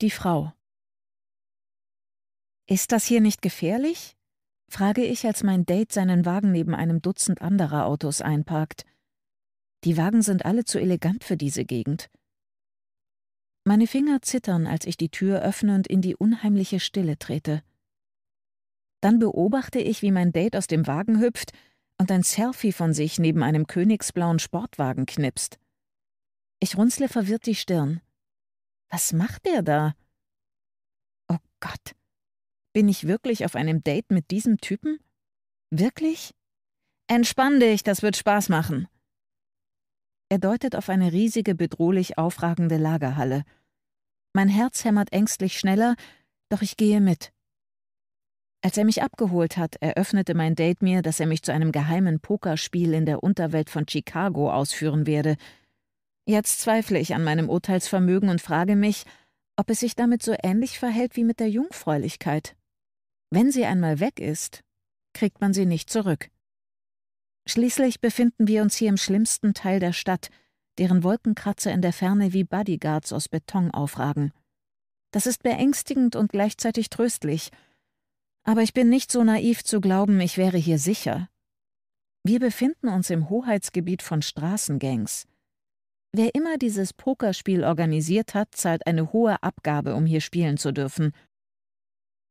Die Frau. Ist das hier nicht gefährlich? frage ich, als mein Date seinen Wagen neben einem Dutzend anderer Autos einparkt. Die Wagen sind alle zu elegant für diese Gegend. Meine Finger zittern, als ich die Tür öffne und in die unheimliche Stille trete. Dann beobachte ich, wie mein Date aus dem Wagen hüpft und ein Selfie von sich neben einem königsblauen Sportwagen knipst. Ich runzle verwirrt die Stirn. Was macht der da? Oh Gott. Bin ich wirklich auf einem Date mit diesem Typen? Wirklich? Entspann dich, das wird Spaß machen. Er deutet auf eine riesige, bedrohlich aufragende Lagerhalle. Mein Herz hämmert ängstlich schneller, doch ich gehe mit. Als er mich abgeholt hat, eröffnete mein Date mir, dass er mich zu einem geheimen Pokerspiel in der Unterwelt von Chicago ausführen werde, Jetzt zweifle ich an meinem Urteilsvermögen und frage mich, ob es sich damit so ähnlich verhält wie mit der Jungfräulichkeit. Wenn sie einmal weg ist, kriegt man sie nicht zurück. Schließlich befinden wir uns hier im schlimmsten Teil der Stadt, deren Wolkenkratzer in der Ferne wie Bodyguards aus Beton aufragen. Das ist beängstigend und gleichzeitig tröstlich. Aber ich bin nicht so naiv zu glauben, ich wäre hier sicher. Wir befinden uns im Hoheitsgebiet von Straßengangs. Wer immer dieses Pokerspiel organisiert hat, zahlt eine hohe Abgabe, um hier spielen zu dürfen.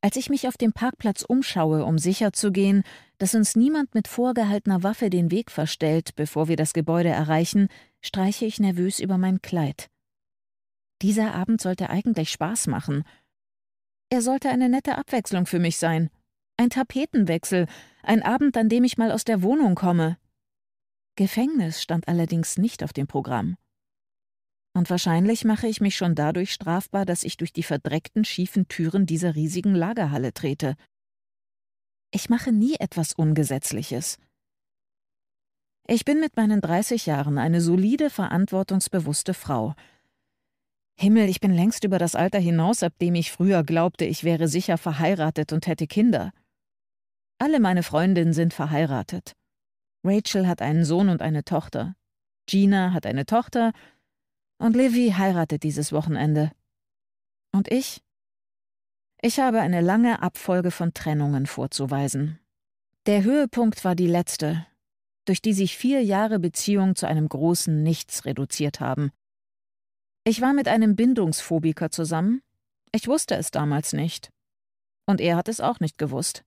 Als ich mich auf dem Parkplatz umschaue, um sicherzugehen, dass uns niemand mit vorgehaltener Waffe den Weg verstellt, bevor wir das Gebäude erreichen, streiche ich nervös über mein Kleid. Dieser Abend sollte eigentlich Spaß machen. Er sollte eine nette Abwechslung für mich sein. Ein Tapetenwechsel, ein Abend, an dem ich mal aus der Wohnung komme. Gefängnis stand allerdings nicht auf dem Programm. Und wahrscheinlich mache ich mich schon dadurch strafbar, dass ich durch die verdreckten, schiefen Türen dieser riesigen Lagerhalle trete. Ich mache nie etwas Ungesetzliches. Ich bin mit meinen 30 Jahren eine solide, verantwortungsbewusste Frau. Himmel, ich bin längst über das Alter hinaus, ab dem ich früher glaubte, ich wäre sicher verheiratet und hätte Kinder. Alle meine Freundinnen sind verheiratet. Rachel hat einen Sohn und eine Tochter. Gina hat eine Tochter und Levi heiratet dieses Wochenende. Und ich? Ich habe eine lange Abfolge von Trennungen vorzuweisen. Der Höhepunkt war die letzte, durch die sich vier Jahre Beziehung zu einem großen Nichts reduziert haben. Ich war mit einem Bindungsphobiker zusammen. Ich wusste es damals nicht. Und er hat es auch nicht gewusst.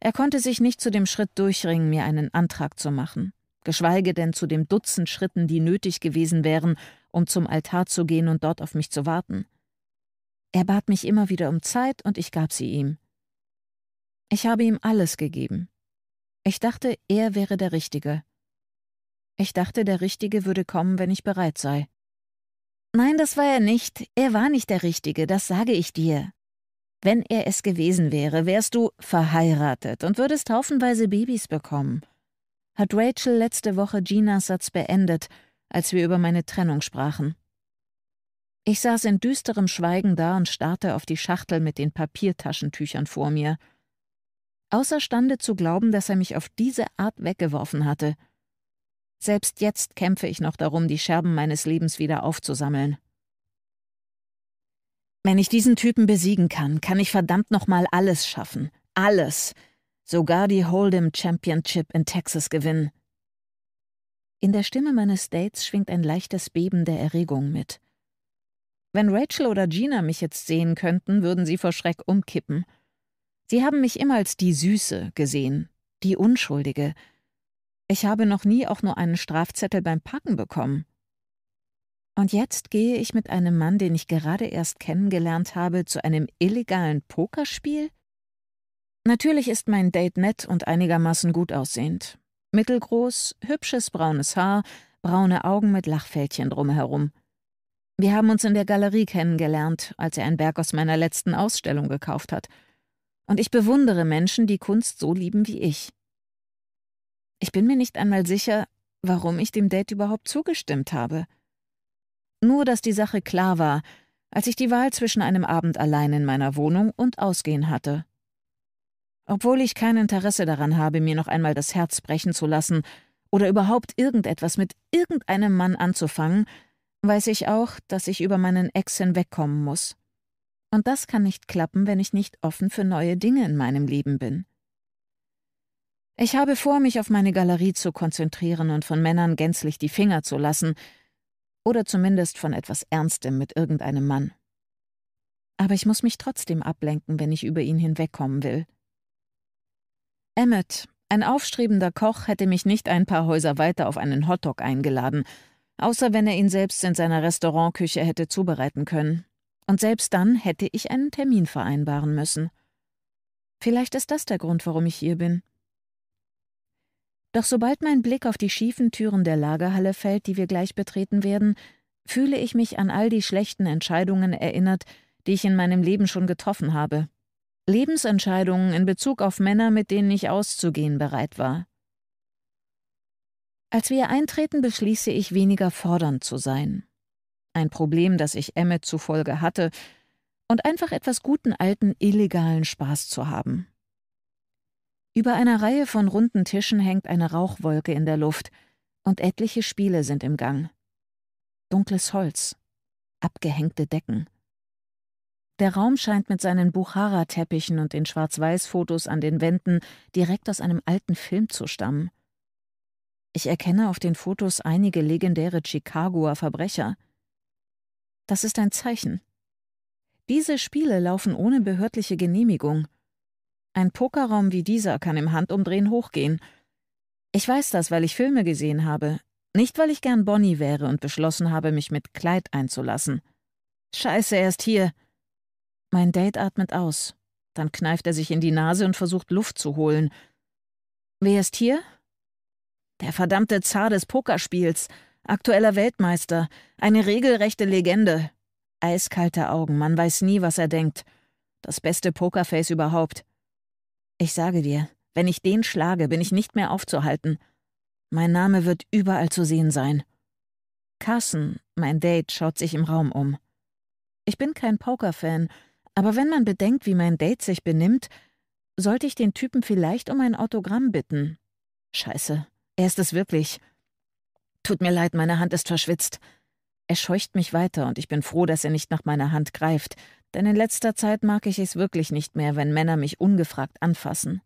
Er konnte sich nicht zu dem Schritt durchringen, mir einen Antrag zu machen geschweige denn zu dem Dutzend Schritten, die nötig gewesen wären, um zum Altar zu gehen und dort auf mich zu warten. Er bat mich immer wieder um Zeit und ich gab sie ihm. Ich habe ihm alles gegeben. Ich dachte, er wäre der Richtige. Ich dachte, der Richtige würde kommen, wenn ich bereit sei. Nein, das war er nicht. Er war nicht der Richtige, das sage ich dir. Wenn er es gewesen wäre, wärst du verheiratet und würdest haufenweise Babys bekommen hat Rachel letzte Woche Ginas Satz beendet, als wir über meine Trennung sprachen. Ich saß in düsterem Schweigen da und starrte auf die Schachtel mit den Papiertaschentüchern vor mir. Außerstande zu glauben, dass er mich auf diese Art weggeworfen hatte. Selbst jetzt kämpfe ich noch darum, die Scherben meines Lebens wieder aufzusammeln. Wenn ich diesen Typen besiegen kann, kann ich verdammt nochmal alles schaffen. Alles sogar die Hold'em Championship in Texas gewinnen. In der Stimme meines Dates schwingt ein leichtes Beben der Erregung mit. Wenn Rachel oder Gina mich jetzt sehen könnten, würden sie vor Schreck umkippen. Sie haben mich immer als die Süße gesehen, die Unschuldige. Ich habe noch nie auch nur einen Strafzettel beim Packen bekommen. Und jetzt gehe ich mit einem Mann, den ich gerade erst kennengelernt habe, zu einem illegalen Pokerspiel? Natürlich ist mein Date nett und einigermaßen gut aussehend. Mittelgroß, hübsches braunes Haar, braune Augen mit Lachfältchen drumherum. Wir haben uns in der Galerie kennengelernt, als er ein Werk aus meiner letzten Ausstellung gekauft hat. Und ich bewundere Menschen, die Kunst so lieben wie ich. Ich bin mir nicht einmal sicher, warum ich dem Date überhaupt zugestimmt habe. Nur, dass die Sache klar war, als ich die Wahl zwischen einem Abend allein in meiner Wohnung und Ausgehen hatte. Obwohl ich kein Interesse daran habe, mir noch einmal das Herz brechen zu lassen oder überhaupt irgendetwas mit irgendeinem Mann anzufangen, weiß ich auch, dass ich über meinen Ex hinwegkommen muss. Und das kann nicht klappen, wenn ich nicht offen für neue Dinge in meinem Leben bin. Ich habe vor, mich auf meine Galerie zu konzentrieren und von Männern gänzlich die Finger zu lassen, oder zumindest von etwas Ernstem mit irgendeinem Mann. Aber ich muss mich trotzdem ablenken, wenn ich über ihn hinwegkommen will. Emmet, ein aufstrebender Koch, hätte mich nicht ein paar Häuser weiter auf einen Hotdog eingeladen, außer wenn er ihn selbst in seiner Restaurantküche hätte zubereiten können. Und selbst dann hätte ich einen Termin vereinbaren müssen. Vielleicht ist das der Grund, warum ich hier bin. Doch sobald mein Blick auf die schiefen Türen der Lagerhalle fällt, die wir gleich betreten werden, fühle ich mich an all die schlechten Entscheidungen erinnert, die ich in meinem Leben schon getroffen habe. Lebensentscheidungen in Bezug auf Männer, mit denen ich auszugehen bereit war. Als wir eintreten, beschließe ich, weniger fordernd zu sein. Ein Problem, das ich Emmet zufolge hatte, und einfach etwas guten alten illegalen Spaß zu haben. Über einer Reihe von runden Tischen hängt eine Rauchwolke in der Luft und etliche Spiele sind im Gang. Dunkles Holz, abgehängte Decken, der Raum scheint mit seinen Buchara-Teppichen und den Schwarz-Weiß-Fotos an den Wänden direkt aus einem alten Film zu stammen. Ich erkenne auf den Fotos einige legendäre Chicagoer Verbrecher. Das ist ein Zeichen. Diese Spiele laufen ohne behördliche Genehmigung. Ein Pokerraum wie dieser kann im Handumdrehen hochgehen. Ich weiß das, weil ich Filme gesehen habe, nicht weil ich gern Bonnie wäre und beschlossen habe, mich mit Kleid einzulassen. Scheiße, er ist hier. Mein Date atmet aus. Dann kneift er sich in die Nase und versucht Luft zu holen. Wer ist hier? Der verdammte Zar des Pokerspiels, aktueller Weltmeister, eine regelrechte Legende. Eiskalte Augen, man weiß nie, was er denkt. Das beste Pokerface überhaupt. Ich sage dir, wenn ich den schlage, bin ich nicht mehr aufzuhalten. Mein Name wird überall zu sehen sein. Carson, mein Date, schaut sich im Raum um. Ich bin kein Pokerfan, aber wenn man bedenkt, wie mein Date sich benimmt, sollte ich den Typen vielleicht um ein Autogramm bitten. Scheiße, er ist es wirklich. Tut mir leid, meine Hand ist verschwitzt. Er scheucht mich weiter und ich bin froh, dass er nicht nach meiner Hand greift, denn in letzter Zeit mag ich es wirklich nicht mehr, wenn Männer mich ungefragt anfassen.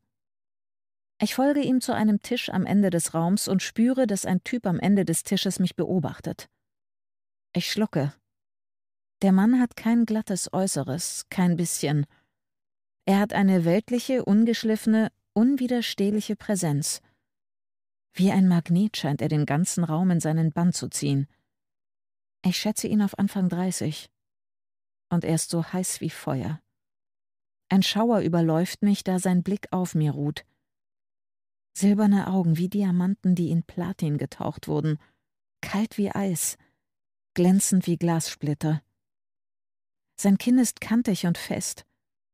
Ich folge ihm zu einem Tisch am Ende des Raums und spüre, dass ein Typ am Ende des Tisches mich beobachtet. Ich schlucke der Mann hat kein glattes Äußeres, kein bisschen. Er hat eine weltliche, ungeschliffene, unwiderstehliche Präsenz. Wie ein Magnet scheint er den ganzen Raum in seinen Bann zu ziehen. Ich schätze ihn auf Anfang 30. Und er ist so heiß wie Feuer. Ein Schauer überläuft mich, da sein Blick auf mir ruht. Silberne Augen wie Diamanten, die in Platin getaucht wurden, kalt wie Eis, glänzend wie Glassplitter. Sein Kinn ist kantig und fest,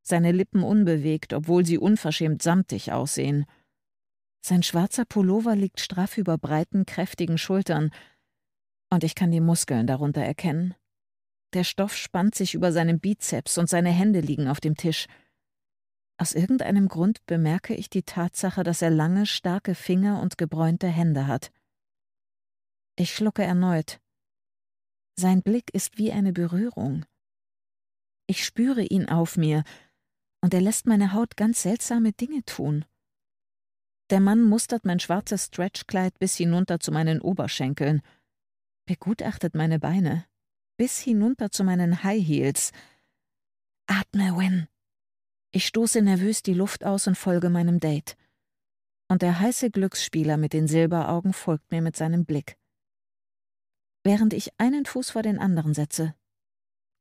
seine Lippen unbewegt, obwohl sie unverschämt samtig aussehen. Sein schwarzer Pullover liegt straff über breiten, kräftigen Schultern, und ich kann die Muskeln darunter erkennen. Der Stoff spannt sich über seinem Bizeps und seine Hände liegen auf dem Tisch. Aus irgendeinem Grund bemerke ich die Tatsache, dass er lange, starke Finger und gebräunte Hände hat. Ich schlucke erneut. Sein Blick ist wie eine Berührung. Ich spüre ihn auf mir, und er lässt meine Haut ganz seltsame Dinge tun. Der Mann mustert mein schwarzes Stretchkleid bis hinunter zu meinen Oberschenkeln, begutachtet meine Beine, bis hinunter zu meinen High Heels. Atme, Win. Ich stoße nervös die Luft aus und folge meinem Date. Und der heiße Glücksspieler mit den Silberaugen folgt mir mit seinem Blick. Während ich einen Fuß vor den anderen setze.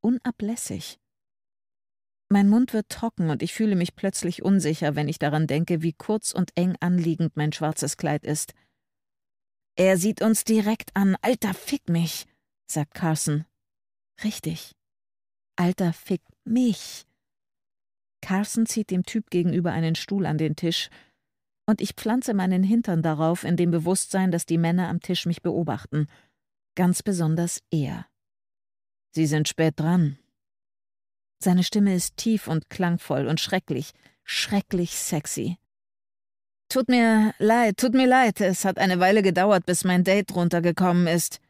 Unablässig. Mein Mund wird trocken und ich fühle mich plötzlich unsicher, wenn ich daran denke, wie kurz und eng anliegend mein schwarzes Kleid ist. Er sieht uns direkt an. Alter, fick mich, sagt Carson. Richtig. Alter, fick mich. Carson zieht dem Typ gegenüber einen Stuhl an den Tisch, und ich pflanze meinen Hintern darauf in dem Bewusstsein, dass die Männer am Tisch mich beobachten, ganz besonders er. Sie sind spät dran, seine Stimme ist tief und klangvoll und schrecklich, schrecklich sexy. Tut mir leid, tut mir leid, es hat eine Weile gedauert, bis mein Date runtergekommen ist.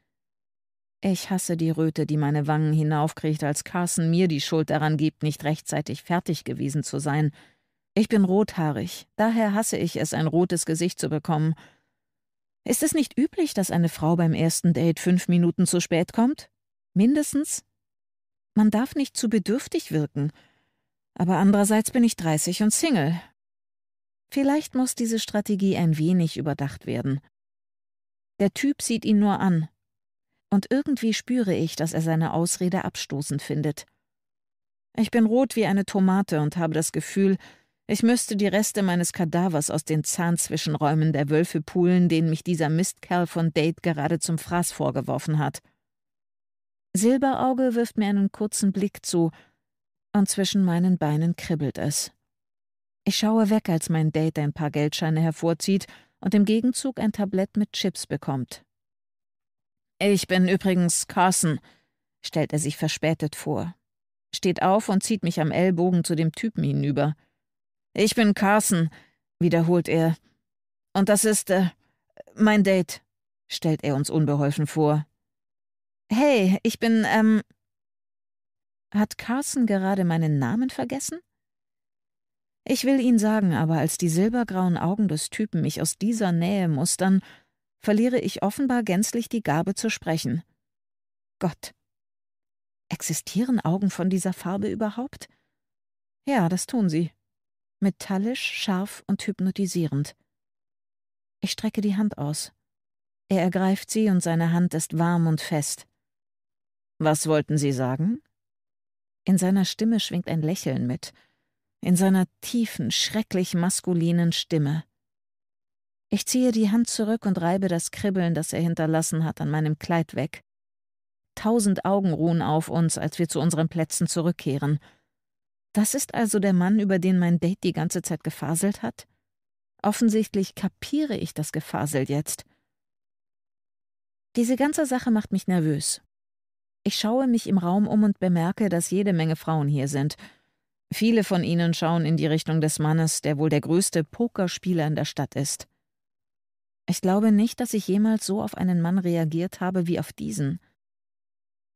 Ich hasse die Röte, die meine Wangen hinaufkriegt, als Carson mir die Schuld daran gibt, nicht rechtzeitig fertig gewesen zu sein. Ich bin rothaarig, daher hasse ich es, ein rotes Gesicht zu bekommen. Ist es nicht üblich, dass eine Frau beim ersten Date fünf Minuten zu spät kommt? Mindestens? Man darf nicht zu bedürftig wirken. Aber andererseits bin ich 30 und Single. Vielleicht muss diese Strategie ein wenig überdacht werden. Der Typ sieht ihn nur an. Und irgendwie spüre ich, dass er seine Ausrede abstoßend findet. Ich bin rot wie eine Tomate und habe das Gefühl, ich müsste die Reste meines Kadavers aus den Zahnzwischenräumen der Wölfe pulen, denen mich dieser Mistkerl von Date gerade zum Fraß vorgeworfen hat. Silberauge wirft mir einen kurzen Blick zu, und zwischen meinen Beinen kribbelt es. Ich schaue weg, als mein Date ein paar Geldscheine hervorzieht und im Gegenzug ein Tablett mit Chips bekommt. Ich bin übrigens Carson, stellt er sich verspätet vor, steht auf und zieht mich am Ellbogen zu dem Typen hinüber. Ich bin Carson, wiederholt er. Und das ist äh, mein Date, stellt er uns unbeholfen vor. Hey, ich bin, ähm. Hat Carson gerade meinen Namen vergessen? Ich will ihn sagen, aber als die silbergrauen Augen des Typen mich aus dieser Nähe mustern, verliere ich offenbar gänzlich die Gabe zu sprechen. Gott. Existieren Augen von dieser Farbe überhaupt? Ja, das tun sie. Metallisch, scharf und hypnotisierend. Ich strecke die Hand aus. Er ergreift sie und seine Hand ist warm und fest. Was wollten Sie sagen? In seiner Stimme schwingt ein Lächeln mit, in seiner tiefen, schrecklich maskulinen Stimme. Ich ziehe die Hand zurück und reibe das Kribbeln, das er hinterlassen hat, an meinem Kleid weg. Tausend Augen ruhen auf uns, als wir zu unseren Plätzen zurückkehren. Das ist also der Mann, über den mein Date die ganze Zeit gefaselt hat? Offensichtlich kapiere ich das Gefasel jetzt. Diese ganze Sache macht mich nervös. Ich schaue mich im Raum um und bemerke, dass jede Menge Frauen hier sind. Viele von ihnen schauen in die Richtung des Mannes, der wohl der größte Pokerspieler in der Stadt ist. Ich glaube nicht, dass ich jemals so auf einen Mann reagiert habe wie auf diesen.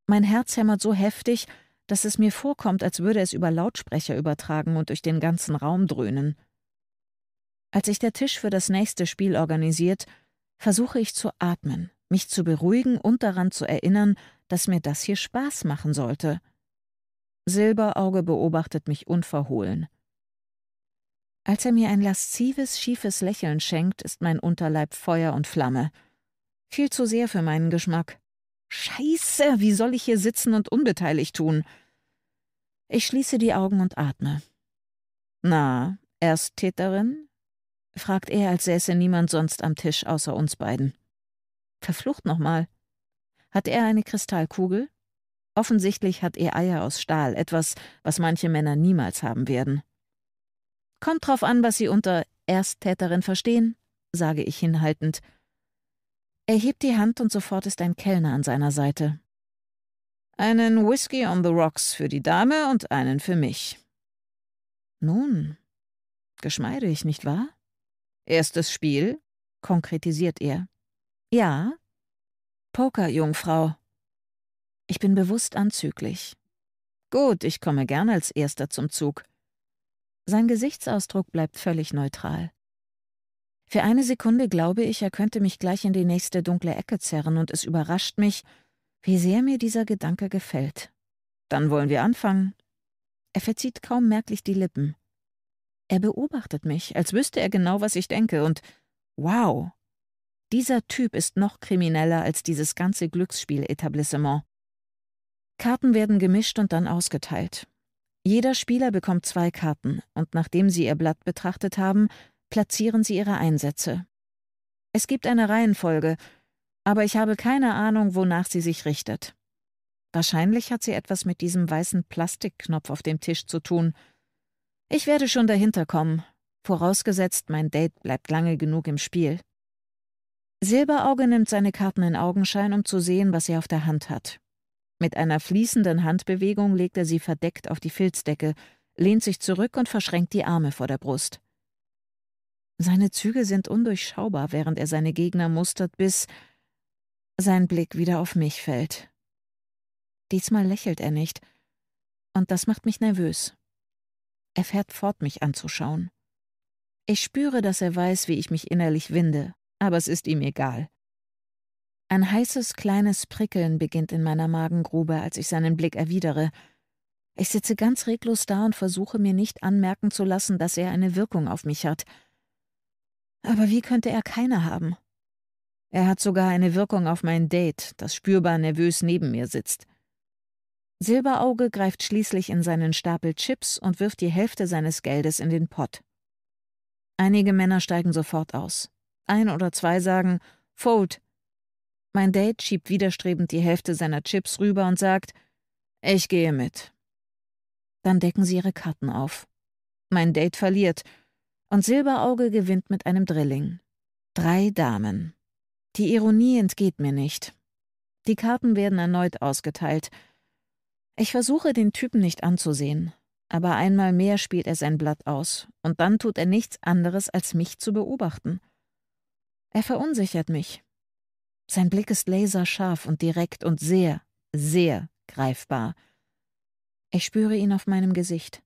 Mein Herz hämmert so heftig, dass es mir vorkommt, als würde es über Lautsprecher übertragen und durch den ganzen Raum dröhnen. Als sich der Tisch für das nächste Spiel organisiert, versuche ich zu atmen, mich zu beruhigen und daran zu erinnern, dass mir das hier Spaß machen sollte. Silberauge beobachtet mich unverhohlen. Als er mir ein laszives, schiefes Lächeln schenkt, ist mein Unterleib Feuer und Flamme. Viel zu sehr für meinen Geschmack. Scheiße, wie soll ich hier sitzen und unbeteiligt tun? Ich schließe die Augen und atme. Na, Ersttäterin? fragt er, als säße niemand sonst am Tisch außer uns beiden. Verflucht nochmal. Hat er eine Kristallkugel? Offensichtlich hat er Eier aus Stahl, etwas, was manche Männer niemals haben werden. Kommt drauf an, was Sie unter Ersttäterin verstehen, sage ich hinhaltend. Er hebt die Hand und sofort ist ein Kellner an seiner Seite. Einen Whisky on the Rocks für die Dame und einen für mich. Nun, geschmeidig, nicht wahr? Erstes Spiel, konkretisiert er. Ja, Pokerjungfrau. Ich bin bewusst anzüglich. Gut, ich komme gern als Erster zum Zug. Sein Gesichtsausdruck bleibt völlig neutral. Für eine Sekunde glaube ich, er könnte mich gleich in die nächste dunkle Ecke zerren, und es überrascht mich, wie sehr mir dieser Gedanke gefällt. Dann wollen wir anfangen. Er verzieht kaum merklich die Lippen. Er beobachtet mich, als wüsste er genau, was ich denke, und wow, dieser Typ ist noch krimineller als dieses ganze Glücksspiel-Etablissement. Karten werden gemischt und dann ausgeteilt. Jeder Spieler bekommt zwei Karten, und nachdem sie ihr Blatt betrachtet haben, platzieren sie ihre Einsätze. Es gibt eine Reihenfolge, aber ich habe keine Ahnung, wonach sie sich richtet. Wahrscheinlich hat sie etwas mit diesem weißen Plastikknopf auf dem Tisch zu tun. Ich werde schon dahinter kommen, vorausgesetzt mein Date bleibt lange genug im Spiel. Silberauge nimmt seine Karten in Augenschein, um zu sehen, was er auf der Hand hat. Mit einer fließenden Handbewegung legt er sie verdeckt auf die Filzdecke, lehnt sich zurück und verschränkt die Arme vor der Brust. Seine Züge sind undurchschaubar, während er seine Gegner mustert, bis sein Blick wieder auf mich fällt. Diesmal lächelt er nicht, und das macht mich nervös. Er fährt fort, mich anzuschauen. Ich spüre, dass er weiß, wie ich mich innerlich winde aber es ist ihm egal. Ein heißes kleines Prickeln beginnt in meiner Magengrube, als ich seinen Blick erwidere. Ich sitze ganz reglos da und versuche mir nicht anmerken zu lassen, dass er eine Wirkung auf mich hat. Aber wie könnte er keine haben? Er hat sogar eine Wirkung auf mein Date, das spürbar nervös neben mir sitzt. Silberauge greift schließlich in seinen Stapel Chips und wirft die Hälfte seines Geldes in den Pott. Einige Männer steigen sofort aus. Ein oder zwei sagen Fold. Mein Date schiebt widerstrebend die Hälfte seiner Chips rüber und sagt Ich gehe mit. Dann decken sie ihre Karten auf. Mein Date verliert und Silberauge gewinnt mit einem Drilling. Drei Damen. Die Ironie entgeht mir nicht. Die Karten werden erneut ausgeteilt. Ich versuche, den Typen nicht anzusehen, aber einmal mehr spielt er sein Blatt aus, und dann tut er nichts anderes, als mich zu beobachten. Er verunsichert mich. Sein Blick ist laserscharf und direkt und sehr, sehr greifbar. Ich spüre ihn auf meinem Gesicht.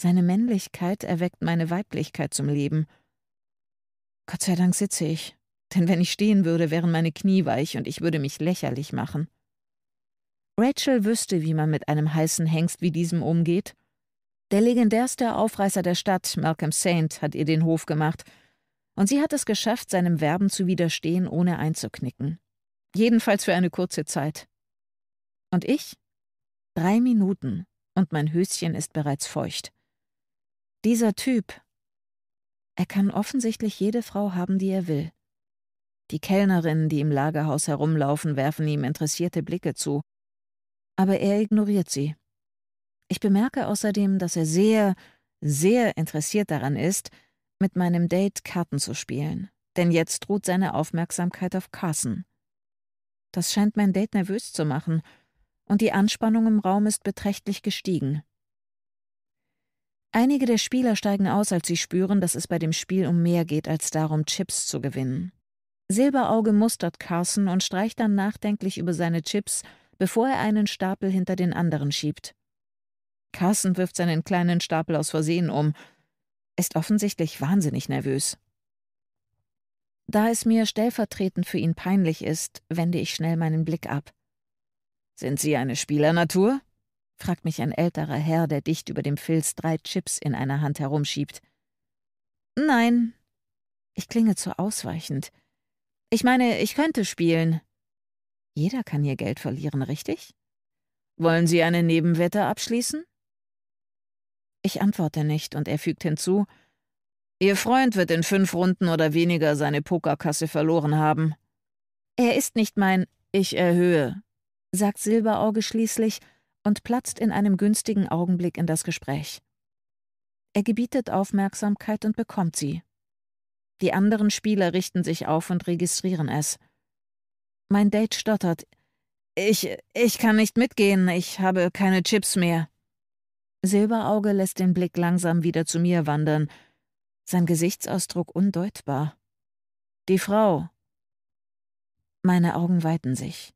Seine Männlichkeit erweckt meine Weiblichkeit zum Leben. Gott sei Dank sitze ich, denn wenn ich stehen würde, wären meine Knie weich und ich würde mich lächerlich machen. Rachel wüsste, wie man mit einem heißen Hengst wie diesem umgeht. Der legendärste Aufreißer der Stadt, Malcolm Saint, hat ihr den Hof gemacht – und sie hat es geschafft, seinem Werben zu widerstehen, ohne einzuknicken. Jedenfalls für eine kurze Zeit. Und ich? Drei Minuten und mein Höschen ist bereits feucht. Dieser Typ. Er kann offensichtlich jede Frau haben, die er will. Die Kellnerinnen, die im Lagerhaus herumlaufen, werfen ihm interessierte Blicke zu. Aber er ignoriert sie. Ich bemerke außerdem, dass er sehr, sehr interessiert daran ist, mit meinem Date Karten zu spielen, denn jetzt ruht seine Aufmerksamkeit auf Carson. Das scheint mein Date nervös zu machen, und die Anspannung im Raum ist beträchtlich gestiegen. Einige der Spieler steigen aus, als sie spüren, dass es bei dem Spiel um mehr geht als darum, Chips zu gewinnen. Silberauge mustert Carson und streicht dann nachdenklich über seine Chips, bevor er einen Stapel hinter den anderen schiebt. Carson wirft seinen kleinen Stapel aus Versehen um ist offensichtlich wahnsinnig nervös. Da es mir stellvertretend für ihn peinlich ist, wende ich schnell meinen Blick ab. Sind Sie eine Spielernatur? fragt mich ein älterer Herr, der dicht über dem Filz drei Chips in einer Hand herumschiebt. Nein. Ich klinge zu ausweichend. Ich meine, ich könnte spielen. Jeder kann hier Geld verlieren, richtig? Wollen Sie eine Nebenwette abschließen? Ich antworte nicht und er fügt hinzu: Ihr Freund wird in fünf Runden oder weniger seine Pokerkasse verloren haben. Er ist nicht mein Ich erhöhe, sagt Silberauge schließlich und platzt in einem günstigen Augenblick in das Gespräch. Er gebietet Aufmerksamkeit und bekommt sie. Die anderen Spieler richten sich auf und registrieren es. Mein Date stottert. Ich, ich kann nicht mitgehen, ich habe keine Chips mehr. Silberauge lässt den Blick langsam wieder zu mir wandern, sein Gesichtsausdruck undeutbar. Die Frau. Meine Augen weiten sich.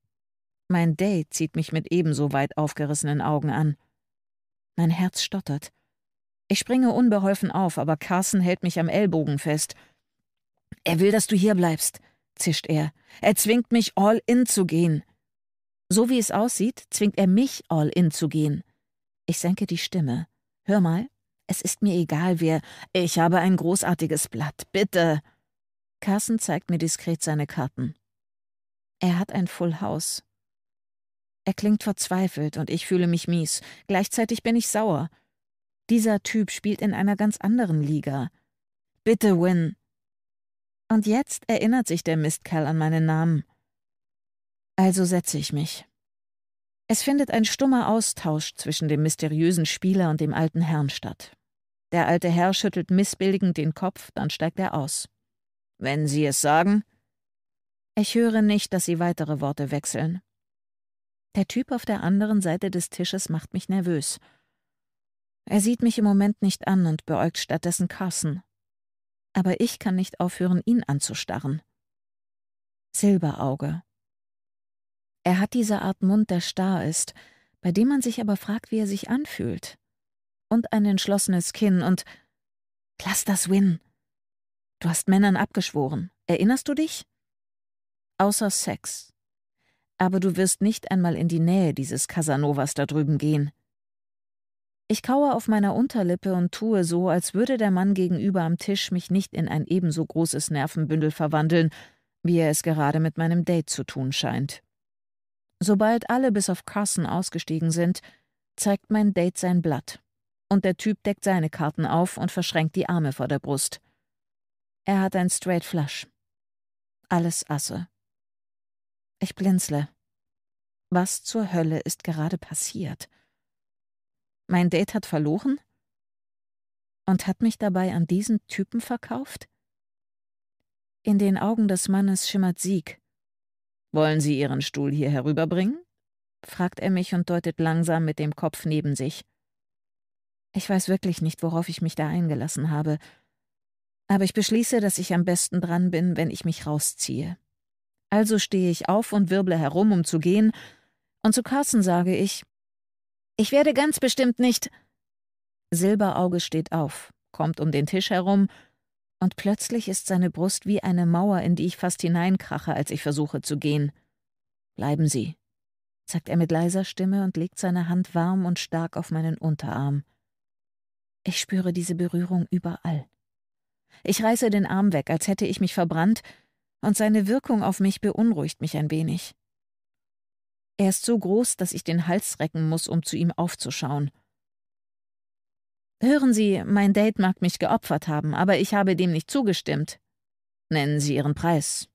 Mein Date zieht mich mit ebenso weit aufgerissenen Augen an. Mein Herz stottert. Ich springe unbeholfen auf, aber Carson hält mich am Ellbogen fest. Er will, dass du hier bleibst, zischt er. Er zwingt mich, all in zu gehen. So wie es aussieht, zwingt er mich, all in zu gehen. Ich senke die Stimme. Hör mal, es ist mir egal, wer. Ich habe ein großartiges Blatt, bitte. Carson zeigt mir diskret seine Karten. Er hat ein Full House. Er klingt verzweifelt und ich fühle mich mies. Gleichzeitig bin ich sauer. Dieser Typ spielt in einer ganz anderen Liga. Bitte, Win. Und jetzt erinnert sich der Mistkerl an meinen Namen. Also setze ich mich. Es findet ein stummer Austausch zwischen dem mysteriösen Spieler und dem alten Herrn statt. Der alte Herr schüttelt missbilligend den Kopf, dann steigt er aus. Wenn Sie es sagen? Ich höre nicht, dass Sie weitere Worte wechseln. Der Typ auf der anderen Seite des Tisches macht mich nervös. Er sieht mich im Moment nicht an und beäugt stattdessen Carson. Aber ich kann nicht aufhören, ihn anzustarren. Silberauge. Er hat diese Art Mund, der starr ist, bei dem man sich aber fragt, wie er sich anfühlt. Und ein entschlossenes Kinn und Lass das Win. Du hast Männern abgeschworen. Erinnerst du dich? Außer Sex. Aber du wirst nicht einmal in die Nähe dieses Casanovas da drüben gehen. Ich kaue auf meiner Unterlippe und tue so, als würde der Mann gegenüber am Tisch mich nicht in ein ebenso großes Nervenbündel verwandeln, wie er es gerade mit meinem Date zu tun scheint. Sobald alle bis auf Carson ausgestiegen sind, zeigt mein Date sein Blatt. Und der Typ deckt seine Karten auf und verschränkt die Arme vor der Brust. Er hat ein Straight Flush. Alles Asse. Ich blinzle. Was zur Hölle ist gerade passiert? Mein Date hat verloren? Und hat mich dabei an diesen Typen verkauft? In den Augen des Mannes schimmert Sieg. Wollen Sie Ihren Stuhl hier herüberbringen? fragt er mich und deutet langsam mit dem Kopf neben sich. Ich weiß wirklich nicht, worauf ich mich da eingelassen habe, aber ich beschließe, dass ich am besten dran bin, wenn ich mich rausziehe. Also stehe ich auf und wirble herum, um zu gehen, und zu Carsten sage ich Ich werde ganz bestimmt nicht. Silberauge steht auf, kommt um den Tisch herum und plötzlich ist seine Brust wie eine Mauer, in die ich fast hineinkrache, als ich versuche zu gehen. Bleiben Sie, sagt er mit leiser Stimme und legt seine Hand warm und stark auf meinen Unterarm. Ich spüre diese Berührung überall. Ich reiße den Arm weg, als hätte ich mich verbrannt, und seine Wirkung auf mich beunruhigt mich ein wenig. Er ist so groß, dass ich den Hals recken muss, um zu ihm aufzuschauen. Hören Sie, mein Date mag mich geopfert haben, aber ich habe dem nicht zugestimmt. Nennen Sie Ihren Preis,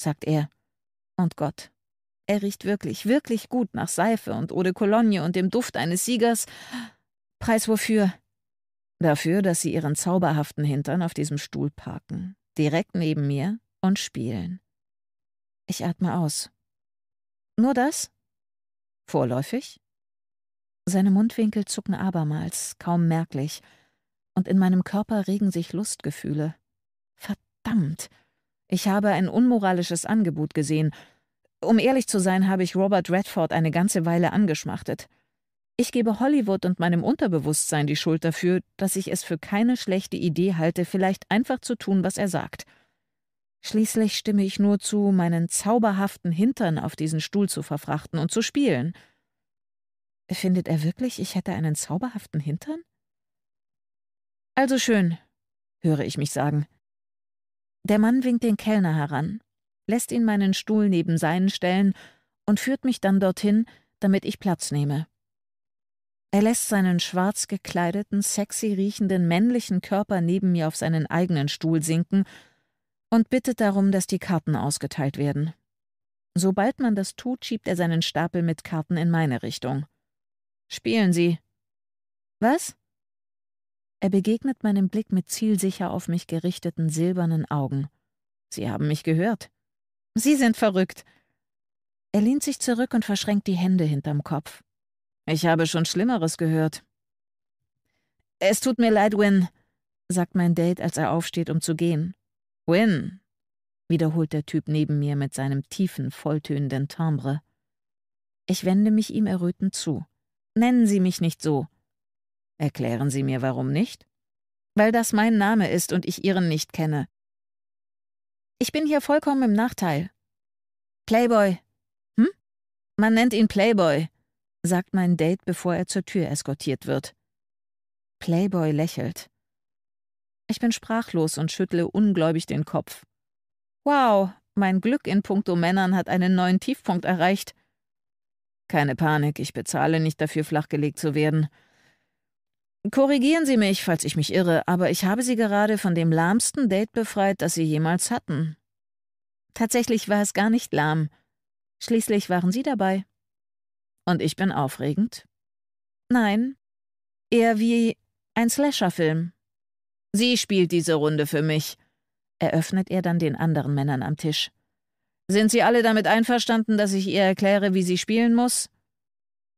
sagt er. Und Gott. Er riecht wirklich, wirklich gut nach Seife und Eau de Cologne und dem Duft eines Siegers. Preis wofür? Dafür, dass Sie Ihren zauberhaften Hintern auf diesem Stuhl parken, direkt neben mir und spielen. Ich atme aus. Nur das? Vorläufig? Seine Mundwinkel zucken abermals, kaum merklich, und in meinem Körper regen sich Lustgefühle. Verdammt! Ich habe ein unmoralisches Angebot gesehen. Um ehrlich zu sein, habe ich Robert Redford eine ganze Weile angeschmachtet. Ich gebe Hollywood und meinem Unterbewusstsein die Schuld dafür, dass ich es für keine schlechte Idee halte, vielleicht einfach zu tun, was er sagt. Schließlich stimme ich nur zu, meinen zauberhaften Hintern auf diesen Stuhl zu verfrachten und zu spielen – Findet er wirklich, ich hätte einen zauberhaften Hintern? Also schön, höre ich mich sagen. Der Mann winkt den Kellner heran, lässt ihn meinen Stuhl neben seinen stellen und führt mich dann dorthin, damit ich Platz nehme. Er lässt seinen schwarz gekleideten, sexy riechenden männlichen Körper neben mir auf seinen eigenen Stuhl sinken und bittet darum, dass die Karten ausgeteilt werden. Sobald man das tut, schiebt er seinen Stapel mit Karten in meine Richtung. Spielen Sie. Was? Er begegnet meinem Blick mit zielsicher auf mich gerichteten silbernen Augen. Sie haben mich gehört. Sie sind verrückt. Er lehnt sich zurück und verschränkt die Hände hinterm Kopf. Ich habe schon Schlimmeres gehört. Es tut mir leid, Win, sagt mein Date, als er aufsteht, um zu gehen. Win, wiederholt der Typ neben mir mit seinem tiefen, volltönenden Timbre. Ich wende mich ihm errötend zu. Nennen Sie mich nicht so. Erklären Sie mir, warum nicht? Weil das mein Name ist und ich Ihren nicht kenne. Ich bin hier vollkommen im Nachteil. Playboy. Hm? Man nennt ihn Playboy, sagt mein Date, bevor er zur Tür eskortiert wird. Playboy lächelt. Ich bin sprachlos und schüttle ungläubig den Kopf. Wow, mein Glück in puncto Männern hat einen neuen Tiefpunkt erreicht. Keine Panik, ich bezahle nicht dafür, flachgelegt zu werden. Korrigieren Sie mich, falls ich mich irre, aber ich habe Sie gerade von dem lahmsten Date befreit, das Sie jemals hatten. Tatsächlich war es gar nicht lahm. Schließlich waren Sie dabei. Und ich bin aufregend? Nein. Eher wie ein Slasher-Film. Sie spielt diese Runde für mich, eröffnet er dann den anderen Männern am Tisch. Sind Sie alle damit einverstanden, dass ich ihr erkläre, wie sie spielen muss?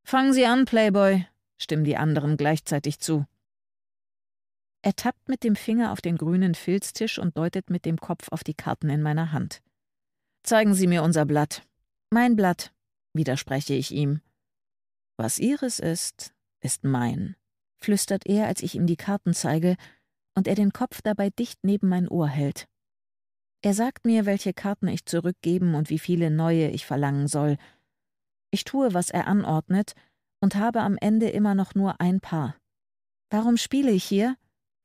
Fangen Sie an, Playboy, stimmen die anderen gleichzeitig zu. Er tappt mit dem Finger auf den grünen Filztisch und deutet mit dem Kopf auf die Karten in meiner Hand. Zeigen Sie mir unser Blatt. Mein Blatt, widerspreche ich ihm. Was Ihres ist, ist mein, flüstert er, als ich ihm die Karten zeige und er den Kopf dabei dicht neben mein Ohr hält. Er sagt mir, welche Karten ich zurückgeben und wie viele neue ich verlangen soll. Ich tue, was er anordnet, und habe am Ende immer noch nur ein Paar. Warum spiele ich hier?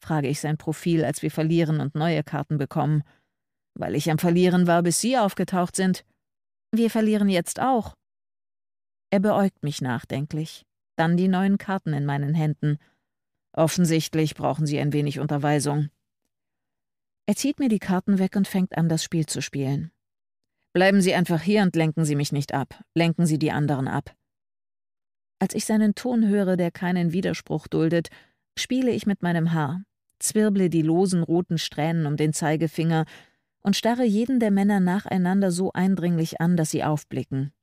frage ich sein Profil, als wir verlieren und neue Karten bekommen. Weil ich am Verlieren war, bis Sie aufgetaucht sind. Wir verlieren jetzt auch. Er beäugt mich nachdenklich, dann die neuen Karten in meinen Händen. Offensichtlich brauchen Sie ein wenig Unterweisung. Er zieht mir die Karten weg und fängt an, das Spiel zu spielen. Bleiben Sie einfach hier und lenken Sie mich nicht ab. Lenken Sie die anderen ab. Als ich seinen Ton höre, der keinen Widerspruch duldet, spiele ich mit meinem Haar, zwirble die losen roten Strähnen um den Zeigefinger und starre jeden der Männer nacheinander so eindringlich an, dass sie aufblicken.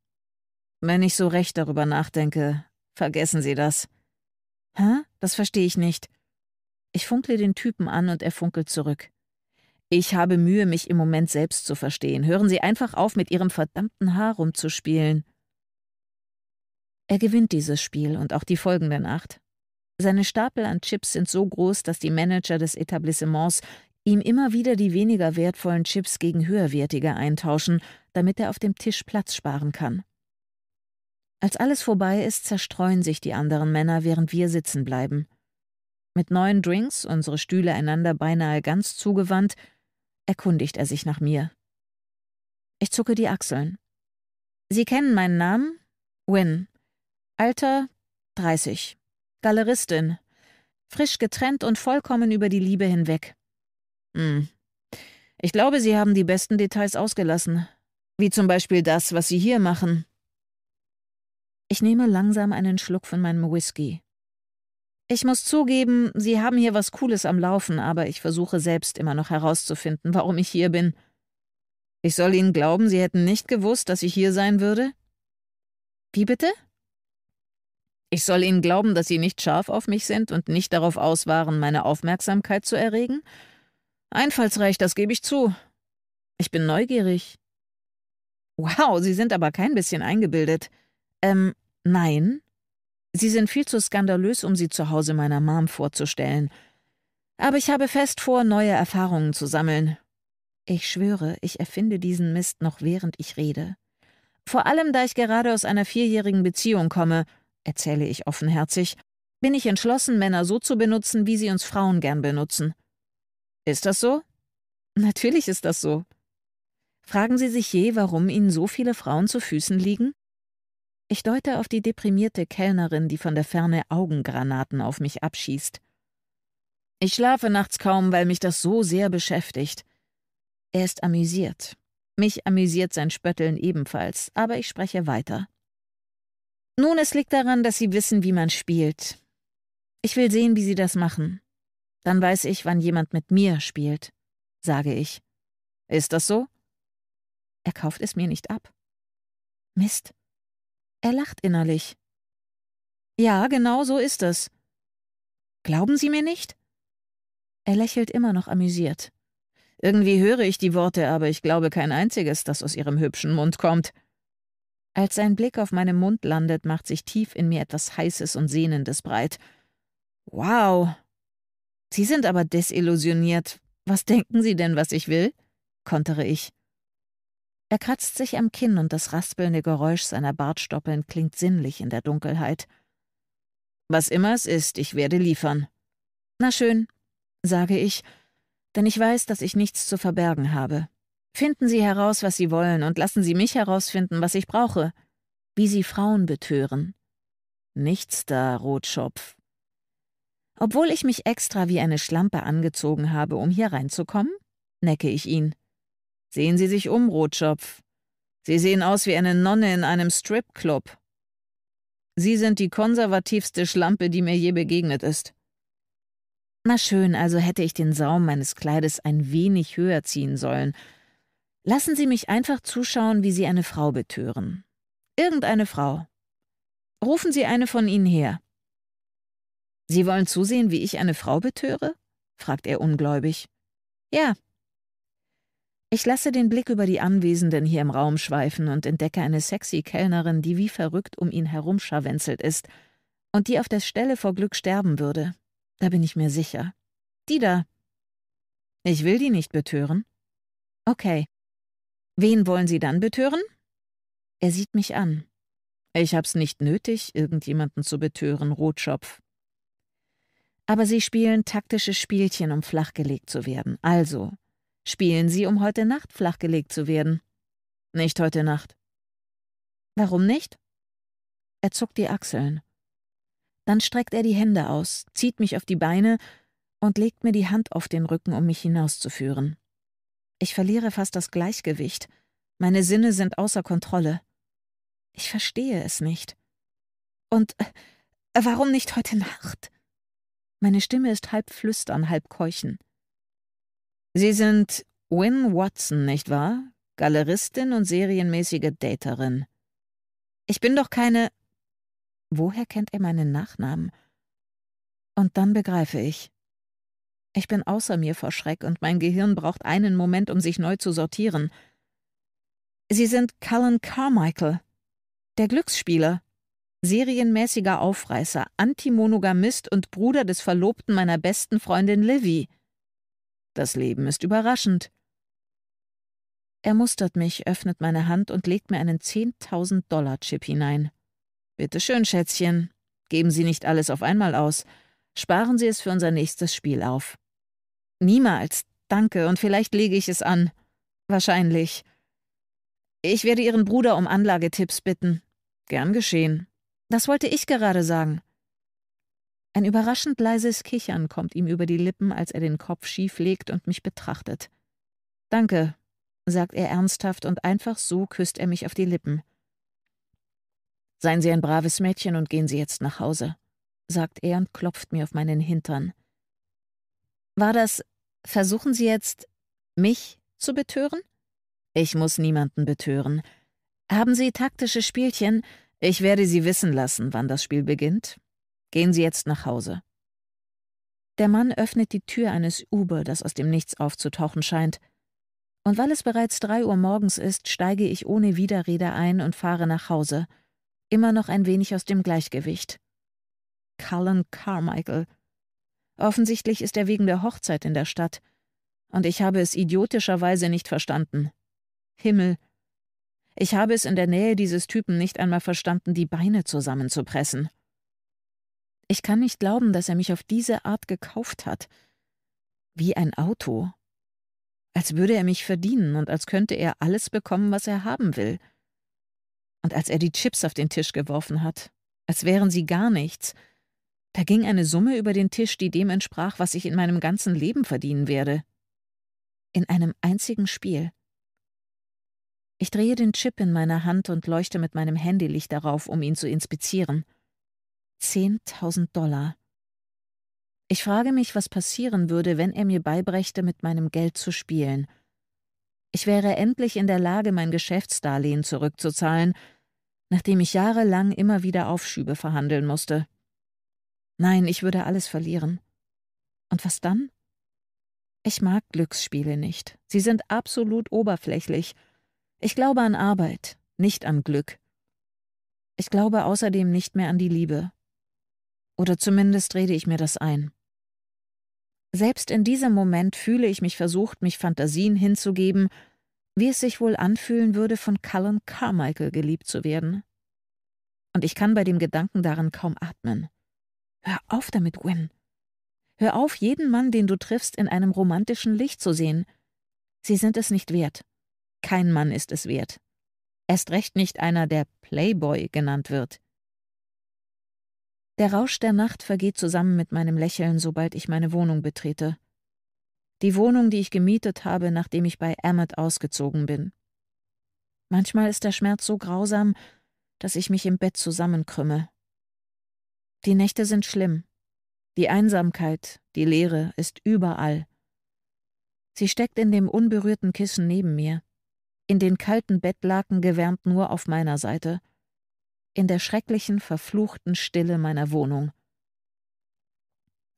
Wenn ich so recht darüber nachdenke, vergessen Sie das. Hä? Das verstehe ich nicht. Ich funkle den Typen an und er funkelt zurück. Ich habe Mühe, mich im Moment selbst zu verstehen. Hören Sie einfach auf, mit Ihrem verdammten Haar rumzuspielen. Er gewinnt dieses Spiel und auch die folgende Nacht. Seine Stapel an Chips sind so groß, dass die Manager des Etablissements ihm immer wieder die weniger wertvollen Chips gegen höherwertige eintauschen, damit er auf dem Tisch Platz sparen kann. Als alles vorbei ist, zerstreuen sich die anderen Männer, während wir sitzen bleiben. Mit neuen Drinks, unsere Stühle einander beinahe ganz zugewandt, erkundigt er sich nach mir. Ich zucke die Achseln. Sie kennen meinen Namen? Win. Alter 30. Galeristin. Frisch getrennt und vollkommen über die Liebe hinweg. Hm. Ich glaube, Sie haben die besten Details ausgelassen. Wie zum Beispiel das, was Sie hier machen. Ich nehme langsam einen Schluck von meinem Whisky. Ich muss zugeben, Sie haben hier was Cooles am Laufen, aber ich versuche selbst immer noch herauszufinden, warum ich hier bin. Ich soll Ihnen glauben, Sie hätten nicht gewusst, dass ich hier sein würde? Wie bitte? Ich soll Ihnen glauben, dass Sie nicht scharf auf mich sind und nicht darauf aus waren, meine Aufmerksamkeit zu erregen? Einfallsreich, das gebe ich zu. Ich bin neugierig. Wow, Sie sind aber kein bisschen eingebildet. Ähm, nein, Sie sind viel zu skandalös, um sie zu Hause meiner Mom vorzustellen. Aber ich habe fest vor, neue Erfahrungen zu sammeln. Ich schwöre, ich erfinde diesen Mist noch während ich rede. Vor allem, da ich gerade aus einer vierjährigen Beziehung komme, erzähle ich offenherzig, bin ich entschlossen, Männer so zu benutzen, wie sie uns Frauen gern benutzen. Ist das so? Natürlich ist das so. Fragen Sie sich je, warum Ihnen so viele Frauen zu Füßen liegen? Ich deute auf die deprimierte Kellnerin, die von der Ferne Augengranaten auf mich abschießt. Ich schlafe nachts kaum, weil mich das so sehr beschäftigt. Er ist amüsiert. Mich amüsiert sein Spötteln ebenfalls, aber ich spreche weiter. Nun, es liegt daran, dass Sie wissen, wie man spielt. Ich will sehen, wie Sie das machen. Dann weiß ich, wann jemand mit mir spielt, sage ich. Ist das so? Er kauft es mir nicht ab. Mist. Er lacht innerlich. Ja, genau so ist es. Glauben Sie mir nicht? Er lächelt immer noch amüsiert. Irgendwie höre ich die Worte, aber ich glaube kein einziges, das aus Ihrem hübschen Mund kommt. Als sein Blick auf meinem Mund landet, macht sich tief in mir etwas Heißes und Sehnendes breit. Wow. Sie sind aber desillusioniert. Was denken Sie denn, was ich will? kontere ich. Er kratzt sich am Kinn und das raspelnde Geräusch seiner Bartstoppeln klingt sinnlich in der Dunkelheit. Was immer es ist, ich werde liefern. Na schön, sage ich, denn ich weiß, dass ich nichts zu verbergen habe. Finden Sie heraus, was Sie wollen, und lassen Sie mich herausfinden, was ich brauche. Wie Sie Frauen betören. Nichts da, Rotschopf. Obwohl ich mich extra wie eine Schlampe angezogen habe, um hier reinzukommen, necke ich ihn. Sehen Sie sich um, Rotschopf. Sie sehen aus wie eine Nonne in einem Stripclub. Sie sind die konservativste Schlampe, die mir je begegnet ist. Na schön, also hätte ich den Saum meines Kleides ein wenig höher ziehen sollen. Lassen Sie mich einfach zuschauen, wie Sie eine Frau betören. Irgendeine Frau. Rufen Sie eine von Ihnen her. Sie wollen zusehen, wie ich eine Frau betöre? fragt er ungläubig. Ja, ich lasse den Blick über die Anwesenden hier im Raum schweifen und entdecke eine sexy Kellnerin, die wie verrückt um ihn herumscharwenzelt ist und die auf der Stelle vor Glück sterben würde. Da bin ich mir sicher. Die da. Ich will die nicht betören. Okay. Wen wollen Sie dann betören? Er sieht mich an. Ich hab's nicht nötig, irgendjemanden zu betören, Rotschopf. Aber sie spielen taktische Spielchen, um flachgelegt zu werden. Also, spielen sie, um heute Nacht flachgelegt zu werden. Nicht heute Nacht. Warum nicht? Er zuckt die Achseln. Dann streckt er die Hände aus, zieht mich auf die Beine und legt mir die Hand auf den Rücken, um mich hinauszuführen. Ich verliere fast das Gleichgewicht. Meine Sinne sind außer Kontrolle. Ich verstehe es nicht. Und äh, warum nicht heute Nacht? Meine Stimme ist halb flüstern, halb keuchen. Sie sind Win Watson, nicht wahr? Galeristin und serienmäßige Daterin. Ich bin doch keine. Woher kennt er meinen Nachnamen? Und dann begreife ich. Ich bin außer mir vor Schreck und mein Gehirn braucht einen Moment, um sich neu zu sortieren. Sie sind Cullen Carmichael, der Glücksspieler, serienmäßiger Aufreißer, Antimonogamist und Bruder des Verlobten meiner besten Freundin Livy. Das Leben ist überraschend. Er mustert mich, öffnet meine Hand und legt mir einen 10.000-Dollar-Chip hinein. Bitte schön, Schätzchen. Geben Sie nicht alles auf einmal aus. Sparen Sie es für unser nächstes Spiel auf. Niemals. Danke, und vielleicht lege ich es an. Wahrscheinlich. Ich werde Ihren Bruder um Anlagetipps bitten. Gern geschehen. Das wollte ich gerade sagen. Ein überraschend leises Kichern kommt ihm über die Lippen, als er den Kopf schief legt und mich betrachtet. Danke, sagt er ernsthaft und einfach so küsst er mich auf die Lippen. Seien Sie ein braves Mädchen und gehen Sie jetzt nach Hause, sagt er und klopft mir auf meinen Hintern. War das, versuchen Sie jetzt, mich zu betören? Ich muss niemanden betören. Haben Sie taktische Spielchen? Ich werde Sie wissen lassen, wann das Spiel beginnt, Gehen Sie jetzt nach Hause. Der Mann öffnet die Tür eines Uber, das aus dem Nichts aufzutauchen scheint. Und weil es bereits drei Uhr morgens ist, steige ich ohne Widerrede ein und fahre nach Hause. Immer noch ein wenig aus dem Gleichgewicht. Cullen Carmichael. Offensichtlich ist er wegen der Hochzeit in der Stadt. Und ich habe es idiotischerweise nicht verstanden. Himmel. Ich habe es in der Nähe dieses Typen nicht einmal verstanden, die Beine zusammenzupressen. Ich kann nicht glauben, dass er mich auf diese Art gekauft hat. Wie ein Auto. Als würde er mich verdienen und als könnte er alles bekommen, was er haben will. Und als er die Chips auf den Tisch geworfen hat, als wären sie gar nichts, da ging eine Summe über den Tisch, die dem entsprach, was ich in meinem ganzen Leben verdienen werde. In einem einzigen Spiel. Ich drehe den Chip in meiner Hand und leuchte mit meinem Handylicht darauf, um ihn zu inspizieren. 10.000 Dollar. Ich frage mich, was passieren würde, wenn er mir beibrächte, mit meinem Geld zu spielen. Ich wäre endlich in der Lage, mein Geschäftsdarlehen zurückzuzahlen, nachdem ich jahrelang immer wieder Aufschübe verhandeln musste. Nein, ich würde alles verlieren. Und was dann? Ich mag Glücksspiele nicht. Sie sind absolut oberflächlich. Ich glaube an Arbeit, nicht an Glück. Ich glaube außerdem nicht mehr an die Liebe. Oder zumindest rede ich mir das ein. Selbst in diesem Moment fühle ich mich versucht, mich Fantasien hinzugeben, wie es sich wohl anfühlen würde, von Cullen Carmichael geliebt zu werden. Und ich kann bei dem Gedanken daran kaum atmen. Hör auf damit, Gwen. Hör auf, jeden Mann, den du triffst, in einem romantischen Licht zu sehen. Sie sind es nicht wert. Kein Mann ist es wert. Erst recht nicht einer, der Playboy genannt wird. Der Rausch der Nacht vergeht zusammen mit meinem Lächeln, sobald ich meine Wohnung betrete. Die Wohnung, die ich gemietet habe, nachdem ich bei Emmet ausgezogen bin. Manchmal ist der Schmerz so grausam, dass ich mich im Bett zusammenkrümme. Die Nächte sind schlimm. Die Einsamkeit, die Leere ist überall. Sie steckt in dem unberührten Kissen neben mir. In den kalten Bettlaken gewärmt nur auf meiner Seite – in der schrecklichen, verfluchten Stille meiner Wohnung.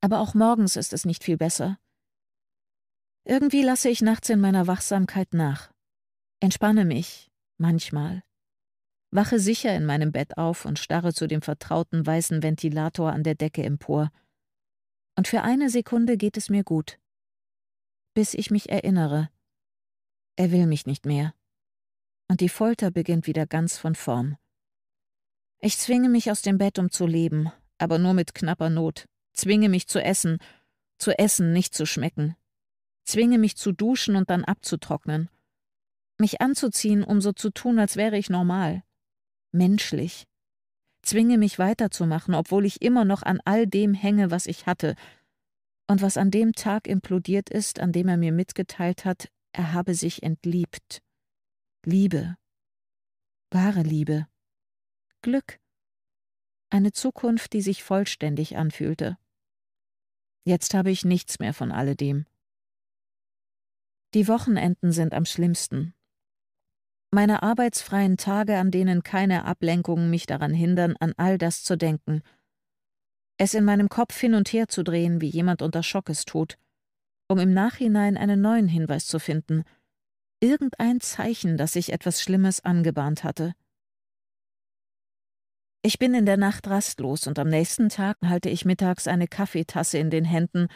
Aber auch morgens ist es nicht viel besser. Irgendwie lasse ich nachts in meiner Wachsamkeit nach, entspanne mich, manchmal, wache sicher in meinem Bett auf und starre zu dem vertrauten weißen Ventilator an der Decke empor. Und für eine Sekunde geht es mir gut, bis ich mich erinnere, er will mich nicht mehr. Und die Folter beginnt wieder ganz von vorn. Ich zwinge mich aus dem Bett, um zu leben, aber nur mit knapper Not. Zwinge mich zu essen, zu essen, nicht zu schmecken. Zwinge mich zu duschen und dann abzutrocknen. Mich anzuziehen, um so zu tun, als wäre ich normal. Menschlich. Zwinge mich weiterzumachen, obwohl ich immer noch an all dem hänge, was ich hatte. Und was an dem Tag implodiert ist, an dem er mir mitgeteilt hat, er habe sich entliebt. Liebe. Wahre Liebe. Glück. Eine Zukunft, die sich vollständig anfühlte. Jetzt habe ich nichts mehr von alledem. Die Wochenenden sind am schlimmsten. Meine arbeitsfreien Tage, an denen keine Ablenkungen mich daran hindern, an all das zu denken, es in meinem Kopf hin und her zu drehen, wie jemand unter Schock es tut, um im Nachhinein einen neuen Hinweis zu finden, irgendein Zeichen, dass sich etwas Schlimmes angebahnt hatte. Ich bin in der Nacht rastlos und am nächsten Tag halte ich mittags eine Kaffeetasse in den Händen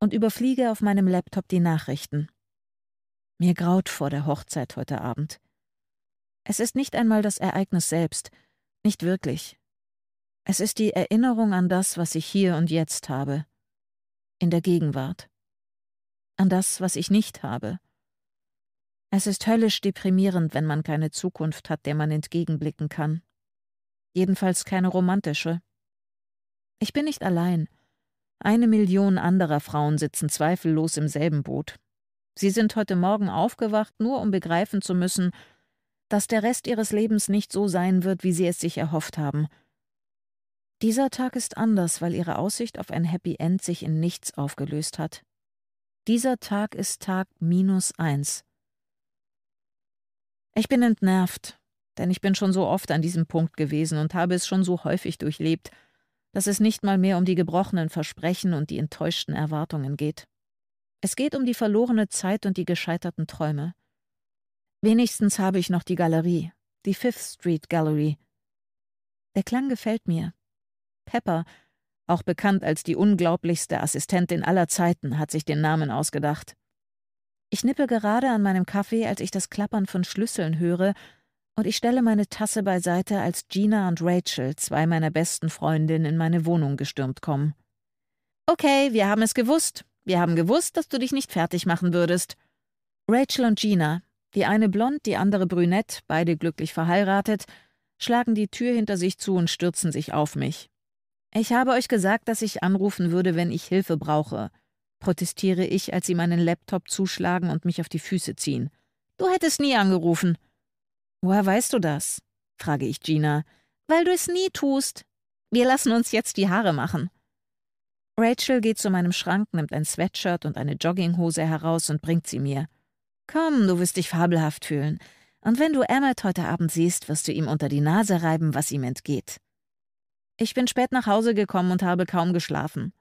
und überfliege auf meinem Laptop die Nachrichten. Mir graut vor der Hochzeit heute Abend. Es ist nicht einmal das Ereignis selbst, nicht wirklich. Es ist die Erinnerung an das, was ich hier und jetzt habe, in der Gegenwart, an das, was ich nicht habe. Es ist höllisch deprimierend, wenn man keine Zukunft hat, der man entgegenblicken kann jedenfalls keine romantische. Ich bin nicht allein. Eine Million anderer Frauen sitzen zweifellos im selben Boot. Sie sind heute Morgen aufgewacht, nur um begreifen zu müssen, dass der Rest ihres Lebens nicht so sein wird, wie sie es sich erhofft haben. Dieser Tag ist anders, weil ihre Aussicht auf ein Happy End sich in nichts aufgelöst hat. Dieser Tag ist Tag minus eins. Ich bin entnervt, denn ich bin schon so oft an diesem Punkt gewesen und habe es schon so häufig durchlebt, dass es nicht mal mehr um die gebrochenen Versprechen und die enttäuschten Erwartungen geht. Es geht um die verlorene Zeit und die gescheiterten Träume. Wenigstens habe ich noch die Galerie, die Fifth Street Gallery. Der Klang gefällt mir. Pepper, auch bekannt als die unglaublichste Assistentin aller Zeiten, hat sich den Namen ausgedacht. Ich nippe gerade an meinem Kaffee, als ich das Klappern von Schlüsseln höre und ich stelle meine Tasse beiseite, als Gina und Rachel, zwei meiner besten Freundinnen, in meine Wohnung gestürmt kommen. Okay, wir haben es gewusst. Wir haben gewusst, dass du dich nicht fertig machen würdest. Rachel und Gina, die eine blond, die andere brünett, beide glücklich verheiratet, schlagen die Tür hinter sich zu und stürzen sich auf mich. Ich habe euch gesagt, dass ich anrufen würde, wenn ich Hilfe brauche, protestiere ich, als sie meinen Laptop zuschlagen und mich auf die Füße ziehen. Du hättest nie angerufen. Woher weißt du das? frage ich Gina. Weil du es nie tust. Wir lassen uns jetzt die Haare machen. Rachel geht zu meinem Schrank, nimmt ein Sweatshirt und eine Jogginghose heraus und bringt sie mir. Komm, du wirst dich fabelhaft fühlen. Und wenn du Emmett heute Abend siehst, wirst du ihm unter die Nase reiben, was ihm entgeht. Ich bin spät nach Hause gekommen und habe kaum geschlafen.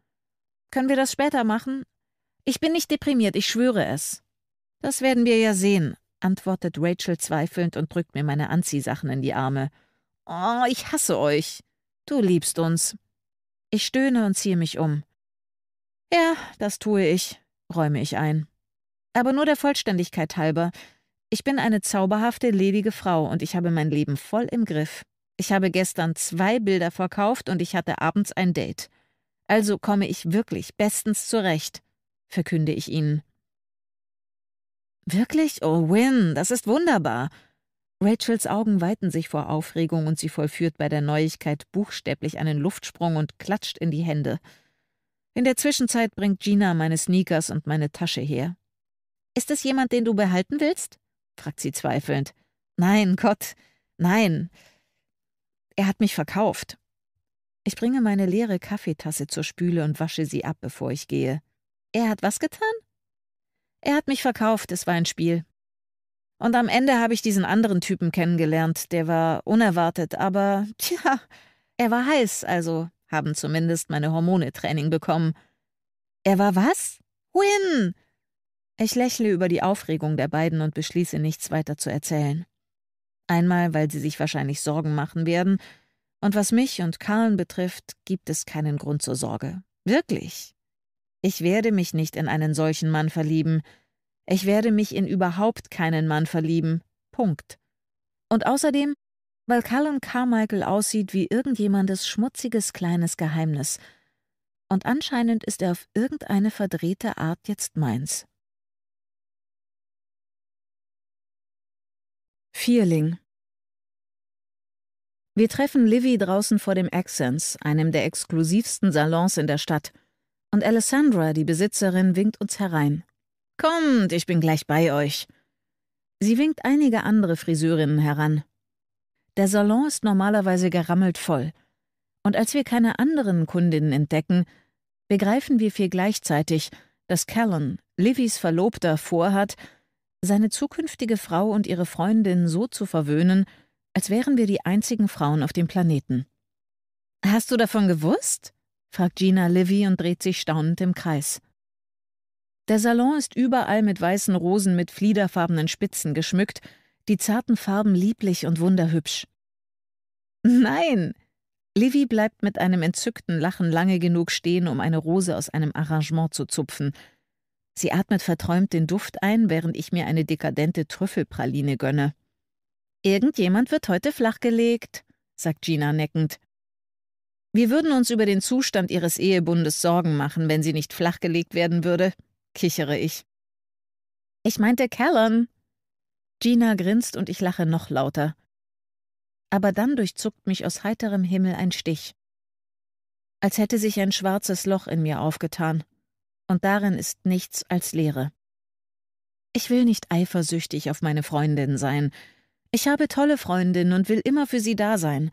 Können wir das später machen? Ich bin nicht deprimiert, ich schwöre es. Das werden wir ja sehen, antwortet Rachel zweifelnd und drückt mir meine Anziehsachen in die Arme. Oh, ich hasse euch. Du liebst uns. Ich stöhne und ziehe mich um. Ja, das tue ich, räume ich ein. Aber nur der Vollständigkeit halber. Ich bin eine zauberhafte, ledige Frau und ich habe mein Leben voll im Griff. Ich habe gestern zwei Bilder verkauft und ich hatte abends ein Date. Also komme ich wirklich bestens zurecht, verkünde ich ihnen. Wirklich? Oh, Win, das ist wunderbar. Rachels Augen weiten sich vor Aufregung und sie vollführt bei der Neuigkeit buchstäblich einen Luftsprung und klatscht in die Hände. In der Zwischenzeit bringt Gina meine Sneakers und meine Tasche her. Ist es jemand, den du behalten willst? fragt sie zweifelnd. Nein, Gott, nein. Er hat mich verkauft. Ich bringe meine leere Kaffeetasse zur Spüle und wasche sie ab, bevor ich gehe. Er hat was getan? Er hat mich verkauft, es war ein Spiel. Und am Ende habe ich diesen anderen Typen kennengelernt, der war unerwartet, aber tja, er war heiß, also haben zumindest meine Hormone Training bekommen. Er war was? Win! Ich lächle über die Aufregung der beiden und beschließe nichts weiter zu erzählen. Einmal, weil sie sich wahrscheinlich Sorgen machen werden, und was mich und Karl betrifft, gibt es keinen Grund zur Sorge. Wirklich. Ich werde mich nicht in einen solchen Mann verlieben. Ich werde mich in überhaupt keinen Mann verlieben. Punkt. Und außerdem, weil Callum Carmichael aussieht wie irgendjemandes schmutziges kleines Geheimnis. Und anscheinend ist er auf irgendeine verdrehte Art jetzt meins. Vierling Wir treffen Livy draußen vor dem Accents, einem der exklusivsten Salons in der Stadt und Alessandra, die Besitzerin, winkt uns herein. Kommt, ich bin gleich bei euch. Sie winkt einige andere Friseurinnen heran. Der Salon ist normalerweise gerammelt voll. Und als wir keine anderen Kundinnen entdecken, begreifen wir viel gleichzeitig, dass Callan, Livys Verlobter, vorhat, seine zukünftige Frau und ihre Freundin so zu verwöhnen, als wären wir die einzigen Frauen auf dem Planeten. Hast du davon gewusst? fragt Gina Livy und dreht sich staunend im Kreis. Der Salon ist überall mit weißen Rosen mit fliederfarbenen Spitzen geschmückt, die zarten Farben lieblich und wunderhübsch. Nein! Livy bleibt mit einem entzückten Lachen lange genug stehen, um eine Rose aus einem Arrangement zu zupfen. Sie atmet verträumt den Duft ein, während ich mir eine dekadente Trüffelpraline gönne. Irgendjemand wird heute flachgelegt, sagt Gina neckend. Wir würden uns über den Zustand ihres Ehebundes Sorgen machen, wenn sie nicht flachgelegt werden würde, kichere ich. Ich meinte Callan. Gina grinst und ich lache noch lauter. Aber dann durchzuckt mich aus heiterem Himmel ein Stich. Als hätte sich ein schwarzes Loch in mir aufgetan. Und darin ist nichts als Leere. Ich will nicht eifersüchtig auf meine Freundin sein. Ich habe tolle Freundinnen und will immer für sie da sein.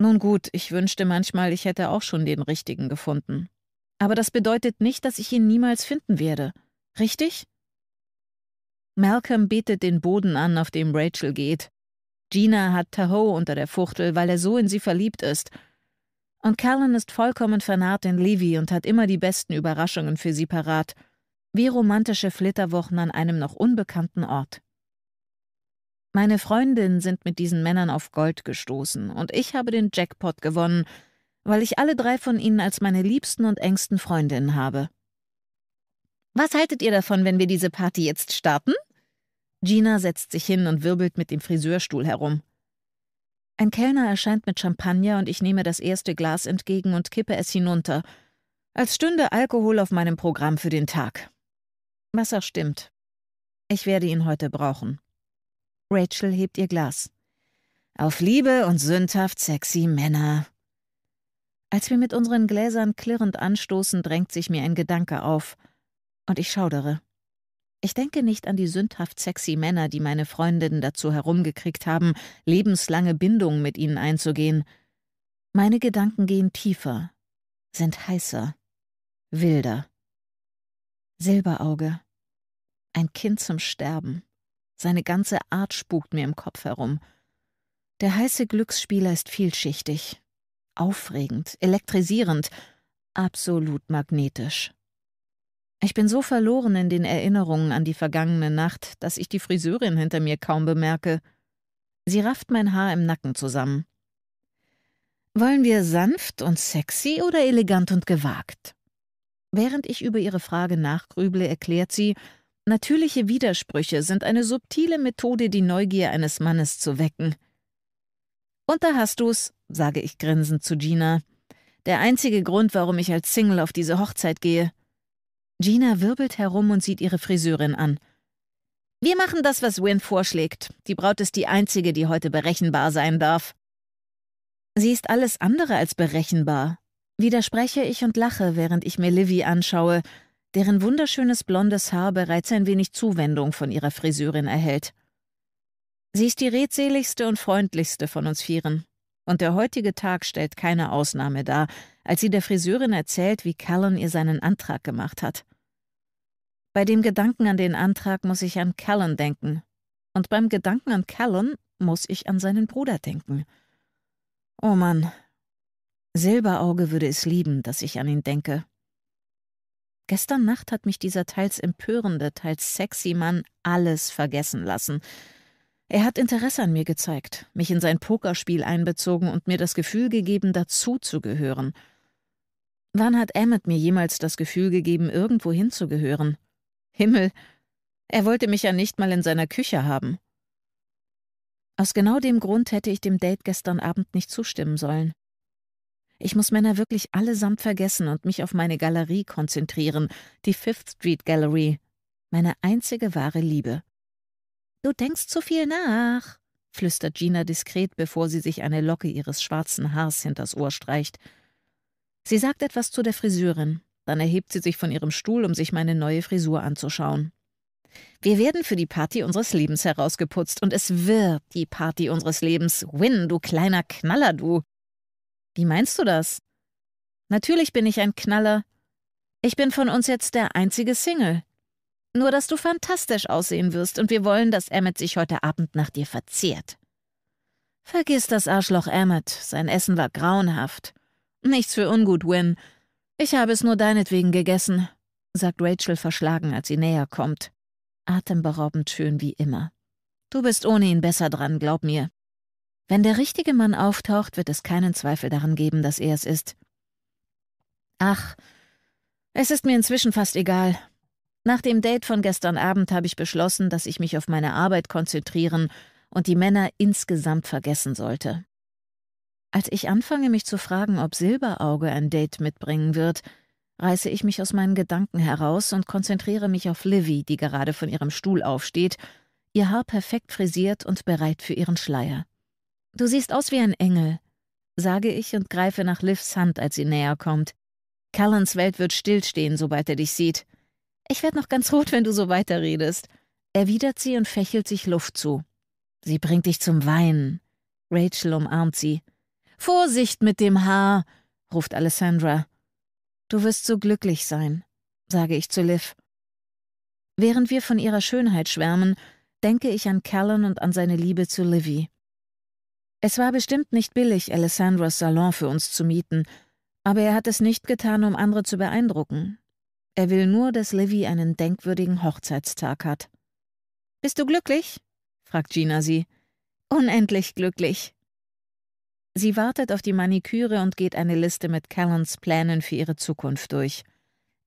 Nun gut, ich wünschte manchmal, ich hätte auch schon den richtigen gefunden. Aber das bedeutet nicht, dass ich ihn niemals finden werde. Richtig? Malcolm betet den Boden an, auf dem Rachel geht. Gina hat Tahoe unter der Fuchtel, weil er so in sie verliebt ist. Und Callan ist vollkommen vernarrt in Levi und hat immer die besten Überraschungen für sie parat. Wie romantische Flitterwochen an einem noch unbekannten Ort. Meine Freundinnen sind mit diesen Männern auf Gold gestoßen und ich habe den Jackpot gewonnen, weil ich alle drei von ihnen als meine liebsten und engsten Freundinnen habe. Was haltet ihr davon, wenn wir diese Party jetzt starten? Gina setzt sich hin und wirbelt mit dem Friseurstuhl herum. Ein Kellner erscheint mit Champagner und ich nehme das erste Glas entgegen und kippe es hinunter, als stünde Alkohol auf meinem Programm für den Tag. Wasser stimmt. Ich werde ihn heute brauchen. Rachel hebt ihr Glas. Auf Liebe und sündhaft sexy Männer. Als wir mit unseren Gläsern klirrend anstoßen, drängt sich mir ein Gedanke auf. Und ich schaudere. Ich denke nicht an die sündhaft sexy Männer, die meine Freundinnen dazu herumgekriegt haben, lebenslange Bindungen mit ihnen einzugehen. Meine Gedanken gehen tiefer, sind heißer, wilder. Silberauge. Ein Kind zum Sterben. Seine ganze Art spukt mir im Kopf herum. Der heiße Glücksspieler ist vielschichtig, aufregend, elektrisierend, absolut magnetisch. Ich bin so verloren in den Erinnerungen an die vergangene Nacht, dass ich die Friseurin hinter mir kaum bemerke. Sie rafft mein Haar im Nacken zusammen. Wollen wir sanft und sexy oder elegant und gewagt? Während ich über ihre Frage nachgrüble, erklärt sie, Natürliche Widersprüche sind eine subtile Methode, die Neugier eines Mannes zu wecken. Und da hast du's, sage ich grinsend zu Gina. Der einzige Grund, warum ich als Single auf diese Hochzeit gehe. Gina wirbelt herum und sieht ihre Friseurin an. Wir machen das, was Win vorschlägt. Die Braut ist die einzige, die heute berechenbar sein darf. Sie ist alles andere als berechenbar, widerspreche ich und lache, während ich mir Livy anschaue, deren wunderschönes blondes Haar bereits ein wenig Zuwendung von ihrer Friseurin erhält. Sie ist die redseligste und freundlichste von uns Vieren. Und der heutige Tag stellt keine Ausnahme dar, als sie der Friseurin erzählt, wie Callan ihr seinen Antrag gemacht hat. Bei dem Gedanken an den Antrag muss ich an Callan denken. Und beim Gedanken an Callan muss ich an seinen Bruder denken. Oh Mann. Silberauge würde es lieben, dass ich an ihn denke. Gestern Nacht hat mich dieser teils empörende, teils sexy Mann alles vergessen lassen. Er hat Interesse an mir gezeigt, mich in sein Pokerspiel einbezogen und mir das Gefühl gegeben, dazuzugehören. Wann hat Emmett mir jemals das Gefühl gegeben, irgendwo hinzugehören? Himmel, er wollte mich ja nicht mal in seiner Küche haben. Aus genau dem Grund hätte ich dem Date gestern Abend nicht zustimmen sollen. Ich muss Männer wirklich allesamt vergessen und mich auf meine Galerie konzentrieren, die Fifth Street Gallery, meine einzige wahre Liebe. Du denkst zu viel nach, flüstert Gina diskret, bevor sie sich eine Locke ihres schwarzen Haars hinters Ohr streicht. Sie sagt etwas zu der Friseurin, dann erhebt sie sich von ihrem Stuhl, um sich meine neue Frisur anzuschauen. Wir werden für die Party unseres Lebens herausgeputzt und es wird die Party unseres Lebens. Win, du kleiner Knaller, du. Wie meinst du das? Natürlich bin ich ein Knaller. Ich bin von uns jetzt der einzige Single. Nur, dass du fantastisch aussehen wirst und wir wollen, dass Emmett sich heute Abend nach dir verzehrt. Vergiss das Arschloch Emmett, Sein Essen war grauenhaft. Nichts für ungut, Win. Ich habe es nur deinetwegen gegessen, sagt Rachel verschlagen, als sie näher kommt. Atemberaubend schön wie immer. Du bist ohne ihn besser dran, glaub mir. Wenn der richtige Mann auftaucht, wird es keinen Zweifel daran geben, dass er es ist. Ach, es ist mir inzwischen fast egal. Nach dem Date von gestern Abend habe ich beschlossen, dass ich mich auf meine Arbeit konzentrieren und die Männer insgesamt vergessen sollte. Als ich anfange, mich zu fragen, ob Silberauge ein Date mitbringen wird, reiße ich mich aus meinen Gedanken heraus und konzentriere mich auf Livy, die gerade von ihrem Stuhl aufsteht, ihr Haar perfekt frisiert und bereit für ihren Schleier. Du siehst aus wie ein Engel, sage ich und greife nach Livs Hand, als sie näher kommt. Callans Welt wird stillstehen, sobald er dich sieht. Ich werde noch ganz rot, wenn du so weiterredest, erwidert sie und fächelt sich Luft zu. Sie bringt dich zum Weinen. Rachel umarmt sie. Vorsicht mit dem Haar, ruft Alessandra. Du wirst so glücklich sein, sage ich zu Liv. Während wir von ihrer Schönheit schwärmen, denke ich an Callan und an seine Liebe zu Livy. Es war bestimmt nicht billig, Alessandros Salon für uns zu mieten, aber er hat es nicht getan, um andere zu beeindrucken. Er will nur, dass Livy einen denkwürdigen Hochzeitstag hat. Bist du glücklich? fragt Gina sie. Unendlich glücklich. Sie wartet auf die Maniküre und geht eine Liste mit Callans Plänen für ihre Zukunft durch.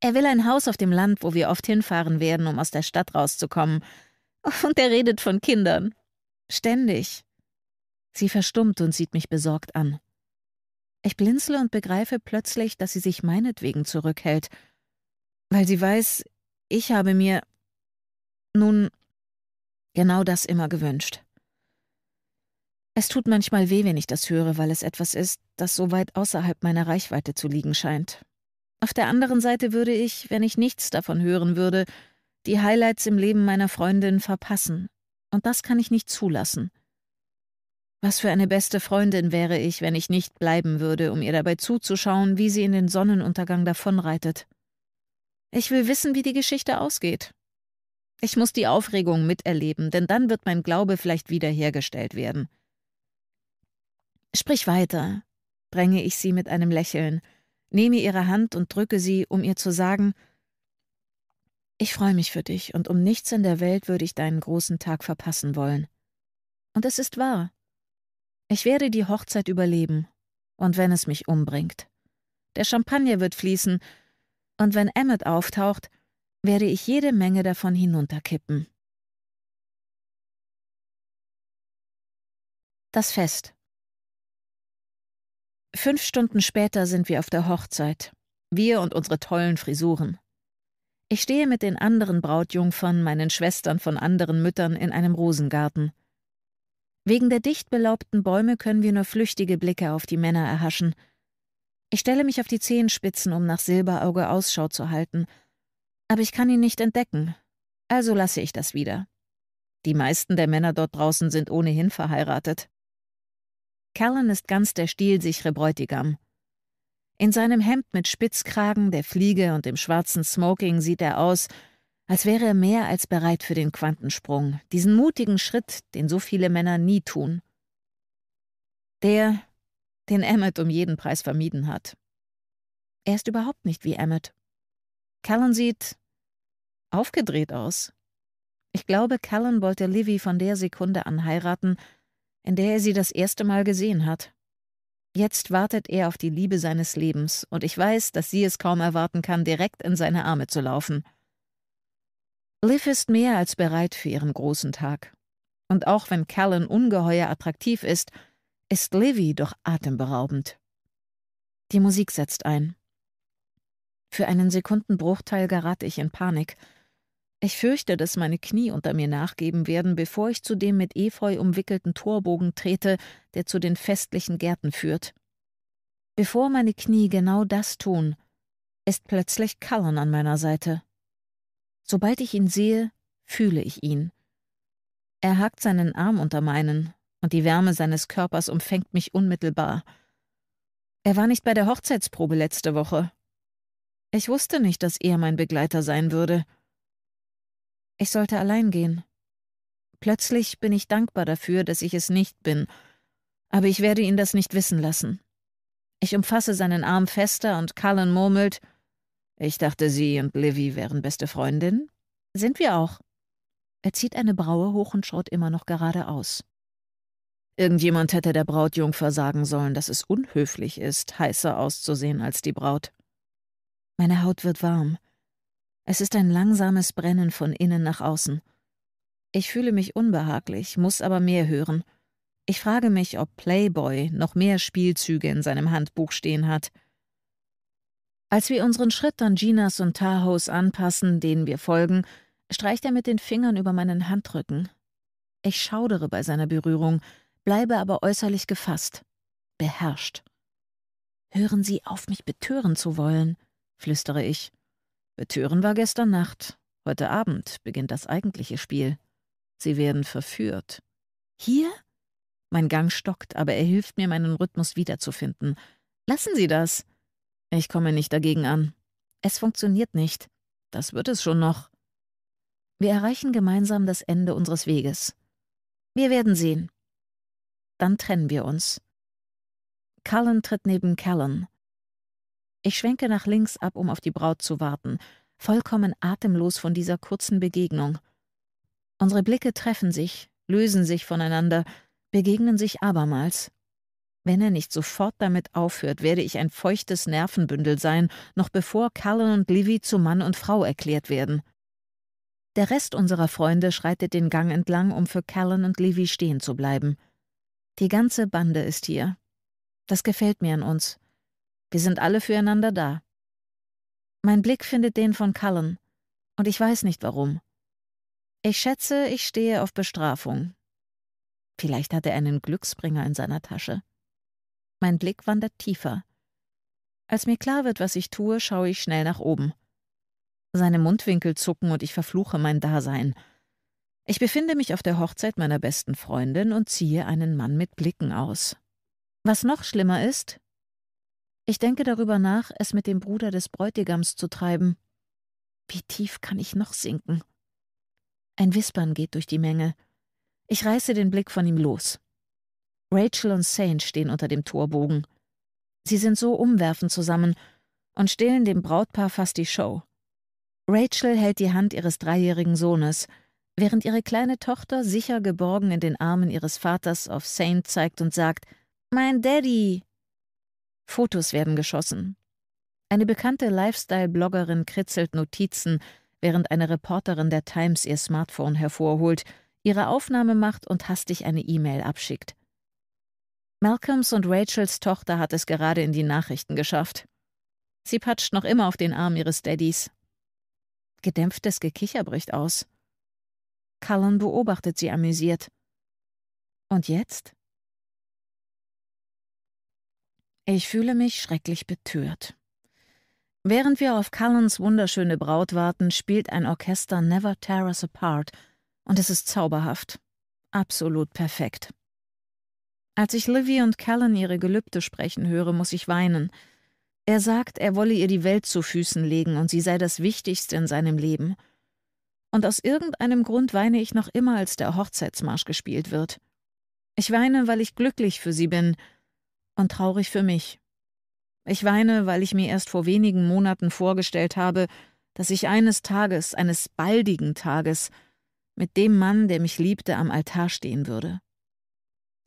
Er will ein Haus auf dem Land, wo wir oft hinfahren werden, um aus der Stadt rauszukommen. Und er redet von Kindern. Ständig. Sie verstummt und sieht mich besorgt an. Ich blinzle und begreife plötzlich, dass sie sich meinetwegen zurückhält, weil sie weiß, ich habe mir nun genau das immer gewünscht. Es tut manchmal weh, wenn ich das höre, weil es etwas ist, das so weit außerhalb meiner Reichweite zu liegen scheint. Auf der anderen Seite würde ich, wenn ich nichts davon hören würde, die Highlights im Leben meiner Freundin verpassen, und das kann ich nicht zulassen. Was für eine beste Freundin wäre ich, wenn ich nicht bleiben würde, um ihr dabei zuzuschauen, wie sie in den Sonnenuntergang davonreitet. Ich will wissen, wie die Geschichte ausgeht. Ich muss die Aufregung miterleben, denn dann wird mein Glaube vielleicht wiederhergestellt werden. Sprich weiter, dränge ich sie mit einem Lächeln, nehme ihre Hand und drücke sie, um ihr zu sagen, ich freue mich für dich und um nichts in der Welt würde ich deinen großen Tag verpassen wollen. Und es ist wahr. Ich werde die Hochzeit überleben, und wenn es mich umbringt. Der Champagner wird fließen, und wenn Emmet auftaucht, werde ich jede Menge davon hinunterkippen. Das Fest. Fünf Stunden später sind wir auf der Hochzeit, wir und unsere tollen Frisuren. Ich stehe mit den anderen Brautjungfern, meinen Schwestern von anderen Müttern in einem Rosengarten. Wegen der dicht belaubten Bäume können wir nur flüchtige Blicke auf die Männer erhaschen. Ich stelle mich auf die Zehenspitzen, um nach Silberauge Ausschau zu halten. Aber ich kann ihn nicht entdecken, also lasse ich das wieder. Die meisten der Männer dort draußen sind ohnehin verheiratet. Callan ist ganz der stilsichere Bräutigam. In seinem Hemd mit Spitzkragen, der Fliege und dem schwarzen Smoking sieht er aus, als wäre er mehr als bereit für den Quantensprung, diesen mutigen Schritt, den so viele Männer nie tun. Der, den Emmett um jeden Preis vermieden hat. Er ist überhaupt nicht wie Emmett. Callan sieht aufgedreht aus. Ich glaube, Callan wollte Livy von der Sekunde an heiraten, in der er sie das erste Mal gesehen hat. Jetzt wartet er auf die Liebe seines Lebens, und ich weiß, dass sie es kaum erwarten kann, direkt in seine Arme zu laufen. Liv ist mehr als bereit für ihren großen Tag. Und auch wenn Callan ungeheuer attraktiv ist, ist Livy doch atemberaubend. Die Musik setzt ein. Für einen Sekundenbruchteil gerate ich in Panik. Ich fürchte, dass meine Knie unter mir nachgeben werden, bevor ich zu dem mit Efeu umwickelten Torbogen trete, der zu den festlichen Gärten führt. Bevor meine Knie genau das tun, ist plötzlich Callan an meiner Seite. Sobald ich ihn sehe, fühle ich ihn. Er hakt seinen Arm unter meinen, und die Wärme seines Körpers umfängt mich unmittelbar. Er war nicht bei der Hochzeitsprobe letzte Woche. Ich wusste nicht, dass er mein Begleiter sein würde. Ich sollte allein gehen. Plötzlich bin ich dankbar dafür, dass ich es nicht bin, aber ich werde ihn das nicht wissen lassen. Ich umfasse seinen Arm fester und Cullen murmelt ich dachte, Sie und Livy wären beste Freundin. Sind wir auch. Er zieht eine Braue hoch und schaut immer noch geradeaus. Irgendjemand hätte der Brautjungfer sagen sollen, dass es unhöflich ist, heißer auszusehen als die Braut. Meine Haut wird warm. Es ist ein langsames Brennen von innen nach außen. Ich fühle mich unbehaglich, muss aber mehr hören. Ich frage mich, ob Playboy noch mehr Spielzüge in seinem Handbuch stehen hat – als wir unseren Schritt an Ginas und Tahos anpassen, denen wir folgen, streicht er mit den Fingern über meinen Handrücken. Ich schaudere bei seiner Berührung, bleibe aber äußerlich gefasst, beherrscht. Hören Sie auf, mich betören zu wollen, flüstere ich. Betören war gestern Nacht. Heute Abend beginnt das eigentliche Spiel. Sie werden verführt. Hier? Mein Gang stockt, aber er hilft mir, meinen Rhythmus wiederzufinden. Lassen Sie das. Ich komme nicht dagegen an. Es funktioniert nicht. Das wird es schon noch. Wir erreichen gemeinsam das Ende unseres Weges. Wir werden sehen. Dann trennen wir uns. Cullen tritt neben Callan. Ich schwenke nach links ab, um auf die Braut zu warten, vollkommen atemlos von dieser kurzen Begegnung. Unsere Blicke treffen sich, lösen sich voneinander, begegnen sich abermals. Wenn er nicht sofort damit aufhört, werde ich ein feuchtes Nervenbündel sein, noch bevor Callan und Livy zu Mann und Frau erklärt werden. Der Rest unserer Freunde schreitet den Gang entlang, um für Callan und Livy stehen zu bleiben. Die ganze Bande ist hier. Das gefällt mir an uns. Wir sind alle füreinander da. Mein Blick findet den von Cullen, und ich weiß nicht warum. Ich schätze, ich stehe auf Bestrafung. Vielleicht hat er einen Glücksbringer in seiner Tasche. Mein Blick wandert tiefer. Als mir klar wird, was ich tue, schaue ich schnell nach oben. Seine Mundwinkel zucken und ich verfluche mein Dasein. Ich befinde mich auf der Hochzeit meiner besten Freundin und ziehe einen Mann mit Blicken aus. Was noch schlimmer ist, ich denke darüber nach, es mit dem Bruder des Bräutigams zu treiben. Wie tief kann ich noch sinken? Ein Wispern geht durch die Menge. Ich reiße den Blick von ihm los. Rachel und Sane stehen unter dem Torbogen. Sie sind so umwerfend zusammen und stillen dem Brautpaar fast die Show. Rachel hält die Hand ihres dreijährigen Sohnes, während ihre kleine Tochter sicher geborgen in den Armen ihres Vaters auf Sane zeigt und sagt: Mein Daddy! Fotos werden geschossen. Eine bekannte Lifestyle-Bloggerin kritzelt Notizen, während eine Reporterin der Times ihr Smartphone hervorholt, ihre Aufnahme macht und hastig eine E-Mail abschickt. Malcolms und Rachels Tochter hat es gerade in die Nachrichten geschafft. Sie patscht noch immer auf den Arm ihres Daddys. Gedämpftes Gekicher bricht aus. Cullen beobachtet sie amüsiert. Und jetzt? Ich fühle mich schrecklich betört. Während wir auf Cullens wunderschöne Braut warten, spielt ein Orchester Never Tear Us Apart und es ist zauberhaft. Absolut perfekt. Als ich Livy und Callan ihre Gelübde sprechen höre, muss ich weinen. Er sagt, er wolle ihr die Welt zu Füßen legen und sie sei das Wichtigste in seinem Leben. Und aus irgendeinem Grund weine ich noch immer, als der Hochzeitsmarsch gespielt wird. Ich weine, weil ich glücklich für sie bin und traurig für mich. Ich weine, weil ich mir erst vor wenigen Monaten vorgestellt habe, dass ich eines Tages, eines baldigen Tages, mit dem Mann, der mich liebte, am Altar stehen würde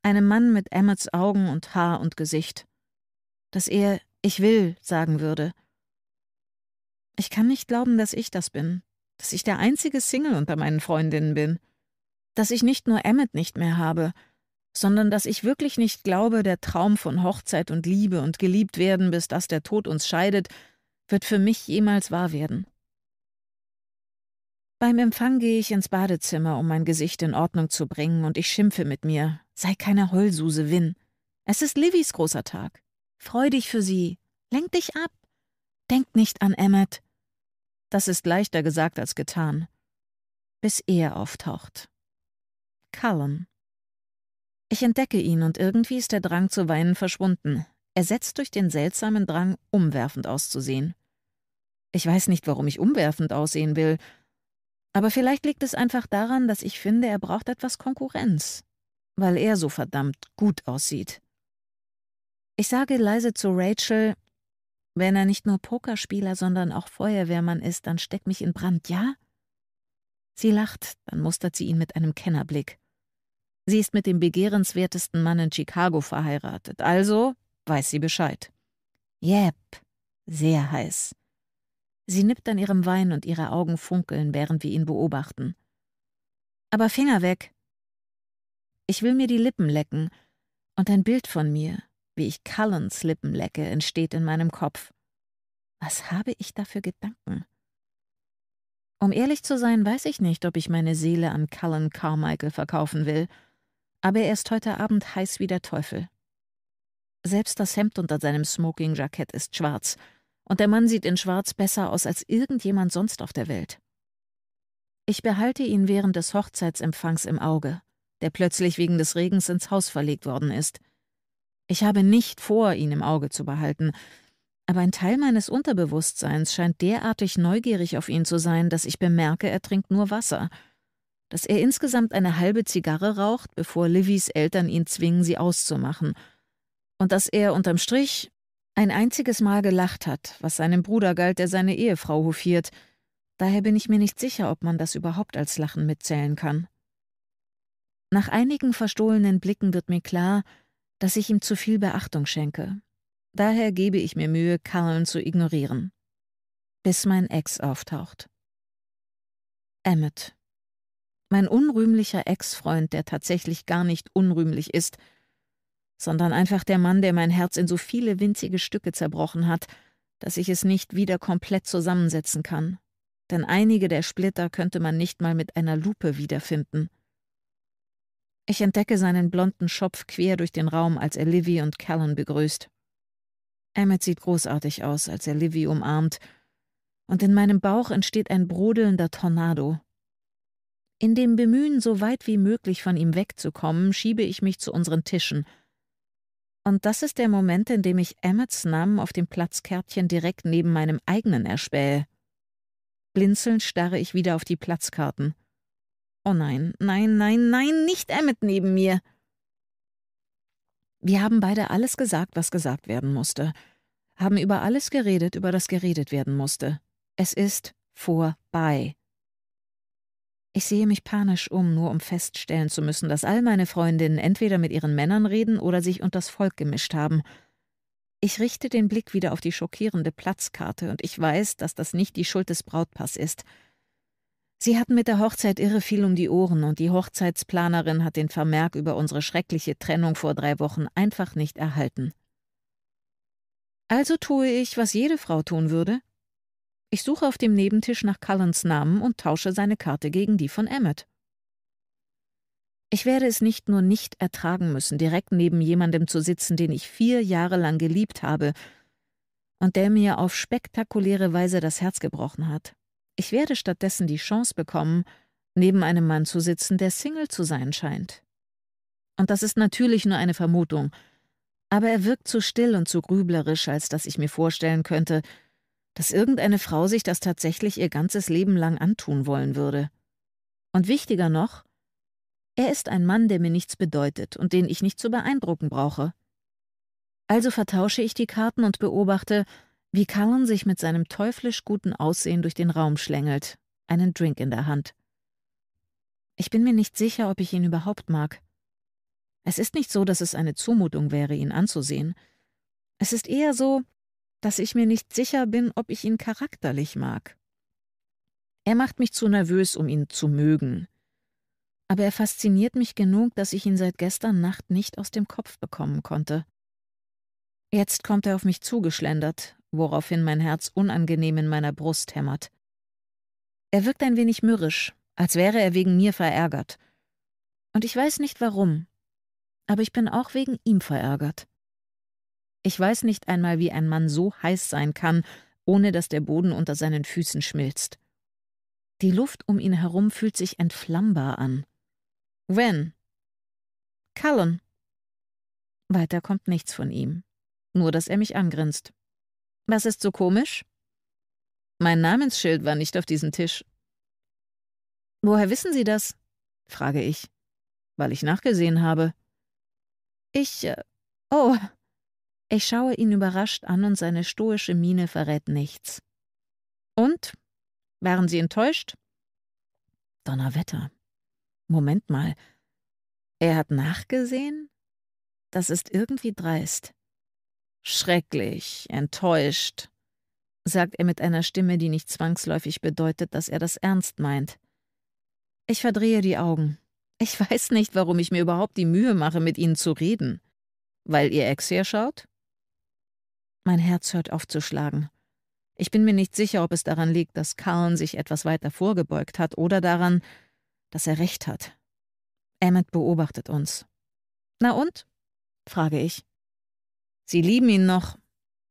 einem Mann mit Emmets Augen und Haar und Gesicht, dass er Ich will sagen würde. Ich kann nicht glauben, dass ich das bin, dass ich der einzige Single unter meinen Freundinnen bin, dass ich nicht nur Emmett nicht mehr habe, sondern dass ich wirklich nicht glaube, der Traum von Hochzeit und Liebe und geliebt werden, bis dass der Tod uns scheidet, wird für mich jemals wahr werden. Beim Empfang gehe ich ins Badezimmer, um mein Gesicht in Ordnung zu bringen, und ich schimpfe mit mir. Sei keine Heulsuse, Win. Es ist Livys großer Tag. Freu dich für sie. Lenk dich ab. Denk nicht an Emmet. Das ist leichter gesagt als getan. Bis er auftaucht. Callum. Ich entdecke ihn und irgendwie ist der Drang zu weinen verschwunden, ersetzt durch den seltsamen Drang, umwerfend auszusehen. Ich weiß nicht, warum ich umwerfend aussehen will, aber vielleicht liegt es einfach daran, dass ich finde, er braucht etwas Konkurrenz, weil er so verdammt gut aussieht. Ich sage leise zu Rachel, wenn er nicht nur Pokerspieler, sondern auch Feuerwehrmann ist, dann steck mich in Brand, ja? Sie lacht, dann mustert sie ihn mit einem Kennerblick. Sie ist mit dem begehrenswertesten Mann in Chicago verheiratet, also weiß sie Bescheid. Yep, sehr heiß. Sie nippt an ihrem Wein und ihre Augen funkeln, während wir ihn beobachten. Aber Finger weg. Ich will mir die Lippen lecken, und ein Bild von mir, wie ich Cullens Lippen lecke, entsteht in meinem Kopf. Was habe ich da für Gedanken? Um ehrlich zu sein, weiß ich nicht, ob ich meine Seele an Cullen Carmichael verkaufen will, aber er ist heute Abend heiß wie der Teufel. Selbst das Hemd unter seinem Smoking-Jackett ist schwarz, und der Mann sieht in Schwarz besser aus als irgendjemand sonst auf der Welt. Ich behalte ihn während des Hochzeitsempfangs im Auge, der plötzlich wegen des Regens ins Haus verlegt worden ist. Ich habe nicht vor, ihn im Auge zu behalten, aber ein Teil meines Unterbewusstseins scheint derartig neugierig auf ihn zu sein, dass ich bemerke, er trinkt nur Wasser. Dass er insgesamt eine halbe Zigarre raucht, bevor Livys Eltern ihn zwingen, sie auszumachen. Und dass er unterm Strich ein einziges Mal gelacht hat, was seinem Bruder galt, der seine Ehefrau hofiert. Daher bin ich mir nicht sicher, ob man das überhaupt als Lachen mitzählen kann. Nach einigen verstohlenen Blicken wird mir klar, dass ich ihm zu viel Beachtung schenke. Daher gebe ich mir Mühe, Karlen zu ignorieren. Bis mein Ex auftaucht. Emmet. Mein unrühmlicher Ex-Freund, der tatsächlich gar nicht unrühmlich ist, sondern einfach der Mann, der mein Herz in so viele winzige Stücke zerbrochen hat, dass ich es nicht wieder komplett zusammensetzen kann. Denn einige der Splitter könnte man nicht mal mit einer Lupe wiederfinden. Ich entdecke seinen blonden Schopf quer durch den Raum, als er Livy und Callan begrüßt. Emmet sieht großartig aus, als er Livy umarmt, und in meinem Bauch entsteht ein brodelnder Tornado. In dem Bemühen, so weit wie möglich von ihm wegzukommen, schiebe ich mich zu unseren Tischen – und das ist der Moment, in dem ich Emmets Namen auf dem Platzkärtchen direkt neben meinem eigenen erspähe. Blinzelnd starre ich wieder auf die Platzkarten. Oh nein, nein, nein, nein, nicht Emmet neben mir. Wir haben beide alles gesagt, was gesagt werden musste, haben über alles geredet, über das geredet werden musste. Es ist vorbei. Ich sehe mich panisch um, nur um feststellen zu müssen, dass all meine Freundinnen entweder mit ihren Männern reden oder sich unters Volk gemischt haben. Ich richte den Blick wieder auf die schockierende Platzkarte und ich weiß, dass das nicht die Schuld des Brautpaars ist. Sie hatten mit der Hochzeit irre viel um die Ohren und die Hochzeitsplanerin hat den Vermerk über unsere schreckliche Trennung vor drei Wochen einfach nicht erhalten. Also tue ich, was jede Frau tun würde. Ich suche auf dem Nebentisch nach Cullens Namen und tausche seine Karte gegen die von Emmett. Ich werde es nicht nur nicht ertragen müssen, direkt neben jemandem zu sitzen, den ich vier Jahre lang geliebt habe und der mir auf spektakuläre Weise das Herz gebrochen hat. Ich werde stattdessen die Chance bekommen, neben einem Mann zu sitzen, der Single zu sein scheint. Und das ist natürlich nur eine Vermutung, aber er wirkt zu still und zu grüblerisch, als dass ich mir vorstellen könnte, dass irgendeine Frau sich das tatsächlich ihr ganzes Leben lang antun wollen würde. Und wichtiger noch, er ist ein Mann, der mir nichts bedeutet und den ich nicht zu beeindrucken brauche. Also vertausche ich die Karten und beobachte, wie Cullen sich mit seinem teuflisch guten Aussehen durch den Raum schlängelt, einen Drink in der Hand. Ich bin mir nicht sicher, ob ich ihn überhaupt mag. Es ist nicht so, dass es eine Zumutung wäre, ihn anzusehen. Es ist eher so, dass ich mir nicht sicher bin, ob ich ihn charakterlich mag. Er macht mich zu nervös, um ihn zu mögen. Aber er fasziniert mich genug, dass ich ihn seit gestern Nacht nicht aus dem Kopf bekommen konnte. Jetzt kommt er auf mich zugeschlendert, woraufhin mein Herz unangenehm in meiner Brust hämmert. Er wirkt ein wenig mürrisch, als wäre er wegen mir verärgert. Und ich weiß nicht warum, aber ich bin auch wegen ihm verärgert. Ich weiß nicht einmal, wie ein Mann so heiß sein kann, ohne dass der Boden unter seinen Füßen schmilzt. Die Luft um ihn herum fühlt sich entflammbar an. When? Cullen. Weiter kommt nichts von ihm. Nur, dass er mich angrinst. Was ist so komisch? Mein Namensschild war nicht auf diesem Tisch. Woher wissen Sie das? frage ich. Weil ich nachgesehen habe. Ich. Äh, oh, ich schaue ihn überrascht an und seine stoische Miene verrät nichts. Und? Waren Sie enttäuscht? Donnerwetter. Moment mal. Er hat nachgesehen? Das ist irgendwie dreist. Schrecklich, enttäuscht, sagt er mit einer Stimme, die nicht zwangsläufig bedeutet, dass er das ernst meint. Ich verdrehe die Augen. Ich weiß nicht, warum ich mir überhaupt die Mühe mache, mit Ihnen zu reden. Weil Ihr Ex her schaut? Mein Herz hört auf zu schlagen. Ich bin mir nicht sicher, ob es daran liegt, dass Cullen sich etwas weiter vorgebeugt hat oder daran, dass er recht hat. Emmet beobachtet uns. Na und? frage ich. Sie lieben ihn noch.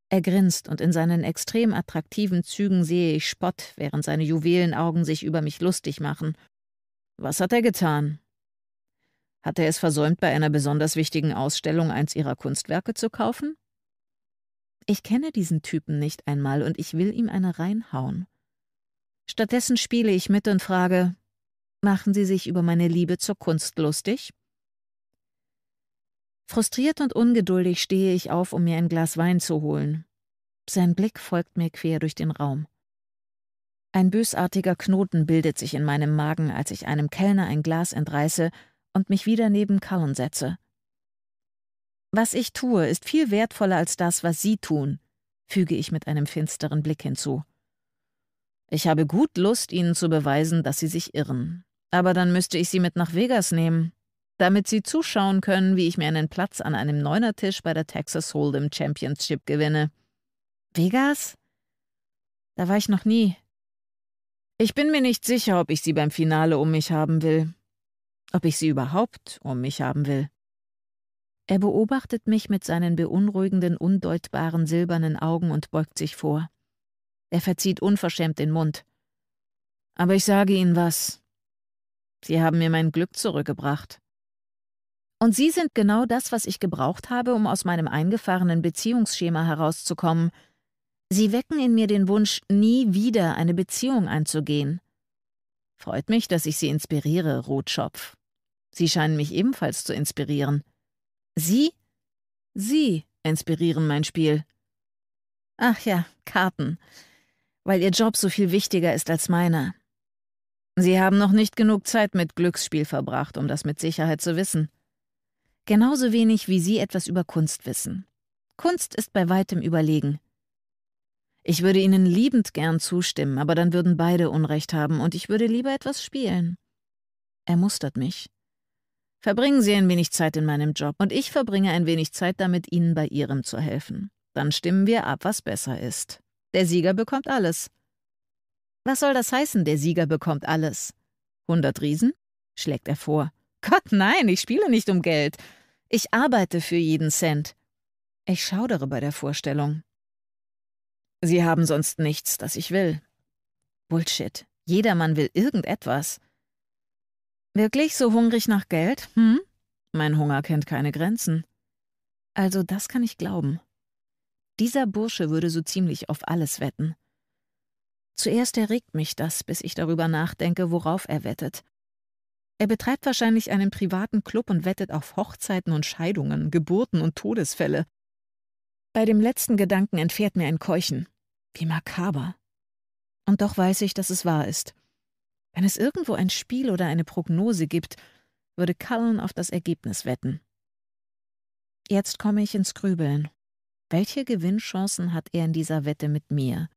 Er grinst und in seinen extrem attraktiven Zügen sehe ich Spott, während seine Juwelenaugen sich über mich lustig machen. Was hat er getan? Hat er es versäumt, bei einer besonders wichtigen Ausstellung eins ihrer Kunstwerke zu kaufen? Ich kenne diesen Typen nicht einmal und ich will ihm eine reinhauen. Stattdessen spiele ich mit und frage, machen Sie sich über meine Liebe zur Kunst lustig? Frustriert und ungeduldig stehe ich auf, um mir ein Glas Wein zu holen. Sein Blick folgt mir quer durch den Raum. Ein bösartiger Knoten bildet sich in meinem Magen, als ich einem Kellner ein Glas entreiße und mich wieder neben Cullen setze. Was ich tue, ist viel wertvoller als das, was Sie tun, füge ich mit einem finsteren Blick hinzu. Ich habe gut Lust, Ihnen zu beweisen, dass Sie sich irren. Aber dann müsste ich Sie mit nach Vegas nehmen, damit Sie zuschauen können, wie ich mir einen Platz an einem Neunertisch bei der Texas Hold'em Championship gewinne. Vegas? Da war ich noch nie. Ich bin mir nicht sicher, ob ich Sie beim Finale um mich haben will. Ob ich Sie überhaupt um mich haben will. Er beobachtet mich mit seinen beunruhigenden, undeutbaren silbernen Augen und beugt sich vor. Er verzieht unverschämt den Mund. Aber ich sage Ihnen was. Sie haben mir mein Glück zurückgebracht. Und Sie sind genau das, was ich gebraucht habe, um aus meinem eingefahrenen Beziehungsschema herauszukommen. Sie wecken in mir den Wunsch, nie wieder eine Beziehung einzugehen. Freut mich, dass ich Sie inspiriere, Rotschopf. Sie scheinen mich ebenfalls zu inspirieren. Sie? Sie inspirieren mein Spiel. Ach ja, Karten. Weil Ihr Job so viel wichtiger ist als meiner. Sie haben noch nicht genug Zeit mit Glücksspiel verbracht, um das mit Sicherheit zu wissen. Genauso wenig wie Sie etwas über Kunst wissen. Kunst ist bei weitem überlegen. Ich würde Ihnen liebend gern zustimmen, aber dann würden beide Unrecht haben und ich würde lieber etwas spielen. Er mustert mich. Verbringen Sie ein wenig Zeit in meinem Job und ich verbringe ein wenig Zeit damit, Ihnen bei Ihrem zu helfen. Dann stimmen wir ab, was besser ist. Der Sieger bekommt alles. Was soll das heißen, der Sieger bekommt alles? 100 Riesen? schlägt er vor. Gott nein, ich spiele nicht um Geld. Ich arbeite für jeden Cent. Ich schaudere bei der Vorstellung. Sie haben sonst nichts, das ich will. Bullshit. Jedermann will irgendetwas. Wirklich so hungrig nach Geld? Hm? Mein Hunger kennt keine Grenzen. Also das kann ich glauben. Dieser Bursche würde so ziemlich auf alles wetten. Zuerst erregt mich das, bis ich darüber nachdenke, worauf er wettet. Er betreibt wahrscheinlich einen privaten Club und wettet auf Hochzeiten und Scheidungen, Geburten und Todesfälle. Bei dem letzten Gedanken entfährt mir ein Keuchen. Wie makaber. Und doch weiß ich, dass es wahr ist. Wenn es irgendwo ein Spiel oder eine Prognose gibt, würde Cullen auf das Ergebnis wetten. Jetzt komme ich ins Grübeln. Welche Gewinnchancen hat er in dieser Wette mit mir?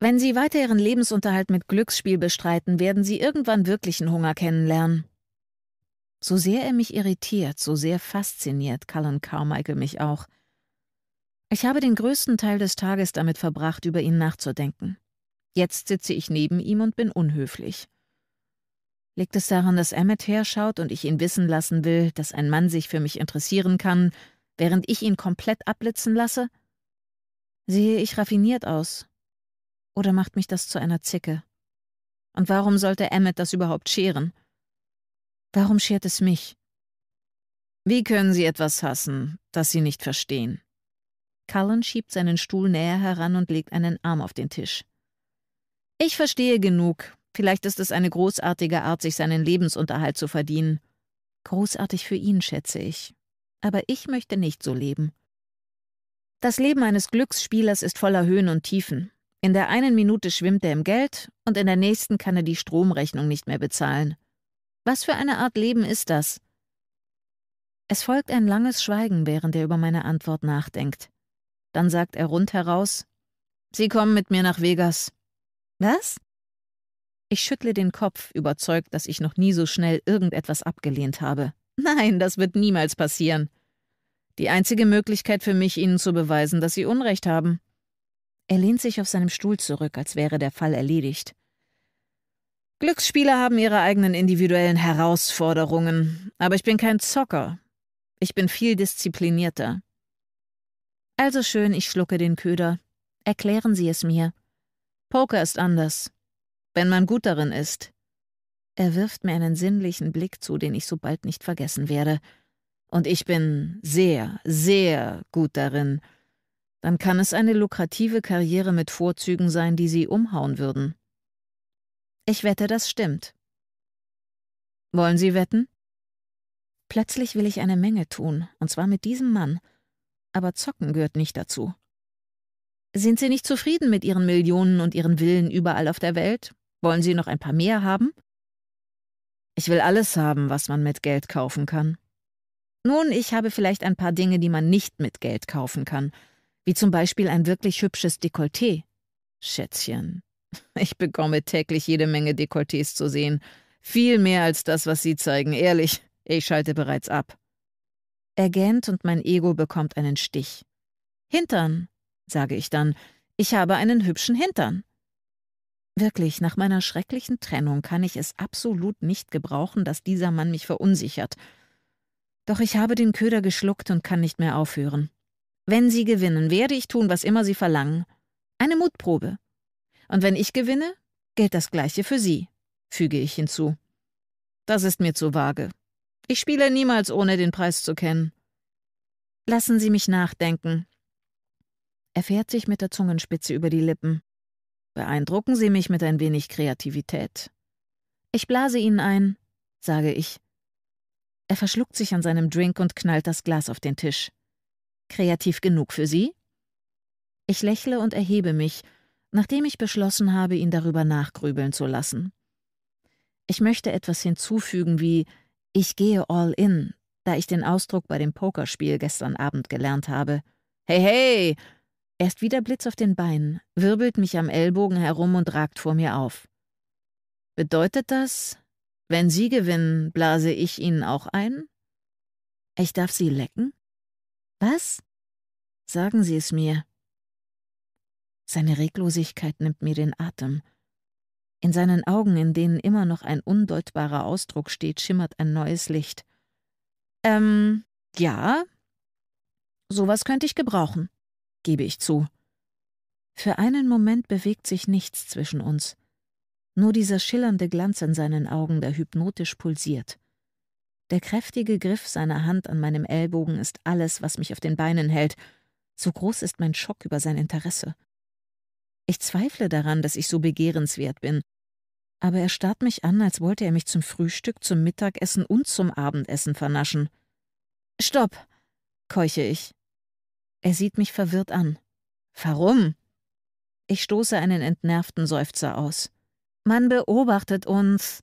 Wenn Sie weiter Ihren Lebensunterhalt mit Glücksspiel bestreiten, werden Sie irgendwann wirklichen Hunger kennenlernen. So sehr er mich irritiert, so sehr fasziniert Cullen Carmichael mich auch. Ich habe den größten Teil des Tages damit verbracht, über ihn nachzudenken. Jetzt sitze ich neben ihm und bin unhöflich. Liegt es daran, dass Emmet herschaut und ich ihn wissen lassen will, dass ein Mann sich für mich interessieren kann, während ich ihn komplett abblitzen lasse? Sehe ich raffiniert aus? Oder macht mich das zu einer Zicke? Und warum sollte Emmett das überhaupt scheren? Warum schert es mich? Wie können Sie etwas hassen, das Sie nicht verstehen? Cullen schiebt seinen Stuhl näher heran und legt einen Arm auf den Tisch. Ich verstehe genug. Vielleicht ist es eine großartige Art, sich seinen Lebensunterhalt zu verdienen. Großartig für ihn, schätze ich. Aber ich möchte nicht so leben. Das Leben eines Glücksspielers ist voller Höhen und Tiefen. In der einen Minute schwimmt er im Geld und in der nächsten kann er die Stromrechnung nicht mehr bezahlen. Was für eine Art Leben ist das? Es folgt ein langes Schweigen, während er über meine Antwort nachdenkt. Dann sagt er rundheraus: Sie kommen mit mir nach Vegas. Was? Ich schüttle den Kopf, überzeugt, dass ich noch nie so schnell irgendetwas abgelehnt habe. Nein, das wird niemals passieren. Die einzige Möglichkeit für mich, Ihnen zu beweisen, dass Sie Unrecht haben. Er lehnt sich auf seinem Stuhl zurück, als wäre der Fall erledigt. Glücksspieler haben ihre eigenen individuellen Herausforderungen, aber ich bin kein Zocker. Ich bin viel disziplinierter. Also schön, ich schlucke den Köder. Erklären Sie es mir. Poker ist anders. Wenn man gut darin ist. Er wirft mir einen sinnlichen Blick zu, den ich so bald nicht vergessen werde. Und ich bin sehr, sehr gut darin. Dann kann es eine lukrative Karriere mit Vorzügen sein, die sie umhauen würden. Ich wette, das stimmt. Wollen Sie wetten? Plötzlich will ich eine Menge tun, und zwar mit diesem Mann. Aber Zocken gehört nicht dazu. Sind Sie nicht zufrieden mit Ihren Millionen und Ihren Willen überall auf der Welt? Wollen Sie noch ein paar mehr haben? Ich will alles haben, was man mit Geld kaufen kann. Nun, ich habe vielleicht ein paar Dinge, die man nicht mit Geld kaufen kann, wie zum Beispiel ein wirklich hübsches Dekolleté. Schätzchen, ich bekomme täglich jede Menge Dekolletés zu sehen, viel mehr als das, was Sie zeigen, ehrlich, ich schalte bereits ab. Er gähnt und mein Ego bekommt einen Stich. Hintern, sage ich dann, ich habe einen hübschen Hintern. Wirklich, nach meiner schrecklichen Trennung kann ich es absolut nicht gebrauchen, dass dieser Mann mich verunsichert. Doch ich habe den Köder geschluckt und kann nicht mehr aufhören. Wenn Sie gewinnen, werde ich tun, was immer Sie verlangen. Eine Mutprobe. Und wenn ich gewinne, gilt das Gleiche für Sie, füge ich hinzu. Das ist mir zu vage. Ich spiele niemals ohne den Preis zu kennen. Lassen Sie mich nachdenken, er fährt sich mit der Zungenspitze über die Lippen. Beeindrucken Sie mich mit ein wenig Kreativität. Ich blase Ihnen ein, sage ich. Er verschluckt sich an seinem Drink und knallt das Glas auf den Tisch. Kreativ genug für Sie? Ich lächle und erhebe mich, nachdem ich beschlossen habe, ihn darüber nachgrübeln zu lassen. Ich möchte etwas hinzufügen wie Ich gehe all in, da ich den Ausdruck bei dem Pokerspiel gestern Abend gelernt habe. Hey, hey, er ist wieder Blitz auf den Beinen, wirbelt mich am Ellbogen herum und ragt vor mir auf. Bedeutet das, wenn Sie gewinnen, blase ich Ihnen auch ein? Ich darf Sie lecken? Was? Sagen Sie es mir. Seine Reglosigkeit nimmt mir den Atem. In seinen Augen, in denen immer noch ein undeutbarer Ausdruck steht, schimmert ein neues Licht. Ähm, ja, sowas könnte ich gebrauchen gebe ich zu. Für einen Moment bewegt sich nichts zwischen uns, nur dieser schillernde Glanz in seinen Augen, der hypnotisch pulsiert. Der kräftige Griff seiner Hand an meinem Ellbogen ist alles, was mich auf den Beinen hält, so groß ist mein Schock über sein Interesse. Ich zweifle daran, dass ich so begehrenswert bin, aber er starrt mich an, als wollte er mich zum Frühstück, zum Mittagessen und zum Abendessen vernaschen. Stopp, keuche ich. Er sieht mich verwirrt an. Warum? Ich stoße einen entnervten Seufzer aus. Man beobachtet uns.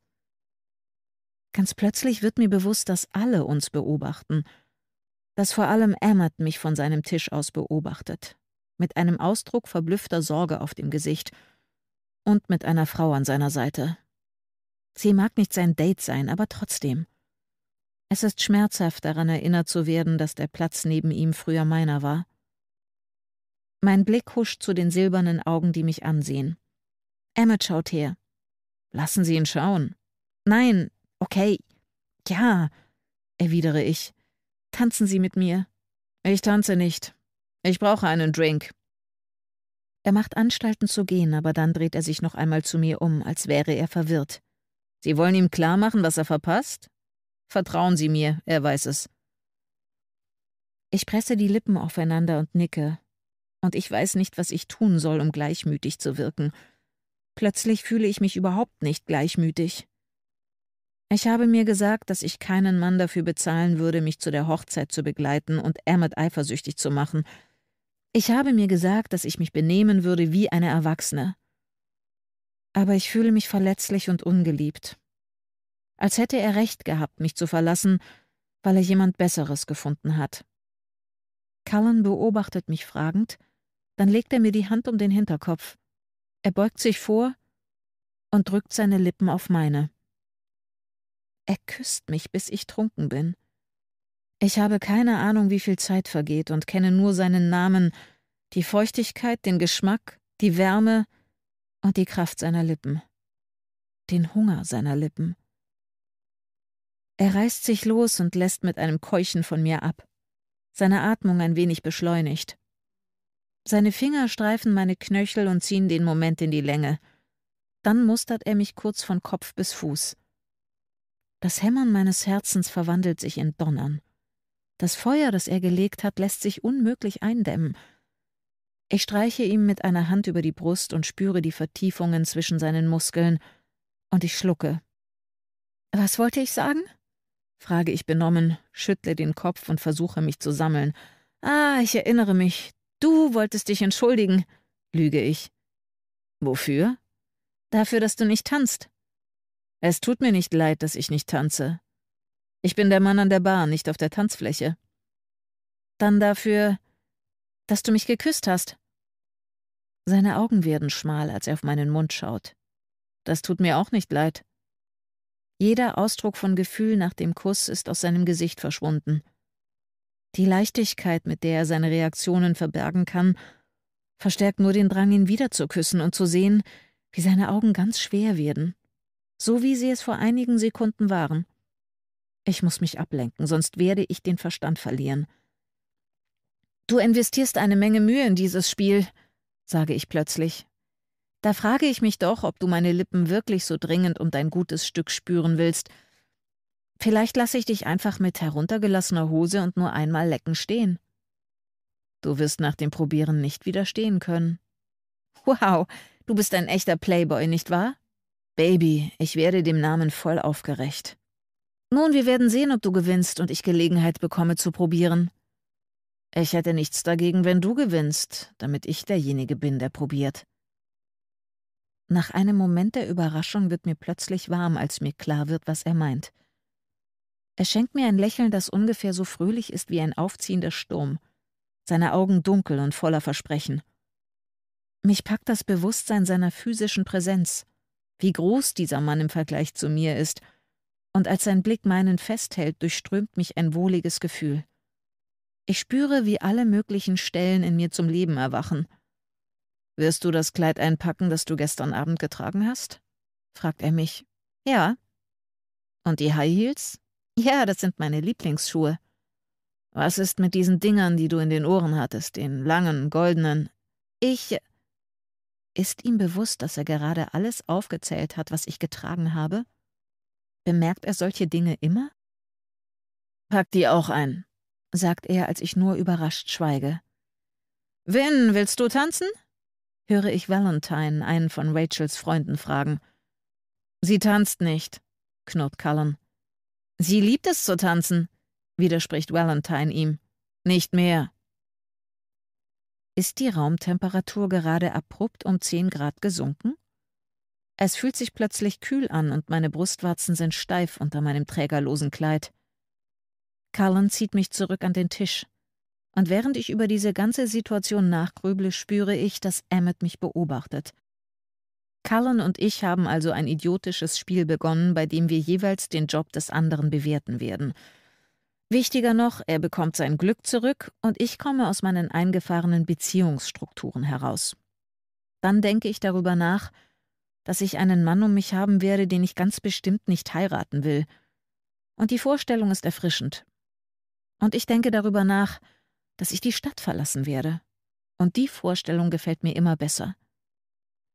Ganz plötzlich wird mir bewusst, dass alle uns beobachten, dass vor allem Emmert mich von seinem Tisch aus beobachtet, mit einem Ausdruck verblüffter Sorge auf dem Gesicht und mit einer Frau an seiner Seite. Sie mag nicht sein Date sein, aber trotzdem. Es ist schmerzhaft daran erinnert zu werden, dass der Platz neben ihm früher meiner war. Mein Blick huscht zu den silbernen Augen, die mich ansehen. Emmet schaut her. Lassen Sie ihn schauen. Nein, okay. Ja, erwidere ich. Tanzen Sie mit mir. Ich tanze nicht. Ich brauche einen Drink. Er macht Anstalten zu gehen, aber dann dreht er sich noch einmal zu mir um, als wäre er verwirrt. Sie wollen ihm klar machen, was er verpasst? Vertrauen Sie mir, er weiß es. Ich presse die Lippen aufeinander und nicke. Und ich weiß nicht, was ich tun soll, um gleichmütig zu wirken. Plötzlich fühle ich mich überhaupt nicht gleichmütig. Ich habe mir gesagt, dass ich keinen Mann dafür bezahlen würde, mich zu der Hochzeit zu begleiten und Emmet eifersüchtig zu machen. Ich habe mir gesagt, dass ich mich benehmen würde wie eine Erwachsene. Aber ich fühle mich verletzlich und ungeliebt, als hätte er recht gehabt, mich zu verlassen, weil er jemand Besseres gefunden hat. Cullen beobachtet mich fragend, dann legt er mir die Hand um den Hinterkopf. Er beugt sich vor und drückt seine Lippen auf meine. Er küsst mich, bis ich trunken bin. Ich habe keine Ahnung, wie viel Zeit vergeht und kenne nur seinen Namen, die Feuchtigkeit, den Geschmack, die Wärme und die Kraft seiner Lippen. Den Hunger seiner Lippen. Er reißt sich los und lässt mit einem Keuchen von mir ab, seine Atmung ein wenig beschleunigt. Seine Finger streifen meine Knöchel und ziehen den Moment in die Länge. Dann mustert er mich kurz von Kopf bis Fuß. Das Hämmern meines Herzens verwandelt sich in Donnern. Das Feuer, das er gelegt hat, lässt sich unmöglich eindämmen. Ich streiche ihm mit einer Hand über die Brust und spüre die Vertiefungen zwischen seinen Muskeln, und ich schlucke. Was wollte ich sagen? frage ich benommen, schüttle den Kopf und versuche mich zu sammeln. Ah, ich erinnere mich. Du wolltest dich entschuldigen, lüge ich. Wofür? Dafür, dass du nicht tanzt. Es tut mir nicht leid, dass ich nicht tanze. Ich bin der Mann an der Bar, nicht auf der Tanzfläche. Dann dafür, dass du mich geküsst hast. Seine Augen werden schmal, als er auf meinen Mund schaut. Das tut mir auch nicht leid. Jeder Ausdruck von Gefühl nach dem Kuss ist aus seinem Gesicht verschwunden. Die Leichtigkeit, mit der er seine Reaktionen verbergen kann, verstärkt nur den Drang, ihn wieder zu küssen und zu sehen, wie seine Augen ganz schwer werden, so wie sie es vor einigen Sekunden waren. Ich muss mich ablenken, sonst werde ich den Verstand verlieren. Du investierst eine Menge Mühe in dieses Spiel, sage ich plötzlich, da frage ich mich doch, ob du meine Lippen wirklich so dringend um dein gutes Stück spüren willst. Vielleicht lasse ich dich einfach mit heruntergelassener Hose und nur einmal lecken stehen. Du wirst nach dem Probieren nicht widerstehen können. Wow, du bist ein echter Playboy, nicht wahr? Baby, ich werde dem Namen voll aufgerecht. Nun, wir werden sehen, ob du gewinnst und ich Gelegenheit bekomme zu probieren. Ich hätte nichts dagegen, wenn du gewinnst, damit ich derjenige bin, der probiert. Nach einem Moment der Überraschung wird mir plötzlich warm, als mir klar wird, was er meint. Er schenkt mir ein Lächeln, das ungefähr so fröhlich ist wie ein aufziehender Sturm, seine Augen dunkel und voller Versprechen. Mich packt das Bewusstsein seiner physischen Präsenz, wie groß dieser Mann im Vergleich zu mir ist, und als sein Blick meinen festhält, durchströmt mich ein wohliges Gefühl. Ich spüre, wie alle möglichen Stellen in mir zum Leben erwachen, wirst du das Kleid einpacken, das du gestern Abend getragen hast? fragt er mich. Ja. Und die High Heels? Ja, das sind meine Lieblingsschuhe. Was ist mit diesen Dingern, die du in den Ohren hattest, den langen, goldenen? Ich. Ist ihm bewusst, dass er gerade alles aufgezählt hat, was ich getragen habe? Bemerkt er solche Dinge immer? Pack die auch ein, sagt er, als ich nur überrascht schweige. Win, willst du tanzen? höre ich Valentine einen von Rachels Freunden fragen. Sie tanzt nicht, knurrt Cullen. Sie liebt es zu tanzen, widerspricht Valentine ihm. Nicht mehr. Ist die Raumtemperatur gerade abrupt um 10 Grad gesunken? Es fühlt sich plötzlich kühl an und meine Brustwarzen sind steif unter meinem trägerlosen Kleid. Cullen zieht mich zurück an den Tisch. Und während ich über diese ganze Situation nachgrüble, spüre ich, dass Emmett mich beobachtet. Cullen und ich haben also ein idiotisches Spiel begonnen, bei dem wir jeweils den Job des anderen bewerten werden. Wichtiger noch, er bekommt sein Glück zurück und ich komme aus meinen eingefahrenen Beziehungsstrukturen heraus. Dann denke ich darüber nach, dass ich einen Mann um mich haben werde, den ich ganz bestimmt nicht heiraten will. Und die Vorstellung ist erfrischend. Und ich denke darüber nach, dass ich die Stadt verlassen werde. Und die Vorstellung gefällt mir immer besser.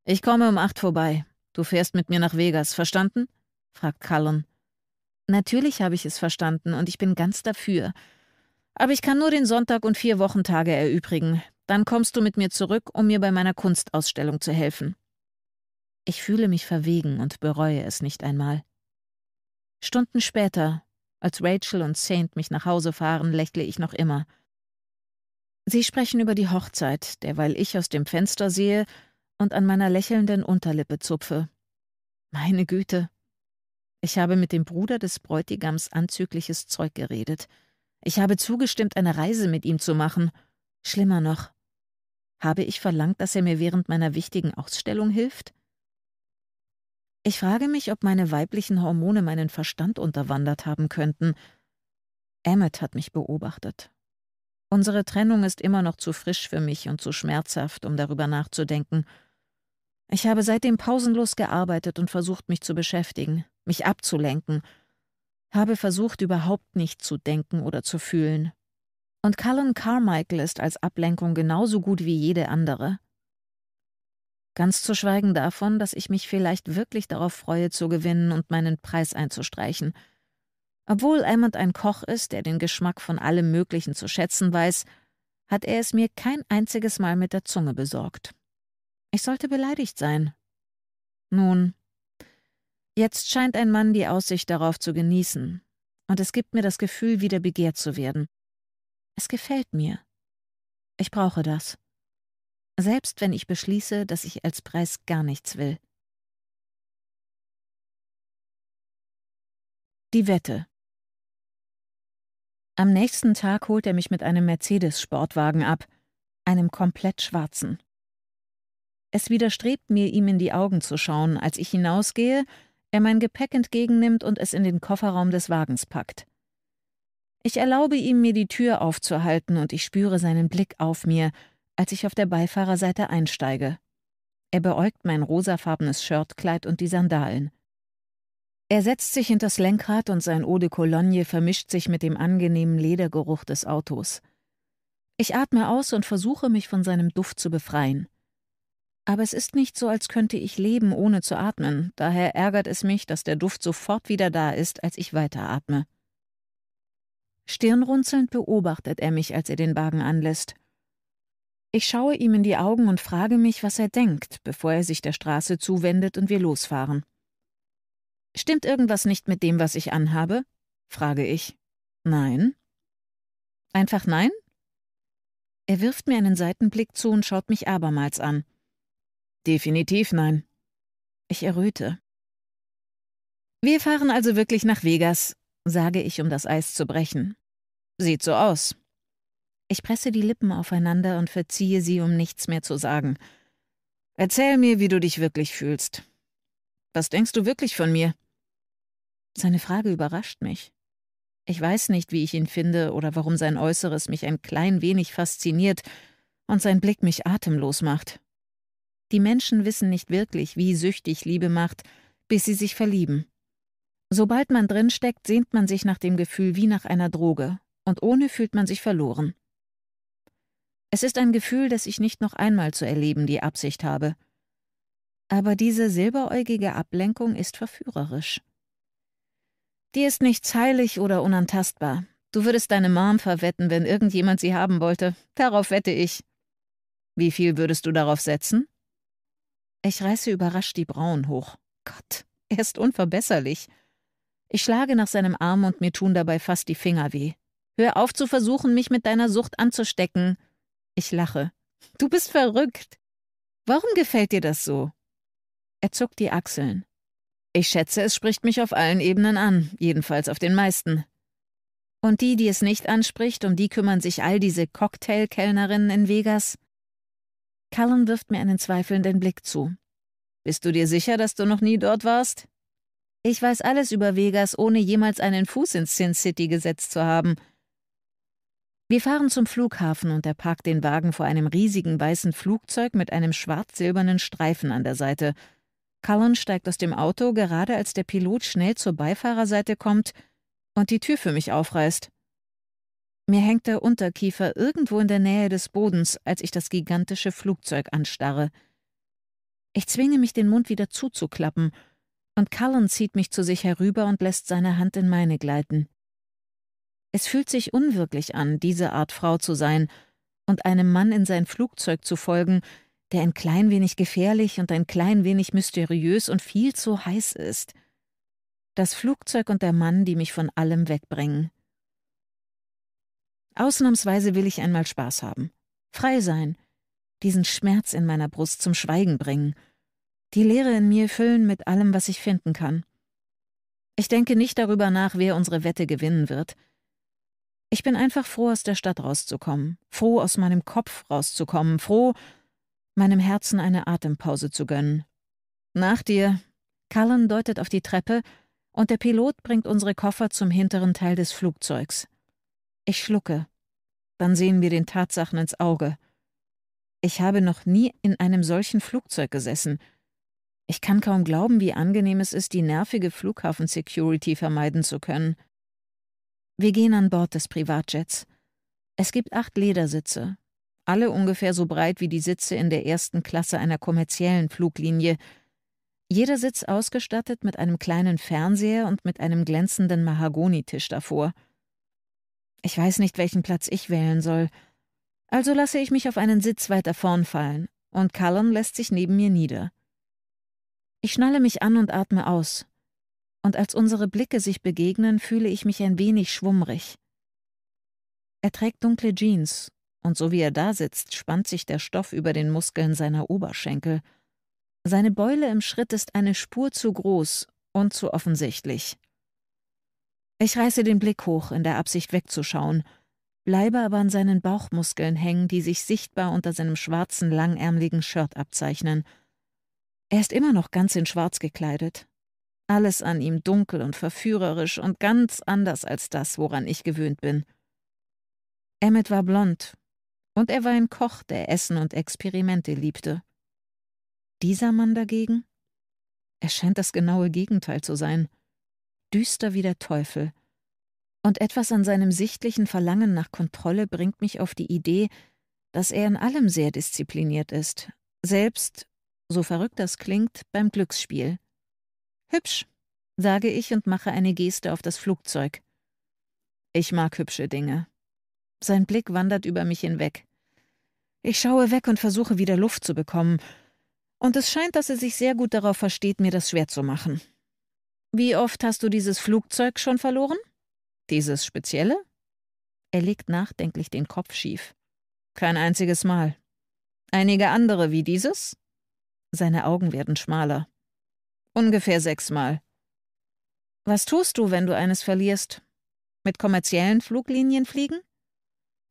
Ich komme um acht vorbei. Du fährst mit mir nach Vegas, verstanden? fragt Cullen. Natürlich habe ich es verstanden und ich bin ganz dafür. Aber ich kann nur den Sonntag und vier Wochentage erübrigen. Dann kommst du mit mir zurück, um mir bei meiner Kunstausstellung zu helfen. Ich fühle mich verwegen und bereue es nicht einmal. Stunden später, als Rachel und Saint mich nach Hause fahren, lächle ich noch immer. Sie sprechen über die Hochzeit, derweil ich aus dem Fenster sehe und an meiner lächelnden Unterlippe zupfe. Meine Güte. Ich habe mit dem Bruder des Bräutigams anzügliches Zeug geredet. Ich habe zugestimmt, eine Reise mit ihm zu machen. Schlimmer noch. Habe ich verlangt, dass er mir während meiner wichtigen Ausstellung hilft? Ich frage mich, ob meine weiblichen Hormone meinen Verstand unterwandert haben könnten. Emmet hat mich beobachtet Unsere Trennung ist immer noch zu frisch für mich und zu schmerzhaft, um darüber nachzudenken. Ich habe seitdem pausenlos gearbeitet und versucht, mich zu beschäftigen, mich abzulenken, habe versucht, überhaupt nicht zu denken oder zu fühlen. Und Cullen Carmichael ist als Ablenkung genauso gut wie jede andere. Ganz zu schweigen davon, dass ich mich vielleicht wirklich darauf freue, zu gewinnen und meinen Preis einzustreichen – obwohl Emmett ein Koch ist, der den Geschmack von allem Möglichen zu schätzen weiß, hat er es mir kein einziges Mal mit der Zunge besorgt. Ich sollte beleidigt sein. Nun, jetzt scheint ein Mann die Aussicht darauf zu genießen, und es gibt mir das Gefühl, wieder begehrt zu werden. Es gefällt mir. Ich brauche das. Selbst wenn ich beschließe, dass ich als Preis gar nichts will. Die Wette am nächsten Tag holt er mich mit einem Mercedes-Sportwagen ab, einem komplett schwarzen. Es widerstrebt mir, ihm in die Augen zu schauen, als ich hinausgehe, er mein Gepäck entgegennimmt und es in den Kofferraum des Wagens packt. Ich erlaube ihm, mir die Tür aufzuhalten, und ich spüre seinen Blick auf mir, als ich auf der Beifahrerseite einsteige. Er beäugt mein rosafarbenes Shirtkleid und die Sandalen. Er setzt sich das Lenkrad und sein Eau de Cologne vermischt sich mit dem angenehmen Ledergeruch des Autos. Ich atme aus und versuche, mich von seinem Duft zu befreien. Aber es ist nicht so, als könnte ich leben, ohne zu atmen, daher ärgert es mich, dass der Duft sofort wieder da ist, als ich weiteratme. Stirnrunzelnd beobachtet er mich, als er den Wagen anlässt. Ich schaue ihm in die Augen und frage mich, was er denkt, bevor er sich der Straße zuwendet und wir losfahren. Stimmt irgendwas nicht mit dem, was ich anhabe? frage ich. Nein. Einfach nein? Er wirft mir einen Seitenblick zu und schaut mich abermals an. Definitiv nein. Ich erröte. Wir fahren also wirklich nach Vegas, sage ich, um das Eis zu brechen. Sieht so aus. Ich presse die Lippen aufeinander und verziehe sie, um nichts mehr zu sagen. Erzähl mir, wie du dich wirklich fühlst. Was denkst du wirklich von mir? Seine Frage überrascht mich. Ich weiß nicht, wie ich ihn finde oder warum sein Äußeres mich ein klein wenig fasziniert und sein Blick mich atemlos macht. Die Menschen wissen nicht wirklich, wie süchtig Liebe macht, bis sie sich verlieben. Sobald man drinsteckt, sehnt man sich nach dem Gefühl wie nach einer Droge, und ohne fühlt man sich verloren. Es ist ein Gefühl, das ich nicht noch einmal zu erleben die Absicht habe. Aber diese silberäugige Ablenkung ist verführerisch. Dir ist nichts heilig oder unantastbar. Du würdest deine Mom verwetten, wenn irgendjemand sie haben wollte. Darauf wette ich. Wie viel würdest du darauf setzen? Ich reiße überrascht die Brauen hoch. Gott, er ist unverbesserlich. Ich schlage nach seinem Arm und mir tun dabei fast die Finger weh. Hör auf zu versuchen, mich mit deiner Sucht anzustecken. Ich lache. Du bist verrückt. Warum gefällt dir das so? Er zuckt die Achseln. Ich schätze, es spricht mich auf allen Ebenen an, jedenfalls auf den meisten. Und die, die es nicht anspricht, um die kümmern sich all diese Cocktailkellnerinnen in Vegas? Cullen wirft mir einen zweifelnden Blick zu. Bist du dir sicher, dass du noch nie dort warst? Ich weiß alles über Vegas, ohne jemals einen Fuß ins Sin City gesetzt zu haben. Wir fahren zum Flughafen und er parkt den Wagen vor einem riesigen weißen Flugzeug mit einem schwarz-silbernen Streifen an der Seite – Cullen steigt aus dem Auto, gerade als der Pilot schnell zur Beifahrerseite kommt und die Tür für mich aufreißt. Mir hängt der Unterkiefer irgendwo in der Nähe des Bodens, als ich das gigantische Flugzeug anstarre. Ich zwinge mich, den Mund wieder zuzuklappen, und Cullen zieht mich zu sich herüber und lässt seine Hand in meine gleiten. Es fühlt sich unwirklich an, diese Art Frau zu sein und einem Mann in sein Flugzeug zu folgen, der ein klein wenig gefährlich und ein klein wenig mysteriös und viel zu heiß ist. Das Flugzeug und der Mann, die mich von allem wegbringen. Ausnahmsweise will ich einmal Spaß haben, frei sein, diesen Schmerz in meiner Brust zum Schweigen bringen, die Leere in mir füllen mit allem, was ich finden kann. Ich denke nicht darüber nach, wer unsere Wette gewinnen wird. Ich bin einfach froh, aus der Stadt rauszukommen, froh, aus meinem Kopf rauszukommen, froh, meinem Herzen eine Atempause zu gönnen. Nach dir. Cullen deutet auf die Treppe, und der Pilot bringt unsere Koffer zum hinteren Teil des Flugzeugs. Ich schlucke. Dann sehen wir den Tatsachen ins Auge. Ich habe noch nie in einem solchen Flugzeug gesessen. Ich kann kaum glauben, wie angenehm es ist, die nervige Flughafen-Security vermeiden zu können. Wir gehen an Bord des Privatjets. Es gibt acht Ledersitze, alle ungefähr so breit wie die Sitze in der ersten Klasse einer kommerziellen Fluglinie, jeder Sitz ausgestattet mit einem kleinen Fernseher und mit einem glänzenden Mahagonitisch davor. Ich weiß nicht, welchen Platz ich wählen soll, also lasse ich mich auf einen Sitz weiter vorn fallen, und Callum lässt sich neben mir nieder. Ich schnalle mich an und atme aus, und als unsere Blicke sich begegnen, fühle ich mich ein wenig schwummrig. Er trägt dunkle Jeans und so wie er da sitzt, spannt sich der Stoff über den Muskeln seiner Oberschenkel. Seine Beule im Schritt ist eine Spur zu groß und zu offensichtlich. Ich reiße den Blick hoch, in der Absicht wegzuschauen, bleibe aber an seinen Bauchmuskeln hängen, die sich sichtbar unter seinem schwarzen, langärmligen Shirt abzeichnen. Er ist immer noch ganz in Schwarz gekleidet. Alles an ihm dunkel und verführerisch und ganz anders als das, woran ich gewöhnt bin. Emmett war blond, und er war ein Koch, der Essen und Experimente liebte. Dieser Mann dagegen? Er scheint das genaue Gegenteil zu sein. Düster wie der Teufel. Und etwas an seinem sichtlichen Verlangen nach Kontrolle bringt mich auf die Idee, dass er in allem sehr diszipliniert ist, selbst, so verrückt das klingt, beim Glücksspiel. Hübsch, sage ich und mache eine Geste auf das Flugzeug. Ich mag hübsche Dinge. Sein Blick wandert über mich hinweg. Ich schaue weg und versuche wieder Luft zu bekommen. Und es scheint, dass er sich sehr gut darauf versteht, mir das schwer zu machen. Wie oft hast du dieses Flugzeug schon verloren? Dieses spezielle? Er legt nachdenklich den Kopf schief. Kein einziges Mal. Einige andere wie dieses? Seine Augen werden schmaler. Ungefähr sechsmal. Was tust du, wenn du eines verlierst? Mit kommerziellen Fluglinien fliegen?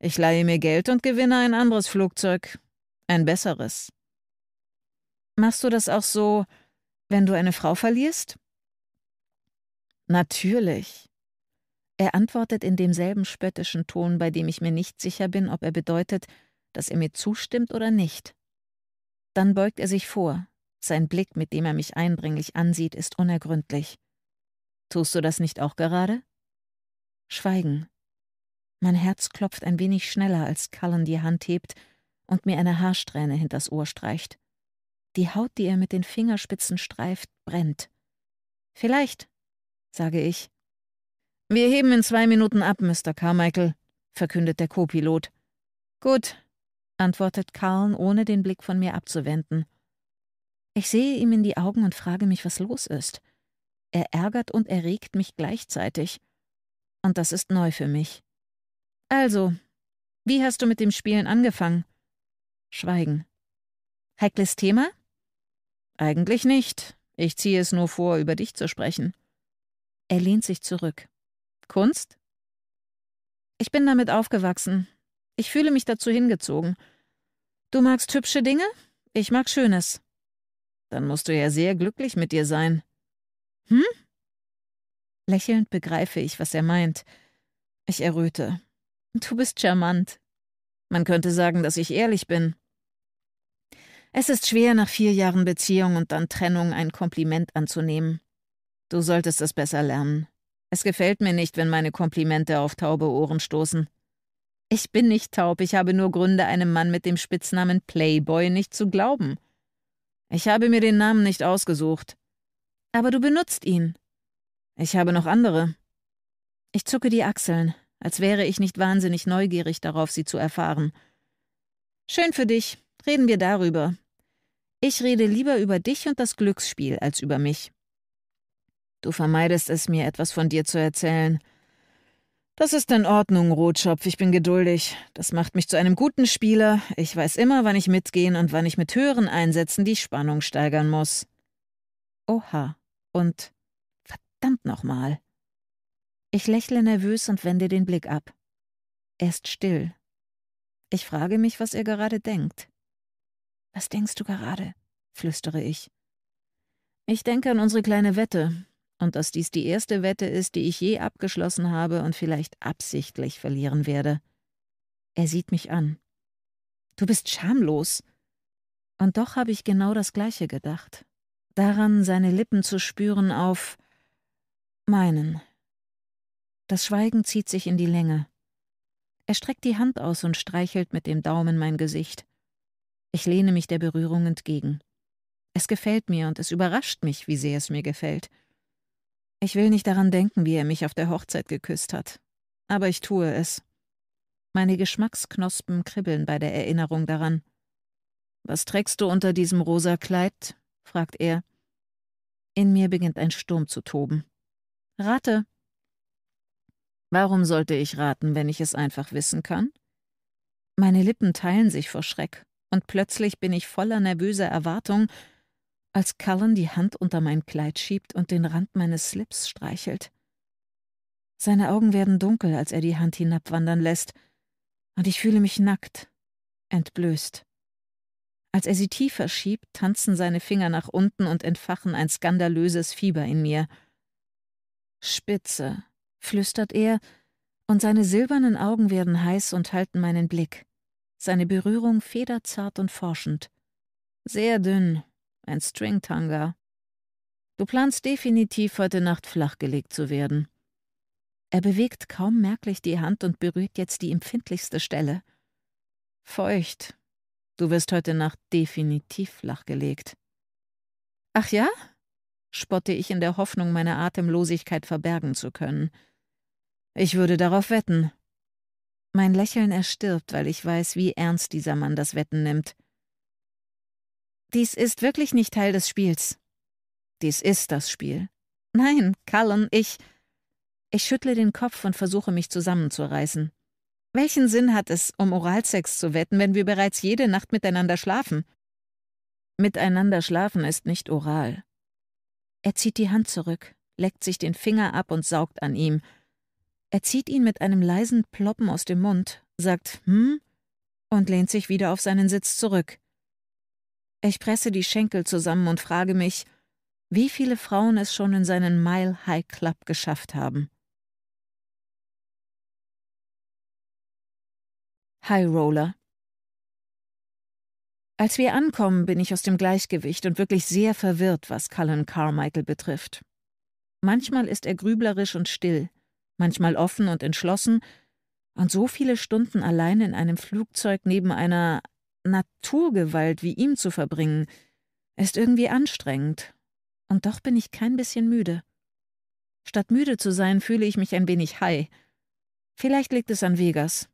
Ich leihe mir Geld und gewinne ein anderes Flugzeug. Ein besseres. Machst du das auch so, wenn du eine Frau verlierst? Natürlich. Er antwortet in demselben spöttischen Ton, bei dem ich mir nicht sicher bin, ob er bedeutet, dass er mir zustimmt oder nicht. Dann beugt er sich vor. Sein Blick, mit dem er mich eindringlich ansieht, ist unergründlich. Tust du das nicht auch gerade? Schweigen. Mein Herz klopft ein wenig schneller, als Cullen die Hand hebt und mir eine Haarsträhne hinters Ohr streicht. Die Haut, die er mit den Fingerspitzen streift, brennt. Vielleicht, sage ich. Wir heben in zwei Minuten ab, Mr. Carmichael, verkündet der Co-Pilot. Gut, antwortet Cullen, ohne den Blick von mir abzuwenden. Ich sehe ihm in die Augen und frage mich, was los ist. Er ärgert und erregt mich gleichzeitig. Und das ist neu für mich. Also, wie hast du mit dem Spielen angefangen? Schweigen. Heikles Thema? Eigentlich nicht. Ich ziehe es nur vor, über dich zu sprechen. Er lehnt sich zurück. Kunst? Ich bin damit aufgewachsen. Ich fühle mich dazu hingezogen. Du magst hübsche Dinge? Ich mag Schönes. Dann musst du ja sehr glücklich mit dir sein. Hm? Lächelnd begreife ich, was er meint. Ich erröte. Du bist charmant. Man könnte sagen, dass ich ehrlich bin. Es ist schwer, nach vier Jahren Beziehung und dann Trennung ein Kompliment anzunehmen. Du solltest es besser lernen. Es gefällt mir nicht, wenn meine Komplimente auf taube Ohren stoßen. Ich bin nicht taub, ich habe nur Gründe, einem Mann mit dem Spitznamen Playboy nicht zu glauben. Ich habe mir den Namen nicht ausgesucht. Aber du benutzt ihn. Ich habe noch andere. Ich zucke die Achseln als wäre ich nicht wahnsinnig neugierig darauf, sie zu erfahren. Schön für dich, reden wir darüber. Ich rede lieber über dich und das Glücksspiel als über mich. Du vermeidest es, mir etwas von dir zu erzählen. Das ist in Ordnung, Rotschopf, ich bin geduldig. Das macht mich zu einem guten Spieler. Ich weiß immer, wann ich mitgehen und wann ich mit höheren Einsätzen die Spannung steigern muss. Oha, und verdammt nochmal. Ich lächle nervös und wende den Blick ab. Er ist still. Ich frage mich, was er gerade denkt. Was denkst du gerade? flüstere ich. Ich denke an unsere kleine Wette und dass dies die erste Wette ist, die ich je abgeschlossen habe und vielleicht absichtlich verlieren werde. Er sieht mich an. Du bist schamlos. Und doch habe ich genau das gleiche gedacht. Daran, seine Lippen zu spüren auf meinen. Das Schweigen zieht sich in die Länge. Er streckt die Hand aus und streichelt mit dem Daumen mein Gesicht. Ich lehne mich der Berührung entgegen. Es gefällt mir und es überrascht mich, wie sehr es mir gefällt. Ich will nicht daran denken, wie er mich auf der Hochzeit geküsst hat. Aber ich tue es. Meine Geschmacksknospen kribbeln bei der Erinnerung daran. Was trägst du unter diesem rosa Kleid? fragt er. In mir beginnt ein Sturm zu toben. Rate, Warum sollte ich raten, wenn ich es einfach wissen kann? Meine Lippen teilen sich vor Schreck, und plötzlich bin ich voller nervöser Erwartung, als Cullen die Hand unter mein Kleid schiebt und den Rand meines Slips streichelt. Seine Augen werden dunkel, als er die Hand hinabwandern lässt, und ich fühle mich nackt, entblößt. Als er sie tiefer schiebt, tanzen seine Finger nach unten und entfachen ein skandalöses Fieber in mir. Spitze, flüstert er, und seine silbernen Augen werden heiß und halten meinen Blick, seine Berührung federzart und forschend. Sehr dünn, ein Stringtanga. Du planst definitiv heute Nacht flachgelegt zu werden. Er bewegt kaum merklich die Hand und berührt jetzt die empfindlichste Stelle. Feucht. Du wirst heute Nacht definitiv flachgelegt. Ach ja? spotte ich in der Hoffnung, meine Atemlosigkeit verbergen zu können. Ich würde darauf wetten. Mein Lächeln erstirbt, weil ich weiß, wie ernst dieser Mann das Wetten nimmt. Dies ist wirklich nicht Teil des Spiels. Dies ist das Spiel. Nein, Cullen, ich. Ich schüttle den Kopf und versuche mich zusammenzureißen. Welchen Sinn hat es, um Oralsex zu wetten, wenn wir bereits jede Nacht miteinander schlafen? Miteinander schlafen ist nicht oral. Er zieht die Hand zurück, leckt sich den Finger ab und saugt an ihm. Er zieht ihn mit einem leisen Ploppen aus dem Mund, sagt hm und lehnt sich wieder auf seinen Sitz zurück. Ich presse die Schenkel zusammen und frage mich, wie viele Frauen es schon in seinen Mile High Club geschafft haben. High Roller Als wir ankommen, bin ich aus dem Gleichgewicht und wirklich sehr verwirrt, was Cullen Carmichael betrifft. Manchmal ist er grüblerisch und still, manchmal offen und entschlossen, und so viele Stunden allein in einem Flugzeug neben einer Naturgewalt wie ihm zu verbringen, ist irgendwie anstrengend. Und doch bin ich kein bisschen müde. Statt müde zu sein, fühle ich mich ein wenig high. Vielleicht liegt es an Vegas.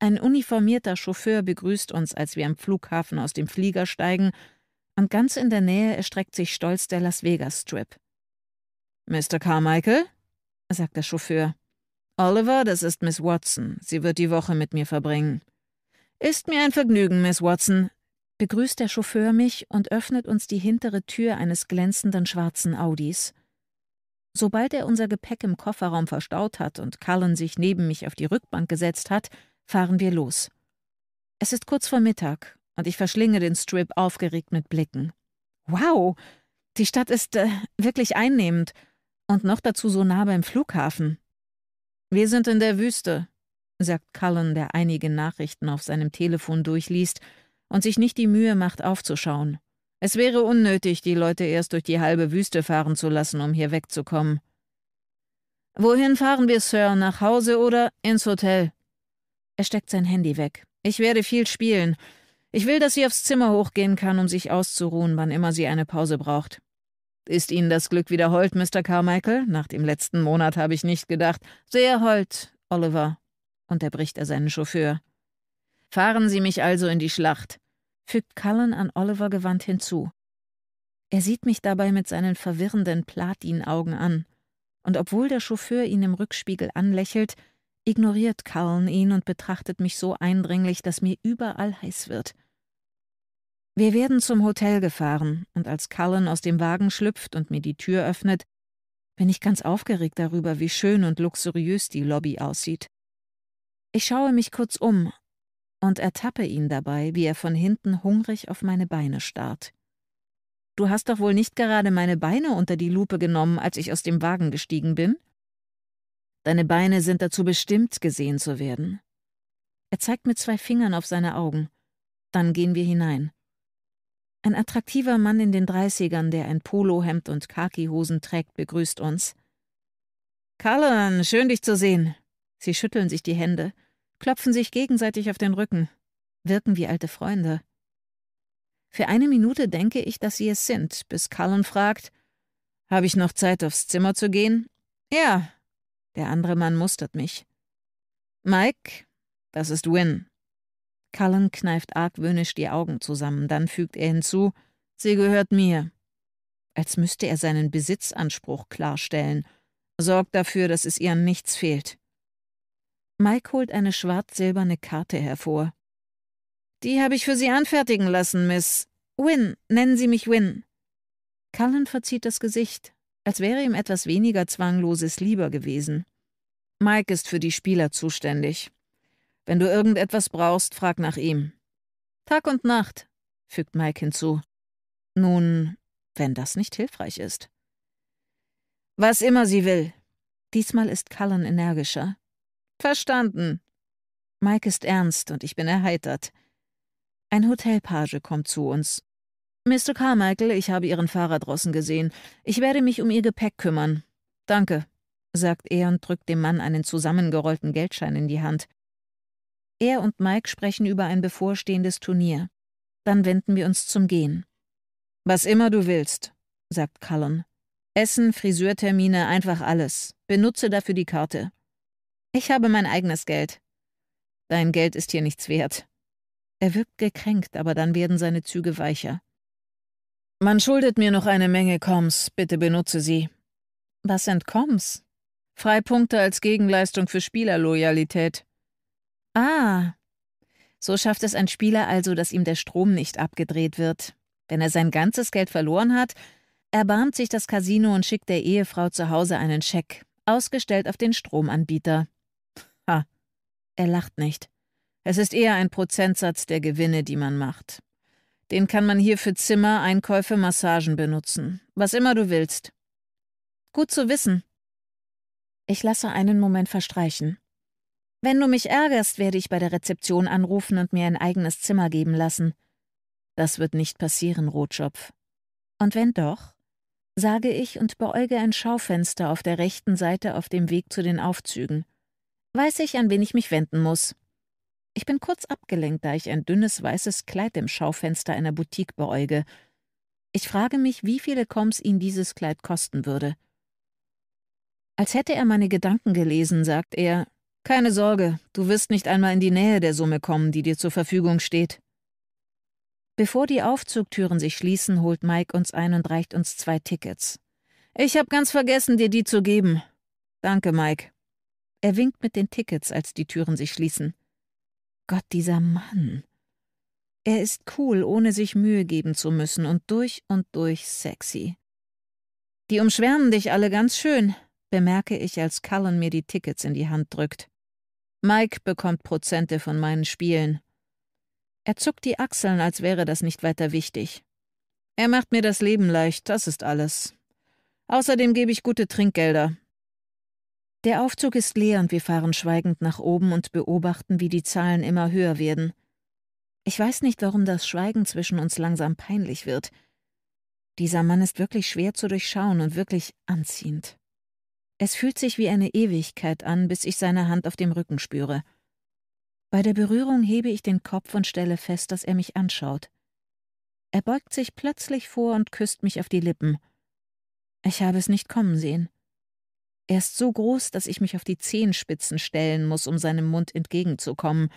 Ein uniformierter Chauffeur begrüßt uns, als wir am Flughafen aus dem Flieger steigen, und ganz in der Nähe erstreckt sich stolz der Las Vegas Strip. Mr. Carmichael? sagt der Chauffeur. Oliver, das ist Miss Watson. Sie wird die Woche mit mir verbringen. Ist mir ein Vergnügen, Miss Watson, begrüßt der Chauffeur mich und öffnet uns die hintere Tür eines glänzenden schwarzen Audis. Sobald er unser Gepäck im Kofferraum verstaut hat und Cullen sich neben mich auf die Rückbank gesetzt hat, fahren wir los. Es ist kurz vor Mittag und ich verschlinge den Strip aufgeregt mit Blicken. Wow, die Stadt ist äh, wirklich einnehmend. Und noch dazu so nah beim Flughafen. Wir sind in der Wüste, sagt Cullen, der einige Nachrichten auf seinem Telefon durchliest und sich nicht die Mühe macht, aufzuschauen. Es wäre unnötig, die Leute erst durch die halbe Wüste fahren zu lassen, um hier wegzukommen. Wohin fahren wir, Sir? Nach Hause oder ins Hotel? Er steckt sein Handy weg. Ich werde viel spielen. Ich will, dass sie aufs Zimmer hochgehen kann, um sich auszuruhen, wann immer sie eine Pause braucht. Ist Ihnen das Glück wieder hold, Mr. Carmichael? Nach dem letzten Monat habe ich nicht gedacht. Sehr hold, Oliver, unterbricht er seinen Chauffeur. Fahren Sie mich also in die Schlacht, fügt Cullen an Oliver gewandt hinzu. Er sieht mich dabei mit seinen verwirrenden Platinaugen an, und obwohl der Chauffeur ihn im Rückspiegel anlächelt, ignoriert Cullen ihn und betrachtet mich so eindringlich, dass mir überall heiß wird. Wir werden zum Hotel gefahren, und als Cullen aus dem Wagen schlüpft und mir die Tür öffnet, bin ich ganz aufgeregt darüber, wie schön und luxuriös die Lobby aussieht. Ich schaue mich kurz um und ertappe ihn dabei, wie er von hinten hungrig auf meine Beine starrt. Du hast doch wohl nicht gerade meine Beine unter die Lupe genommen, als ich aus dem Wagen gestiegen bin? Deine Beine sind dazu bestimmt, gesehen zu werden. Er zeigt mit zwei Fingern auf seine Augen. Dann gehen wir hinein. Ein attraktiver Mann in den Dreißigern, der ein Polohemd und Khaki-Hosen trägt, begrüßt uns. Kallan, schön dich zu sehen. Sie schütteln sich die Hände, klopfen sich gegenseitig auf den Rücken, wirken wie alte Freunde. Für eine Minute denke ich, dass sie es sind, bis Cullen fragt, habe ich noch Zeit, aufs Zimmer zu gehen? Ja. Der andere Mann mustert mich. Mike, das ist Win. Cullen kneift argwöhnisch die Augen zusammen, dann fügt er hinzu, sie gehört mir. Als müsste er seinen Besitzanspruch klarstellen, sorgt dafür, dass es ihr an nichts fehlt. Mike holt eine schwarz-silberne Karte hervor. Die habe ich für Sie anfertigen lassen, Miss. Win, nennen Sie mich Win. Cullen verzieht das Gesicht, als wäre ihm etwas weniger Zwangloses lieber gewesen. Mike ist für die Spieler zuständig. Wenn du irgendetwas brauchst, frag nach ihm. Tag und Nacht, fügt Mike hinzu. Nun, wenn das nicht hilfreich ist. Was immer sie will. Diesmal ist Cullen energischer. Verstanden. Mike ist ernst und ich bin erheitert. Ein Hotelpage kommt zu uns. Mr. Carmichael, ich habe Ihren Fahrer draußen gesehen. Ich werde mich um Ihr Gepäck kümmern. Danke, sagt er und drückt dem Mann einen zusammengerollten Geldschein in die Hand. Er und Mike sprechen über ein bevorstehendes Turnier. Dann wenden wir uns zum Gehen. Was immer du willst, sagt Cullen. Essen, Friseurtermine, einfach alles. Benutze dafür die Karte. Ich habe mein eigenes Geld. Dein Geld ist hier nichts wert. Er wirkt gekränkt, aber dann werden seine Züge weicher. Man schuldet mir noch eine Menge Koms, bitte benutze sie. Was sind Koms? Freipunkte als Gegenleistung für Spielerloyalität. Ah. So schafft es ein Spieler also, dass ihm der Strom nicht abgedreht wird. Wenn er sein ganzes Geld verloren hat, erbarmt sich das Casino und schickt der Ehefrau zu Hause einen Scheck, ausgestellt auf den Stromanbieter. Ha. Er lacht nicht. Es ist eher ein Prozentsatz der Gewinne, die man macht. Den kann man hier für Zimmer, Einkäufe, Massagen benutzen. Was immer du willst. Gut zu wissen. Ich lasse einen Moment verstreichen. Wenn du mich ärgerst, werde ich bei der Rezeption anrufen und mir ein eigenes Zimmer geben lassen. Das wird nicht passieren, Rotschopf. Und wenn doch? sage ich und beäuge ein Schaufenster auf der rechten Seite auf dem Weg zu den Aufzügen. Weiß ich, an wen ich mich wenden muss. Ich bin kurz abgelenkt, da ich ein dünnes weißes Kleid im Schaufenster einer Boutique beäuge. Ich frage mich, wie viele Koms ihn dieses Kleid kosten würde. Als hätte er meine Gedanken gelesen, sagt er, keine Sorge, du wirst nicht einmal in die Nähe der Summe kommen, die dir zur Verfügung steht. Bevor die Aufzugtüren sich schließen, holt Mike uns ein und reicht uns zwei Tickets. Ich habe ganz vergessen, dir die zu geben. Danke, Mike. Er winkt mit den Tickets, als die Türen sich schließen. Gott, dieser Mann. Er ist cool, ohne sich Mühe geben zu müssen und durch und durch sexy. Die umschwärmen dich alle ganz schön, bemerke ich, als Cullen mir die Tickets in die Hand drückt. Mike bekommt Prozente von meinen Spielen. Er zuckt die Achseln, als wäre das nicht weiter wichtig. Er macht mir das Leben leicht, das ist alles. Außerdem gebe ich gute Trinkgelder. Der Aufzug ist leer und wir fahren schweigend nach oben und beobachten, wie die Zahlen immer höher werden. Ich weiß nicht, warum das Schweigen zwischen uns langsam peinlich wird. Dieser Mann ist wirklich schwer zu durchschauen und wirklich anziehend. Es fühlt sich wie eine Ewigkeit an, bis ich seine Hand auf dem Rücken spüre. Bei der Berührung hebe ich den Kopf und stelle fest, dass er mich anschaut. Er beugt sich plötzlich vor und küsst mich auf die Lippen. Ich habe es nicht kommen sehen. Er ist so groß, dass ich mich auf die Zehenspitzen stellen muss, um seinem Mund entgegenzukommen,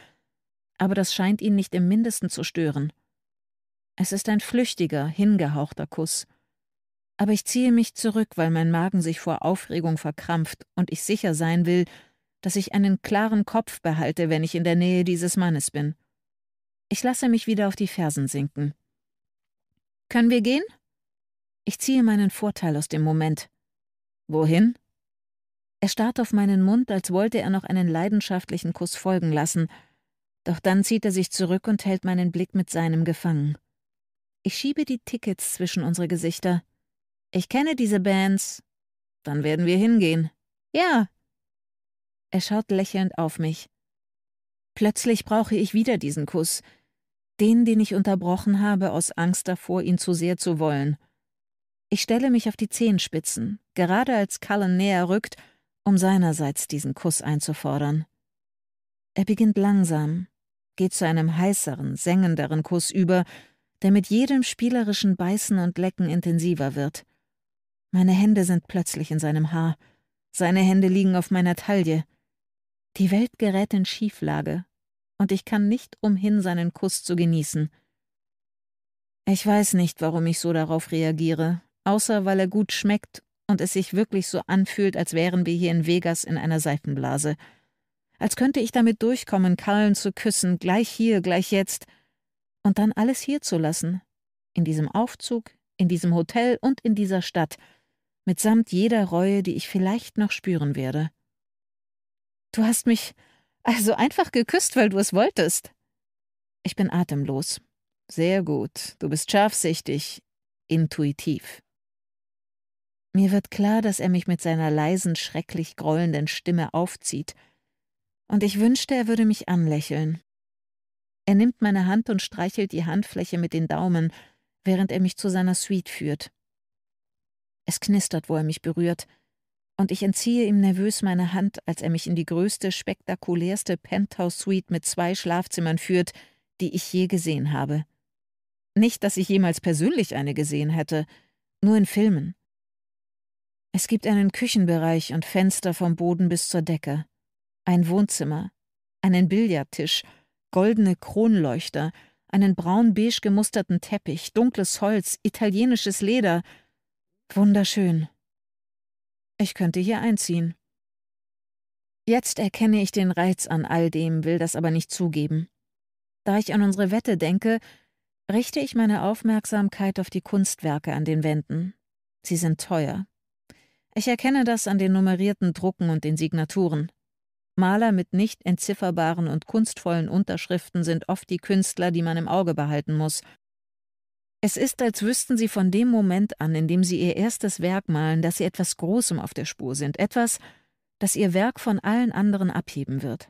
aber das scheint ihn nicht im mindesten zu stören. Es ist ein flüchtiger, hingehauchter Kuss, aber ich ziehe mich zurück, weil mein Magen sich vor Aufregung verkrampft und ich sicher sein will, dass ich einen klaren Kopf behalte, wenn ich in der Nähe dieses Mannes bin. Ich lasse mich wieder auf die Fersen sinken. Können wir gehen? Ich ziehe meinen Vorteil aus dem Moment. Wohin? Er starrt auf meinen Mund, als wollte er noch einen leidenschaftlichen Kuss folgen lassen, doch dann zieht er sich zurück und hält meinen Blick mit seinem gefangen. Ich schiebe die Tickets zwischen unsere Gesichter. Ich kenne diese Bands. Dann werden wir hingehen. Ja. Er schaut lächelnd auf mich. Plötzlich brauche ich wieder diesen Kuss, den, den ich unterbrochen habe aus Angst davor, ihn zu sehr zu wollen. Ich stelle mich auf die Zehenspitzen, gerade als Cullen näher rückt, um seinerseits diesen Kuss einzufordern. Er beginnt langsam, geht zu einem heißeren, sengenderen Kuss über, der mit jedem spielerischen Beißen und Lecken intensiver wird. Meine Hände sind plötzlich in seinem Haar. Seine Hände liegen auf meiner Taille. Die Welt gerät in Schieflage, und ich kann nicht umhin, seinen Kuss zu genießen. Ich weiß nicht, warum ich so darauf reagiere, außer weil er gut schmeckt und es sich wirklich so anfühlt, als wären wir hier in Vegas in einer Seifenblase. Als könnte ich damit durchkommen, Kallen zu küssen, gleich hier, gleich jetzt, und dann alles hier zu lassen. In diesem Aufzug, in diesem Hotel und in dieser Stadt — mitsamt jeder Reue, die ich vielleicht noch spüren werde. Du hast mich also einfach geküsst, weil du es wolltest. Ich bin atemlos. Sehr gut, du bist scharfsichtig, intuitiv. Mir wird klar, dass er mich mit seiner leisen, schrecklich grollenden Stimme aufzieht, und ich wünschte, er würde mich anlächeln. Er nimmt meine Hand und streichelt die Handfläche mit den Daumen, während er mich zu seiner Suite führt. Es knistert, wo er mich berührt, und ich entziehe ihm nervös meine Hand, als er mich in die größte, spektakulärste Penthouse-Suite mit zwei Schlafzimmern führt, die ich je gesehen habe. Nicht, dass ich jemals persönlich eine gesehen hätte, nur in Filmen. Es gibt einen Küchenbereich und Fenster vom Boden bis zur Decke, ein Wohnzimmer, einen Billardtisch, goldene Kronleuchter, einen braun-beige gemusterten Teppich, dunkles Holz, italienisches Leder, Wunderschön. Ich könnte hier einziehen. Jetzt erkenne ich den Reiz an all dem, will das aber nicht zugeben. Da ich an unsere Wette denke, richte ich meine Aufmerksamkeit auf die Kunstwerke an den Wänden. Sie sind teuer. Ich erkenne das an den nummerierten Drucken und den Signaturen. Maler mit nicht entzifferbaren und kunstvollen Unterschriften sind oft die Künstler, die man im Auge behalten muss, es ist, als wüssten sie von dem Moment an, in dem sie ihr erstes Werk malen, dass sie etwas Großem auf der Spur sind, etwas, das ihr Werk von allen anderen abheben wird.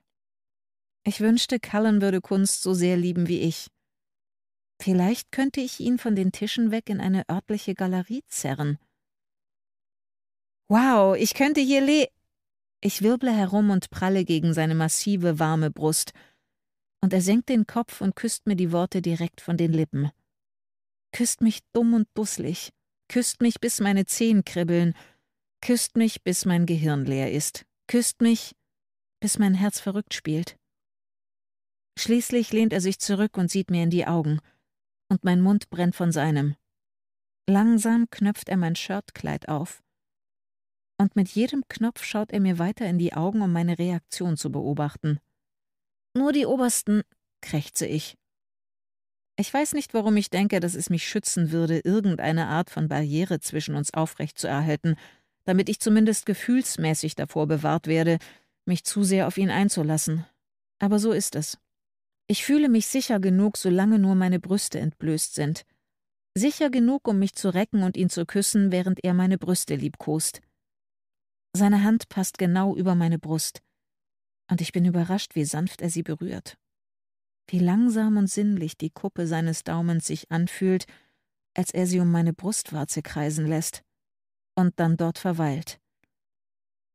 Ich wünschte, Cullen würde Kunst so sehr lieben wie ich. Vielleicht könnte ich ihn von den Tischen weg in eine örtliche Galerie zerren. Wow, ich könnte hier le... Ich wirble herum und pralle gegen seine massive, warme Brust, und er senkt den Kopf und küsst mir die Worte direkt von den Lippen küsst mich dumm und dusselig, küsst mich, bis meine Zehen kribbeln, küsst mich, bis mein Gehirn leer ist, küsst mich, bis mein Herz verrückt spielt. Schließlich lehnt er sich zurück und sieht mir in die Augen, und mein Mund brennt von seinem. Langsam knöpft er mein Shirtkleid auf. Und mit jedem Knopf schaut er mir weiter in die Augen, um meine Reaktion zu beobachten. Nur die obersten, krächze ich. Ich weiß nicht, warum ich denke, dass es mich schützen würde, irgendeine Art von Barriere zwischen uns aufrechtzuerhalten, damit ich zumindest gefühlsmäßig davor bewahrt werde, mich zu sehr auf ihn einzulassen. Aber so ist es. Ich fühle mich sicher genug, solange nur meine Brüste entblößt sind. Sicher genug, um mich zu recken und ihn zu küssen, während er meine Brüste liebkost. Seine Hand passt genau über meine Brust. Und ich bin überrascht, wie sanft er sie berührt wie langsam und sinnlich die Kuppe seines Daumens sich anfühlt, als er sie um meine Brustwarze kreisen lässt und dann dort verweilt.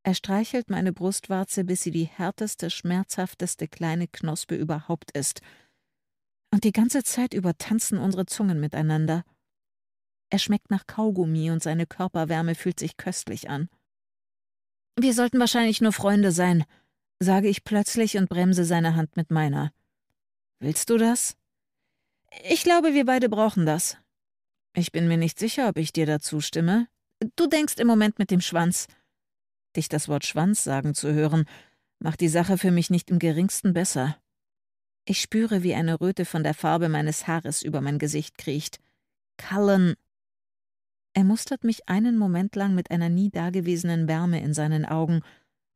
Er streichelt meine Brustwarze, bis sie die härteste, schmerzhafteste kleine Knospe überhaupt ist. Und die ganze Zeit über tanzen unsere Zungen miteinander. Er schmeckt nach Kaugummi und seine Körperwärme fühlt sich köstlich an. Wir sollten wahrscheinlich nur Freunde sein, sage ich plötzlich und bremse seine Hand mit meiner. Willst du das? Ich glaube, wir beide brauchen das. Ich bin mir nicht sicher, ob ich dir dazu stimme. Du denkst im Moment mit dem Schwanz. Dich das Wort Schwanz sagen zu hören, macht die Sache für mich nicht im geringsten besser. Ich spüre, wie eine Röte von der Farbe meines Haares über mein Gesicht kriecht. Cullen. Er mustert mich einen Moment lang mit einer nie dagewesenen Wärme in seinen Augen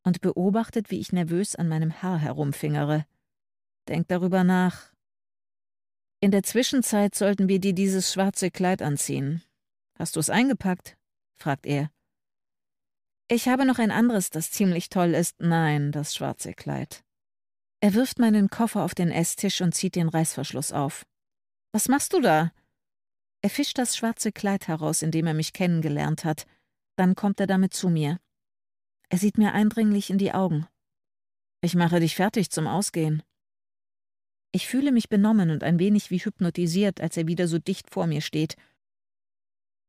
und beobachtet, wie ich nervös an meinem Haar herumfingere. Denk darüber nach. In der Zwischenzeit sollten wir dir dieses schwarze Kleid anziehen. Hast du es eingepackt? fragt er. Ich habe noch ein anderes, das ziemlich toll ist. Nein, das schwarze Kleid. Er wirft meinen Koffer auf den Esstisch und zieht den Reißverschluss auf. Was machst du da? Er fischt das schwarze Kleid heraus, in dem er mich kennengelernt hat. Dann kommt er damit zu mir. Er sieht mir eindringlich in die Augen. Ich mache dich fertig zum Ausgehen. Ich fühle mich benommen und ein wenig wie hypnotisiert, als er wieder so dicht vor mir steht.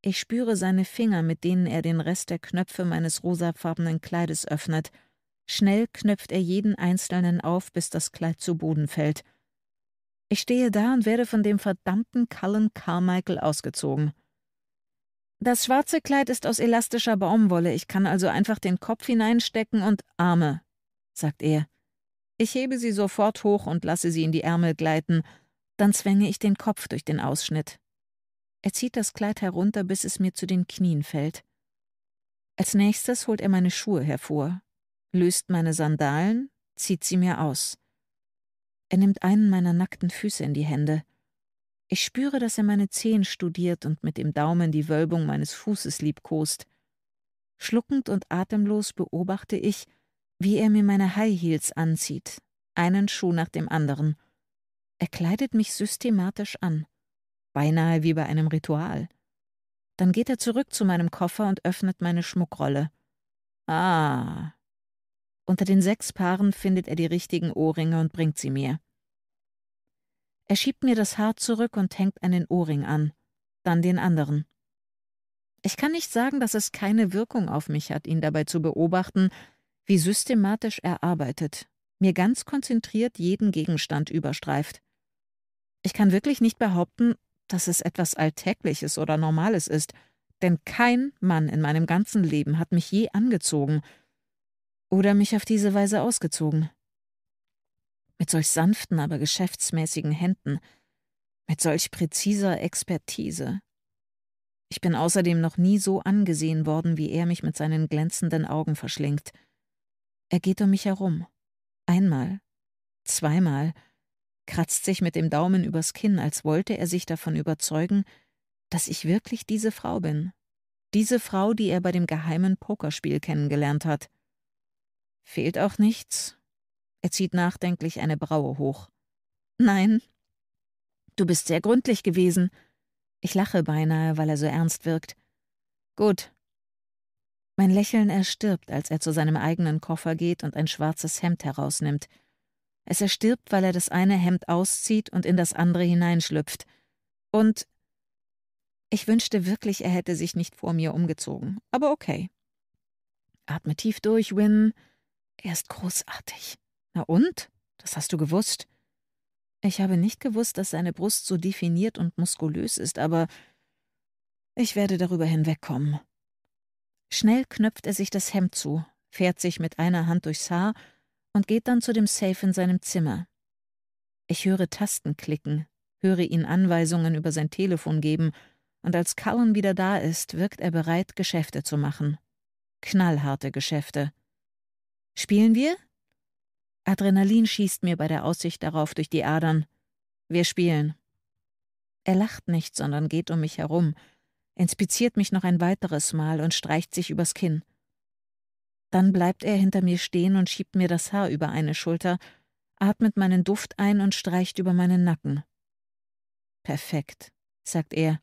Ich spüre seine Finger, mit denen er den Rest der Knöpfe meines rosafarbenen Kleides öffnet. Schnell knöpft er jeden einzelnen auf, bis das Kleid zu Boden fällt. Ich stehe da und werde von dem verdammten Cullen Carmichael ausgezogen. Das schwarze Kleid ist aus elastischer Baumwolle, ich kann also einfach den Kopf hineinstecken und Arme, sagt er. Ich hebe sie sofort hoch und lasse sie in die Ärmel gleiten, dann zwänge ich den Kopf durch den Ausschnitt. Er zieht das Kleid herunter, bis es mir zu den Knien fällt. Als nächstes holt er meine Schuhe hervor, löst meine Sandalen, zieht sie mir aus. Er nimmt einen meiner nackten Füße in die Hände. Ich spüre, dass er meine Zehen studiert und mit dem Daumen die Wölbung meines Fußes liebkost. Schluckend und atemlos beobachte ich, wie er mir meine High Heels anzieht, einen Schuh nach dem anderen. Er kleidet mich systematisch an, beinahe wie bei einem Ritual. Dann geht er zurück zu meinem Koffer und öffnet meine Schmuckrolle. Ah. Unter den sechs Paaren findet er die richtigen Ohrringe und bringt sie mir. Er schiebt mir das Haar zurück und hängt einen Ohrring an, dann den anderen. Ich kann nicht sagen, dass es keine Wirkung auf mich hat, ihn dabei zu beobachten, wie systematisch erarbeitet, mir ganz konzentriert jeden Gegenstand überstreift. Ich kann wirklich nicht behaupten, dass es etwas Alltägliches oder Normales ist, denn kein Mann in meinem ganzen Leben hat mich je angezogen oder mich auf diese Weise ausgezogen. Mit solch sanften, aber geschäftsmäßigen Händen, mit solch präziser Expertise. Ich bin außerdem noch nie so angesehen worden, wie er mich mit seinen glänzenden Augen verschlingt. Er geht um mich herum. Einmal, zweimal, kratzt sich mit dem Daumen übers Kinn, als wollte er sich davon überzeugen, dass ich wirklich diese Frau bin. Diese Frau, die er bei dem geheimen Pokerspiel kennengelernt hat. Fehlt auch nichts? Er zieht nachdenklich eine Braue hoch. Nein. Du bist sehr gründlich gewesen. Ich lache beinahe, weil er so ernst wirkt. Gut, mein Lächeln erstirbt, als er zu seinem eigenen Koffer geht und ein schwarzes Hemd herausnimmt. Es erstirbt, weil er das eine Hemd auszieht und in das andere hineinschlüpft. Und ich wünschte wirklich, er hätte sich nicht vor mir umgezogen. Aber okay. Atme tief durch, Win. Er ist großartig. Na und? Das hast du gewusst. Ich habe nicht gewusst, dass seine Brust so definiert und muskulös ist, aber ich werde darüber hinwegkommen. Schnell knöpft er sich das Hemd zu, fährt sich mit einer Hand durchs Haar und geht dann zu dem Safe in seinem Zimmer. Ich höre Tasten klicken, höre ihn Anweisungen über sein Telefon geben, und als Cullen wieder da ist, wirkt er bereit, Geschäfte zu machen. Knallharte Geschäfte. Spielen wir? Adrenalin schießt mir bei der Aussicht darauf durch die Adern. Wir spielen. Er lacht nicht, sondern geht um mich herum, inspiziert mich noch ein weiteres Mal und streicht sich übers Kinn. Dann bleibt er hinter mir stehen und schiebt mir das Haar über eine Schulter, atmet meinen Duft ein und streicht über meinen Nacken. Perfekt, sagt er.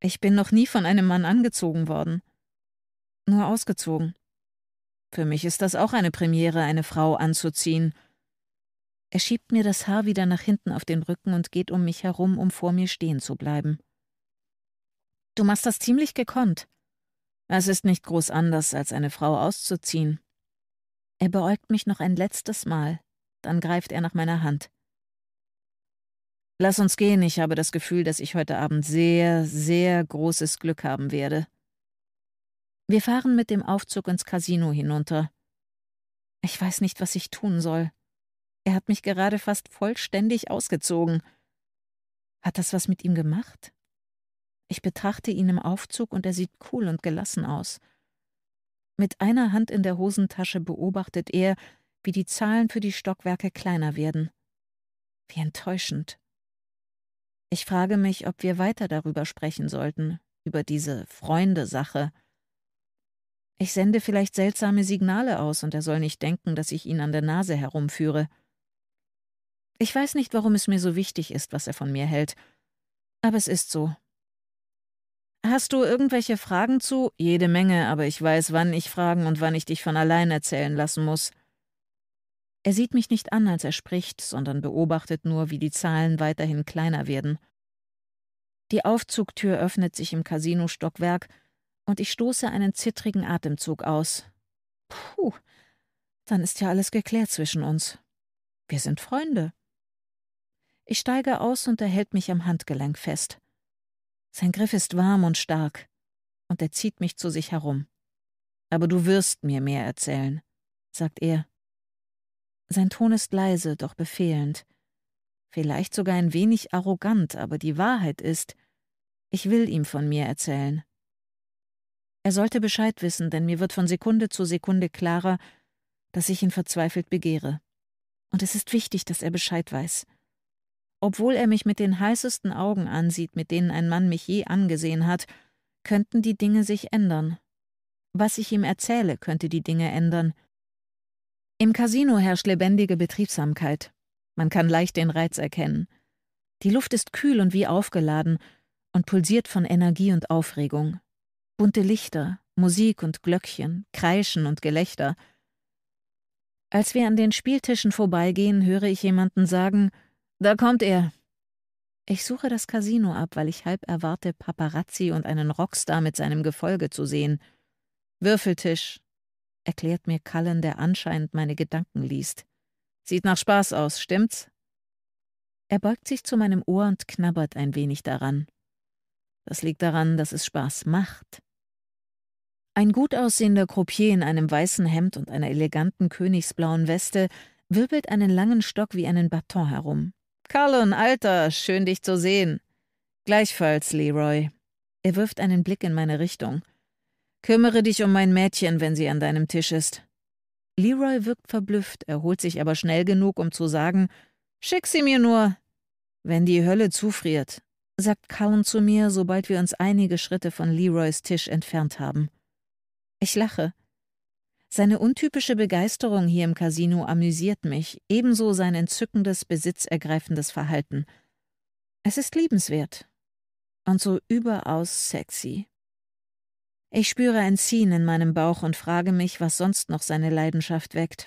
Ich bin noch nie von einem Mann angezogen worden. Nur ausgezogen. Für mich ist das auch eine Premiere, eine Frau anzuziehen. Er schiebt mir das Haar wieder nach hinten auf den Rücken und geht um mich herum, um vor mir stehen zu bleiben. Du machst das ziemlich gekonnt. Es ist nicht groß anders, als eine Frau auszuziehen. Er beäugt mich noch ein letztes Mal, dann greift er nach meiner Hand. Lass uns gehen, ich habe das Gefühl, dass ich heute Abend sehr, sehr großes Glück haben werde. Wir fahren mit dem Aufzug ins Casino hinunter. Ich weiß nicht, was ich tun soll. Er hat mich gerade fast vollständig ausgezogen. Hat das was mit ihm gemacht? Ich betrachte ihn im Aufzug und er sieht cool und gelassen aus. Mit einer Hand in der Hosentasche beobachtet er, wie die Zahlen für die Stockwerke kleiner werden. Wie enttäuschend. Ich frage mich, ob wir weiter darüber sprechen sollten, über diese Freunde-Sache. Ich sende vielleicht seltsame Signale aus und er soll nicht denken, dass ich ihn an der Nase herumführe. Ich weiß nicht, warum es mir so wichtig ist, was er von mir hält, aber es ist so Hast du irgendwelche Fragen zu? Jede Menge, aber ich weiß, wann ich fragen und wann ich dich von allein erzählen lassen muss. Er sieht mich nicht an, als er spricht, sondern beobachtet nur, wie die Zahlen weiterhin kleiner werden. Die Aufzugtür öffnet sich im Casino-Stockwerk und ich stoße einen zittrigen Atemzug aus. Puh, dann ist ja alles geklärt zwischen uns. Wir sind Freunde. Ich steige aus und er hält mich am Handgelenk fest. Sein Griff ist warm und stark, und er zieht mich zu sich herum. Aber du wirst mir mehr erzählen, sagt er. Sein Ton ist leise, doch befehlend, vielleicht sogar ein wenig arrogant, aber die Wahrheit ist, ich will ihm von mir erzählen. Er sollte Bescheid wissen, denn mir wird von Sekunde zu Sekunde klarer, dass ich ihn verzweifelt begehre. Und es ist wichtig, dass er Bescheid weiß. Obwohl er mich mit den heißesten Augen ansieht, mit denen ein Mann mich je angesehen hat, könnten die Dinge sich ändern. Was ich ihm erzähle, könnte die Dinge ändern. Im Casino herrscht lebendige Betriebsamkeit. Man kann leicht den Reiz erkennen. Die Luft ist kühl und wie aufgeladen und pulsiert von Energie und Aufregung. Bunte Lichter, Musik und Glöckchen, Kreischen und Gelächter. Als wir an den Spieltischen vorbeigehen, höre ich jemanden sagen, da kommt er. Ich suche das Casino ab, weil ich halb erwarte, Paparazzi und einen Rockstar mit seinem Gefolge zu sehen. Würfeltisch, erklärt mir Cullen, der anscheinend meine Gedanken liest. Sieht nach Spaß aus, stimmt's? Er beugt sich zu meinem Ohr und knabbert ein wenig daran. Das liegt daran, dass es Spaß macht. Ein gut aussehender Croupier in einem weißen Hemd und einer eleganten königsblauen Weste wirbelt einen langen Stock wie einen Baton herum. Cullen, Alter, schön dich zu sehen. Gleichfalls, Leroy. Er wirft einen Blick in meine Richtung. Kümmere dich um mein Mädchen, wenn sie an deinem Tisch ist. Leroy wirkt verblüfft, erholt sich aber schnell genug, um zu sagen, Schick sie mir nur. Wenn die Hölle zufriert, sagt Cullen zu mir, sobald wir uns einige Schritte von Leroys Tisch entfernt haben. Ich lache. Seine untypische Begeisterung hier im Casino amüsiert mich, ebenso sein entzückendes, besitzergreifendes Verhalten. Es ist liebenswert und so überaus sexy. Ich spüre ein Ziehen in meinem Bauch und frage mich, was sonst noch seine Leidenschaft weckt.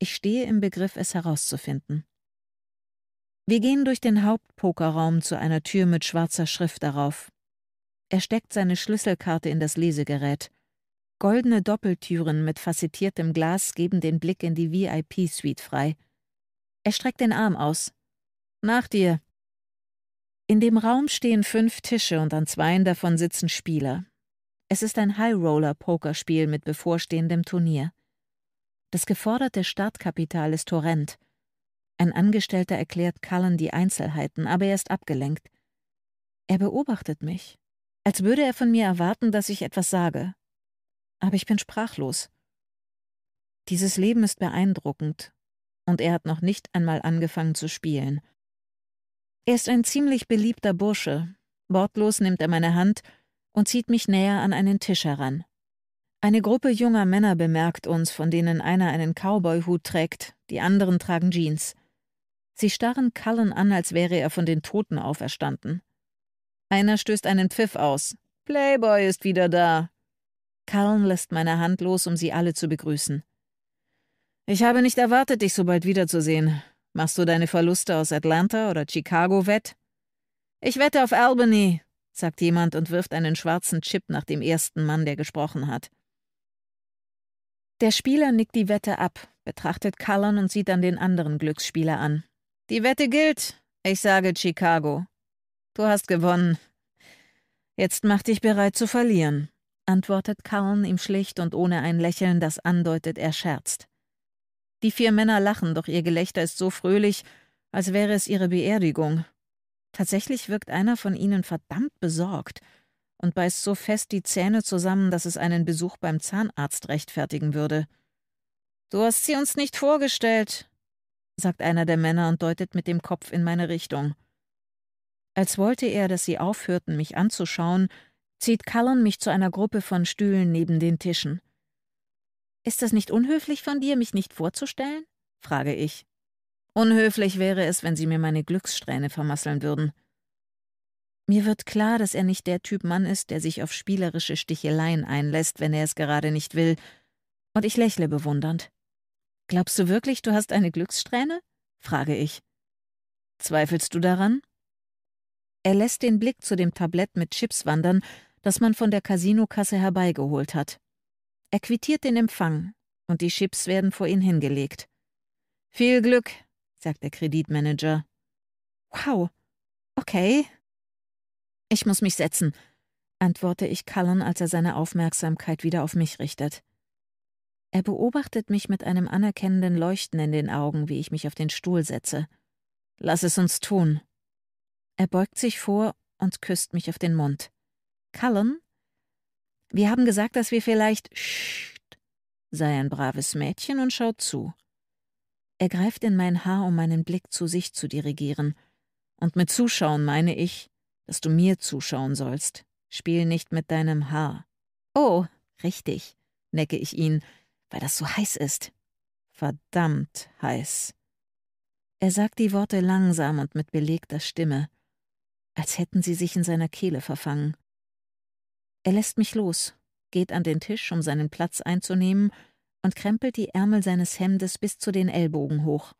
Ich stehe im Begriff, es herauszufinden. Wir gehen durch den Hauptpokerraum zu einer Tür mit schwarzer Schrift darauf. Er steckt seine Schlüsselkarte in das Lesegerät. Goldene Doppeltüren mit facettiertem Glas geben den Blick in die VIP-Suite frei. Er streckt den Arm aus. Nach dir. In dem Raum stehen fünf Tische und an zweien davon sitzen Spieler. Es ist ein High-Roller-Pokerspiel mit bevorstehendem Turnier. Das geforderte Startkapital ist horrend. Ein Angestellter erklärt Cullen die Einzelheiten, aber er ist abgelenkt. Er beobachtet mich, als würde er von mir erwarten, dass ich etwas sage aber ich bin sprachlos. Dieses Leben ist beeindruckend, und er hat noch nicht einmal angefangen zu spielen. Er ist ein ziemlich beliebter Bursche. Wortlos nimmt er meine Hand und zieht mich näher an einen Tisch heran. Eine Gruppe junger Männer bemerkt uns, von denen einer einen Cowboy-Hut trägt, die anderen tragen Jeans. Sie starren Cullen an, als wäre er von den Toten auferstanden. Einer stößt einen Pfiff aus. Playboy ist wieder da, Cullen lässt meine Hand los, um sie alle zu begrüßen. Ich habe nicht erwartet, dich so bald wiederzusehen. Machst du deine Verluste aus Atlanta oder Chicago wett? Ich wette auf Albany, sagt jemand und wirft einen schwarzen Chip nach dem ersten Mann, der gesprochen hat. Der Spieler nickt die Wette ab, betrachtet Cullen und sieht dann den anderen Glücksspieler an. Die Wette gilt. Ich sage Chicago. Du hast gewonnen. Jetzt mach dich bereit zu verlieren antwortet Karn ihm schlicht und ohne ein Lächeln, das andeutet, er scherzt. Die vier Männer lachen, doch ihr Gelächter ist so fröhlich, als wäre es ihre Beerdigung. Tatsächlich wirkt einer von ihnen verdammt besorgt und beißt so fest die Zähne zusammen, dass es einen Besuch beim Zahnarzt rechtfertigen würde. Du hast sie uns nicht vorgestellt, sagt einer der Männer und deutet mit dem Kopf in meine Richtung. Als wollte er, dass sie aufhörten, mich anzuschauen, zieht Callon mich zu einer Gruppe von Stühlen neben den Tischen. Ist das nicht unhöflich von dir, mich nicht vorzustellen? frage ich. Unhöflich wäre es, wenn sie mir meine Glückssträhne vermasseln würden. Mir wird klar, dass er nicht der Typ Mann ist, der sich auf spielerische Sticheleien einlässt, wenn er es gerade nicht will, und ich lächle bewundernd. Glaubst du wirklich, du hast eine Glückssträhne? frage ich. Zweifelst du daran? Er lässt den Blick zu dem Tablett mit Chips wandern, das man von der Casinokasse herbeigeholt hat. Er quittiert den Empfang und die Chips werden vor ihn hingelegt. Viel Glück, sagt der Kreditmanager. Wow. Okay. Ich muss mich setzen, antworte ich Cullen, als er seine Aufmerksamkeit wieder auf mich richtet. Er beobachtet mich mit einem anerkennenden Leuchten in den Augen, wie ich mich auf den Stuhl setze. Lass es uns tun. Er beugt sich vor und küsst mich auf den Mund. Cullen. Wir haben gesagt, dass wir vielleicht Scht sei ein braves Mädchen und schaut zu. Er greift in mein Haar, um meinen Blick zu sich zu dirigieren. Und mit Zuschauen meine ich, dass du mir zuschauen sollst. Spiel nicht mit deinem Haar. Oh, richtig, necke ich ihn, weil das so heiß ist. Verdammt heiß. Er sagt die Worte langsam und mit belegter Stimme, als hätten sie sich in seiner Kehle verfangen. Er lässt mich los, geht an den Tisch, um seinen Platz einzunehmen, und krempelt die Ärmel seines Hemdes bis zu den Ellbogen hoch.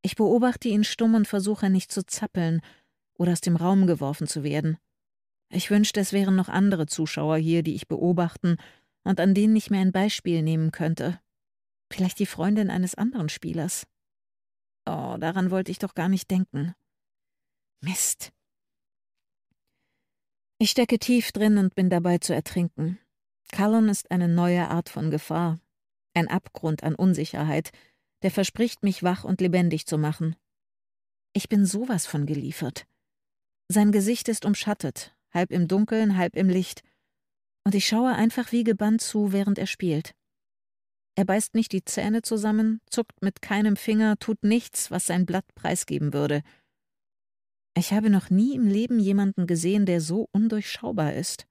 Ich beobachte ihn stumm und versuche nicht zu zappeln oder aus dem Raum geworfen zu werden. Ich wünschte, es wären noch andere Zuschauer hier, die ich beobachten und an denen ich mir ein Beispiel nehmen könnte. Vielleicht die Freundin eines anderen Spielers. Oh, daran wollte ich doch gar nicht denken. Mist. Ich stecke tief drin und bin dabei zu ertrinken. Callum ist eine neue Art von Gefahr, ein Abgrund an Unsicherheit, der verspricht, mich wach und lebendig zu machen. Ich bin sowas von geliefert. Sein Gesicht ist umschattet, halb im Dunkeln, halb im Licht, und ich schaue einfach wie gebannt zu, während er spielt. Er beißt nicht die Zähne zusammen, zuckt mit keinem Finger, tut nichts, was sein Blatt preisgeben würde — ich habe noch nie im Leben jemanden gesehen, der so undurchschaubar ist.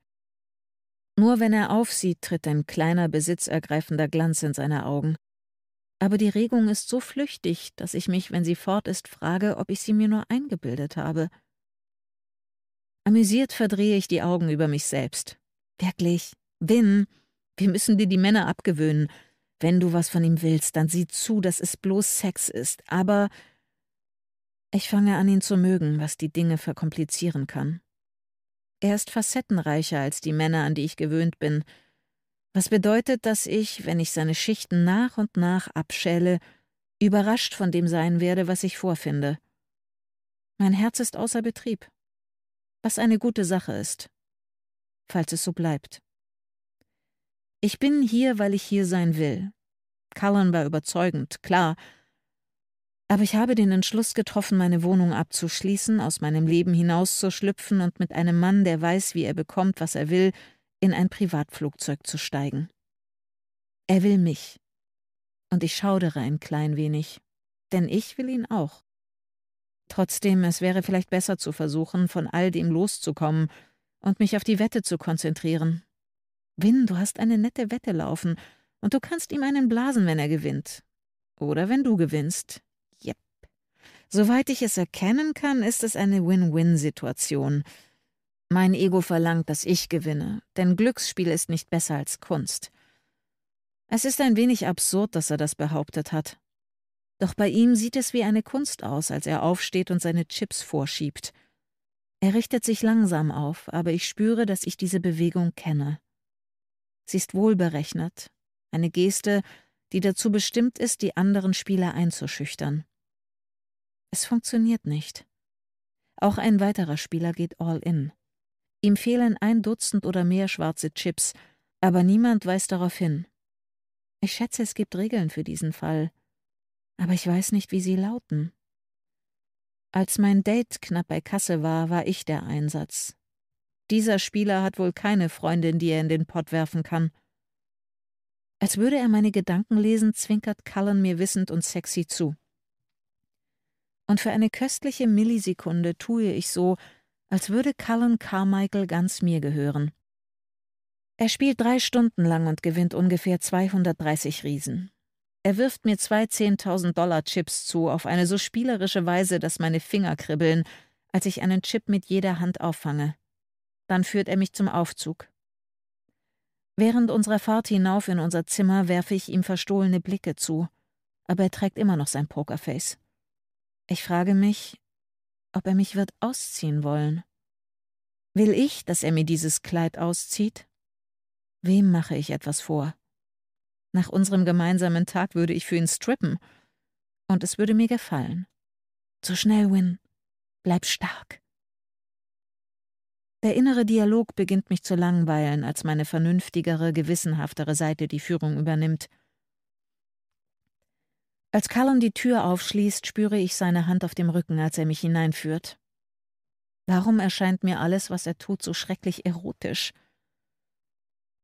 Nur wenn er aufsieht, tritt ein kleiner, besitzergreifender Glanz in seine Augen. Aber die Regung ist so flüchtig, dass ich mich, wenn sie fort ist, frage, ob ich sie mir nur eingebildet habe. Amüsiert verdrehe ich die Augen über mich selbst. Wirklich, Win, wir müssen dir die Männer abgewöhnen. Wenn du was von ihm willst, dann sieh zu, dass es bloß Sex ist, aber ich fange an, ihn zu mögen, was die Dinge verkomplizieren kann. Er ist facettenreicher als die Männer, an die ich gewöhnt bin, was bedeutet, dass ich, wenn ich seine Schichten nach und nach abschäle, überrascht von dem sein werde, was ich vorfinde. Mein Herz ist außer Betrieb, was eine gute Sache ist, falls es so bleibt. Ich bin hier, weil ich hier sein will. Cullen war überzeugend, klar, aber ich habe den Entschluss getroffen, meine Wohnung abzuschließen, aus meinem Leben hinauszuschlüpfen und mit einem Mann, der weiß, wie er bekommt, was er will, in ein Privatflugzeug zu steigen. Er will mich. Und ich schaudere ein klein wenig, denn ich will ihn auch. Trotzdem, es wäre vielleicht besser zu versuchen, von all dem loszukommen und mich auf die Wette zu konzentrieren. Win, du hast eine nette Wette laufen, und du kannst ihm einen blasen, wenn er gewinnt. Oder wenn du gewinnst. Soweit ich es erkennen kann, ist es eine Win-Win-Situation. Mein Ego verlangt, dass ich gewinne, denn Glücksspiel ist nicht besser als Kunst. Es ist ein wenig absurd, dass er das behauptet hat. Doch bei ihm sieht es wie eine Kunst aus, als er aufsteht und seine Chips vorschiebt. Er richtet sich langsam auf, aber ich spüre, dass ich diese Bewegung kenne. Sie ist wohlberechnet, eine Geste, die dazu bestimmt ist, die anderen Spieler einzuschüchtern. Es funktioniert nicht. Auch ein weiterer Spieler geht all in. Ihm fehlen ein Dutzend oder mehr schwarze Chips, aber niemand weiß darauf hin. Ich schätze, es gibt Regeln für diesen Fall, aber ich weiß nicht, wie sie lauten. Als mein Date knapp bei Kasse war, war ich der Einsatz. Dieser Spieler hat wohl keine Freundin, die er in den Pott werfen kann. Als würde er meine Gedanken lesen, zwinkert Cullen mir wissend und sexy zu und für eine köstliche Millisekunde tue ich so, als würde Cullen Carmichael ganz mir gehören. Er spielt drei Stunden lang und gewinnt ungefähr 230 Riesen. Er wirft mir zwei 10.000-Dollar-Chips zu auf eine so spielerische Weise, dass meine Finger kribbeln, als ich einen Chip mit jeder Hand auffange. Dann führt er mich zum Aufzug. Während unserer Fahrt hinauf in unser Zimmer werfe ich ihm verstohlene Blicke zu, aber er trägt immer noch sein Pokerface. Ich frage mich, ob er mich wird ausziehen wollen. Will ich, dass er mir dieses Kleid auszieht? Wem mache ich etwas vor? Nach unserem gemeinsamen Tag würde ich für ihn strippen. Und es würde mir gefallen. So schnell, Win. Bleib stark. Der innere Dialog beginnt mich zu langweilen, als meine vernünftigere, gewissenhaftere Seite die Führung übernimmt – als Callum die Tür aufschließt, spüre ich seine Hand auf dem Rücken, als er mich hineinführt. Warum erscheint mir alles, was er tut, so schrecklich erotisch?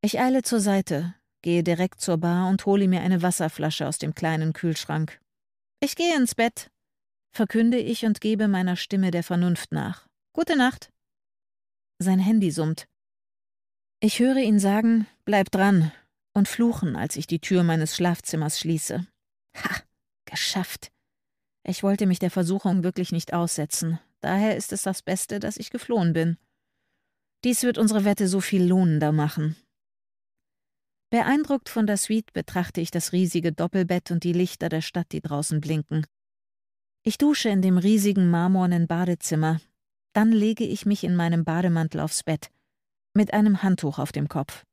Ich eile zur Seite, gehe direkt zur Bar und hole mir eine Wasserflasche aus dem kleinen Kühlschrank. Ich gehe ins Bett, verkünde ich und gebe meiner Stimme der Vernunft nach. Gute Nacht. Sein Handy summt. Ich höre ihn sagen, bleib dran, und fluchen, als ich die Tür meines Schlafzimmers schließe. Ha! Geschafft. Ich wollte mich der Versuchung wirklich nicht aussetzen. Daher ist es das Beste, dass ich geflohen bin. Dies wird unsere Wette so viel lohnender machen. Beeindruckt von der Suite betrachte ich das riesige Doppelbett und die Lichter der Stadt, die draußen blinken. Ich dusche in dem riesigen marmornen Badezimmer. Dann lege ich mich in meinem Bademantel aufs Bett, mit einem Handtuch auf dem Kopf.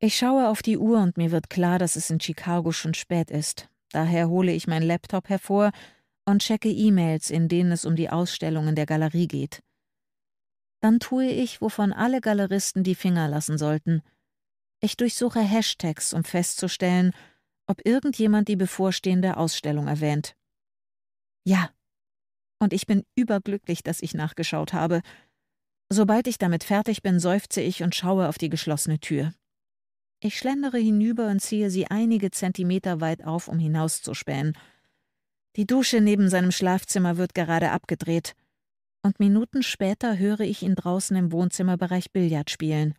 Ich schaue auf die Uhr und mir wird klar, dass es in Chicago schon spät ist. Daher hole ich meinen Laptop hervor und checke E-Mails, in denen es um die Ausstellungen der Galerie geht. Dann tue ich, wovon alle Galeristen die Finger lassen sollten. Ich durchsuche Hashtags, um festzustellen, ob irgendjemand die bevorstehende Ausstellung erwähnt. Ja. Und ich bin überglücklich, dass ich nachgeschaut habe. Sobald ich damit fertig bin, seufze ich und schaue auf die geschlossene Tür. Ich schlendere hinüber und ziehe sie einige Zentimeter weit auf, um hinauszuspähen. Die Dusche neben seinem Schlafzimmer wird gerade abgedreht. Und Minuten später höre ich ihn draußen im Wohnzimmerbereich Billard spielen.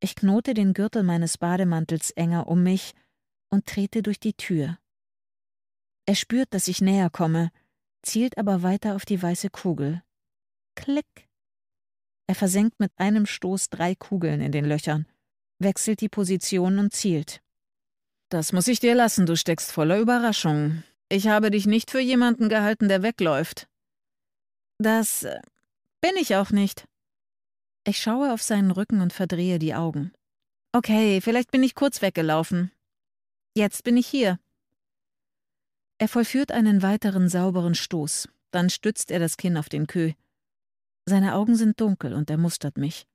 Ich knote den Gürtel meines Bademantels enger um mich und trete durch die Tür. Er spürt, dass ich näher komme, zielt aber weiter auf die weiße Kugel. Klick. Er versenkt mit einem Stoß drei Kugeln in den Löchern wechselt die Position und zielt. Das muss ich dir lassen, du steckst voller Überraschung. Ich habe dich nicht für jemanden gehalten, der wegläuft. Das äh, bin ich auch nicht. Ich schaue auf seinen Rücken und verdrehe die Augen. Okay, vielleicht bin ich kurz weggelaufen. Jetzt bin ich hier. Er vollführt einen weiteren sauberen Stoß, dann stützt er das Kinn auf den Kö. Seine Augen sind dunkel und er mustert mich.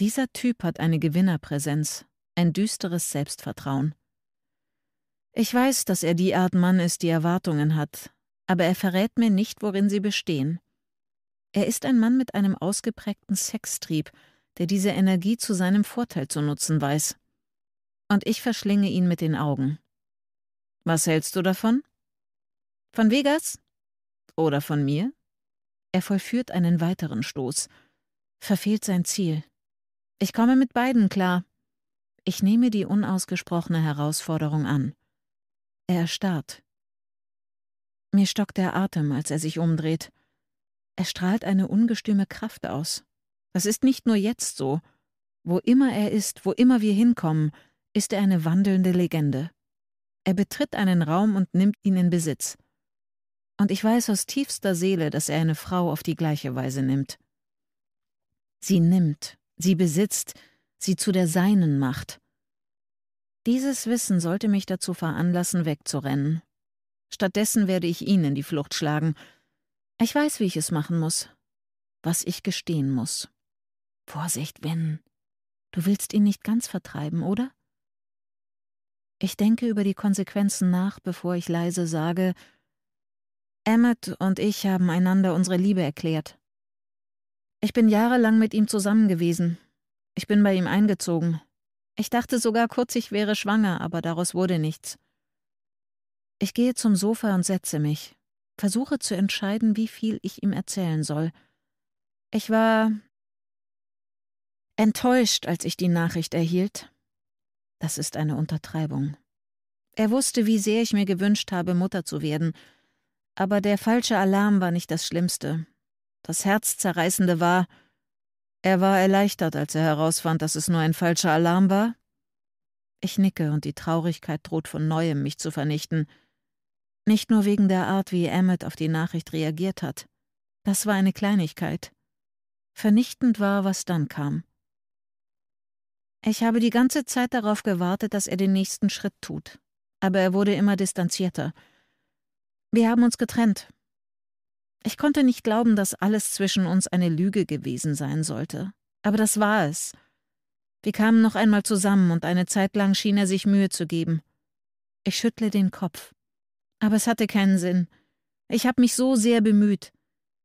Dieser Typ hat eine Gewinnerpräsenz, ein düsteres Selbstvertrauen. Ich weiß, dass er die Art Mann ist, die Erwartungen hat, aber er verrät mir nicht, worin sie bestehen. Er ist ein Mann mit einem ausgeprägten Sextrieb, der diese Energie zu seinem Vorteil zu nutzen weiß. Und ich verschlinge ihn mit den Augen. Was hältst du davon? Von Vegas? Oder von mir? Er vollführt einen weiteren Stoß, verfehlt sein Ziel. Ich komme mit beiden klar. Ich nehme die unausgesprochene Herausforderung an. Er erstarrt. Mir stockt der Atem, als er sich umdreht. Er strahlt eine ungestüme Kraft aus. Das ist nicht nur jetzt so. Wo immer er ist, wo immer wir hinkommen, ist er eine wandelnde Legende. Er betritt einen Raum und nimmt ihn in Besitz. Und ich weiß aus tiefster Seele, dass er eine Frau auf die gleiche Weise nimmt. Sie nimmt sie besitzt, sie zu der Seinen macht. Dieses Wissen sollte mich dazu veranlassen, wegzurennen. Stattdessen werde ich ihn in die Flucht schlagen. Ich weiß, wie ich es machen muss, was ich gestehen muss. Vorsicht, Ben. Du willst ihn nicht ganz vertreiben, oder? Ich denke über die Konsequenzen nach, bevor ich leise sage, Emmet und ich haben einander unsere Liebe erklärt. Ich bin jahrelang mit ihm zusammen gewesen. Ich bin bei ihm eingezogen. Ich dachte sogar kurz, ich wäre schwanger, aber daraus wurde nichts. Ich gehe zum Sofa und setze mich, versuche zu entscheiden, wie viel ich ihm erzählen soll. Ich war enttäuscht, als ich die Nachricht erhielt. Das ist eine Untertreibung. Er wusste, wie sehr ich mir gewünscht habe, Mutter zu werden, aber der falsche Alarm war nicht das Schlimmste. Das Herzzerreißende war, er war erleichtert, als er herausfand, dass es nur ein falscher Alarm war. Ich nicke und die Traurigkeit droht von neuem, mich zu vernichten. Nicht nur wegen der Art, wie Emmet auf die Nachricht reagiert hat. Das war eine Kleinigkeit. Vernichtend war, was dann kam. Ich habe die ganze Zeit darauf gewartet, dass er den nächsten Schritt tut. Aber er wurde immer distanzierter. Wir haben uns getrennt, ich konnte nicht glauben, dass alles zwischen uns eine Lüge gewesen sein sollte. Aber das war es. Wir kamen noch einmal zusammen und eine Zeit lang schien er sich Mühe zu geben. Ich schüttle den Kopf. Aber es hatte keinen Sinn. Ich habe mich so sehr bemüht.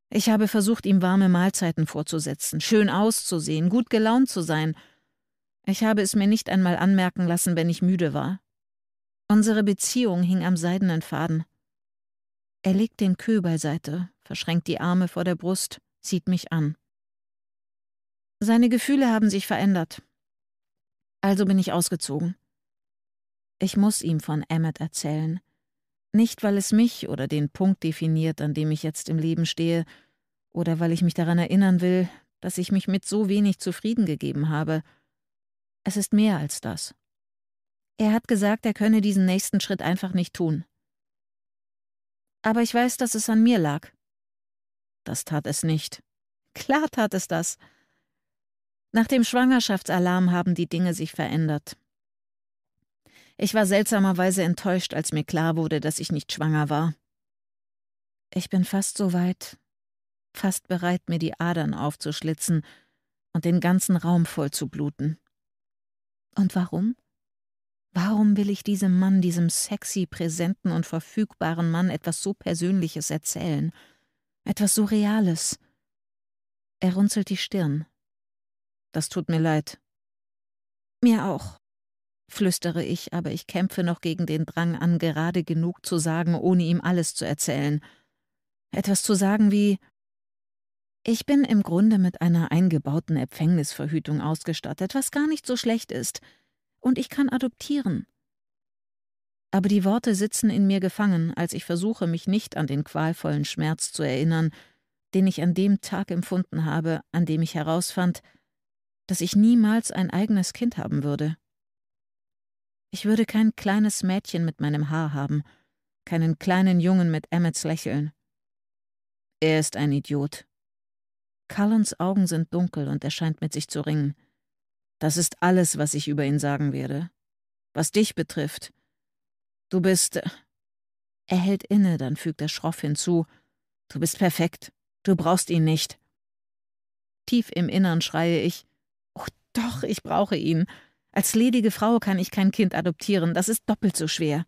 Ich habe versucht, ihm warme Mahlzeiten vorzusetzen, schön auszusehen, gut gelaunt zu sein. Ich habe es mir nicht einmal anmerken lassen, wenn ich müde war. Unsere Beziehung hing am seidenen Faden. Er legt den Kö beiseite verschränkt die Arme vor der Brust, sieht mich an. Seine Gefühle haben sich verändert. Also bin ich ausgezogen. Ich muss ihm von Emmet erzählen. Nicht, weil es mich oder den Punkt definiert, an dem ich jetzt im Leben stehe, oder weil ich mich daran erinnern will, dass ich mich mit so wenig zufrieden gegeben habe. Es ist mehr als das. Er hat gesagt, er könne diesen nächsten Schritt einfach nicht tun. Aber ich weiß, dass es an mir lag. Das tat es nicht. Klar tat es das. Nach dem Schwangerschaftsalarm haben die Dinge sich verändert. Ich war seltsamerweise enttäuscht, als mir klar wurde, dass ich nicht schwanger war. Ich bin fast so weit, fast bereit, mir die Adern aufzuschlitzen und den ganzen Raum voll zu bluten. Und warum? Warum will ich diesem Mann, diesem sexy, präsenten und verfügbaren Mann etwas so Persönliches erzählen? Etwas Surreales. Er runzelt die Stirn. Das tut mir leid. Mir auch, flüstere ich, aber ich kämpfe noch gegen den Drang an, gerade genug zu sagen, ohne ihm alles zu erzählen. Etwas zu sagen wie Ich bin im Grunde mit einer eingebauten Empfängnisverhütung ausgestattet, was gar nicht so schlecht ist, und ich kann adoptieren. Aber die Worte sitzen in mir gefangen, als ich versuche, mich nicht an den qualvollen Schmerz zu erinnern, den ich an dem Tag empfunden habe, an dem ich herausfand, dass ich niemals ein eigenes Kind haben würde. Ich würde kein kleines Mädchen mit meinem Haar haben, keinen kleinen Jungen mit Emmets Lächeln. Er ist ein Idiot. Cullens Augen sind dunkel und er scheint mit sich zu ringen. Das ist alles, was ich über ihn sagen werde. Was dich betrifft, Du bist. Äh, er hält inne, dann fügt er schroff hinzu. Du bist perfekt. Du brauchst ihn nicht. Tief im Innern schreie ich. Oh doch, ich brauche ihn. Als ledige Frau kann ich kein Kind adoptieren. Das ist doppelt so schwer.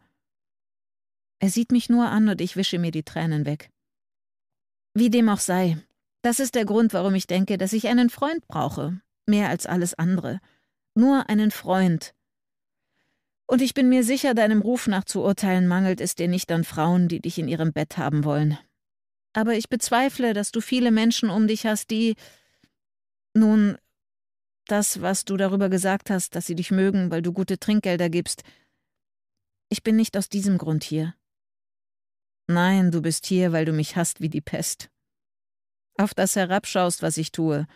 Er sieht mich nur an und ich wische mir die Tränen weg. Wie dem auch sei, das ist der Grund, warum ich denke, dass ich einen Freund brauche, mehr als alles andere. Nur einen Freund, und ich bin mir sicher, deinem Ruf nach zu urteilen mangelt es dir nicht an Frauen, die dich in ihrem Bett haben wollen. Aber ich bezweifle, dass du viele Menschen um dich hast, die. Nun, das, was du darüber gesagt hast, dass sie dich mögen, weil du gute Trinkgelder gibst. Ich bin nicht aus diesem Grund hier. Nein, du bist hier, weil du mich hasst wie die Pest. Auf das herabschaust, was ich tue.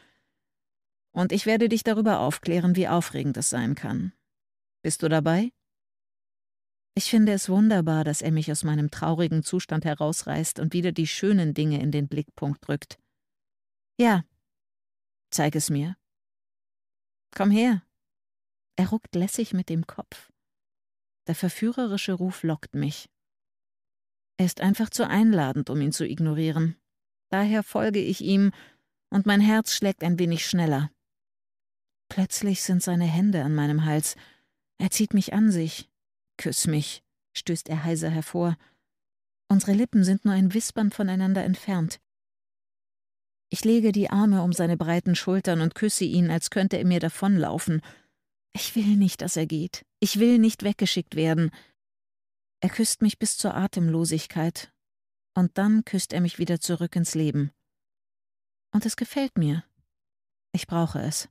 Und ich werde dich darüber aufklären, wie aufregend es sein kann. Bist du dabei? Ich finde es wunderbar, dass er mich aus meinem traurigen Zustand herausreißt und wieder die schönen Dinge in den Blickpunkt rückt. Ja, zeig es mir. Komm her. Er ruckt lässig mit dem Kopf. Der verführerische Ruf lockt mich. Er ist einfach zu einladend, um ihn zu ignorieren. Daher folge ich ihm, und mein Herz schlägt ein wenig schneller. Plötzlich sind seine Hände an meinem Hals. Er zieht mich an sich. Küss mich, stößt er heiser hervor. Unsere Lippen sind nur ein Wispern voneinander entfernt. Ich lege die Arme um seine breiten Schultern und küsse ihn, als könnte er mir davonlaufen. Ich will nicht, dass er geht. Ich will nicht weggeschickt werden. Er küsst mich bis zur Atemlosigkeit. Und dann küsst er mich wieder zurück ins Leben. Und es gefällt mir. Ich brauche es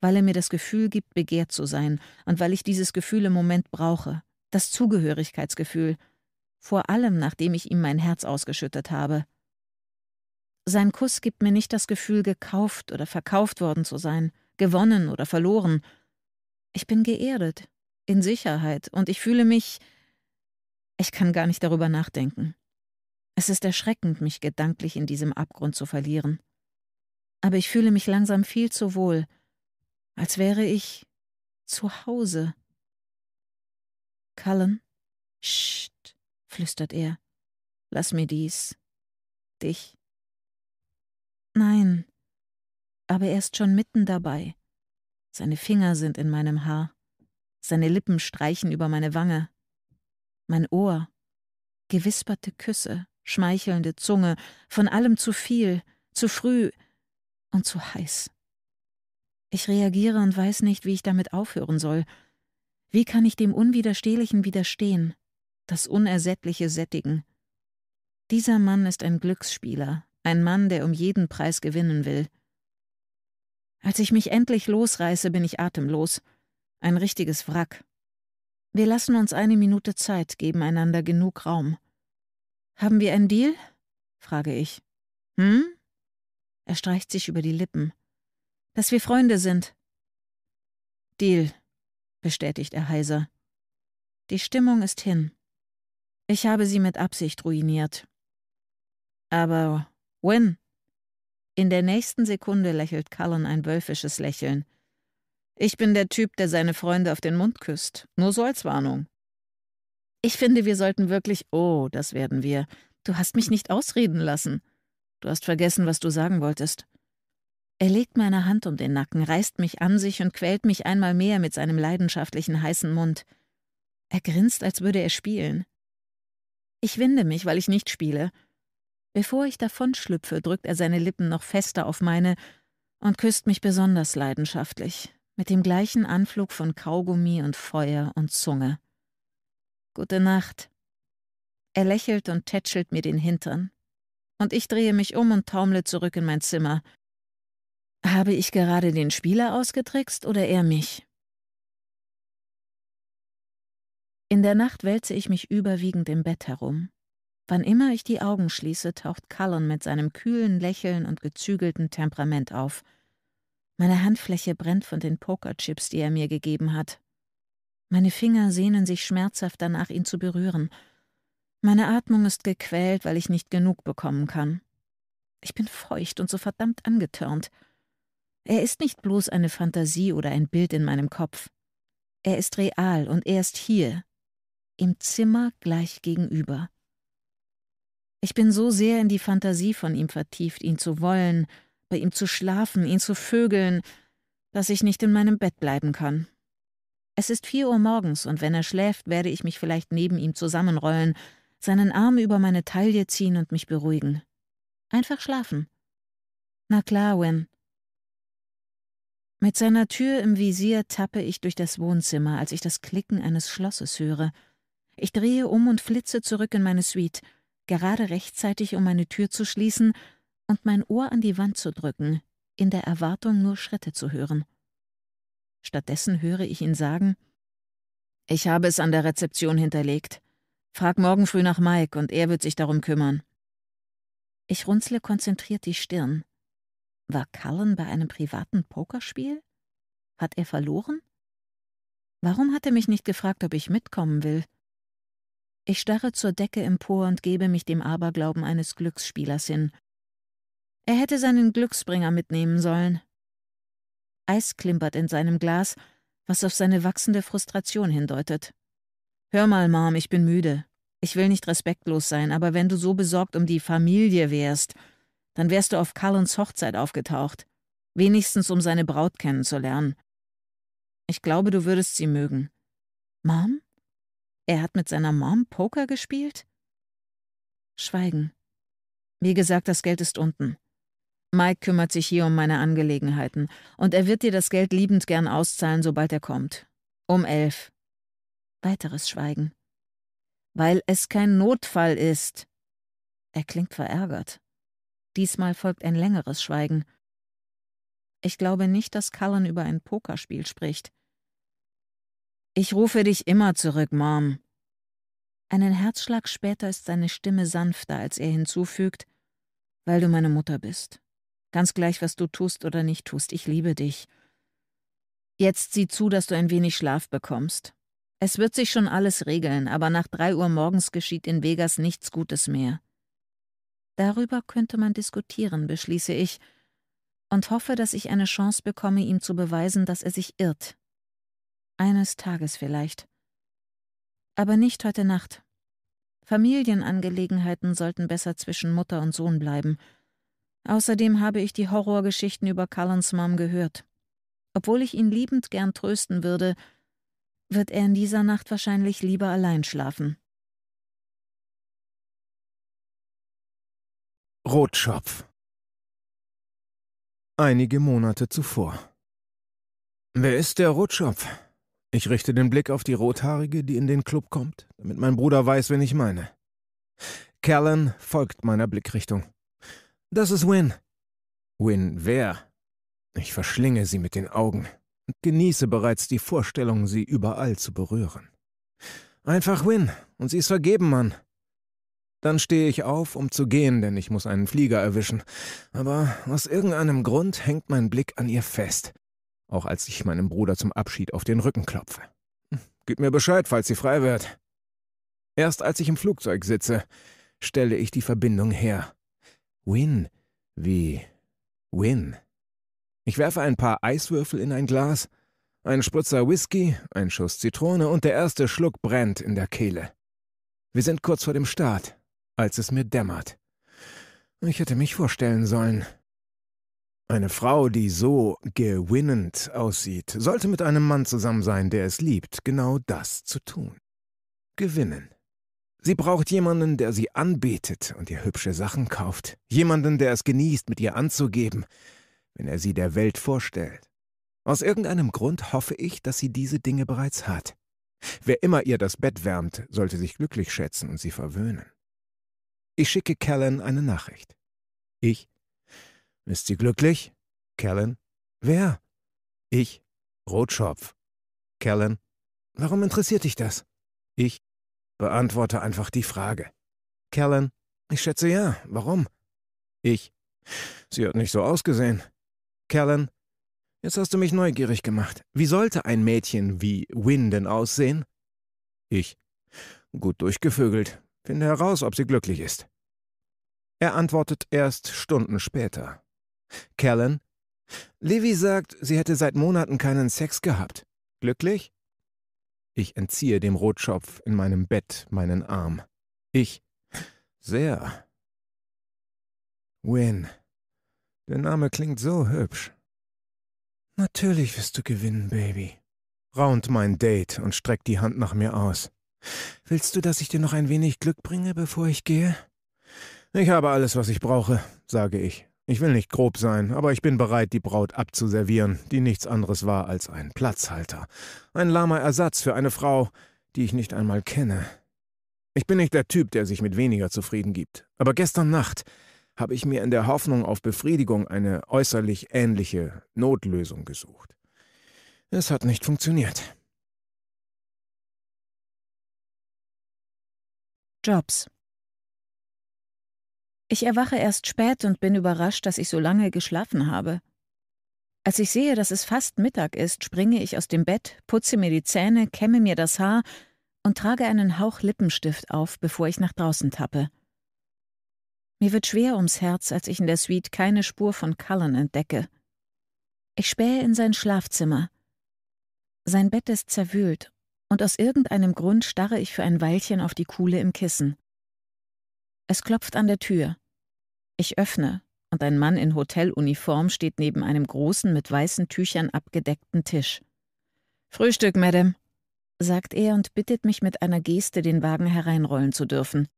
weil er mir das Gefühl gibt, begehrt zu sein und weil ich dieses Gefühl im Moment brauche, das Zugehörigkeitsgefühl, vor allem nachdem ich ihm mein Herz ausgeschüttet habe. Sein Kuss gibt mir nicht das Gefühl, gekauft oder verkauft worden zu sein, gewonnen oder verloren. Ich bin geerdet, in Sicherheit und ich fühle mich. Ich kann gar nicht darüber nachdenken. Es ist erschreckend, mich gedanklich in diesem Abgrund zu verlieren. Aber ich fühle mich langsam viel zu wohl, als wäre ich zu Hause. Cullen, Scht, flüstert er, lass mir dies, dich. Nein, aber er ist schon mitten dabei. Seine Finger sind in meinem Haar, seine Lippen streichen über meine Wange, mein Ohr, gewisperte Küsse, schmeichelnde Zunge, von allem zu viel, zu früh und zu heiß. Ich reagiere und weiß nicht, wie ich damit aufhören soll. Wie kann ich dem Unwiderstehlichen widerstehen, das Unersättliche sättigen? Dieser Mann ist ein Glücksspieler, ein Mann, der um jeden Preis gewinnen will. Als ich mich endlich losreiße, bin ich atemlos, ein richtiges Wrack. Wir lassen uns eine Minute Zeit, geben einander genug Raum. Haben wir einen Deal? frage ich. Hm? Er streicht sich über die Lippen dass wir Freunde sind. Deal, bestätigt er heiser. Die Stimmung ist hin. Ich habe sie mit Absicht ruiniert. Aber when? In der nächsten Sekunde lächelt Cullen ein wölfisches Lächeln. Ich bin der Typ, der seine Freunde auf den Mund küsst. Nur so als Warnung. Ich finde, wir sollten wirklich. Oh, das werden wir. Du hast mich nicht ausreden lassen. Du hast vergessen, was du sagen wolltest. Er legt meine Hand um den Nacken, reißt mich an sich und quält mich einmal mehr mit seinem leidenschaftlichen heißen Mund. Er grinst, als würde er spielen. Ich winde mich, weil ich nicht spiele. Bevor ich davonschlüpfe, drückt er seine Lippen noch fester auf meine und küsst mich besonders leidenschaftlich, mit dem gleichen Anflug von Kaugummi und Feuer und Zunge. Gute Nacht. Er lächelt und tätschelt mir den Hintern. Und ich drehe mich um und taumle zurück in mein Zimmer. Habe ich gerade den Spieler ausgetrickst oder er mich? In der Nacht wälze ich mich überwiegend im Bett herum. Wann immer ich die Augen schließe, taucht Cullen mit seinem kühlen Lächeln und gezügelten Temperament auf. Meine Handfläche brennt von den Pokerchips, die er mir gegeben hat. Meine Finger sehnen sich schmerzhaft danach, ihn zu berühren. Meine Atmung ist gequält, weil ich nicht genug bekommen kann. Ich bin feucht und so verdammt angetörnt. Er ist nicht bloß eine Fantasie oder ein Bild in meinem Kopf. Er ist real und er ist hier, im Zimmer gleich gegenüber. Ich bin so sehr in die Fantasie von ihm vertieft, ihn zu wollen, bei ihm zu schlafen, ihn zu vögeln, dass ich nicht in meinem Bett bleiben kann. Es ist vier Uhr morgens, und wenn er schläft, werde ich mich vielleicht neben ihm zusammenrollen, seinen Arm über meine Taille ziehen und mich beruhigen. Einfach schlafen. Na klar, Wynn, mit seiner Tür im Visier tappe ich durch das Wohnzimmer, als ich das Klicken eines Schlosses höre. Ich drehe um und flitze zurück in meine Suite, gerade rechtzeitig, um meine Tür zu schließen und mein Ohr an die Wand zu drücken, in der Erwartung, nur Schritte zu hören. Stattdessen höre ich ihn sagen: Ich habe es an der Rezeption hinterlegt. Frag morgen früh nach Mike und er wird sich darum kümmern. Ich runzle konzentriert die Stirn. War Cullen bei einem privaten Pokerspiel? Hat er verloren? Warum hat er mich nicht gefragt, ob ich mitkommen will? Ich starre zur Decke empor und gebe mich dem Aberglauben eines Glücksspielers hin. Er hätte seinen Glücksbringer mitnehmen sollen. Eis klimpert in seinem Glas, was auf seine wachsende Frustration hindeutet. Hör mal, Mom, ich bin müde. Ich will nicht respektlos sein, aber wenn du so besorgt um die Familie wärst, dann wärst du auf Carlons Hochzeit aufgetaucht, wenigstens um seine Braut kennenzulernen. Ich glaube, du würdest sie mögen. Mom? Er hat mit seiner Mom Poker gespielt? Schweigen. Wie gesagt, das Geld ist unten. Mike kümmert sich hier um meine Angelegenheiten, und er wird dir das Geld liebend gern auszahlen, sobald er kommt. Um elf. Weiteres Schweigen. Weil es kein Notfall ist. Er klingt verärgert. Diesmal folgt ein längeres Schweigen. Ich glaube nicht, dass Cullen über ein Pokerspiel spricht. Ich rufe dich immer zurück, Mom. Einen Herzschlag später ist seine Stimme sanfter, als er hinzufügt, weil du meine Mutter bist. Ganz gleich, was du tust oder nicht tust, ich liebe dich. Jetzt sieh zu, dass du ein wenig Schlaf bekommst. Es wird sich schon alles regeln, aber nach drei Uhr morgens geschieht in Vegas nichts Gutes mehr. Darüber könnte man diskutieren, beschließe ich, und hoffe, dass ich eine Chance bekomme, ihm zu beweisen, dass er sich irrt. Eines Tages vielleicht. Aber nicht heute Nacht. Familienangelegenheiten sollten besser zwischen Mutter und Sohn bleiben. Außerdem habe ich die Horrorgeschichten über Cullens Mom gehört. Obwohl ich ihn liebend gern trösten würde, wird er in dieser Nacht wahrscheinlich lieber allein schlafen. Rotschopf. Einige Monate zuvor. Wer ist der Rotschopf? Ich richte den Blick auf die Rothaarige, die in den Club kommt, damit mein Bruder weiß, wen ich meine. Callan folgt meiner Blickrichtung. Das ist Win. Win wer? Ich verschlinge sie mit den Augen und genieße bereits die Vorstellung, sie überall zu berühren. Einfach Win, und sie ist vergeben, Mann. Dann stehe ich auf, um zu gehen, denn ich muss einen Flieger erwischen. Aber aus irgendeinem Grund hängt mein Blick an ihr fest. Auch als ich meinem Bruder zum Abschied auf den Rücken klopfe. Hm, gib mir Bescheid, falls sie frei wird. Erst als ich im Flugzeug sitze, stelle ich die Verbindung her. Win wie Win. Ich werfe ein paar Eiswürfel in ein Glas, einen Spritzer Whisky, einen Schuss Zitrone und der erste Schluck brennt in der Kehle. Wir sind kurz vor dem Start als es mir dämmert. Ich hätte mich vorstellen sollen. Eine Frau, die so gewinnend aussieht, sollte mit einem Mann zusammen sein, der es liebt, genau das zu tun. Gewinnen. Sie braucht jemanden, der sie anbetet und ihr hübsche Sachen kauft, jemanden, der es genießt, mit ihr anzugeben, wenn er sie der Welt vorstellt. Aus irgendeinem Grund hoffe ich, dass sie diese Dinge bereits hat. Wer immer ihr das Bett wärmt, sollte sich glücklich schätzen und sie verwöhnen. Ich schicke Callan eine Nachricht. Ich. Ist sie glücklich? Callan. Wer? Ich. Rotschopf. Callan. Warum interessiert dich das? Ich. Beantworte einfach die Frage. Callan. Ich schätze ja. Warum? Ich. Sie hat nicht so ausgesehen. Callan. Jetzt hast du mich neugierig gemacht. Wie sollte ein Mädchen wie Win denn aussehen? Ich. Gut durchgevögelt. Finde heraus, ob sie glücklich ist. Er antwortet erst Stunden später. Callan? Livy sagt, sie hätte seit Monaten keinen Sex gehabt. Glücklich? Ich entziehe dem Rotschopf in meinem Bett meinen Arm. Ich. Sehr. Win. Der Name klingt so hübsch. Natürlich wirst du gewinnen, Baby, raunt mein Date und streckt die Hand nach mir aus. Willst du, dass ich dir noch ein wenig Glück bringe, bevor ich gehe? Ich habe alles, was ich brauche, sage ich. Ich will nicht grob sein, aber ich bin bereit, die Braut abzuservieren, die nichts anderes war als ein Platzhalter, ein lahmer Ersatz für eine Frau, die ich nicht einmal kenne. Ich bin nicht der Typ, der sich mit weniger zufrieden gibt, aber gestern Nacht habe ich mir in der Hoffnung auf Befriedigung eine äußerlich ähnliche Notlösung gesucht. Es hat nicht funktioniert. Jobs. Ich erwache erst spät und bin überrascht, dass ich so lange geschlafen habe. Als ich sehe, dass es fast Mittag ist, springe ich aus dem Bett, putze mir die Zähne, kämme mir das Haar und trage einen Hauch Lippenstift auf, bevor ich nach draußen tappe. Mir wird schwer ums Herz, als ich in der Suite keine Spur von Cullen entdecke. Ich spähe in sein Schlafzimmer. Sein Bett ist zerwühlt und aus irgendeinem Grund starre ich für ein Weilchen auf die Kuhle im Kissen. Es klopft an der Tür. Ich öffne, und ein Mann in Hoteluniform steht neben einem großen, mit weißen Tüchern abgedeckten Tisch. Frühstück, Madame, sagt er und bittet mich mit einer Geste, den Wagen hereinrollen zu dürfen.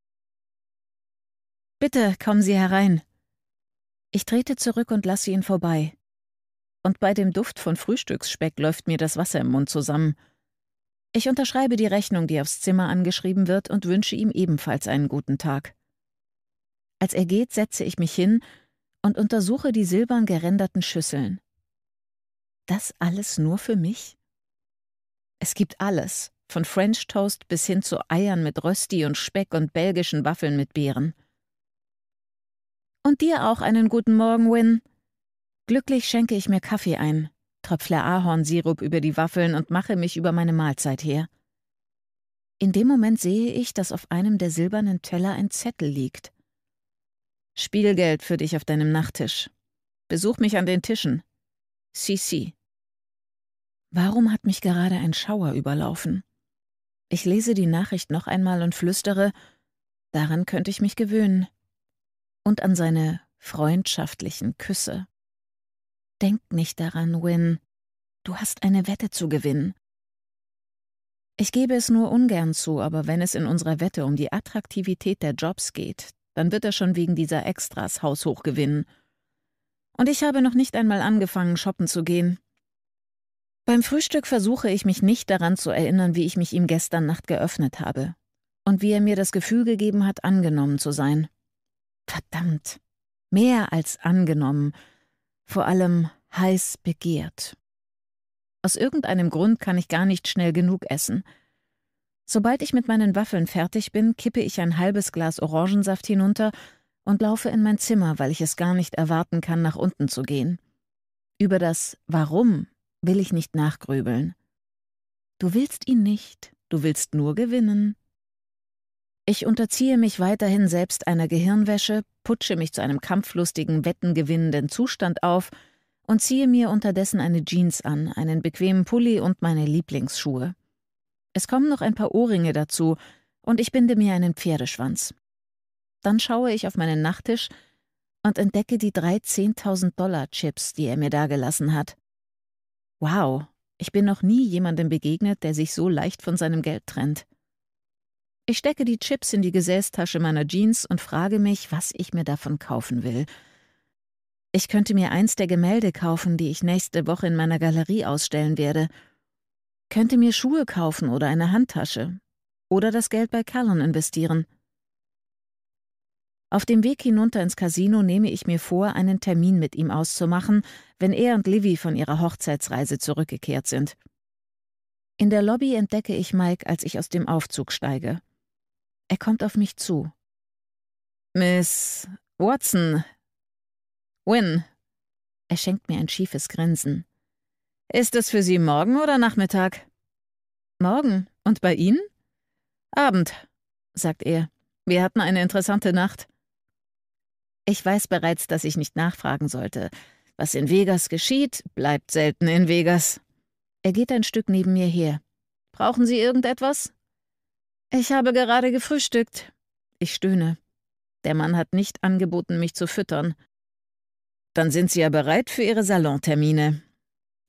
Bitte, kommen Sie herein. Ich trete zurück und lasse ihn vorbei. Und bei dem Duft von Frühstücksspeck läuft mir das Wasser im Mund zusammen, ich unterschreibe die Rechnung, die aufs Zimmer angeschrieben wird, und wünsche ihm ebenfalls einen guten Tag. Als er geht, setze ich mich hin und untersuche die silbern geränderten Schüsseln. Das alles nur für mich? Es gibt alles, von French Toast bis hin zu Eiern mit Rösti und Speck und belgischen Waffeln mit Beeren. Und dir auch einen guten Morgen, Win. Glücklich schenke ich mir Kaffee ein. Tröpfler Ahornsirup über die Waffeln und mache mich über meine Mahlzeit her. In dem Moment sehe ich, dass auf einem der silbernen Teller ein Zettel liegt. Spielgeld für dich auf deinem Nachttisch. Besuch mich an den Tischen. Sisi. Warum hat mich gerade ein Schauer überlaufen? Ich lese die Nachricht noch einmal und flüstere, daran könnte ich mich gewöhnen. Und an seine freundschaftlichen Küsse. Denk nicht daran, Win. Du hast eine Wette zu gewinnen. Ich gebe es nur ungern zu, aber wenn es in unserer Wette um die Attraktivität der Jobs geht, dann wird er schon wegen dieser Extras haushoch gewinnen. Und ich habe noch nicht einmal angefangen, shoppen zu gehen. Beim Frühstück versuche ich mich nicht daran zu erinnern, wie ich mich ihm gestern Nacht geöffnet habe und wie er mir das Gefühl gegeben hat, angenommen zu sein. Verdammt, mehr als angenommen, vor allem heiß begehrt. Aus irgendeinem Grund kann ich gar nicht schnell genug essen. Sobald ich mit meinen Waffeln fertig bin, kippe ich ein halbes Glas Orangensaft hinunter und laufe in mein Zimmer, weil ich es gar nicht erwarten kann, nach unten zu gehen. Über das Warum will ich nicht nachgrübeln. Du willst ihn nicht, du willst nur gewinnen. Ich unterziehe mich weiterhin selbst einer Gehirnwäsche, putsche mich zu einem kampflustigen, wettengewinnenden Zustand auf und ziehe mir unterdessen eine Jeans an, einen bequemen Pulli und meine Lieblingsschuhe. Es kommen noch ein paar Ohrringe dazu und ich binde mir einen Pferdeschwanz. Dann schaue ich auf meinen Nachttisch und entdecke die drei 10.000 Dollar Chips, die er mir dagelassen hat. Wow, ich bin noch nie jemandem begegnet, der sich so leicht von seinem Geld trennt. Ich stecke die Chips in die Gesäßtasche meiner Jeans und frage mich, was ich mir davon kaufen will. Ich könnte mir eins der Gemälde kaufen, die ich nächste Woche in meiner Galerie ausstellen werde. Könnte mir Schuhe kaufen oder eine Handtasche. Oder das Geld bei Callon investieren. Auf dem Weg hinunter ins Casino nehme ich mir vor, einen Termin mit ihm auszumachen, wenn er und Livy von ihrer Hochzeitsreise zurückgekehrt sind. In der Lobby entdecke ich Mike, als ich aus dem Aufzug steige. Er kommt auf mich zu. Miss Watson. Wynne. Er schenkt mir ein schiefes Grinsen. Ist es für Sie morgen oder Nachmittag? Morgen. Und bei Ihnen? Abend, sagt er. Wir hatten eine interessante Nacht. Ich weiß bereits, dass ich nicht nachfragen sollte. Was in Vegas geschieht, bleibt selten in Vegas. Er geht ein Stück neben mir her. Brauchen Sie irgendetwas? Ich habe gerade gefrühstückt. Ich stöhne. Der Mann hat nicht angeboten, mich zu füttern. Dann sind Sie ja bereit für Ihre Salontermine.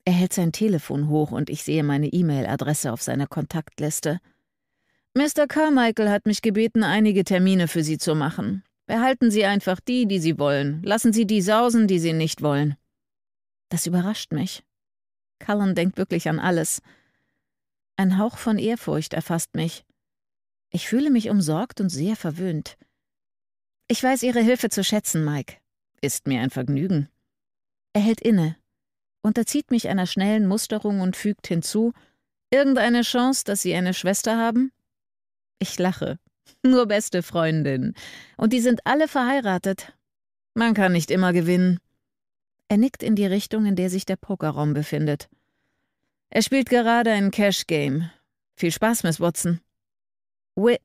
Er hält sein Telefon hoch und ich sehe meine E-Mail-Adresse auf seiner Kontaktliste. Mr. Carmichael hat mich gebeten, einige Termine für Sie zu machen. Behalten Sie einfach die, die Sie wollen. Lassen Sie die sausen, die Sie nicht wollen. Das überrascht mich. Cullen denkt wirklich an alles. Ein Hauch von Ehrfurcht erfasst mich. Ich fühle mich umsorgt und sehr verwöhnt. Ich weiß Ihre Hilfe zu schätzen, Mike. Ist mir ein Vergnügen. Er hält inne, unterzieht mich einer schnellen Musterung und fügt hinzu, irgendeine Chance, dass Sie eine Schwester haben? Ich lache. Nur beste Freundinnen. Und die sind alle verheiratet. Man kann nicht immer gewinnen. Er nickt in die Richtung, in der sich der Pokerraum befindet. Er spielt gerade ein Cash-Game. Viel Spaß, Miss Watson. Will,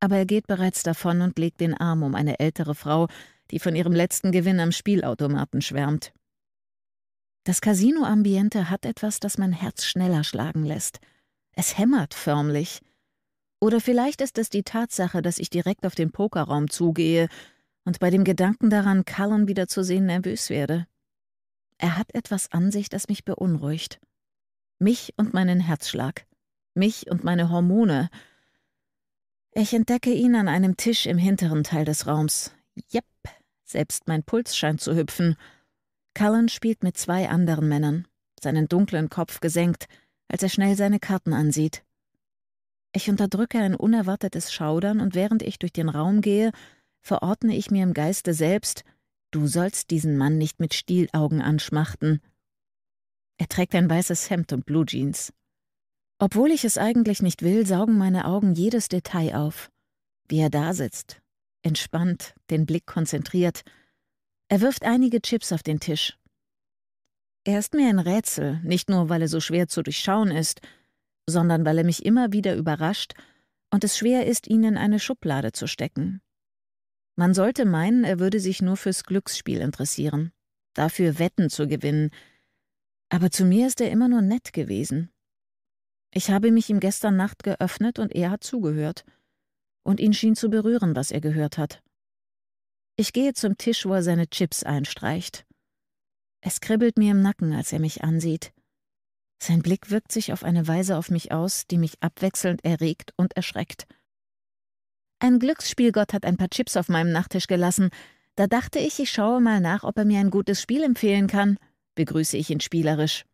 aber er geht bereits davon und legt den Arm um eine ältere Frau, die von ihrem letzten Gewinn am Spielautomaten schwärmt. Das Casino-Ambiente hat etwas, das mein Herz schneller schlagen lässt. Es hämmert förmlich. Oder vielleicht ist es die Tatsache, dass ich direkt auf den Pokerraum zugehe und bei dem Gedanken daran, Callan wiederzusehen, nervös werde. Er hat etwas an sich, das mich beunruhigt. Mich und meinen Herzschlag. Mich und meine Hormone. Ich entdecke ihn an einem Tisch im hinteren Teil des Raums. Jep, selbst mein Puls scheint zu hüpfen. Cullen spielt mit zwei anderen Männern, seinen dunklen Kopf gesenkt, als er schnell seine Karten ansieht. Ich unterdrücke ein unerwartetes Schaudern und während ich durch den Raum gehe, verordne ich mir im Geiste selbst, du sollst diesen Mann nicht mit Stielaugen anschmachten. Er trägt ein weißes Hemd und Blue Jeans. Obwohl ich es eigentlich nicht will, saugen meine Augen jedes Detail auf. Wie er da sitzt, entspannt, den Blick konzentriert. Er wirft einige Chips auf den Tisch. Er ist mir ein Rätsel, nicht nur weil er so schwer zu durchschauen ist, sondern weil er mich immer wieder überrascht und es schwer ist, ihn in eine Schublade zu stecken. Man sollte meinen, er würde sich nur fürs Glücksspiel interessieren, dafür Wetten zu gewinnen, aber zu mir ist er immer nur nett gewesen. Ich habe mich ihm gestern Nacht geöffnet und er hat zugehört. Und ihn schien zu berühren, was er gehört hat. Ich gehe zum Tisch, wo er seine Chips einstreicht. Es kribbelt mir im Nacken, als er mich ansieht. Sein Blick wirkt sich auf eine Weise auf mich aus, die mich abwechselnd erregt und erschreckt. Ein Glücksspielgott hat ein paar Chips auf meinem Nachttisch gelassen. Da dachte ich, ich schaue mal nach, ob er mir ein gutes Spiel empfehlen kann, begrüße ich ihn spielerisch.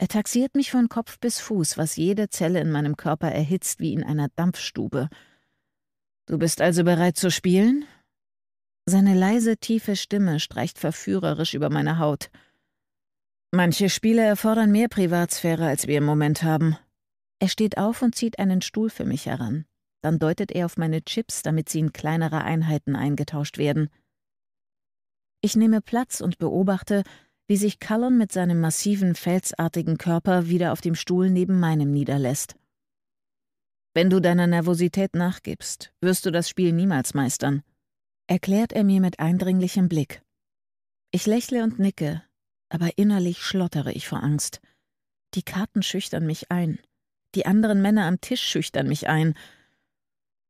Er taxiert mich von Kopf bis Fuß, was jede Zelle in meinem Körper erhitzt wie in einer Dampfstube. Du bist also bereit zu spielen? Seine leise, tiefe Stimme streicht verführerisch über meine Haut. Manche Spiele erfordern mehr Privatsphäre, als wir im Moment haben. Er steht auf und zieht einen Stuhl für mich heran. Dann deutet er auf meine Chips, damit sie in kleinere Einheiten eingetauscht werden. Ich nehme Platz und beobachte, wie sich Cullen mit seinem massiven, felsartigen Körper wieder auf dem Stuhl neben meinem niederlässt. Wenn du deiner Nervosität nachgibst, wirst du das Spiel niemals meistern, erklärt er mir mit eindringlichem Blick. Ich lächle und nicke, aber innerlich schlottere ich vor Angst. Die Karten schüchtern mich ein, die anderen Männer am Tisch schüchtern mich ein.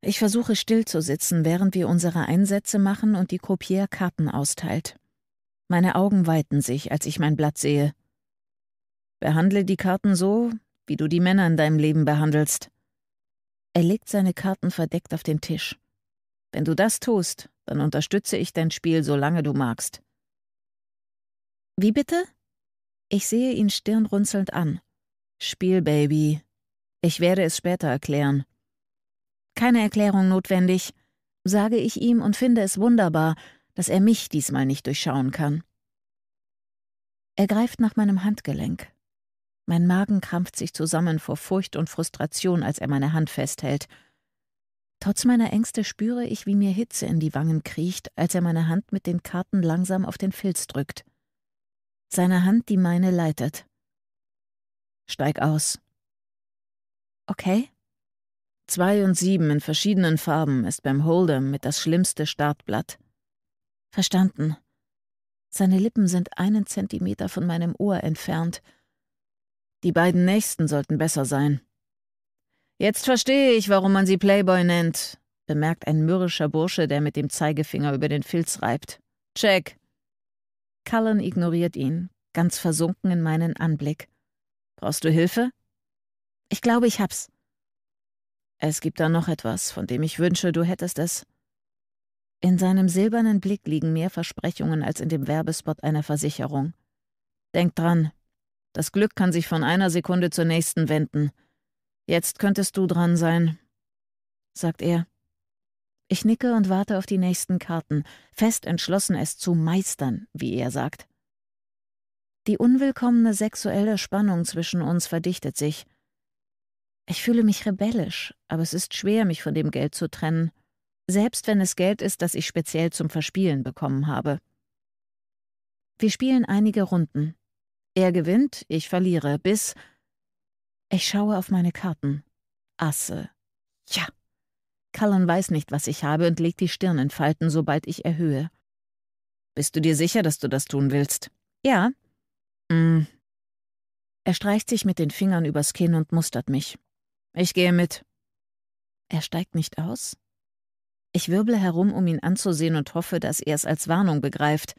Ich versuche stillzusitzen, während wir unsere Einsätze machen und die Kopier Karten austeilt. Meine Augen weiten sich, als ich mein Blatt sehe. Behandle die Karten so, wie du die Männer in deinem Leben behandelst. Er legt seine Karten verdeckt auf den Tisch. Wenn du das tust, dann unterstütze ich dein Spiel, solange du magst. Wie bitte? Ich sehe ihn stirnrunzelnd an. Spiel, Baby. Ich werde es später erklären. Keine Erklärung notwendig, sage ich ihm und finde es wunderbar, dass er mich diesmal nicht durchschauen kann. Er greift nach meinem Handgelenk. Mein Magen krampft sich zusammen vor Furcht und Frustration, als er meine Hand festhält. Trotz meiner Ängste spüre ich, wie mir Hitze in die Wangen kriecht, als er meine Hand mit den Karten langsam auf den Filz drückt. Seine Hand, die meine leitet. Steig aus. Okay. Zwei und sieben in verschiedenen Farben ist beim Hold'em mit das schlimmste Startblatt. Verstanden. Seine Lippen sind einen Zentimeter von meinem Ohr entfernt. Die beiden nächsten sollten besser sein. Jetzt verstehe ich, warum man sie Playboy nennt, bemerkt ein mürrischer Bursche, der mit dem Zeigefinger über den Filz reibt. Check. Cullen ignoriert ihn, ganz versunken in meinen Anblick. Brauchst du Hilfe? Ich glaube, ich hab's. Es gibt da noch etwas, von dem ich wünsche, du hättest es. In seinem silbernen Blick liegen mehr Versprechungen als in dem Werbespot einer Versicherung. Denk dran, das Glück kann sich von einer Sekunde zur nächsten wenden. Jetzt könntest du dran sein, sagt er. Ich nicke und warte auf die nächsten Karten, fest entschlossen, es zu meistern, wie er sagt. Die unwillkommene sexuelle Spannung zwischen uns verdichtet sich. Ich fühle mich rebellisch, aber es ist schwer, mich von dem Geld zu trennen selbst wenn es Geld ist, das ich speziell zum Verspielen bekommen habe. Wir spielen einige Runden. Er gewinnt, ich verliere, bis ich schaue auf meine Karten. Asse. Ja. Cullen weiß nicht, was ich habe und legt die Stirn in Falten, sobald ich erhöhe. Bist du dir sicher, dass du das tun willst? Ja. Hm. Er streicht sich mit den Fingern übers Kinn und mustert mich. Ich gehe mit. Er steigt nicht aus? Ich wirble herum, um ihn anzusehen und hoffe, dass er es als Warnung begreift.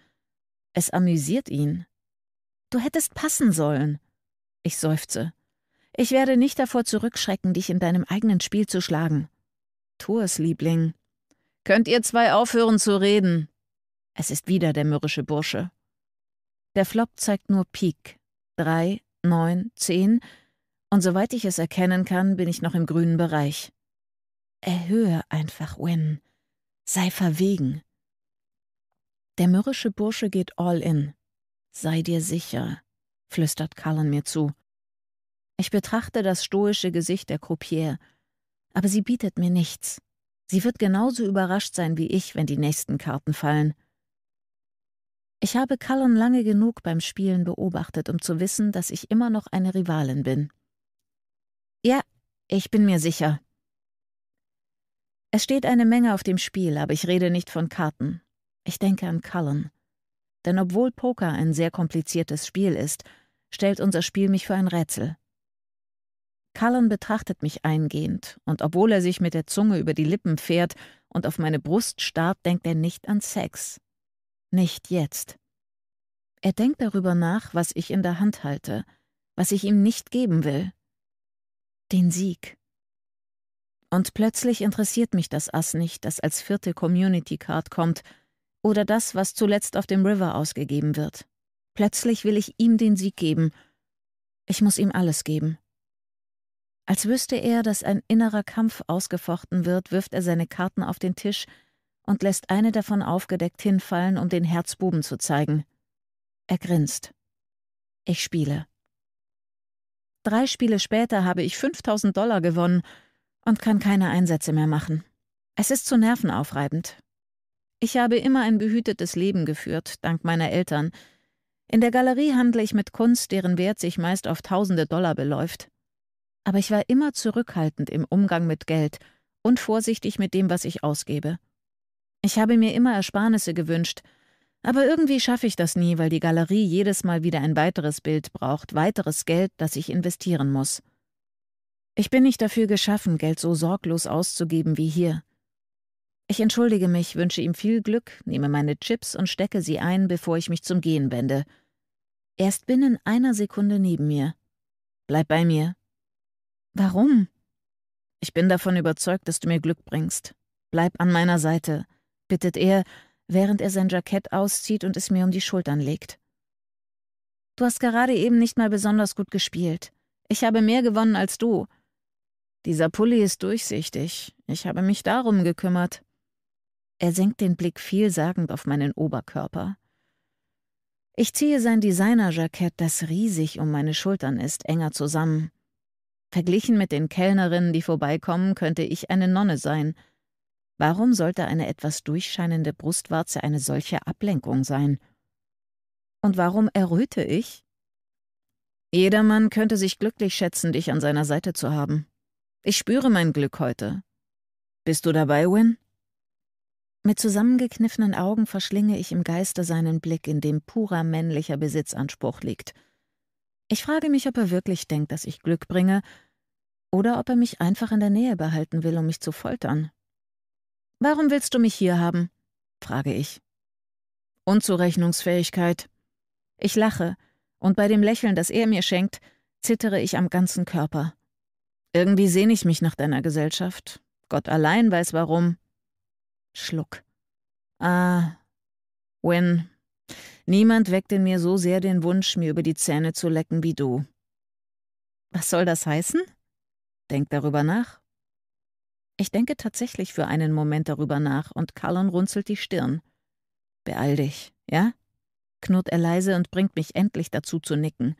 Es amüsiert ihn. Du hättest passen sollen. Ich seufze. Ich werde nicht davor zurückschrecken, dich in deinem eigenen Spiel zu schlagen. Tu es, Liebling. Könnt ihr zwei aufhören zu reden? Es ist wieder der mürrische Bursche. Der Flop zeigt nur Peak. Drei, neun, zehn. Und soweit ich es erkennen kann, bin ich noch im grünen Bereich. Erhöhe einfach Win sei verwegen. Der mürrische Bursche geht all in. Sei dir sicher, flüstert Cullen mir zu. Ich betrachte das stoische Gesicht der Croupière, aber sie bietet mir nichts. Sie wird genauso überrascht sein wie ich, wenn die nächsten Karten fallen. Ich habe Cullen lange genug beim Spielen beobachtet, um zu wissen, dass ich immer noch eine Rivalin bin. Ja, ich bin mir sicher, es steht eine Menge auf dem Spiel, aber ich rede nicht von Karten. Ich denke an Cullen. Denn obwohl Poker ein sehr kompliziertes Spiel ist, stellt unser Spiel mich für ein Rätsel. Cullen betrachtet mich eingehend, und obwohl er sich mit der Zunge über die Lippen fährt und auf meine Brust starrt, denkt er nicht an Sex. Nicht jetzt. Er denkt darüber nach, was ich in der Hand halte, was ich ihm nicht geben will. Den Sieg. Und plötzlich interessiert mich das Ass nicht, das als vierte Community Card kommt, oder das, was zuletzt auf dem River ausgegeben wird. Plötzlich will ich ihm den Sieg geben. Ich muss ihm alles geben. Als wüsste er, dass ein innerer Kampf ausgefochten wird, wirft er seine Karten auf den Tisch und lässt eine davon aufgedeckt hinfallen, um den Herzbuben zu zeigen. Er grinst. Ich spiele. Drei Spiele später habe ich 5000 Dollar gewonnen und kann keine Einsätze mehr machen. Es ist zu nervenaufreibend. Ich habe immer ein behütetes Leben geführt, dank meiner Eltern. In der Galerie handle ich mit Kunst, deren Wert sich meist auf tausende Dollar beläuft. Aber ich war immer zurückhaltend im Umgang mit Geld und vorsichtig mit dem, was ich ausgebe. Ich habe mir immer Ersparnisse gewünscht, aber irgendwie schaffe ich das nie, weil die Galerie jedes Mal wieder ein weiteres Bild braucht, weiteres Geld, das ich investieren muss. Ich bin nicht dafür geschaffen, Geld so sorglos auszugeben wie hier. Ich entschuldige mich, wünsche ihm viel Glück, nehme meine Chips und stecke sie ein, bevor ich mich zum Gehen wende. Er ist binnen einer Sekunde neben mir. Bleib bei mir. Warum? Ich bin davon überzeugt, dass du mir Glück bringst. Bleib an meiner Seite, bittet er, während er sein Jackett auszieht und es mir um die Schultern legt. Du hast gerade eben nicht mal besonders gut gespielt. Ich habe mehr gewonnen als du. Dieser Pulli ist durchsichtig. Ich habe mich darum gekümmert. Er senkt den Blick vielsagend auf meinen Oberkörper. Ich ziehe sein Designerjackett, das riesig um meine Schultern ist, enger zusammen. Verglichen mit den Kellnerinnen, die vorbeikommen, könnte ich eine Nonne sein. Warum sollte eine etwas durchscheinende Brustwarze eine solche Ablenkung sein? Und warum erröte ich? Jedermann könnte sich glücklich schätzen, dich an seiner Seite zu haben. Ich spüre mein Glück heute. Bist du dabei, Win? Mit zusammengekniffenen Augen verschlinge ich im Geiste seinen Blick, in dem purer männlicher Besitzanspruch liegt. Ich frage mich, ob er wirklich denkt, dass ich Glück bringe, oder ob er mich einfach in der Nähe behalten will, um mich zu foltern. Warum willst du mich hier haben? frage ich. Unzurechnungsfähigkeit. Ich lache, und bei dem Lächeln, das er mir schenkt, zittere ich am ganzen Körper. Irgendwie sehne ich mich nach deiner Gesellschaft. Gott allein weiß warum. Schluck. Ah, Win. Niemand weckt in mir so sehr den Wunsch, mir über die Zähne zu lecken wie du. Was soll das heißen? Denk darüber nach. Ich denke tatsächlich für einen Moment darüber nach und Carlon runzelt die Stirn. Beeil dich, ja? knurrt er leise und bringt mich endlich dazu zu nicken.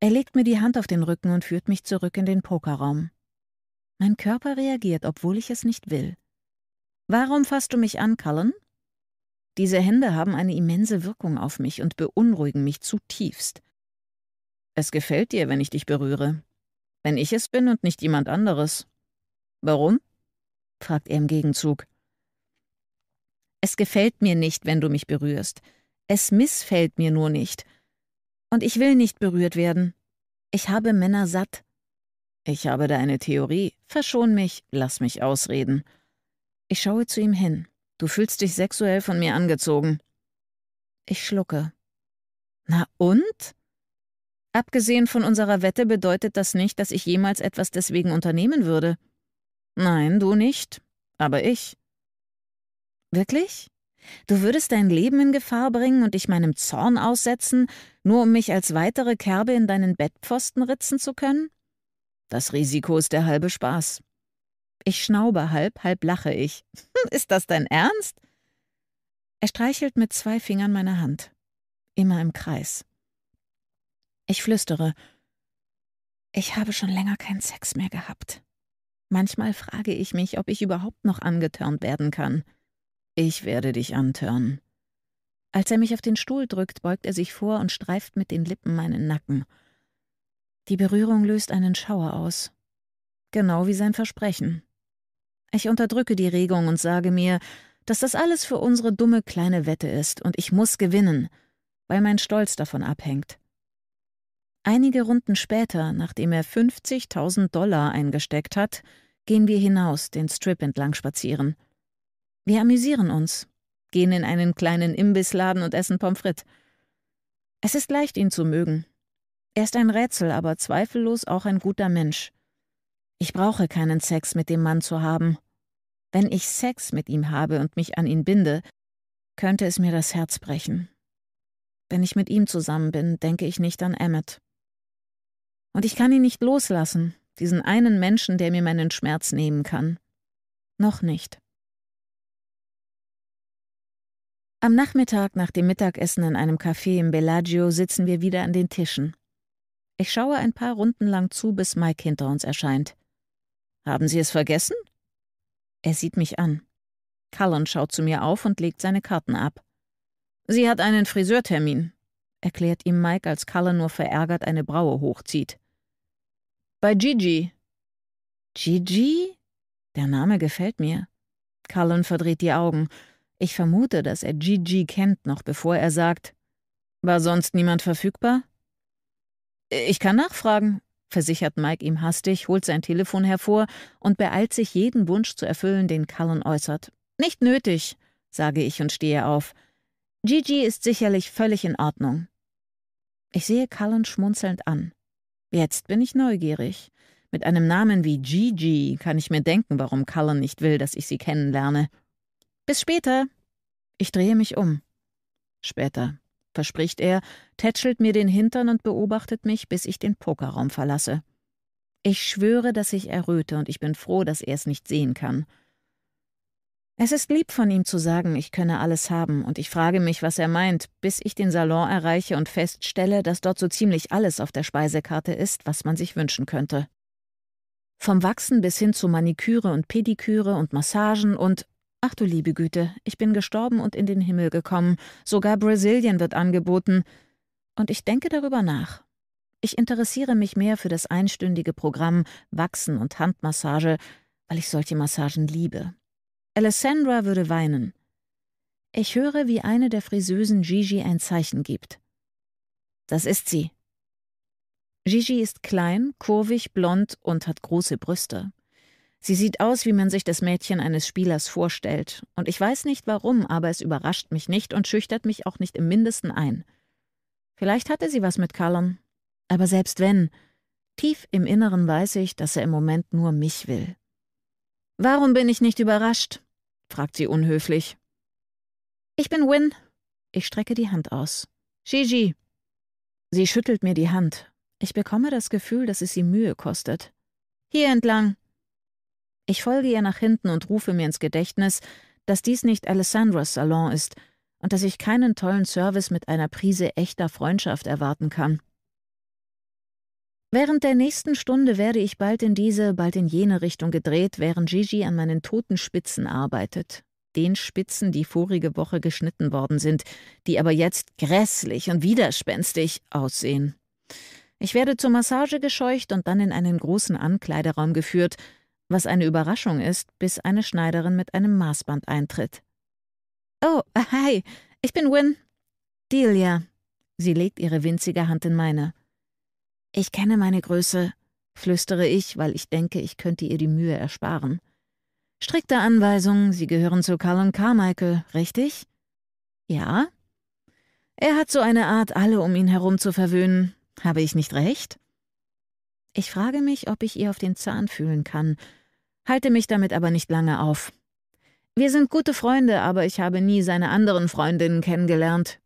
Er legt mir die Hand auf den Rücken und führt mich zurück in den Pokerraum. Mein Körper reagiert, obwohl ich es nicht will. Warum fasst du mich an, Cullen? Diese Hände haben eine immense Wirkung auf mich und beunruhigen mich zutiefst. Es gefällt dir, wenn ich dich berühre. Wenn ich es bin und nicht jemand anderes. Warum? fragt er im Gegenzug. Es gefällt mir nicht, wenn du mich berührst. Es missfällt mir nur nicht. Und ich will nicht berührt werden. Ich habe Männer satt. Ich habe da eine Theorie. Verschon mich, lass mich ausreden. Ich schaue zu ihm hin. Du fühlst dich sexuell von mir angezogen. Ich schlucke. Na und? Abgesehen von unserer Wette bedeutet das nicht, dass ich jemals etwas deswegen unternehmen würde. Nein, du nicht, aber ich. Wirklich? Du würdest dein Leben in Gefahr bringen und dich meinem Zorn aussetzen, nur um mich als weitere Kerbe in deinen Bettpfosten ritzen zu können? Das Risiko ist der halbe Spaß. Ich schnaube halb, halb lache ich. ist das dein Ernst? Er streichelt mit zwei Fingern meine Hand. Immer im Kreis. Ich flüstere. Ich habe schon länger keinen Sex mehr gehabt. Manchmal frage ich mich, ob ich überhaupt noch angetörnt werden kann. Ich werde dich antörnen. Als er mich auf den Stuhl drückt, beugt er sich vor und streift mit den Lippen meinen Nacken. Die Berührung löst einen Schauer aus. Genau wie sein Versprechen. Ich unterdrücke die Regung und sage mir, dass das alles für unsere dumme kleine Wette ist und ich muss gewinnen, weil mein Stolz davon abhängt. Einige Runden später, nachdem er 50.000 Dollar eingesteckt hat, gehen wir hinaus den Strip entlang spazieren. Wir amüsieren uns, gehen in einen kleinen Imbissladen und essen Pommes frites. Es ist leicht, ihn zu mögen. Er ist ein Rätsel, aber zweifellos auch ein guter Mensch. Ich brauche keinen Sex mit dem Mann zu haben. Wenn ich Sex mit ihm habe und mich an ihn binde, könnte es mir das Herz brechen. Wenn ich mit ihm zusammen bin, denke ich nicht an Emmet. Und ich kann ihn nicht loslassen, diesen einen Menschen, der mir meinen Schmerz nehmen kann. Noch nicht. Am Nachmittag nach dem Mittagessen in einem Café im Bellagio sitzen wir wieder an den Tischen. Ich schaue ein paar Runden lang zu, bis Mike hinter uns erscheint. Haben Sie es vergessen? Er sieht mich an. Cullen schaut zu mir auf und legt seine Karten ab. Sie hat einen Friseurtermin, erklärt ihm Mike, als Cullen nur verärgert eine Braue hochzieht. Bei Gigi. Gigi? Der Name gefällt mir. Cullen verdreht die Augen. Ich vermute, dass er Gigi kennt, noch bevor er sagt, war sonst niemand verfügbar? Ich kann nachfragen, versichert Mike ihm hastig, holt sein Telefon hervor und beeilt sich, jeden Wunsch zu erfüllen, den Cullen äußert. Nicht nötig, sage ich und stehe auf. Gigi ist sicherlich völlig in Ordnung. Ich sehe Cullen schmunzelnd an. Jetzt bin ich neugierig. Mit einem Namen wie Gigi kann ich mir denken, warum Cullen nicht will, dass ich sie kennenlerne. Bis später. Ich drehe mich um. Später, verspricht er, tätschelt mir den Hintern und beobachtet mich, bis ich den Pokerraum verlasse. Ich schwöre, dass ich erröte, und ich bin froh, dass er es nicht sehen kann. Es ist lieb von ihm zu sagen, ich könne alles haben, und ich frage mich, was er meint, bis ich den Salon erreiche und feststelle, dass dort so ziemlich alles auf der Speisekarte ist, was man sich wünschen könnte. Vom Wachsen bis hin zu Maniküre und Pediküre und Massagen und Ach du liebe Güte, ich bin gestorben und in den Himmel gekommen, sogar Brasilien wird angeboten. Und ich denke darüber nach. Ich interessiere mich mehr für das einstündige Programm Wachsen und Handmassage, weil ich solche Massagen liebe. Alessandra würde weinen. Ich höre, wie eine der Friseusen Gigi ein Zeichen gibt. Das ist sie. Gigi ist klein, kurvig, blond und hat große Brüste. Sie sieht aus, wie man sich das Mädchen eines Spielers vorstellt, und ich weiß nicht warum, aber es überrascht mich nicht und schüchtert mich auch nicht im mindesten ein. Vielleicht hatte sie was mit Callum, aber selbst wenn, tief im Inneren weiß ich, dass er im Moment nur mich will. Warum bin ich nicht überrascht? fragt sie unhöflich. Ich bin Win. Ich strecke die Hand aus. Gigi. Sie schüttelt mir die Hand. Ich bekomme das Gefühl, dass es sie Mühe kostet. Hier entlang. Ich folge ihr nach hinten und rufe mir ins Gedächtnis, dass dies nicht Alessandras Salon ist und dass ich keinen tollen Service mit einer Prise echter Freundschaft erwarten kann. Während der nächsten Stunde werde ich bald in diese, bald in jene Richtung gedreht, während Gigi an meinen toten Spitzen arbeitet. Den Spitzen, die vorige Woche geschnitten worden sind, die aber jetzt grässlich und widerspenstig aussehen. Ich werde zur Massage gescheucht und dann in einen großen Ankleideraum geführt, was eine Überraschung ist, bis eine Schneiderin mit einem Maßband eintritt. Oh, hi, ich bin Win. Delia. Sie legt ihre winzige Hand in meine. Ich kenne meine Größe, flüstere ich, weil ich denke, ich könnte ihr die Mühe ersparen. Strikte Anweisung, Sie gehören zu Colin Carmichael, richtig? Ja. Er hat so eine Art, alle um ihn herum zu verwöhnen. Habe ich nicht recht? Ich frage mich, ob ich ihr auf den Zahn fühlen kann, halte mich damit aber nicht lange auf. Wir sind gute Freunde, aber ich habe nie seine anderen Freundinnen kennengelernt.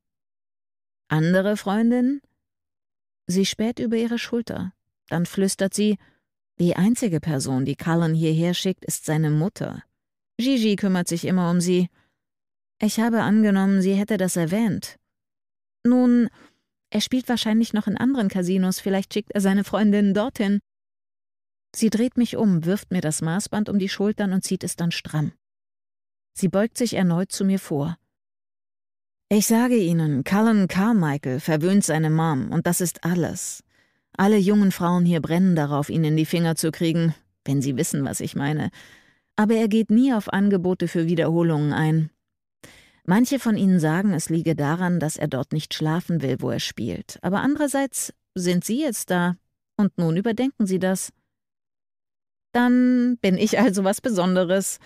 Andere Freundinnen? Sie späht über ihre Schulter. Dann flüstert sie, die einzige Person, die Cullen hierher schickt, ist seine Mutter. Gigi kümmert sich immer um sie. Ich habe angenommen, sie hätte das erwähnt. Nun, er spielt wahrscheinlich noch in anderen Casinos, vielleicht schickt er seine Freundinnen dorthin. Sie dreht mich um, wirft mir das Maßband um die Schultern und zieht es dann stramm. Sie beugt sich erneut zu mir vor. Ich sage Ihnen, Cullen Carmichael verwöhnt seine Mom und das ist alles. Alle jungen Frauen hier brennen darauf, ihn in die Finger zu kriegen, wenn sie wissen, was ich meine. Aber er geht nie auf Angebote für Wiederholungen ein. Manche von ihnen sagen, es liege daran, dass er dort nicht schlafen will, wo er spielt. Aber andererseits sind sie jetzt da. Und nun überdenken sie das. Dann bin ich also was Besonderes.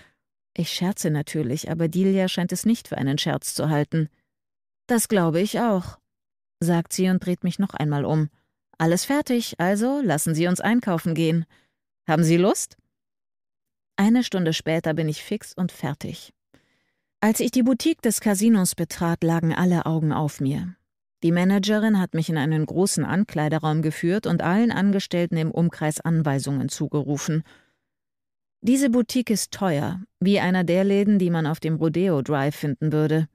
Ich scherze natürlich, aber Delia scheint es nicht für einen Scherz zu halten. Das glaube ich auch, sagt sie und dreht mich noch einmal um. Alles fertig, also lassen Sie uns einkaufen gehen. Haben Sie Lust? Eine Stunde später bin ich fix und fertig. Als ich die Boutique des Casinos betrat, lagen alle Augen auf mir. Die Managerin hat mich in einen großen Ankleideraum geführt und allen Angestellten im Umkreis Anweisungen zugerufen. Diese Boutique ist teuer, wie einer der Läden, die man auf dem Rodeo Drive finden würde.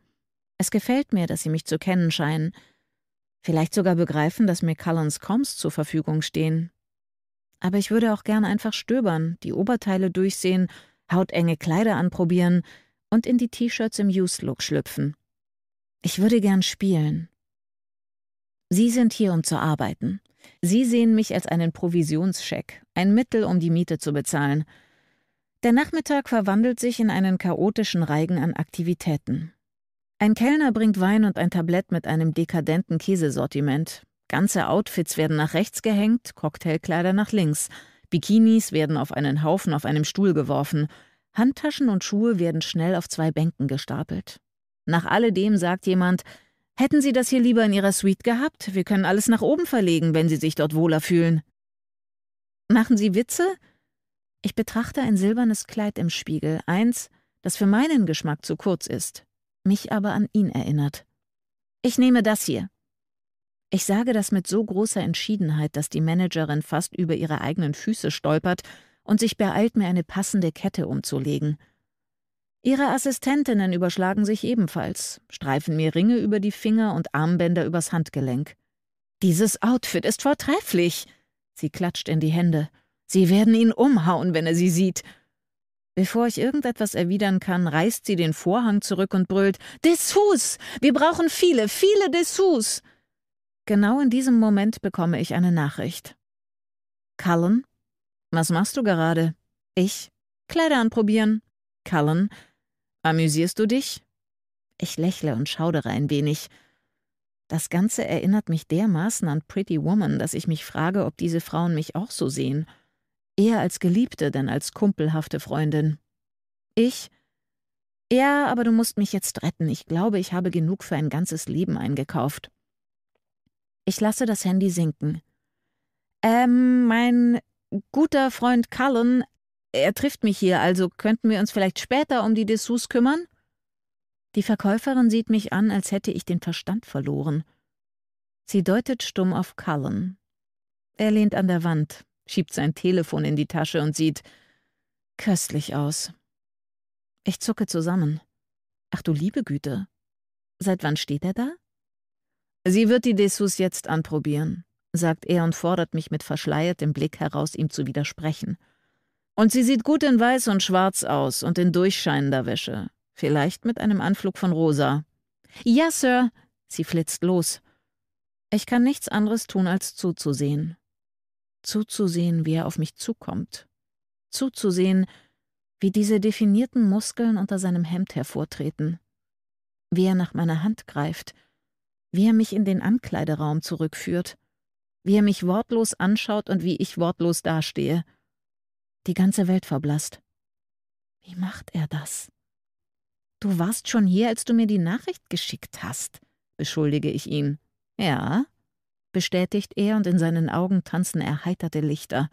Es gefällt mir, dass sie mich zu kennen scheinen. Vielleicht sogar begreifen, dass mir Cullens Coms zur Verfügung stehen. Aber ich würde auch gern einfach stöbern, die Oberteile durchsehen, hautenge Kleider anprobieren, und in die T-Shirts im Youth-Look schlüpfen. Ich würde gern spielen. Sie sind hier, um zu arbeiten. Sie sehen mich als einen Provisionscheck, ein Mittel, um die Miete zu bezahlen. Der Nachmittag verwandelt sich in einen chaotischen Reigen an Aktivitäten. Ein Kellner bringt Wein und ein Tablett mit einem dekadenten Käsesortiment. Ganze Outfits werden nach rechts gehängt, Cocktailkleider nach links. Bikinis werden auf einen Haufen auf einem Stuhl geworfen. Handtaschen und Schuhe werden schnell auf zwei Bänken gestapelt. Nach alledem sagt jemand, hätten Sie das hier lieber in Ihrer Suite gehabt? Wir können alles nach oben verlegen, wenn Sie sich dort wohler fühlen. Machen Sie Witze? Ich betrachte ein silbernes Kleid im Spiegel, eins, das für meinen Geschmack zu kurz ist, mich aber an ihn erinnert. Ich nehme das hier. Ich sage das mit so großer Entschiedenheit, dass die Managerin fast über ihre eigenen Füße stolpert und sich beeilt, mir eine passende Kette umzulegen. Ihre Assistentinnen überschlagen sich ebenfalls, streifen mir Ringe über die Finger und Armbänder übers Handgelenk. Dieses Outfit ist vortrefflich. Sie klatscht in die Hände. Sie werden ihn umhauen, wenn er sie sieht. Bevor ich irgendetwas erwidern kann, reißt sie den Vorhang zurück und brüllt Dessous. Wir brauchen viele, viele Dessous. Genau in diesem Moment bekomme ich eine Nachricht. Cullen, was machst du gerade? Ich. Kleider anprobieren. Cullen. Amüsierst du dich? Ich lächle und schaudere ein wenig. Das Ganze erinnert mich dermaßen an Pretty Woman, dass ich mich frage, ob diese Frauen mich auch so sehen. Eher als Geliebte, denn als kumpelhafte Freundin. Ich? Ja, aber du musst mich jetzt retten. Ich glaube, ich habe genug für ein ganzes Leben eingekauft. Ich lasse das Handy sinken. Ähm, mein guter Freund Cullen, er trifft mich hier, also könnten wir uns vielleicht später um die Dessous kümmern? Die Verkäuferin sieht mich an, als hätte ich den Verstand verloren. Sie deutet stumm auf Cullen. Er lehnt an der Wand, schiebt sein Telefon in die Tasche und sieht köstlich aus. Ich zucke zusammen. Ach du liebe Güte. Seit wann steht er da? Sie wird die Dessous jetzt anprobieren sagt er und fordert mich mit verschleiertem Blick heraus, ihm zu widersprechen. Und sie sieht gut in weiß und schwarz aus und in durchscheinender Wäsche. Vielleicht mit einem Anflug von rosa. Ja, Sir! Sie flitzt los. Ich kann nichts anderes tun, als zuzusehen. Zuzusehen, wie er auf mich zukommt. Zuzusehen, wie diese definierten Muskeln unter seinem Hemd hervortreten. Wie er nach meiner Hand greift. Wie er mich in den Ankleideraum zurückführt wie er mich wortlos anschaut und wie ich wortlos dastehe. Die ganze Welt verblasst. Wie macht er das? Du warst schon hier, als du mir die Nachricht geschickt hast, beschuldige ich ihn. Ja, bestätigt er und in seinen Augen tanzen erheiterte Lichter.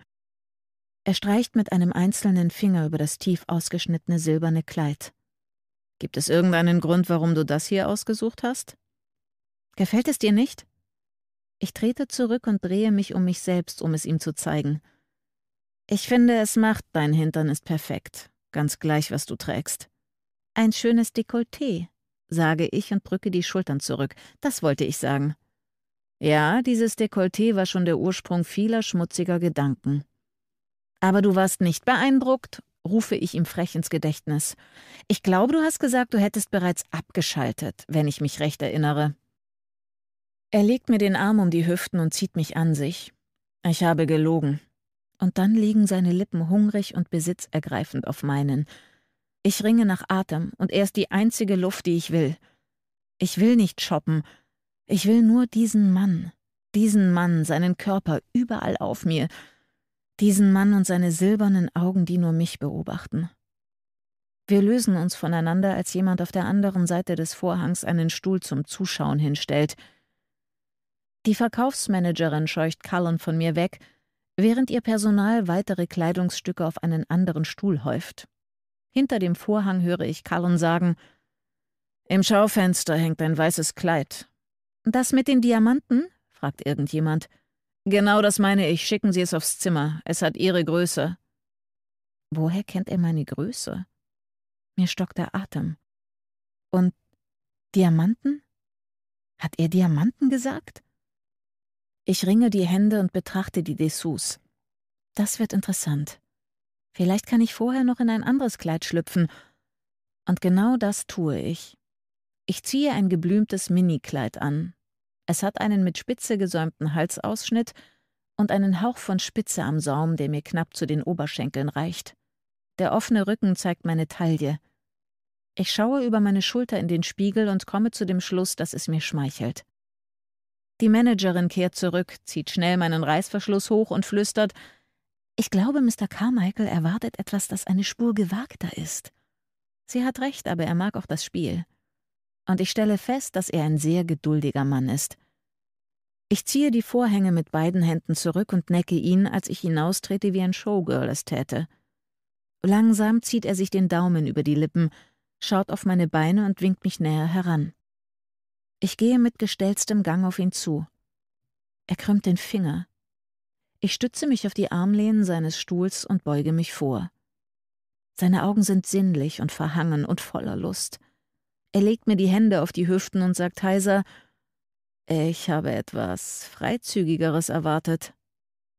Er streicht mit einem einzelnen Finger über das tief ausgeschnittene silberne Kleid. Gibt es irgendeinen Grund, warum du das hier ausgesucht hast? Gefällt es dir nicht? Ich trete zurück und drehe mich um mich selbst, um es ihm zu zeigen. Ich finde, es macht, dein Hintern ist perfekt, ganz gleich, was du trägst. Ein schönes Dekolleté, sage ich und drücke die Schultern zurück. Das wollte ich sagen. Ja, dieses Dekolleté war schon der Ursprung vieler schmutziger Gedanken. Aber du warst nicht beeindruckt, rufe ich ihm frech ins Gedächtnis. Ich glaube, du hast gesagt, du hättest bereits abgeschaltet, wenn ich mich recht erinnere. Er legt mir den Arm um die Hüften und zieht mich an sich. Ich habe gelogen. Und dann liegen seine Lippen hungrig und besitzergreifend auf meinen. Ich ringe nach Atem und er ist die einzige Luft, die ich will. Ich will nicht shoppen. Ich will nur diesen Mann. Diesen Mann, seinen Körper überall auf mir. Diesen Mann und seine silbernen Augen, die nur mich beobachten. Wir lösen uns voneinander, als jemand auf der anderen Seite des Vorhangs einen Stuhl zum Zuschauen hinstellt. Die Verkaufsmanagerin scheucht Cullen von mir weg, während ihr Personal weitere Kleidungsstücke auf einen anderen Stuhl häuft. Hinter dem Vorhang höre ich Cullen sagen, im Schaufenster hängt ein weißes Kleid. Das mit den Diamanten? fragt irgendjemand. Genau das meine ich. Schicken Sie es aufs Zimmer. Es hat Ihre Größe. Woher kennt er meine Größe? Mir stockt der Atem. Und Diamanten? Hat er Diamanten gesagt? Ich ringe die Hände und betrachte die Dessous. Das wird interessant. Vielleicht kann ich vorher noch in ein anderes Kleid schlüpfen. Und genau das tue ich. Ich ziehe ein geblümtes Minikleid an. Es hat einen mit Spitze gesäumten Halsausschnitt und einen Hauch von Spitze am Saum, der mir knapp zu den Oberschenkeln reicht. Der offene Rücken zeigt meine Taille. Ich schaue über meine Schulter in den Spiegel und komme zu dem Schluss, dass es mir schmeichelt. Die Managerin kehrt zurück, zieht schnell meinen Reißverschluss hoch und flüstert: Ich glaube, Mr. Carmichael erwartet etwas, das eine Spur gewagter ist. Sie hat recht, aber er mag auch das Spiel. Und ich stelle fest, dass er ein sehr geduldiger Mann ist. Ich ziehe die Vorhänge mit beiden Händen zurück und necke ihn, als ich hinaustrete, wie ein Showgirl es täte. Langsam zieht er sich den Daumen über die Lippen, schaut auf meine Beine und winkt mich näher heran. Ich gehe mit gestelztem Gang auf ihn zu. Er krümmt den Finger. Ich stütze mich auf die Armlehnen seines Stuhls und beuge mich vor. Seine Augen sind sinnlich und verhangen und voller Lust. Er legt mir die Hände auf die Hüften und sagt heiser Ich habe etwas Freizügigeres erwartet.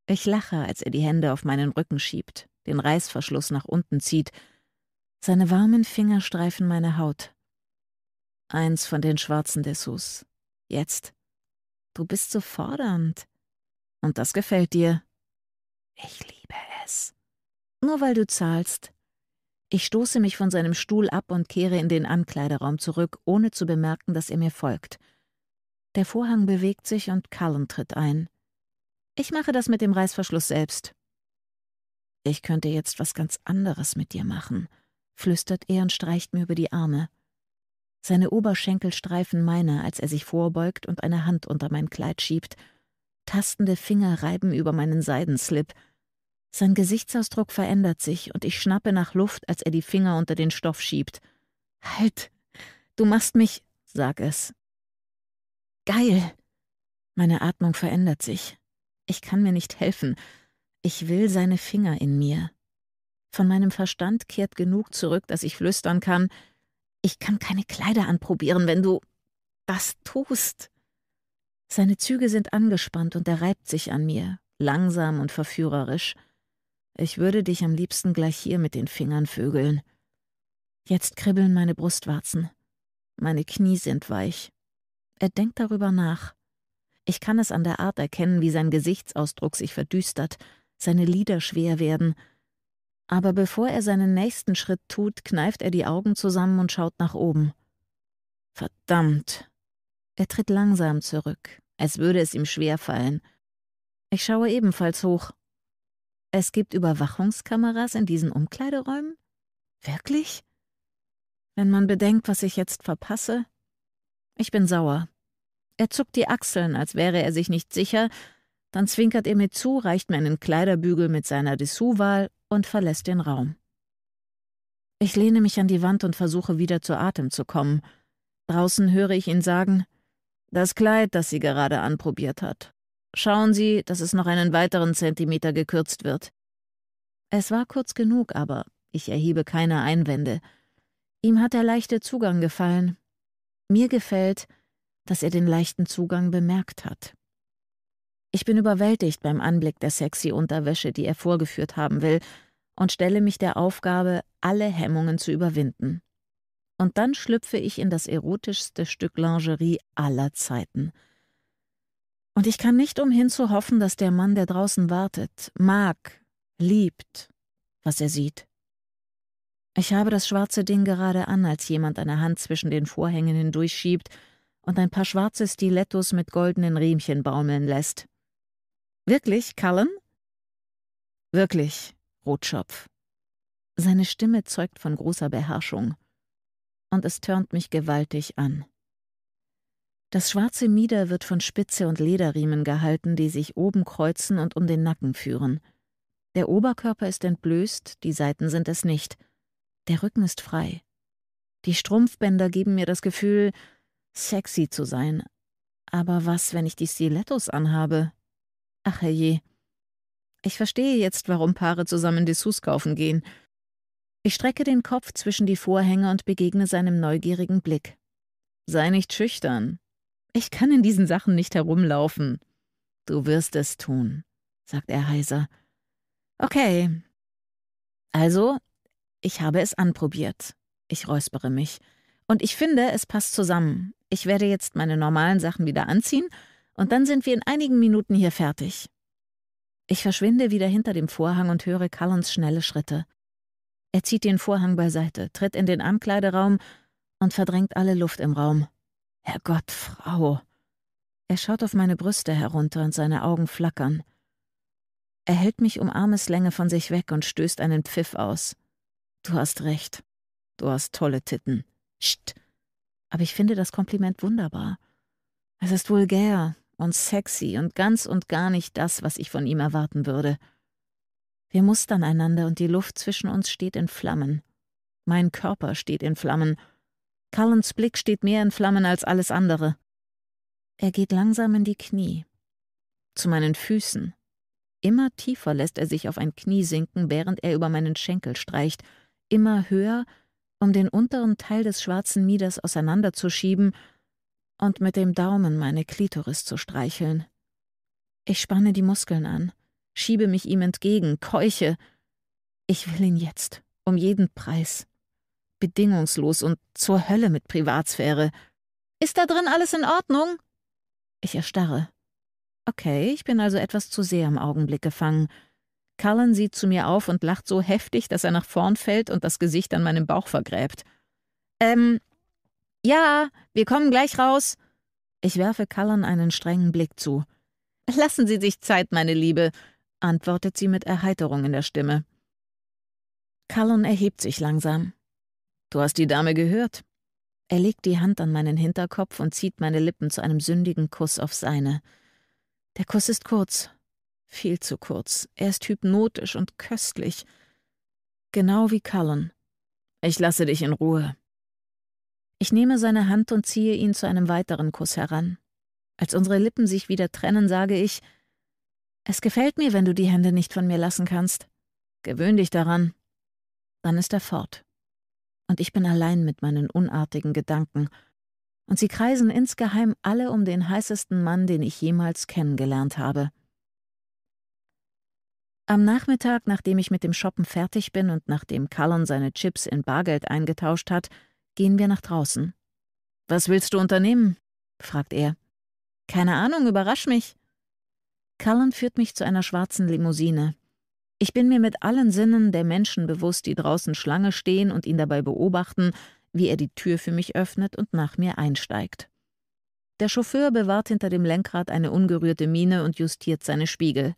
Ich lache, als er die Hände auf meinen Rücken schiebt, den Reißverschluss nach unten zieht. Seine warmen Finger streifen meine Haut. Eins von den schwarzen Dessous. Jetzt. Du bist so fordernd. Und das gefällt dir. Ich liebe es. Nur weil du zahlst. Ich stoße mich von seinem Stuhl ab und kehre in den Ankleideraum zurück, ohne zu bemerken, dass er mir folgt. Der Vorhang bewegt sich und Cullen tritt ein. Ich mache das mit dem Reißverschluss selbst. Ich könnte jetzt was ganz anderes mit dir machen, flüstert er und streicht mir über die Arme. Seine Oberschenkel streifen meine, als er sich vorbeugt und eine Hand unter mein Kleid schiebt. Tastende Finger reiben über meinen Seidenslip. Sein Gesichtsausdruck verändert sich und ich schnappe nach Luft, als er die Finger unter den Stoff schiebt. Halt! Du machst mich, sag es. Geil! Meine Atmung verändert sich. Ich kann mir nicht helfen. Ich will seine Finger in mir. Von meinem Verstand kehrt genug zurück, dass ich flüstern kann, ich kann keine Kleider anprobieren, wenn du das tust. Seine Züge sind angespannt und er reibt sich an mir, langsam und verführerisch. Ich würde dich am liebsten gleich hier mit den Fingern vögeln. Jetzt kribbeln meine Brustwarzen. Meine Knie sind weich. Er denkt darüber nach. Ich kann es an der Art erkennen, wie sein Gesichtsausdruck sich verdüstert, seine Lieder schwer werden, aber bevor er seinen nächsten Schritt tut, kneift er die Augen zusammen und schaut nach oben. Verdammt. Er tritt langsam zurück, als würde es ihm schwer fallen. Ich schaue ebenfalls hoch. Es gibt Überwachungskameras in diesen Umkleideräumen? Wirklich? Wenn man bedenkt, was ich jetzt verpasse. Ich bin sauer. Er zuckt die Achseln, als wäre er sich nicht sicher, dann zwinkert er mir zu, reicht mir einen Kleiderbügel mit seiner Dessous-Wahl und verlässt den Raum. Ich lehne mich an die Wand und versuche wieder zu Atem zu kommen. Draußen höre ich ihn sagen, das Kleid, das sie gerade anprobiert hat. Schauen Sie, dass es noch einen weiteren Zentimeter gekürzt wird. Es war kurz genug, aber ich erhebe keine Einwände. Ihm hat der leichte Zugang gefallen. Mir gefällt, dass er den leichten Zugang bemerkt hat. Ich bin überwältigt beim Anblick der sexy Unterwäsche, die er vorgeführt haben will, und stelle mich der Aufgabe, alle Hemmungen zu überwinden. Und dann schlüpfe ich in das erotischste Stück Lingerie aller Zeiten. Und ich kann nicht umhin zu hoffen, dass der Mann, der draußen wartet, mag, liebt, was er sieht. Ich habe das schwarze Ding gerade an, als jemand eine Hand zwischen den Vorhängen hindurchschiebt und ein paar schwarze Stilettos mit goldenen Riemchen baumeln lässt. Wirklich, Cullen? Wirklich, Rotschopf. Seine Stimme zeugt von großer Beherrschung. Und es törnt mich gewaltig an. Das schwarze Mieder wird von Spitze und Lederriemen gehalten, die sich oben kreuzen und um den Nacken führen. Der Oberkörper ist entblößt, die Seiten sind es nicht. Der Rücken ist frei. Die Strumpfbänder geben mir das Gefühl, sexy zu sein. Aber was, wenn ich die Stilettos anhabe? Ach herrje. Ich verstehe jetzt, warum Paare zusammen Dessous kaufen gehen. Ich strecke den Kopf zwischen die Vorhänge und begegne seinem neugierigen Blick. Sei nicht schüchtern. Ich kann in diesen Sachen nicht herumlaufen. Du wirst es tun, sagt er heiser. Okay. Also, ich habe es anprobiert. Ich räuspere mich. Und ich finde, es passt zusammen. Ich werde jetzt meine normalen Sachen wieder anziehen und dann sind wir in einigen Minuten hier fertig. Ich verschwinde wieder hinter dem Vorhang und höre Callans schnelle Schritte. Er zieht den Vorhang beiseite, tritt in den Ankleideraum und verdrängt alle Luft im Raum. Herrgott, Frau! Er schaut auf meine Brüste herunter und seine Augen flackern. Er hält mich um Armeslänge von sich weg und stößt einen Pfiff aus. Du hast recht. Du hast tolle Titten. Scht! Aber ich finde das Kompliment wunderbar. Es ist vulgär, und sexy und ganz und gar nicht das, was ich von ihm erwarten würde. Wir mustern einander und die Luft zwischen uns steht in Flammen. Mein Körper steht in Flammen. Callens Blick steht mehr in Flammen als alles andere. Er geht langsam in die Knie. Zu meinen Füßen. Immer tiefer lässt er sich auf ein Knie sinken, während er über meinen Schenkel streicht. Immer höher, um den unteren Teil des schwarzen Mieders auseinanderzuschieben und mit dem Daumen meine Klitoris zu streicheln. Ich spanne die Muskeln an, schiebe mich ihm entgegen, keuche. Ich will ihn jetzt, um jeden Preis. Bedingungslos und zur Hölle mit Privatsphäre. Ist da drin alles in Ordnung? Ich erstarre. Okay, ich bin also etwas zu sehr im Augenblick gefangen. Cullen sieht zu mir auf und lacht so heftig, dass er nach vorn fällt und das Gesicht an meinem Bauch vergräbt. Ähm, ja, wir kommen gleich raus. Ich werfe Callan einen strengen Blick zu. Lassen Sie sich Zeit, meine Liebe, antwortet sie mit Erheiterung in der Stimme. Callan erhebt sich langsam. Du hast die Dame gehört. Er legt die Hand an meinen Hinterkopf und zieht meine Lippen zu einem sündigen Kuss auf seine. Der Kuss ist kurz, viel zu kurz. Er ist hypnotisch und köstlich. Genau wie Cullen. Ich lasse dich in Ruhe, ich nehme seine Hand und ziehe ihn zu einem weiteren Kuss heran. Als unsere Lippen sich wieder trennen, sage ich, es gefällt mir, wenn du die Hände nicht von mir lassen kannst. Gewöhn dich daran. Dann ist er fort. Und ich bin allein mit meinen unartigen Gedanken. Und sie kreisen insgeheim alle um den heißesten Mann, den ich jemals kennengelernt habe. Am Nachmittag, nachdem ich mit dem Shoppen fertig bin und nachdem Callon seine Chips in Bargeld eingetauscht hat, gehen wir nach draußen. Was willst du unternehmen? fragt er. Keine Ahnung, überrasch mich. Cullen führt mich zu einer schwarzen Limousine. Ich bin mir mit allen Sinnen der Menschen bewusst, die draußen Schlange stehen und ihn dabei beobachten, wie er die Tür für mich öffnet und nach mir einsteigt. Der Chauffeur bewahrt hinter dem Lenkrad eine ungerührte Miene und justiert seine Spiegel.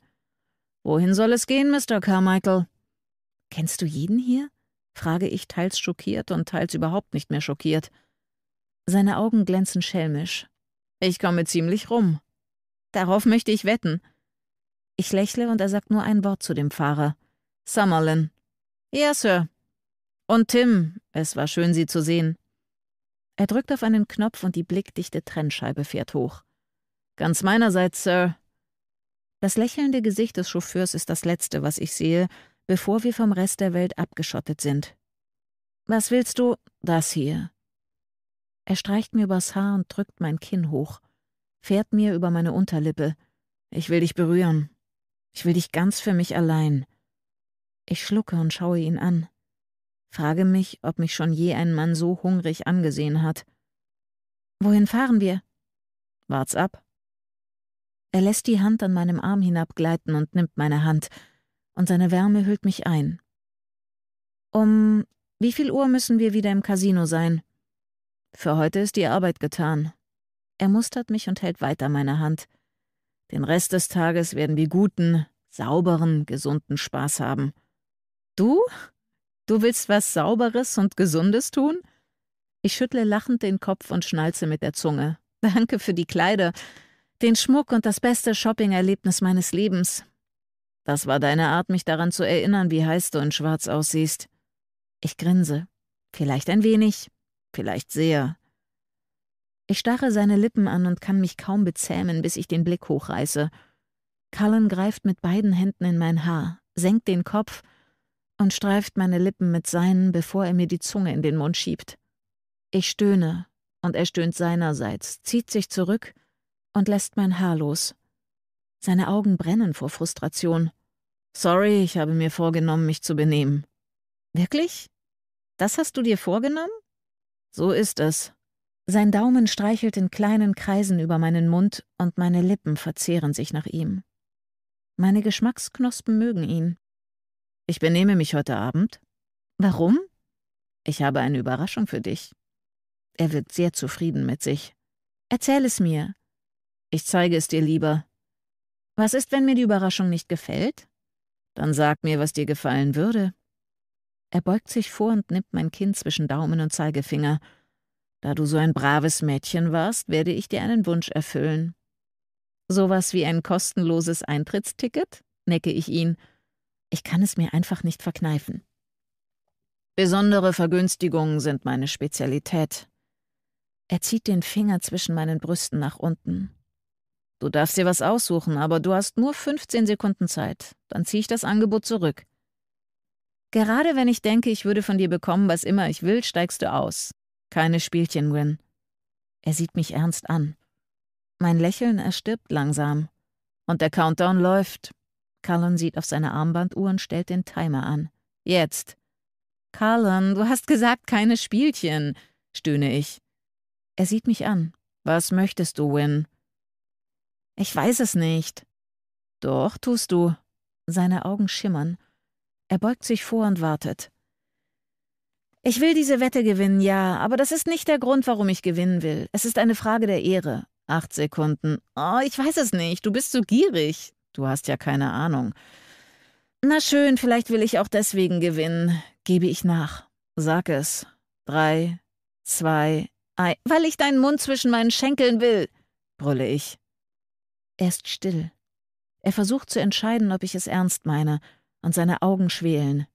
Wohin soll es gehen, Mr. Carmichael? Kennst du jeden hier? frage ich teils schockiert und teils überhaupt nicht mehr schockiert. Seine Augen glänzen schelmisch. Ich komme ziemlich rum. Darauf möchte ich wetten. Ich lächle und er sagt nur ein Wort zu dem Fahrer. Summerlin. Ja, Sir. Und Tim, es war schön, Sie zu sehen. Er drückt auf einen Knopf und die blickdichte Trennscheibe fährt hoch. Ganz meinerseits, Sir. Das lächelnde Gesicht des Chauffeurs ist das Letzte, was ich sehe, bevor wir vom Rest der Welt abgeschottet sind. Was willst du? Das hier. Er streicht mir übers Haar und drückt mein Kinn hoch, fährt mir über meine Unterlippe. Ich will dich berühren. Ich will dich ganz für mich allein. Ich schlucke und schaue ihn an. Frage mich, ob mich schon je ein Mann so hungrig angesehen hat. Wohin fahren wir? Wart's ab. Er lässt die Hand an meinem Arm hinabgleiten und nimmt meine Hand, und seine Wärme hüllt mich ein. Um wie viel Uhr müssen wir wieder im Casino sein? Für heute ist die Arbeit getan. Er mustert mich und hält weiter meine Hand. Den Rest des Tages werden wir guten, sauberen, gesunden Spaß haben. Du? Du willst was Sauberes und Gesundes tun? Ich schüttle lachend den Kopf und schnalze mit der Zunge. Danke für die Kleider, den Schmuck und das beste Shopping-Erlebnis meines Lebens. Das war deine Art, mich daran zu erinnern, wie heiß du in Schwarz aussiehst. Ich grinse. Vielleicht ein wenig, vielleicht sehr. Ich starre seine Lippen an und kann mich kaum bezähmen, bis ich den Blick hochreiße. Cullen greift mit beiden Händen in mein Haar, senkt den Kopf und streift meine Lippen mit seinen, bevor er mir die Zunge in den Mund schiebt. Ich stöhne, und er stöhnt seinerseits, zieht sich zurück und lässt mein Haar los. Seine Augen brennen vor Frustration. Sorry, ich habe mir vorgenommen, mich zu benehmen. Wirklich? Das hast du dir vorgenommen? So ist es. Sein Daumen streichelt in kleinen Kreisen über meinen Mund und meine Lippen verzehren sich nach ihm. Meine Geschmacksknospen mögen ihn. Ich benehme mich heute Abend. Warum? Ich habe eine Überraschung für dich. Er wird sehr zufrieden mit sich. Erzähl es mir. Ich zeige es dir lieber. Was ist, wenn mir die Überraschung nicht gefällt? Dann sag mir, was dir gefallen würde. Er beugt sich vor und nimmt mein Kinn zwischen Daumen und Zeigefinger. Da du so ein braves Mädchen warst, werde ich dir einen Wunsch erfüllen. Sowas wie ein kostenloses Eintrittsticket? necke ich ihn. Ich kann es mir einfach nicht verkneifen. Besondere Vergünstigungen sind meine Spezialität. Er zieht den Finger zwischen meinen Brüsten nach unten. Du darfst dir was aussuchen, aber du hast nur 15 Sekunden Zeit. Dann ziehe ich das Angebot zurück. Gerade wenn ich denke, ich würde von dir bekommen, was immer ich will, steigst du aus. Keine Spielchen, Gwen. Er sieht mich ernst an. Mein Lächeln erstirbt langsam. Und der Countdown läuft. Cullen sieht auf seine Armbanduhr und stellt den Timer an. Jetzt. Cullen, du hast gesagt, keine Spielchen, stöhne ich. Er sieht mich an. Was möchtest du, Win? Ich weiß es nicht. Doch, tust du. Seine Augen schimmern. Er beugt sich vor und wartet. Ich will diese Wette gewinnen, ja, aber das ist nicht der Grund, warum ich gewinnen will. Es ist eine Frage der Ehre. Acht Sekunden. Oh, ich weiß es nicht. Du bist so gierig. Du hast ja keine Ahnung. Na schön, vielleicht will ich auch deswegen gewinnen. Gebe ich nach. Sag es. Drei, zwei, ein. Weil ich deinen Mund zwischen meinen Schenkeln will, brülle ich. Er ist still. Er versucht zu entscheiden, ob ich es ernst meine, und seine Augen schwelen.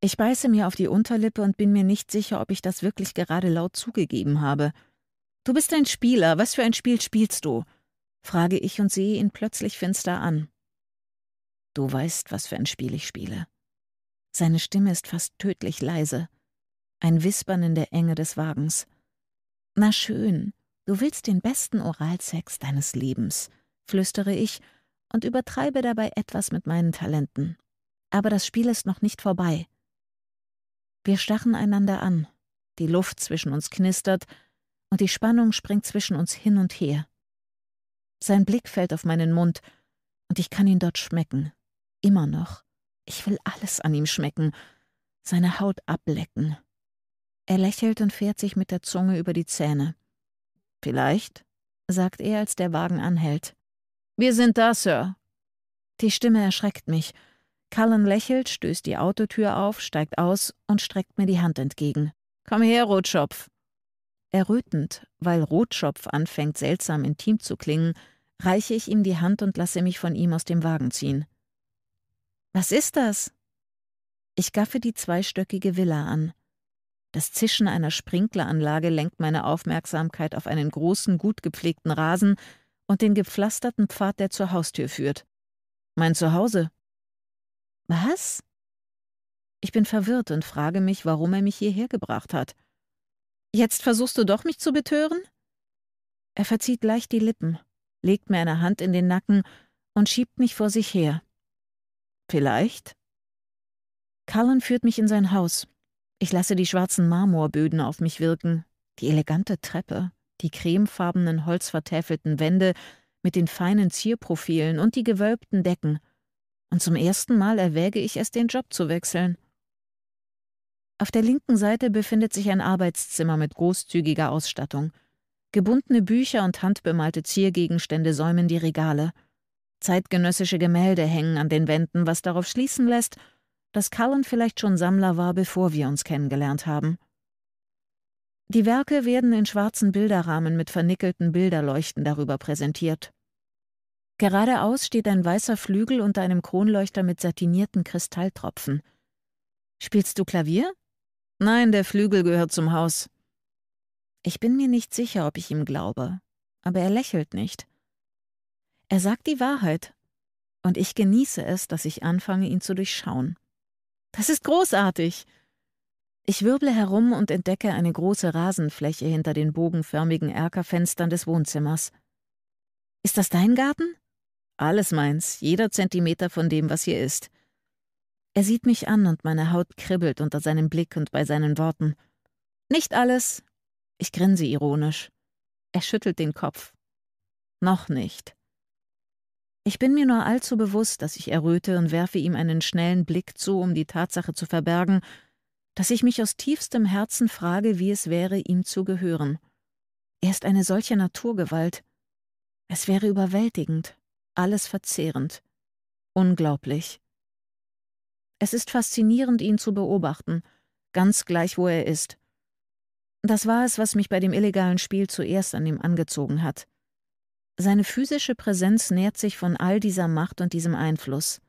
Ich beiße mir auf die Unterlippe und bin mir nicht sicher, ob ich das wirklich gerade laut zugegeben habe. Du bist ein Spieler, was für ein Spiel spielst du? frage ich und sehe ihn plötzlich finster an. Du weißt, was für ein Spiel ich spiele. Seine Stimme ist fast tödlich leise. Ein Wispern in der Enge des Wagens. Na schön, du willst den besten Oralsex deines Lebens flüstere ich und übertreibe dabei etwas mit meinen Talenten. Aber das Spiel ist noch nicht vorbei. Wir stachen einander an, die Luft zwischen uns knistert und die Spannung springt zwischen uns hin und her. Sein Blick fällt auf meinen Mund und ich kann ihn dort schmecken. Immer noch. Ich will alles an ihm schmecken, seine Haut ablecken. Er lächelt und fährt sich mit der Zunge über die Zähne. Vielleicht, sagt er, als der Wagen anhält. Wir sind da, Sir. Die Stimme erschreckt mich. Cullen lächelt, stößt die Autotür auf, steigt aus und streckt mir die Hand entgegen. Komm her, Rotschopf. Errötend, weil Rotschopf anfängt seltsam intim zu klingen, reiche ich ihm die Hand und lasse mich von ihm aus dem Wagen ziehen. Was ist das? Ich gaffe die zweistöckige Villa an. Das Zischen einer Sprinkleranlage lenkt meine Aufmerksamkeit auf einen großen, gut gepflegten Rasen, und den gepflasterten Pfad, der zur Haustür führt. Mein Zuhause. Was? Ich bin verwirrt und frage mich, warum er mich hierher gebracht hat. Jetzt versuchst du doch, mich zu betören? Er verzieht leicht die Lippen, legt mir eine Hand in den Nacken und schiebt mich vor sich her. Vielleicht? Cullen führt mich in sein Haus. Ich lasse die schwarzen Marmorböden auf mich wirken, die elegante Treppe, die cremefarbenen holzvertäfelten Wände mit den feinen Zierprofilen und die gewölbten Decken, und zum ersten Mal erwäge ich es, den Job zu wechseln. Auf der linken Seite befindet sich ein Arbeitszimmer mit großzügiger Ausstattung. Gebundene Bücher und handbemalte Ziergegenstände säumen die Regale. Zeitgenössische Gemälde hängen an den Wänden, was darauf schließen lässt, dass Cullen vielleicht schon Sammler war, bevor wir uns kennengelernt haben. Die Werke werden in schwarzen Bilderrahmen mit vernickelten Bilderleuchten darüber präsentiert. Geradeaus steht ein weißer Flügel unter einem Kronleuchter mit satinierten Kristalltropfen. Spielst du Klavier? Nein, der Flügel gehört zum Haus. Ich bin mir nicht sicher, ob ich ihm glaube, aber er lächelt nicht. Er sagt die Wahrheit, und ich genieße es, dass ich anfange, ihn zu durchschauen. Das ist großartig. Ich wirble herum und entdecke eine große Rasenfläche hinter den bogenförmigen Erkerfenstern des Wohnzimmers. Ist das dein Garten? Alles meins, jeder Zentimeter von dem, was hier ist. Er sieht mich an und meine Haut kribbelt unter seinem Blick und bei seinen Worten. Nicht alles. Ich grinse ironisch. Er schüttelt den Kopf. Noch nicht. Ich bin mir nur allzu bewusst, dass ich erröte und werfe ihm einen schnellen Blick zu, um die Tatsache zu verbergen, dass ich mich aus tiefstem Herzen frage, wie es wäre, ihm zu gehören. Er ist eine solche Naturgewalt. Es wäre überwältigend, alles verzehrend. Unglaublich. Es ist faszinierend, ihn zu beobachten, ganz gleich, wo er ist. Das war es, was mich bei dem illegalen Spiel zuerst an ihm angezogen hat. Seine physische Präsenz nährt sich von all dieser Macht und diesem Einfluss.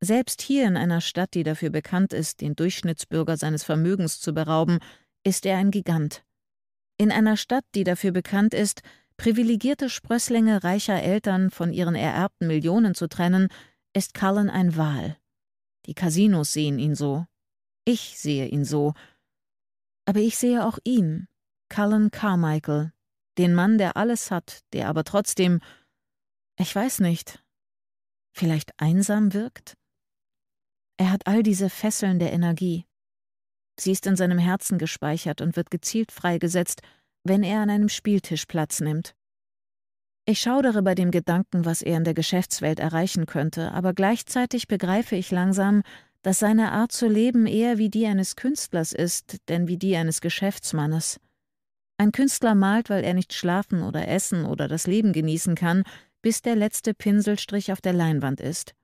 Selbst hier in einer Stadt, die dafür bekannt ist, den Durchschnittsbürger seines Vermögens zu berauben, ist er ein Gigant. In einer Stadt, die dafür bekannt ist, privilegierte Sprösslinge reicher Eltern von ihren ererbten Millionen zu trennen, ist Cullen ein Wal. Die Casinos sehen ihn so. Ich sehe ihn so. Aber ich sehe auch ihn, Cullen Carmichael, den Mann, der alles hat, der aber trotzdem, ich weiß nicht, vielleicht einsam wirkt? Er hat all diese Fesseln der Energie. Sie ist in seinem Herzen gespeichert und wird gezielt freigesetzt, wenn er an einem Spieltisch Platz nimmt. Ich schaudere bei dem Gedanken, was er in der Geschäftswelt erreichen könnte, aber gleichzeitig begreife ich langsam, dass seine Art zu leben eher wie die eines Künstlers ist, denn wie die eines Geschäftsmannes. Ein Künstler malt, weil er nicht schlafen oder essen oder das Leben genießen kann, bis der letzte Pinselstrich auf der Leinwand ist.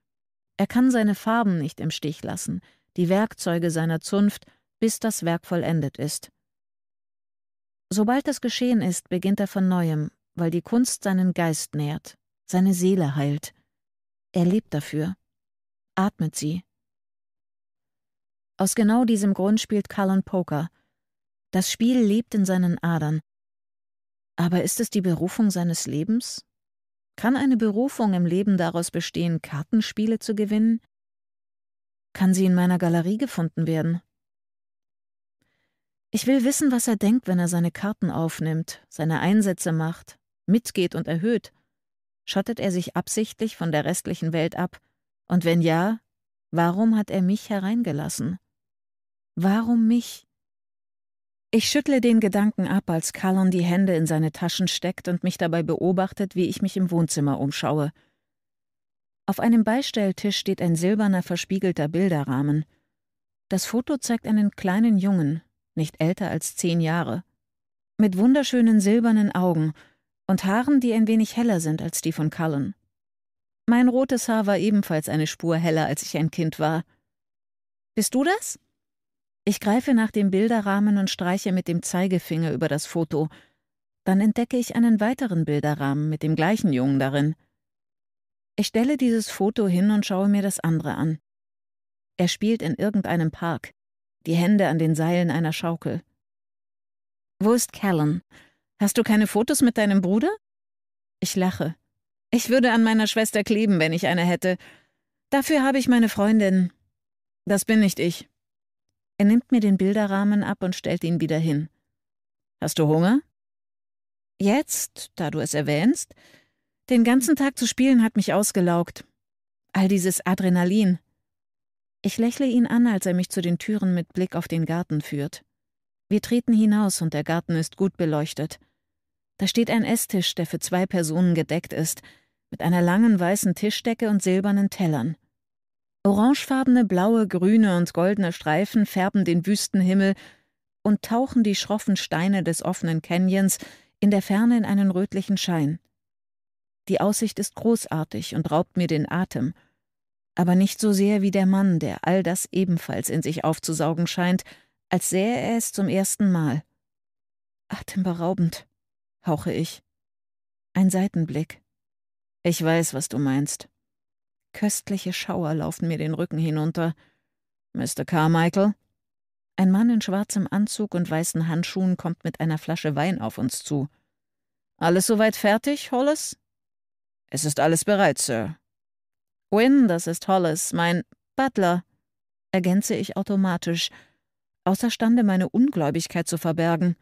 Er kann seine Farben nicht im Stich lassen, die Werkzeuge seiner Zunft, bis das Werk vollendet ist. Sobald das geschehen ist, beginnt er von neuem, weil die Kunst seinen Geist nährt, seine Seele heilt. Er lebt dafür, atmet sie. Aus genau diesem Grund spielt Cullen Poker. Das Spiel lebt in seinen Adern. Aber ist es die Berufung seines Lebens? Kann eine Berufung im Leben daraus bestehen, Kartenspiele zu gewinnen? Kann sie in meiner Galerie gefunden werden? Ich will wissen, was er denkt, wenn er seine Karten aufnimmt, seine Einsätze macht, mitgeht und erhöht. Schottet er sich absichtlich von der restlichen Welt ab? Und wenn ja, warum hat er mich hereingelassen? Warum mich? Ich schüttle den Gedanken ab, als Callon die Hände in seine Taschen steckt und mich dabei beobachtet, wie ich mich im Wohnzimmer umschaue. Auf einem Beistelltisch steht ein silberner verspiegelter Bilderrahmen. Das Foto zeigt einen kleinen Jungen, nicht älter als zehn Jahre, mit wunderschönen silbernen Augen und Haaren, die ein wenig heller sind als die von Cullen. Mein rotes Haar war ebenfalls eine Spur heller, als ich ein Kind war. Bist du das? Ich greife nach dem Bilderrahmen und streiche mit dem Zeigefinger über das Foto. Dann entdecke ich einen weiteren Bilderrahmen mit dem gleichen Jungen darin. Ich stelle dieses Foto hin und schaue mir das andere an. Er spielt in irgendeinem Park, die Hände an den Seilen einer Schaukel. Wo ist Callan? Hast du keine Fotos mit deinem Bruder? Ich lache. Ich würde an meiner Schwester kleben, wenn ich eine hätte. Dafür habe ich meine Freundin. Das bin nicht ich. Er nimmt mir den Bilderrahmen ab und stellt ihn wieder hin. Hast du Hunger? Jetzt, da du es erwähnst, den ganzen Tag zu spielen hat mich ausgelaugt. All dieses Adrenalin. Ich lächle ihn an, als er mich zu den Türen mit Blick auf den Garten führt. Wir treten hinaus und der Garten ist gut beleuchtet. Da steht ein Esstisch, der für zwei Personen gedeckt ist, mit einer langen weißen Tischdecke und silbernen Tellern. Orangefarbene, blaue, grüne und goldene Streifen färben den Wüstenhimmel und tauchen die schroffen Steine des offenen Canyons in der Ferne in einen rötlichen Schein. Die Aussicht ist großartig und raubt mir den Atem, aber nicht so sehr wie der Mann, der all das ebenfalls in sich aufzusaugen scheint, als sähe er es zum ersten Mal. Atemberaubend, hauche ich. Ein Seitenblick. Ich weiß, was du meinst. Köstliche Schauer laufen mir den Rücken hinunter. Mr. Carmichael? Ein Mann in schwarzem Anzug und weißen Handschuhen kommt mit einer Flasche Wein auf uns zu. Alles soweit fertig, Hollis? Es ist alles bereit, Sir. Wynn, das ist Hollis, mein Butler, ergänze ich automatisch, außerstande meine Ungläubigkeit zu verbergen.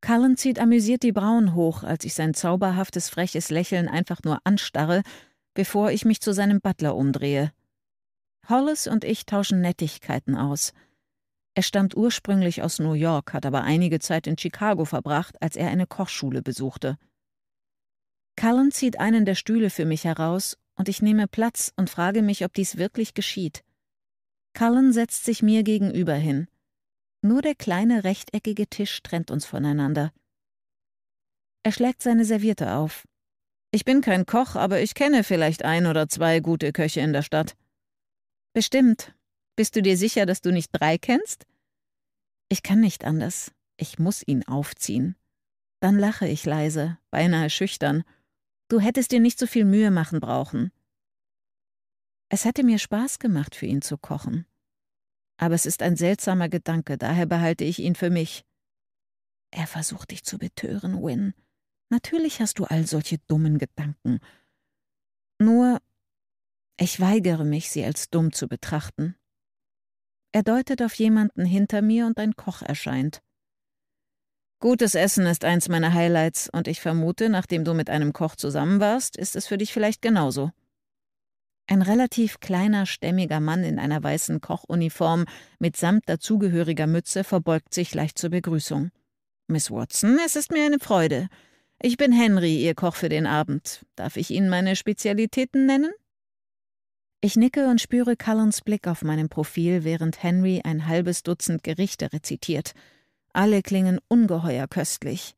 Cullen zieht amüsiert die Brauen hoch, als ich sein zauberhaftes, freches Lächeln einfach nur anstarre bevor ich mich zu seinem Butler umdrehe. Hollis und ich tauschen Nettigkeiten aus. Er stammt ursprünglich aus New York, hat aber einige Zeit in Chicago verbracht, als er eine Kochschule besuchte. Cullen zieht einen der Stühle für mich heraus und ich nehme Platz und frage mich, ob dies wirklich geschieht. Cullen setzt sich mir gegenüber hin. Nur der kleine rechteckige Tisch trennt uns voneinander. Er schlägt seine Serviette auf. Ich bin kein Koch, aber ich kenne vielleicht ein oder zwei gute Köche in der Stadt. Bestimmt. Bist du dir sicher, dass du nicht drei kennst? Ich kann nicht anders. Ich muss ihn aufziehen. Dann lache ich leise, beinahe schüchtern. Du hättest dir nicht so viel Mühe machen brauchen. Es hätte mir Spaß gemacht, für ihn zu kochen. Aber es ist ein seltsamer Gedanke, daher behalte ich ihn für mich. Er versucht dich zu betören, Win, Natürlich hast du all solche dummen Gedanken. Nur, ich weigere mich, sie als dumm zu betrachten. Er deutet auf jemanden hinter mir und ein Koch erscheint. Gutes Essen ist eins meiner Highlights und ich vermute, nachdem du mit einem Koch zusammen warst, ist es für dich vielleicht genauso. Ein relativ kleiner, stämmiger Mann in einer weißen Kochuniform mitsamt dazugehöriger Mütze verbeugt sich leicht zur Begrüßung. Miss Watson, es ist mir eine Freude. Ich bin Henry, Ihr Koch für den Abend. Darf ich Ihnen meine Spezialitäten nennen? Ich nicke und spüre Cullens Blick auf meinem Profil, während Henry ein halbes Dutzend Gerichte rezitiert. Alle klingen ungeheuer köstlich.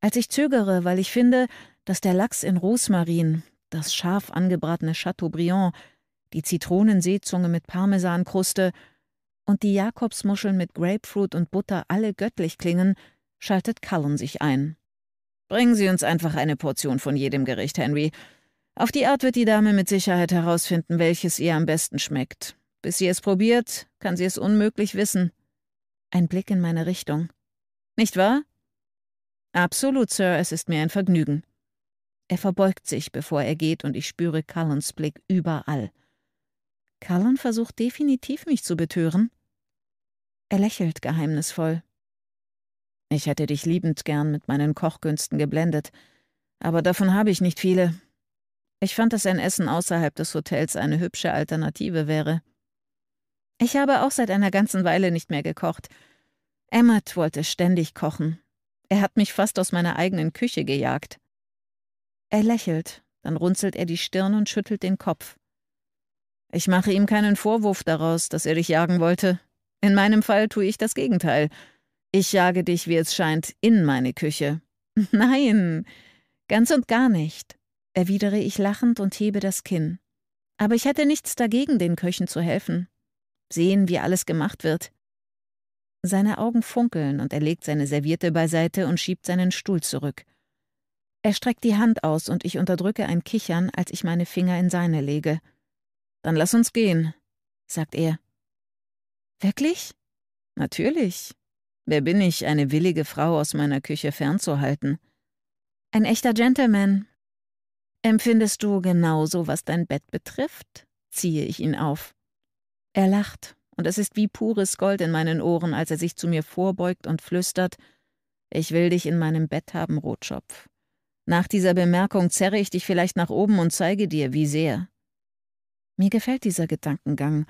Als ich zögere, weil ich finde, dass der Lachs in Rosmarin, das scharf angebratene Chateaubriand, die Zitronenseezunge mit Parmesankruste und die Jakobsmuscheln mit Grapefruit und Butter alle göttlich klingen, schaltet Cullen sich ein. Bringen Sie uns einfach eine Portion von jedem Gericht, Henry. Auf die Art wird die Dame mit Sicherheit herausfinden, welches ihr am besten schmeckt. Bis sie es probiert, kann sie es unmöglich wissen. Ein Blick in meine Richtung. Nicht wahr? Absolut, Sir, es ist mir ein Vergnügen. Er verbeugt sich, bevor er geht, und ich spüre Cullens Blick überall. Cullen versucht definitiv, mich zu betören. Er lächelt geheimnisvoll. Ich hätte dich liebend gern mit meinen Kochgünsten geblendet, aber davon habe ich nicht viele. Ich fand, dass ein Essen außerhalb des Hotels eine hübsche Alternative wäre. Ich habe auch seit einer ganzen Weile nicht mehr gekocht. Emmett wollte ständig kochen. Er hat mich fast aus meiner eigenen Küche gejagt. Er lächelt, dann runzelt er die Stirn und schüttelt den Kopf. Ich mache ihm keinen Vorwurf daraus, dass er dich jagen wollte. In meinem Fall tue ich das Gegenteil. Ich jage dich, wie es scheint, in meine Küche. Nein, ganz und gar nicht, erwidere ich lachend und hebe das Kinn. Aber ich hätte nichts dagegen, den Köchen zu helfen. Sehen, wie alles gemacht wird. Seine Augen funkeln und er legt seine Serviette beiseite und schiebt seinen Stuhl zurück. Er streckt die Hand aus und ich unterdrücke ein Kichern, als ich meine Finger in seine lege. Dann lass uns gehen, sagt er. Wirklich? Natürlich, Wer bin ich, eine willige Frau aus meiner Küche fernzuhalten? Ein echter Gentleman. Empfindest du genauso, was dein Bett betrifft? ziehe ich ihn auf. Er lacht, und es ist wie pures Gold in meinen Ohren, als er sich zu mir vorbeugt und flüstert Ich will dich in meinem Bett haben, Rotschopf. Nach dieser Bemerkung zerre ich dich vielleicht nach oben und zeige dir, wie sehr. Mir gefällt dieser Gedankengang,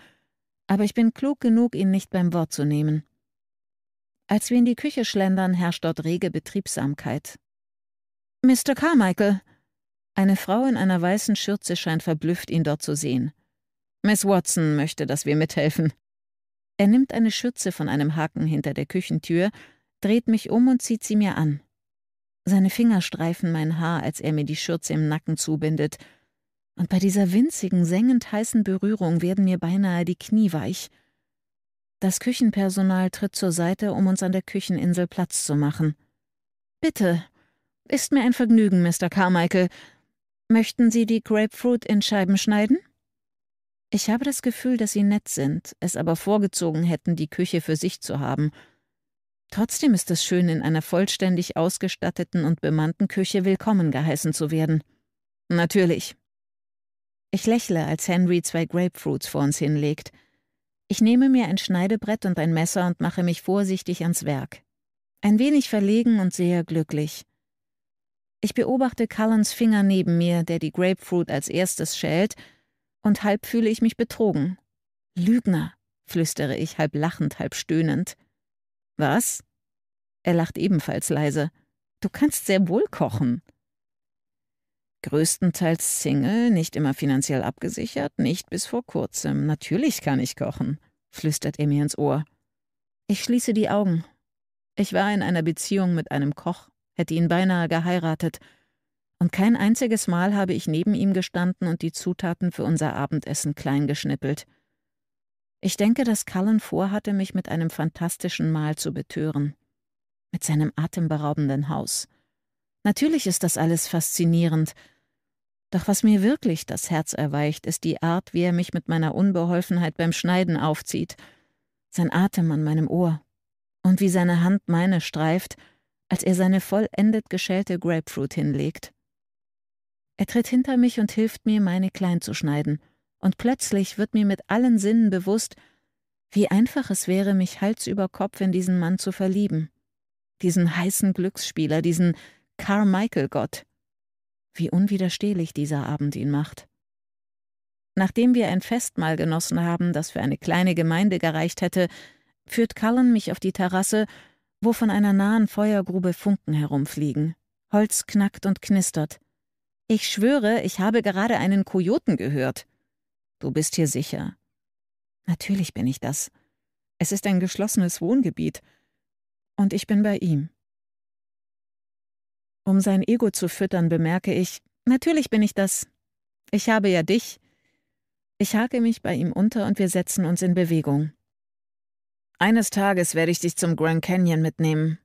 aber ich bin klug genug, ihn nicht beim Wort zu nehmen. Als wir in die Küche schlendern, herrscht dort rege Betriebsamkeit. Mr. Carmichael! Eine Frau in einer weißen Schürze scheint verblüfft, ihn dort zu sehen. Miss Watson möchte, dass wir mithelfen. Er nimmt eine Schürze von einem Haken hinter der Küchentür, dreht mich um und zieht sie mir an. Seine Finger streifen mein Haar, als er mir die Schürze im Nacken zubindet. Und bei dieser winzigen, sengend heißen Berührung werden mir beinahe die Knie weich. Das Küchenpersonal tritt zur Seite, um uns an der Kücheninsel Platz zu machen. Bitte. Ist mir ein Vergnügen, Mr. Carmichael. Möchten Sie die Grapefruit in Scheiben schneiden? Ich habe das Gefühl, dass Sie nett sind, es aber vorgezogen hätten, die Küche für sich zu haben. Trotzdem ist es schön, in einer vollständig ausgestatteten und bemannten Küche willkommen geheißen zu werden. Natürlich. Ich lächle, als Henry zwei Grapefruits vor uns hinlegt – ich nehme mir ein Schneidebrett und ein Messer und mache mich vorsichtig ans Werk. Ein wenig verlegen und sehr glücklich. Ich beobachte Cullens Finger neben mir, der die Grapefruit als erstes schält, und halb fühle ich mich betrogen. Lügner, flüstere ich halb lachend, halb stöhnend. Was? Er lacht ebenfalls leise. Du kannst sehr wohl kochen. Größtenteils Single, nicht immer finanziell abgesichert, nicht bis vor kurzem. Natürlich kann ich kochen, flüstert er mir ins Ohr. Ich schließe die Augen. Ich war in einer Beziehung mit einem Koch, hätte ihn beinahe geheiratet, und kein einziges Mal habe ich neben ihm gestanden und die Zutaten für unser Abendessen kleingeschnippelt. Ich denke, dass Cullen vorhatte, mich mit einem fantastischen Mahl zu betören. Mit seinem atemberaubenden Haus. Natürlich ist das alles faszinierend, doch was mir wirklich das Herz erweicht, ist die Art, wie er mich mit meiner Unbeholfenheit beim Schneiden aufzieht, sein Atem an meinem Ohr und wie seine Hand meine streift, als er seine vollendet geschälte Grapefruit hinlegt. Er tritt hinter mich und hilft mir, meine klein zu schneiden, und plötzlich wird mir mit allen Sinnen bewusst, wie einfach es wäre, mich Hals über Kopf in diesen Mann zu verlieben. Diesen heißen Glücksspieler, diesen Carmichael-Gott wie unwiderstehlich dieser Abend ihn macht. Nachdem wir ein Festmahl genossen haben, das für eine kleine Gemeinde gereicht hätte, führt Cullen mich auf die Terrasse, wo von einer nahen Feuergrube Funken herumfliegen. Holz knackt und knistert. Ich schwöre, ich habe gerade einen Kojoten gehört. Du bist hier sicher. Natürlich bin ich das. Es ist ein geschlossenes Wohngebiet. Und ich bin bei ihm. Um sein Ego zu füttern, bemerke ich, natürlich bin ich das. Ich habe ja dich. Ich hake mich bei ihm unter und wir setzen uns in Bewegung. Eines Tages werde ich dich zum Grand Canyon mitnehmen.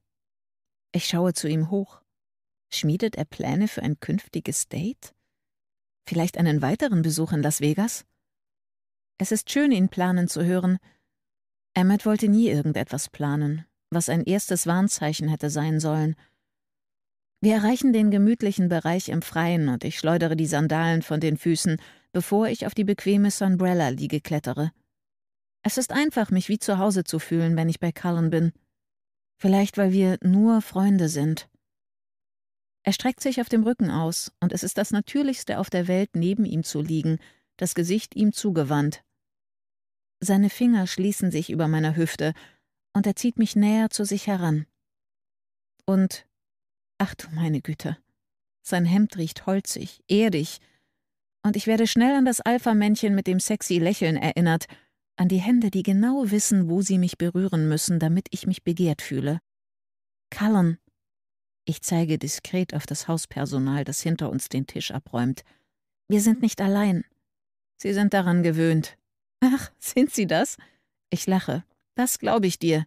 Ich schaue zu ihm hoch. Schmiedet er Pläne für ein künftiges Date? Vielleicht einen weiteren Besuch in Las Vegas? Es ist schön, ihn planen zu hören. Emmett wollte nie irgendetwas planen, was ein erstes Warnzeichen hätte sein sollen – wir erreichen den gemütlichen Bereich im Freien und ich schleudere die Sandalen von den Füßen, bevor ich auf die bequeme Sunbrella-Liege klettere. Es ist einfach, mich wie zu Hause zu fühlen, wenn ich bei Cullen bin. Vielleicht, weil wir nur Freunde sind. Er streckt sich auf dem Rücken aus, und es ist das Natürlichste auf der Welt, neben ihm zu liegen, das Gesicht ihm zugewandt. Seine Finger schließen sich über meiner Hüfte, und er zieht mich näher zu sich heran. Und Ach du meine Güte. Sein Hemd riecht holzig, erdig. Und ich werde schnell an das Alpha-Männchen mit dem sexy Lächeln erinnert, an die Hände, die genau wissen, wo sie mich berühren müssen, damit ich mich begehrt fühle. Cullen. Ich zeige diskret auf das Hauspersonal, das hinter uns den Tisch abräumt. Wir sind nicht allein. Sie sind daran gewöhnt. Ach, sind Sie das? Ich lache. Das glaube ich dir.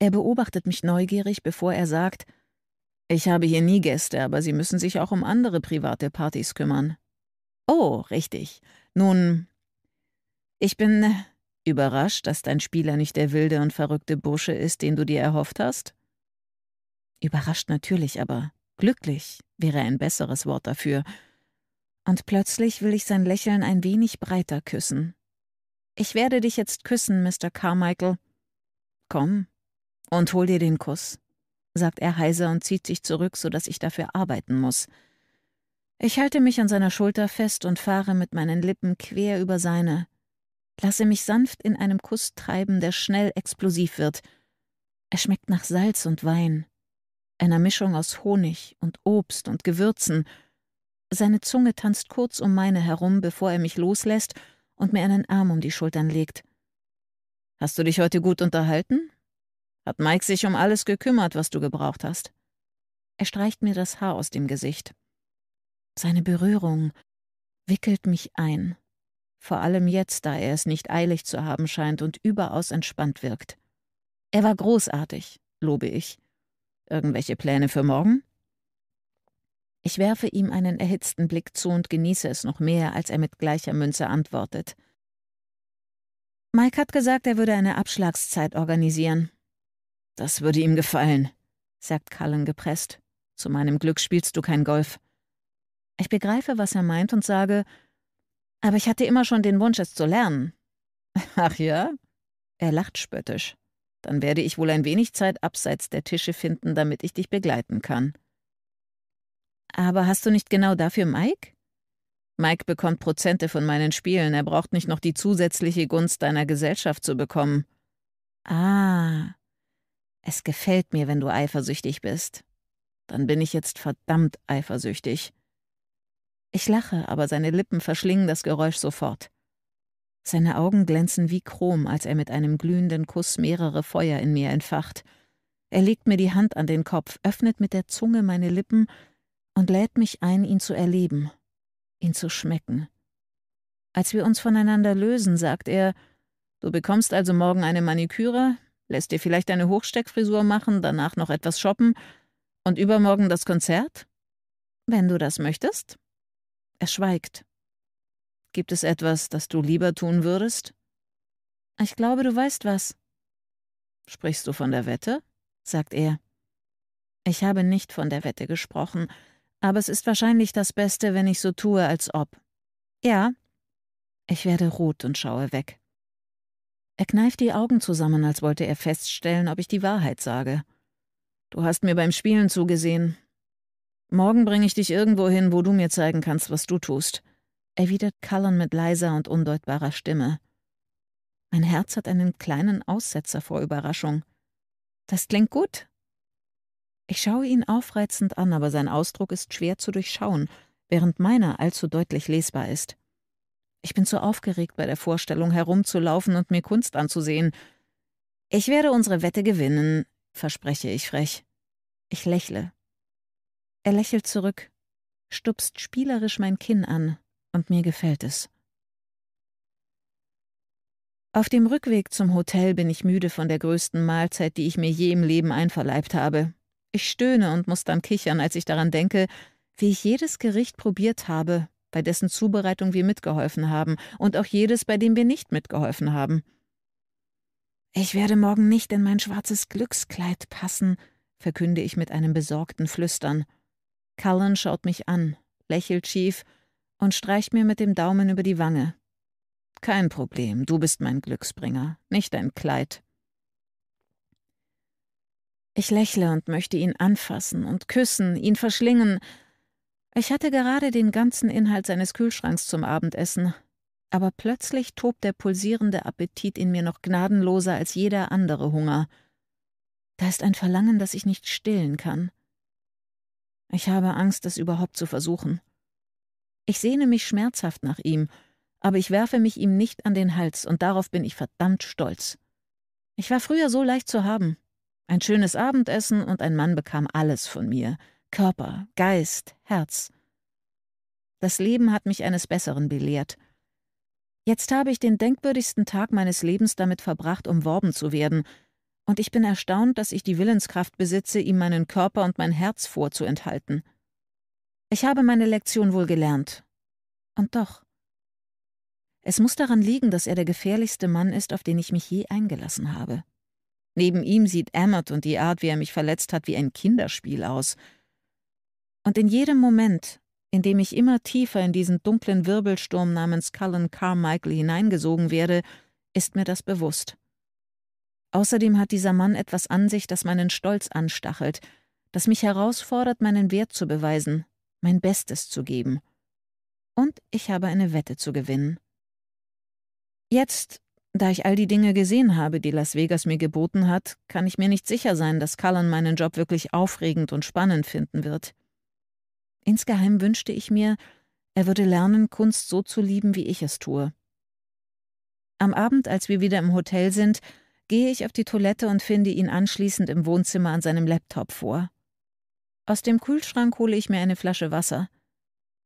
Er beobachtet mich neugierig, bevor er sagt, ich habe hier nie Gäste, aber Sie müssen sich auch um andere private Partys kümmern. Oh, richtig. Nun, ich bin überrascht, dass dein Spieler nicht der wilde und verrückte Bursche ist, den du dir erhofft hast. Überrascht natürlich, aber glücklich wäre ein besseres Wort dafür. Und plötzlich will ich sein Lächeln ein wenig breiter küssen. Ich werde dich jetzt küssen, Mr. Carmichael. Komm und hol dir den Kuss sagt er heiser und zieht sich zurück, sodass ich dafür arbeiten muss. Ich halte mich an seiner Schulter fest und fahre mit meinen Lippen quer über seine, lasse mich sanft in einem Kuss treiben, der schnell explosiv wird. Er schmeckt nach Salz und Wein, einer Mischung aus Honig und Obst und Gewürzen. Seine Zunge tanzt kurz um meine herum, bevor er mich loslässt und mir einen Arm um die Schultern legt. Hast du dich heute gut unterhalten? Hat Mike sich um alles gekümmert, was du gebraucht hast? Er streicht mir das Haar aus dem Gesicht. Seine Berührung wickelt mich ein. Vor allem jetzt, da er es nicht eilig zu haben scheint und überaus entspannt wirkt. Er war großartig, lobe ich. Irgendwelche Pläne für morgen? Ich werfe ihm einen erhitzten Blick zu und genieße es noch mehr, als er mit gleicher Münze antwortet. Mike hat gesagt, er würde eine Abschlagszeit organisieren. Das würde ihm gefallen, sagt Cullen gepresst. Zu meinem Glück spielst du kein Golf. Ich begreife, was er meint und sage, aber ich hatte immer schon den Wunsch, es zu lernen. Ach ja? Er lacht spöttisch. Dann werde ich wohl ein wenig Zeit abseits der Tische finden, damit ich dich begleiten kann. Aber hast du nicht genau dafür Mike? Mike bekommt Prozente von meinen Spielen, er braucht nicht noch die zusätzliche Gunst deiner Gesellschaft zu bekommen. Ah, es gefällt mir, wenn du eifersüchtig bist. Dann bin ich jetzt verdammt eifersüchtig. Ich lache, aber seine Lippen verschlingen das Geräusch sofort. Seine Augen glänzen wie Chrom, als er mit einem glühenden Kuss mehrere Feuer in mir entfacht. Er legt mir die Hand an den Kopf, öffnet mit der Zunge meine Lippen und lädt mich ein, ihn zu erleben, ihn zu schmecken. Als wir uns voneinander lösen, sagt er, Du bekommst also morgen eine Maniküre, lässt dir vielleicht eine Hochsteckfrisur machen, danach noch etwas shoppen und übermorgen das Konzert? Wenn du das möchtest? Er schweigt. Gibt es etwas, das du lieber tun würdest? Ich glaube, du weißt was. Sprichst du von der Wette? sagt er. Ich habe nicht von der Wette gesprochen, aber es ist wahrscheinlich das Beste, wenn ich so tue, als ob. Ja. Ich werde rot und schaue weg. Er kneift die Augen zusammen, als wollte er feststellen, ob ich die Wahrheit sage. Du hast mir beim Spielen zugesehen. Morgen bringe ich dich irgendwo hin, wo du mir zeigen kannst, was du tust, erwidert Cullen mit leiser und undeutbarer Stimme. Mein Herz hat einen kleinen Aussetzer vor Überraschung. Das klingt gut. Ich schaue ihn aufreizend an, aber sein Ausdruck ist schwer zu durchschauen, während meiner allzu deutlich lesbar ist. Ich bin zu aufgeregt, bei der Vorstellung herumzulaufen und mir Kunst anzusehen. Ich werde unsere Wette gewinnen, verspreche ich frech. Ich lächle. Er lächelt zurück, stupst spielerisch mein Kinn an, und mir gefällt es. Auf dem Rückweg zum Hotel bin ich müde von der größten Mahlzeit, die ich mir je im Leben einverleibt habe. Ich stöhne und muss dann kichern, als ich daran denke, wie ich jedes Gericht probiert habe bei dessen Zubereitung wir mitgeholfen haben, und auch jedes, bei dem wir nicht mitgeholfen haben. Ich werde morgen nicht in mein schwarzes Glückskleid passen, verkünde ich mit einem besorgten Flüstern. Cullen schaut mich an, lächelt schief und streicht mir mit dem Daumen über die Wange. Kein Problem, du bist mein Glücksbringer, nicht dein Kleid. Ich lächle und möchte ihn anfassen und küssen, ihn verschlingen, ich hatte gerade den ganzen Inhalt seines Kühlschranks zum Abendessen, aber plötzlich tobt der pulsierende Appetit in mir noch gnadenloser als jeder andere Hunger. Da ist ein Verlangen, das ich nicht stillen kann. Ich habe Angst, es überhaupt zu versuchen. Ich sehne mich schmerzhaft nach ihm, aber ich werfe mich ihm nicht an den Hals, und darauf bin ich verdammt stolz. Ich war früher so leicht zu haben. Ein schönes Abendessen und ein Mann bekam alles von mir, Körper, Geist, Herz. Das Leben hat mich eines Besseren belehrt. Jetzt habe ich den denkwürdigsten Tag meines Lebens damit verbracht, umworben zu werden, und ich bin erstaunt, dass ich die Willenskraft besitze, ihm meinen Körper und mein Herz vorzuenthalten. Ich habe meine Lektion wohl gelernt. Und doch. Es muss daran liegen, dass er der gefährlichste Mann ist, auf den ich mich je eingelassen habe. Neben ihm sieht Emmert und die Art, wie er mich verletzt hat, wie ein Kinderspiel aus, und in jedem Moment, in dem ich immer tiefer in diesen dunklen Wirbelsturm namens Cullen Carmichael hineingesogen werde, ist mir das bewusst. Außerdem hat dieser Mann etwas an sich, das meinen Stolz anstachelt, das mich herausfordert, meinen Wert zu beweisen, mein Bestes zu geben. Und ich habe eine Wette zu gewinnen. Jetzt, da ich all die Dinge gesehen habe, die Las Vegas mir geboten hat, kann ich mir nicht sicher sein, dass Cullen meinen Job wirklich aufregend und spannend finden wird. Insgeheim wünschte ich mir, er würde lernen, Kunst so zu lieben, wie ich es tue. Am Abend, als wir wieder im Hotel sind, gehe ich auf die Toilette und finde ihn anschließend im Wohnzimmer an seinem Laptop vor. Aus dem Kühlschrank hole ich mir eine Flasche Wasser.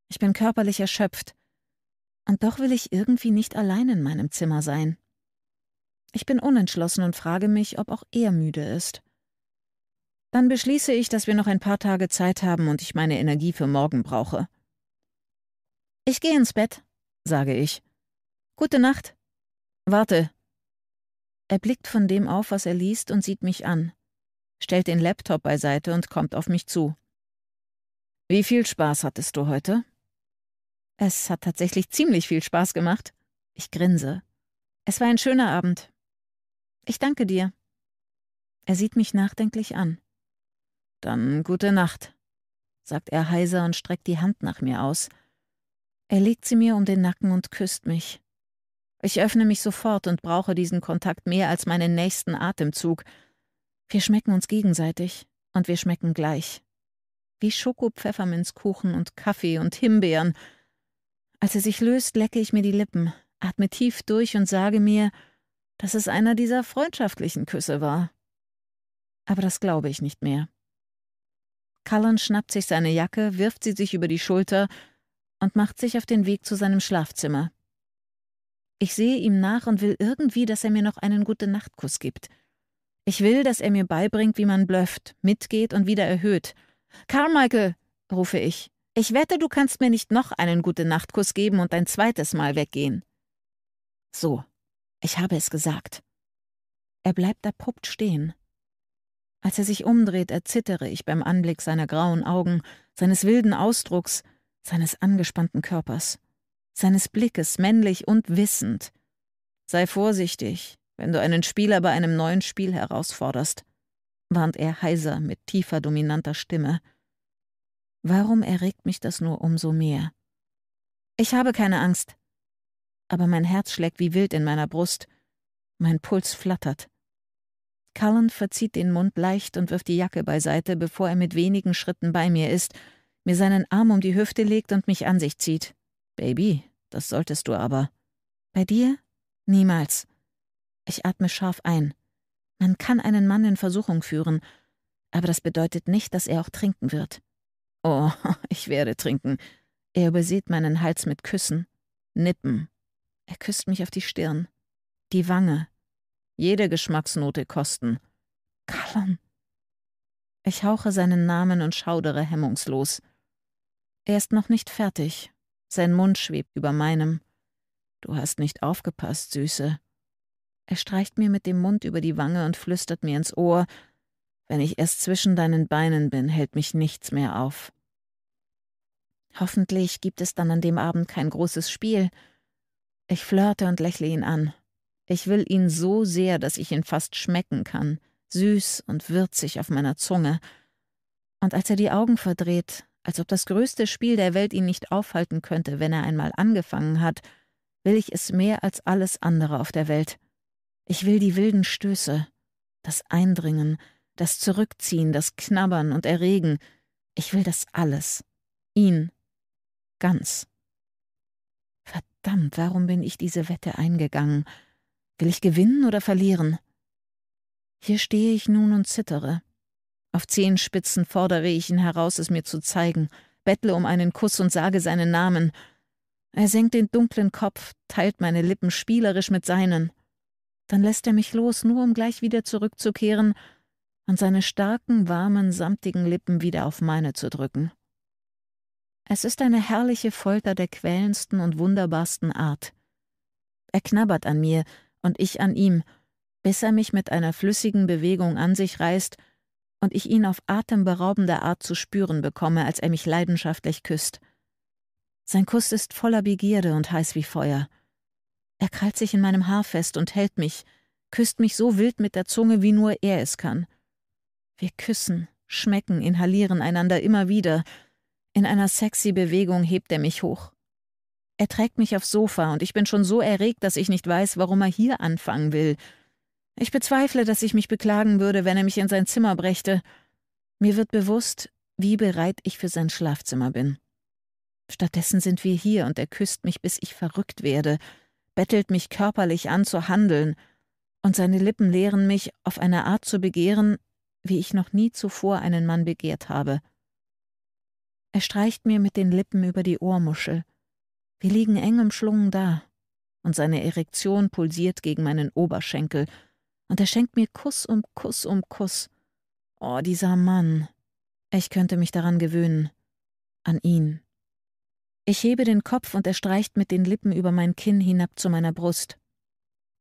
Ich bin körperlich erschöpft. Und doch will ich irgendwie nicht allein in meinem Zimmer sein. Ich bin unentschlossen und frage mich, ob auch er müde ist. Dann beschließe ich, dass wir noch ein paar Tage Zeit haben und ich meine Energie für morgen brauche. Ich gehe ins Bett, sage ich. Gute Nacht. Warte. Er blickt von dem auf, was er liest, und sieht mich an, stellt den Laptop beiseite und kommt auf mich zu. Wie viel Spaß hattest du heute? Es hat tatsächlich ziemlich viel Spaß gemacht. Ich grinse. Es war ein schöner Abend. Ich danke dir. Er sieht mich nachdenklich an. Dann gute Nacht, sagt er heiser und streckt die Hand nach mir aus. Er legt sie mir um den Nacken und küsst mich. Ich öffne mich sofort und brauche diesen Kontakt mehr als meinen nächsten Atemzug. Wir schmecken uns gegenseitig und wir schmecken gleich. Wie Schoko-Pfefferminzkuchen und Kaffee und Himbeeren. Als er sich löst, lecke ich mir die Lippen, atme tief durch und sage mir, dass es einer dieser freundschaftlichen Küsse war. Aber das glaube ich nicht mehr. Cullen schnappt sich seine Jacke, wirft sie sich über die Schulter und macht sich auf den Weg zu seinem Schlafzimmer. Ich sehe ihm nach und will irgendwie, dass er mir noch einen gute Nachtkuss gibt. Ich will, dass er mir beibringt, wie man blöfft, mitgeht und wieder erhöht. Carmichael, rufe ich, ich wette, du kannst mir nicht noch einen gute Nachtkuss geben und ein zweites Mal weggehen. So, ich habe es gesagt. Er bleibt abrupt stehen. Als er sich umdreht, erzittere ich beim Anblick seiner grauen Augen, seines wilden Ausdrucks, seines angespannten Körpers, seines Blickes männlich und wissend. Sei vorsichtig, wenn du einen Spieler bei einem neuen Spiel herausforderst, warnt er heiser mit tiefer, dominanter Stimme. Warum erregt mich das nur umso mehr? Ich habe keine Angst. Aber mein Herz schlägt wie wild in meiner Brust, mein Puls flattert. Cullen verzieht den Mund leicht und wirft die Jacke beiseite, bevor er mit wenigen Schritten bei mir ist, mir seinen Arm um die Hüfte legt und mich an sich zieht. Baby, das solltest du aber. Bei dir? Niemals. Ich atme scharf ein. Man kann einen Mann in Versuchung führen, aber das bedeutet nicht, dass er auch trinken wird. Oh, ich werde trinken. Er übersieht meinen Hals mit Küssen. Nippen. Er küsst mich auf die Stirn, die Wange, jede Geschmacksnote kosten. Callum. Ich hauche seinen Namen und schaudere hemmungslos. Er ist noch nicht fertig. Sein Mund schwebt über meinem. Du hast nicht aufgepasst, Süße. Er streicht mir mit dem Mund über die Wange und flüstert mir ins Ohr, wenn ich erst zwischen deinen Beinen bin, hält mich nichts mehr auf. Hoffentlich gibt es dann an dem Abend kein großes Spiel. Ich flirte und lächle ihn an. Ich will ihn so sehr, dass ich ihn fast schmecken kann, süß und würzig auf meiner Zunge. Und als er die Augen verdreht, als ob das größte Spiel der Welt ihn nicht aufhalten könnte, wenn er einmal angefangen hat, will ich es mehr als alles andere auf der Welt. Ich will die wilden Stöße, das Eindringen, das Zurückziehen, das Knabbern und Erregen. Ich will das alles. Ihn. Ganz. Verdammt, warum bin ich diese Wette eingegangen? Will ich gewinnen oder verlieren? Hier stehe ich nun und zittere. Auf Zehenspitzen fordere ich ihn heraus, es mir zu zeigen, bettle um einen Kuss und sage seinen Namen. Er senkt den dunklen Kopf, teilt meine Lippen spielerisch mit seinen. Dann lässt er mich los, nur um gleich wieder zurückzukehren und seine starken, warmen, samtigen Lippen wieder auf meine zu drücken. Es ist eine herrliche Folter der quälendsten und wunderbarsten Art. Er knabbert an mir, und ich an ihm, bis er mich mit einer flüssigen Bewegung an sich reißt und ich ihn auf atemberaubende Art zu spüren bekomme, als er mich leidenschaftlich küsst. Sein Kuss ist voller Begierde und heiß wie Feuer. Er krallt sich in meinem Haar fest und hält mich, küsst mich so wild mit der Zunge, wie nur er es kann. Wir küssen, schmecken, inhalieren einander immer wieder. In einer sexy Bewegung hebt er mich hoch. Er trägt mich aufs Sofa und ich bin schon so erregt, dass ich nicht weiß, warum er hier anfangen will. Ich bezweifle, dass ich mich beklagen würde, wenn er mich in sein Zimmer brächte. Mir wird bewusst, wie bereit ich für sein Schlafzimmer bin. Stattdessen sind wir hier und er küsst mich, bis ich verrückt werde, bettelt mich körperlich an zu handeln, und seine Lippen lehren mich, auf eine Art zu begehren, wie ich noch nie zuvor einen Mann begehrt habe. Er streicht mir mit den Lippen über die Ohrmuschel, wir liegen eng umschlungen da, und seine Erektion pulsiert gegen meinen Oberschenkel, und er schenkt mir Kuss um Kuss um Kuss. Oh, dieser Mann. Ich könnte mich daran gewöhnen. An ihn. Ich hebe den Kopf und er streicht mit den Lippen über mein Kinn hinab zu meiner Brust.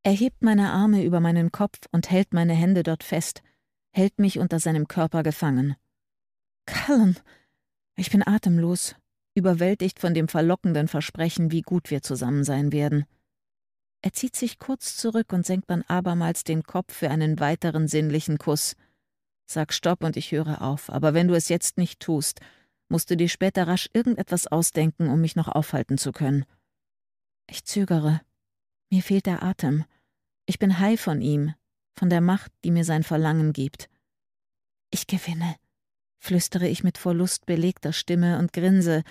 Er hebt meine Arme über meinen Kopf und hält meine Hände dort fest, hält mich unter seinem Körper gefangen. Callum, ich bin atemlos überwältigt von dem verlockenden Versprechen, wie gut wir zusammen sein werden. Er zieht sich kurz zurück und senkt dann abermals den Kopf für einen weiteren sinnlichen Kuss. Sag Stopp und ich höre auf, aber wenn du es jetzt nicht tust, musst du dir später rasch irgendetwas ausdenken, um mich noch aufhalten zu können. Ich zögere. Mir fehlt der Atem. Ich bin high von ihm, von der Macht, die mir sein Verlangen gibt. Ich gewinne, flüstere ich mit vor Lust belegter Stimme und grinse,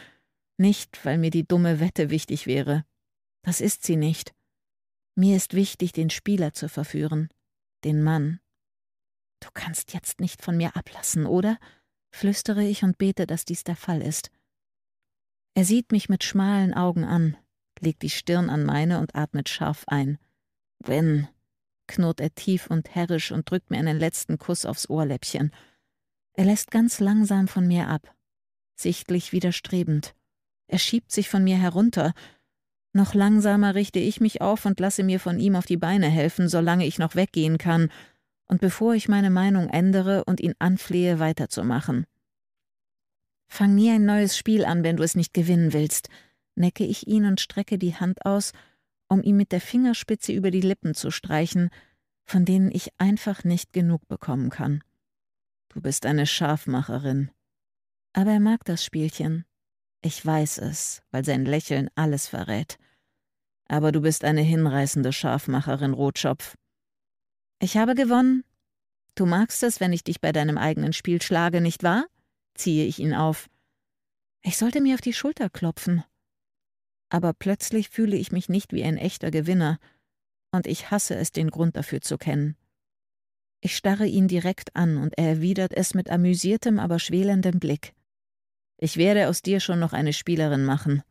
nicht, weil mir die dumme Wette wichtig wäre. Das ist sie nicht. Mir ist wichtig, den Spieler zu verführen, den Mann. Du kannst jetzt nicht von mir ablassen, oder? flüstere ich und bete, dass dies der Fall ist. Er sieht mich mit schmalen Augen an, legt die Stirn an meine und atmet scharf ein. Wenn, knurrt er tief und herrisch und drückt mir einen letzten Kuss aufs Ohrläppchen. Er lässt ganz langsam von mir ab, sichtlich widerstrebend. Er schiebt sich von mir herunter. Noch langsamer richte ich mich auf und lasse mir von ihm auf die Beine helfen, solange ich noch weggehen kann, und bevor ich meine Meinung ändere und ihn anflehe, weiterzumachen. Fang nie ein neues Spiel an, wenn du es nicht gewinnen willst, necke ich ihn und strecke die Hand aus, um ihm mit der Fingerspitze über die Lippen zu streichen, von denen ich einfach nicht genug bekommen kann. Du bist eine Schafmacherin. Aber er mag das Spielchen. Ich weiß es, weil sein Lächeln alles verrät. Aber du bist eine hinreißende Scharfmacherin, Rotschopf. Ich habe gewonnen. Du magst es, wenn ich dich bei deinem eigenen Spiel schlage, nicht wahr? ziehe ich ihn auf. Ich sollte mir auf die Schulter klopfen. Aber plötzlich fühle ich mich nicht wie ein echter Gewinner, und ich hasse es, den Grund dafür zu kennen. Ich starre ihn direkt an, und er erwidert es mit amüsiertem, aber schwelendem Blick. Ich werde aus dir schon noch eine Spielerin machen.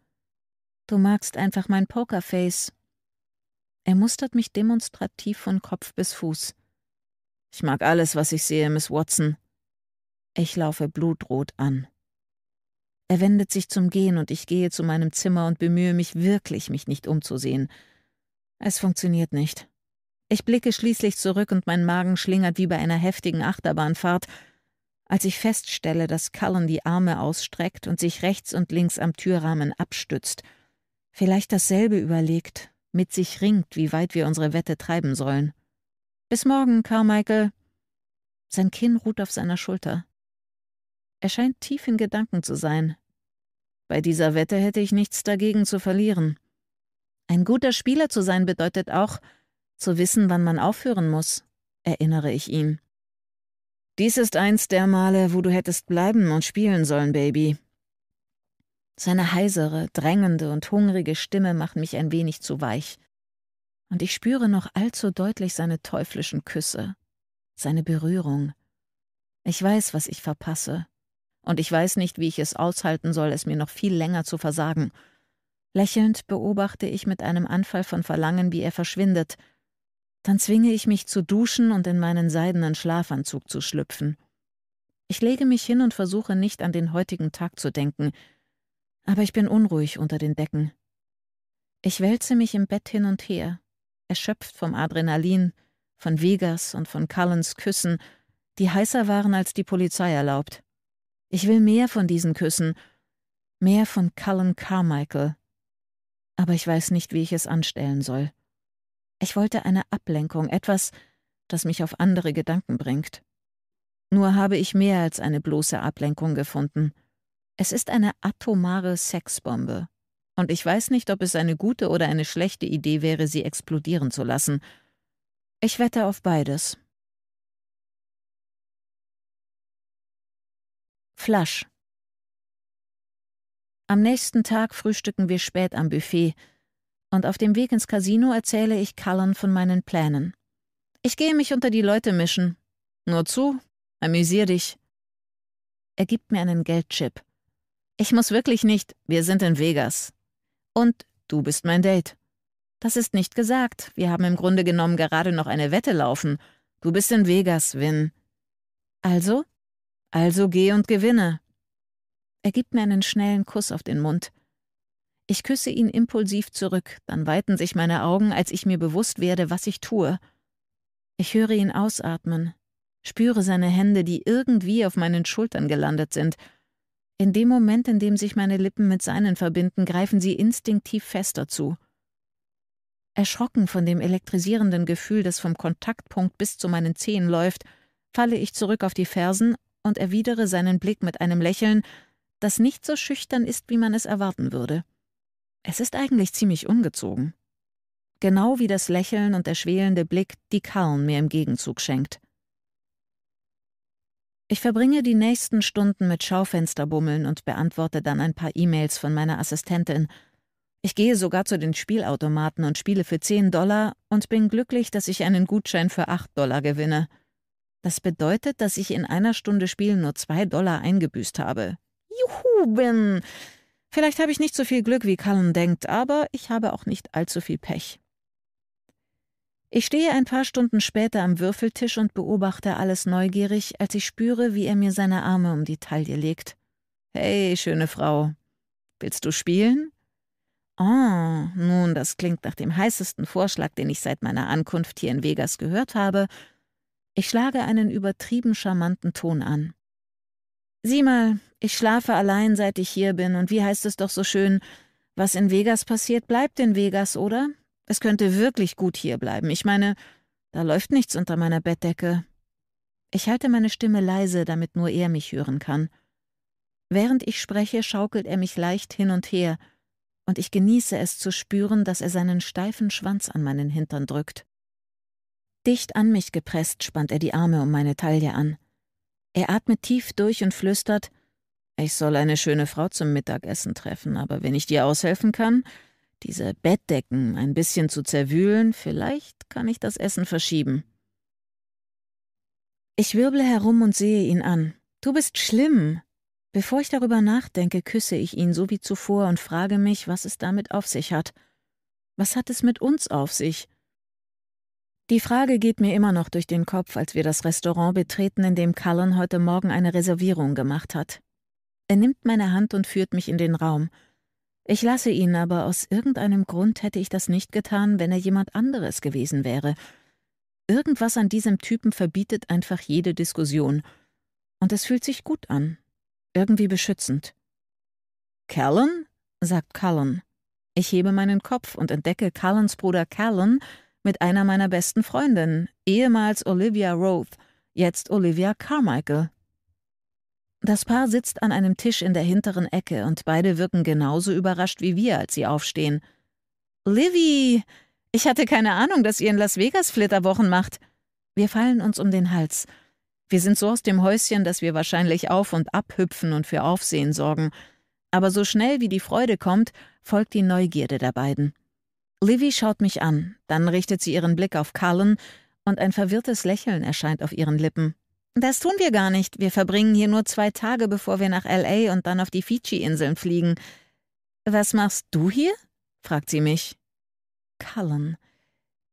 Du magst einfach mein Pokerface. Er mustert mich demonstrativ von Kopf bis Fuß. Ich mag alles, was ich sehe, Miss Watson. Ich laufe blutrot an. Er wendet sich zum Gehen und ich gehe zu meinem Zimmer und bemühe mich wirklich, mich nicht umzusehen. Es funktioniert nicht. Ich blicke schließlich zurück und mein Magen schlingert wie bei einer heftigen Achterbahnfahrt, als ich feststelle, dass Cullen die Arme ausstreckt und sich rechts und links am Türrahmen abstützt, vielleicht dasselbe überlegt, mit sich ringt, wie weit wir unsere Wette treiben sollen. Bis morgen, Carmichael. Sein Kinn ruht auf seiner Schulter. Er scheint tief in Gedanken zu sein. Bei dieser Wette hätte ich nichts dagegen zu verlieren. Ein guter Spieler zu sein bedeutet auch, zu wissen, wann man aufhören muss, erinnere ich ihn. Dies ist eins der Male, wo du hättest bleiben und spielen sollen, Baby. Seine heisere, drängende und hungrige Stimme macht mich ein wenig zu weich. Und ich spüre noch allzu deutlich seine teuflischen Küsse, seine Berührung. Ich weiß, was ich verpasse. Und ich weiß nicht, wie ich es aushalten soll, es mir noch viel länger zu versagen. Lächelnd beobachte ich mit einem Anfall von Verlangen, wie er verschwindet – dann zwinge ich mich zu duschen und in meinen seidenen Schlafanzug zu schlüpfen. Ich lege mich hin und versuche nicht an den heutigen Tag zu denken, aber ich bin unruhig unter den Decken. Ich wälze mich im Bett hin und her, erschöpft vom Adrenalin, von Vegas und von Cullens Küssen, die heißer waren als die Polizei erlaubt. Ich will mehr von diesen Küssen, mehr von Cullen Carmichael. Aber ich weiß nicht, wie ich es anstellen soll. Ich wollte eine Ablenkung, etwas, das mich auf andere Gedanken bringt. Nur habe ich mehr als eine bloße Ablenkung gefunden. Es ist eine atomare Sexbombe. Und ich weiß nicht, ob es eine gute oder eine schlechte Idee wäre, sie explodieren zu lassen. Ich wette auf beides. Flasch. Am nächsten Tag frühstücken wir spät am Buffet, und auf dem Weg ins Casino erzähle ich Cullen von meinen Plänen. Ich gehe mich unter die Leute mischen. Nur zu, amüsier dich. Er gibt mir einen Geldchip. Ich muss wirklich nicht, wir sind in Vegas. Und du bist mein Date. Das ist nicht gesagt, wir haben im Grunde genommen gerade noch eine Wette laufen. Du bist in Vegas, Win. Also? Also geh und gewinne. Er gibt mir einen schnellen Kuss auf den Mund. Ich küsse ihn impulsiv zurück, dann weiten sich meine Augen, als ich mir bewusst werde, was ich tue. Ich höre ihn ausatmen, spüre seine Hände, die irgendwie auf meinen Schultern gelandet sind. In dem Moment, in dem sich meine Lippen mit seinen verbinden, greifen sie instinktiv fester zu. Erschrocken von dem elektrisierenden Gefühl, das vom Kontaktpunkt bis zu meinen Zehen läuft, falle ich zurück auf die Fersen und erwidere seinen Blick mit einem Lächeln, das nicht so schüchtern ist, wie man es erwarten würde. Es ist eigentlich ziemlich ungezogen. Genau wie das Lächeln und der schwelende Blick, die Karl mir im Gegenzug schenkt. Ich verbringe die nächsten Stunden mit Schaufensterbummeln und beantworte dann ein paar E-Mails von meiner Assistentin. Ich gehe sogar zu den Spielautomaten und spiele für 10 Dollar und bin glücklich, dass ich einen Gutschein für 8 Dollar gewinne. Das bedeutet, dass ich in einer Stunde Spielen nur 2 Dollar eingebüßt habe. Juhu, bin! Vielleicht habe ich nicht so viel Glück, wie Cullen denkt, aber ich habe auch nicht allzu viel Pech. Ich stehe ein paar Stunden später am Würfeltisch und beobachte alles neugierig, als ich spüre, wie er mir seine Arme um die Taille legt. Hey, schöne Frau. Willst du spielen? Oh, nun, das klingt nach dem heißesten Vorschlag, den ich seit meiner Ankunft hier in Vegas gehört habe. Ich schlage einen übertrieben charmanten Ton an. Sieh mal, ich schlafe allein, seit ich hier bin, und wie heißt es doch so schön, was in Vegas passiert, bleibt in Vegas, oder? Es könnte wirklich gut hier bleiben. Ich meine, da läuft nichts unter meiner Bettdecke. Ich halte meine Stimme leise, damit nur er mich hören kann. Während ich spreche, schaukelt er mich leicht hin und her, und ich genieße es zu spüren, dass er seinen steifen Schwanz an meinen Hintern drückt. Dicht an mich gepresst spannt er die Arme um meine Taille an. Er atmet tief durch und flüstert, ich soll eine schöne Frau zum Mittagessen treffen, aber wenn ich dir aushelfen kann, diese Bettdecken ein bisschen zu zerwühlen, vielleicht kann ich das Essen verschieben. Ich wirble herum und sehe ihn an. Du bist schlimm. Bevor ich darüber nachdenke, küsse ich ihn so wie zuvor und frage mich, was es damit auf sich hat. Was hat es mit uns auf sich? Die Frage geht mir immer noch durch den Kopf, als wir das Restaurant betreten, in dem Cullen heute Morgen eine Reservierung gemacht hat. Er nimmt meine Hand und führt mich in den Raum. Ich lasse ihn, aber aus irgendeinem Grund hätte ich das nicht getan, wenn er jemand anderes gewesen wäre. Irgendwas an diesem Typen verbietet einfach jede Diskussion. Und es fühlt sich gut an. Irgendwie beschützend. Callan? sagt Cullen. Ich hebe meinen Kopf und entdecke Cullens Bruder Callan, mit einer meiner besten Freundinnen, ehemals Olivia Roth, jetzt Olivia Carmichael. Das Paar sitzt an einem Tisch in der hinteren Ecke und beide wirken genauso überrascht wie wir, als sie aufstehen. Livy! Ich hatte keine Ahnung, dass ihr in Las Vegas Flitterwochen macht. Wir fallen uns um den Hals. Wir sind so aus dem Häuschen, dass wir wahrscheinlich auf und ab hüpfen und für Aufsehen sorgen. Aber so schnell wie die Freude kommt, folgt die Neugierde der beiden. Livy schaut mich an, dann richtet sie ihren Blick auf Cullen und ein verwirrtes Lächeln erscheint auf ihren Lippen. Das tun wir gar nicht. Wir verbringen hier nur zwei Tage, bevor wir nach LA und dann auf die Fidschi-Inseln fliegen. Was machst du hier? fragt sie mich. Cullen.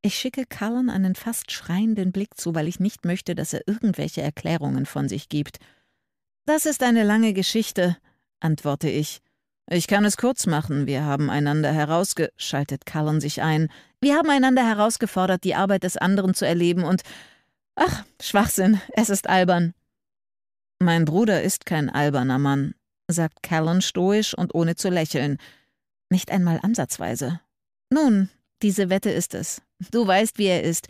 Ich schicke Cullen einen fast schreienden Blick zu, weil ich nicht möchte, dass er irgendwelche Erklärungen von sich gibt. Das ist eine lange Geschichte, antworte ich. Ich kann es kurz machen. Wir haben einander herausge... schaltet Cullen sich ein. Wir haben einander herausgefordert, die Arbeit des anderen zu erleben und... Ach, Schwachsinn, es ist albern. Mein Bruder ist kein alberner Mann, sagt Callan stoisch und ohne zu lächeln. Nicht einmal ansatzweise. Nun, diese Wette ist es. Du weißt, wie er ist.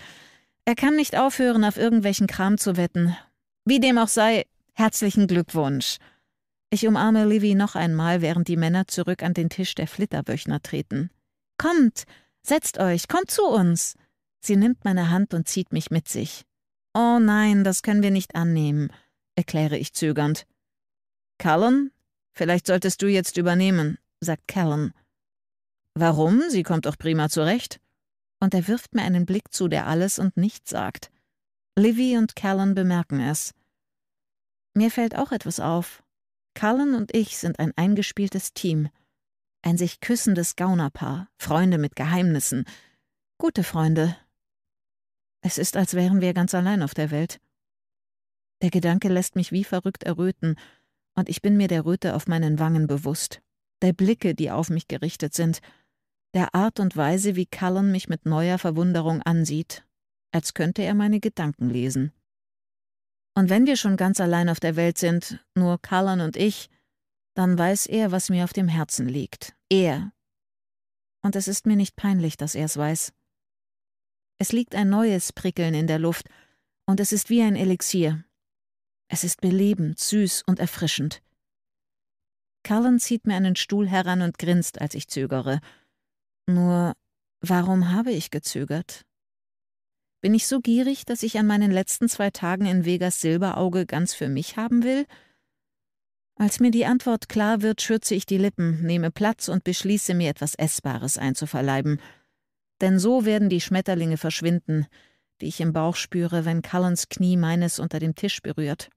Er kann nicht aufhören, auf irgendwelchen Kram zu wetten. Wie dem auch sei, herzlichen Glückwunsch. Ich umarme Livy noch einmal, während die Männer zurück an den Tisch der Flitterwöchner treten. Kommt, setzt euch, kommt zu uns. Sie nimmt meine Hand und zieht mich mit sich. Oh nein, das können wir nicht annehmen, erkläre ich zögernd. Callan? Vielleicht solltest du jetzt übernehmen, sagt Callan. Warum? Sie kommt doch prima zurecht. Und er wirft mir einen Blick zu, der alles und nichts sagt. Livy und Callan bemerken es. Mir fällt auch etwas auf. Cullen und ich sind ein eingespieltes Team. Ein sich küssendes Gaunerpaar, Freunde mit Geheimnissen. Gute Freunde. Es ist, als wären wir ganz allein auf der Welt. Der Gedanke lässt mich wie verrückt erröten, und ich bin mir der Röte auf meinen Wangen bewusst, der Blicke, die auf mich gerichtet sind, der Art und Weise, wie Cullen mich mit neuer Verwunderung ansieht, als könnte er meine Gedanken lesen. Und wenn wir schon ganz allein auf der Welt sind, nur Callan und ich, dann weiß er, was mir auf dem Herzen liegt. Er. Und es ist mir nicht peinlich, dass er es weiß. Es liegt ein neues Prickeln in der Luft, und es ist wie ein Elixier. Es ist belebend, süß und erfrischend. Cullen zieht mir einen Stuhl heran und grinst, als ich zögere. Nur, warum habe ich gezögert? Bin ich so gierig, dass ich an meinen letzten zwei Tagen in Vegas Silberauge ganz für mich haben will? Als mir die Antwort klar wird, schürze ich die Lippen, nehme Platz und beschließe, mir etwas Essbares einzuverleiben. Denn so werden die Schmetterlinge verschwinden, die ich im Bauch spüre, wenn Callans Knie meines unter dem Tisch berührt.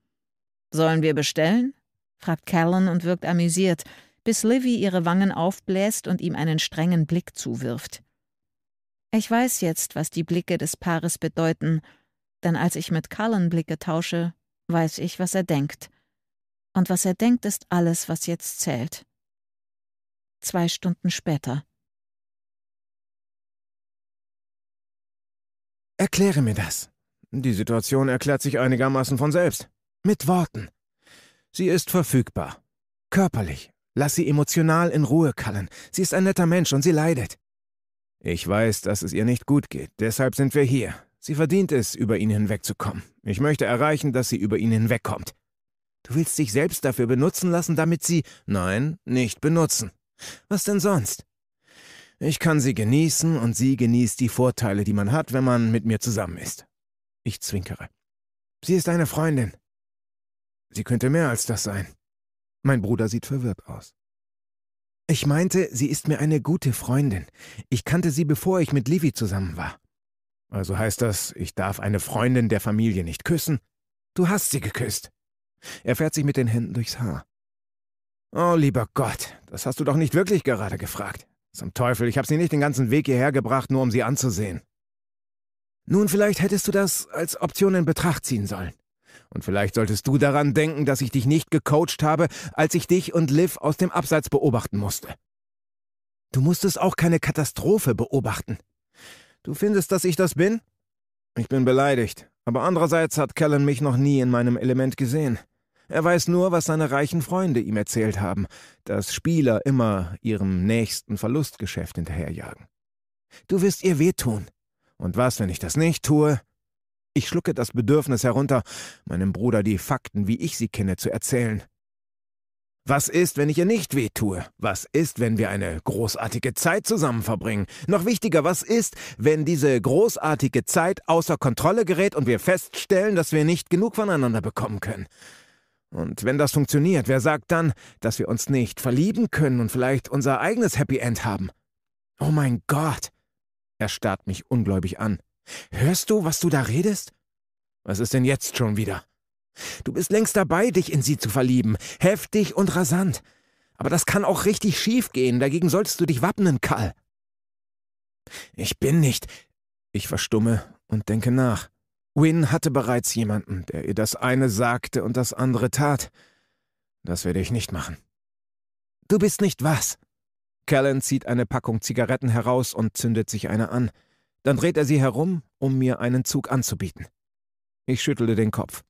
Sollen wir bestellen? fragt Callan und wirkt amüsiert, bis Livy ihre Wangen aufbläst und ihm einen strengen Blick zuwirft. Ich weiß jetzt, was die Blicke des Paares bedeuten, denn als ich mit Cullen Blicke tausche, weiß ich, was er denkt. Und was er denkt, ist alles, was jetzt zählt. Zwei Stunden später. Erkläre mir das. Die Situation erklärt sich einigermaßen von selbst. Mit Worten. Sie ist verfügbar. Körperlich. Lass sie emotional in Ruhe kallen. Sie ist ein netter Mensch und sie leidet. Ich weiß, dass es ihr nicht gut geht, deshalb sind wir hier. Sie verdient es, über ihn hinwegzukommen. Ich möchte erreichen, dass sie über ihn hinwegkommt. Du willst dich selbst dafür benutzen lassen, damit sie... Nein, nicht benutzen. Was denn sonst? Ich kann sie genießen und sie genießt die Vorteile, die man hat, wenn man mit mir zusammen ist. Ich zwinkere. Sie ist eine Freundin. Sie könnte mehr als das sein. Mein Bruder sieht verwirrt aus. Ich meinte, sie ist mir eine gute Freundin. Ich kannte sie, bevor ich mit Livy zusammen war. Also heißt das, ich darf eine Freundin der Familie nicht küssen? Du hast sie geküsst. Er fährt sich mit den Händen durchs Haar. Oh, lieber Gott, das hast du doch nicht wirklich gerade gefragt. Zum Teufel, ich habe sie nicht den ganzen Weg hierher gebracht, nur um sie anzusehen. Nun, vielleicht hättest du das als Option in Betracht ziehen sollen. Und vielleicht solltest du daran denken, dass ich dich nicht gecoacht habe, als ich dich und Liv aus dem Abseits beobachten musste. Du musstest auch keine Katastrophe beobachten. Du findest, dass ich das bin? Ich bin beleidigt, aber andererseits hat Callan mich noch nie in meinem Element gesehen. Er weiß nur, was seine reichen Freunde ihm erzählt haben, dass Spieler immer ihrem nächsten Verlustgeschäft hinterherjagen. Du wirst ihr wehtun. Und was, wenn ich das nicht tue? Ich schlucke das Bedürfnis herunter, meinem Bruder die Fakten, wie ich sie kenne, zu erzählen. Was ist, wenn ich ihr nicht wehtue? Was ist, wenn wir eine großartige Zeit zusammen verbringen? Noch wichtiger, was ist, wenn diese großartige Zeit außer Kontrolle gerät und wir feststellen, dass wir nicht genug voneinander bekommen können? Und wenn das funktioniert, wer sagt dann, dass wir uns nicht verlieben können und vielleicht unser eigenes Happy End haben? Oh mein Gott! Er starrt mich ungläubig an. Hörst du, was du da redest? Was ist denn jetzt schon wieder? Du bist längst dabei, dich in sie zu verlieben, heftig und rasant. Aber das kann auch richtig schief gehen, dagegen solltest du dich wappnen, Karl. Ich bin nicht. Ich verstumme und denke nach. Win hatte bereits jemanden, der ihr das eine sagte und das andere tat. Das werde ich nicht machen. Du bist nicht was? Callan zieht eine Packung Zigaretten heraus und zündet sich eine an. Dann dreht er sie herum, um mir einen Zug anzubieten. Ich schüttelte den Kopf.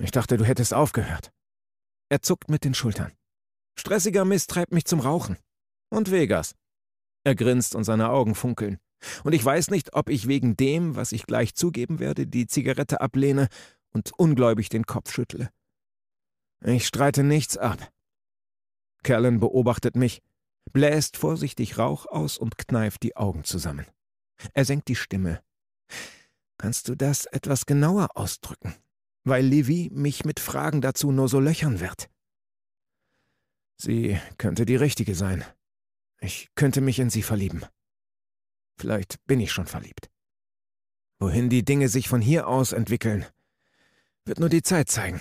Ich dachte, du hättest aufgehört. Er zuckt mit den Schultern. Stressiger Mist treibt mich zum Rauchen. Und Vegas. Er grinst und seine Augen funkeln. Und ich weiß nicht, ob ich wegen dem, was ich gleich zugeben werde, die Zigarette ablehne und ungläubig den Kopf schüttle. Ich streite nichts ab. Callan beobachtet mich, bläst vorsichtig Rauch aus und kneift die Augen zusammen. Er senkt die Stimme. Kannst du das etwas genauer ausdrücken? Weil Levi mich mit Fragen dazu nur so löchern wird. Sie könnte die richtige sein. Ich könnte mich in sie verlieben. Vielleicht bin ich schon verliebt. Wohin die Dinge sich von hier aus entwickeln, wird nur die Zeit zeigen.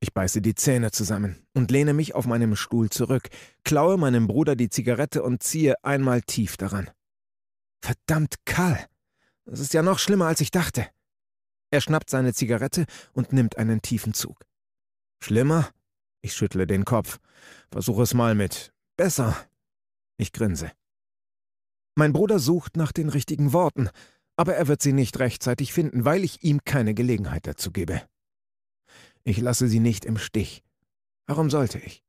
Ich beiße die Zähne zusammen und lehne mich auf meinem Stuhl zurück, klaue meinem Bruder die Zigarette und ziehe einmal tief daran. Verdammt, Karl! Das ist ja noch schlimmer, als ich dachte. Er schnappt seine Zigarette und nimmt einen tiefen Zug. Schlimmer? Ich schüttle den Kopf. Versuche es mal mit besser. Ich grinse. Mein Bruder sucht nach den richtigen Worten, aber er wird sie nicht rechtzeitig finden, weil ich ihm keine Gelegenheit dazu gebe. Ich lasse sie nicht im Stich. Warum sollte ich?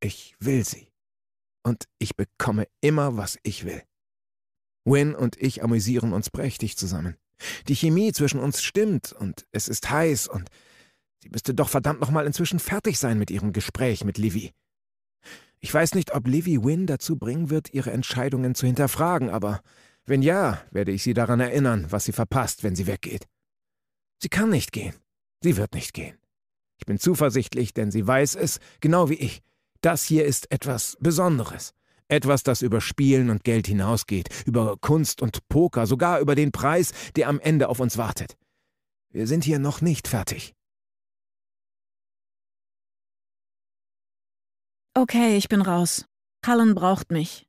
Ich will sie. Und ich bekomme immer, was ich will. Win und ich amüsieren uns prächtig zusammen. Die Chemie zwischen uns stimmt und es ist heiß und sie müsste doch verdammt nochmal inzwischen fertig sein mit ihrem Gespräch mit Livy. Ich weiß nicht, ob Livy Wynne dazu bringen wird, ihre Entscheidungen zu hinterfragen, aber wenn ja, werde ich sie daran erinnern, was sie verpasst, wenn sie weggeht. Sie kann nicht gehen. Sie wird nicht gehen. Ich bin zuversichtlich, denn sie weiß es, genau wie ich. Das hier ist etwas Besonderes. Etwas, das über Spielen und Geld hinausgeht, über Kunst und Poker, sogar über den Preis, der am Ende auf uns wartet. Wir sind hier noch nicht fertig. Okay, ich bin raus. Cullen braucht mich.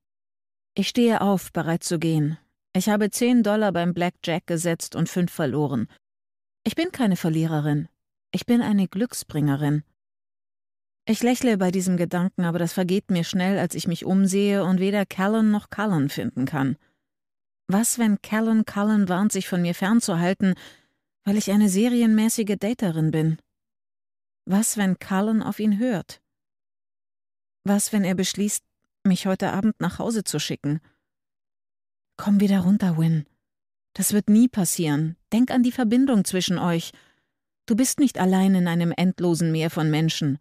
Ich stehe auf, bereit zu gehen. Ich habe 10 Dollar beim Blackjack gesetzt und 5 verloren. Ich bin keine Verliererin. Ich bin eine Glücksbringerin. Ich lächle bei diesem Gedanken, aber das vergeht mir schnell, als ich mich umsehe und weder Callan noch Cullen finden kann. Was, wenn Callan Cullen warnt, sich von mir fernzuhalten, weil ich eine serienmäßige Daterin bin? Was, wenn Cullen auf ihn hört? Was, wenn er beschließt, mich heute Abend nach Hause zu schicken? Komm wieder runter, Win. Das wird nie passieren. Denk an die Verbindung zwischen euch. Du bist nicht allein in einem endlosen Meer von Menschen.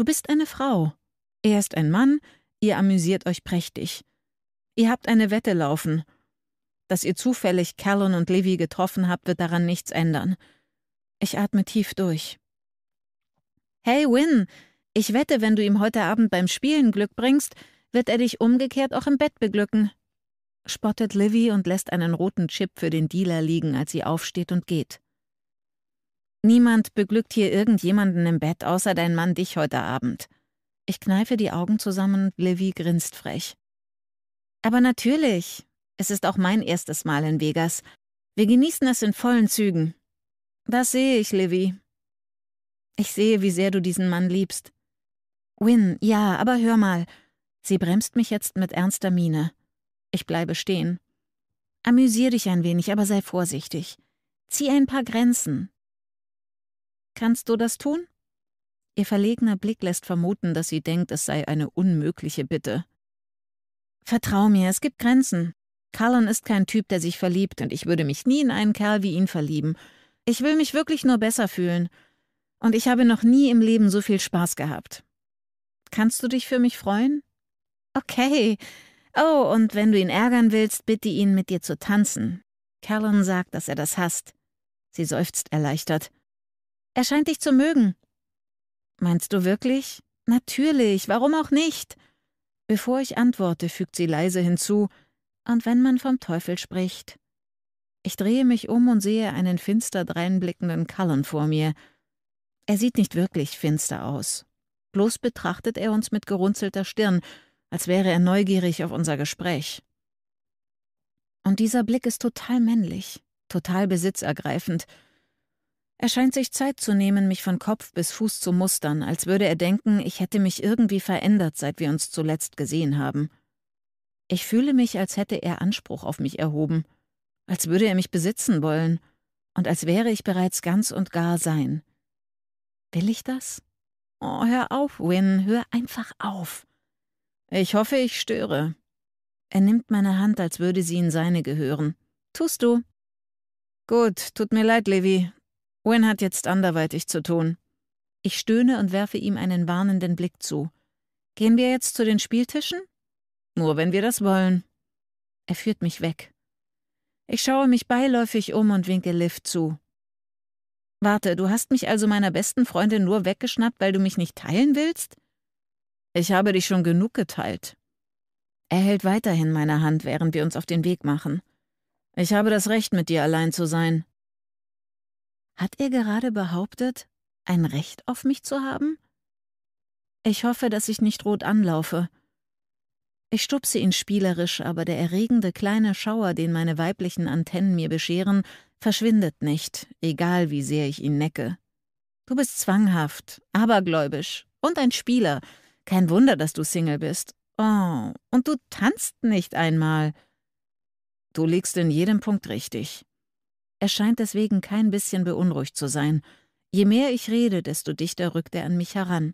Du bist eine Frau. Er ist ein Mann, ihr amüsiert euch prächtig. Ihr habt eine Wette laufen. Dass ihr zufällig Callan und Livy getroffen habt, wird daran nichts ändern. Ich atme tief durch. Hey, Win! Ich wette, wenn du ihm heute Abend beim Spielen Glück bringst, wird er dich umgekehrt auch im Bett beglücken. Spottet Livy und lässt einen roten Chip für den Dealer liegen, als sie aufsteht und geht. Niemand beglückt hier irgendjemanden im Bett, außer dein Mann dich heute Abend. Ich kneife die Augen zusammen, Livy grinst frech. Aber natürlich, es ist auch mein erstes Mal in Vegas. Wir genießen es in vollen Zügen. Das sehe ich, Livy. Ich sehe, wie sehr du diesen Mann liebst. Win, ja, aber hör mal. Sie bremst mich jetzt mit ernster Miene. Ich bleibe stehen. Amüsier dich ein wenig, aber sei vorsichtig. Zieh ein paar Grenzen. Kannst du das tun? Ihr verlegener Blick lässt vermuten, dass sie denkt, es sei eine unmögliche Bitte. Vertrau mir, es gibt Grenzen. Cullen ist kein Typ, der sich verliebt, und ich würde mich nie in einen Kerl wie ihn verlieben. Ich will mich wirklich nur besser fühlen. Und ich habe noch nie im Leben so viel Spaß gehabt. Kannst du dich für mich freuen? Okay. Oh, und wenn du ihn ärgern willst, bitte ihn, mit dir zu tanzen. Callan sagt, dass er das hasst. Sie seufzt erleichtert. Er scheint dich zu mögen. Meinst du wirklich? Natürlich, warum auch nicht? Bevor ich antworte, fügt sie leise hinzu, und wenn man vom Teufel spricht. Ich drehe mich um und sehe einen finster dreinblickenden Cullen vor mir. Er sieht nicht wirklich finster aus. Bloß betrachtet er uns mit gerunzelter Stirn, als wäre er neugierig auf unser Gespräch. Und dieser Blick ist total männlich, total besitzergreifend, er scheint sich Zeit zu nehmen, mich von Kopf bis Fuß zu mustern, als würde er denken, ich hätte mich irgendwie verändert, seit wir uns zuletzt gesehen haben. Ich fühle mich, als hätte er Anspruch auf mich erhoben, als würde er mich besitzen wollen und als wäre ich bereits ganz und gar sein. Will ich das? Oh, hör auf, Win, hör einfach auf. Ich hoffe, ich störe. Er nimmt meine Hand, als würde sie in seine gehören. Tust du? Gut, tut mir leid, Levi, Owen hat jetzt anderweitig zu tun. Ich stöhne und werfe ihm einen warnenden Blick zu. Gehen wir jetzt zu den Spieltischen? Nur wenn wir das wollen. Er führt mich weg. Ich schaue mich beiläufig um und winke Liv zu. Warte, du hast mich also meiner besten Freundin nur weggeschnappt, weil du mich nicht teilen willst? Ich habe dich schon genug geteilt. Er hält weiterhin meine Hand, während wir uns auf den Weg machen. Ich habe das Recht, mit dir allein zu sein. Hat er gerade behauptet, ein Recht auf mich zu haben? Ich hoffe, dass ich nicht rot anlaufe. Ich stupse ihn spielerisch, aber der erregende kleine Schauer, den meine weiblichen Antennen mir bescheren, verschwindet nicht, egal wie sehr ich ihn necke. Du bist zwanghaft, abergläubisch und ein Spieler. Kein Wunder, dass du Single bist. Oh, und du tanzt nicht einmal. Du liegst in jedem Punkt richtig. Er scheint deswegen kein bisschen beunruhigt zu sein. Je mehr ich rede, desto dichter rückt er an mich heran.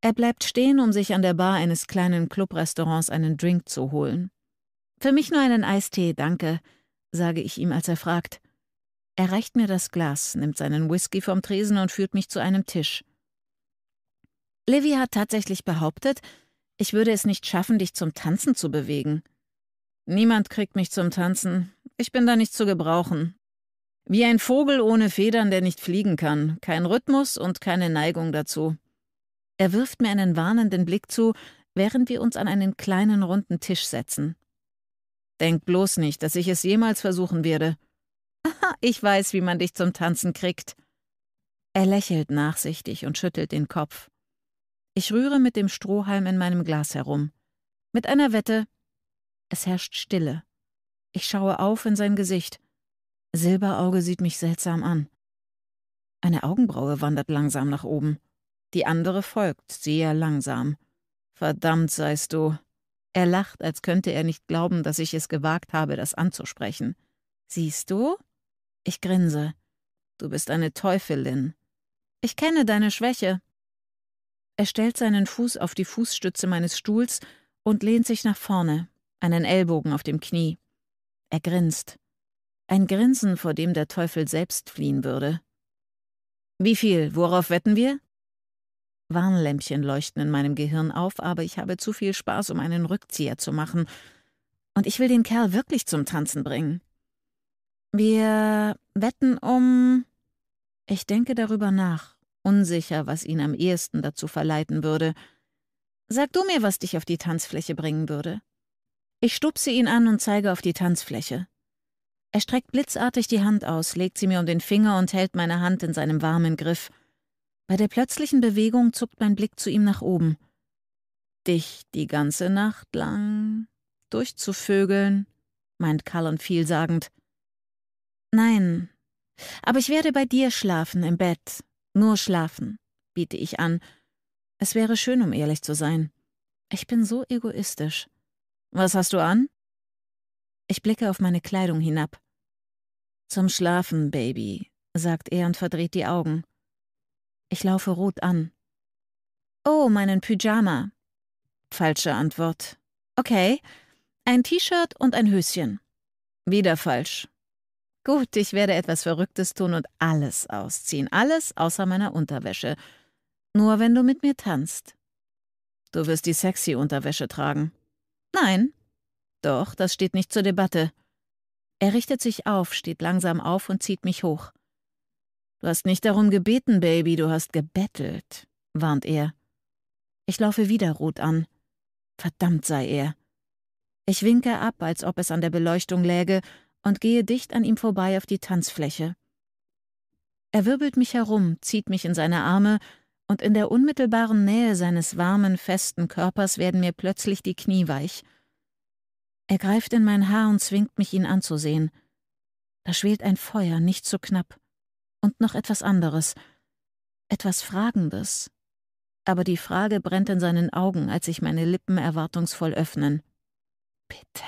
Er bleibt stehen, um sich an der Bar eines kleinen Clubrestaurants einen Drink zu holen. Für mich nur einen Eistee, danke, sage ich ihm, als er fragt. Er reicht mir das Glas, nimmt seinen Whisky vom Tresen und führt mich zu einem Tisch. Livy hat tatsächlich behauptet, ich würde es nicht schaffen, dich zum Tanzen zu bewegen. Niemand kriegt mich zum Tanzen. Ich bin da nicht zu gebrauchen. Wie ein Vogel ohne Federn, der nicht fliegen kann. Kein Rhythmus und keine Neigung dazu. Er wirft mir einen warnenden Blick zu, während wir uns an einen kleinen runden Tisch setzen. Denk bloß nicht, dass ich es jemals versuchen werde. Aha, ich weiß, wie man dich zum Tanzen kriegt. Er lächelt nachsichtig und schüttelt den Kopf. Ich rühre mit dem Strohhalm in meinem Glas herum. Mit einer Wette, es herrscht Stille. Ich schaue auf in sein Gesicht. Silberauge sieht mich seltsam an. Eine Augenbraue wandert langsam nach oben. Die andere folgt, sehr langsam. Verdammt seist du. Er lacht, als könnte er nicht glauben, dass ich es gewagt habe, das anzusprechen. Siehst du? Ich grinse. Du bist eine Teufelin. Ich kenne deine Schwäche. Er stellt seinen Fuß auf die Fußstütze meines Stuhls und lehnt sich nach vorne einen Ellbogen auf dem Knie. Er grinst. Ein Grinsen, vor dem der Teufel selbst fliehen würde. Wie viel? Worauf wetten wir? Warnlämpchen leuchten in meinem Gehirn auf, aber ich habe zu viel Spaß, um einen Rückzieher zu machen. Und ich will den Kerl wirklich zum Tanzen bringen. Wir wetten um. Ich denke darüber nach, unsicher, was ihn am ehesten dazu verleiten würde. Sag du mir, was dich auf die Tanzfläche bringen würde. Ich stupse ihn an und zeige auf die Tanzfläche. Er streckt blitzartig die Hand aus, legt sie mir um den Finger und hält meine Hand in seinem warmen Griff. Bei der plötzlichen Bewegung zuckt mein Blick zu ihm nach oben. Dich die ganze Nacht lang durchzuvögeln, meint Cullen vielsagend. Nein, aber ich werde bei dir schlafen im Bett. Nur schlafen, biete ich an. Es wäre schön, um ehrlich zu sein. Ich bin so egoistisch. Was hast du an? Ich blicke auf meine Kleidung hinab. Zum Schlafen, Baby, sagt er und verdreht die Augen. Ich laufe rot an. Oh, meinen Pyjama. Falsche Antwort. Okay, ein T-Shirt und ein Höschen. Wieder falsch. Gut, ich werde etwas Verrücktes tun und alles ausziehen, alles außer meiner Unterwäsche. Nur wenn du mit mir tanzt. Du wirst die sexy Unterwäsche tragen. Nein. Doch, das steht nicht zur Debatte. Er richtet sich auf, steht langsam auf und zieht mich hoch. Du hast nicht darum gebeten, Baby, du hast gebettelt, warnt er. Ich laufe wieder rot an. Verdammt sei er. Ich winke ab, als ob es an der Beleuchtung läge, und gehe dicht an ihm vorbei auf die Tanzfläche. Er wirbelt mich herum, zieht mich in seine Arme und in der unmittelbaren Nähe seines warmen, festen Körpers werden mir plötzlich die Knie weich. Er greift in mein Haar und zwingt mich, ihn anzusehen. Da schwelt ein Feuer, nicht zu so knapp. Und noch etwas anderes. Etwas Fragendes. Aber die Frage brennt in seinen Augen, als sich meine Lippen erwartungsvoll öffnen. Bitte,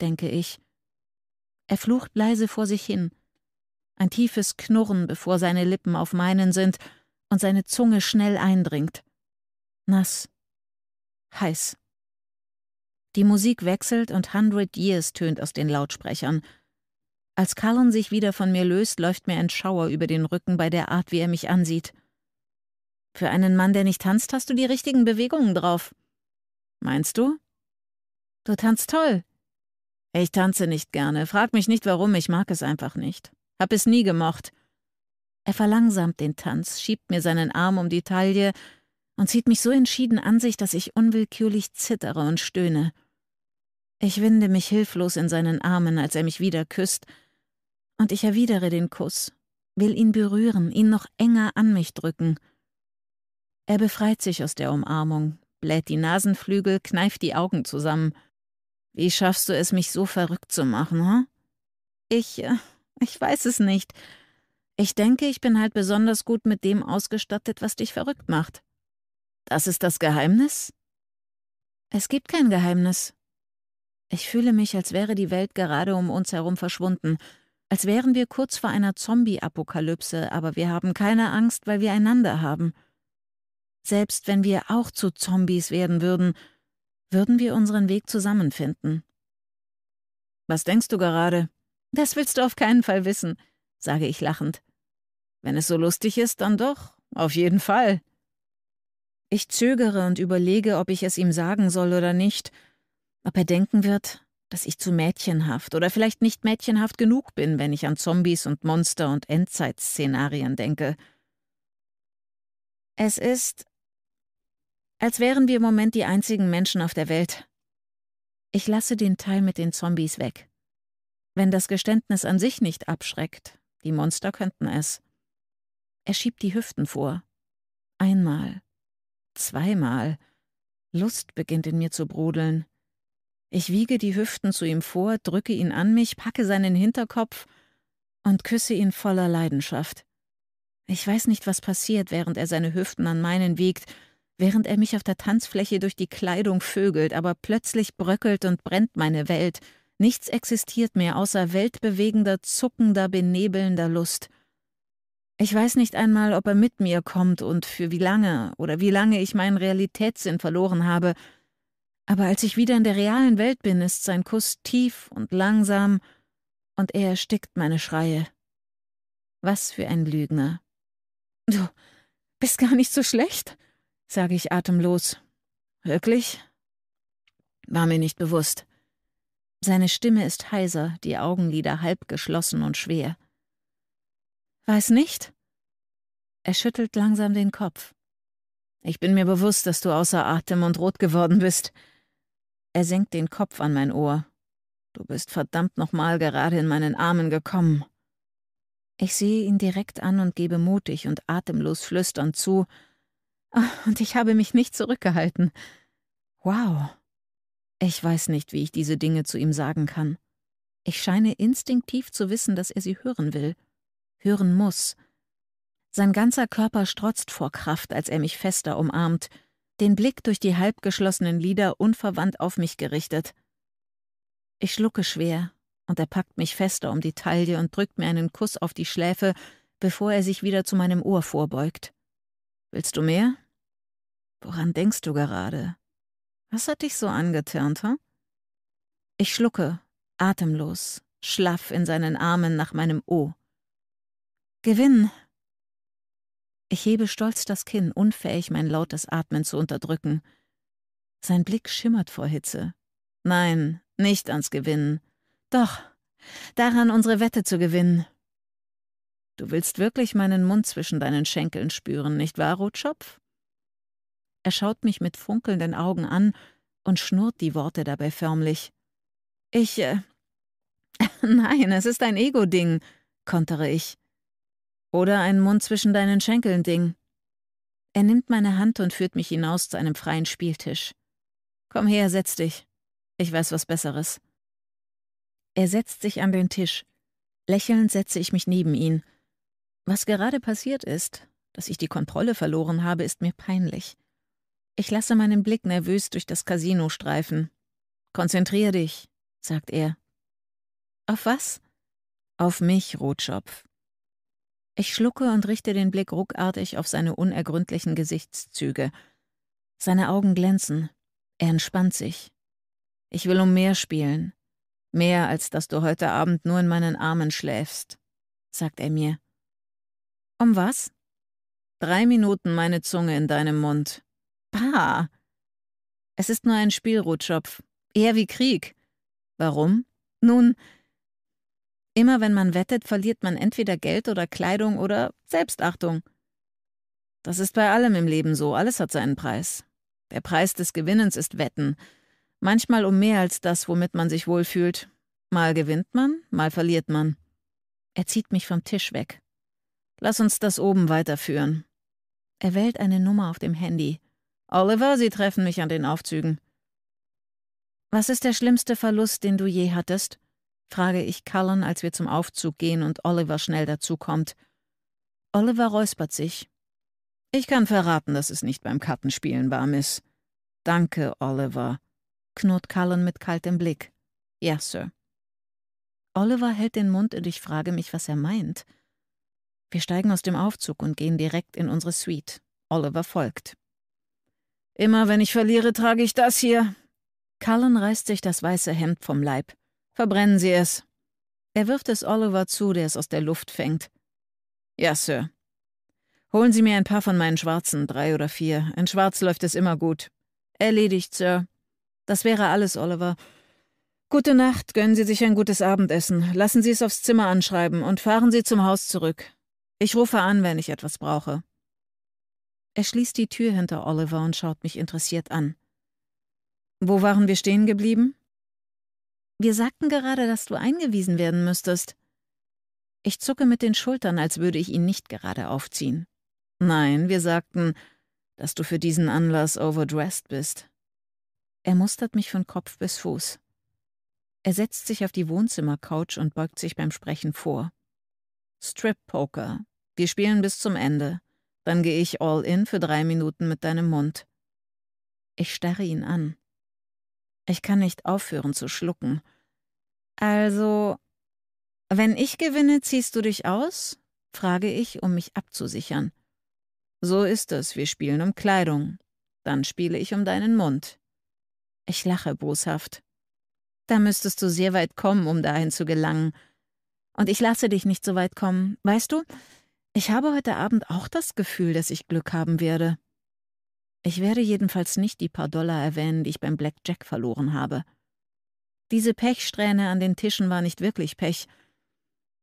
denke ich. Er flucht leise vor sich hin. Ein tiefes Knurren, bevor seine Lippen auf meinen sind, und seine Zunge schnell eindringt. Nass. Heiß. Die Musik wechselt und Hundred Years tönt aus den Lautsprechern. Als Callan sich wieder von mir löst, läuft mir ein Schauer über den Rücken bei der Art, wie er mich ansieht. Für einen Mann, der nicht tanzt, hast du die richtigen Bewegungen drauf. Meinst du? Du tanzt toll. Ich tanze nicht gerne. Frag mich nicht, warum, ich mag es einfach nicht. Hab es nie gemocht. Er verlangsamt den Tanz, schiebt mir seinen Arm um die Taille und zieht mich so entschieden an sich, dass ich unwillkürlich zittere und stöhne. Ich winde mich hilflos in seinen Armen, als er mich wieder küsst, und ich erwidere den Kuss, will ihn berühren, ihn noch enger an mich drücken. Er befreit sich aus der Umarmung, bläht die Nasenflügel, kneift die Augen zusammen. Wie schaffst du es, mich so verrückt zu machen, hm? Ich, äh, ich weiß es nicht. Ich denke, ich bin halt besonders gut mit dem ausgestattet, was dich verrückt macht. Das ist das Geheimnis? Es gibt kein Geheimnis. Ich fühle mich, als wäre die Welt gerade um uns herum verschwunden, als wären wir kurz vor einer Zombie-Apokalypse, aber wir haben keine Angst, weil wir einander haben. Selbst wenn wir auch zu Zombies werden würden, würden wir unseren Weg zusammenfinden. Was denkst du gerade? Das willst du auf keinen Fall wissen, sage ich lachend. Wenn es so lustig ist, dann doch. Auf jeden Fall. Ich zögere und überlege, ob ich es ihm sagen soll oder nicht, ob er denken wird, dass ich zu mädchenhaft oder vielleicht nicht mädchenhaft genug bin, wenn ich an Zombies und Monster und Endzeitszenarien denke. Es ist, als wären wir im Moment die einzigen Menschen auf der Welt. Ich lasse den Teil mit den Zombies weg. Wenn das Geständnis an sich nicht abschreckt, die Monster könnten es. Er schiebt die Hüften vor. Einmal. Zweimal. Lust beginnt in mir zu brodeln. Ich wiege die Hüften zu ihm vor, drücke ihn an mich, packe seinen Hinterkopf und küsse ihn voller Leidenschaft. Ich weiß nicht, was passiert, während er seine Hüften an meinen wiegt, während er mich auf der Tanzfläche durch die Kleidung vögelt, aber plötzlich bröckelt und brennt meine Welt. Nichts existiert mehr außer weltbewegender, zuckender, benebelnder Lust. Ich weiß nicht einmal, ob er mit mir kommt und für wie lange oder wie lange ich meinen Realitätssinn verloren habe, aber als ich wieder in der realen Welt bin, ist sein Kuss tief und langsam, und er erstickt meine Schreie. Was für ein Lügner. Du bist gar nicht so schlecht, sage ich atemlos. Wirklich? War mir nicht bewusst. Seine Stimme ist heiser, die Augenlider halb geschlossen und schwer. Weiß nicht? Er schüttelt langsam den Kopf. Ich bin mir bewusst, dass du außer Atem und rot geworden bist. Er senkt den Kopf an mein Ohr. Du bist verdammt nochmal gerade in meinen Armen gekommen. Ich sehe ihn direkt an und gebe mutig und atemlos flüsternd zu. Ah, und ich habe mich nicht zurückgehalten. Wow. Ich weiß nicht, wie ich diese Dinge zu ihm sagen kann. Ich scheine instinktiv zu wissen, dass er sie hören will hören muss. Sein ganzer Körper strotzt vor Kraft, als er mich fester umarmt, den Blick durch die halbgeschlossenen Lider unverwandt auf mich gerichtet. Ich schlucke schwer, und er packt mich fester um die Taille und drückt mir einen Kuss auf die Schläfe, bevor er sich wieder zu meinem Ohr vorbeugt. Willst du mehr? Woran denkst du gerade? Was hat dich so angetirnt, hm? Ich schlucke, atemlos, schlaff in seinen Armen nach meinem O. Gewinn! Ich hebe stolz das Kinn, unfähig, mein lautes Atmen zu unterdrücken. Sein Blick schimmert vor Hitze. Nein, nicht ans Gewinnen. Doch, daran unsere Wette zu gewinnen. Du willst wirklich meinen Mund zwischen deinen Schenkeln spüren, nicht wahr, Rotschopf? Er schaut mich mit funkelnden Augen an und schnurrt die Worte dabei förmlich. Ich. Äh, Nein, es ist ein Ego-Ding, kontere ich. Oder ein Mund zwischen deinen Schenkeln Ding. Er nimmt meine Hand und führt mich hinaus zu einem freien Spieltisch. Komm her, setz dich. Ich weiß was Besseres. Er setzt sich an den Tisch. Lächelnd setze ich mich neben ihn. Was gerade passiert ist, dass ich die Kontrolle verloren habe, ist mir peinlich. Ich lasse meinen Blick nervös durch das Casino streifen. Konzentrier dich, sagt er. Auf was? Auf mich, Rotschopf. Ich schlucke und richte den Blick ruckartig auf seine unergründlichen Gesichtszüge. Seine Augen glänzen. Er entspannt sich. Ich will um mehr spielen. Mehr, als dass du heute Abend nur in meinen Armen schläfst, sagt er mir. Um was? Drei Minuten meine Zunge in deinem Mund. Bah! Es ist nur ein Spielrutschopf. Eher wie Krieg. Warum? Nun, Immer wenn man wettet, verliert man entweder Geld oder Kleidung oder Selbstachtung. Das ist bei allem im Leben so, alles hat seinen Preis. Der Preis des Gewinnens ist Wetten, manchmal um mehr als das, womit man sich wohlfühlt. Mal gewinnt man, mal verliert man. Er zieht mich vom Tisch weg. Lass uns das oben weiterführen. Er wählt eine Nummer auf dem Handy. Oliver, Sie treffen mich an den Aufzügen. Was ist der schlimmste Verlust, den du je hattest? frage ich Cullen, als wir zum Aufzug gehen und Oliver schnell dazukommt. Oliver räuspert sich. Ich kann verraten, dass es nicht beim Kartenspielen war, Miss. Danke, Oliver, knurrt Cullen mit kaltem Blick. Ja, Sir. Oliver hält den Mund und ich frage mich, was er meint. Wir steigen aus dem Aufzug und gehen direkt in unsere Suite. Oliver folgt. Immer wenn ich verliere, trage ich das hier. Cullen reißt sich das weiße Hemd vom Leib. Verbrennen Sie es. Er wirft es Oliver zu, der es aus der Luft fängt. Ja, Sir. Holen Sie mir ein paar von meinen Schwarzen, drei oder vier. In Schwarz läuft es immer gut. Erledigt, Sir. Das wäre alles, Oliver. Gute Nacht, gönnen Sie sich ein gutes Abendessen, lassen Sie es aufs Zimmer anschreiben und fahren Sie zum Haus zurück. Ich rufe an, wenn ich etwas brauche. Er schließt die Tür hinter Oliver und schaut mich interessiert an. Wo waren wir stehen geblieben? Wir sagten gerade, dass du eingewiesen werden müsstest. Ich zucke mit den Schultern, als würde ich ihn nicht gerade aufziehen. Nein, wir sagten, dass du für diesen Anlass overdressed bist. Er mustert mich von Kopf bis Fuß. Er setzt sich auf die Wohnzimmercouch und beugt sich beim Sprechen vor. Strip Poker. Wir spielen bis zum Ende. Dann gehe ich all in für drei Minuten mit deinem Mund. Ich starre ihn an. Ich kann nicht aufhören zu schlucken. Also, wenn ich gewinne, ziehst du dich aus? frage ich, um mich abzusichern. So ist es, wir spielen um Kleidung. Dann spiele ich um deinen Mund. Ich lache boshaft. Da müsstest du sehr weit kommen, um dahin zu gelangen. Und ich lasse dich nicht so weit kommen. Weißt du, ich habe heute Abend auch das Gefühl, dass ich Glück haben werde. Ich werde jedenfalls nicht die paar Dollar erwähnen, die ich beim Blackjack verloren habe. Diese Pechsträhne an den Tischen war nicht wirklich Pech.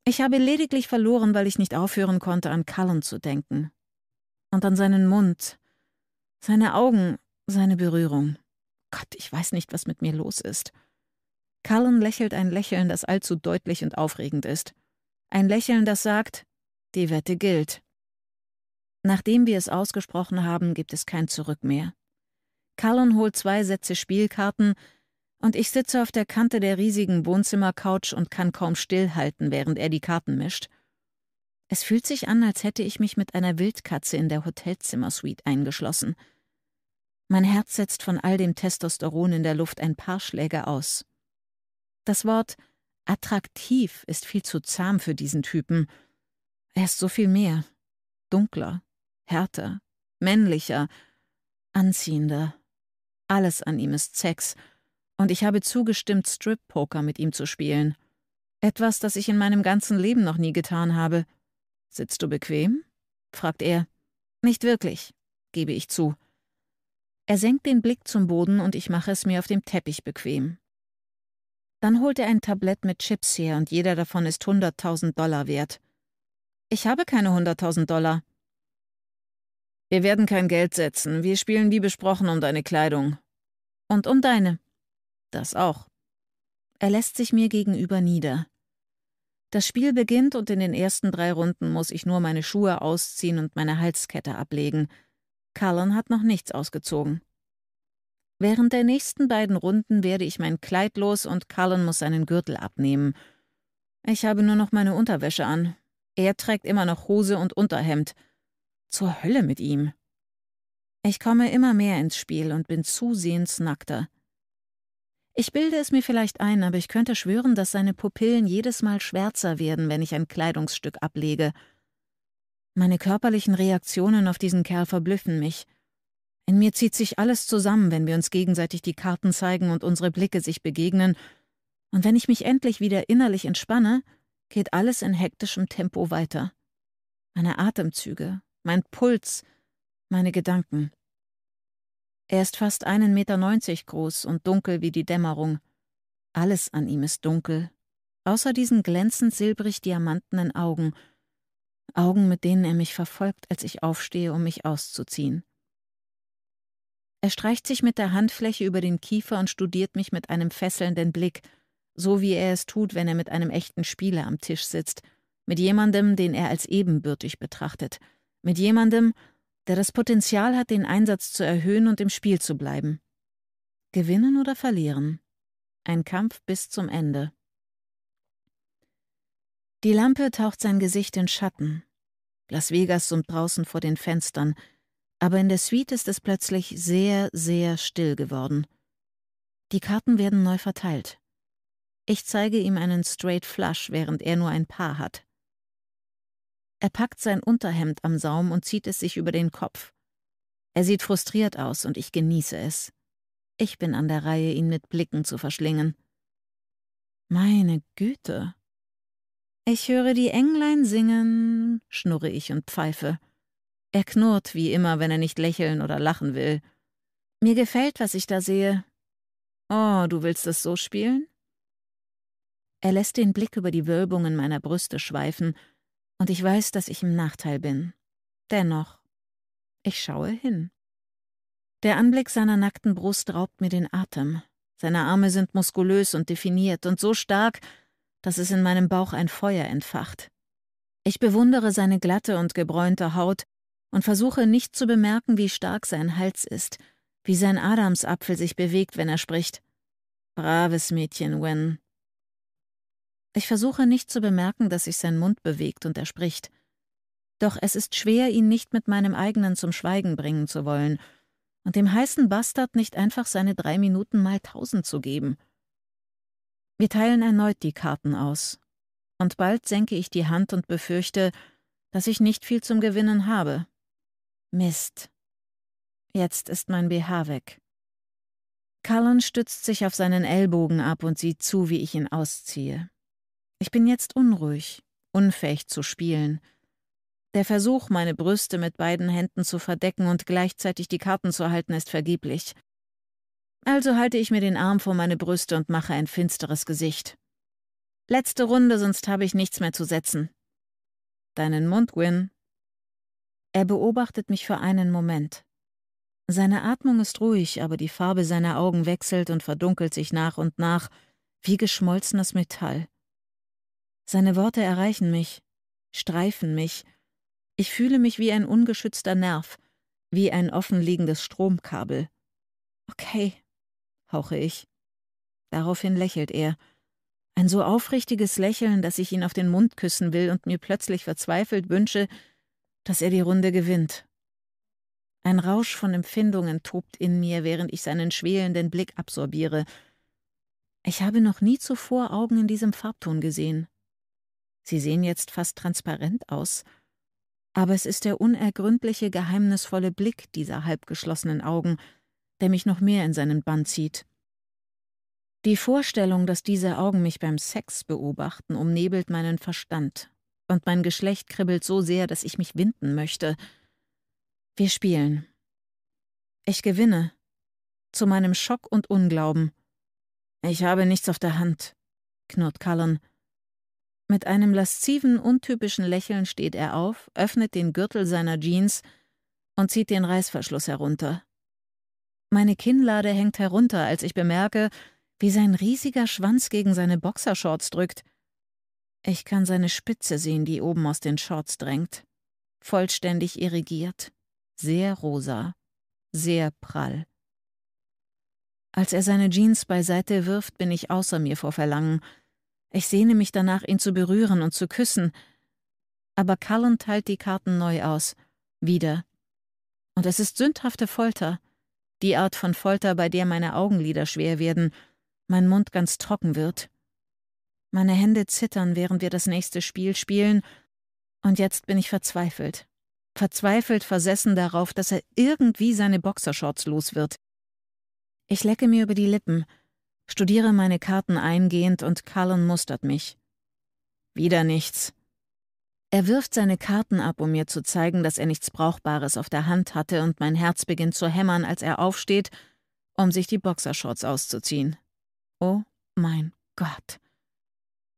Ich habe lediglich verloren, weil ich nicht aufhören konnte, an Cullen zu denken. Und an seinen Mund, seine Augen, seine Berührung. Gott, ich weiß nicht, was mit mir los ist. Cullen lächelt ein Lächeln, das allzu deutlich und aufregend ist. Ein Lächeln, das sagt, die Wette gilt. Nachdem wir es ausgesprochen haben, gibt es kein Zurück mehr. Callan holt zwei Sätze Spielkarten und ich sitze auf der Kante der riesigen Wohnzimmercouch und kann kaum stillhalten, während er die Karten mischt. Es fühlt sich an, als hätte ich mich mit einer Wildkatze in der Hotelzimmersuite eingeschlossen. Mein Herz setzt von all dem Testosteron in der Luft ein paar Schläge aus. Das Wort attraktiv ist viel zu zahm für diesen Typen. Er ist so viel mehr, dunkler, härter, männlicher, anziehender. Alles an ihm ist Sex, und ich habe zugestimmt, Strip-Poker mit ihm zu spielen. Etwas, das ich in meinem ganzen Leben noch nie getan habe. Sitzt du bequem? fragt er. Nicht wirklich, gebe ich zu. Er senkt den Blick zum Boden und ich mache es mir auf dem Teppich bequem. Dann holt er ein Tablett mit Chips her und jeder davon ist 100.000 Dollar wert. Ich habe keine 100.000 Dollar, wir werden kein Geld setzen. Wir spielen wie besprochen um deine Kleidung. Und um deine. Das auch. Er lässt sich mir gegenüber nieder. Das Spiel beginnt und in den ersten drei Runden muss ich nur meine Schuhe ausziehen und meine Halskette ablegen. Cullen hat noch nichts ausgezogen. Während der nächsten beiden Runden werde ich mein Kleid los und Cullen muss seinen Gürtel abnehmen. Ich habe nur noch meine Unterwäsche an. Er trägt immer noch Hose und Unterhemd. Zur Hölle mit ihm. Ich komme immer mehr ins Spiel und bin zusehends nackter. Ich bilde es mir vielleicht ein, aber ich könnte schwören, dass seine Pupillen jedes Mal schwärzer werden, wenn ich ein Kleidungsstück ablege. Meine körperlichen Reaktionen auf diesen Kerl verblüffen mich. In mir zieht sich alles zusammen, wenn wir uns gegenseitig die Karten zeigen und unsere Blicke sich begegnen, und wenn ich mich endlich wieder innerlich entspanne, geht alles in hektischem Tempo weiter. Meine Atemzüge, mein Puls, meine Gedanken. Er ist fast einen Meter neunzig groß und dunkel wie die Dämmerung. Alles an ihm ist dunkel, außer diesen glänzend silbrig diamantenen Augen, Augen, mit denen er mich verfolgt, als ich aufstehe, um mich auszuziehen. Er streicht sich mit der Handfläche über den Kiefer und studiert mich mit einem fesselnden Blick, so wie er es tut, wenn er mit einem echten Spieler am Tisch sitzt, mit jemandem, den er als ebenbürtig betrachtet – mit jemandem, der das Potenzial hat, den Einsatz zu erhöhen und im Spiel zu bleiben. Gewinnen oder verlieren? Ein Kampf bis zum Ende. Die Lampe taucht sein Gesicht in Schatten. Las Vegas summt draußen vor den Fenstern, aber in der Suite ist es plötzlich sehr, sehr still geworden. Die Karten werden neu verteilt. Ich zeige ihm einen Straight Flush, während er nur ein Paar hat. Er packt sein Unterhemd am Saum und zieht es sich über den Kopf. Er sieht frustriert aus und ich genieße es. Ich bin an der Reihe, ihn mit Blicken zu verschlingen. Meine Güte. Ich höre die Englein singen, schnurre ich und pfeife. Er knurrt wie immer, wenn er nicht lächeln oder lachen will. Mir gefällt, was ich da sehe. Oh, du willst es so spielen? Er lässt den Blick über die Wölbungen meiner Brüste schweifen, und ich weiß, dass ich im Nachteil bin. Dennoch, ich schaue hin. Der Anblick seiner nackten Brust raubt mir den Atem. Seine Arme sind muskulös und definiert und so stark, dass es in meinem Bauch ein Feuer entfacht. Ich bewundere seine glatte und gebräunte Haut und versuche nicht zu bemerken, wie stark sein Hals ist, wie sein Adamsapfel sich bewegt, wenn er spricht. Braves Mädchen, Wen. Ich versuche nicht zu bemerken, dass sich sein Mund bewegt und er spricht. Doch es ist schwer, ihn nicht mit meinem eigenen zum Schweigen bringen zu wollen und dem heißen Bastard nicht einfach seine drei Minuten mal tausend zu geben. Wir teilen erneut die Karten aus. Und bald senke ich die Hand und befürchte, dass ich nicht viel zum Gewinnen habe. Mist. Jetzt ist mein BH weg. Cullen stützt sich auf seinen Ellbogen ab und sieht zu, wie ich ihn ausziehe. Ich bin jetzt unruhig, unfähig zu spielen. Der Versuch, meine Brüste mit beiden Händen zu verdecken und gleichzeitig die Karten zu halten, ist vergeblich. Also halte ich mir den Arm vor meine Brüste und mache ein finsteres Gesicht. Letzte Runde, sonst habe ich nichts mehr zu setzen. Deinen Mund, Gwyn. Er beobachtet mich für einen Moment. Seine Atmung ist ruhig, aber die Farbe seiner Augen wechselt und verdunkelt sich nach und nach, wie geschmolzenes Metall. Seine Worte erreichen mich, streifen mich. Ich fühle mich wie ein ungeschützter Nerv, wie ein offenliegendes Stromkabel. Okay, hauche ich. Daraufhin lächelt er. Ein so aufrichtiges Lächeln, dass ich ihn auf den Mund küssen will und mir plötzlich verzweifelt wünsche, dass er die Runde gewinnt. Ein Rausch von Empfindungen tobt in mir, während ich seinen schwelenden Blick absorbiere. Ich habe noch nie zuvor Augen in diesem Farbton gesehen. Sie sehen jetzt fast transparent aus. Aber es ist der unergründliche, geheimnisvolle Blick dieser halbgeschlossenen Augen, der mich noch mehr in seinen Bann zieht. Die Vorstellung, dass diese Augen mich beim Sex beobachten, umnebelt meinen Verstand, und mein Geschlecht kribbelt so sehr, dass ich mich winden möchte. Wir spielen. Ich gewinne. Zu meinem Schock und Unglauben. Ich habe nichts auf der Hand, knurrt Cullen. Mit einem lasziven, untypischen Lächeln steht er auf, öffnet den Gürtel seiner Jeans und zieht den Reißverschluss herunter. Meine Kinnlade hängt herunter, als ich bemerke, wie sein riesiger Schwanz gegen seine Boxershorts drückt. Ich kann seine Spitze sehen, die oben aus den Shorts drängt. Vollständig irrigiert, sehr rosa, sehr prall. Als er seine Jeans beiseite wirft, bin ich außer mir vor Verlangen. Ich sehne mich danach, ihn zu berühren und zu küssen. Aber Cullen teilt die Karten neu aus. Wieder. Und es ist sündhafte Folter. Die Art von Folter, bei der meine Augenlider schwer werden, mein Mund ganz trocken wird. Meine Hände zittern, während wir das nächste Spiel spielen, und jetzt bin ich verzweifelt. Verzweifelt versessen darauf, dass er irgendwie seine Boxershorts los wird. Ich lecke mir über die Lippen, studiere meine Karten eingehend und Cullen mustert mich. Wieder nichts. Er wirft seine Karten ab, um mir zu zeigen, dass er nichts Brauchbares auf der Hand hatte, und mein Herz beginnt zu hämmern, als er aufsteht, um sich die Boxershorts auszuziehen. Oh mein Gott.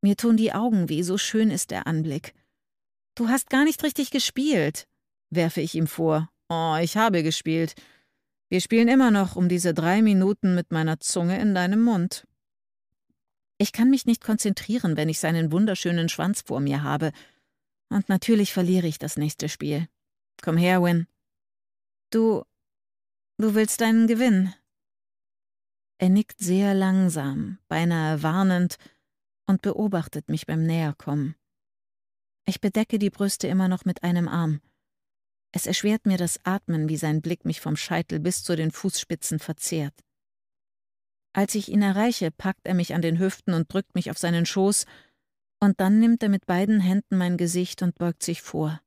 Mir tun die Augen weh, so schön ist der Anblick. Du hast gar nicht richtig gespielt, werfe ich ihm vor. Oh, ich habe gespielt. Wir spielen immer noch um diese drei Minuten mit meiner Zunge in deinem Mund. Ich kann mich nicht konzentrieren, wenn ich seinen wunderschönen Schwanz vor mir habe. Und natürlich verliere ich das nächste Spiel. Komm her, Win. Du. Du willst deinen Gewinn. Er nickt sehr langsam, beinahe warnend und beobachtet mich beim Näherkommen. Ich bedecke die Brüste immer noch mit einem Arm. Es erschwert mir das Atmen, wie sein Blick mich vom Scheitel bis zu den Fußspitzen verzehrt. Als ich ihn erreiche, packt er mich an den Hüften und drückt mich auf seinen Schoß, und dann nimmt er mit beiden Händen mein Gesicht und beugt sich vor.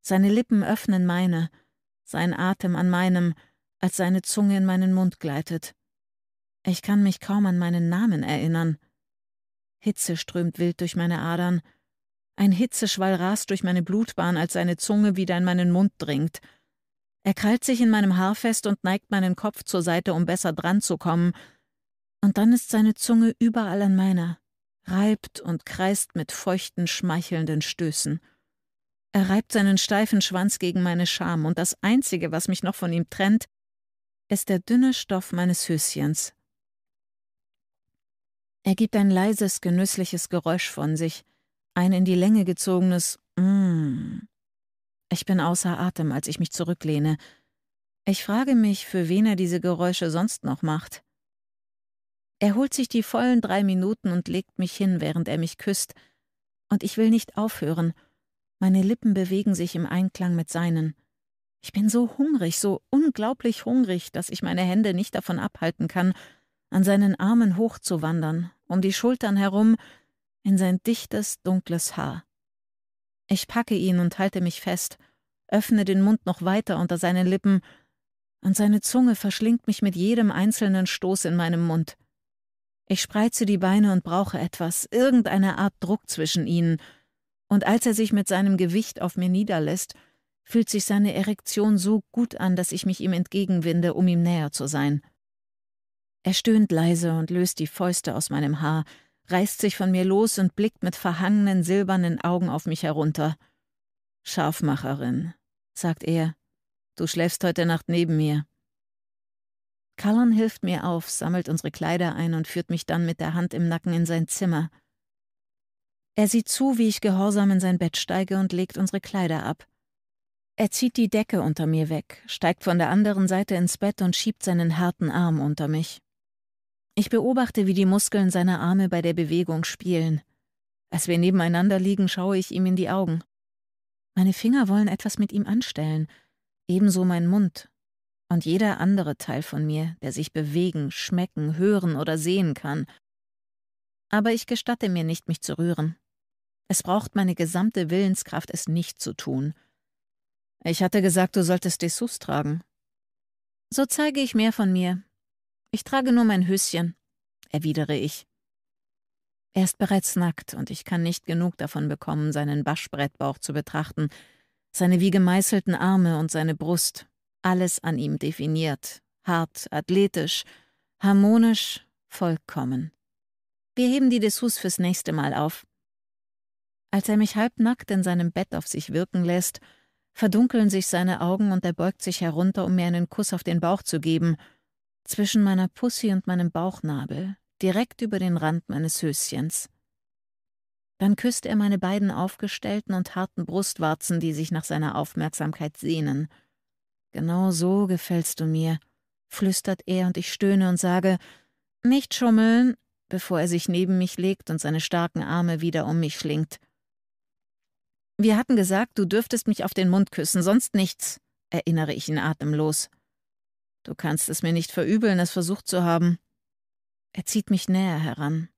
Seine Lippen öffnen meine, sein Atem an meinem, als seine Zunge in meinen Mund gleitet. Ich kann mich kaum an meinen Namen erinnern. Hitze strömt wild durch meine Adern, ein Hitzeschwall rast durch meine Blutbahn, als seine Zunge wieder in meinen Mund dringt. Er krallt sich in meinem Haar fest und neigt meinen Kopf zur Seite, um besser dranzukommen. Und dann ist seine Zunge überall an meiner, reibt und kreist mit feuchten, schmeichelnden Stößen. Er reibt seinen steifen Schwanz gegen meine Scham, und das Einzige, was mich noch von ihm trennt, ist der dünne Stoff meines Höschens. Er gibt ein leises, genüssliches Geräusch von sich – ein in die Länge gezogenes Mmm. Ich bin außer Atem, als ich mich zurücklehne. Ich frage mich, für wen er diese Geräusche sonst noch macht. Er holt sich die vollen drei Minuten und legt mich hin, während er mich küsst. Und ich will nicht aufhören. Meine Lippen bewegen sich im Einklang mit seinen. Ich bin so hungrig, so unglaublich hungrig, dass ich meine Hände nicht davon abhalten kann, an seinen Armen hochzuwandern, um die Schultern herum, in sein dichtes, dunkles Haar. Ich packe ihn und halte mich fest, öffne den Mund noch weiter unter seinen Lippen, und seine Zunge verschlingt mich mit jedem einzelnen Stoß in meinem Mund. Ich spreize die Beine und brauche etwas, irgendeine Art Druck zwischen ihnen, und als er sich mit seinem Gewicht auf mir niederlässt, fühlt sich seine Erektion so gut an, dass ich mich ihm entgegenwinde, um ihm näher zu sein. Er stöhnt leise und löst die Fäuste aus meinem Haar, reißt sich von mir los und blickt mit verhangenen silbernen Augen auf mich herunter. Scharfmacherin, sagt er, du schläfst heute Nacht neben mir. Callan hilft mir auf, sammelt unsere Kleider ein und führt mich dann mit der Hand im Nacken in sein Zimmer. Er sieht zu, wie ich gehorsam in sein Bett steige und legt unsere Kleider ab. Er zieht die Decke unter mir weg, steigt von der anderen Seite ins Bett und schiebt seinen harten Arm unter mich. Ich beobachte, wie die Muskeln seiner Arme bei der Bewegung spielen. Als wir nebeneinander liegen, schaue ich ihm in die Augen. Meine Finger wollen etwas mit ihm anstellen, ebenso mein Mund und jeder andere Teil von mir, der sich bewegen, schmecken, hören oder sehen kann. Aber ich gestatte mir nicht, mich zu rühren. Es braucht meine gesamte Willenskraft, es nicht zu tun. Ich hatte gesagt, du solltest Dessous tragen. So zeige ich mehr von mir, ich trage nur mein Höschen, erwidere ich. Er ist bereits nackt und ich kann nicht genug davon bekommen, seinen Waschbrettbauch zu betrachten, seine wie gemeißelten Arme und seine Brust, alles an ihm definiert, hart, athletisch, harmonisch, vollkommen. Wir heben die Dessous fürs nächste Mal auf. Als er mich halbnackt in seinem Bett auf sich wirken lässt, verdunkeln sich seine Augen und er beugt sich herunter, um mir einen Kuss auf den Bauch zu geben – zwischen meiner Pussy und meinem Bauchnabel, direkt über den Rand meines Höschens. Dann küsst er meine beiden aufgestellten und harten Brustwarzen, die sich nach seiner Aufmerksamkeit sehnen. Genau so gefällst du mir, flüstert er und ich stöhne und sage, nicht schummeln, bevor er sich neben mich legt und seine starken Arme wieder um mich schlingt. Wir hatten gesagt, du dürftest mich auf den Mund küssen, sonst nichts, erinnere ich ihn atemlos. Du kannst es mir nicht verübeln, es versucht zu haben. Er zieht mich näher heran.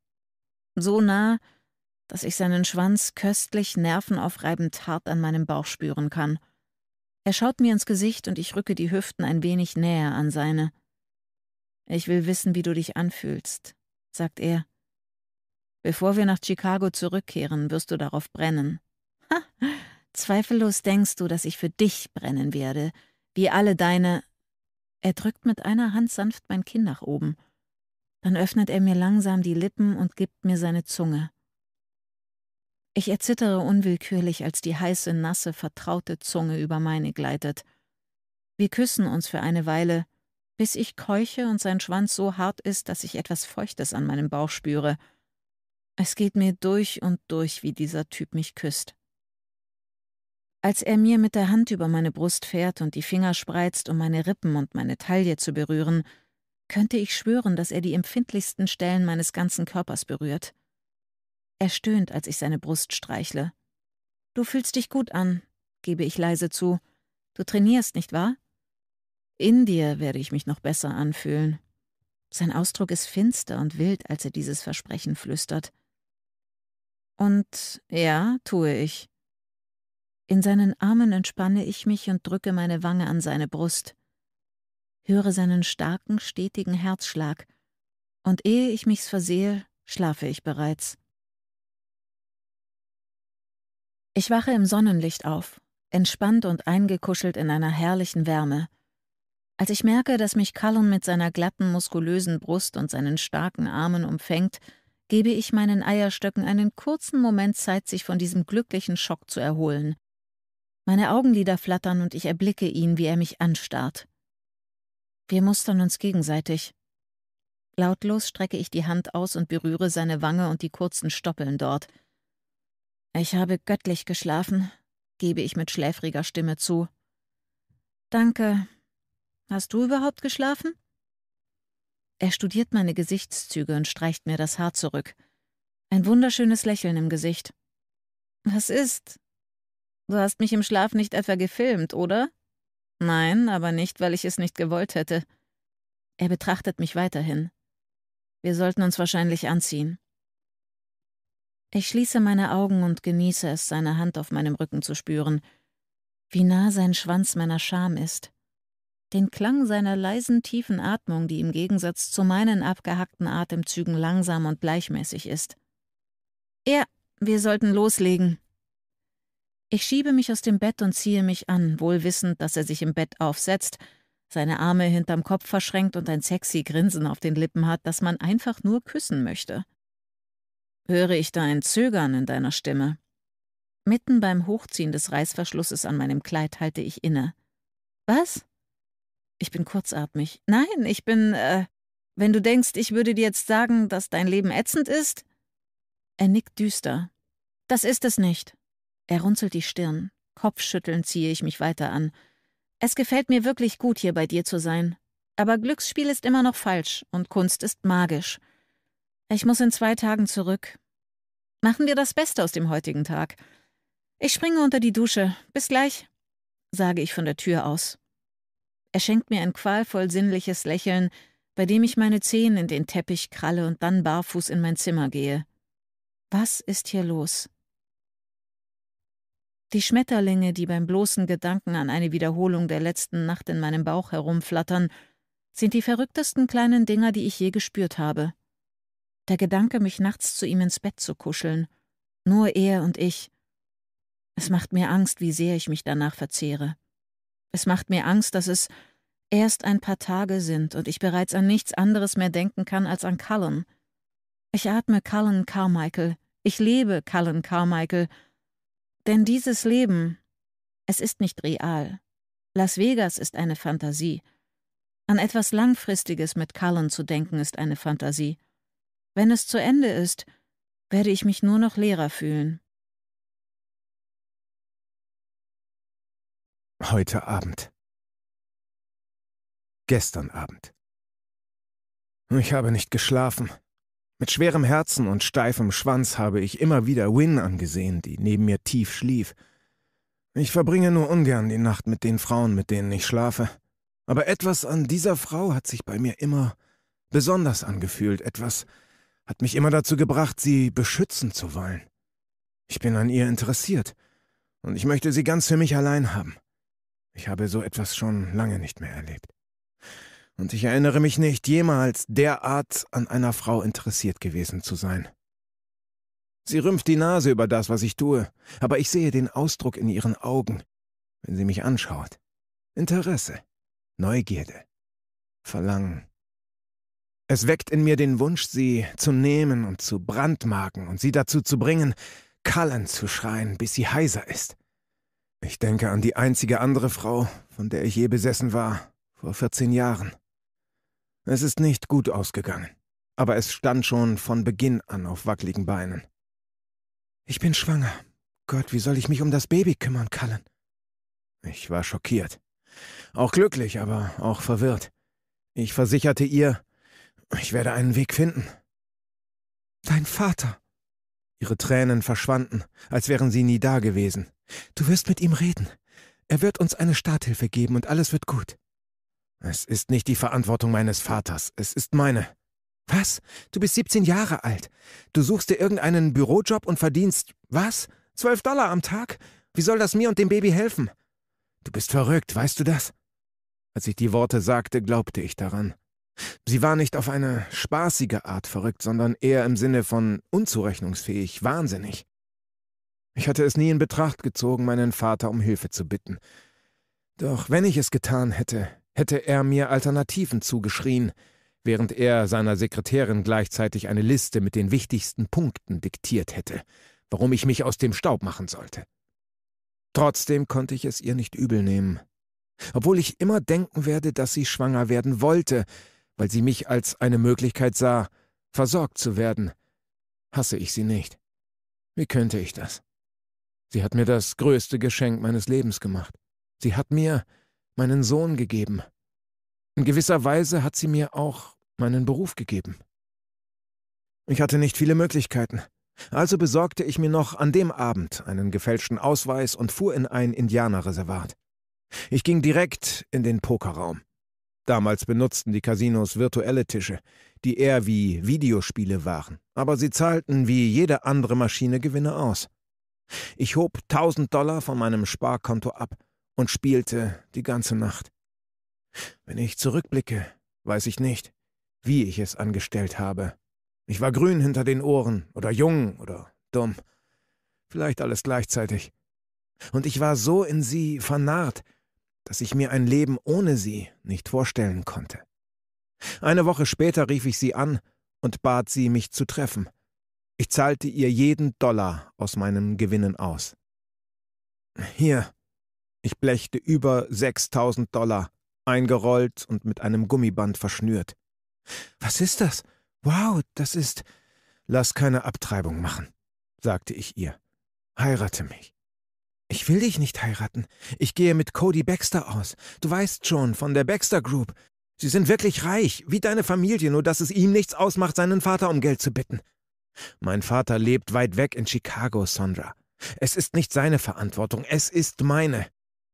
So nah, dass ich seinen Schwanz köstlich nervenaufreibend hart an meinem Bauch spüren kann. Er schaut mir ins Gesicht und ich rücke die Hüften ein wenig näher an seine. Ich will wissen, wie du dich anfühlst, sagt er. Bevor wir nach Chicago zurückkehren, wirst du darauf brennen. Ha! Zweifellos denkst du, dass ich für dich brennen werde, wie alle deine er drückt mit einer Hand sanft mein Kinn nach oben. Dann öffnet er mir langsam die Lippen und gibt mir seine Zunge. Ich erzittere unwillkürlich, als die heiße, nasse, vertraute Zunge über meine gleitet. Wir küssen uns für eine Weile, bis ich keuche und sein Schwanz so hart ist, dass ich etwas Feuchtes an meinem Bauch spüre. Es geht mir durch und durch, wie dieser Typ mich küsst. Als er mir mit der Hand über meine Brust fährt und die Finger spreizt, um meine Rippen und meine Taille zu berühren, könnte ich schwören, dass er die empfindlichsten Stellen meines ganzen Körpers berührt. Er stöhnt, als ich seine Brust streichle. Du fühlst dich gut an, gebe ich leise zu. Du trainierst, nicht wahr? In dir werde ich mich noch besser anfühlen. Sein Ausdruck ist finster und wild, als er dieses Versprechen flüstert. Und ja, tue ich. In seinen Armen entspanne ich mich und drücke meine Wange an seine Brust, höre seinen starken, stetigen Herzschlag, und ehe ich mich's versehe, schlafe ich bereits. Ich wache im Sonnenlicht auf, entspannt und eingekuschelt in einer herrlichen Wärme. Als ich merke, dass mich Cullen mit seiner glatten, muskulösen Brust und seinen starken Armen umfängt, gebe ich meinen Eierstöcken einen kurzen Moment Zeit, sich von diesem glücklichen Schock zu erholen. Meine Augenlider flattern und ich erblicke ihn, wie er mich anstarrt. Wir mustern uns gegenseitig. Lautlos strecke ich die Hand aus und berühre seine Wange und die kurzen Stoppeln dort. Ich habe göttlich geschlafen, gebe ich mit schläfriger Stimme zu. Danke. Hast du überhaupt geschlafen? Er studiert meine Gesichtszüge und streicht mir das Haar zurück. Ein wunderschönes Lächeln im Gesicht. Was ist? Du hast mich im Schlaf nicht etwa gefilmt, oder? Nein, aber nicht, weil ich es nicht gewollt hätte. Er betrachtet mich weiterhin. Wir sollten uns wahrscheinlich anziehen. Ich schließe meine Augen und genieße es, seine Hand auf meinem Rücken zu spüren, wie nah sein Schwanz meiner Scham ist. Den Klang seiner leisen, tiefen Atmung, die im Gegensatz zu meinen abgehackten Atemzügen langsam und gleichmäßig ist. Ja, wir sollten loslegen, ich schiebe mich aus dem Bett und ziehe mich an, wohl wissend, dass er sich im Bett aufsetzt, seine Arme hinterm Kopf verschränkt und ein sexy Grinsen auf den Lippen hat, das man einfach nur küssen möchte. Höre ich da ein Zögern in deiner Stimme? Mitten beim Hochziehen des Reißverschlusses an meinem Kleid halte ich inne. Was? Ich bin kurzatmig. Nein, ich bin, äh, wenn du denkst, ich würde dir jetzt sagen, dass dein Leben ätzend ist? Er nickt düster. Das ist es nicht. Er runzelt die Stirn. Kopfschüttelnd ziehe ich mich weiter an. Es gefällt mir wirklich gut, hier bei dir zu sein. Aber Glücksspiel ist immer noch falsch und Kunst ist magisch. Ich muss in zwei Tagen zurück. Machen wir das Beste aus dem heutigen Tag. Ich springe unter die Dusche. Bis gleich, sage ich von der Tür aus. Er schenkt mir ein qualvoll sinnliches Lächeln, bei dem ich meine Zehen in den Teppich kralle und dann barfuß in mein Zimmer gehe. Was ist hier los? Die Schmetterlinge, die beim bloßen Gedanken an eine Wiederholung der letzten Nacht in meinem Bauch herumflattern, sind die verrücktesten kleinen Dinger, die ich je gespürt habe. Der Gedanke, mich nachts zu ihm ins Bett zu kuscheln, nur er und ich. Es macht mir Angst, wie sehr ich mich danach verzehre. Es macht mir Angst, dass es erst ein paar Tage sind und ich bereits an nichts anderes mehr denken kann als an Cullen. Ich atme Cullen Carmichael, ich lebe Cullen Carmichael, denn dieses Leben, es ist nicht real. Las Vegas ist eine Fantasie. An etwas Langfristiges mit Cullen zu denken ist eine Fantasie. Wenn es zu Ende ist, werde ich mich nur noch leerer fühlen. Heute Abend. Gestern Abend. Ich habe nicht geschlafen. Mit schwerem Herzen und steifem Schwanz habe ich immer wieder Win angesehen, die neben mir tief schlief. Ich verbringe nur ungern die Nacht mit den Frauen, mit denen ich schlafe. Aber etwas an dieser Frau hat sich bei mir immer besonders angefühlt, etwas hat mich immer dazu gebracht, sie beschützen zu wollen. Ich bin an ihr interessiert, und ich möchte sie ganz für mich allein haben. Ich habe so etwas schon lange nicht mehr erlebt und ich erinnere mich nicht, jemals derart an einer Frau interessiert gewesen zu sein. Sie rümpft die Nase über das, was ich tue, aber ich sehe den Ausdruck in ihren Augen, wenn sie mich anschaut. Interesse, Neugierde, Verlangen. Es weckt in mir den Wunsch, sie zu nehmen und zu brandmarken und sie dazu zu bringen, Kallen zu schreien, bis sie heiser ist. Ich denke an die einzige andere Frau, von der ich je besessen war, vor 14 Jahren. Es ist nicht gut ausgegangen, aber es stand schon von Beginn an auf wackeligen Beinen. Ich bin schwanger. Gott, wie soll ich mich um das Baby kümmern, Cullen? Ich war schockiert. Auch glücklich, aber auch verwirrt. Ich versicherte ihr, ich werde einen Weg finden. Dein Vater. Ihre Tränen verschwanden, als wären sie nie da gewesen. Du wirst mit ihm reden. Er wird uns eine Starthilfe geben und alles wird gut. Es ist nicht die Verantwortung meines Vaters, es ist meine. Was? Du bist 17 Jahre alt. Du suchst dir irgendeinen Bürojob und verdienst, was? 12 Dollar am Tag? Wie soll das mir und dem Baby helfen? Du bist verrückt, weißt du das? Als ich die Worte sagte, glaubte ich daran. Sie war nicht auf eine spaßige Art verrückt, sondern eher im Sinne von unzurechnungsfähig, wahnsinnig. Ich hatte es nie in Betracht gezogen, meinen Vater um Hilfe zu bitten. Doch wenn ich es getan hätte, hätte er mir Alternativen zugeschrien, während er seiner Sekretärin gleichzeitig eine Liste mit den wichtigsten Punkten diktiert hätte, warum ich mich aus dem Staub machen sollte. Trotzdem konnte ich es ihr nicht übel nehmen. Obwohl ich immer denken werde, dass sie schwanger werden wollte, weil sie mich als eine Möglichkeit sah, versorgt zu werden, hasse ich sie nicht. Wie könnte ich das? Sie hat mir das größte Geschenk meines Lebens gemacht. Sie hat mir meinen Sohn gegeben. In gewisser Weise hat sie mir auch meinen Beruf gegeben. Ich hatte nicht viele Möglichkeiten. Also besorgte ich mir noch an dem Abend einen gefälschten Ausweis und fuhr in ein Indianerreservat. Ich ging direkt in den Pokerraum. Damals benutzten die Casinos virtuelle Tische, die eher wie Videospiele waren, aber sie zahlten wie jede andere Maschine Gewinne aus. Ich hob 1000 Dollar von meinem Sparkonto ab und spielte die ganze Nacht. Wenn ich zurückblicke, weiß ich nicht, wie ich es angestellt habe. Ich war grün hinter den Ohren oder jung oder dumm. Vielleicht alles gleichzeitig. Und ich war so in sie vernarrt, dass ich mir ein Leben ohne sie nicht vorstellen konnte. Eine Woche später rief ich sie an und bat sie, mich zu treffen. Ich zahlte ihr jeden Dollar aus meinem Gewinnen aus. Hier, ich blechte über 6000 Dollar, eingerollt und mit einem Gummiband verschnürt. Was ist das? Wow, das ist. Lass keine Abtreibung machen, sagte ich ihr. Heirate mich. Ich will dich nicht heiraten. Ich gehe mit Cody Baxter aus. Du weißt schon, von der Baxter Group. Sie sind wirklich reich, wie deine Familie, nur dass es ihm nichts ausmacht, seinen Vater um Geld zu bitten. Mein Vater lebt weit weg in Chicago, Sondra. Es ist nicht seine Verantwortung, es ist meine.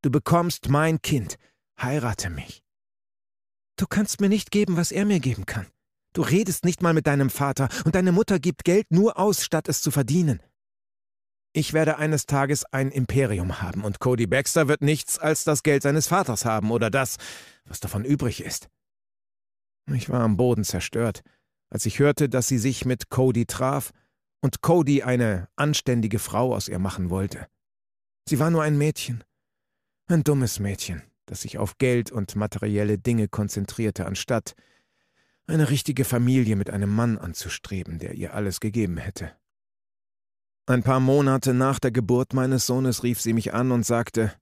Du bekommst mein Kind. Heirate mich. Du kannst mir nicht geben, was er mir geben kann. Du redest nicht mal mit deinem Vater und deine Mutter gibt Geld nur aus, statt es zu verdienen. Ich werde eines Tages ein Imperium haben und Cody Baxter wird nichts als das Geld seines Vaters haben oder das, was davon übrig ist. Ich war am Boden zerstört, als ich hörte, dass sie sich mit Cody traf und Cody eine anständige Frau aus ihr machen wollte. Sie war nur ein Mädchen, ein dummes Mädchen, das sich auf Geld und materielle Dinge konzentrierte, anstatt eine richtige Familie mit einem Mann anzustreben, der ihr alles gegeben hätte. Ein paar Monate nach der Geburt meines Sohnes rief sie mich an und sagte,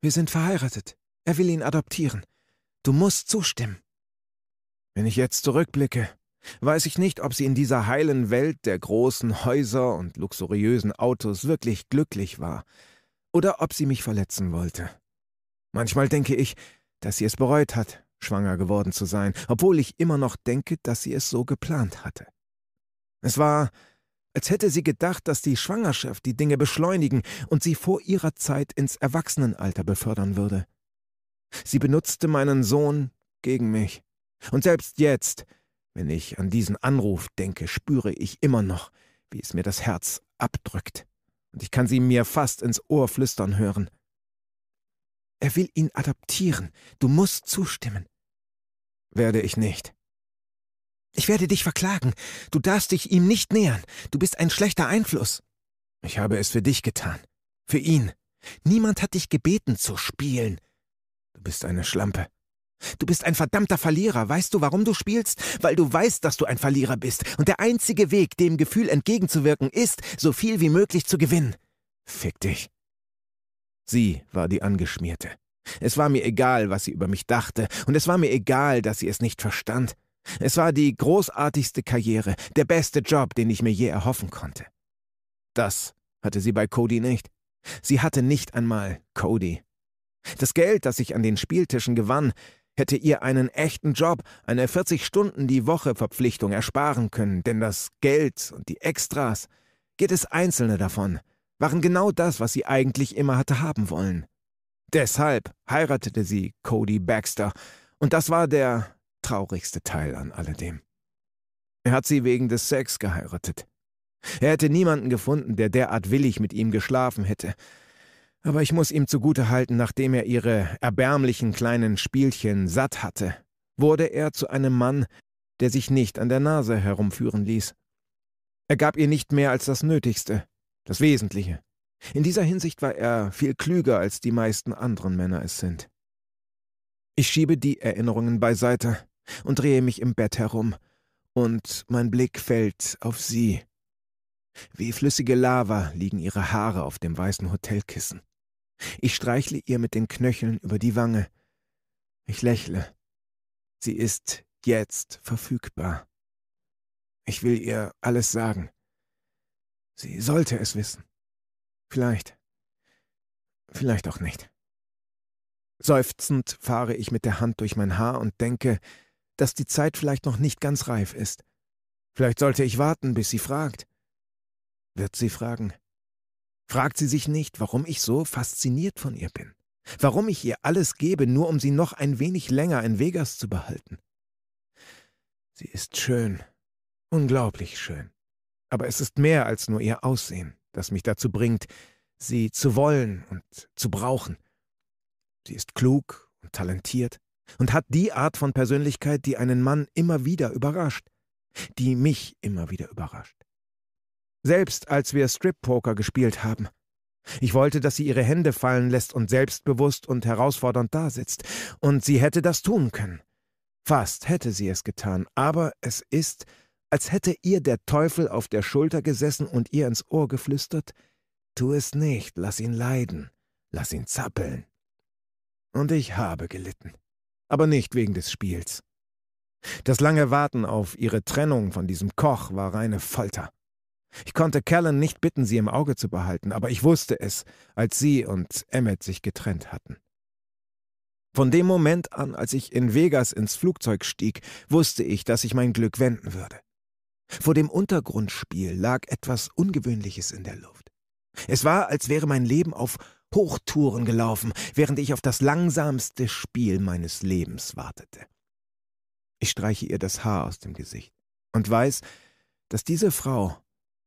Wir sind verheiratet. Er will ihn adoptieren. Du musst zustimmen. Wenn ich jetzt zurückblicke, weiß ich nicht, ob sie in dieser heilen Welt der großen Häuser und luxuriösen Autos wirklich glücklich war oder ob sie mich verletzen wollte. Manchmal denke ich, dass sie es bereut hat, schwanger geworden zu sein, obwohl ich immer noch denke, dass sie es so geplant hatte. Es war, als hätte sie gedacht, dass die Schwangerschaft die Dinge beschleunigen und sie vor ihrer Zeit ins Erwachsenenalter befördern würde. Sie benutzte meinen Sohn gegen mich. Und selbst jetzt, wenn ich an diesen Anruf denke, spüre ich immer noch, wie es mir das Herz abdrückt. Und ich kann sie mir fast ins Ohr flüstern hören. Er will ihn adoptieren. Du musst zustimmen. Werde ich nicht. Ich werde dich verklagen. Du darfst dich ihm nicht nähern. Du bist ein schlechter Einfluss. Ich habe es für dich getan. Für ihn. Niemand hat dich gebeten zu spielen. Du bist eine Schlampe. Du bist ein verdammter Verlierer. Weißt du, warum du spielst? Weil du weißt, dass du ein Verlierer bist. Und der einzige Weg, dem Gefühl entgegenzuwirken, ist, so viel wie möglich zu gewinnen. Fick dich. Sie war die Angeschmierte. Es war mir egal, was sie über mich dachte, und es war mir egal, dass sie es nicht verstand. Es war die großartigste Karriere, der beste Job, den ich mir je erhoffen konnte. Das hatte sie bei Cody nicht. Sie hatte nicht einmal Cody. Das Geld, das ich an den Spieltischen gewann, hätte ihr einen echten Job, eine 40 Stunden die Woche Verpflichtung ersparen können, denn das Geld und die Extras, jedes einzelne davon, waren genau das, was sie eigentlich immer hatte haben wollen. Deshalb heiratete sie Cody Baxter, und das war der traurigste Teil an alledem. Er hat sie wegen des Sex geheiratet. Er hätte niemanden gefunden, der derart willig mit ihm geschlafen hätte. Aber ich muss ihm zugute halten, nachdem er ihre erbärmlichen kleinen Spielchen satt hatte, wurde er zu einem Mann, der sich nicht an der Nase herumführen ließ. Er gab ihr nicht mehr als das Nötigste, das Wesentliche. In dieser Hinsicht war er viel klüger, als die meisten anderen Männer es sind. Ich schiebe die Erinnerungen beiseite und drehe mich im Bett herum, und mein Blick fällt auf sie. Wie flüssige Lava liegen ihre Haare auf dem weißen Hotelkissen. Ich streichle ihr mit den Knöcheln über die Wange. Ich lächle. Sie ist jetzt verfügbar. Ich will ihr alles sagen. Sie sollte es wissen. Vielleicht. Vielleicht auch nicht. Seufzend fahre ich mit der Hand durch mein Haar und denke, dass die Zeit vielleicht noch nicht ganz reif ist. Vielleicht sollte ich warten, bis sie fragt. Wird sie fragen? Fragt sie sich nicht, warum ich so fasziniert von ihr bin? Warum ich ihr alles gebe, nur um sie noch ein wenig länger in Vegas zu behalten? Sie ist schön, unglaublich schön. Aber es ist mehr als nur ihr Aussehen, das mich dazu bringt, sie zu wollen und zu brauchen. Sie ist klug und talentiert und hat die Art von Persönlichkeit, die einen Mann immer wieder überrascht, die mich immer wieder überrascht. Selbst als wir Strip-Poker gespielt haben. Ich wollte, dass sie ihre Hände fallen lässt und selbstbewusst und herausfordernd dasitzt. Und sie hätte das tun können. Fast hätte sie es getan, aber es ist, als hätte ihr der Teufel auf der Schulter gesessen und ihr ins Ohr geflüstert, Tu es nicht, lass ihn leiden, lass ihn zappeln. Und ich habe gelitten, aber nicht wegen des Spiels. Das lange Warten auf ihre Trennung von diesem Koch war reine Folter. Ich konnte Callan nicht bitten, sie im Auge zu behalten, aber ich wusste es, als sie und Emmett sich getrennt hatten. Von dem Moment an, als ich in Vegas ins Flugzeug stieg, wusste ich, dass ich mein Glück wenden würde. Vor dem Untergrundspiel lag etwas Ungewöhnliches in der Luft. Es war, als wäre mein Leben auf Hochtouren gelaufen, während ich auf das langsamste Spiel meines Lebens wartete. Ich streiche ihr das Haar aus dem Gesicht und weiß, dass diese Frau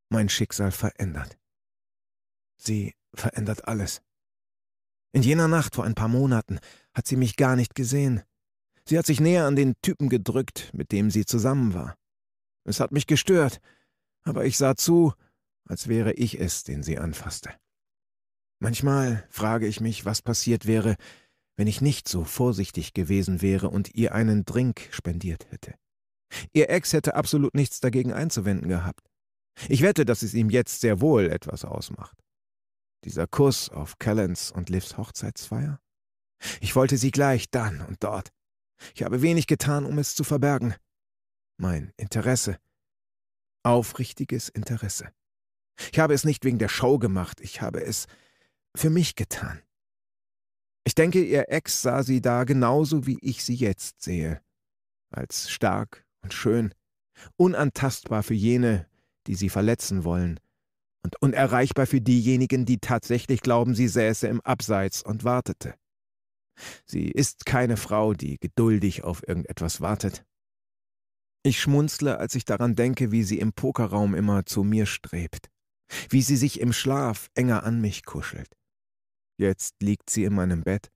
mein Schicksal verändert. Sie verändert alles. In jener Nacht vor ein paar Monaten hat sie mich gar nicht gesehen. Sie hat sich näher an den Typen gedrückt, mit dem sie zusammen war. Es hat mich gestört, aber ich sah zu, als wäre ich es, den sie anfasste. Manchmal frage ich mich, was passiert wäre, wenn ich nicht so vorsichtig gewesen wäre und ihr einen Drink spendiert hätte. Ihr Ex hätte absolut nichts dagegen einzuwenden gehabt. Ich wette, dass es ihm jetzt sehr wohl etwas ausmacht. Dieser Kuss auf Callens und Livs Hochzeitsfeier? Ich wollte sie gleich dann und dort. Ich habe wenig getan, um es zu verbergen mein Interesse. Aufrichtiges Interesse. Ich habe es nicht wegen der Show gemacht, ich habe es für mich getan. Ich denke, ihr Ex sah sie da genauso, wie ich sie jetzt sehe. Als stark und schön, unantastbar für jene, die sie verletzen wollen, und unerreichbar für diejenigen, die tatsächlich glauben, sie säße im Abseits und wartete. Sie ist keine Frau, die geduldig auf irgendetwas wartet. Ich schmunzle, als ich daran denke, wie sie im Pokerraum immer zu mir strebt, wie sie sich im Schlaf enger an mich kuschelt. Jetzt liegt sie in meinem Bett,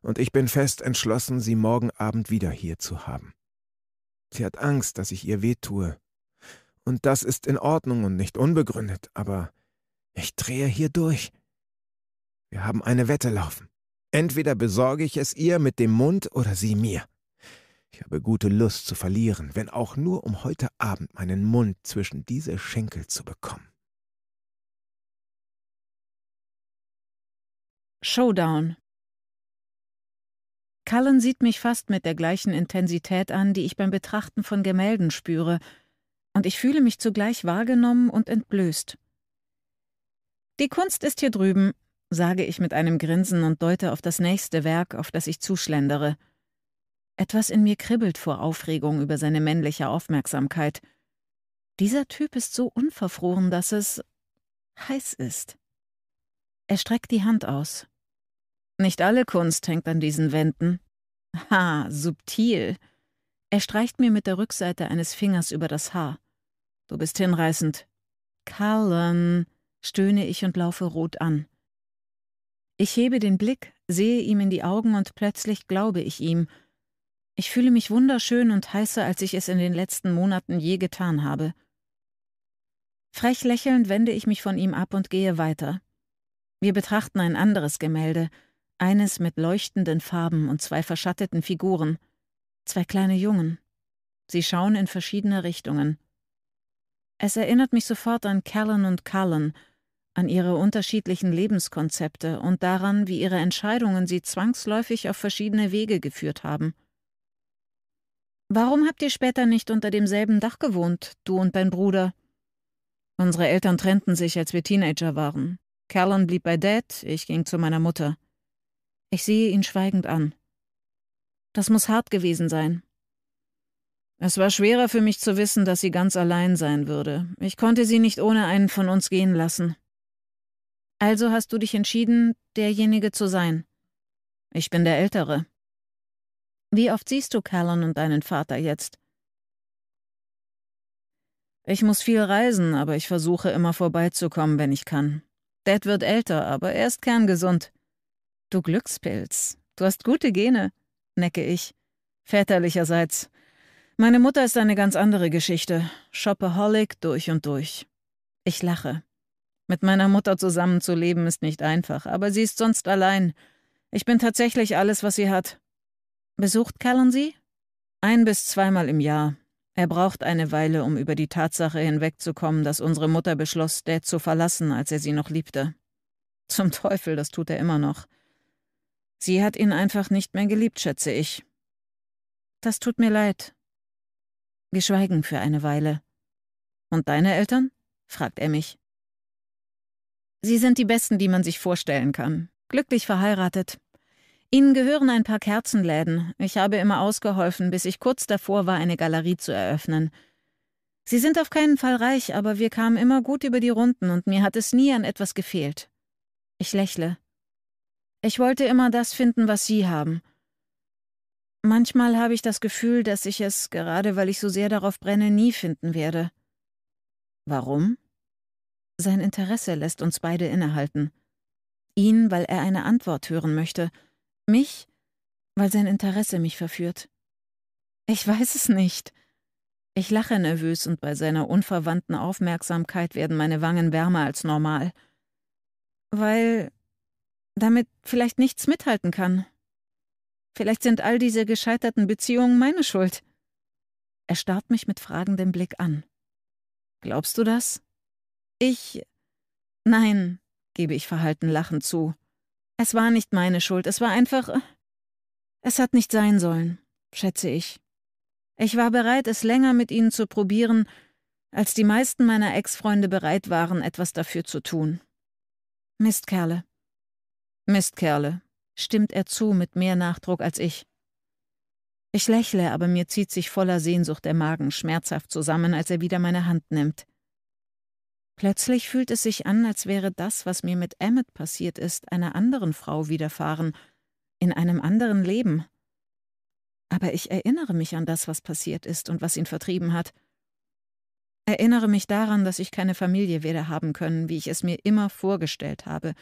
und ich bin fest entschlossen, sie morgen Abend wieder hier zu haben. Sie hat Angst, dass ich ihr wehtue. Und das ist in Ordnung und nicht unbegründet, aber ich drehe hier durch. Wir haben eine Wette laufen. Entweder besorge ich es ihr mit dem Mund oder sie mir. Ich habe gute Lust zu verlieren, wenn auch nur, um heute Abend meinen Mund zwischen diese Schenkel zu bekommen. Showdown Cullen sieht mich fast mit der gleichen Intensität an, die ich beim Betrachten von Gemälden spüre, und ich fühle mich zugleich wahrgenommen und entblößt. Die Kunst ist hier drüben, sage ich mit einem Grinsen und deute auf das nächste Werk, auf das ich zuschlendere. Etwas in mir kribbelt vor Aufregung über seine männliche Aufmerksamkeit. Dieser Typ ist so unverfroren, dass es heiß ist. Er streckt die Hand aus. Nicht alle Kunst hängt an diesen Wänden. Ha, subtil. Er streicht mir mit der Rückseite eines Fingers über das Haar. Du bist hinreißend. Cullen, stöhne ich und laufe rot an. Ich hebe den Blick, sehe ihm in die Augen und plötzlich glaube ich ihm, ich fühle mich wunderschön und heißer, als ich es in den letzten Monaten je getan habe. Frech lächelnd wende ich mich von ihm ab und gehe weiter. Wir betrachten ein anderes Gemälde, eines mit leuchtenden Farben und zwei verschatteten Figuren, zwei kleine Jungen. Sie schauen in verschiedene Richtungen. Es erinnert mich sofort an Callan und Cullen, an ihre unterschiedlichen Lebenskonzepte und daran, wie ihre Entscheidungen sie zwangsläufig auf verschiedene Wege geführt haben. Warum habt ihr später nicht unter demselben Dach gewohnt, du und dein Bruder? Unsere Eltern trennten sich, als wir Teenager waren. Callan blieb bei Dad, ich ging zu meiner Mutter. Ich sehe ihn schweigend an. Das muss hart gewesen sein. Es war schwerer für mich zu wissen, dass sie ganz allein sein würde. Ich konnte sie nicht ohne einen von uns gehen lassen. Also hast du dich entschieden, derjenige zu sein. Ich bin der Ältere. Wie oft siehst du Callan und deinen Vater jetzt? Ich muss viel reisen, aber ich versuche immer vorbeizukommen, wenn ich kann. Dad wird älter, aber er ist kerngesund. Du Glückspilz, du hast gute Gene, necke ich. Väterlicherseits. Meine Mutter ist eine ganz andere Geschichte. Shopaholic durch und durch. Ich lache. Mit meiner Mutter zusammenzuleben ist nicht einfach, aber sie ist sonst allein. Ich bin tatsächlich alles, was sie hat. Besucht Callan Sie? Ein bis zweimal im Jahr. Er braucht eine Weile, um über die Tatsache hinwegzukommen, dass unsere Mutter beschloss, Dad zu verlassen, als er sie noch liebte. Zum Teufel, das tut er immer noch. Sie hat ihn einfach nicht mehr geliebt, schätze ich. Das tut mir leid. Wir schweigen für eine Weile. Und deine Eltern? fragt er mich. Sie sind die besten, die man sich vorstellen kann. Glücklich verheiratet, Ihnen gehören ein paar Kerzenläden. Ich habe immer ausgeholfen, bis ich kurz davor war, eine Galerie zu eröffnen. Sie sind auf keinen Fall reich, aber wir kamen immer gut über die Runden und mir hat es nie an etwas gefehlt. Ich lächle. Ich wollte immer das finden, was Sie haben. Manchmal habe ich das Gefühl, dass ich es, gerade weil ich so sehr darauf brenne, nie finden werde. Warum? Sein Interesse lässt uns beide innehalten. Ihn, weil er eine Antwort hören möchte – mich? Weil sein Interesse mich verführt. Ich weiß es nicht. Ich lache nervös und bei seiner unverwandten Aufmerksamkeit werden meine Wangen wärmer als normal. Weil damit vielleicht nichts mithalten kann. Vielleicht sind all diese gescheiterten Beziehungen meine Schuld. Er starrt mich mit fragendem Blick an. Glaubst du das? Ich. Nein, gebe ich verhalten lachend zu. Es war nicht meine Schuld, es war einfach. Äh, es hat nicht sein sollen, schätze ich. Ich war bereit, es länger mit ihnen zu probieren, als die meisten meiner Ex-Freunde bereit waren, etwas dafür zu tun. Mistkerle. Mistkerle, stimmt er zu mit mehr Nachdruck als ich. Ich lächle, aber mir zieht sich voller Sehnsucht der Magen schmerzhaft zusammen, als er wieder meine Hand nimmt. Plötzlich fühlt es sich an, als wäre das, was mir mit Emmet passiert ist, einer anderen Frau widerfahren, in einem anderen Leben. Aber ich erinnere mich an das, was passiert ist und was ihn vertrieben hat. Erinnere mich daran, dass ich keine Familie werde haben können, wie ich es mir immer vorgestellt habe.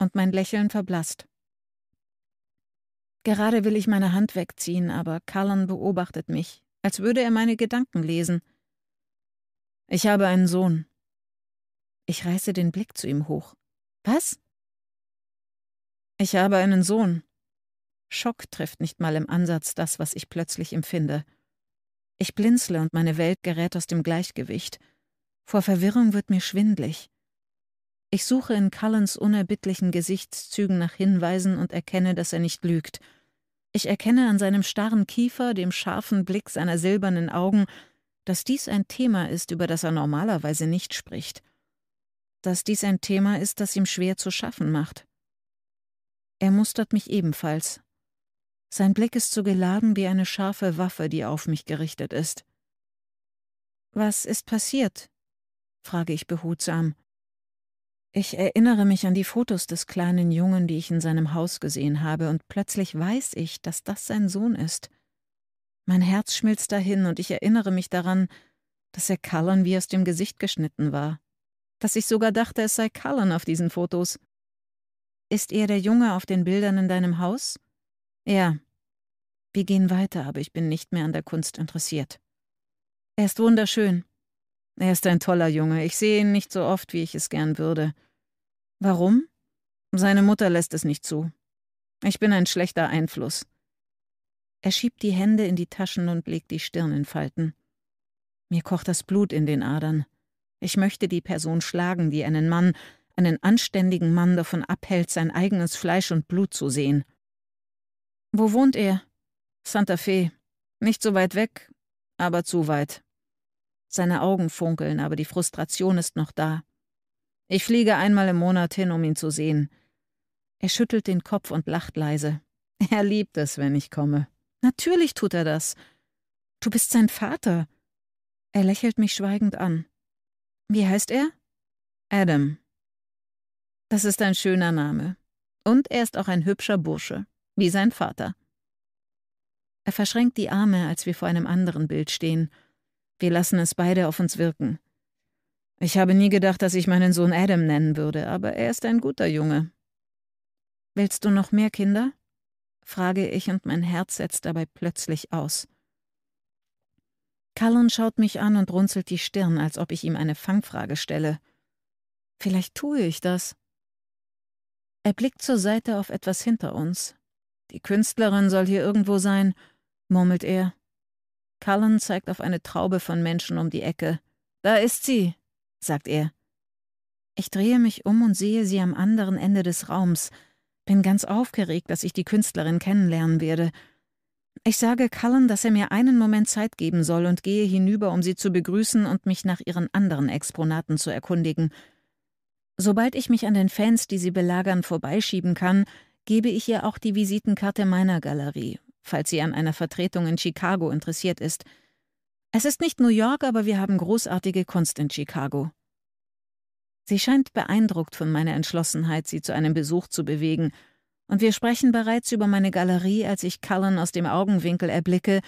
Und mein Lächeln verblasst. Gerade will ich meine Hand wegziehen, aber Callan beobachtet mich, als würde er meine Gedanken lesen. Ich habe einen Sohn, ich reiße den Blick zu ihm hoch. Was? Ich habe einen Sohn. Schock trifft nicht mal im Ansatz das, was ich plötzlich empfinde. Ich blinzle und meine Welt gerät aus dem Gleichgewicht. Vor Verwirrung wird mir schwindlig. Ich suche in Cullens unerbittlichen Gesichtszügen nach Hinweisen und erkenne, dass er nicht lügt. Ich erkenne an seinem starren Kiefer, dem scharfen Blick seiner silbernen Augen, dass dies ein Thema ist, über das er normalerweise nicht spricht dass dies ein Thema ist, das ihm schwer zu schaffen macht. Er mustert mich ebenfalls. Sein Blick ist so geladen wie eine scharfe Waffe, die auf mich gerichtet ist. Was ist passiert? frage ich behutsam. Ich erinnere mich an die Fotos des kleinen Jungen, die ich in seinem Haus gesehen habe, und plötzlich weiß ich, dass das sein Sohn ist. Mein Herz schmilzt dahin, und ich erinnere mich daran, dass er Callan wie aus dem Gesicht geschnitten war dass ich sogar dachte, es sei Cullen auf diesen Fotos. Ist er der Junge auf den Bildern in deinem Haus? Ja. Wir gehen weiter, aber ich bin nicht mehr an der Kunst interessiert. Er ist wunderschön. Er ist ein toller Junge. Ich sehe ihn nicht so oft, wie ich es gern würde. Warum? Seine Mutter lässt es nicht zu. Ich bin ein schlechter Einfluss. Er schiebt die Hände in die Taschen und legt die Stirn in Falten. Mir kocht das Blut in den Adern. Ich möchte die Person schlagen, die einen Mann, einen anständigen Mann davon abhält, sein eigenes Fleisch und Blut zu sehen. Wo wohnt er? Santa Fe. Nicht so weit weg, aber zu weit. Seine Augen funkeln, aber die Frustration ist noch da. Ich fliege einmal im Monat hin, um ihn zu sehen. Er schüttelt den Kopf und lacht leise. Er liebt es, wenn ich komme. Natürlich tut er das. Du bist sein Vater. Er lächelt mich schweigend an. Wie heißt er? Adam. Das ist ein schöner Name. Und er ist auch ein hübscher Bursche, wie sein Vater. Er verschränkt die Arme, als wir vor einem anderen Bild stehen. Wir lassen es beide auf uns wirken. Ich habe nie gedacht, dass ich meinen Sohn Adam nennen würde, aber er ist ein guter Junge. Willst du noch mehr Kinder? frage ich und mein Herz setzt dabei plötzlich aus. Callan schaut mich an und runzelt die Stirn, als ob ich ihm eine Fangfrage stelle. Vielleicht tue ich das. Er blickt zur Seite auf etwas hinter uns. Die Künstlerin soll hier irgendwo sein, murmelt er. Cullen zeigt auf eine Traube von Menschen um die Ecke. Da ist sie, sagt er. Ich drehe mich um und sehe sie am anderen Ende des Raums, bin ganz aufgeregt, dass ich die Künstlerin kennenlernen werde, ich sage Cullen, dass er mir einen Moment Zeit geben soll und gehe hinüber, um sie zu begrüßen und mich nach ihren anderen Exponaten zu erkundigen. Sobald ich mich an den Fans, die sie belagern, vorbeischieben kann, gebe ich ihr auch die Visitenkarte meiner Galerie, falls sie an einer Vertretung in Chicago interessiert ist. Es ist nicht New York, aber wir haben großartige Kunst in Chicago. Sie scheint beeindruckt von meiner Entschlossenheit, sie zu einem Besuch zu bewegen, und wir sprechen bereits über meine Galerie, als ich Cullen aus dem Augenwinkel erblicke,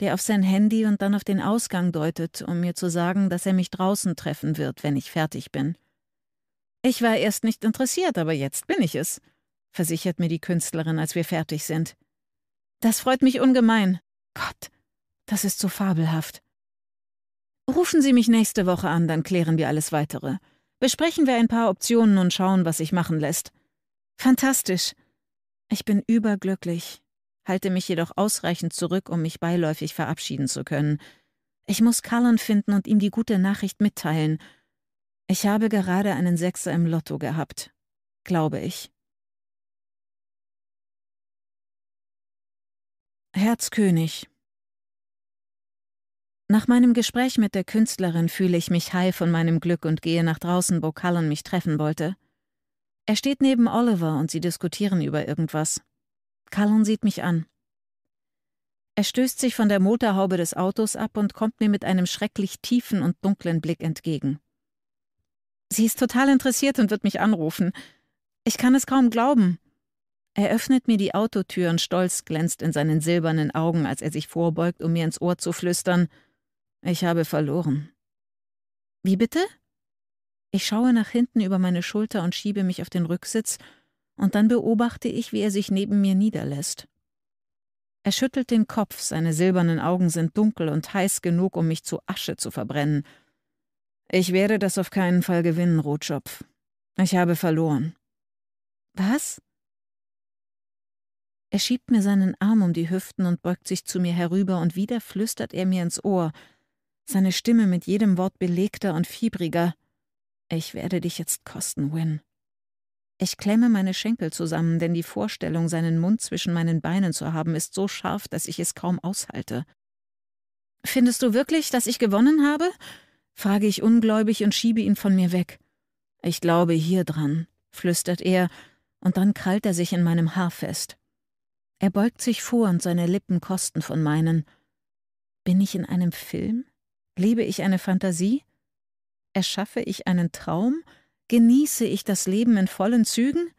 der auf sein Handy und dann auf den Ausgang deutet, um mir zu sagen, dass er mich draußen treffen wird, wenn ich fertig bin. Ich war erst nicht interessiert, aber jetzt bin ich es, versichert mir die Künstlerin, als wir fertig sind. Das freut mich ungemein. Gott, das ist so fabelhaft. Rufen Sie mich nächste Woche an, dann klären wir alles weitere. Besprechen wir ein paar Optionen und schauen, was sich machen lässt. Fantastisch. Ich bin überglücklich, halte mich jedoch ausreichend zurück, um mich beiläufig verabschieden zu können. Ich muss Cullen finden und ihm die gute Nachricht mitteilen. Ich habe gerade einen Sechser im Lotto gehabt, glaube ich. Herzkönig Nach meinem Gespräch mit der Künstlerin fühle ich mich high von meinem Glück und gehe nach draußen, wo Cullen mich treffen wollte. Er steht neben Oliver und sie diskutieren über irgendwas. Callum sieht mich an. Er stößt sich von der Motorhaube des Autos ab und kommt mir mit einem schrecklich tiefen und dunklen Blick entgegen. Sie ist total interessiert und wird mich anrufen. Ich kann es kaum glauben. Er öffnet mir die Autotür und Stolz glänzt in seinen silbernen Augen, als er sich vorbeugt, um mir ins Ohr zu flüstern. Ich habe verloren. Wie bitte? Ich schaue nach hinten über meine Schulter und schiebe mich auf den Rücksitz, und dann beobachte ich, wie er sich neben mir niederlässt. Er schüttelt den Kopf, seine silbernen Augen sind dunkel und heiß genug, um mich zu Asche zu verbrennen. Ich werde das auf keinen Fall gewinnen, Rotschopf. Ich habe verloren. Was? Er schiebt mir seinen Arm um die Hüften und beugt sich zu mir herüber, und wieder flüstert er mir ins Ohr, seine Stimme mit jedem Wort belegter und fiebriger. Ich werde dich jetzt kosten, Win. Ich klemme meine Schenkel zusammen, denn die Vorstellung, seinen Mund zwischen meinen Beinen zu haben, ist so scharf, dass ich es kaum aushalte. Findest du wirklich, dass ich gewonnen habe? frage ich ungläubig und schiebe ihn von mir weg. Ich glaube hier dran, flüstert er, und dann krallt er sich in meinem Haar fest. Er beugt sich vor und seine Lippen kosten von meinen. Bin ich in einem Film? Lebe ich eine Fantasie? Erschaffe ich einen Traum? Genieße ich das Leben in vollen Zügen?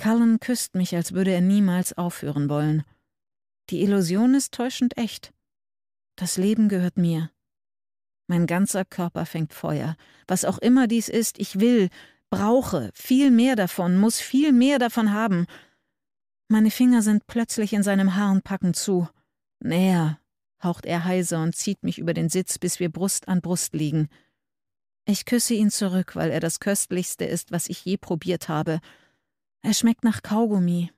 Cullen küsst mich, als würde er niemals aufhören wollen. Die Illusion ist täuschend echt. Das Leben gehört mir. Mein ganzer Körper fängt Feuer. Was auch immer dies ist, ich will, brauche, viel mehr davon, muss viel mehr davon haben. Meine Finger sind plötzlich in seinem Haaren packen zu. Näher, haucht er heiser und zieht mich über den Sitz, bis wir Brust an Brust liegen. Ich küsse ihn zurück, weil er das Köstlichste ist, was ich je probiert habe. Er schmeckt nach Kaugummi.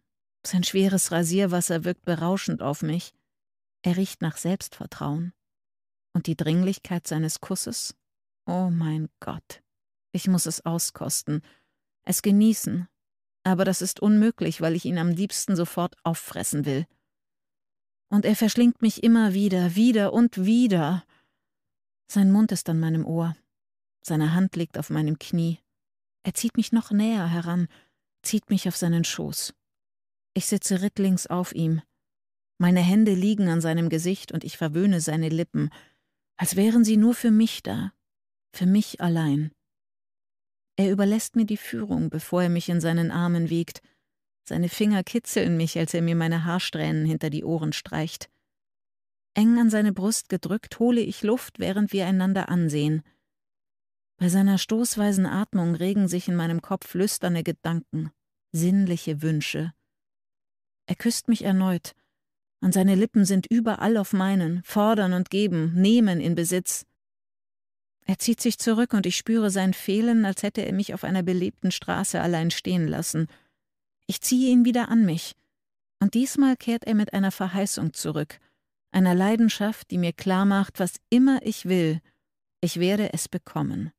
Sein schweres Rasierwasser wirkt berauschend auf mich. Er riecht nach Selbstvertrauen. Und die Dringlichkeit seines Kusses? Oh mein Gott. Ich muss es auskosten, es genießen. Aber das ist unmöglich, weil ich ihn am liebsten sofort auffressen will. Und er verschlingt mich immer wieder, wieder und wieder. Sein Mund ist an meinem Ohr. Seine Hand liegt auf meinem Knie. Er zieht mich noch näher heran, zieht mich auf seinen Schoß. Ich sitze rittlings auf ihm. Meine Hände liegen an seinem Gesicht und ich verwöhne seine Lippen, als wären sie nur für mich da, für mich allein. Er überlässt mir die Führung, bevor er mich in seinen Armen wiegt. Seine Finger kitzeln mich, als er mir meine Haarsträhnen hinter die Ohren streicht. Eng an seine Brust gedrückt, hole ich Luft, während wir einander ansehen. Bei seiner stoßweisen Atmung regen sich in meinem Kopf lüsterne Gedanken, sinnliche Wünsche. Er küsst mich erneut, und seine Lippen sind überall auf meinen, fordern und geben, nehmen in Besitz. Er zieht sich zurück und ich spüre sein Fehlen, als hätte er mich auf einer belebten Straße allein stehen lassen. Ich ziehe ihn wieder an mich. Und diesmal kehrt er mit einer Verheißung zurück, einer Leidenschaft, die mir klar macht, was immer ich will, ich werde es bekommen.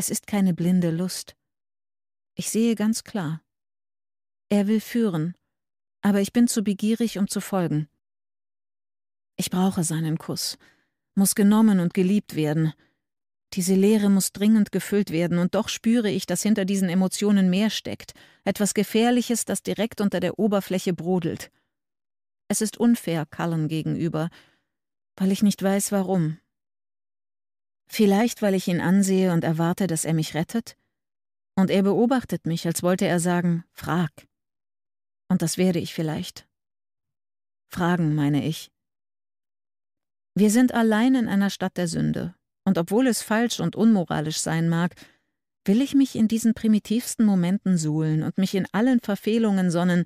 Es ist keine blinde Lust. Ich sehe ganz klar. Er will führen, aber ich bin zu begierig, um zu folgen. Ich brauche seinen Kuss, muss genommen und geliebt werden. Diese Leere muss dringend gefüllt werden, und doch spüre ich, dass hinter diesen Emotionen mehr steckt, etwas Gefährliches, das direkt unter der Oberfläche brodelt. Es ist unfair Cullen gegenüber, weil ich nicht weiß warum, Vielleicht, weil ich ihn ansehe und erwarte, dass er mich rettet? Und er beobachtet mich, als wollte er sagen, frag. Und das werde ich vielleicht. Fragen, meine ich. Wir sind allein in einer Stadt der Sünde, und obwohl es falsch und unmoralisch sein mag, will ich mich in diesen primitivsten Momenten suhlen und mich in allen Verfehlungen sonnen,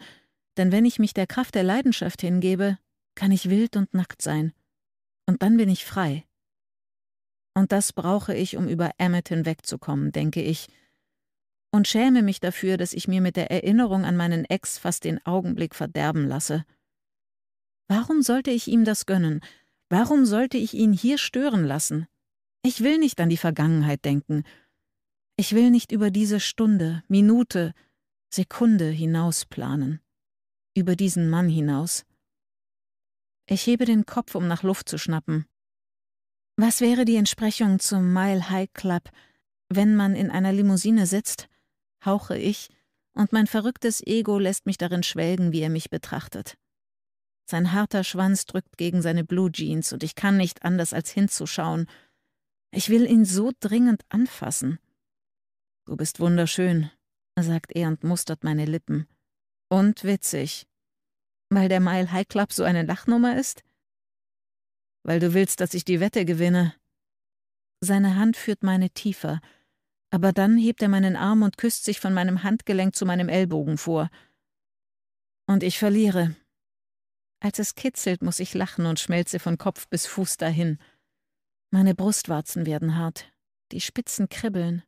denn wenn ich mich der Kraft der Leidenschaft hingebe, kann ich wild und nackt sein. Und dann bin ich frei. Und das brauche ich, um über Emmett hinwegzukommen, denke ich, und schäme mich dafür, dass ich mir mit der Erinnerung an meinen Ex fast den Augenblick verderben lasse. Warum sollte ich ihm das gönnen? Warum sollte ich ihn hier stören lassen? Ich will nicht an die Vergangenheit denken. Ich will nicht über diese Stunde, Minute, Sekunde hinaus planen. Über diesen Mann hinaus. Ich hebe den Kopf, um nach Luft zu schnappen. Was wäre die Entsprechung zum Mile High Club, wenn man in einer Limousine sitzt, hauche ich, und mein verrücktes Ego lässt mich darin schwelgen, wie er mich betrachtet. Sein harter Schwanz drückt gegen seine Blue Jeans und ich kann nicht anders als hinzuschauen. Ich will ihn so dringend anfassen. Du bist wunderschön, sagt er und mustert meine Lippen. Und witzig. Weil der Mile High Club so eine Lachnummer ist? weil du willst, dass ich die Wette gewinne. Seine Hand führt meine tiefer, aber dann hebt er meinen Arm und küsst sich von meinem Handgelenk zu meinem Ellbogen vor. Und ich verliere. Als es kitzelt, muss ich lachen und schmelze von Kopf bis Fuß dahin. Meine Brustwarzen werden hart, die Spitzen kribbeln.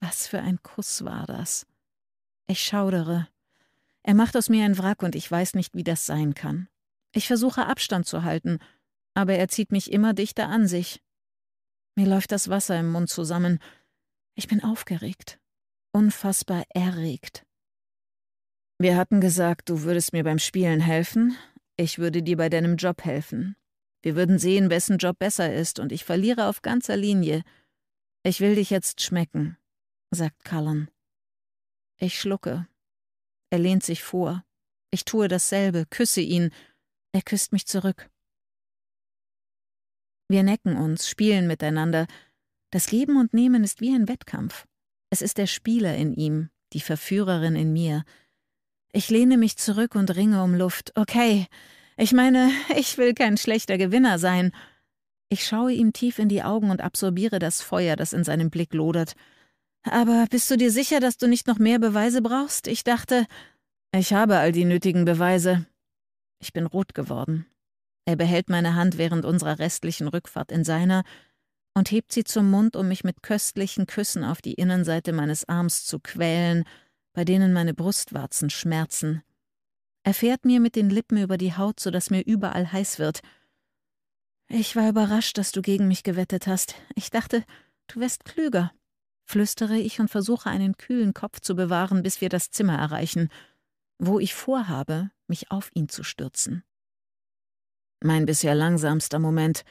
Was für ein Kuss war das? Ich schaudere. Er macht aus mir ein Wrack und ich weiß nicht, wie das sein kann. Ich versuche Abstand zu halten aber er zieht mich immer dichter an sich. Mir läuft das Wasser im Mund zusammen. Ich bin aufgeregt, unfassbar erregt. Wir hatten gesagt, du würdest mir beim Spielen helfen, ich würde dir bei deinem Job helfen. Wir würden sehen, wessen Job besser ist, und ich verliere auf ganzer Linie. Ich will dich jetzt schmecken, sagt Cullen. Ich schlucke. Er lehnt sich vor. Ich tue dasselbe, küsse ihn. Er küsst mich zurück. Wir necken uns, spielen miteinander. Das Geben und Nehmen ist wie ein Wettkampf. Es ist der Spieler in ihm, die Verführerin in mir. Ich lehne mich zurück und ringe um Luft. Okay, ich meine, ich will kein schlechter Gewinner sein. Ich schaue ihm tief in die Augen und absorbiere das Feuer, das in seinem Blick lodert. Aber bist du dir sicher, dass du nicht noch mehr Beweise brauchst? Ich dachte, ich habe all die nötigen Beweise. Ich bin rot geworden. Er behält meine Hand während unserer restlichen Rückfahrt in seiner und hebt sie zum Mund, um mich mit köstlichen Küssen auf die Innenseite meines Arms zu quälen, bei denen meine Brustwarzen schmerzen. Er fährt mir mit den Lippen über die Haut, sodass mir überall heiß wird. Ich war überrascht, dass du gegen mich gewettet hast. Ich dachte, du wärst klüger, flüstere ich und versuche einen kühlen Kopf zu bewahren, bis wir das Zimmer erreichen, wo ich vorhabe, mich auf ihn zu stürzen. Mein bisher langsamster Moment.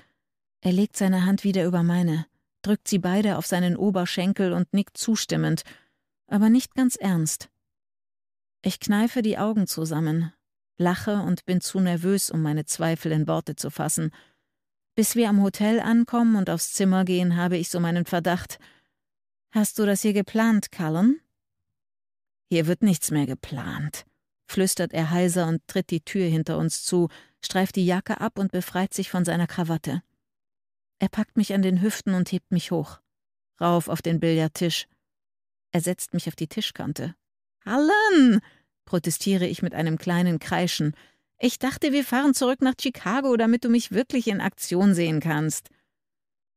Er legt seine Hand wieder über meine, drückt sie beide auf seinen Oberschenkel und nickt zustimmend, aber nicht ganz ernst. Ich kneife die Augen zusammen, lache und bin zu nervös, um meine Zweifel in Worte zu fassen. Bis wir am Hotel ankommen und aufs Zimmer gehen, habe ich so meinen Verdacht. Hast du das hier geplant, Cullen? Hier wird nichts mehr geplant, flüstert er heiser und tritt die Tür hinter uns zu, streift die Jacke ab und befreit sich von seiner Krawatte. Er packt mich an den Hüften und hebt mich hoch. Rauf auf den Billardtisch. Er setzt mich auf die Tischkante. Allen! protestiere ich mit einem kleinen Kreischen. Ich dachte, wir fahren zurück nach Chicago, damit du mich wirklich in Aktion sehen kannst.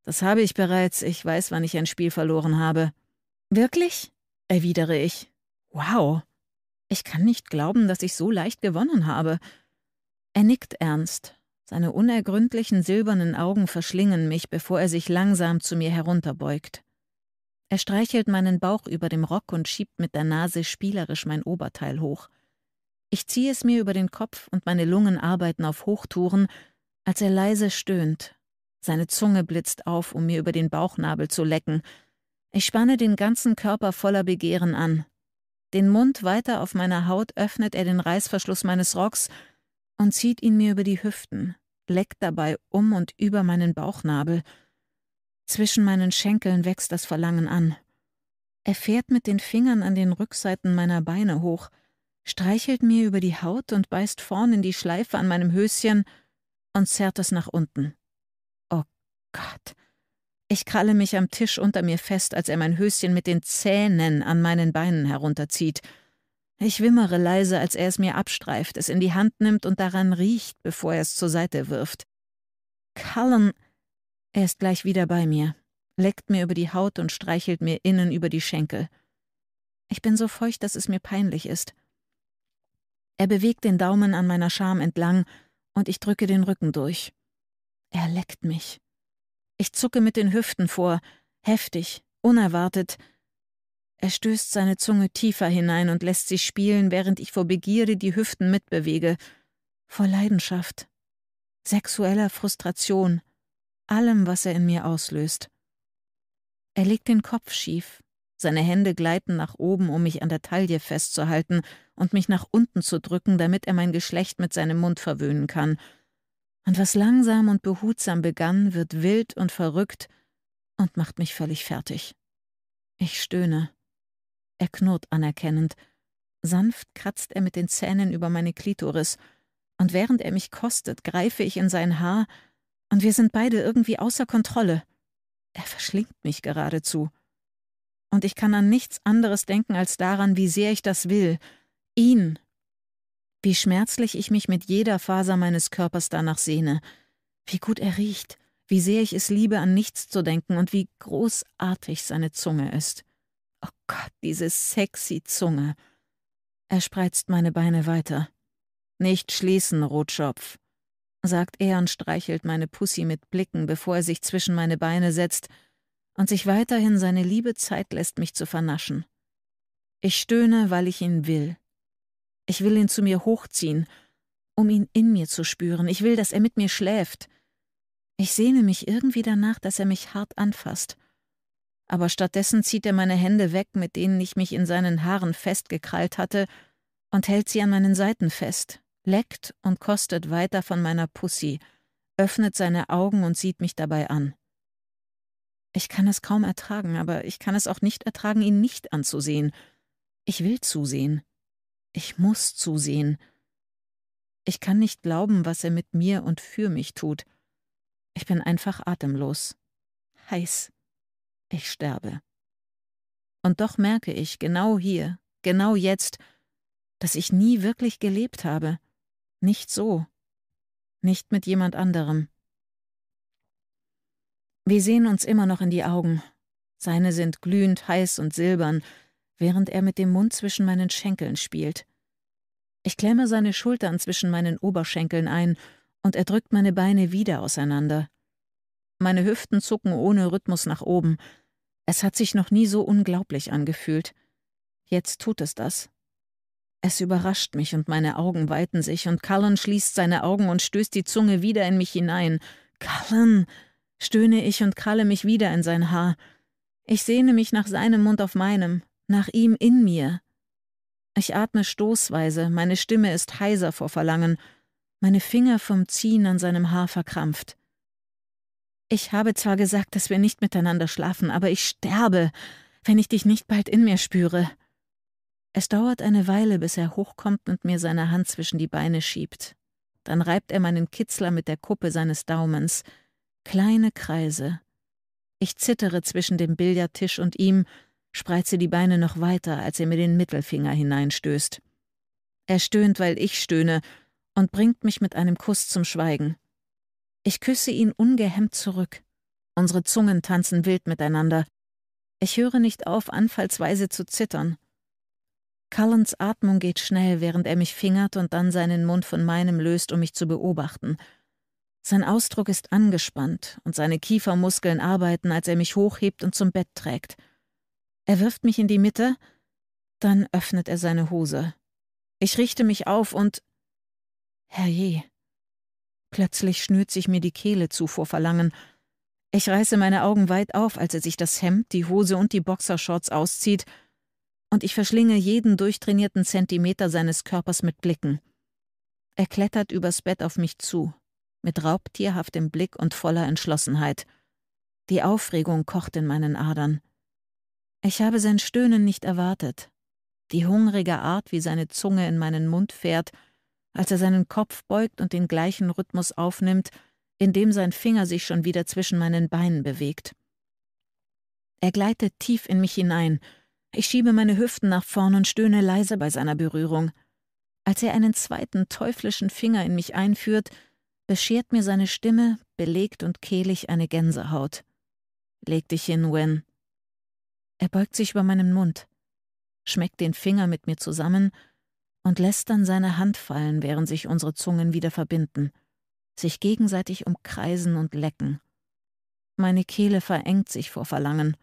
Das habe ich bereits. Ich weiß, wann ich ein Spiel verloren habe. Wirklich? erwidere ich. Wow. Ich kann nicht glauben, dass ich so leicht gewonnen habe. Er nickt ernst. Seine unergründlichen silbernen Augen verschlingen mich, bevor er sich langsam zu mir herunterbeugt. Er streichelt meinen Bauch über dem Rock und schiebt mit der Nase spielerisch mein Oberteil hoch. Ich ziehe es mir über den Kopf und meine Lungen arbeiten auf Hochtouren, als er leise stöhnt. Seine Zunge blitzt auf, um mir über den Bauchnabel zu lecken. Ich spanne den ganzen Körper voller Begehren an. Den Mund weiter auf meiner Haut öffnet er den Reißverschluss meines Rocks und zieht ihn mir über die Hüften, leckt dabei um und über meinen Bauchnabel. Zwischen meinen Schenkeln wächst das Verlangen an. Er fährt mit den Fingern an den Rückseiten meiner Beine hoch, streichelt mir über die Haut und beißt vorn in die Schleife an meinem Höschen und zerrt es nach unten. Oh Gott. Ich kralle mich am Tisch unter mir fest, als er mein Höschen mit den Zähnen an meinen Beinen herunterzieht. Ich wimmere leise, als er es mir abstreift, es in die Hand nimmt und daran riecht, bevor er es zur Seite wirft. Cullen. Er ist gleich wieder bei mir, leckt mir über die Haut und streichelt mir innen über die Schenkel. Ich bin so feucht, dass es mir peinlich ist. Er bewegt den Daumen an meiner Scham entlang und ich drücke den Rücken durch. Er leckt mich. Ich zucke mit den Hüften vor, heftig, unerwartet, er stößt seine Zunge tiefer hinein und lässt sie spielen, während ich vor Begierde die Hüften mitbewege, vor Leidenschaft, sexueller Frustration, allem, was er in mir auslöst. Er legt den Kopf schief, seine Hände gleiten nach oben, um mich an der Taille festzuhalten und mich nach unten zu drücken, damit er mein Geschlecht mit seinem Mund verwöhnen kann. Und was langsam und behutsam begann, wird wild und verrückt und macht mich völlig fertig. Ich stöhne. Er knurrt anerkennend. Sanft kratzt er mit den Zähnen über meine Klitoris, und während er mich kostet, greife ich in sein Haar, und wir sind beide irgendwie außer Kontrolle. Er verschlingt mich geradezu. Und ich kann an nichts anderes denken als daran, wie sehr ich das will, ihn. Wie schmerzlich ich mich mit jeder Faser meines Körpers danach sehne, wie gut er riecht, wie sehr ich es liebe, an nichts zu denken und wie großartig seine Zunge ist. Oh Gott, diese sexy Zunge. Er spreizt meine Beine weiter. Nicht schließen, Rotschopf, sagt er und streichelt meine Pussy mit Blicken, bevor er sich zwischen meine Beine setzt und sich weiterhin seine liebe Zeit lässt, mich zu vernaschen. Ich stöhne, weil ich ihn will. Ich will ihn zu mir hochziehen, um ihn in mir zu spüren. Ich will, dass er mit mir schläft. Ich sehne mich irgendwie danach, dass er mich hart anfasst aber stattdessen zieht er meine Hände weg, mit denen ich mich in seinen Haaren festgekrallt hatte, und hält sie an meinen Seiten fest, leckt und kostet weiter von meiner Pussy, öffnet seine Augen und sieht mich dabei an. Ich kann es kaum ertragen, aber ich kann es auch nicht ertragen, ihn nicht anzusehen. Ich will zusehen. Ich muss zusehen. Ich kann nicht glauben, was er mit mir und für mich tut. Ich bin einfach atemlos. Heiß. Ich sterbe. Und doch merke ich genau hier, genau jetzt, dass ich nie wirklich gelebt habe. Nicht so. Nicht mit jemand anderem. Wir sehen uns immer noch in die Augen. Seine sind glühend heiß und silbern, während er mit dem Mund zwischen meinen Schenkeln spielt. Ich klemme seine Schultern zwischen meinen Oberschenkeln ein und er drückt meine Beine wieder auseinander. Meine Hüften zucken ohne Rhythmus nach oben. Es hat sich noch nie so unglaublich angefühlt. Jetzt tut es das. Es überrascht mich und meine Augen weiten sich und Cullen schließt seine Augen und stößt die Zunge wieder in mich hinein. Cullen! stöhne ich und kralle mich wieder in sein Haar. Ich sehne mich nach seinem Mund auf meinem, nach ihm in mir. Ich atme stoßweise, meine Stimme ist heiser vor Verlangen, meine Finger vom Ziehen an seinem Haar verkrampft. Ich habe zwar gesagt, dass wir nicht miteinander schlafen, aber ich sterbe, wenn ich dich nicht bald in mir spüre. Es dauert eine Weile, bis er hochkommt und mir seine Hand zwischen die Beine schiebt. Dann reibt er meinen Kitzler mit der Kuppe seines Daumens. Kleine Kreise. Ich zittere zwischen dem Billardtisch und ihm, spreize die Beine noch weiter, als er mir den Mittelfinger hineinstößt. Er stöhnt, weil ich stöhne, und bringt mich mit einem Kuss zum Schweigen. Ich küsse ihn ungehemmt zurück. Unsere Zungen tanzen wild miteinander. Ich höre nicht auf, anfallsweise zu zittern. Cullens Atmung geht schnell, während er mich fingert und dann seinen Mund von meinem löst, um mich zu beobachten. Sein Ausdruck ist angespannt und seine Kiefermuskeln arbeiten, als er mich hochhebt und zum Bett trägt. Er wirft mich in die Mitte, dann öffnet er seine Hose. Ich richte mich auf und. Herrje, Plötzlich schnürt sich mir die Kehle zu vor Verlangen. Ich reiße meine Augen weit auf, als er sich das Hemd, die Hose und die Boxershorts auszieht, und ich verschlinge jeden durchtrainierten Zentimeter seines Körpers mit Blicken. Er klettert übers Bett auf mich zu, mit raubtierhaftem Blick und voller Entschlossenheit. Die Aufregung kocht in meinen Adern. Ich habe sein Stöhnen nicht erwartet. Die hungrige Art, wie seine Zunge in meinen Mund fährt als er seinen Kopf beugt und den gleichen Rhythmus aufnimmt, in dem sein Finger sich schon wieder zwischen meinen Beinen bewegt. Er gleitet tief in mich hinein. Ich schiebe meine Hüften nach vorn und stöhne leise bei seiner Berührung. Als er einen zweiten teuflischen Finger in mich einführt, beschert mir seine Stimme, belegt und kehlig, eine Gänsehaut. Leg dich hin, Wen. Er beugt sich über meinen Mund, schmeckt den Finger mit mir zusammen und lässt dann seine Hand fallen, während sich unsere Zungen wieder verbinden, sich gegenseitig umkreisen und lecken. Meine Kehle verengt sich vor Verlangen.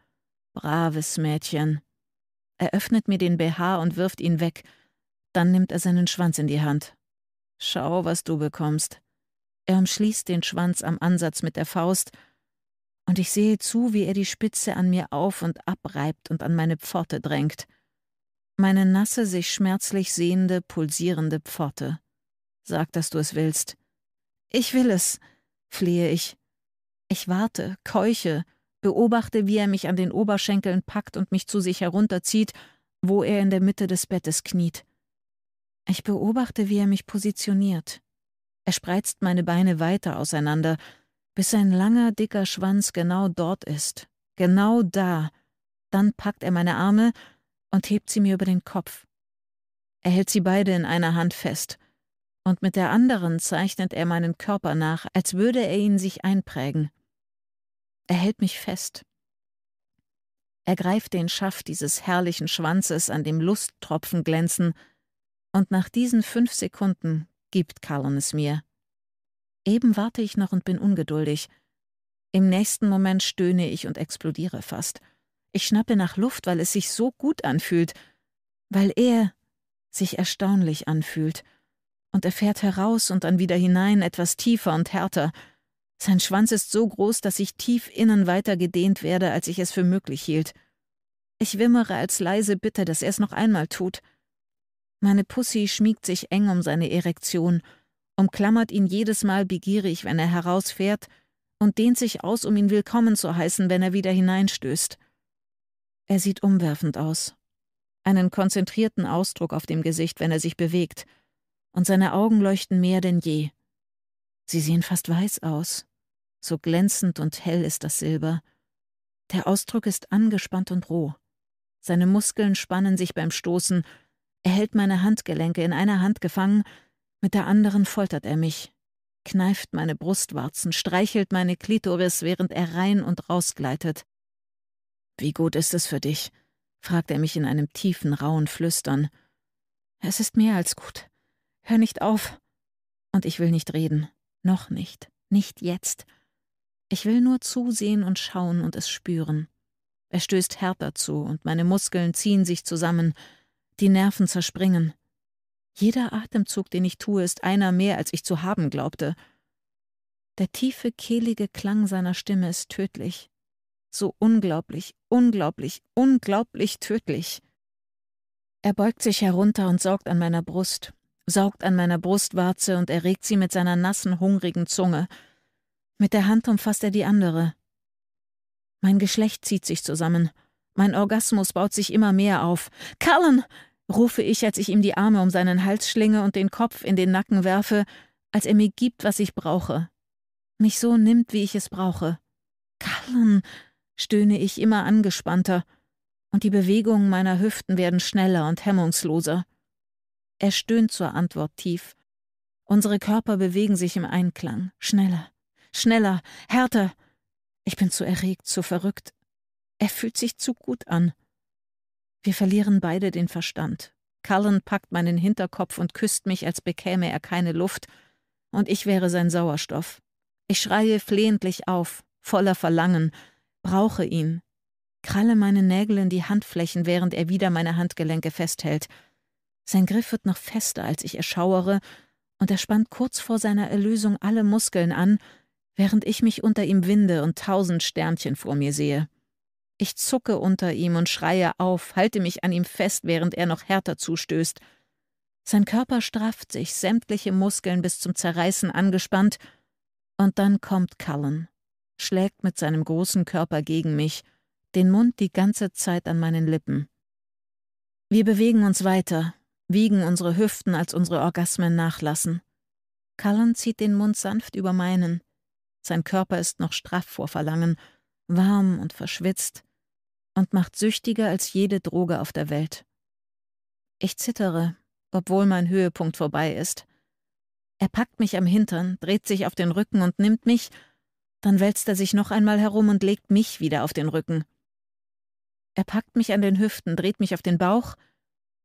Braves Mädchen. Er öffnet mir den BH und wirft ihn weg, dann nimmt er seinen Schwanz in die Hand. Schau, was du bekommst. Er umschließt den Schwanz am Ansatz mit der Faust, und ich sehe zu, wie er die Spitze an mir auf und abreibt und an meine Pforte drängt meine nasse, sich schmerzlich sehende, pulsierende Pforte. Sag, dass du es willst. Ich will es, flehe ich. Ich warte, keuche, beobachte, wie er mich an den Oberschenkeln packt und mich zu sich herunterzieht, wo er in der Mitte des Bettes kniet. Ich beobachte, wie er mich positioniert. Er spreizt meine Beine weiter auseinander, bis sein langer, dicker Schwanz genau dort ist, genau da. Dann packt er meine Arme, und hebt sie mir über den Kopf. Er hält sie beide in einer Hand fest, und mit der anderen zeichnet er meinen Körper nach, als würde er ihn sich einprägen. Er hält mich fest. Er greift den Schaft dieses herrlichen Schwanzes, an dem Lusttropfen glänzen, und nach diesen fünf Sekunden gibt Karlon es mir. Eben warte ich noch und bin ungeduldig. Im nächsten Moment stöhne ich und explodiere fast. Ich schnappe nach Luft, weil es sich so gut anfühlt, weil er sich erstaunlich anfühlt. Und er fährt heraus und dann wieder hinein, etwas tiefer und härter. Sein Schwanz ist so groß, dass ich tief innen weiter gedehnt werde, als ich es für möglich hielt. Ich wimmere als leise Bitte, dass er es noch einmal tut. Meine Pussy schmiegt sich eng um seine Erektion, umklammert ihn jedes Mal begierig, wenn er herausfährt, und dehnt sich aus, um ihn willkommen zu heißen, wenn er wieder hineinstößt. Er sieht umwerfend aus. Einen konzentrierten Ausdruck auf dem Gesicht, wenn er sich bewegt. Und seine Augen leuchten mehr denn je. Sie sehen fast weiß aus. So glänzend und hell ist das Silber. Der Ausdruck ist angespannt und roh. Seine Muskeln spannen sich beim Stoßen. Er hält meine Handgelenke in einer Hand gefangen, mit der anderen foltert er mich, kneift meine Brustwarzen, streichelt meine Klitoris, während er rein und rausgleitet. Wie gut ist es für dich? fragt er mich in einem tiefen, rauen Flüstern. Es ist mehr als gut. Hör nicht auf. Und ich will nicht reden. Noch nicht. Nicht jetzt. Ich will nur zusehen und schauen und es spüren. Er stößt härter zu und meine Muskeln ziehen sich zusammen, die Nerven zerspringen. Jeder Atemzug, den ich tue, ist einer mehr, als ich zu haben glaubte. Der tiefe, kehlige Klang seiner Stimme ist tödlich so unglaublich, unglaublich, unglaublich tödlich. Er beugt sich herunter und saugt an meiner Brust, saugt an meiner Brustwarze und erregt sie mit seiner nassen, hungrigen Zunge. Mit der Hand umfasst er die andere. Mein Geschlecht zieht sich zusammen. Mein Orgasmus baut sich immer mehr auf. Cullen! rufe ich, als ich ihm die Arme um seinen Hals schlinge und den Kopf in den Nacken werfe, als er mir gibt, was ich brauche. Mich so nimmt, wie ich es brauche. Cullen! stöhne ich immer angespannter, und die Bewegungen meiner Hüften werden schneller und hemmungsloser. Er stöhnt zur Antwort tief. Unsere Körper bewegen sich im Einklang, schneller, schneller, härter. Ich bin zu erregt, zu verrückt. Er fühlt sich zu gut an. Wir verlieren beide den Verstand. Cullen packt meinen Hinterkopf und küsst mich, als bekäme er keine Luft, und ich wäre sein Sauerstoff. Ich schreie flehentlich auf, voller Verlangen, brauche ihn, kralle meine Nägel in die Handflächen, während er wieder meine Handgelenke festhält. Sein Griff wird noch fester, als ich erschauere, und er spannt kurz vor seiner Erlösung alle Muskeln an, während ich mich unter ihm winde und tausend Sternchen vor mir sehe. Ich zucke unter ihm und schreie auf, halte mich an ihm fest, während er noch härter zustößt. Sein Körper strafft sich, sämtliche Muskeln bis zum Zerreißen angespannt, und dann kommt Cullen schlägt mit seinem großen Körper gegen mich, den Mund die ganze Zeit an meinen Lippen. Wir bewegen uns weiter, wiegen unsere Hüften, als unsere Orgasmen nachlassen. Cullen zieht den Mund sanft über meinen. Sein Körper ist noch straff vor Verlangen, warm und verschwitzt und macht süchtiger als jede Droge auf der Welt. Ich zittere, obwohl mein Höhepunkt vorbei ist. Er packt mich am Hintern, dreht sich auf den Rücken und nimmt mich, dann wälzt er sich noch einmal herum und legt mich wieder auf den Rücken. Er packt mich an den Hüften, dreht mich auf den Bauch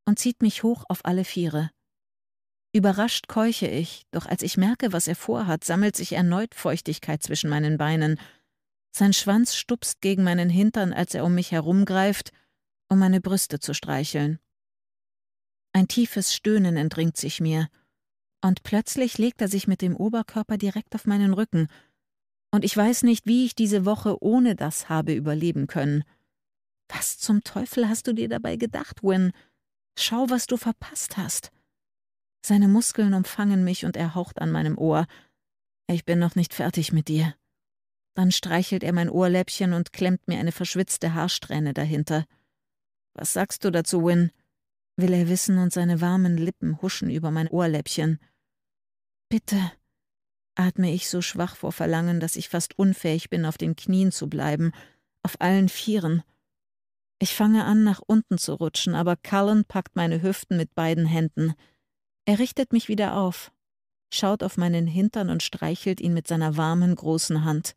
und zieht mich hoch auf alle Viere. Überrascht keuche ich, doch als ich merke, was er vorhat, sammelt sich erneut Feuchtigkeit zwischen meinen Beinen. Sein Schwanz stupst gegen meinen Hintern, als er um mich herumgreift, um meine Brüste zu streicheln. Ein tiefes Stöhnen entringt sich mir, und plötzlich legt er sich mit dem Oberkörper direkt auf meinen Rücken und ich weiß nicht, wie ich diese Woche ohne das habe überleben können. Was zum Teufel hast du dir dabei gedacht, Win? Schau, was du verpasst hast. Seine Muskeln umfangen mich und er haucht an meinem Ohr. Ich bin noch nicht fertig mit dir. Dann streichelt er mein Ohrläppchen und klemmt mir eine verschwitzte Haarsträhne dahinter. Was sagst du dazu, Win? will er wissen und seine warmen Lippen huschen über mein Ohrläppchen. Bitte, atme ich so schwach vor Verlangen, dass ich fast unfähig bin, auf den Knien zu bleiben, auf allen Vieren. Ich fange an, nach unten zu rutschen, aber Cullen packt meine Hüften mit beiden Händen. Er richtet mich wieder auf, schaut auf meinen Hintern und streichelt ihn mit seiner warmen, großen Hand.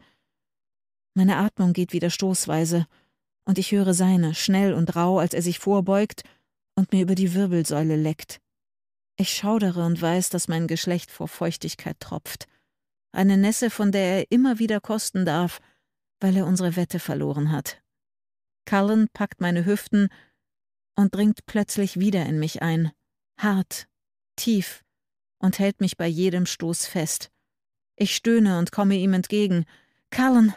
Meine Atmung geht wieder stoßweise, und ich höre seine, schnell und rau, als er sich vorbeugt und mir über die Wirbelsäule leckt. Ich schaudere und weiß, dass mein Geschlecht vor Feuchtigkeit tropft eine Nässe, von der er immer wieder kosten darf, weil er unsere Wette verloren hat. Cullen packt meine Hüften und dringt plötzlich wieder in mich ein, hart, tief, und hält mich bei jedem Stoß fest. Ich stöhne und komme ihm entgegen. Cullen!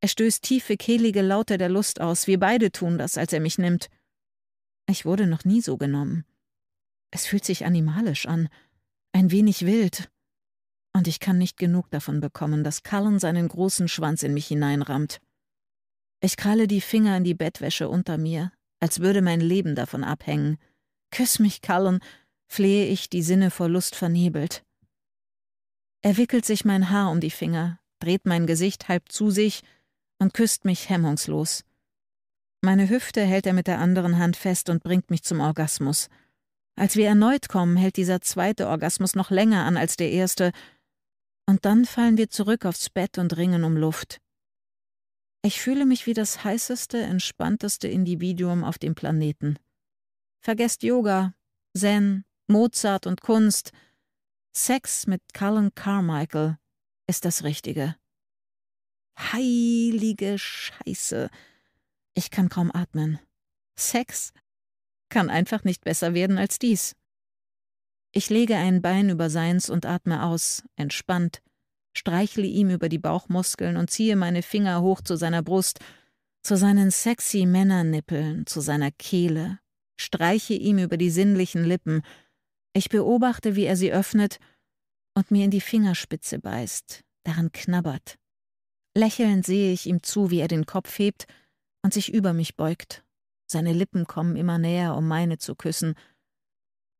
Er stößt tiefe, kehlige Laute der Lust aus, wir beide tun das, als er mich nimmt. Ich wurde noch nie so genommen. Es fühlt sich animalisch an, ein wenig wild, und ich kann nicht genug davon bekommen, dass Cullen seinen großen Schwanz in mich hineinrammt. Ich kralle die Finger in die Bettwäsche unter mir, als würde mein Leben davon abhängen. Küss mich, Cullen, flehe ich, die Sinne vor Lust vernebelt. Er wickelt sich mein Haar um die Finger, dreht mein Gesicht halb zu sich und küsst mich hemmungslos. Meine Hüfte hält er mit der anderen Hand fest und bringt mich zum Orgasmus. Als wir erneut kommen, hält dieser zweite Orgasmus noch länger an als der erste und dann fallen wir zurück aufs Bett und ringen um Luft. Ich fühle mich wie das heißeste, entspannteste Individuum auf dem Planeten. Vergesst Yoga, Zen, Mozart und Kunst. Sex mit Cullen Carmichael ist das Richtige. Heilige Scheiße. Ich kann kaum atmen. Sex kann einfach nicht besser werden als dies. Ich lege ein Bein über seins und atme aus, entspannt, streichle ihm über die Bauchmuskeln und ziehe meine Finger hoch zu seiner Brust, zu seinen sexy Männernippeln, zu seiner Kehle, streiche ihm über die sinnlichen Lippen. Ich beobachte, wie er sie öffnet und mir in die Fingerspitze beißt, daran knabbert. Lächelnd sehe ich ihm zu, wie er den Kopf hebt und sich über mich beugt. Seine Lippen kommen immer näher, um meine zu küssen,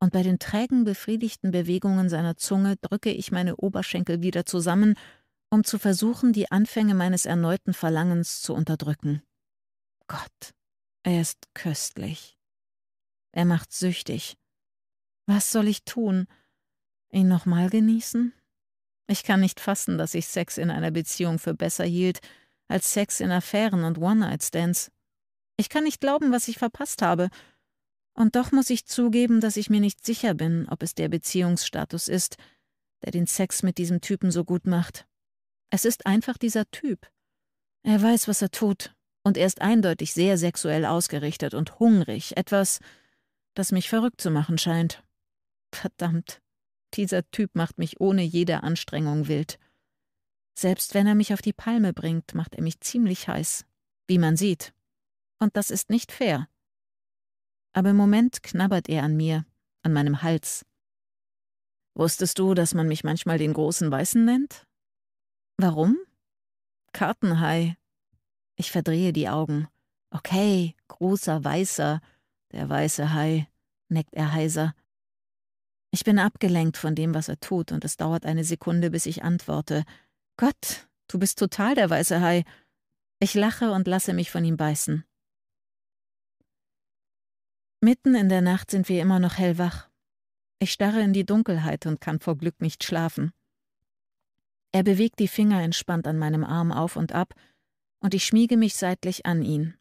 und bei den trägen, befriedigten Bewegungen seiner Zunge drücke ich meine Oberschenkel wieder zusammen, um zu versuchen, die Anfänge meines erneuten Verlangens zu unterdrücken. Gott, er ist köstlich. Er macht süchtig. Was soll ich tun? Ihn nochmal genießen? Ich kann nicht fassen, dass ich Sex in einer Beziehung für besser hielt als Sex in Affären und One-Night-Stands. Ich kann nicht glauben, was ich verpasst habe und doch muss ich zugeben, dass ich mir nicht sicher bin, ob es der Beziehungsstatus ist, der den Sex mit diesem Typen so gut macht. Es ist einfach dieser Typ. Er weiß, was er tut, und er ist eindeutig sehr sexuell ausgerichtet und hungrig, etwas, das mich verrückt zu machen scheint. Verdammt, dieser Typ macht mich ohne jede Anstrengung wild. Selbst wenn er mich auf die Palme bringt, macht er mich ziemlich heiß, wie man sieht. Und das ist nicht fair aber im Moment knabbert er an mir, an meinem Hals. Wusstest du, dass man mich manchmal den großen Weißen nennt? Warum? Kartenhai. Ich verdrehe die Augen. Okay, großer Weißer, der weiße Hai, neckt er heiser. Ich bin abgelenkt von dem, was er tut, und es dauert eine Sekunde, bis ich antworte. Gott, du bist total der weiße Hai. Ich lache und lasse mich von ihm beißen. Mitten in der Nacht sind wir immer noch hellwach. Ich starre in die Dunkelheit und kann vor Glück nicht schlafen. Er bewegt die Finger entspannt an meinem Arm auf und ab, und ich schmiege mich seitlich an ihn.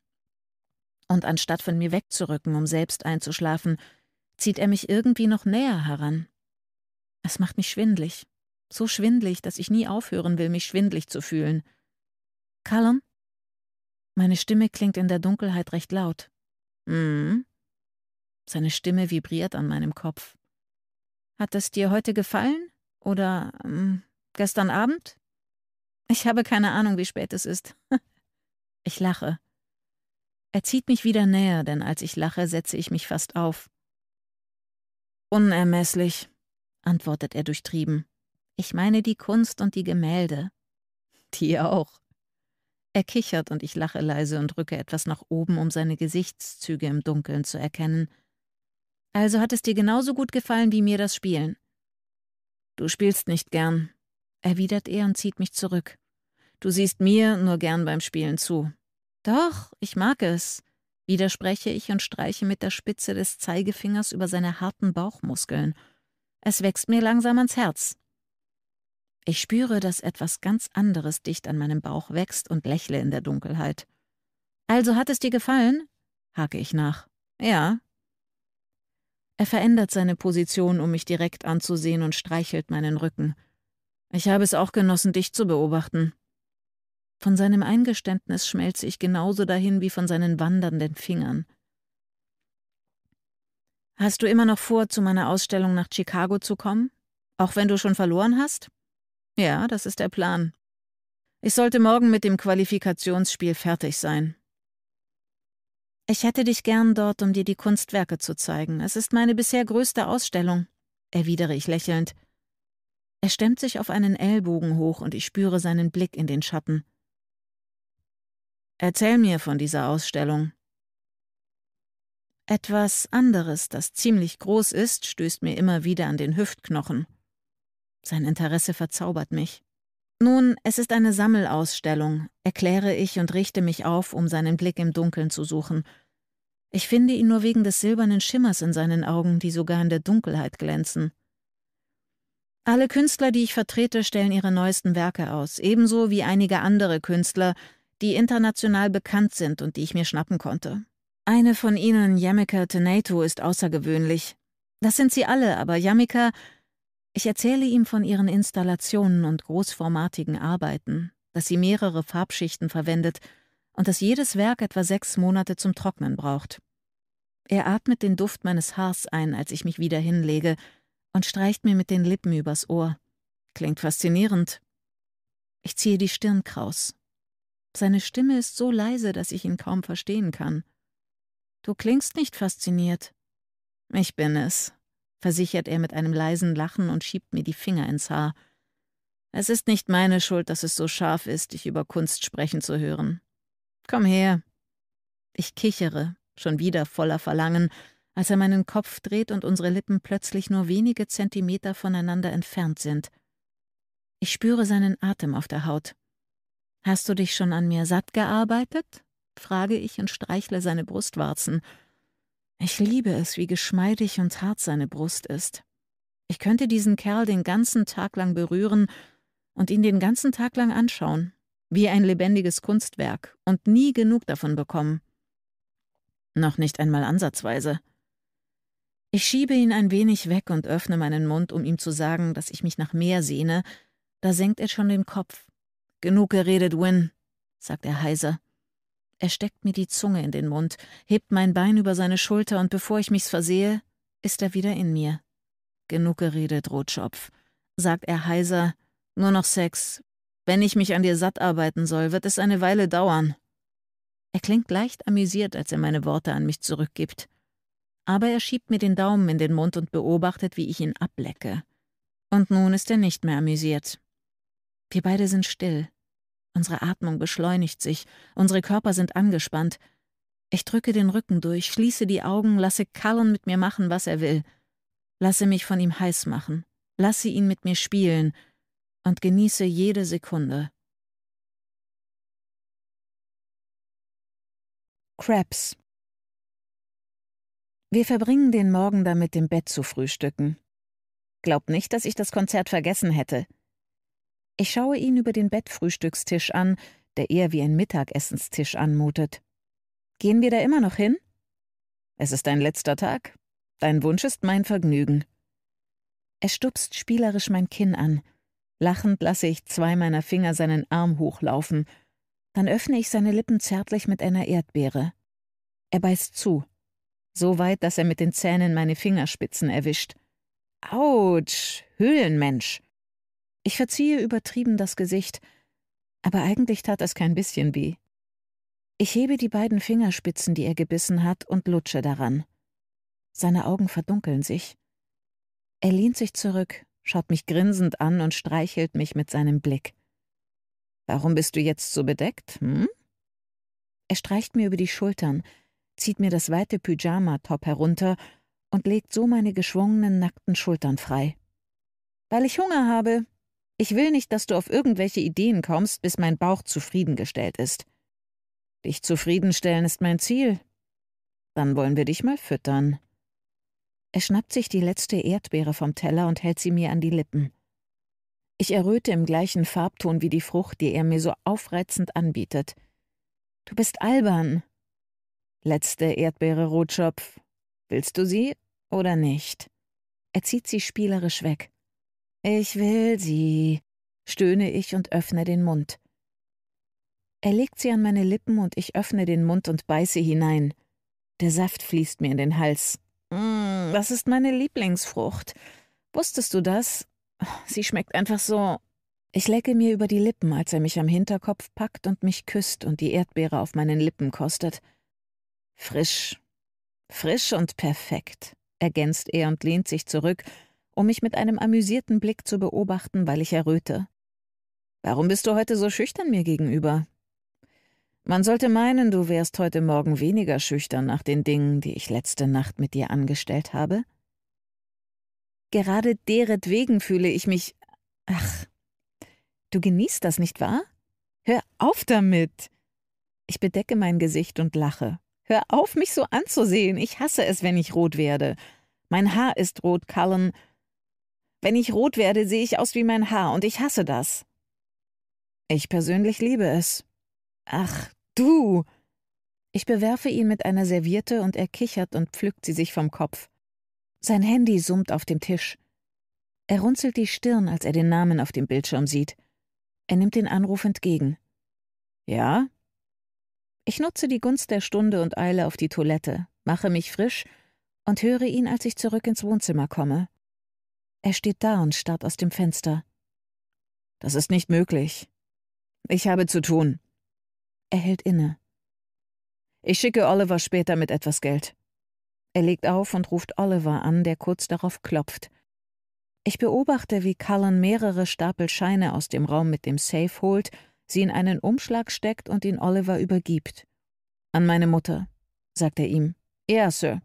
Und anstatt von mir wegzurücken, um selbst einzuschlafen, zieht er mich irgendwie noch näher heran. Es macht mich schwindlig, so schwindlig, dass ich nie aufhören will, mich schwindlig zu fühlen. Callum? Meine Stimme klingt in der Dunkelheit recht laut. Mhm. Seine Stimme vibriert an meinem Kopf. Hat es dir heute gefallen? Oder ähm, gestern Abend? Ich habe keine Ahnung, wie spät es ist. ich lache. Er zieht mich wieder näher, denn als ich lache, setze ich mich fast auf. Unermesslich, antwortet er durchtrieben. Ich meine die Kunst und die Gemälde. Die auch. Er kichert und ich lache leise und rücke etwas nach oben, um seine Gesichtszüge im Dunkeln zu erkennen. Also hat es dir genauso gut gefallen wie mir das Spielen. Du spielst nicht gern, erwidert er und zieht mich zurück. Du siehst mir nur gern beim Spielen zu. Doch, ich mag es, widerspreche ich und streiche mit der Spitze des Zeigefingers über seine harten Bauchmuskeln. Es wächst mir langsam ans Herz. Ich spüre, dass etwas ganz anderes dicht an meinem Bauch wächst und lächle in der Dunkelheit. Also hat es dir gefallen? hake ich nach. Ja, er verändert seine Position, um mich direkt anzusehen und streichelt meinen Rücken. Ich habe es auch genossen, dich zu beobachten. Von seinem Eingeständnis schmelze ich genauso dahin wie von seinen wandernden Fingern. Hast du immer noch vor, zu meiner Ausstellung nach Chicago zu kommen? Auch wenn du schon verloren hast? Ja, das ist der Plan. Ich sollte morgen mit dem Qualifikationsspiel fertig sein. Ich hätte dich gern dort, um dir die Kunstwerke zu zeigen. Es ist meine bisher größte Ausstellung, erwidere ich lächelnd. Er stemmt sich auf einen Ellbogen hoch und ich spüre seinen Blick in den Schatten. Erzähl mir von dieser Ausstellung. Etwas anderes, das ziemlich groß ist, stößt mir immer wieder an den Hüftknochen. Sein Interesse verzaubert mich. Nun, es ist eine Sammelausstellung, erkläre ich und richte mich auf, um seinen Blick im Dunkeln zu suchen. Ich finde ihn nur wegen des silbernen Schimmers in seinen Augen, die sogar in der Dunkelheit glänzen. Alle Künstler, die ich vertrete, stellen ihre neuesten Werke aus, ebenso wie einige andere Künstler, die international bekannt sind und die ich mir schnappen konnte. Eine von ihnen, Yamika Tenato, ist außergewöhnlich. Das sind sie alle, aber Yamika ich erzähle ihm von ihren Installationen und großformatigen Arbeiten, dass sie mehrere Farbschichten verwendet und dass jedes Werk etwa sechs Monate zum Trocknen braucht. Er atmet den Duft meines Haars ein, als ich mich wieder hinlege, und streicht mir mit den Lippen übers Ohr. Klingt faszinierend. Ich ziehe die Stirn kraus. Seine Stimme ist so leise, dass ich ihn kaum verstehen kann. Du klingst nicht fasziniert. Ich bin es, versichert er mit einem leisen Lachen und schiebt mir die Finger ins Haar. Es ist nicht meine Schuld, dass es so scharf ist, dich über Kunst sprechen zu hören. Komm her. Ich kichere, schon wieder voller Verlangen, als er meinen Kopf dreht und unsere Lippen plötzlich nur wenige Zentimeter voneinander entfernt sind. Ich spüre seinen Atem auf der Haut. Hast du dich schon an mir satt gearbeitet? frage ich und streichle seine Brustwarzen. Ich liebe es, wie geschmeidig und hart seine Brust ist. Ich könnte diesen Kerl den ganzen Tag lang berühren und ihn den ganzen Tag lang anschauen, wie ein lebendiges Kunstwerk, und nie genug davon bekommen. Noch nicht einmal ansatzweise. Ich schiebe ihn ein wenig weg und öffne meinen Mund, um ihm zu sagen, dass ich mich nach mehr sehne, da senkt er schon den Kopf. Genug geredet, Win, sagt er heiser. Er steckt mir die Zunge in den Mund, hebt mein Bein über seine Schulter und bevor ich mich's versehe, ist er wieder in mir. Genug geredet, Rotschopf, sagt er heiser, nur noch Sex. Wenn ich mich an dir satt arbeiten soll, wird es eine Weile dauern. Er klingt leicht amüsiert, als er meine Worte an mich zurückgibt. Aber er schiebt mir den Daumen in den Mund und beobachtet, wie ich ihn ablecke. Und nun ist er nicht mehr amüsiert. Wir beide sind still. Unsere Atmung beschleunigt sich, unsere Körper sind angespannt. Ich drücke den Rücken durch, schließe die Augen, lasse Callan mit mir machen, was er will. Lasse mich von ihm heiß machen, lasse ihn mit mir spielen und genieße jede Sekunde. Crabs Wir verbringen den Morgen damit, im Bett zu frühstücken. Glaubt nicht, dass ich das Konzert vergessen hätte. Ich schaue ihn über den Bettfrühstückstisch an, der eher wie ein Mittagessenstisch anmutet. Gehen wir da immer noch hin? Es ist dein letzter Tag. Dein Wunsch ist mein Vergnügen. Er stupst spielerisch mein Kinn an. Lachend lasse ich zwei meiner Finger seinen Arm hochlaufen. Dann öffne ich seine Lippen zärtlich mit einer Erdbeere. Er beißt zu. So weit, dass er mit den Zähnen meine Fingerspitzen erwischt. Autsch, Höhlenmensch. Ich verziehe übertrieben das Gesicht, aber eigentlich tat es kein bisschen weh. Ich hebe die beiden Fingerspitzen, die er gebissen hat, und lutsche daran. Seine Augen verdunkeln sich. Er lehnt sich zurück, schaut mich grinsend an und streichelt mich mit seinem Blick. Warum bist du jetzt so bedeckt, hm? Er streicht mir über die Schultern, zieht mir das weite Pyjama-Top herunter und legt so meine geschwungenen, nackten Schultern frei. Weil ich Hunger habe, ich will nicht, dass du auf irgendwelche Ideen kommst, bis mein Bauch zufriedengestellt ist. Dich zufriedenstellen ist mein Ziel. Dann wollen wir dich mal füttern. Er schnappt sich die letzte Erdbeere vom Teller und hält sie mir an die Lippen. Ich erröte im gleichen Farbton wie die Frucht, die er mir so aufreizend anbietet. Du bist albern. Letzte Erdbeere, Rotschopf. Willst du sie oder nicht? Er zieht sie spielerisch weg. Ich will sie, stöhne ich und öffne den Mund. Er legt sie an meine Lippen und ich öffne den Mund und beiße hinein. Der Saft fließt mir in den Hals. Mm, das ist meine Lieblingsfrucht. Wusstest du das? Sie schmeckt einfach so. Ich lecke mir über die Lippen, als er mich am Hinterkopf packt und mich küsst und die Erdbeere auf meinen Lippen kostet. Frisch. Frisch und perfekt, ergänzt er und lehnt sich zurück, um mich mit einem amüsierten Blick zu beobachten, weil ich erröte. Warum bist du heute so schüchtern mir gegenüber? Man sollte meinen, du wärst heute Morgen weniger schüchtern nach den Dingen, die ich letzte Nacht mit dir angestellt habe. Gerade deretwegen fühle ich mich. Ach, du genießt das, nicht wahr? Hör auf damit! Ich bedecke mein Gesicht und lache. Hör auf, mich so anzusehen. Ich hasse es, wenn ich rot werde. Mein Haar ist rot, Cullen, wenn ich rot werde, sehe ich aus wie mein Haar und ich hasse das. Ich persönlich liebe es. Ach, du! Ich bewerfe ihn mit einer Serviette und er kichert und pflückt sie sich vom Kopf. Sein Handy summt auf dem Tisch. Er runzelt die Stirn, als er den Namen auf dem Bildschirm sieht. Er nimmt den Anruf entgegen. Ja? Ich nutze die Gunst der Stunde und eile auf die Toilette, mache mich frisch und höre ihn, als ich zurück ins Wohnzimmer komme. Er steht da und starrt aus dem Fenster. Das ist nicht möglich. Ich habe zu tun. Er hält inne. Ich schicke Oliver später mit etwas Geld. Er legt auf und ruft Oliver an, der kurz darauf klopft. Ich beobachte, wie Cullen mehrere Stapel Scheine aus dem Raum mit dem Safe holt, sie in einen Umschlag steckt und ihn Oliver übergibt. An meine Mutter, sagt er ihm. Ja, Sir.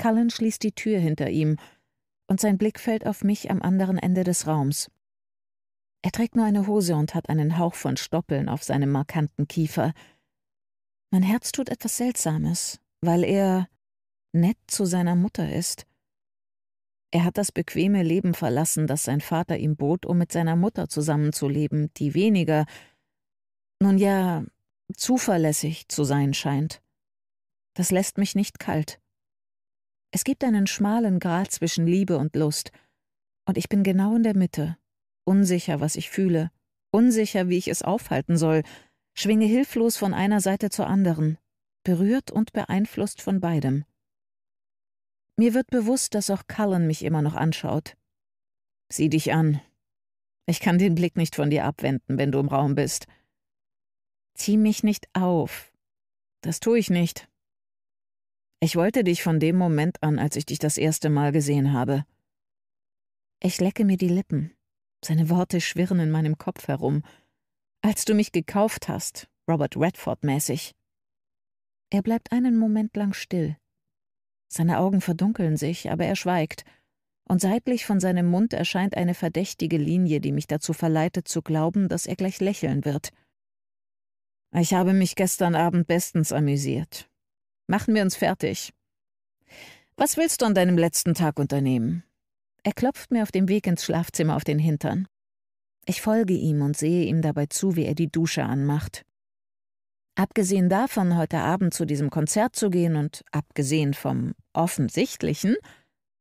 Cullen schließt die Tür hinter ihm und sein Blick fällt auf mich am anderen Ende des Raums. Er trägt nur eine Hose und hat einen Hauch von Stoppeln auf seinem markanten Kiefer. Mein Herz tut etwas Seltsames, weil er nett zu seiner Mutter ist. Er hat das bequeme Leben verlassen, das sein Vater ihm bot, um mit seiner Mutter zusammenzuleben, die weniger, nun ja, zuverlässig zu sein scheint. Das lässt mich nicht kalt. Es gibt einen schmalen Grat zwischen Liebe und Lust, und ich bin genau in der Mitte, unsicher, was ich fühle, unsicher, wie ich es aufhalten soll, schwinge hilflos von einer Seite zur anderen, berührt und beeinflusst von beidem. Mir wird bewusst, dass auch Cullen mich immer noch anschaut. Sieh dich an. Ich kann den Blick nicht von dir abwenden, wenn du im Raum bist. Zieh mich nicht auf. Das tue ich nicht. Ich wollte dich von dem Moment an, als ich dich das erste Mal gesehen habe. Ich lecke mir die Lippen. Seine Worte schwirren in meinem Kopf herum. Als du mich gekauft hast, Robert Redford mäßig. Er bleibt einen Moment lang still. Seine Augen verdunkeln sich, aber er schweigt, und seitlich von seinem Mund erscheint eine verdächtige Linie, die mich dazu verleitet zu glauben, dass er gleich lächeln wird. Ich habe mich gestern Abend bestens amüsiert, Machen wir uns fertig. Was willst du an deinem letzten Tag unternehmen? Er klopft mir auf dem Weg ins Schlafzimmer auf den Hintern. Ich folge ihm und sehe ihm dabei zu, wie er die Dusche anmacht. Abgesehen davon, heute Abend zu diesem Konzert zu gehen und abgesehen vom Offensichtlichen,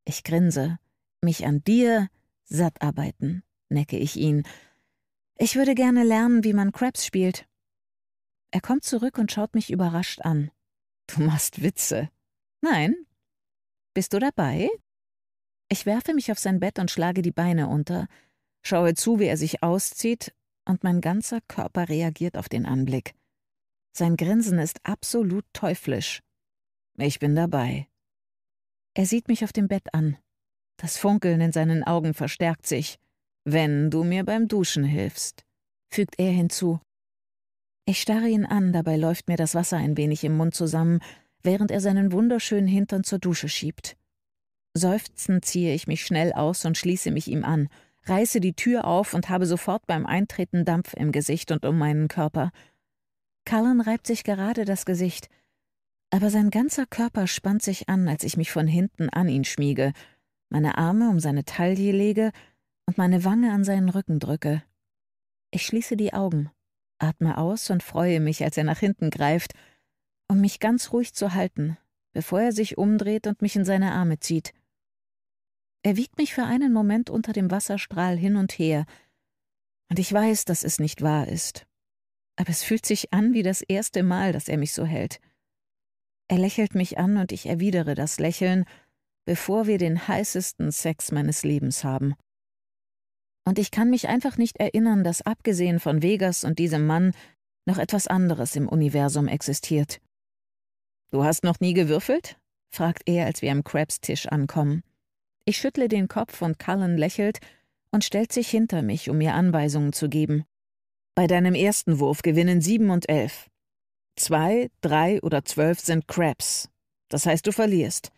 ich grinse, mich an dir satt arbeiten, necke ich ihn. Ich würde gerne lernen, wie man Crabs spielt. Er kommt zurück und schaut mich überrascht an. Du machst Witze. Nein. Bist du dabei? Ich werfe mich auf sein Bett und schlage die Beine unter, schaue zu, wie er sich auszieht, und mein ganzer Körper reagiert auf den Anblick. Sein Grinsen ist absolut teuflisch. Ich bin dabei. Er sieht mich auf dem Bett an. Das Funkeln in seinen Augen verstärkt sich. Wenn du mir beim Duschen hilfst, fügt er hinzu. Ich starre ihn an, dabei läuft mir das Wasser ein wenig im Mund zusammen, während er seinen wunderschönen Hintern zur Dusche schiebt. Seufzend ziehe ich mich schnell aus und schließe mich ihm an, reiße die Tür auf und habe sofort beim Eintreten Dampf im Gesicht und um meinen Körper. Cullen reibt sich gerade das Gesicht, aber sein ganzer Körper spannt sich an, als ich mich von hinten an ihn schmiege, meine Arme um seine Taille lege und meine Wange an seinen Rücken drücke. Ich schließe die Augen atme aus und freue mich, als er nach hinten greift, um mich ganz ruhig zu halten, bevor er sich umdreht und mich in seine Arme zieht. Er wiegt mich für einen Moment unter dem Wasserstrahl hin und her, und ich weiß, dass es nicht wahr ist. Aber es fühlt sich an wie das erste Mal, dass er mich so hält. Er lächelt mich an und ich erwidere das Lächeln, bevor wir den heißesten Sex meines Lebens haben und ich kann mich einfach nicht erinnern, dass abgesehen von Vegas und diesem Mann noch etwas anderes im Universum existiert. Du hast noch nie gewürfelt? fragt er, als wir am Krebstisch ankommen. Ich schüttle den Kopf und Cullen lächelt und stellt sich hinter mich, um mir Anweisungen zu geben. Bei deinem ersten Wurf gewinnen sieben und elf. Zwei, drei oder zwölf sind Crabs. Das heißt, du verlierst.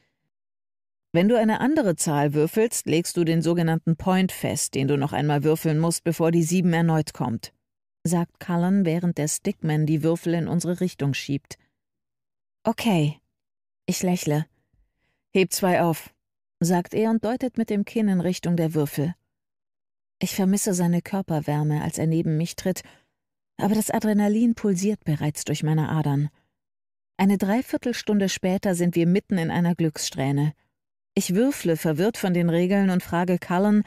Wenn du eine andere Zahl würfelst, legst du den sogenannten Point fest, den du noch einmal würfeln musst, bevor die 7 erneut kommt, sagt Cullen, während der Stickman die Würfel in unsere Richtung schiebt. Okay. Ich lächle. Heb zwei auf, sagt er und deutet mit dem Kinn in Richtung der Würfel. Ich vermisse seine Körperwärme, als er neben mich tritt, aber das Adrenalin pulsiert bereits durch meine Adern. Eine Dreiviertelstunde später sind wir mitten in einer Glückssträhne. Ich würfle verwirrt von den Regeln und frage Cullen,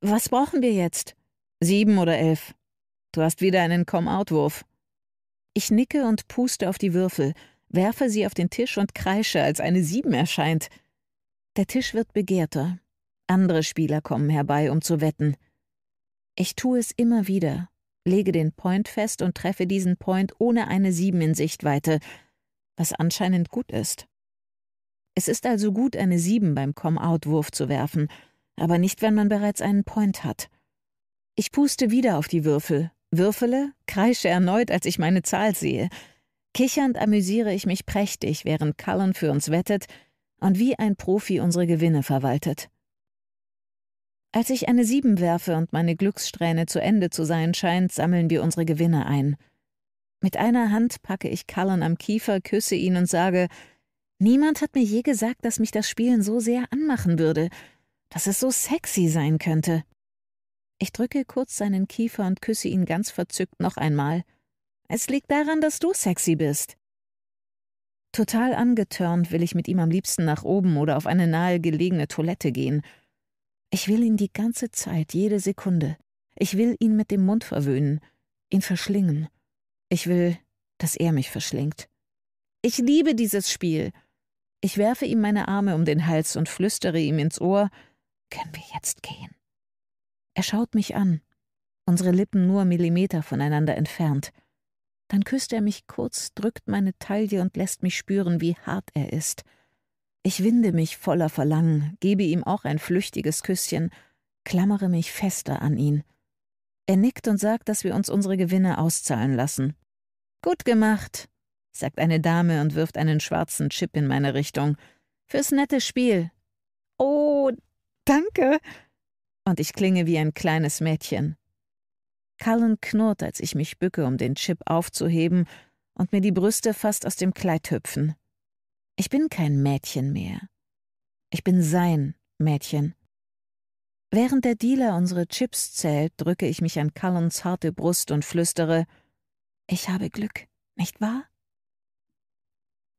was brauchen wir jetzt? Sieben oder elf? Du hast wieder einen Come-out-Wurf. Ich nicke und puste auf die Würfel, werfe sie auf den Tisch und kreische, als eine Sieben erscheint. Der Tisch wird begehrter. Andere Spieler kommen herbei, um zu wetten. Ich tue es immer wieder, lege den Point fest und treffe diesen Point ohne eine Sieben in Sichtweite, was anscheinend gut ist. Es ist also gut, eine Sieben beim Come-Out-Wurf zu werfen, aber nicht, wenn man bereits einen Point hat. Ich puste wieder auf die Würfel, würfele, kreische erneut, als ich meine Zahl sehe. Kichernd amüsiere ich mich prächtig, während Cullen für uns wettet und wie ein Profi unsere Gewinne verwaltet. Als ich eine Sieben werfe und meine Glückssträhne zu Ende zu sein scheint, sammeln wir unsere Gewinne ein. Mit einer Hand packe ich Cullen am Kiefer, küsse ihn und sage, Niemand hat mir je gesagt, dass mich das Spielen so sehr anmachen würde, dass es so sexy sein könnte. Ich drücke kurz seinen Kiefer und küsse ihn ganz verzückt noch einmal. Es liegt daran, dass du sexy bist. Total angetörnt will ich mit ihm am liebsten nach oben oder auf eine nahegelegene Toilette gehen. Ich will ihn die ganze Zeit, jede Sekunde. Ich will ihn mit dem Mund verwöhnen, ihn verschlingen. Ich will, dass er mich verschlingt. Ich liebe dieses Spiel. Ich werfe ihm meine Arme um den Hals und flüstere ihm ins Ohr Können wir jetzt gehen? Er schaut mich an, unsere Lippen nur Millimeter voneinander entfernt. Dann küsst er mich kurz, drückt meine Taille und lässt mich spüren, wie hart er ist. Ich winde mich voller Verlangen, gebe ihm auch ein flüchtiges Küsschen, klammere mich fester an ihn. Er nickt und sagt, dass wir uns unsere Gewinne auszahlen lassen. Gut gemacht, sagt eine Dame und wirft einen schwarzen Chip in meine Richtung. Fürs nette Spiel. Oh, danke. Und ich klinge wie ein kleines Mädchen. Cullen knurrt, als ich mich bücke, um den Chip aufzuheben und mir die Brüste fast aus dem Kleid hüpfen. Ich bin kein Mädchen mehr. Ich bin sein Mädchen. Während der Dealer unsere Chips zählt, drücke ich mich an Cullens harte Brust und flüstere: Ich habe Glück, nicht wahr?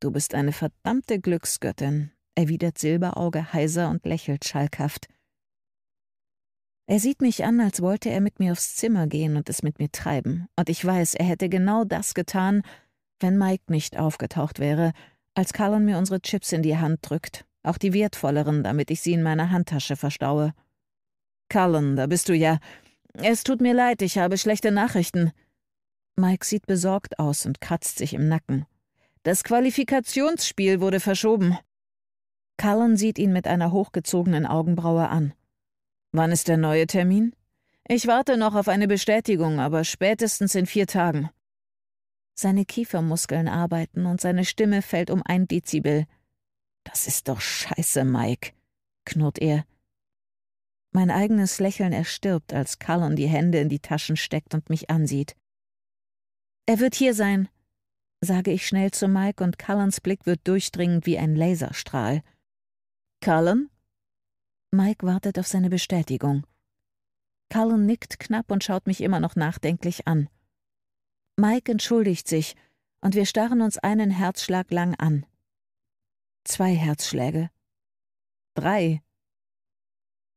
Du bist eine verdammte Glücksgöttin, erwidert Silberauge heiser und lächelt schalkhaft. Er sieht mich an, als wollte er mit mir aufs Zimmer gehen und es mit mir treiben, und ich weiß, er hätte genau das getan, wenn Mike nicht aufgetaucht wäre, als Carlon mir unsere Chips in die Hand drückt, auch die wertvolleren, damit ich sie in meiner Handtasche verstaue. Carlon, da bist du ja. Es tut mir leid, ich habe schlechte Nachrichten. Mike sieht besorgt aus und kratzt sich im Nacken. Das Qualifikationsspiel wurde verschoben. Cullen sieht ihn mit einer hochgezogenen Augenbraue an. Wann ist der neue Termin? Ich warte noch auf eine Bestätigung, aber spätestens in vier Tagen. Seine Kiefermuskeln arbeiten und seine Stimme fällt um ein Dezibel. Das ist doch scheiße, Mike, knurrt er. Mein eigenes Lächeln erstirbt, als Cullen die Hände in die Taschen steckt und mich ansieht. Er wird hier sein, sage ich schnell zu Mike und Cullens Blick wird durchdringend wie ein Laserstrahl. Cullen? Mike wartet auf seine Bestätigung. Cullen nickt knapp und schaut mich immer noch nachdenklich an. Mike entschuldigt sich, und wir starren uns einen Herzschlag lang an. Zwei Herzschläge. Drei.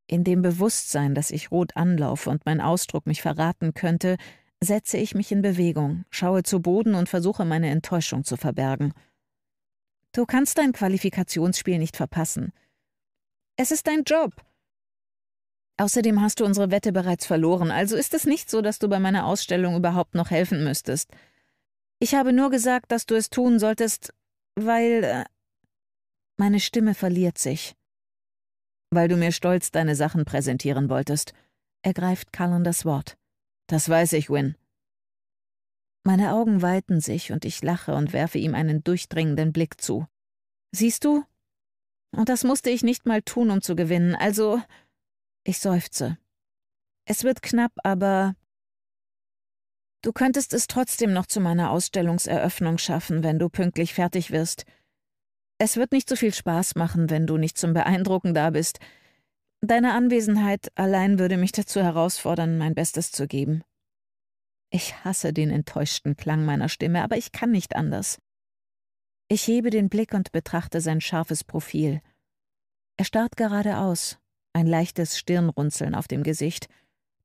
In dem Bewusstsein, dass ich rot anlaufe und mein Ausdruck mich verraten könnte, setze ich mich in Bewegung, schaue zu Boden und versuche meine Enttäuschung zu verbergen. Du kannst dein Qualifikationsspiel nicht verpassen. Es ist dein Job. Außerdem hast du unsere Wette bereits verloren, also ist es nicht so, dass du bei meiner Ausstellung überhaupt noch helfen müsstest. Ich habe nur gesagt, dass du es tun solltest, weil. Äh, meine Stimme verliert sich. Weil du mir stolz deine Sachen präsentieren wolltest, ergreift Cullen das Wort. Das weiß ich, Win. Meine Augen weiten sich und ich lache und werfe ihm einen durchdringenden Blick zu. Siehst du? Und das musste ich nicht mal tun, um zu gewinnen, also ich seufze. Es wird knapp, aber du könntest es trotzdem noch zu meiner Ausstellungseröffnung schaffen, wenn du pünktlich fertig wirst. Es wird nicht so viel Spaß machen, wenn du nicht zum Beeindrucken da bist, Deine Anwesenheit allein würde mich dazu herausfordern, mein Bestes zu geben. Ich hasse den enttäuschten Klang meiner Stimme, aber ich kann nicht anders. Ich hebe den Blick und betrachte sein scharfes Profil. Er starrt geradeaus, ein leichtes Stirnrunzeln auf dem Gesicht.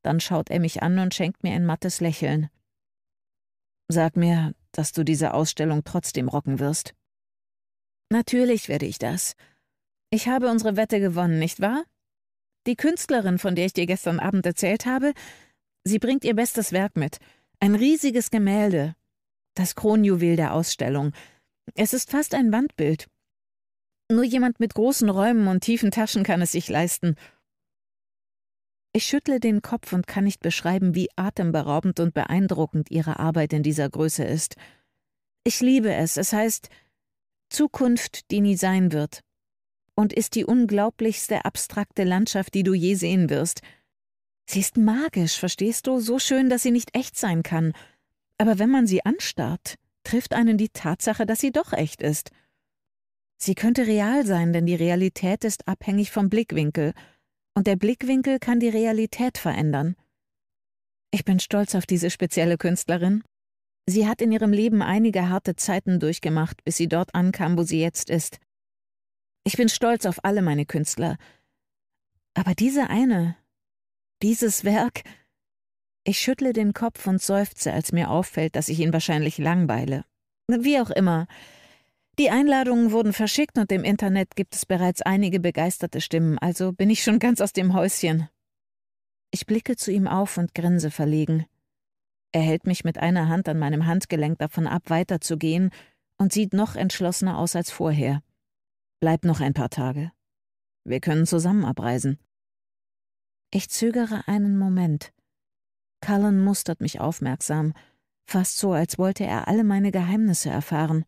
Dann schaut er mich an und schenkt mir ein mattes Lächeln. Sag mir, dass du diese Ausstellung trotzdem rocken wirst. Natürlich werde ich das. Ich habe unsere Wette gewonnen, nicht wahr? Die Künstlerin, von der ich dir gestern Abend erzählt habe, sie bringt ihr bestes Werk mit. Ein riesiges Gemälde. Das Kronjuwel der Ausstellung. Es ist fast ein Wandbild. Nur jemand mit großen Räumen und tiefen Taschen kann es sich leisten. Ich schüttle den Kopf und kann nicht beschreiben, wie atemberaubend und beeindruckend ihre Arbeit in dieser Größe ist. Ich liebe es. Es heißt Zukunft, die nie sein wird und ist die unglaublichste abstrakte Landschaft, die du je sehen wirst. Sie ist magisch, verstehst du, so schön, dass sie nicht echt sein kann. Aber wenn man sie anstarrt, trifft einen die Tatsache, dass sie doch echt ist. Sie könnte real sein, denn die Realität ist abhängig vom Blickwinkel, und der Blickwinkel kann die Realität verändern. Ich bin stolz auf diese spezielle Künstlerin. Sie hat in ihrem Leben einige harte Zeiten durchgemacht, bis sie dort ankam, wo sie jetzt ist. Ich bin stolz auf alle meine Künstler. Aber diese eine, dieses Werk. Ich schüttle den Kopf und seufze, als mir auffällt, dass ich ihn wahrscheinlich langweile. Wie auch immer. Die Einladungen wurden verschickt und im Internet gibt es bereits einige begeisterte Stimmen, also bin ich schon ganz aus dem Häuschen. Ich blicke zu ihm auf und grinse verlegen. Er hält mich mit einer Hand an meinem Handgelenk davon ab, weiterzugehen und sieht noch entschlossener aus als vorher. Bleib noch ein paar Tage. Wir können zusammen abreisen. Ich zögere einen Moment. Cullen mustert mich aufmerksam, fast so, als wollte er alle meine Geheimnisse erfahren.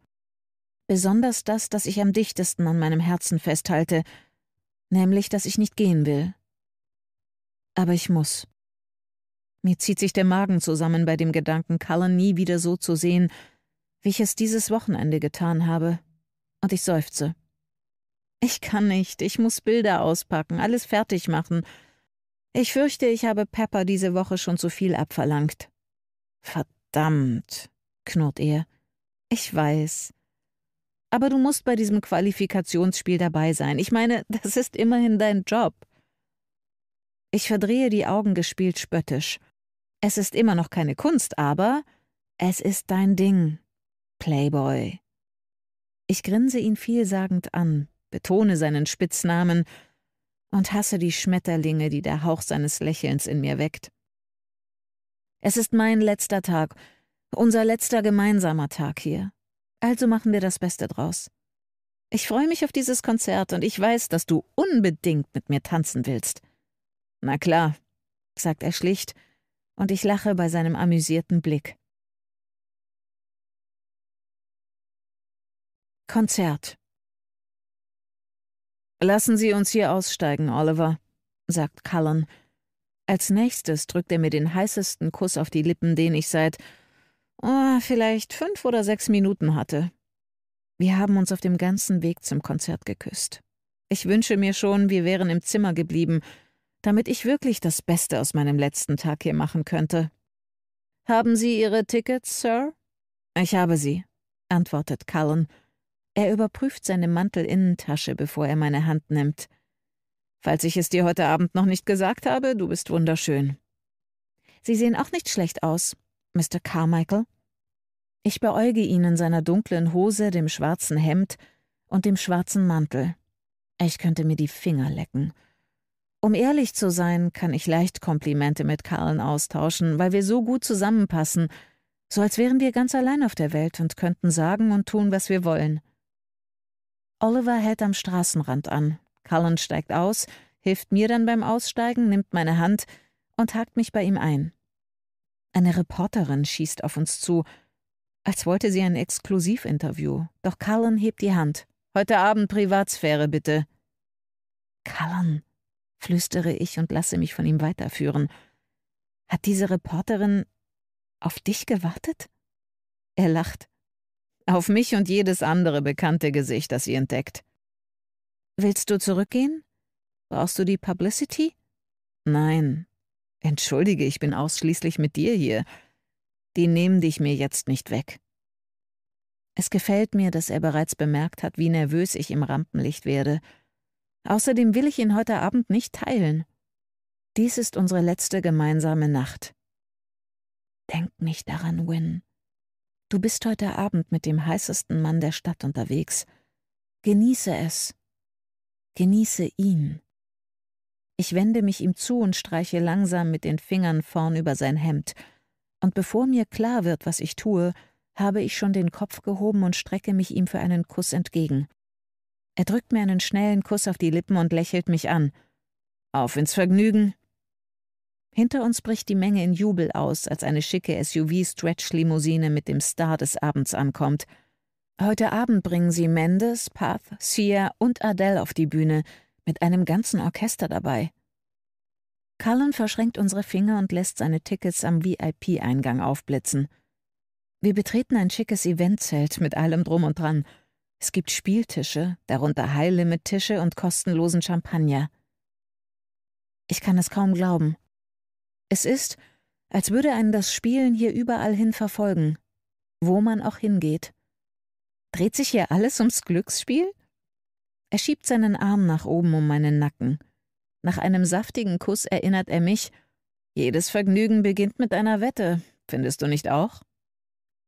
Besonders das, das ich am dichtesten an meinem Herzen festhalte, nämlich, dass ich nicht gehen will. Aber ich muss. Mir zieht sich der Magen zusammen bei dem Gedanken, Cullen nie wieder so zu sehen, wie ich es dieses Wochenende getan habe, und ich seufze. Ich kann nicht, ich muss Bilder auspacken, alles fertig machen. Ich fürchte, ich habe Pepper diese Woche schon zu viel abverlangt. Verdammt, knurrt er. Ich weiß. Aber du musst bei diesem Qualifikationsspiel dabei sein. Ich meine, das ist immerhin dein Job. Ich verdrehe die Augen gespielt spöttisch. Es ist immer noch keine Kunst, aber es ist dein Ding, Playboy. Ich grinse ihn vielsagend an betone seinen Spitznamen und hasse die Schmetterlinge, die der Hauch seines Lächelns in mir weckt. Es ist mein letzter Tag, unser letzter gemeinsamer Tag hier. Also machen wir das Beste draus. Ich freue mich auf dieses Konzert und ich weiß, dass du unbedingt mit mir tanzen willst. Na klar, sagt er schlicht, und ich lache bei seinem amüsierten Blick. Konzert Lassen Sie uns hier aussteigen, Oliver, sagt Cullen. Als nächstes drückt er mir den heißesten Kuss auf die Lippen, den ich seit oh, vielleicht fünf oder sechs Minuten hatte. Wir haben uns auf dem ganzen Weg zum Konzert geküsst. Ich wünsche mir schon, wir wären im Zimmer geblieben, damit ich wirklich das Beste aus meinem letzten Tag hier machen könnte. Haben Sie Ihre Tickets, Sir? Ich habe sie, antwortet Cullen er überprüft seine Mantelinnentasche, bevor er meine Hand nimmt. Falls ich es dir heute Abend noch nicht gesagt habe, du bist wunderschön. Sie sehen auch nicht schlecht aus, Mr. Carmichael. Ich beäuge ihn in seiner dunklen Hose, dem schwarzen Hemd und dem schwarzen Mantel. Ich könnte mir die Finger lecken. Um ehrlich zu sein, kann ich leicht Komplimente mit Karlen austauschen, weil wir so gut zusammenpassen, so als wären wir ganz allein auf der Welt und könnten sagen und tun, was wir wollen. Oliver hält am Straßenrand an. Cullen steigt aus, hilft mir dann beim Aussteigen, nimmt meine Hand und hakt mich bei ihm ein. Eine Reporterin schießt auf uns zu, als wollte sie ein Exklusivinterview. Doch Cullen hebt die Hand. Heute Abend Privatsphäre, bitte. Cullen, flüstere ich und lasse mich von ihm weiterführen. Hat diese Reporterin auf dich gewartet? Er lacht auf mich und jedes andere bekannte Gesicht, das sie entdeckt. Willst du zurückgehen? Brauchst du die Publicity? Nein. Entschuldige, ich bin ausschließlich mit dir hier. Die nehmen dich mir jetzt nicht weg. Es gefällt mir, dass er bereits bemerkt hat, wie nervös ich im Rampenlicht werde. Außerdem will ich ihn heute Abend nicht teilen. Dies ist unsere letzte gemeinsame Nacht. Denk nicht daran, Win. Du bist heute Abend mit dem heißesten Mann der Stadt unterwegs. Genieße es. Genieße ihn. Ich wende mich ihm zu und streiche langsam mit den Fingern vorn über sein Hemd. Und bevor mir klar wird, was ich tue, habe ich schon den Kopf gehoben und strecke mich ihm für einen Kuss entgegen. Er drückt mir einen schnellen Kuss auf die Lippen und lächelt mich an. Auf ins Vergnügen, hinter uns bricht die Menge in Jubel aus, als eine schicke SUV-Stretch-Limousine mit dem Star des Abends ankommt. Heute Abend bringen sie Mendes, Path, Sia und Adele auf die Bühne, mit einem ganzen Orchester dabei. Cullen verschränkt unsere Finger und lässt seine Tickets am VIP-Eingang aufblitzen. Wir betreten ein schickes Eventzelt mit allem Drum und Dran. Es gibt Spieltische, darunter High-Limit-Tische und kostenlosen Champagner. Ich kann es kaum glauben. Es ist, als würde einen das Spielen hier überall hin verfolgen, wo man auch hingeht. Dreht sich hier alles ums Glücksspiel? Er schiebt seinen Arm nach oben um meinen Nacken. Nach einem saftigen Kuss erinnert er mich, jedes Vergnügen beginnt mit einer Wette, findest du nicht auch?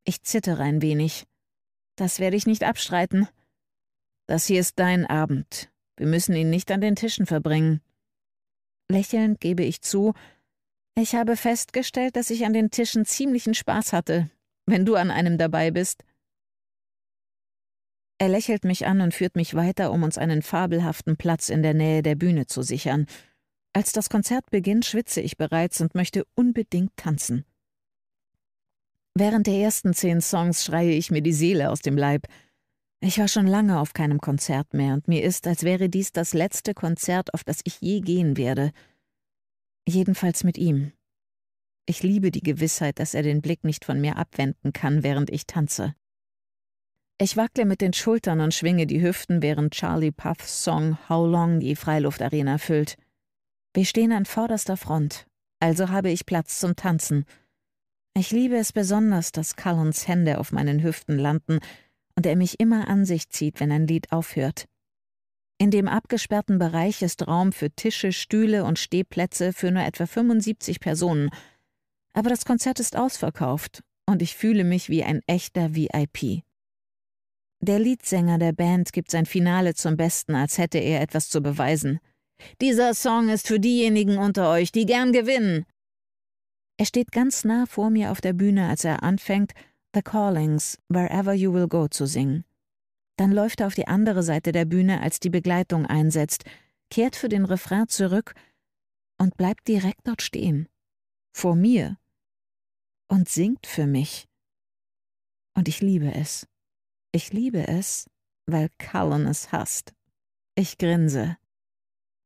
Ich zittere ein wenig. Das werde ich nicht abstreiten. Das hier ist dein Abend. Wir müssen ihn nicht an den Tischen verbringen. Lächelnd gebe ich zu, ich habe festgestellt, dass ich an den Tischen ziemlichen Spaß hatte, wenn du an einem dabei bist. Er lächelt mich an und führt mich weiter, um uns einen fabelhaften Platz in der Nähe der Bühne zu sichern. Als das Konzert beginnt, schwitze ich bereits und möchte unbedingt tanzen. Während der ersten zehn Songs schreie ich mir die Seele aus dem Leib. Ich war schon lange auf keinem Konzert mehr und mir ist, als wäre dies das letzte Konzert, auf das ich je gehen werde. Jedenfalls mit ihm. Ich liebe die Gewissheit, dass er den Blick nicht von mir abwenden kann, während ich tanze. Ich wackle mit den Schultern und schwinge die Hüften, während Charlie Puffs Song How Long die Freiluftarena füllt. Wir stehen an vorderster Front, also habe ich Platz zum Tanzen. Ich liebe es besonders, dass Cullens Hände auf meinen Hüften landen und er mich immer an sich zieht, wenn ein Lied aufhört. In dem abgesperrten Bereich ist Raum für Tische, Stühle und Stehplätze für nur etwa 75 Personen. Aber das Konzert ist ausverkauft und ich fühle mich wie ein echter VIP. Der Leadsänger der Band gibt sein Finale zum Besten, als hätte er etwas zu beweisen. Dieser Song ist für diejenigen unter euch, die gern gewinnen. Er steht ganz nah vor mir auf der Bühne, als er anfängt, The Callings, Wherever You Will Go zu singen. Dann läuft er auf die andere Seite der Bühne, als die Begleitung einsetzt, kehrt für den Refrain zurück und bleibt direkt dort stehen. Vor mir. Und singt für mich. Und ich liebe es. Ich liebe es, weil Cullen es hasst. Ich grinse.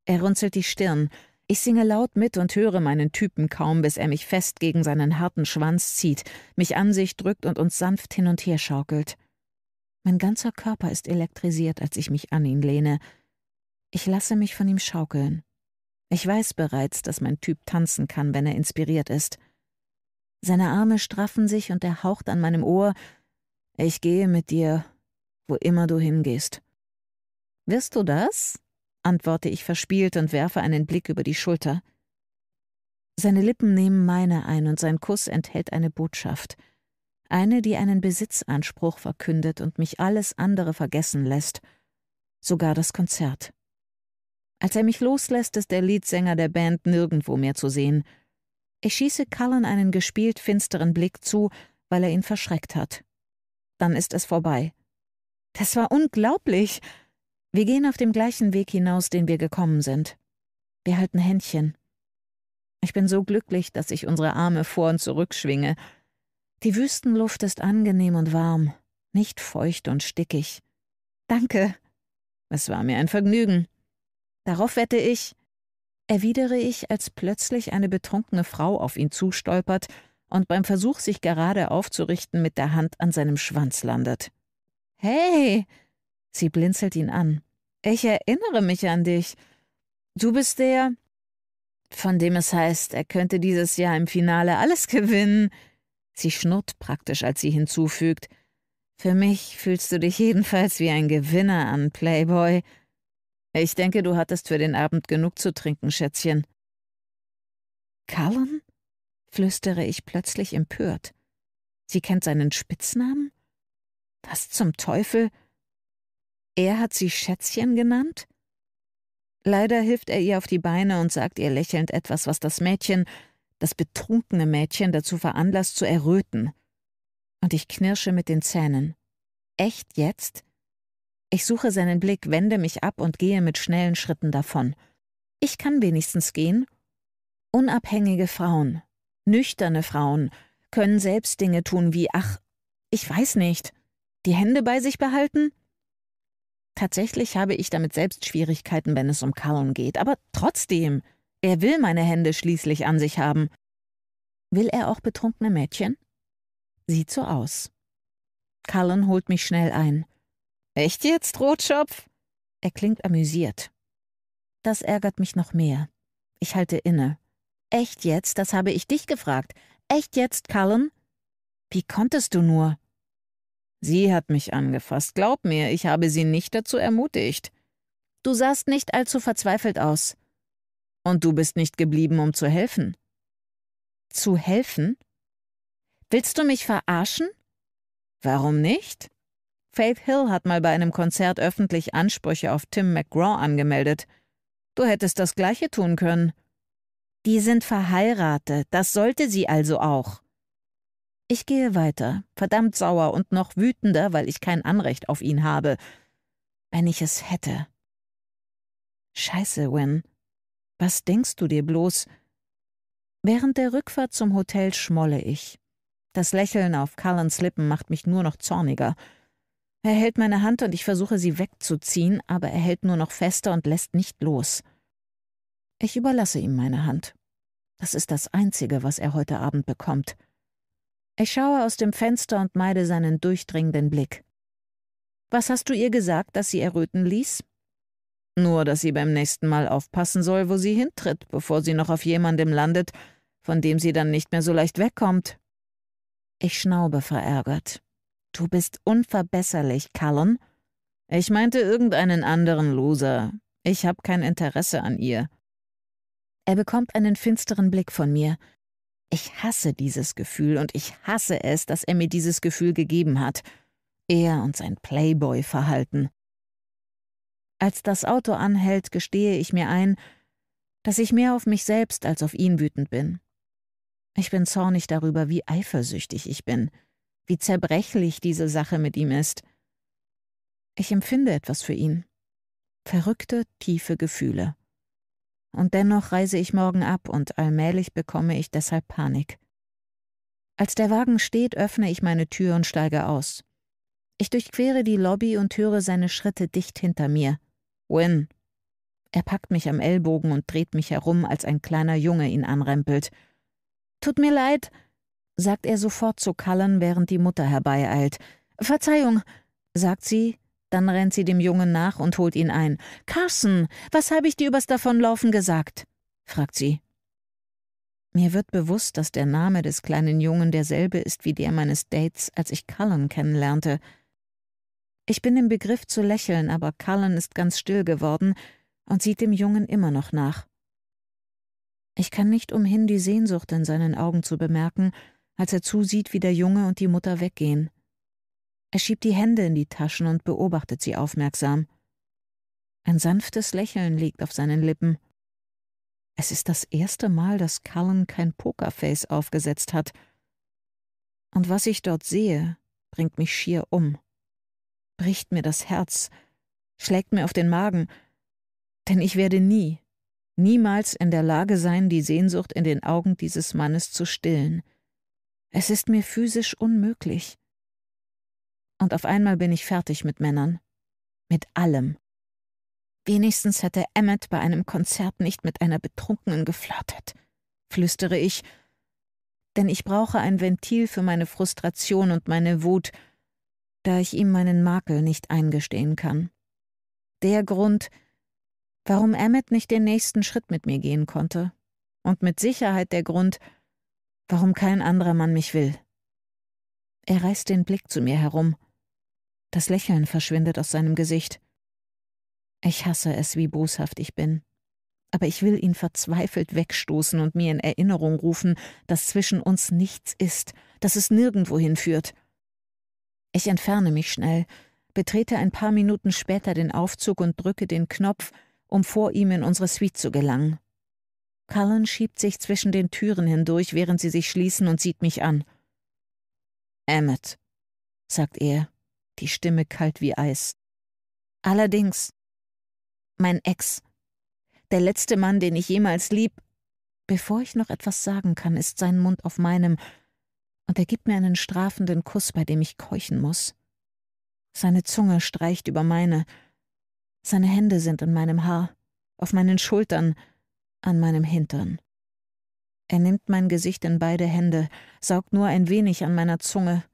Er runzelt die Stirn. Ich singe laut mit und höre meinen Typen kaum, bis er mich fest gegen seinen harten Schwanz zieht, mich an sich drückt und uns sanft hin und her schaukelt. Mein ganzer Körper ist elektrisiert, als ich mich an ihn lehne. Ich lasse mich von ihm schaukeln. Ich weiß bereits, dass mein Typ tanzen kann, wenn er inspiriert ist. Seine Arme straffen sich und er haucht an meinem Ohr Ich gehe mit dir, wo immer du hingehst. Wirst du das? antworte ich verspielt und werfe einen Blick über die Schulter. Seine Lippen nehmen meine ein und sein Kuss enthält eine Botschaft — eine, die einen Besitzanspruch verkündet und mich alles andere vergessen lässt, sogar das Konzert. Als er mich loslässt, ist der Leadsänger der Band nirgendwo mehr zu sehen. Ich schieße Cullen einen gespielt finsteren Blick zu, weil er ihn verschreckt hat. Dann ist es vorbei. Das war unglaublich. Wir gehen auf dem gleichen Weg hinaus, den wir gekommen sind. Wir halten Händchen. Ich bin so glücklich, dass ich unsere Arme vor und zurück schwinge, die Wüstenluft ist angenehm und warm, nicht feucht und stickig. Danke. Es war mir ein Vergnügen. Darauf wette ich, erwidere ich, als plötzlich eine betrunkene Frau auf ihn zustolpert und beim Versuch, sich gerade aufzurichten, mit der Hand an seinem Schwanz landet. Hey! Sie blinzelt ihn an. Ich erinnere mich an dich. Du bist der, von dem es heißt, er könnte dieses Jahr im Finale alles gewinnen. Sie schnurrt praktisch, als sie hinzufügt, für mich fühlst du dich jedenfalls wie ein Gewinner an, Playboy. Ich denke, du hattest für den Abend genug zu trinken, Schätzchen. Cullen? flüstere ich plötzlich empört. Sie kennt seinen Spitznamen? Was zum Teufel? Er hat sie Schätzchen genannt? Leider hilft er ihr auf die Beine und sagt ihr lächelnd etwas, was das Mädchen, das betrunkene Mädchen dazu veranlasst zu erröten. Und ich knirsche mit den Zähnen. Echt jetzt? Ich suche seinen Blick, wende mich ab und gehe mit schnellen Schritten davon. Ich kann wenigstens gehen. Unabhängige Frauen, nüchterne Frauen, können selbst Dinge tun wie, ach, ich weiß nicht, die Hände bei sich behalten? Tatsächlich habe ich damit selbst Schwierigkeiten, wenn es um Kauen geht, aber trotzdem. Er will meine Hände schließlich an sich haben. Will er auch betrunkene Mädchen? Sieht so aus. Cullen holt mich schnell ein. Echt jetzt, Rotschopf? Er klingt amüsiert. Das ärgert mich noch mehr. Ich halte inne. Echt jetzt? Das habe ich dich gefragt. Echt jetzt, Cullen? Wie konntest du nur? Sie hat mich angefasst. Glaub mir, ich habe sie nicht dazu ermutigt. Du sahst nicht allzu verzweifelt aus. Und du bist nicht geblieben, um zu helfen. Zu helfen? Willst du mich verarschen? Warum nicht? Faith Hill hat mal bei einem Konzert öffentlich Ansprüche auf Tim McGraw angemeldet. Du hättest das gleiche tun können. Die sind verheiratet, das sollte sie also auch. Ich gehe weiter, verdammt sauer und noch wütender, weil ich kein Anrecht auf ihn habe. Wenn ich es hätte. Scheiße, Win. Was denkst du dir bloß? Während der Rückfahrt zum Hotel schmolle ich. Das Lächeln auf Cullens Lippen macht mich nur noch zorniger. Er hält meine Hand und ich versuche sie wegzuziehen, aber er hält nur noch fester und lässt nicht los. Ich überlasse ihm meine Hand. Das ist das Einzige, was er heute Abend bekommt. Ich schaue aus dem Fenster und meide seinen durchdringenden Blick. Was hast du ihr gesagt, dass sie erröten ließ? Nur, dass sie beim nächsten Mal aufpassen soll, wo sie hintritt, bevor sie noch auf jemandem landet, von dem sie dann nicht mehr so leicht wegkommt. Ich schnaube verärgert. Du bist unverbesserlich, Cullen. Ich meinte irgendeinen anderen Loser. Ich habe kein Interesse an ihr. Er bekommt einen finsteren Blick von mir. Ich hasse dieses Gefühl und ich hasse es, dass er mir dieses Gefühl gegeben hat. Er und sein Playboy-Verhalten. Als das Auto anhält, gestehe ich mir ein, dass ich mehr auf mich selbst als auf ihn wütend bin. Ich bin zornig darüber, wie eifersüchtig ich bin, wie zerbrechlich diese Sache mit ihm ist. Ich empfinde etwas für ihn. Verrückte, tiefe Gefühle. Und dennoch reise ich morgen ab und allmählich bekomme ich deshalb Panik. Als der Wagen steht, öffne ich meine Tür und steige aus. Ich durchquere die Lobby und höre seine Schritte dicht hinter mir. Win. Er packt mich am Ellbogen und dreht mich herum, als ein kleiner Junge ihn anrempelt. Tut mir leid, sagt er sofort zu Cullen, während die Mutter herbeieilt. Verzeihung, sagt sie, dann rennt sie dem Jungen nach und holt ihn ein. Carson, was habe ich dir übers Davonlaufen gesagt? fragt sie. Mir wird bewusst, dass der Name des kleinen Jungen derselbe ist wie der meines Dates, als ich Cullen kennenlernte. Ich bin im Begriff zu lächeln, aber Cullen ist ganz still geworden und sieht dem Jungen immer noch nach. Ich kann nicht umhin, die Sehnsucht in seinen Augen zu bemerken, als er zusieht, wie der Junge und die Mutter weggehen. Er schiebt die Hände in die Taschen und beobachtet sie aufmerksam. Ein sanftes Lächeln liegt auf seinen Lippen. Es ist das erste Mal, dass Cullen kein Pokerface aufgesetzt hat. Und was ich dort sehe, bringt mich schier um bricht mir das Herz, schlägt mir auf den Magen, denn ich werde nie, niemals in der Lage sein, die Sehnsucht in den Augen dieses Mannes zu stillen. Es ist mir physisch unmöglich. Und auf einmal bin ich fertig mit Männern. Mit allem. Wenigstens hätte Emmett bei einem Konzert nicht mit einer Betrunkenen geflirtet, flüstere ich, denn ich brauche ein Ventil für meine Frustration und meine Wut, da ich ihm meinen Makel nicht eingestehen kann. Der Grund, warum Emmett nicht den nächsten Schritt mit mir gehen konnte. Und mit Sicherheit der Grund, warum kein anderer Mann mich will. Er reißt den Blick zu mir herum. Das Lächeln verschwindet aus seinem Gesicht. Ich hasse es, wie boshaft ich bin. Aber ich will ihn verzweifelt wegstoßen und mir in Erinnerung rufen, dass zwischen uns nichts ist, dass es nirgendwo hinführt. Ich entferne mich schnell, betrete ein paar Minuten später den Aufzug und drücke den Knopf, um vor ihm in unsere Suite zu gelangen. Cullen schiebt sich zwischen den Türen hindurch, während sie sich schließen und sieht mich an. Emmet, sagt er, die Stimme kalt wie Eis. Allerdings. Mein Ex. Der letzte Mann, den ich jemals lieb. Bevor ich noch etwas sagen kann, ist sein Mund auf meinem und er gibt mir einen strafenden Kuss, bei dem ich keuchen muss. Seine Zunge streicht über meine, seine Hände sind in meinem Haar, auf meinen Schultern, an meinem Hintern. Er nimmt mein Gesicht in beide Hände, saugt nur ein wenig an meiner Zunge.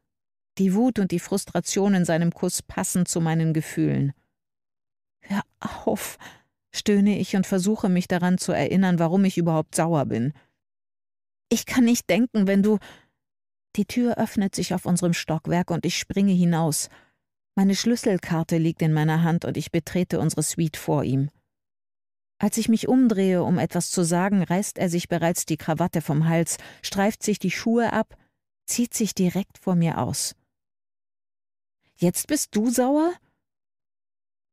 Die Wut und die Frustration in seinem Kuss passen zu meinen Gefühlen. Hör auf, stöhne ich und versuche mich daran zu erinnern, warum ich überhaupt sauer bin. Ich kann nicht denken, wenn du die Tür öffnet sich auf unserem Stockwerk und ich springe hinaus. Meine Schlüsselkarte liegt in meiner Hand und ich betrete unsere Suite vor ihm. Als ich mich umdrehe, um etwas zu sagen, reißt er sich bereits die Krawatte vom Hals, streift sich die Schuhe ab, zieht sich direkt vor mir aus. Jetzt bist du sauer?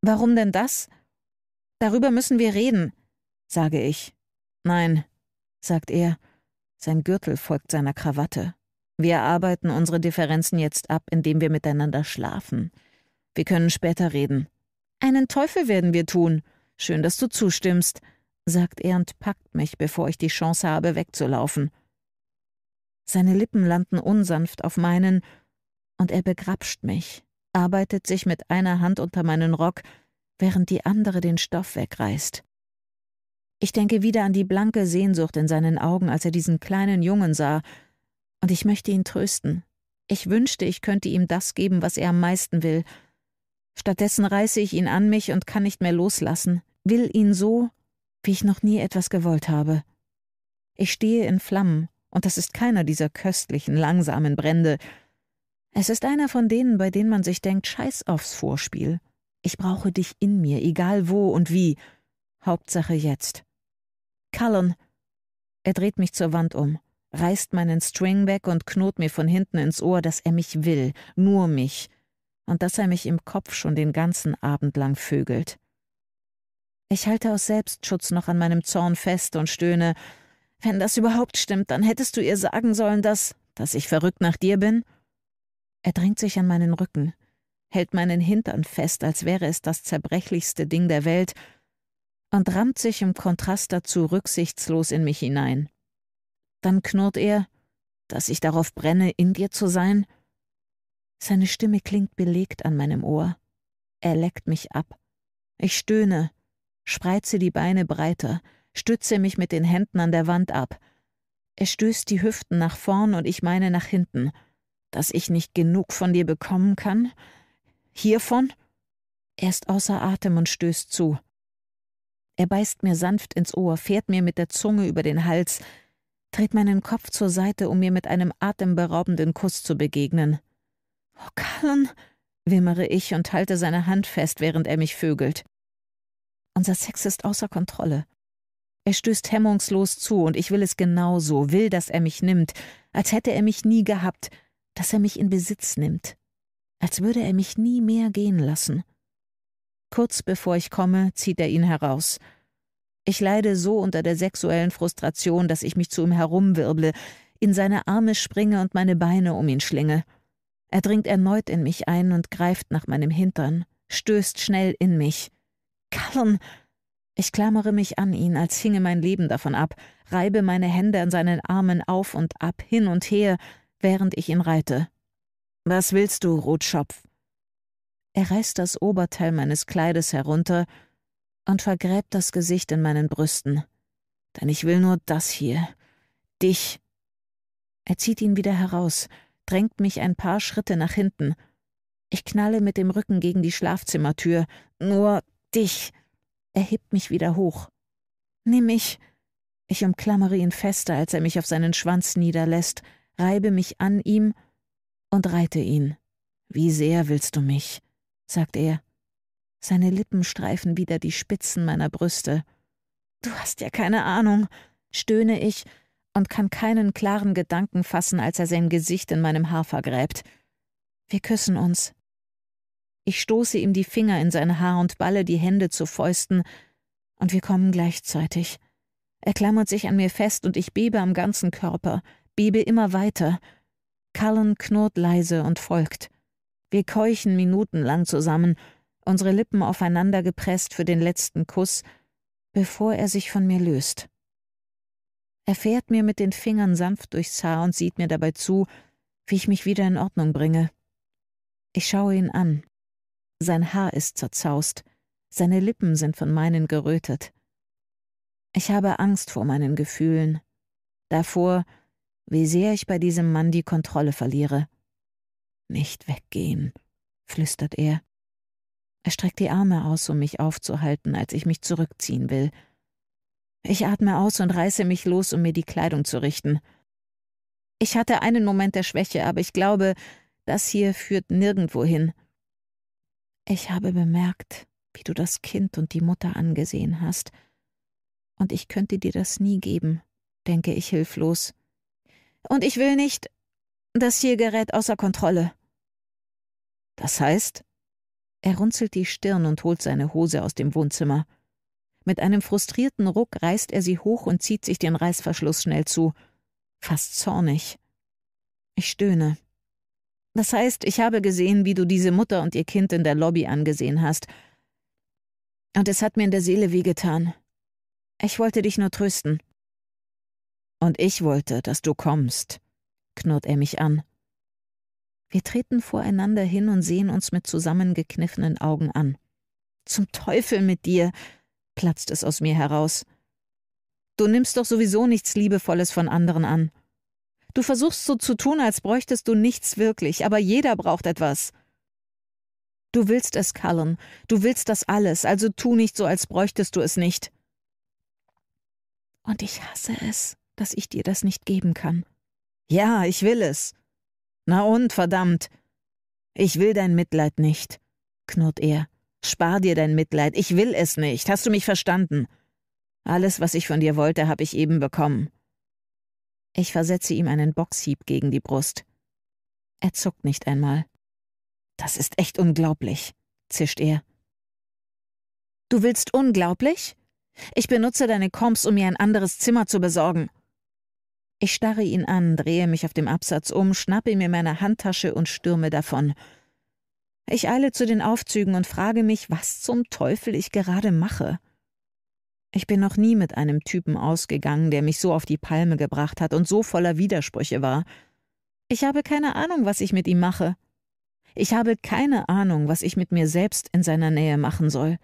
Warum denn das? Darüber müssen wir reden, sage ich. Nein, sagt er, sein Gürtel folgt seiner Krawatte. Wir arbeiten unsere Differenzen jetzt ab, indem wir miteinander schlafen. Wir können später reden. Einen Teufel werden wir tun. Schön, dass du zustimmst, sagt er und packt mich, bevor ich die Chance habe, wegzulaufen. Seine Lippen landen unsanft auf meinen, und er begrapscht mich, arbeitet sich mit einer Hand unter meinen Rock, während die andere den Stoff wegreißt. Ich denke wieder an die blanke Sehnsucht in seinen Augen, als er diesen kleinen Jungen sah, und ich möchte ihn trösten. Ich wünschte, ich könnte ihm das geben, was er am meisten will. Stattdessen reiße ich ihn an mich und kann nicht mehr loslassen, will ihn so, wie ich noch nie etwas gewollt habe. Ich stehe in Flammen, und das ist keiner dieser köstlichen, langsamen Brände. Es ist einer von denen, bei denen man sich denkt, scheiß aufs Vorspiel. Ich brauche dich in mir, egal wo und wie. Hauptsache jetzt. Cullen. Er dreht mich zur Wand um reißt meinen String weg und knurrt mir von hinten ins Ohr, dass er mich will, nur mich, und dass er mich im Kopf schon den ganzen Abend lang vögelt. Ich halte aus Selbstschutz noch an meinem Zorn fest und stöhne, wenn das überhaupt stimmt, dann hättest du ihr sagen sollen, dass, dass ich verrückt nach dir bin. Er drängt sich an meinen Rücken, hält meinen Hintern fest, als wäre es das zerbrechlichste Ding der Welt, und rammt sich im Kontrast dazu rücksichtslos in mich hinein. Dann knurrt er, dass ich darauf brenne, in dir zu sein. Seine Stimme klingt belegt an meinem Ohr. Er leckt mich ab. Ich stöhne, spreize die Beine breiter, stütze mich mit den Händen an der Wand ab. Er stößt die Hüften nach vorn und ich meine nach hinten. Dass ich nicht genug von dir bekommen kann? Hiervon? Er ist außer Atem und stößt zu. Er beißt mir sanft ins Ohr, fährt mir mit der Zunge über den Hals, dreht meinen Kopf zur Seite, um mir mit einem atemberaubenden Kuss zu begegnen. Oh, Colin, wimmere ich und halte seine Hand fest, während er mich vögelt. Unser Sex ist außer Kontrolle. Er stößt hemmungslos zu und ich will es genau so, will, dass er mich nimmt, als hätte er mich nie gehabt, dass er mich in Besitz nimmt, als würde er mich nie mehr gehen lassen. Kurz bevor ich komme, zieht er ihn heraus. Ich leide so unter der sexuellen Frustration, dass ich mich zu ihm herumwirble, in seine Arme springe und meine Beine um ihn schlinge. Er dringt erneut in mich ein und greift nach meinem Hintern, stößt schnell in mich. Callan! Ich klammere mich an ihn, als hinge mein Leben davon ab, reibe meine Hände an seinen Armen auf und ab, hin und her, während ich ihn reite. Was willst du, Rotschopf? Er reißt das Oberteil meines Kleides herunter und vergräbt das Gesicht in meinen Brüsten. Denn ich will nur das hier. Dich. Er zieht ihn wieder heraus, drängt mich ein paar Schritte nach hinten. Ich knalle mit dem Rücken gegen die Schlafzimmertür. Nur dich. Er hebt mich wieder hoch. Nimm mich. Ich umklammere ihn fester, als er mich auf seinen Schwanz niederlässt, reibe mich an ihm und reite ihn. Wie sehr willst du mich? sagt er. Seine Lippen streifen wieder die Spitzen meiner Brüste. Du hast ja keine Ahnung, stöhne ich und kann keinen klaren Gedanken fassen, als er sein Gesicht in meinem Haar vergräbt. Wir küssen uns. Ich stoße ihm die Finger in sein Haar und balle die Hände zu Fäusten, und wir kommen gleichzeitig. Er klammert sich an mir fest und ich bebe am ganzen Körper, bebe immer weiter. Cullen knurrt leise und folgt. Wir keuchen minutenlang zusammen unsere Lippen aufeinander gepresst für den letzten Kuss, bevor er sich von mir löst. Er fährt mir mit den Fingern sanft durchs Haar und sieht mir dabei zu, wie ich mich wieder in Ordnung bringe. Ich schaue ihn an. Sein Haar ist zerzaust, seine Lippen sind von meinen gerötet. Ich habe Angst vor meinen Gefühlen, davor, wie sehr ich bei diesem Mann die Kontrolle verliere. Nicht weggehen, flüstert er. Er streckt die Arme aus, um mich aufzuhalten, als ich mich zurückziehen will. Ich atme aus und reiße mich los, um mir die Kleidung zu richten. Ich hatte einen Moment der Schwäche, aber ich glaube, das hier führt nirgendwo hin. Ich habe bemerkt, wie du das Kind und die Mutter angesehen hast, und ich könnte dir das nie geben, denke ich hilflos. Und ich will nicht. Das hier gerät außer Kontrolle. Das heißt? Er runzelt die Stirn und holt seine Hose aus dem Wohnzimmer. Mit einem frustrierten Ruck reißt er sie hoch und zieht sich den Reißverschluss schnell zu. Fast zornig. Ich stöhne. Das heißt, ich habe gesehen, wie du diese Mutter und ihr Kind in der Lobby angesehen hast. Und es hat mir in der Seele wehgetan. Ich wollte dich nur trösten. Und ich wollte, dass du kommst, knurrt er mich an. Wir treten voreinander hin und sehen uns mit zusammengekniffenen Augen an. Zum Teufel mit dir, platzt es aus mir heraus. Du nimmst doch sowieso nichts Liebevolles von anderen an. Du versuchst so zu tun, als bräuchtest du nichts wirklich, aber jeder braucht etwas. Du willst es, Cullen, du willst das alles, also tu nicht so, als bräuchtest du es nicht. Und ich hasse es, dass ich dir das nicht geben kann. Ja, ich will es, na und, verdammt! Ich will dein Mitleid nicht, knurrt er. Spar dir dein Mitleid, ich will es nicht, hast du mich verstanden? Alles, was ich von dir wollte, habe ich eben bekommen. Ich versetze ihm einen Boxhieb gegen die Brust. Er zuckt nicht einmal. Das ist echt unglaublich, zischt er. Du willst unglaublich? Ich benutze deine Comps, um mir ein anderes Zimmer zu besorgen. Ich starre ihn an, drehe mich auf dem Absatz um, schnappe mir meine Handtasche und stürme davon. Ich eile zu den Aufzügen und frage mich, was zum Teufel ich gerade mache. Ich bin noch nie mit einem Typen ausgegangen, der mich so auf die Palme gebracht hat und so voller Widersprüche war. Ich habe keine Ahnung, was ich mit ihm mache. Ich habe keine Ahnung, was ich mit mir selbst in seiner Nähe machen soll.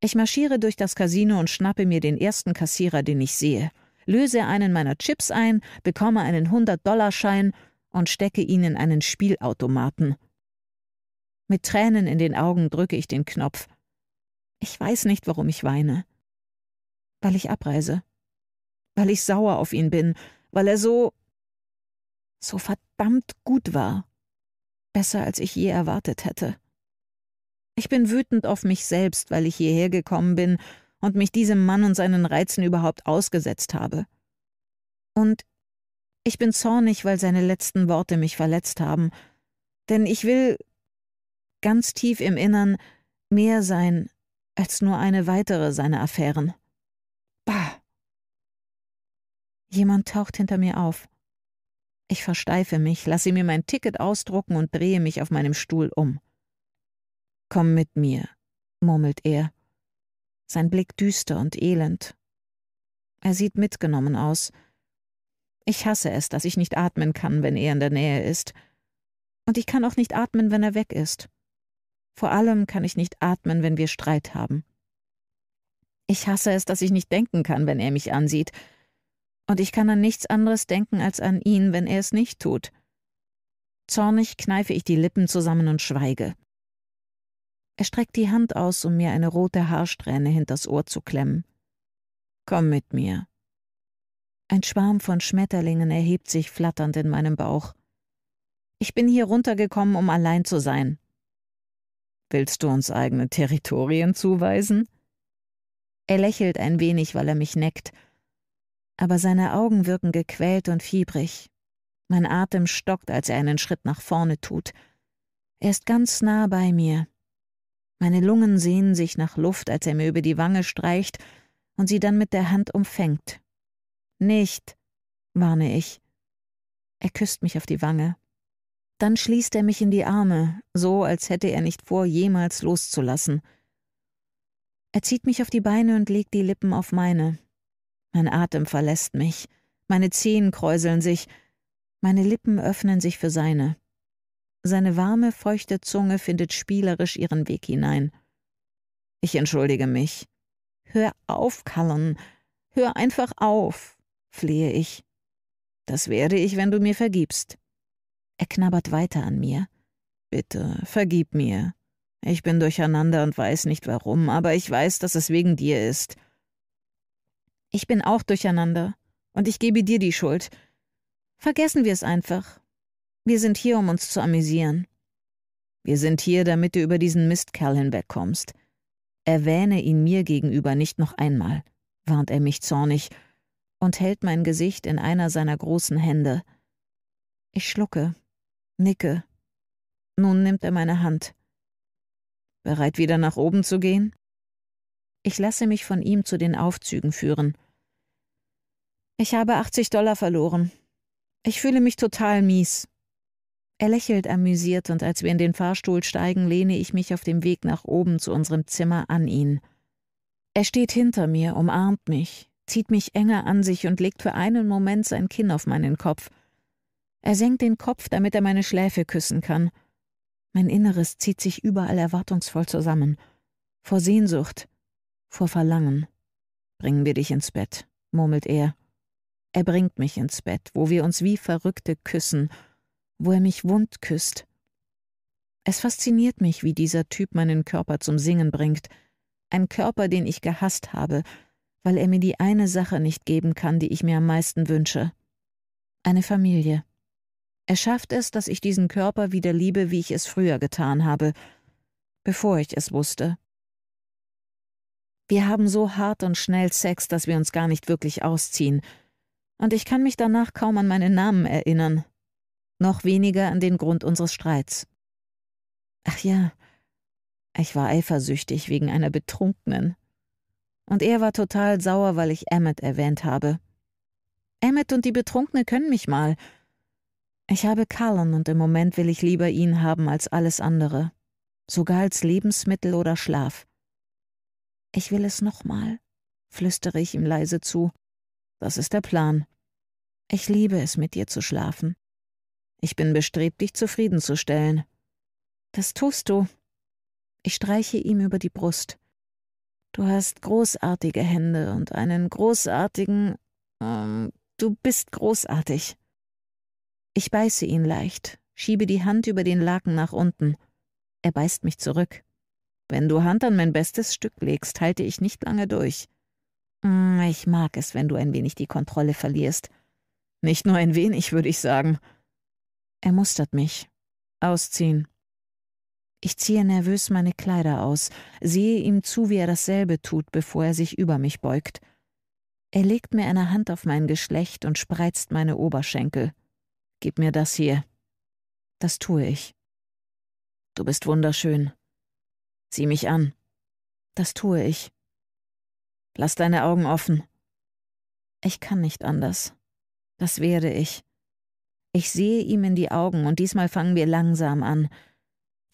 Ich marschiere durch das Casino und schnappe mir den ersten Kassierer, den ich sehe löse einen meiner Chips ein, bekomme einen 100-Dollar-Schein und stecke ihn in einen Spielautomaten. Mit Tränen in den Augen drücke ich den Knopf. Ich weiß nicht, warum ich weine. Weil ich abreise. Weil ich sauer auf ihn bin, weil er so so verdammt gut war. Besser, als ich je erwartet hätte. Ich bin wütend auf mich selbst, weil ich hierher gekommen bin und mich diesem Mann und seinen Reizen überhaupt ausgesetzt habe. Und ich bin zornig, weil seine letzten Worte mich verletzt haben, denn ich will ganz tief im Innern mehr sein als nur eine weitere seiner Affären. Bah! Jemand taucht hinter mir auf. Ich versteife mich, lasse mir mein Ticket ausdrucken und drehe mich auf meinem Stuhl um. Komm mit mir, murmelt er sein Blick düster und elend. Er sieht mitgenommen aus. Ich hasse es, dass ich nicht atmen kann, wenn er in der Nähe ist. Und ich kann auch nicht atmen, wenn er weg ist. Vor allem kann ich nicht atmen, wenn wir Streit haben. Ich hasse es, dass ich nicht denken kann, wenn er mich ansieht. Und ich kann an nichts anderes denken als an ihn, wenn er es nicht tut. Zornig kneife ich die Lippen zusammen und schweige. Er streckt die Hand aus, um mir eine rote Haarsträhne hinters Ohr zu klemmen. Komm mit mir. Ein Schwarm von Schmetterlingen erhebt sich flatternd in meinem Bauch. Ich bin hier runtergekommen, um allein zu sein. Willst du uns eigene Territorien zuweisen? Er lächelt ein wenig, weil er mich neckt, aber seine Augen wirken gequält und fiebrig. Mein Atem stockt, als er einen Schritt nach vorne tut. Er ist ganz nah bei mir, meine Lungen sehnen sich nach Luft, als er mir über die Wange streicht und sie dann mit der Hand umfängt. Nicht, warne ich. Er küsst mich auf die Wange. Dann schließt er mich in die Arme, so als hätte er nicht vor, jemals loszulassen. Er zieht mich auf die Beine und legt die Lippen auf meine. Mein Atem verlässt mich, meine Zehen kräuseln sich, meine Lippen öffnen sich für seine. Seine warme, feuchte Zunge findet spielerisch ihren Weg hinein. Ich entschuldige mich. Hör auf, Cullen. Hör einfach auf, flehe ich. Das werde ich, wenn du mir vergibst. Er knabbert weiter an mir. Bitte, vergib mir. Ich bin durcheinander und weiß nicht warum, aber ich weiß, dass es wegen dir ist. Ich bin auch durcheinander, und ich gebe dir die Schuld. Vergessen wir es einfach. Wir sind hier, um uns zu amüsieren. Wir sind hier, damit du über diesen Mistkerl hinwegkommst. Erwähne ihn mir gegenüber nicht noch einmal, warnt er mich zornig und hält mein Gesicht in einer seiner großen Hände. Ich schlucke, nicke. Nun nimmt er meine Hand. Bereit wieder nach oben zu gehen? Ich lasse mich von ihm zu den Aufzügen führen. Ich habe 80 Dollar verloren. Ich fühle mich total mies. Er lächelt amüsiert und als wir in den Fahrstuhl steigen, lehne ich mich auf dem Weg nach oben zu unserem Zimmer an ihn. Er steht hinter mir, umarmt mich, zieht mich enger an sich und legt für einen Moment sein Kinn auf meinen Kopf. Er senkt den Kopf, damit er meine Schläfe küssen kann. Mein Inneres zieht sich überall erwartungsvoll zusammen. Vor Sehnsucht, vor Verlangen. Bringen wir dich ins Bett, murmelt er. Er bringt mich ins Bett, wo wir uns wie Verrückte küssen – wo er mich wund küsst. Es fasziniert mich, wie dieser Typ meinen Körper zum Singen bringt, ein Körper, den ich gehasst habe, weil er mir die eine Sache nicht geben kann, die ich mir am meisten wünsche. Eine Familie. Er schafft es, dass ich diesen Körper wieder liebe, wie ich es früher getan habe, bevor ich es wusste. Wir haben so hart und schnell Sex, dass wir uns gar nicht wirklich ausziehen, und ich kann mich danach kaum an meinen Namen erinnern, noch weniger an den Grund unseres Streits. Ach ja, ich war eifersüchtig wegen einer Betrunkenen. Und er war total sauer, weil ich Emmett erwähnt habe. Emmett und die Betrunkene können mich mal. Ich habe Cullen und im Moment will ich lieber ihn haben als alles andere. Sogar als Lebensmittel oder Schlaf. Ich will es nochmal, flüstere ich ihm leise zu. Das ist der Plan. Ich liebe es, mit dir zu schlafen. Ich bin bestrebt, dich zufriedenzustellen. Das tust du. Ich streiche ihm über die Brust. Du hast großartige Hände und einen großartigen. Ähm, du bist großartig. Ich beiße ihn leicht, schiebe die Hand über den Laken nach unten. Er beißt mich zurück. Wenn du Hand an mein bestes Stück legst, halte ich nicht lange durch. Mm, ich mag es, wenn du ein wenig die Kontrolle verlierst. Nicht nur ein wenig, würde ich sagen. Er mustert mich. Ausziehen. Ich ziehe nervös meine Kleider aus, sehe ihm zu, wie er dasselbe tut, bevor er sich über mich beugt. Er legt mir eine Hand auf mein Geschlecht und spreizt meine Oberschenkel. Gib mir das hier. Das tue ich. Du bist wunderschön. Sieh mich an. Das tue ich. Lass deine Augen offen. Ich kann nicht anders. Das werde ich. Ich sehe ihm in die Augen und diesmal fangen wir langsam an.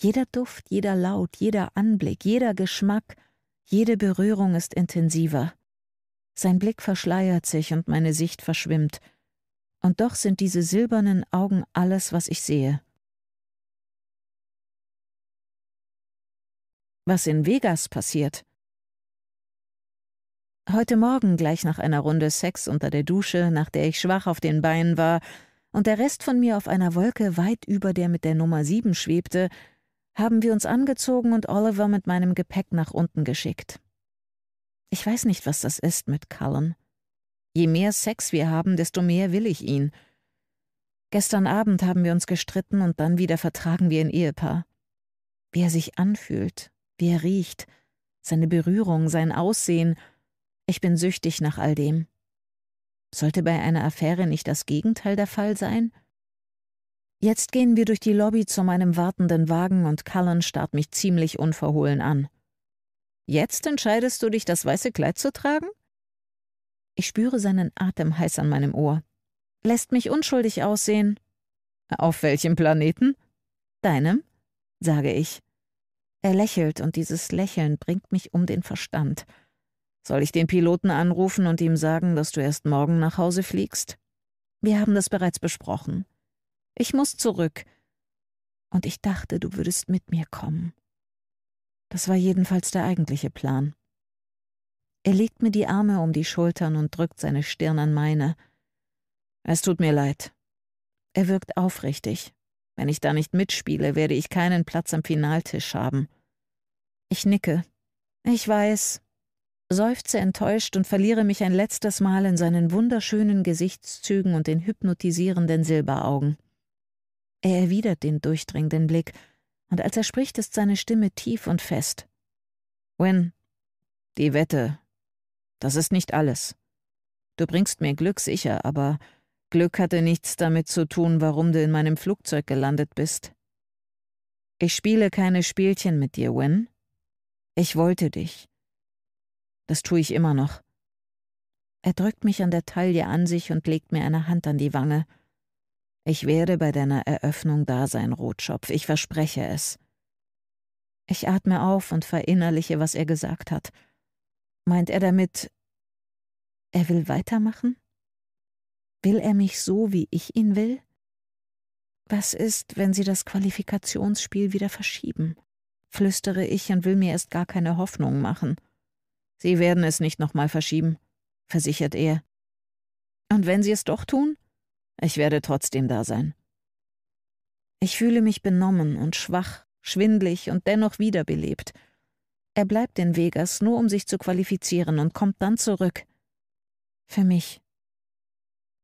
Jeder Duft, jeder Laut, jeder Anblick, jeder Geschmack, jede Berührung ist intensiver. Sein Blick verschleiert sich und meine Sicht verschwimmt. Und doch sind diese silbernen Augen alles, was ich sehe. Was in Vegas passiert? Heute Morgen, gleich nach einer Runde Sex unter der Dusche, nach der ich schwach auf den Beinen war, und der Rest von mir auf einer Wolke weit über der mit der Nummer 7 schwebte, haben wir uns angezogen und Oliver mit meinem Gepäck nach unten geschickt. Ich weiß nicht, was das ist mit Cullen. Je mehr Sex wir haben, desto mehr will ich ihn. Gestern Abend haben wir uns gestritten und dann wieder vertragen wir ein Ehepaar. Wie er sich anfühlt, wie er riecht, seine Berührung, sein Aussehen. Ich bin süchtig nach all dem. Sollte bei einer Affäre nicht das Gegenteil der Fall sein? Jetzt gehen wir durch die Lobby zu meinem wartenden Wagen und Cullen starrt mich ziemlich unverhohlen an. Jetzt entscheidest du dich, das weiße Kleid zu tragen? Ich spüre seinen Atem heiß an meinem Ohr. Lässt mich unschuldig aussehen. Auf welchem Planeten? Deinem, sage ich. Er lächelt und dieses Lächeln bringt mich um den Verstand. Soll ich den Piloten anrufen und ihm sagen, dass du erst morgen nach Hause fliegst? Wir haben das bereits besprochen. Ich muss zurück. Und ich dachte, du würdest mit mir kommen. Das war jedenfalls der eigentliche Plan. Er legt mir die Arme um die Schultern und drückt seine Stirn an meine. Es tut mir leid. Er wirkt aufrichtig. Wenn ich da nicht mitspiele, werde ich keinen Platz am Finaltisch haben. Ich nicke. Ich weiß, seufze enttäuscht und verliere mich ein letztes Mal in seinen wunderschönen Gesichtszügen und den hypnotisierenden Silberaugen. Er erwidert den durchdringenden Blick, und als er spricht, ist seine Stimme tief und fest. Win, die Wette, das ist nicht alles. Du bringst mir Glück sicher, aber Glück hatte nichts damit zu tun, warum du in meinem Flugzeug gelandet bist. Ich spiele keine Spielchen mit dir, Win. Ich wollte dich. Das tue ich immer noch. Er drückt mich an der Taille an sich und legt mir eine Hand an die Wange. Ich werde bei deiner Eröffnung da sein, Rotschopf, ich verspreche es. Ich atme auf und verinnerliche, was er gesagt hat. Meint er damit, er will weitermachen? Will er mich so, wie ich ihn will? Was ist, wenn sie das Qualifikationsspiel wieder verschieben? flüstere ich und will mir erst gar keine Hoffnung machen. Sie werden es nicht nochmal verschieben, versichert er. Und wenn Sie es doch tun? Ich werde trotzdem da sein. Ich fühle mich benommen und schwach, schwindlig und dennoch wiederbelebt. Er bleibt in Vegas nur, um sich zu qualifizieren und kommt dann zurück. Für mich.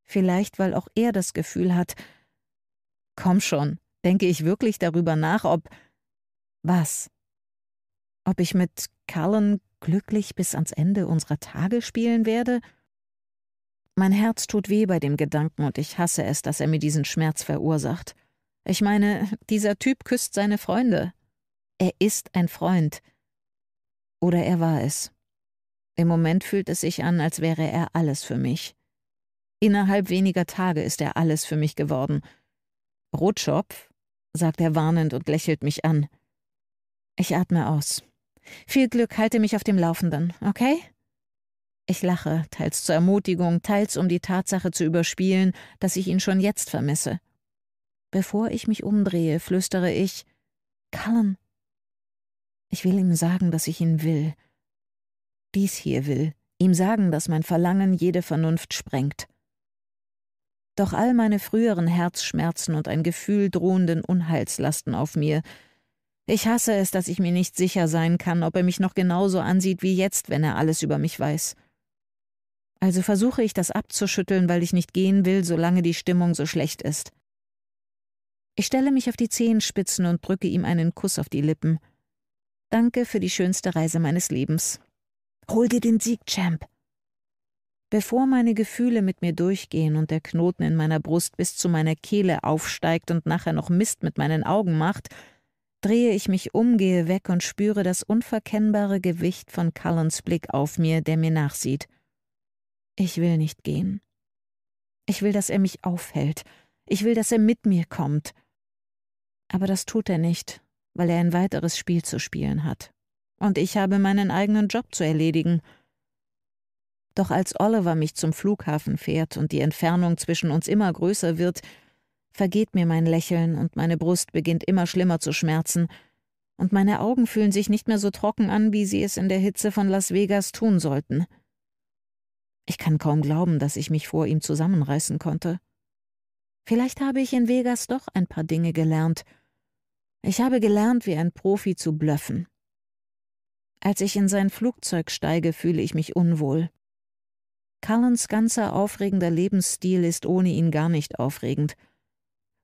Vielleicht, weil auch er das Gefühl hat. Komm schon, denke ich wirklich darüber nach, ob. Was? Ob ich mit Cullen glücklich bis ans Ende unserer Tage spielen werde? Mein Herz tut weh bei dem Gedanken und ich hasse es, dass er mir diesen Schmerz verursacht. Ich meine, dieser Typ küsst seine Freunde. Er ist ein Freund. Oder er war es. Im Moment fühlt es sich an, als wäre er alles für mich. Innerhalb weniger Tage ist er alles für mich geworden. Rotschopf, sagt er warnend und lächelt mich an. Ich atme aus. Viel Glück, halte mich auf dem Laufenden, okay? Ich lache, teils zur Ermutigung, teils um die Tatsache zu überspielen, dass ich ihn schon jetzt vermisse. Bevor ich mich umdrehe, flüstere ich Cullen. Ich will ihm sagen, dass ich ihn will. Dies hier will. Ihm sagen, dass mein Verlangen jede Vernunft sprengt. Doch all meine früheren Herzschmerzen und ein Gefühl drohenden Unheils lasten auf mir ich hasse es, dass ich mir nicht sicher sein kann, ob er mich noch genauso ansieht wie jetzt, wenn er alles über mich weiß. Also versuche ich das abzuschütteln, weil ich nicht gehen will, solange die Stimmung so schlecht ist. Ich stelle mich auf die Zehenspitzen und drücke ihm einen Kuss auf die Lippen. Danke für die schönste Reise meines Lebens. Hol dir den Sieg, Champ. Bevor meine Gefühle mit mir durchgehen und der Knoten in meiner Brust bis zu meiner Kehle aufsteigt und nachher noch Mist mit meinen Augen macht, drehe ich mich um, gehe weg und spüre das unverkennbare Gewicht von Cullens Blick auf mir, der mir nachsieht. Ich will nicht gehen. Ich will, dass er mich aufhält. Ich will, dass er mit mir kommt. Aber das tut er nicht, weil er ein weiteres Spiel zu spielen hat. Und ich habe meinen eigenen Job zu erledigen. Doch als Oliver mich zum Flughafen fährt und die Entfernung zwischen uns immer größer wird, vergeht mir mein Lächeln und meine Brust beginnt immer schlimmer zu schmerzen, und meine Augen fühlen sich nicht mehr so trocken an, wie sie es in der Hitze von Las Vegas tun sollten. Ich kann kaum glauben, dass ich mich vor ihm zusammenreißen konnte. Vielleicht habe ich in Vegas doch ein paar Dinge gelernt. Ich habe gelernt, wie ein Profi zu blöffen. Als ich in sein Flugzeug steige, fühle ich mich unwohl. Cullens ganzer aufregender Lebensstil ist ohne ihn gar nicht aufregend –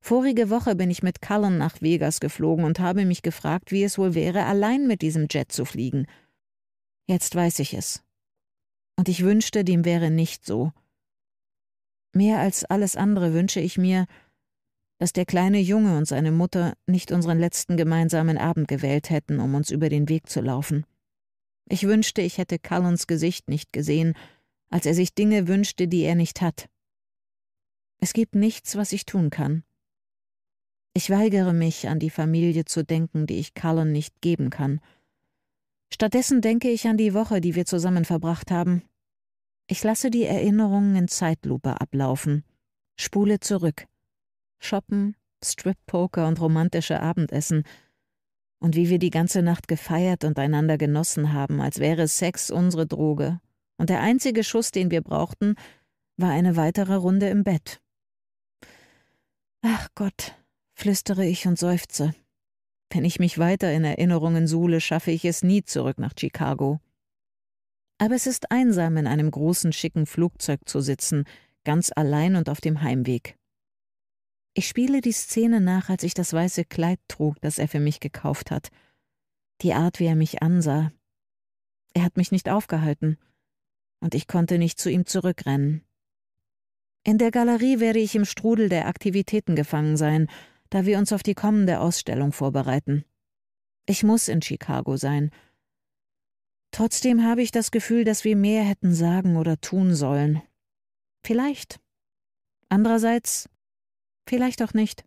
Vorige Woche bin ich mit Cullen nach Vegas geflogen und habe mich gefragt, wie es wohl wäre, allein mit diesem Jet zu fliegen. Jetzt weiß ich es. Und ich wünschte, dem wäre nicht so. Mehr als alles andere wünsche ich mir, dass der kleine Junge und seine Mutter nicht unseren letzten gemeinsamen Abend gewählt hätten, um uns über den Weg zu laufen. Ich wünschte, ich hätte Cullens Gesicht nicht gesehen, als er sich Dinge wünschte, die er nicht hat. Es gibt nichts, was ich tun kann. Ich weigere mich, an die Familie zu denken, die ich Cullen nicht geben kann. Stattdessen denke ich an die Woche, die wir zusammen verbracht haben. Ich lasse die Erinnerungen in Zeitlupe ablaufen, spule zurück. Shoppen, Strip-Poker und romantische Abendessen. Und wie wir die ganze Nacht gefeiert und einander genossen haben, als wäre Sex unsere Droge. Und der einzige Schuss, den wir brauchten, war eine weitere Runde im Bett. Ach Gott, flüstere ich und seufze. Wenn ich mich weiter in Erinnerungen suhle, schaffe ich es nie zurück nach Chicago. Aber es ist einsam, in einem großen, schicken Flugzeug zu sitzen, ganz allein und auf dem Heimweg. Ich spiele die Szene nach, als ich das weiße Kleid trug, das er für mich gekauft hat. Die Art, wie er mich ansah. Er hat mich nicht aufgehalten. Und ich konnte nicht zu ihm zurückrennen. In der Galerie werde ich im Strudel der Aktivitäten gefangen sein da wir uns auf die kommende Ausstellung vorbereiten. Ich muss in Chicago sein. Trotzdem habe ich das Gefühl, dass wir mehr hätten sagen oder tun sollen. Vielleicht. Andererseits, vielleicht auch nicht.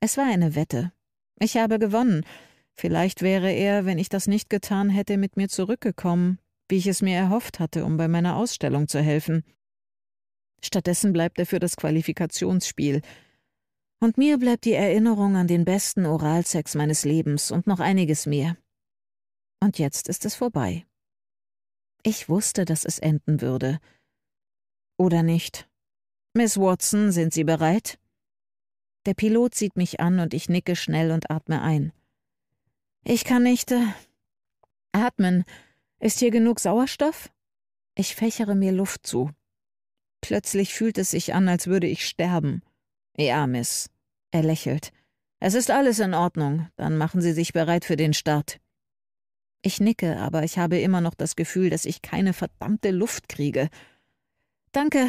Es war eine Wette. Ich habe gewonnen. Vielleicht wäre er, wenn ich das nicht getan hätte, mit mir zurückgekommen, wie ich es mir erhofft hatte, um bei meiner Ausstellung zu helfen. Stattdessen bleibt er für das Qualifikationsspiel, und mir bleibt die Erinnerung an den besten Oralsex meines Lebens und noch einiges mehr. Und jetzt ist es vorbei. Ich wusste, dass es enden würde. Oder nicht? Miss Watson, sind Sie bereit? Der Pilot sieht mich an und ich nicke schnell und atme ein. Ich kann nicht. Äh, atmen. Ist hier genug Sauerstoff? Ich fächere mir Luft zu. Plötzlich fühlt es sich an, als würde ich sterben. Ja, Miss, er lächelt. Es ist alles in Ordnung, dann machen Sie sich bereit für den Start. Ich nicke, aber ich habe immer noch das Gefühl, dass ich keine verdammte Luft kriege. Danke,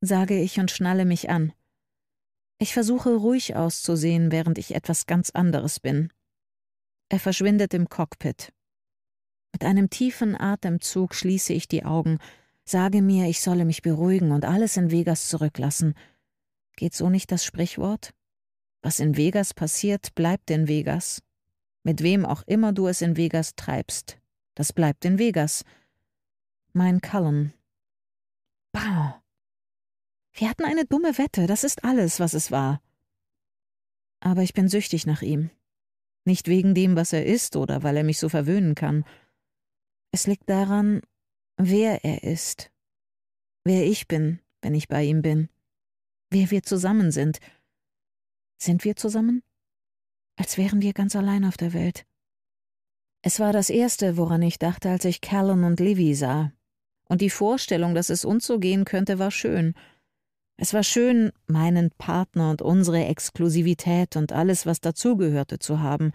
sage ich und schnalle mich an. Ich versuche ruhig auszusehen, während ich etwas ganz anderes bin. Er verschwindet im Cockpit. Mit einem tiefen Atemzug schließe ich die Augen, sage mir, ich solle mich beruhigen und alles in Vegas zurücklassen. Geht so nicht das Sprichwort? Was in Vegas passiert, bleibt in Vegas. Mit wem auch immer du es in Vegas treibst, das bleibt in Vegas. Mein Cullen. Bah. Wir hatten eine dumme Wette, das ist alles, was es war. Aber ich bin süchtig nach ihm. Nicht wegen dem, was er ist oder weil er mich so verwöhnen kann. Es liegt daran, wer er ist, wer ich bin, wenn ich bei ihm bin, wer wir zusammen sind, sind wir zusammen? Als wären wir ganz allein auf der Welt. Es war das Erste, woran ich dachte, als ich Callan und Livy sah. Und die Vorstellung, dass es uns so gehen könnte, war schön. Es war schön, meinen Partner und unsere Exklusivität und alles, was dazugehörte, zu haben.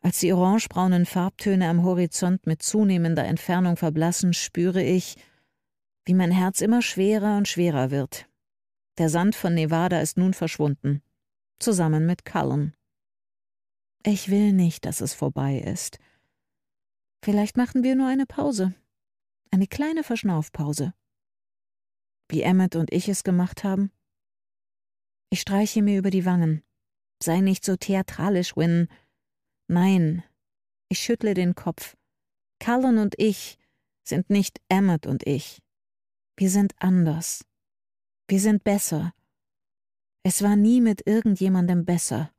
Als die orangebraunen Farbtöne am Horizont mit zunehmender Entfernung verblassen, spüre ich, wie mein Herz immer schwerer und schwerer wird. Der Sand von Nevada ist nun verschwunden zusammen mit Cullen. Ich will nicht, dass es vorbei ist. Vielleicht machen wir nur eine Pause. Eine kleine Verschnaufpause. Wie Emmett und ich es gemacht haben. Ich streiche mir über die Wangen. Sei nicht so theatralisch, Win. Nein. Ich schüttle den Kopf. Cullen und ich sind nicht Emmett und ich. Wir sind anders. Wir sind besser. Es war nie mit irgendjemandem besser.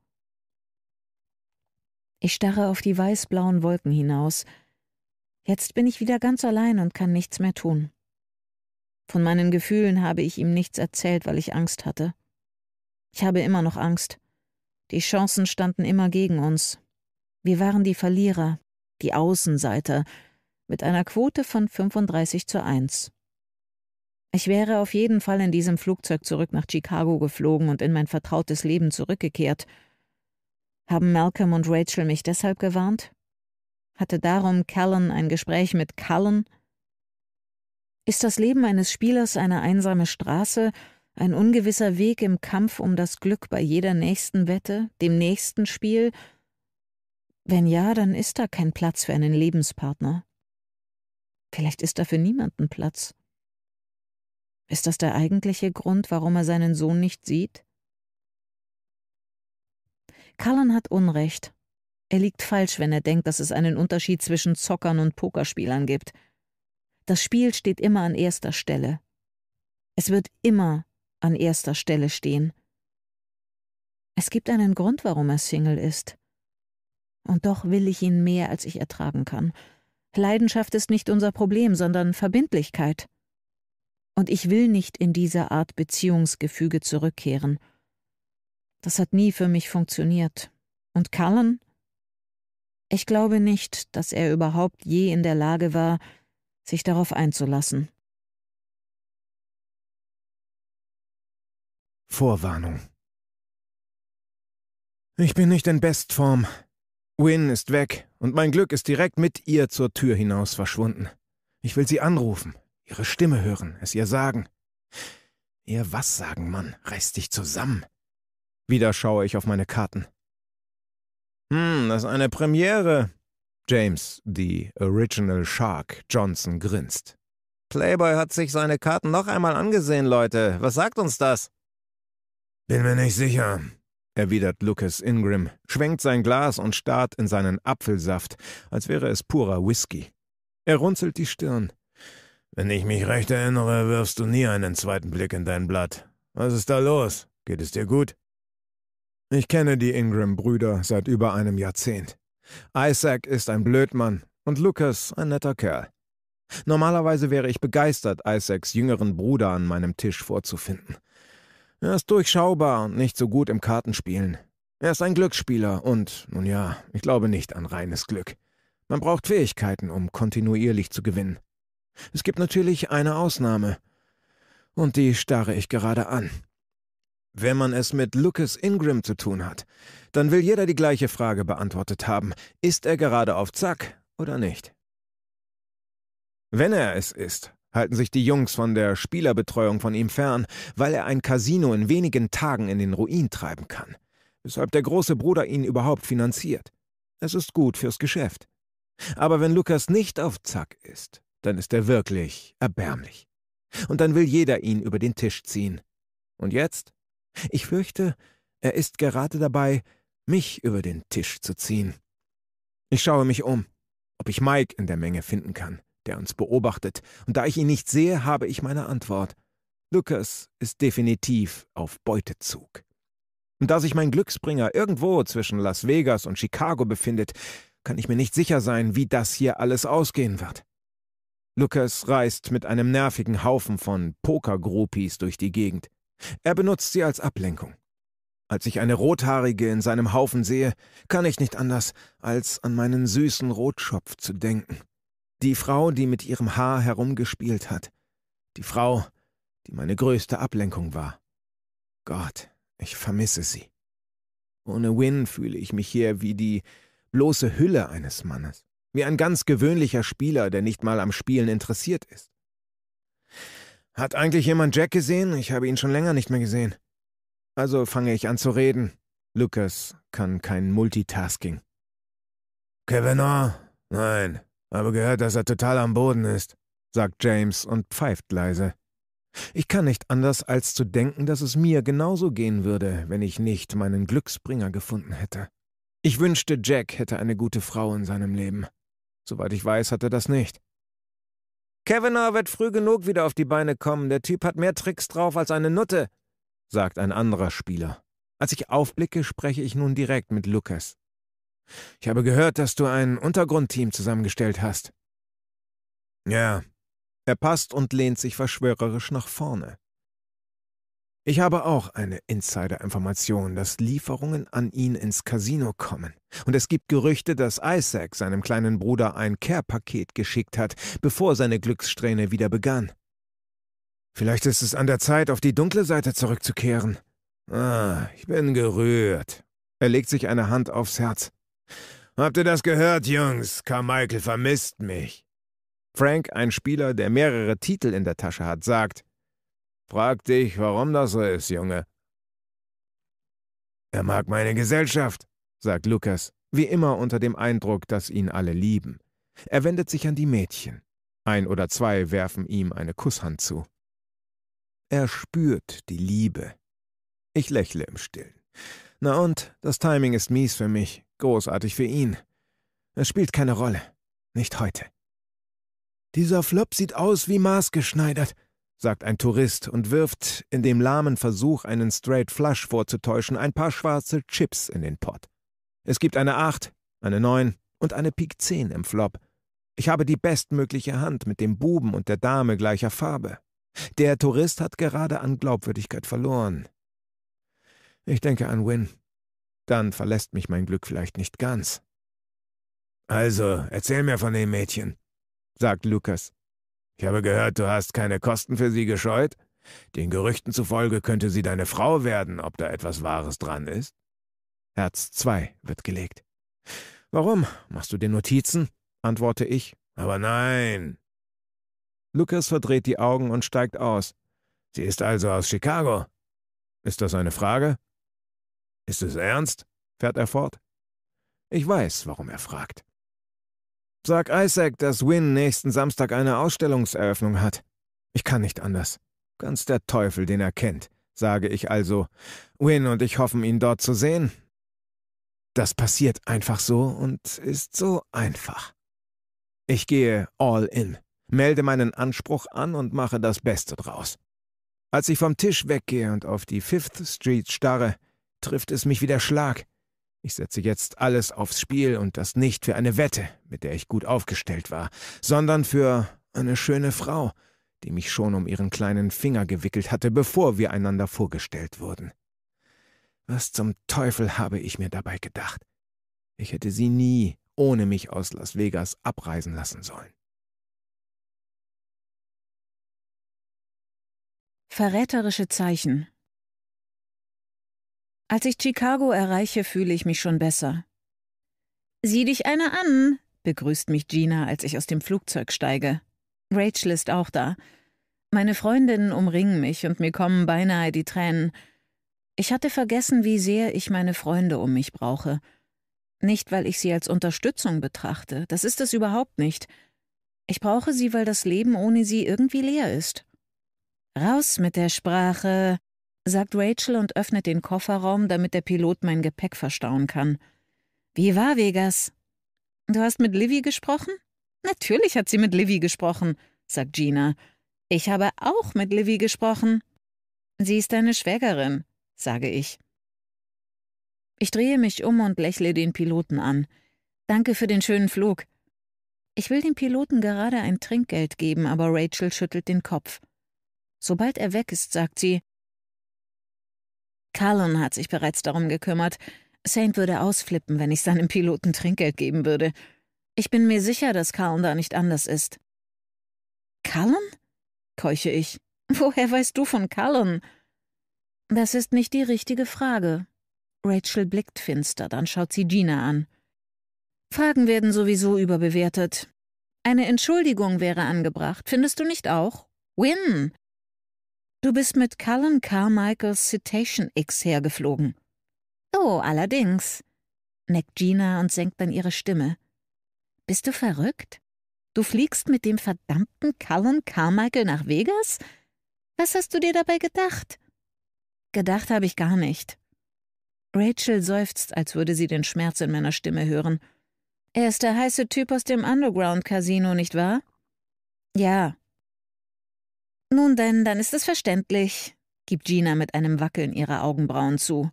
Ich starre auf die weißblauen Wolken hinaus. Jetzt bin ich wieder ganz allein und kann nichts mehr tun. Von meinen Gefühlen habe ich ihm nichts erzählt, weil ich Angst hatte. Ich habe immer noch Angst. Die Chancen standen immer gegen uns. Wir waren die Verlierer, die Außenseiter, mit einer Quote von 35 zu 1. Ich wäre auf jeden Fall in diesem Flugzeug zurück nach Chicago geflogen und in mein vertrautes Leben zurückgekehrt. Haben Malcolm und Rachel mich deshalb gewarnt? Hatte darum Callan ein Gespräch mit Cullen? Ist das Leben eines Spielers eine einsame Straße, ein ungewisser Weg im Kampf um das Glück bei jeder nächsten Wette, dem nächsten Spiel? Wenn ja, dann ist da kein Platz für einen Lebenspartner. Vielleicht ist da für niemanden Platz. Ist das der eigentliche Grund, warum er seinen Sohn nicht sieht? Cullen hat Unrecht. Er liegt falsch, wenn er denkt, dass es einen Unterschied zwischen Zockern und Pokerspielern gibt. Das Spiel steht immer an erster Stelle. Es wird immer an erster Stelle stehen. Es gibt einen Grund, warum er Single ist. Und doch will ich ihn mehr, als ich ertragen kann. Leidenschaft ist nicht unser Problem, sondern Verbindlichkeit und ich will nicht in diese Art Beziehungsgefüge zurückkehren. Das hat nie für mich funktioniert. Und Cullen? Ich glaube nicht, dass er überhaupt je in der Lage war, sich darauf einzulassen. Vorwarnung. Ich bin nicht in Bestform. Win ist weg und mein Glück ist direkt mit ihr zur Tür hinaus verschwunden. Ich will sie anrufen, ihre Stimme hören, es ihr sagen. Ihr was sagen, Mann, reiß dich zusammen. Wieder schaue ich auf meine Karten. Hm, das ist eine Premiere. James, die Original Shark, Johnson grinst. Playboy hat sich seine Karten noch einmal angesehen, Leute. Was sagt uns das? Bin mir nicht sicher, erwidert Lucas Ingram, schwenkt sein Glas und starrt in seinen Apfelsaft, als wäre es purer Whisky. Er runzelt die Stirn. Wenn ich mich recht erinnere, wirfst du nie einen zweiten Blick in dein Blatt. Was ist da los? Geht es dir gut? Ich kenne die Ingram-Brüder seit über einem Jahrzehnt. Isaac ist ein Blödmann und Lucas ein netter Kerl. Normalerweise wäre ich begeistert, Isaacs jüngeren Bruder an meinem Tisch vorzufinden. Er ist durchschaubar und nicht so gut im Kartenspielen. Er ist ein Glücksspieler und, nun ja, ich glaube nicht an reines Glück. Man braucht Fähigkeiten, um kontinuierlich zu gewinnen. Es gibt natürlich eine Ausnahme. Und die starre ich gerade an. Wenn man es mit Lucas Ingram zu tun hat, dann will jeder die gleiche Frage beantwortet haben. Ist er gerade auf Zack oder nicht? Wenn er es ist, halten sich die Jungs von der Spielerbetreuung von ihm fern, weil er ein Casino in wenigen Tagen in den Ruin treiben kann, weshalb der große Bruder ihn überhaupt finanziert. Es ist gut fürs Geschäft. Aber wenn Lukas nicht auf Zack ist, dann ist er wirklich erbärmlich. Und dann will jeder ihn über den Tisch ziehen. Und jetzt? Ich fürchte, er ist gerade dabei, mich über den Tisch zu ziehen. Ich schaue mich um, ob ich Mike in der Menge finden kann, der uns beobachtet, und da ich ihn nicht sehe, habe ich meine Antwort. Lukas ist definitiv auf Beutezug. Und da sich mein Glücksbringer irgendwo zwischen Las Vegas und Chicago befindet, kann ich mir nicht sicher sein, wie das hier alles ausgehen wird. Lucas reist mit einem nervigen Haufen von poker durch die Gegend. Er benutzt sie als Ablenkung. Als ich eine Rothaarige in seinem Haufen sehe, kann ich nicht anders, als an meinen süßen Rotschopf zu denken. Die Frau, die mit ihrem Haar herumgespielt hat. Die Frau, die meine größte Ablenkung war. Gott, ich vermisse sie. Ohne Win fühle ich mich hier wie die bloße Hülle eines Mannes. Wie ein ganz gewöhnlicher Spieler, der nicht mal am Spielen interessiert ist. Hat eigentlich jemand Jack gesehen? Ich habe ihn schon länger nicht mehr gesehen. Also fange ich an zu reden. Lucas kann kein Multitasking. Kavanaugh? Nein, habe gehört, dass er total am Boden ist, sagt James und pfeift leise. Ich kann nicht anders, als zu denken, dass es mir genauso gehen würde, wenn ich nicht meinen Glücksbringer gefunden hätte. Ich wünschte, Jack hätte eine gute Frau in seinem Leben. Soweit ich weiß, hat er das nicht. Kavanaugh wird früh genug wieder auf die Beine kommen. Der Typ hat mehr Tricks drauf als eine Nutte, sagt ein anderer Spieler. Als ich aufblicke, spreche ich nun direkt mit Lucas. Ich habe gehört, dass du ein Untergrundteam zusammengestellt hast. Ja. Er passt und lehnt sich verschwörerisch nach vorne. Ich habe auch eine Insider-Information, dass Lieferungen an ihn ins Casino kommen. Und es gibt Gerüchte, dass Isaac seinem kleinen Bruder ein Care-Paket geschickt hat, bevor seine Glückssträhne wieder begann. Vielleicht ist es an der Zeit, auf die dunkle Seite zurückzukehren. Ah, ich bin gerührt. Er legt sich eine Hand aufs Herz. Habt ihr das gehört, Jungs? Carmichael vermisst mich. Frank, ein Spieler, der mehrere Titel in der Tasche hat, sagt, Frag dich, warum das so ist, Junge. Er mag meine Gesellschaft, sagt Lukas, wie immer unter dem Eindruck, dass ihn alle lieben. Er wendet sich an die Mädchen. Ein oder zwei werfen ihm eine Kusshand zu. Er spürt die Liebe. Ich lächle im Stillen. Na und, das Timing ist mies für mich, großartig für ihn. Es spielt keine Rolle. Nicht heute. Dieser Flop sieht aus wie maßgeschneidert, sagt ein Tourist und wirft, in dem lahmen Versuch, einen Straight Flush vorzutäuschen, ein paar schwarze Chips in den Pott. Es gibt eine Acht, eine Neun und eine Pik Zehn im Flop. Ich habe die bestmögliche Hand mit dem Buben und der Dame gleicher Farbe. Der Tourist hat gerade an Glaubwürdigkeit verloren. Ich denke an Win. Dann verlässt mich mein Glück vielleicht nicht ganz. Also, erzähl mir von dem Mädchen, sagt Lukas. Ich habe gehört, du hast keine Kosten für sie gescheut? Den Gerüchten zufolge könnte sie deine Frau werden, ob da etwas Wahres dran ist. Herz 2 wird gelegt. Warum? Machst du dir Notizen? antworte ich. Aber nein. Lukas verdreht die Augen und steigt aus. Sie ist also aus Chicago. Ist das eine Frage? Ist es ernst? fährt er fort. Ich weiß, warum er fragt. Sag Isaac, dass Win nächsten Samstag eine Ausstellungseröffnung hat. Ich kann nicht anders. Ganz der Teufel, den er kennt, sage ich also. Win und ich hoffen, ihn dort zu sehen. Das passiert einfach so und ist so einfach. Ich gehe all in, melde meinen Anspruch an und mache das Beste draus. Als ich vom Tisch weggehe und auf die Fifth Street starre, trifft es mich wie der Schlag. Ich setze jetzt alles aufs Spiel und das nicht für eine Wette, mit der ich gut aufgestellt war, sondern für eine schöne Frau, die mich schon um ihren kleinen Finger gewickelt hatte, bevor wir einander vorgestellt wurden. Was zum Teufel habe ich mir dabei gedacht? Ich hätte sie nie ohne mich aus Las Vegas abreisen lassen sollen. Verräterische Zeichen als ich Chicago erreiche, fühle ich mich schon besser. Sieh dich einer an, begrüßt mich Gina, als ich aus dem Flugzeug steige. Rachel ist auch da. Meine Freundinnen umringen mich und mir kommen beinahe die Tränen. Ich hatte vergessen, wie sehr ich meine Freunde um mich brauche. Nicht, weil ich sie als Unterstützung betrachte, das ist es überhaupt nicht. Ich brauche sie, weil das Leben ohne sie irgendwie leer ist. Raus mit der Sprache, sagt Rachel und öffnet den Kofferraum, damit der Pilot mein Gepäck verstauen kann. Wie war Vegas? Du hast mit Livy gesprochen? Natürlich hat sie mit Livy gesprochen, sagt Gina. Ich habe auch mit Livy gesprochen. Sie ist deine Schwägerin, sage ich. Ich drehe mich um und lächle den Piloten an. Danke für den schönen Flug. Ich will dem Piloten gerade ein Trinkgeld geben, aber Rachel schüttelt den Kopf. Sobald er weg ist, sagt sie, Callan hat sich bereits darum gekümmert. Saint würde ausflippen, wenn ich seinem Piloten Trinkgeld geben würde. Ich bin mir sicher, dass Callan da nicht anders ist. Callan? keuche ich. Woher weißt du von Callan? Das ist nicht die richtige Frage. Rachel blickt finster, dann schaut sie Gina an. Fragen werden sowieso überbewertet. Eine Entschuldigung wäre angebracht, findest du nicht auch? Win! Du bist mit Cullen Carmichaels Citation X hergeflogen. Oh, allerdings, neckt Gina und senkt dann ihre Stimme. Bist du verrückt? Du fliegst mit dem verdammten Cullen Carmichael nach Vegas? Was hast du dir dabei gedacht? Gedacht habe ich gar nicht. Rachel seufzt, als würde sie den Schmerz in meiner Stimme hören. Er ist der heiße Typ aus dem Underground-Casino, nicht wahr? Ja, nun denn, dann ist es verständlich, gibt Gina mit einem Wackeln ihrer Augenbrauen zu.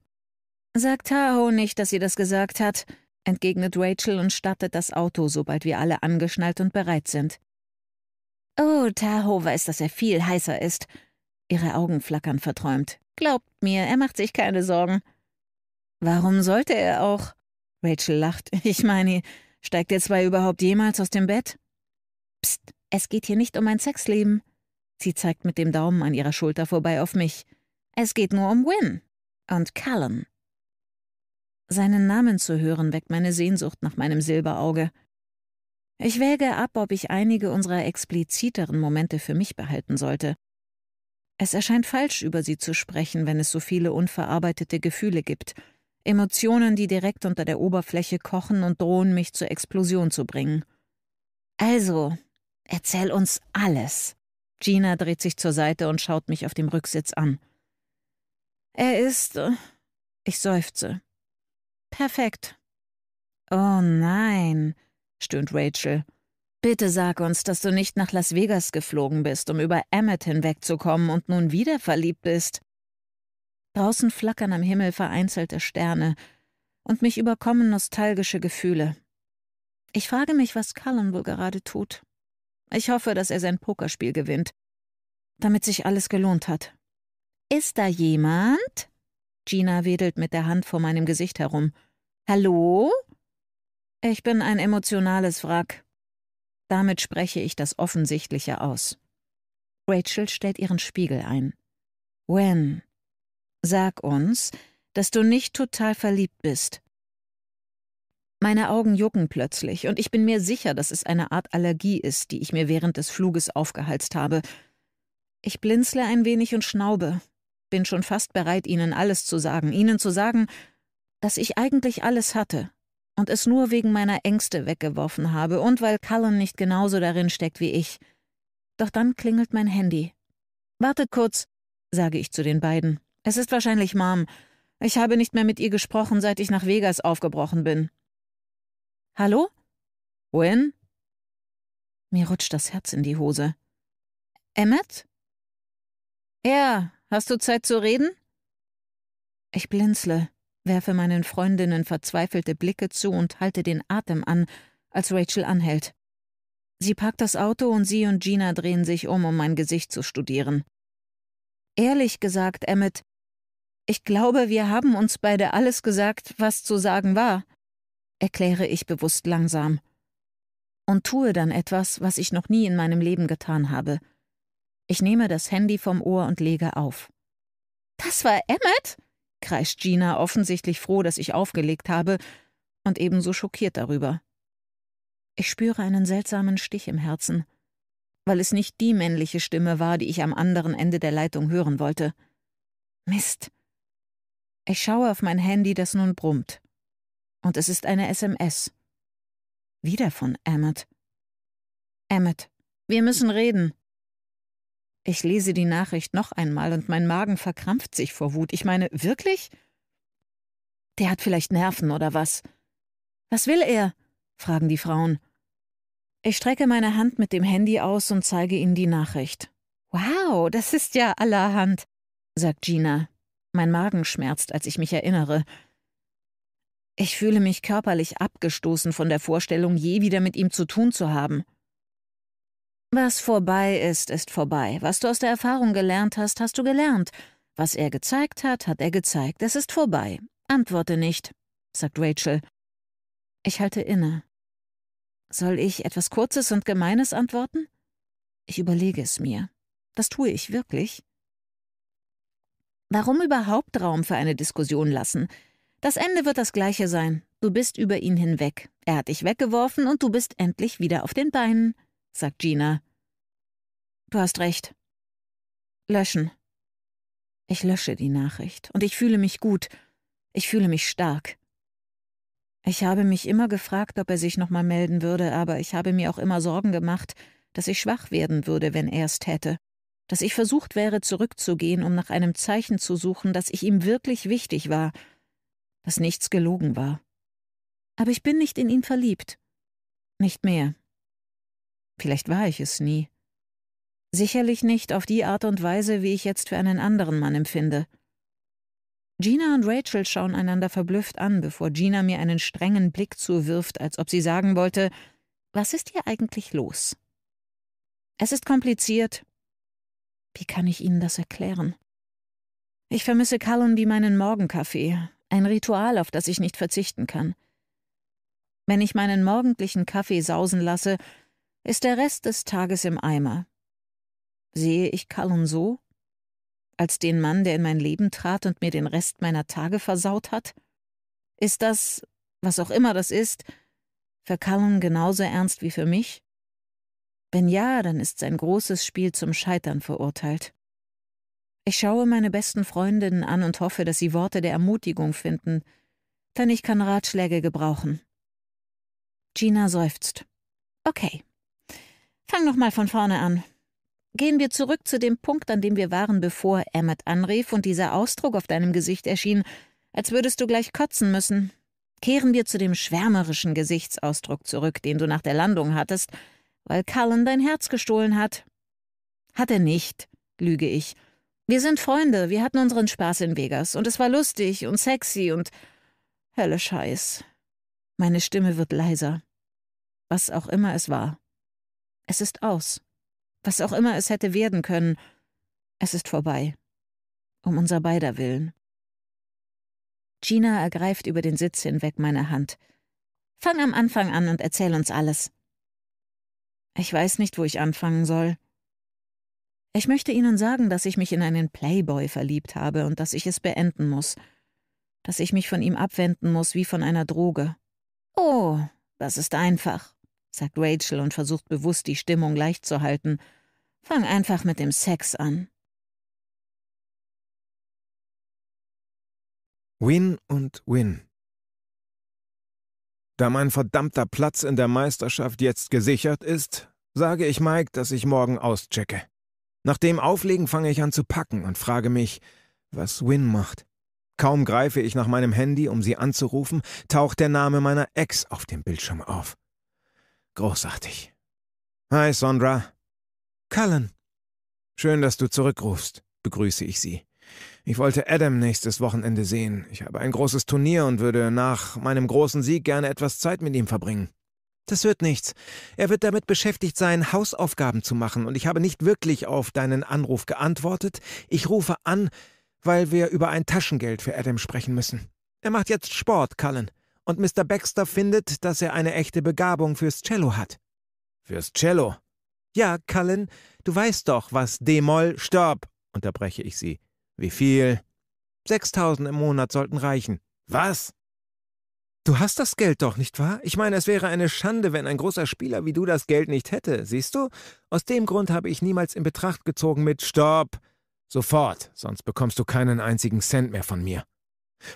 Sagt Tahoe nicht, dass sie das gesagt hat, entgegnet Rachel und startet das Auto, sobald wir alle angeschnallt und bereit sind. Oh, Tahoe weiß, dass er viel heißer ist. Ihre Augen flackern verträumt. Glaubt mir, er macht sich keine Sorgen. Warum sollte er auch? Rachel lacht. Ich meine, steigt ihr zwei überhaupt jemals aus dem Bett? Psst, es geht hier nicht um mein Sexleben. Sie zeigt mit dem Daumen an ihrer Schulter vorbei auf mich. Es geht nur um Win und Callum. Seinen Namen zu hören weckt meine Sehnsucht nach meinem Silberauge. Ich wäge ab, ob ich einige unserer expliziteren Momente für mich behalten sollte. Es erscheint falsch, über sie zu sprechen, wenn es so viele unverarbeitete Gefühle gibt, Emotionen, die direkt unter der Oberfläche kochen und drohen, mich zur Explosion zu bringen. Also, erzähl uns alles, Gina dreht sich zur Seite und schaut mich auf dem Rücksitz an. Er ist. Äh, ich seufze. Perfekt. Oh nein, stöhnt Rachel. Bitte sag uns, dass du nicht nach Las Vegas geflogen bist, um über Emmett hinwegzukommen und nun wieder verliebt bist. Draußen flackern am Himmel vereinzelte Sterne und mich überkommen nostalgische Gefühle. Ich frage mich, was Cullen wohl gerade tut. Ich hoffe, dass er sein Pokerspiel gewinnt, damit sich alles gelohnt hat. Ist da jemand? Gina wedelt mit der Hand vor meinem Gesicht herum. Hallo? Ich bin ein emotionales Wrack. Damit spreche ich das Offensichtliche aus. Rachel stellt ihren Spiegel ein. Wen, sag uns, dass du nicht total verliebt bist. Meine Augen jucken plötzlich und ich bin mir sicher, dass es eine Art Allergie ist, die ich mir während des Fluges aufgehalst habe. Ich blinzle ein wenig und schnaube, bin schon fast bereit, Ihnen alles zu sagen, Ihnen zu sagen, dass ich eigentlich alles hatte und es nur wegen meiner Ängste weggeworfen habe und weil Cullen nicht genauso darin steckt wie ich. Doch dann klingelt mein Handy. Wartet kurz, sage ich zu den beiden. Es ist wahrscheinlich Mom. Ich habe nicht mehr mit ihr gesprochen, seit ich nach Vegas aufgebrochen bin. Hallo? Gwen? Mir rutscht das Herz in die Hose. Emmet? Ja, hast du Zeit zu reden? Ich blinzle, werfe meinen Freundinnen verzweifelte Blicke zu und halte den Atem an, als Rachel anhält. Sie parkt das Auto und sie und Gina drehen sich um, um mein Gesicht zu studieren. Ehrlich gesagt, Emmet, ich glaube, wir haben uns beide alles gesagt, was zu sagen war erkläre ich bewusst langsam. Und tue dann etwas, was ich noch nie in meinem Leben getan habe. Ich nehme das Handy vom Ohr und lege auf. Das war Emmett? kreischt Gina, offensichtlich froh, dass ich aufgelegt habe und ebenso schockiert darüber. Ich spüre einen seltsamen Stich im Herzen, weil es nicht die männliche Stimme war, die ich am anderen Ende der Leitung hören wollte. Mist. Ich schaue auf mein Handy, das nun brummt. Und es ist eine SMS. Wieder von Emmett. Emmett, wir müssen reden. Ich lese die Nachricht noch einmal und mein Magen verkrampft sich vor Wut. Ich meine, wirklich? Der hat vielleicht Nerven oder was? Was will er? fragen die Frauen. Ich strecke meine Hand mit dem Handy aus und zeige ihnen die Nachricht. Wow, das ist ja allerhand, sagt Gina. Mein Magen schmerzt, als ich mich erinnere. Ich fühle mich körperlich abgestoßen von der Vorstellung, je wieder mit ihm zu tun zu haben. Was vorbei ist, ist vorbei. Was du aus der Erfahrung gelernt hast, hast du gelernt. Was er gezeigt hat, hat er gezeigt. Es ist vorbei. Antworte nicht, sagt Rachel. Ich halte inne. Soll ich etwas Kurzes und Gemeines antworten? Ich überlege es mir. Das tue ich wirklich. Warum überhaupt Raum für eine Diskussion lassen? Das Ende wird das gleiche sein. Du bist über ihn hinweg. Er hat dich weggeworfen und du bist endlich wieder auf den Beinen, sagt Gina. Du hast recht. Löschen. Ich lösche die Nachricht und ich fühle mich gut. Ich fühle mich stark. Ich habe mich immer gefragt, ob er sich nochmal melden würde, aber ich habe mir auch immer Sorgen gemacht, dass ich schwach werden würde, wenn er es täte, dass ich versucht wäre, zurückzugehen, um nach einem Zeichen zu suchen, dass ich ihm wirklich wichtig war, dass nichts gelogen war. Aber ich bin nicht in ihn verliebt. Nicht mehr. Vielleicht war ich es nie. Sicherlich nicht auf die Art und Weise, wie ich jetzt für einen anderen Mann empfinde. Gina und Rachel schauen einander verblüfft an, bevor Gina mir einen strengen Blick zuwirft, als ob sie sagen wollte, was ist hier eigentlich los? Es ist kompliziert. Wie kann ich Ihnen das erklären? Ich vermisse Cullen wie meinen Morgenkaffee, ein Ritual, auf das ich nicht verzichten kann. Wenn ich meinen morgendlichen Kaffee sausen lasse, ist der Rest des Tages im Eimer. Sehe ich Cullen so? Als den Mann, der in mein Leben trat und mir den Rest meiner Tage versaut hat? Ist das, was auch immer das ist, für Cullen genauso ernst wie für mich? Wenn ja, dann ist sein großes Spiel zum Scheitern verurteilt. Ich schaue meine besten Freundinnen an und hoffe, dass sie Worte der Ermutigung finden, denn ich kann Ratschläge gebrauchen. Gina seufzt. Okay. Fang noch mal von vorne an. Gehen wir zurück zu dem Punkt, an dem wir waren, bevor Emmett anrief und dieser Ausdruck auf deinem Gesicht erschien, als würdest du gleich kotzen müssen. Kehren wir zu dem schwärmerischen Gesichtsausdruck zurück, den du nach der Landung hattest, weil Cullen dein Herz gestohlen hat. Hat er nicht, lüge ich wir sind Freunde, wir hatten unseren Spaß in Vegas und es war lustig und sexy und helle Scheiß. Meine Stimme wird leiser. Was auch immer es war. Es ist aus. Was auch immer es hätte werden können. Es ist vorbei. Um unser beider Willen. Gina ergreift über den Sitz hinweg meine Hand. Fang am Anfang an und erzähl uns alles. Ich weiß nicht, wo ich anfangen soll. Ich möchte Ihnen sagen, dass ich mich in einen Playboy verliebt habe und dass ich es beenden muss. Dass ich mich von ihm abwenden muss wie von einer Droge. Oh, das ist einfach, sagt Rachel und versucht bewusst, die Stimmung leicht zu halten. Fang einfach mit dem Sex an. Win und Win. Da mein verdammter Platz in der Meisterschaft jetzt gesichert ist, sage ich Mike, dass ich morgen auschecke. Nach dem Auflegen fange ich an zu packen und frage mich, was Win macht. Kaum greife ich nach meinem Handy, um sie anzurufen, taucht der Name meiner Ex auf dem Bildschirm auf. Großartig. Hi, Sondra. Cullen. Schön, dass du zurückrufst, begrüße ich sie. Ich wollte Adam nächstes Wochenende sehen. Ich habe ein großes Turnier und würde nach meinem großen Sieg gerne etwas Zeit mit ihm verbringen. Das wird nichts. Er wird damit beschäftigt sein, Hausaufgaben zu machen, und ich habe nicht wirklich auf deinen Anruf geantwortet. Ich rufe an, weil wir über ein Taschengeld für Adam sprechen müssen. Er macht jetzt Sport, Cullen, und Mr. Baxter findet, dass er eine echte Begabung fürs Cello hat. Fürs Cello? Ja, Cullen, du weißt doch, was D-Moll, stopp, unterbreche ich sie. Wie viel? Sechstausend im Monat sollten reichen. Was? Du hast das Geld doch, nicht wahr? Ich meine, es wäre eine Schande, wenn ein großer Spieler wie du das Geld nicht hätte, siehst du? Aus dem Grund habe ich niemals in Betracht gezogen mit Stopp! Sofort, sonst bekommst du keinen einzigen Cent mehr von mir.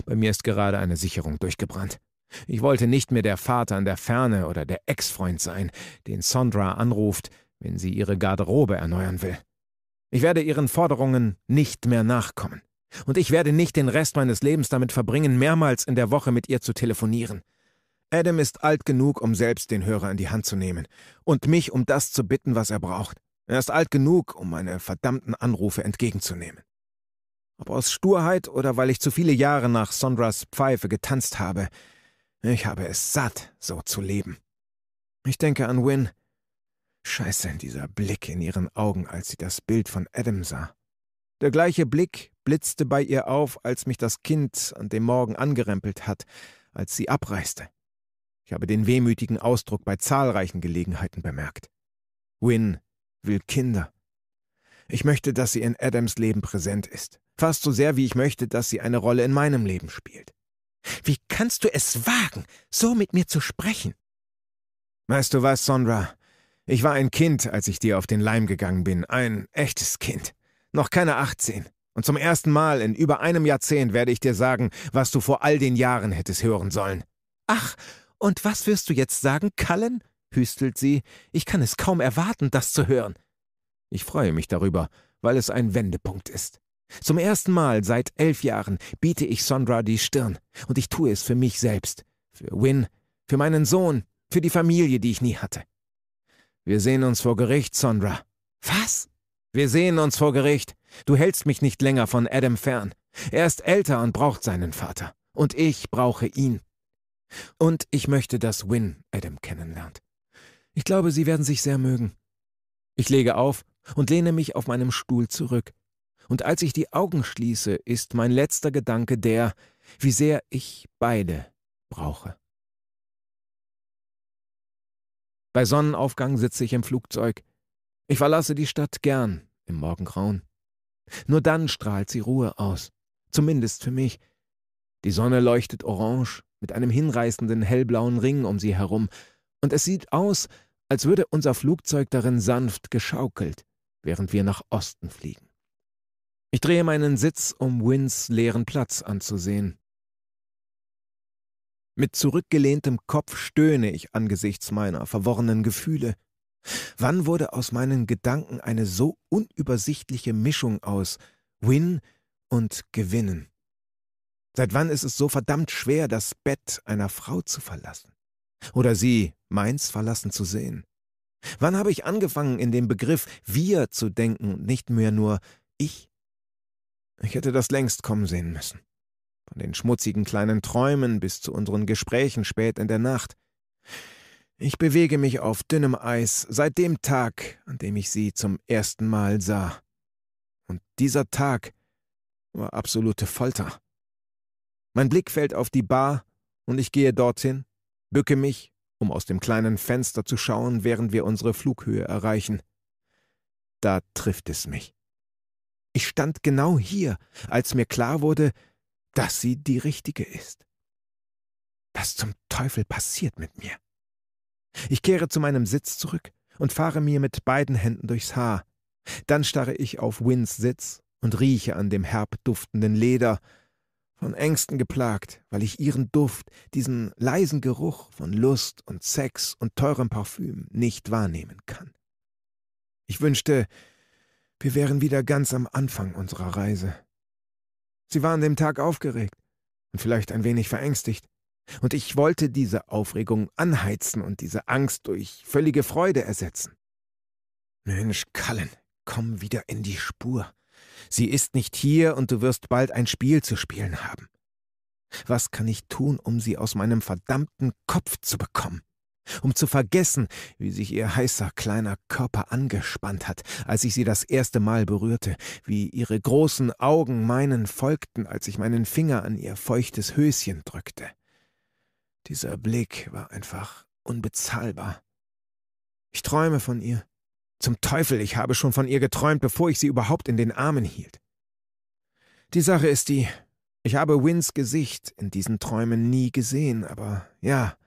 Bei mir ist gerade eine Sicherung durchgebrannt. Ich wollte nicht mehr der Vater in der Ferne oder der Ex-Freund sein, den Sondra anruft, wenn sie ihre Garderobe erneuern will. Ich werde ihren Forderungen nicht mehr nachkommen. Und ich werde nicht den Rest meines Lebens damit verbringen, mehrmals in der Woche mit ihr zu telefonieren. Adam ist alt genug, um selbst den Hörer in die Hand zu nehmen und mich um das zu bitten, was er braucht. Er ist alt genug, um meine verdammten Anrufe entgegenzunehmen. Ob aus Sturheit oder weil ich zu viele Jahre nach Sondras Pfeife getanzt habe, ich habe es satt, so zu leben. Ich denke an Win. Scheiße, dieser Blick in ihren Augen, als sie das Bild von Adam sah. Der gleiche Blick blitzte bei ihr auf, als mich das Kind an dem Morgen angerempelt hat, als sie abreiste. Ich habe den wehmütigen Ausdruck bei zahlreichen Gelegenheiten bemerkt. Win will Kinder. Ich möchte, dass sie in Adams Leben präsent ist, fast so sehr, wie ich möchte, dass sie eine Rolle in meinem Leben spielt. Wie kannst du es wagen, so mit mir zu sprechen? Weißt du was, Sondra? Ich war ein Kind, als ich dir auf den Leim gegangen bin, ein echtes Kind noch keine 18. Und zum ersten Mal in über einem Jahrzehnt werde ich dir sagen, was du vor all den Jahren hättest hören sollen. Ach, und was wirst du jetzt sagen, Cullen? hüstelt sie. Ich kann es kaum erwarten, das zu hören. Ich freue mich darüber, weil es ein Wendepunkt ist. Zum ersten Mal seit elf Jahren biete ich Sondra die Stirn. Und ich tue es für mich selbst, für Win, für meinen Sohn, für die Familie, die ich nie hatte. Wir sehen uns vor Gericht, Sondra. Was? Wir sehen uns vor Gericht. Du hältst mich nicht länger von Adam fern. Er ist älter und braucht seinen Vater. Und ich brauche ihn. Und ich möchte, dass Win Adam kennenlernt. Ich glaube, sie werden sich sehr mögen. Ich lege auf und lehne mich auf meinem Stuhl zurück. Und als ich die Augen schließe, ist mein letzter Gedanke der, wie sehr ich beide brauche. Bei Sonnenaufgang sitze ich im Flugzeug. Ich verlasse die Stadt gern im Morgengrauen. Nur dann strahlt sie Ruhe aus, zumindest für mich. Die Sonne leuchtet orange mit einem hinreißenden hellblauen Ring um sie herum, und es sieht aus, als würde unser Flugzeug darin sanft geschaukelt, während wir nach Osten fliegen. Ich drehe meinen Sitz, um Wins leeren Platz anzusehen. Mit zurückgelehntem Kopf stöhne ich angesichts meiner verworrenen Gefühle, Wann wurde aus meinen Gedanken eine so unübersichtliche Mischung aus Win und Gewinnen? Seit wann ist es so verdammt schwer, das Bett einer Frau zu verlassen? Oder sie meins verlassen zu sehen? Wann habe ich angefangen, in dem Begriff wir zu denken und nicht mehr nur ich? Ich hätte das längst kommen sehen müssen. Von den schmutzigen kleinen Träumen bis zu unseren Gesprächen spät in der Nacht. Ich bewege mich auf dünnem Eis seit dem Tag, an dem ich sie zum ersten Mal sah. Und dieser Tag war absolute Folter. Mein Blick fällt auf die Bar und ich gehe dorthin, bücke mich, um aus dem kleinen Fenster zu schauen, während wir unsere Flughöhe erreichen. Da trifft es mich. Ich stand genau hier, als mir klar wurde, dass sie die richtige ist. Was zum Teufel passiert mit mir? Ich kehre zu meinem Sitz zurück und fahre mir mit beiden Händen durchs Haar. Dann starre ich auf Wins Sitz und rieche an dem herb duftenden Leder, von Ängsten geplagt, weil ich ihren Duft, diesen leisen Geruch von Lust und Sex und teurem Parfüm nicht wahrnehmen kann. Ich wünschte, wir wären wieder ganz am Anfang unserer Reise. Sie war an dem Tag aufgeregt und vielleicht ein wenig verängstigt. Und ich wollte diese Aufregung anheizen und diese Angst durch völlige Freude ersetzen. Mensch, Kallen, komm wieder in die Spur. Sie ist nicht hier und du wirst bald ein Spiel zu spielen haben. Was kann ich tun, um sie aus meinem verdammten Kopf zu bekommen? Um zu vergessen, wie sich ihr heißer kleiner Körper angespannt hat, als ich sie das erste Mal berührte, wie ihre großen Augen meinen folgten, als ich meinen Finger an ihr feuchtes Höschen drückte. Dieser Blick war einfach unbezahlbar. Ich träume von ihr. Zum Teufel, ich habe schon von ihr geträumt, bevor ich sie überhaupt in den Armen hielt. Die Sache ist die, ich habe Wins Gesicht in diesen Träumen nie gesehen, aber ja,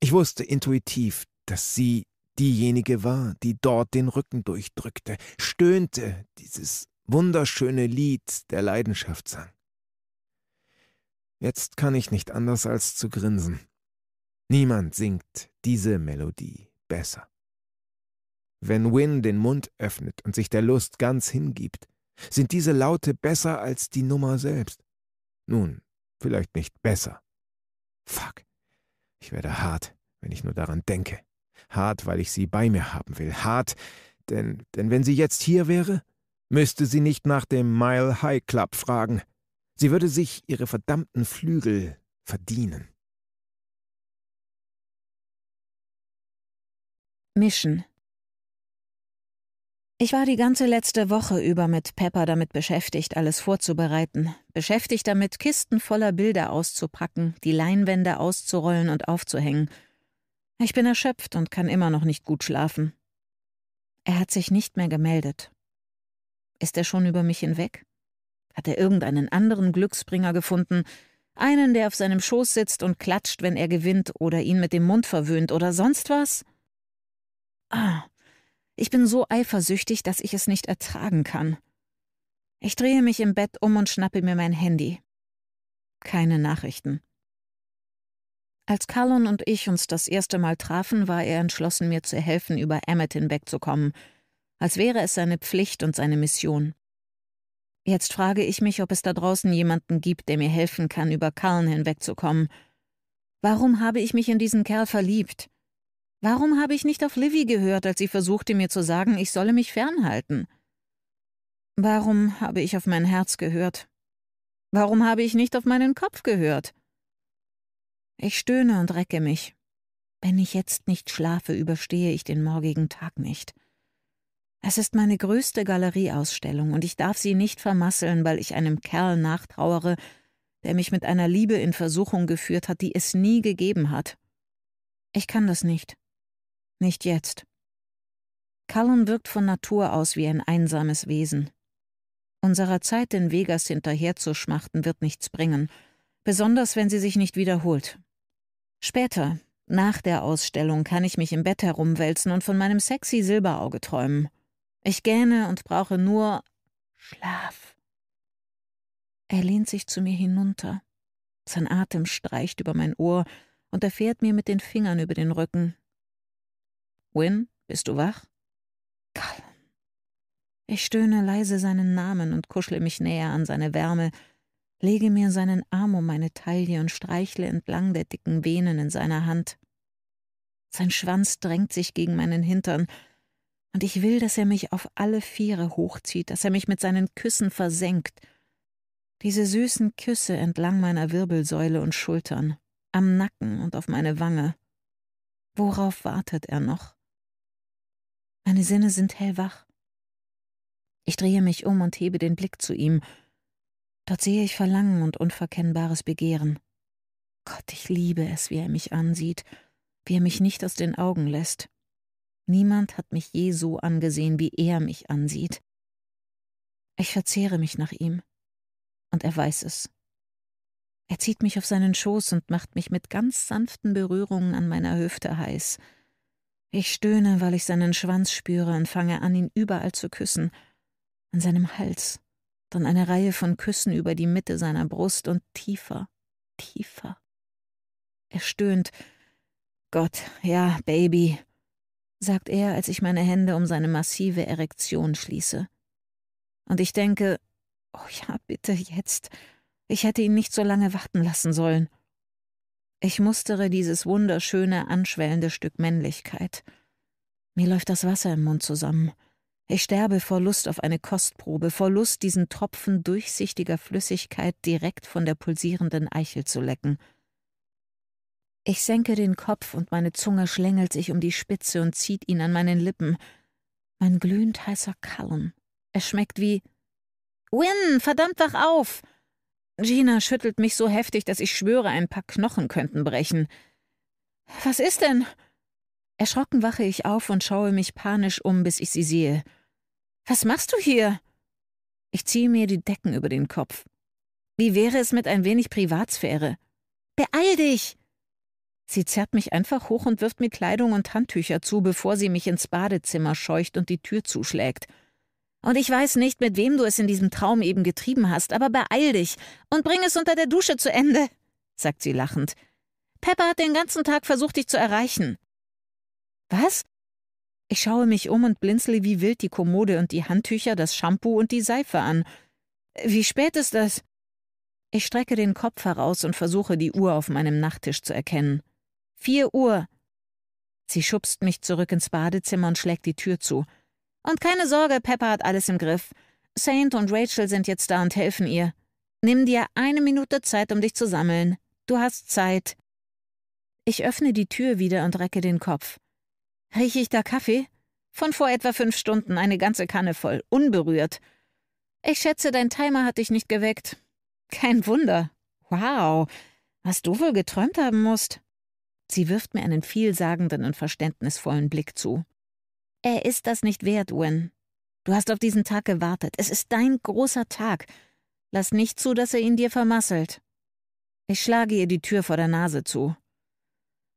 ich wusste intuitiv, dass sie diejenige war, die dort den Rücken durchdrückte, stöhnte, dieses wunderschöne Lied der Leidenschaft sang. Jetzt kann ich nicht anders als zu grinsen. Niemand singt diese Melodie besser. Wenn Wynne den Mund öffnet und sich der Lust ganz hingibt, sind diese Laute besser als die Nummer selbst. Nun, vielleicht nicht besser. Fuck. Ich werde hart, wenn ich nur daran denke. Hart, weil ich sie bei mir haben will. Hart, denn, denn wenn sie jetzt hier wäre, müsste sie nicht nach dem Mile High Club fragen. Sie würde sich ihre verdammten Flügel verdienen. Mischen. Ich war die ganze letzte Woche über mit Pepper damit beschäftigt, alles vorzubereiten, beschäftigt damit, Kisten voller Bilder auszupacken, die Leinwände auszurollen und aufzuhängen. Ich bin erschöpft und kann immer noch nicht gut schlafen. Er hat sich nicht mehr gemeldet. Ist er schon über mich hinweg? Hat er irgendeinen anderen Glücksbringer gefunden? Einen, der auf seinem Schoß sitzt und klatscht, wenn er gewinnt oder ihn mit dem Mund verwöhnt oder sonst was? Ah, ich bin so eifersüchtig, dass ich es nicht ertragen kann. Ich drehe mich im Bett um und schnappe mir mein Handy. Keine Nachrichten. Als Carlon und ich uns das erste Mal trafen, war er entschlossen, mir zu helfen, über Emmett hinwegzukommen, als wäre es seine Pflicht und seine Mission. Jetzt frage ich mich, ob es da draußen jemanden gibt, der mir helfen kann, über Cullen hinwegzukommen. Warum habe ich mich in diesen Kerl verliebt? Warum habe ich nicht auf Livy gehört, als sie versuchte mir zu sagen, ich solle mich fernhalten? Warum habe ich auf mein Herz gehört? Warum habe ich nicht auf meinen Kopf gehört? Ich stöhne und recke mich. Wenn ich jetzt nicht schlafe, überstehe ich den morgigen Tag nicht. Es ist meine größte Galerieausstellung und ich darf sie nicht vermasseln, weil ich einem Kerl nachtrauere, der mich mit einer Liebe in Versuchung geführt hat, die es nie gegeben hat. Ich kann das nicht. Nicht jetzt. Cullen wirkt von Natur aus wie ein einsames Wesen. Unserer Zeit in Vegas hinterherzuschmachten wird nichts bringen, besonders wenn sie sich nicht wiederholt. Später, nach der Ausstellung, kann ich mich im Bett herumwälzen und von meinem sexy Silberauge träumen. Ich gähne und brauche nur Schlaf. Er lehnt sich zu mir hinunter. Sein Atem streicht über mein Ohr und er fährt mir mit den Fingern über den Rücken. Win, bist du wach? Colin. Ich stöhne leise seinen Namen und kuschle mich näher an seine Wärme, lege mir seinen Arm um meine Taille und streichle entlang der dicken Venen in seiner Hand. Sein Schwanz drängt sich gegen meinen Hintern, und ich will, dass er mich auf alle Viere hochzieht, dass er mich mit seinen Küssen versenkt. Diese süßen Küsse entlang meiner Wirbelsäule und Schultern, am Nacken und auf meine Wange. Worauf wartet er noch? Meine Sinne sind hellwach. Ich drehe mich um und hebe den Blick zu ihm. Dort sehe ich Verlangen und unverkennbares Begehren. Gott, ich liebe es, wie er mich ansieht, wie er mich nicht aus den Augen lässt. Niemand hat mich je so angesehen, wie er mich ansieht. Ich verzehre mich nach ihm. Und er weiß es. Er zieht mich auf seinen Schoß und macht mich mit ganz sanften Berührungen an meiner Hüfte heiß. Ich stöhne, weil ich seinen Schwanz spüre und fange an, ihn überall zu küssen. An seinem Hals, dann eine Reihe von Küssen über die Mitte seiner Brust und tiefer, tiefer. Er stöhnt. Gott, ja, Baby sagt er, als ich meine Hände um seine massive Erektion schließe. Und ich denke, oh ja, bitte jetzt. Ich hätte ihn nicht so lange warten lassen sollen. Ich mustere dieses wunderschöne, anschwellende Stück Männlichkeit. Mir läuft das Wasser im Mund zusammen. Ich sterbe vor Lust auf eine Kostprobe, vor Lust, diesen Tropfen durchsichtiger Flüssigkeit direkt von der pulsierenden Eichel zu lecken. Ich senke den Kopf und meine Zunge schlängelt sich um die Spitze und zieht ihn an meinen Lippen. Mein glühend heißer Kalm. Er schmeckt wie. Win, verdammt wach auf! Gina schüttelt mich so heftig, dass ich schwöre, ein paar Knochen könnten brechen. Was ist denn? Erschrocken wache ich auf und schaue mich panisch um, bis ich sie sehe. Was machst du hier? Ich ziehe mir die Decken über den Kopf. Wie wäre es mit ein wenig Privatsphäre? Beeil dich! Sie zerrt mich einfach hoch und wirft mir Kleidung und Handtücher zu, bevor sie mich ins Badezimmer scheucht und die Tür zuschlägt. Und ich weiß nicht, mit wem du es in diesem Traum eben getrieben hast, aber beeil dich und bring es unter der Dusche zu Ende, sagt sie lachend. Pepper hat den ganzen Tag versucht, dich zu erreichen. Was? Ich schaue mich um und blinzle wie wild die Kommode und die Handtücher, das Shampoo und die Seife an. Wie spät ist das? Ich strecke den Kopf heraus und versuche, die Uhr auf meinem Nachttisch zu erkennen. Vier Uhr. Sie schubst mich zurück ins Badezimmer und schlägt die Tür zu. Und keine Sorge, Pepper hat alles im Griff. Saint und Rachel sind jetzt da und helfen ihr. Nimm dir eine Minute Zeit, um dich zu sammeln. Du hast Zeit. Ich öffne die Tür wieder und recke den Kopf. Rieche ich da Kaffee? Von vor etwa fünf Stunden, eine ganze Kanne voll, unberührt. Ich schätze, dein Timer hat dich nicht geweckt. Kein Wunder. Wow, was du wohl geträumt haben musst. Sie wirft mir einen vielsagenden und verständnisvollen Blick zu. Er ist das nicht wert, Owen. Du hast auf diesen Tag gewartet. Es ist dein großer Tag. Lass nicht zu, dass er ihn dir vermasselt. Ich schlage ihr die Tür vor der Nase zu.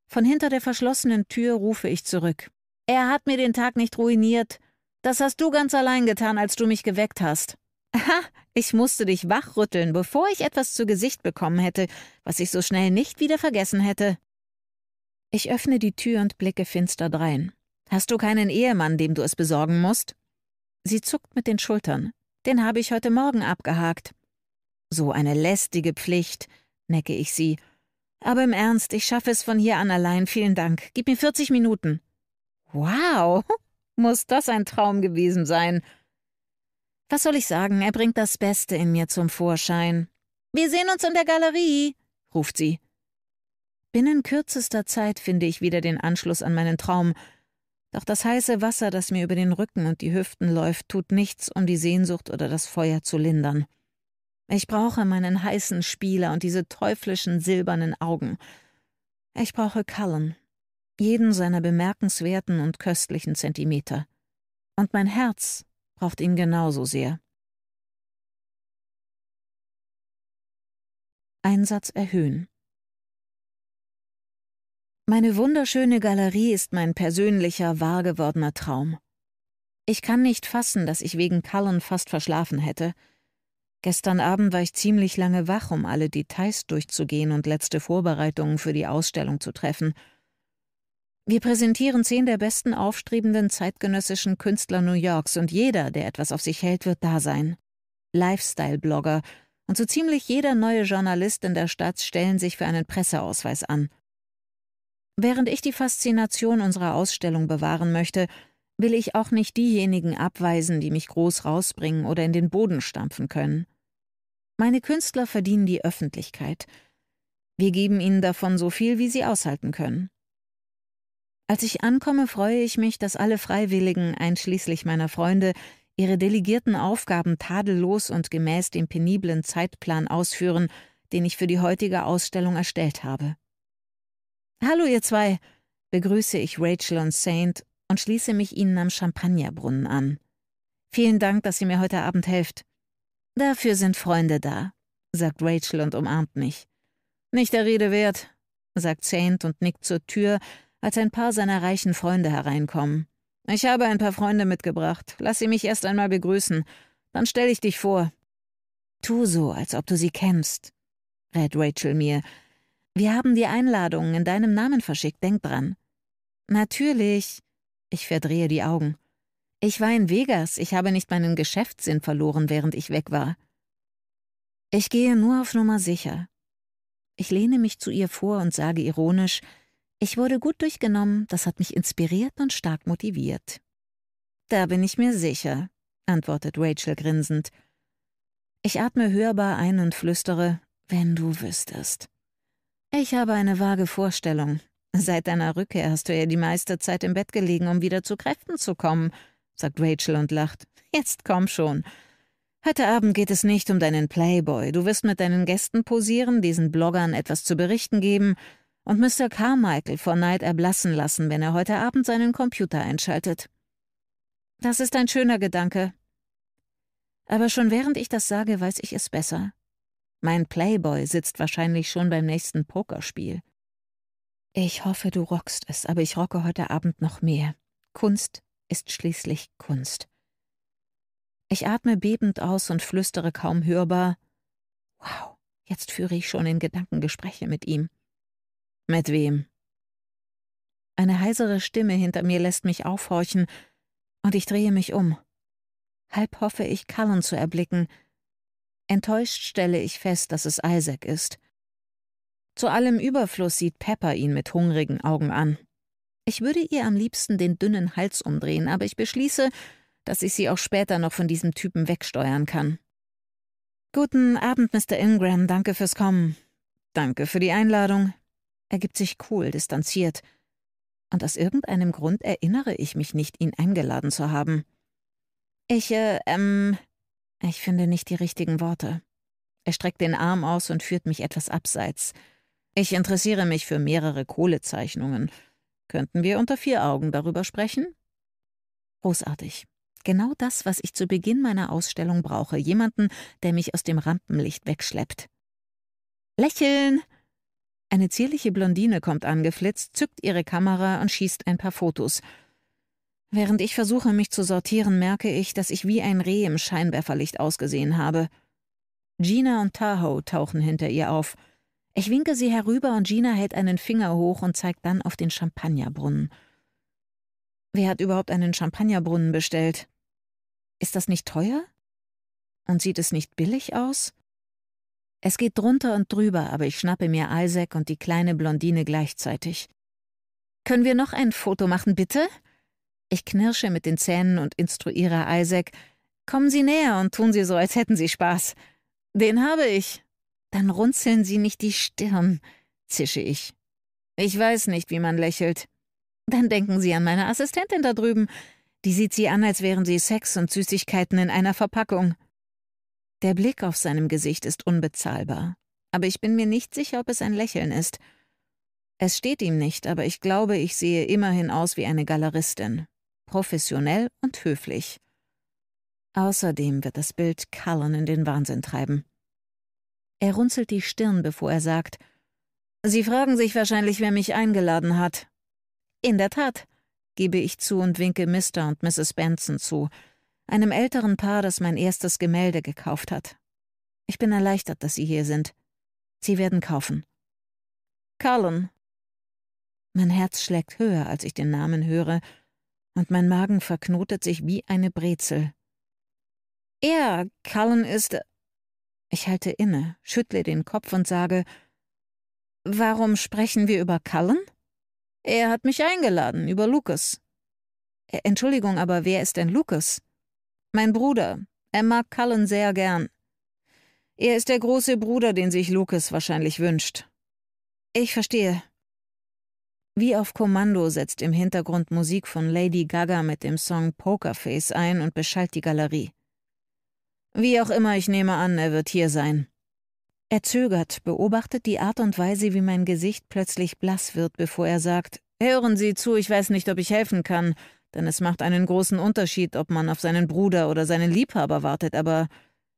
Von hinter der verschlossenen Tür rufe ich zurück. Er hat mir den Tag nicht ruiniert. Das hast du ganz allein getan, als du mich geweckt hast. Aha, ich musste dich wachrütteln, bevor ich etwas zu Gesicht bekommen hätte, was ich so schnell nicht wieder vergessen hätte. Ich öffne die Tür und blicke finster drein. Hast du keinen Ehemann, dem du es besorgen musst? Sie zuckt mit den Schultern. Den habe ich heute Morgen abgehakt. So eine lästige Pflicht, necke ich sie. Aber im Ernst, ich schaffe es von hier an allein, vielen Dank. Gib mir 40 Minuten. Wow, muss das ein Traum gewesen sein. Was soll ich sagen, er bringt das Beste in mir zum Vorschein. Wir sehen uns in der Galerie, ruft sie. Binnen kürzester Zeit finde ich wieder den Anschluss an meinen Traum, doch das heiße Wasser, das mir über den Rücken und die Hüften läuft, tut nichts, um die Sehnsucht oder das Feuer zu lindern. Ich brauche meinen heißen Spieler und diese teuflischen silbernen Augen. Ich brauche Cullen, jeden seiner bemerkenswerten und köstlichen Zentimeter. Und mein Herz braucht ihn genauso sehr. Einsatz erhöhen. Meine wunderschöne Galerie ist mein persönlicher, wahrgewordener Traum. Ich kann nicht fassen, dass ich wegen Cullen fast verschlafen hätte. Gestern Abend war ich ziemlich lange wach, um alle Details durchzugehen und letzte Vorbereitungen für die Ausstellung zu treffen. Wir präsentieren zehn der besten aufstrebenden zeitgenössischen Künstler New Yorks und jeder, der etwas auf sich hält, wird da sein. Lifestyle-Blogger und so ziemlich jeder neue Journalist in der Stadt stellen sich für einen Presseausweis an. Während ich die Faszination unserer Ausstellung bewahren möchte, will ich auch nicht diejenigen abweisen, die mich groß rausbringen oder in den Boden stampfen können. Meine Künstler verdienen die Öffentlichkeit. Wir geben ihnen davon so viel, wie sie aushalten können. Als ich ankomme, freue ich mich, dass alle Freiwilligen, einschließlich meiner Freunde, ihre delegierten Aufgaben tadellos und gemäß dem peniblen Zeitplan ausführen, den ich für die heutige Ausstellung erstellt habe. Hallo, ihr zwei, begrüße ich Rachel und Saint und schließe mich ihnen am Champagnerbrunnen an. Vielen Dank, dass ihr mir heute Abend helft. Dafür sind Freunde da, sagt Rachel und umarmt mich. Nicht der Rede wert, sagt Saint und nickt zur Tür, als ein paar seiner reichen Freunde hereinkommen. Ich habe ein paar Freunde mitgebracht. Lass sie mich erst einmal begrüßen. Dann stelle ich dich vor. Tu so, als ob du sie kennst, rät Rachel mir, wir haben die Einladungen in deinem Namen verschickt, denk dran. Natürlich. Ich verdrehe die Augen. Ich war in Vegas, ich habe nicht meinen Geschäftssinn verloren, während ich weg war. Ich gehe nur auf Nummer sicher. Ich lehne mich zu ihr vor und sage ironisch, ich wurde gut durchgenommen, das hat mich inspiriert und stark motiviert. Da bin ich mir sicher, antwortet Rachel grinsend. Ich atme hörbar ein und flüstere, wenn du wüsstest. Ich habe eine vage Vorstellung. Seit deiner Rückkehr hast du ja die meiste Zeit im Bett gelegen, um wieder zu Kräften zu kommen, sagt Rachel und lacht. Jetzt komm schon. Heute Abend geht es nicht um deinen Playboy. Du wirst mit deinen Gästen posieren, diesen Bloggern etwas zu berichten geben und Mr. Carmichael vor Neid erblassen lassen, wenn er heute Abend seinen Computer einschaltet. Das ist ein schöner Gedanke. Aber schon während ich das sage, weiß ich es besser. Mein Playboy sitzt wahrscheinlich schon beim nächsten Pokerspiel. Ich hoffe, du rockst es, aber ich rocke heute Abend noch mehr. Kunst ist schließlich Kunst. Ich atme bebend aus und flüstere kaum hörbar. Wow, jetzt führe ich schon in Gedankengespräche mit ihm. Mit wem? Eine heisere Stimme hinter mir lässt mich aufhorchen, und ich drehe mich um. Halb hoffe ich, Cullen zu erblicken, Enttäuscht stelle ich fest, dass es Isaac ist. Zu allem Überfluss sieht Pepper ihn mit hungrigen Augen an. Ich würde ihr am liebsten den dünnen Hals umdrehen, aber ich beschließe, dass ich sie auch später noch von diesem Typen wegsteuern kann. Guten Abend, Mr. Ingram, danke fürs Kommen. Danke für die Einladung. Er gibt sich cool, distanziert. Und aus irgendeinem Grund erinnere ich mich nicht, ihn eingeladen zu haben. Ich, äh, ähm, ich finde nicht die richtigen Worte. Er streckt den Arm aus und führt mich etwas abseits. Ich interessiere mich für mehrere Kohlezeichnungen. Könnten wir unter vier Augen darüber sprechen? Großartig. Genau das, was ich zu Beginn meiner Ausstellung brauche, jemanden, der mich aus dem Rampenlicht wegschleppt. Lächeln! Eine zierliche Blondine kommt angeflitzt, zückt ihre Kamera und schießt ein paar Fotos. Während ich versuche, mich zu sortieren, merke ich, dass ich wie ein Reh im Scheinwerferlicht ausgesehen habe. Gina und Tahoe tauchen hinter ihr auf. Ich winke sie herüber und Gina hält einen Finger hoch und zeigt dann auf den Champagnerbrunnen. Wer hat überhaupt einen Champagnerbrunnen bestellt? Ist das nicht teuer? Und sieht es nicht billig aus? Es geht drunter und drüber, aber ich schnappe mir Isaac und die kleine Blondine gleichzeitig. Können wir noch ein Foto machen, bitte? Ich knirsche mit den Zähnen und instruiere Isaac, kommen Sie näher und tun Sie so, als hätten Sie Spaß. Den habe ich. Dann runzeln Sie nicht die Stirn, zische ich. Ich weiß nicht, wie man lächelt. Dann denken Sie an meine Assistentin da drüben. Die sieht Sie an, als wären Sie Sex und Süßigkeiten in einer Verpackung. Der Blick auf seinem Gesicht ist unbezahlbar, aber ich bin mir nicht sicher, ob es ein Lächeln ist. Es steht ihm nicht, aber ich glaube, ich sehe immerhin aus wie eine Galeristin professionell und höflich. Außerdem wird das Bild Callan in den Wahnsinn treiben. Er runzelt die Stirn, bevor er sagt, Sie fragen sich wahrscheinlich, wer mich eingeladen hat. In der Tat, gebe ich zu und winke Mr. und Mrs. Benson zu, einem älteren Paar, das mein erstes Gemälde gekauft hat. Ich bin erleichtert, dass Sie hier sind. Sie werden kaufen. Callan. Mein Herz schlägt höher, als ich den Namen höre, und mein Magen verknotet sich wie eine Brezel. Er, Cullen ist. Ich halte inne, schüttle den Kopf und sage: Warum sprechen wir über Cullen? Er hat mich eingeladen, über Lucas. Äh, Entschuldigung, aber wer ist denn Lucas? Mein Bruder. Er mag Cullen sehr gern. Er ist der große Bruder, den sich Lucas wahrscheinlich wünscht. Ich verstehe. Wie auf Kommando setzt im Hintergrund Musik von Lady Gaga mit dem Song Pokerface ein und beschallt die Galerie. Wie auch immer, ich nehme an, er wird hier sein. Er zögert, beobachtet die Art und Weise, wie mein Gesicht plötzlich blass wird, bevor er sagt, Hören Sie zu, ich weiß nicht, ob ich helfen kann, denn es macht einen großen Unterschied, ob man auf seinen Bruder oder seinen Liebhaber wartet, aber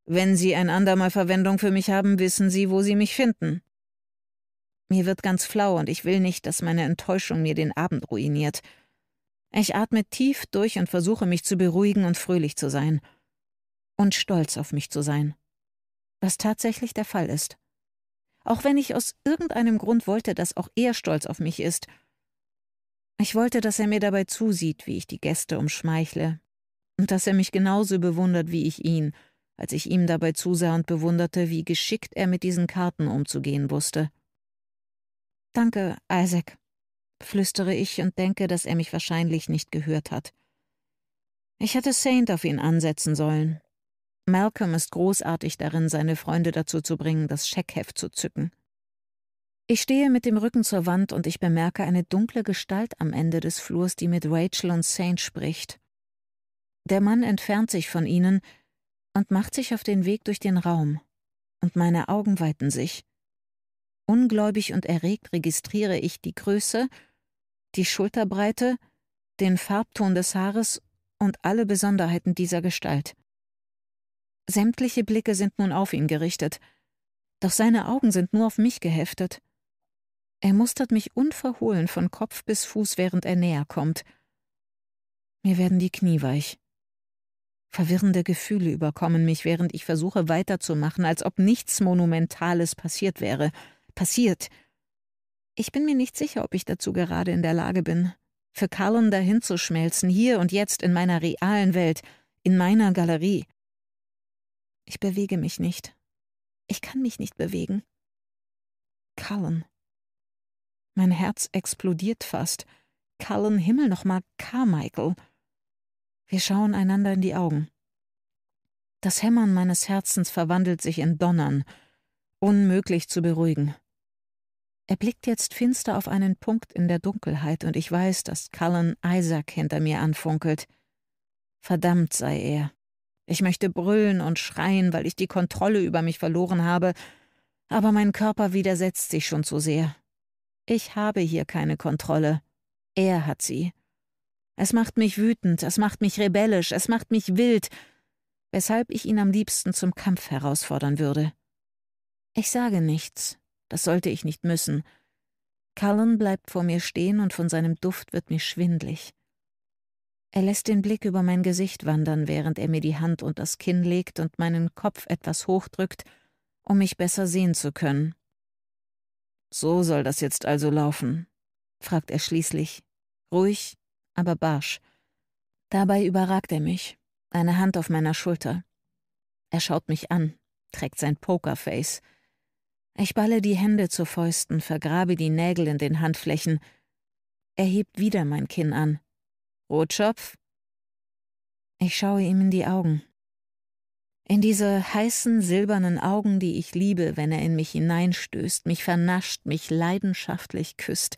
wenn Sie ein andermal Verwendung für mich haben, wissen Sie, wo Sie mich finden. Mir wird ganz flau und ich will nicht, dass meine Enttäuschung mir den Abend ruiniert. Ich atme tief durch und versuche mich zu beruhigen und fröhlich zu sein. Und stolz auf mich zu sein. Was tatsächlich der Fall ist. Auch wenn ich aus irgendeinem Grund wollte, dass auch er stolz auf mich ist. Ich wollte, dass er mir dabei zusieht, wie ich die Gäste umschmeichle. Und dass er mich genauso bewundert wie ich ihn, als ich ihm dabei zusah und bewunderte, wie geschickt er mit diesen Karten umzugehen wusste. Danke, Isaac, flüstere ich und denke, dass er mich wahrscheinlich nicht gehört hat. Ich hätte Saint auf ihn ansetzen sollen. Malcolm ist großartig darin, seine Freunde dazu zu bringen, das Scheckheft zu zücken. Ich stehe mit dem Rücken zur Wand und ich bemerke eine dunkle Gestalt am Ende des Flurs, die mit Rachel und Saint spricht. Der Mann entfernt sich von ihnen und macht sich auf den Weg durch den Raum, und meine Augen weiten sich. Ungläubig und erregt registriere ich die Größe, die Schulterbreite, den Farbton des Haares und alle Besonderheiten dieser Gestalt. Sämtliche Blicke sind nun auf ihn gerichtet, doch seine Augen sind nur auf mich geheftet. Er mustert mich unverhohlen von Kopf bis Fuß, während er näher kommt. Mir werden die Knie weich. Verwirrende Gefühle überkommen mich, während ich versuche weiterzumachen, als ob nichts Monumentales passiert wäre passiert. Ich bin mir nicht sicher, ob ich dazu gerade in der Lage bin, für Carlon dahin zu schmelzen, hier und jetzt in meiner realen Welt, in meiner Galerie. Ich bewege mich nicht. Ich kann mich nicht bewegen. Carlon. Mein Herz explodiert fast. Carlon, Himmel nochmal, Carmichael. Wir schauen einander in die Augen. Das Hämmern meines Herzens verwandelt sich in Donnern, unmöglich zu beruhigen. Er blickt jetzt finster auf einen Punkt in der Dunkelheit, und ich weiß, dass Cullen Isaac hinter mir anfunkelt. Verdammt sei er. Ich möchte brüllen und schreien, weil ich die Kontrolle über mich verloren habe, aber mein Körper widersetzt sich schon zu sehr. Ich habe hier keine Kontrolle. Er hat sie. Es macht mich wütend, es macht mich rebellisch, es macht mich wild, weshalb ich ihn am liebsten zum Kampf herausfordern würde. Ich sage nichts, das sollte ich nicht müssen. Cullen bleibt vor mir stehen und von seinem Duft wird mir schwindlig. Er lässt den Blick über mein Gesicht wandern, während er mir die Hand unter das Kinn legt und meinen Kopf etwas hochdrückt, um mich besser sehen zu können. So soll das jetzt also laufen, fragt er schließlich, ruhig, aber barsch. Dabei überragt er mich, eine Hand auf meiner Schulter. Er schaut mich an, trägt sein Pokerface, ich balle die Hände zu Fäusten, vergrabe die Nägel in den Handflächen. Er hebt wieder mein Kinn an. Rotschopf? Ich schaue ihm in die Augen. In diese heißen, silbernen Augen, die ich liebe, wenn er in mich hineinstößt, mich vernascht, mich leidenschaftlich küsst.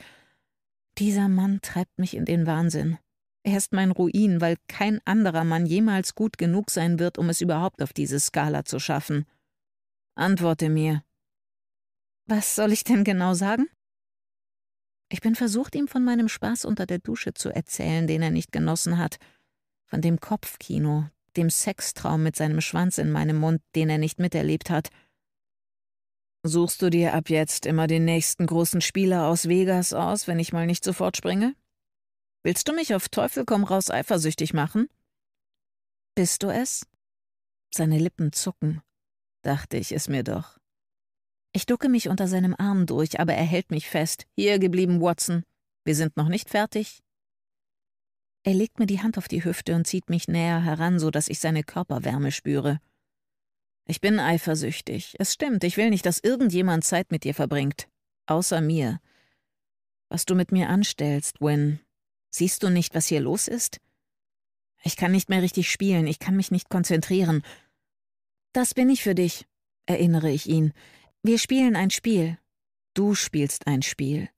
Dieser Mann treibt mich in den Wahnsinn. Er ist mein Ruin, weil kein anderer Mann jemals gut genug sein wird, um es überhaupt auf diese Skala zu schaffen. Antworte mir. Was soll ich denn genau sagen? Ich bin versucht, ihm von meinem Spaß unter der Dusche zu erzählen, den er nicht genossen hat, von dem Kopfkino, dem Sextraum mit seinem Schwanz in meinem Mund, den er nicht miterlebt hat. Suchst du dir ab jetzt immer den nächsten großen Spieler aus Vegas aus, wenn ich mal nicht sofort springe? Willst du mich auf Teufel komm raus eifersüchtig machen? Bist du es? Seine Lippen zucken, dachte ich es mir doch. Ich ducke mich unter seinem Arm durch, aber er hält mich fest. Hier geblieben, Watson. Wir sind noch nicht fertig. Er legt mir die Hand auf die Hüfte und zieht mich näher heran, so dass ich seine Körperwärme spüre. Ich bin eifersüchtig. Es stimmt, ich will nicht, dass irgendjemand Zeit mit dir verbringt. Außer mir. Was du mit mir anstellst, Win. Siehst du nicht, was hier los ist? Ich kann nicht mehr richtig spielen, ich kann mich nicht konzentrieren. Das bin ich für dich, erinnere ich ihn. Wir spielen ein Spiel. Du spielst ein Spiel.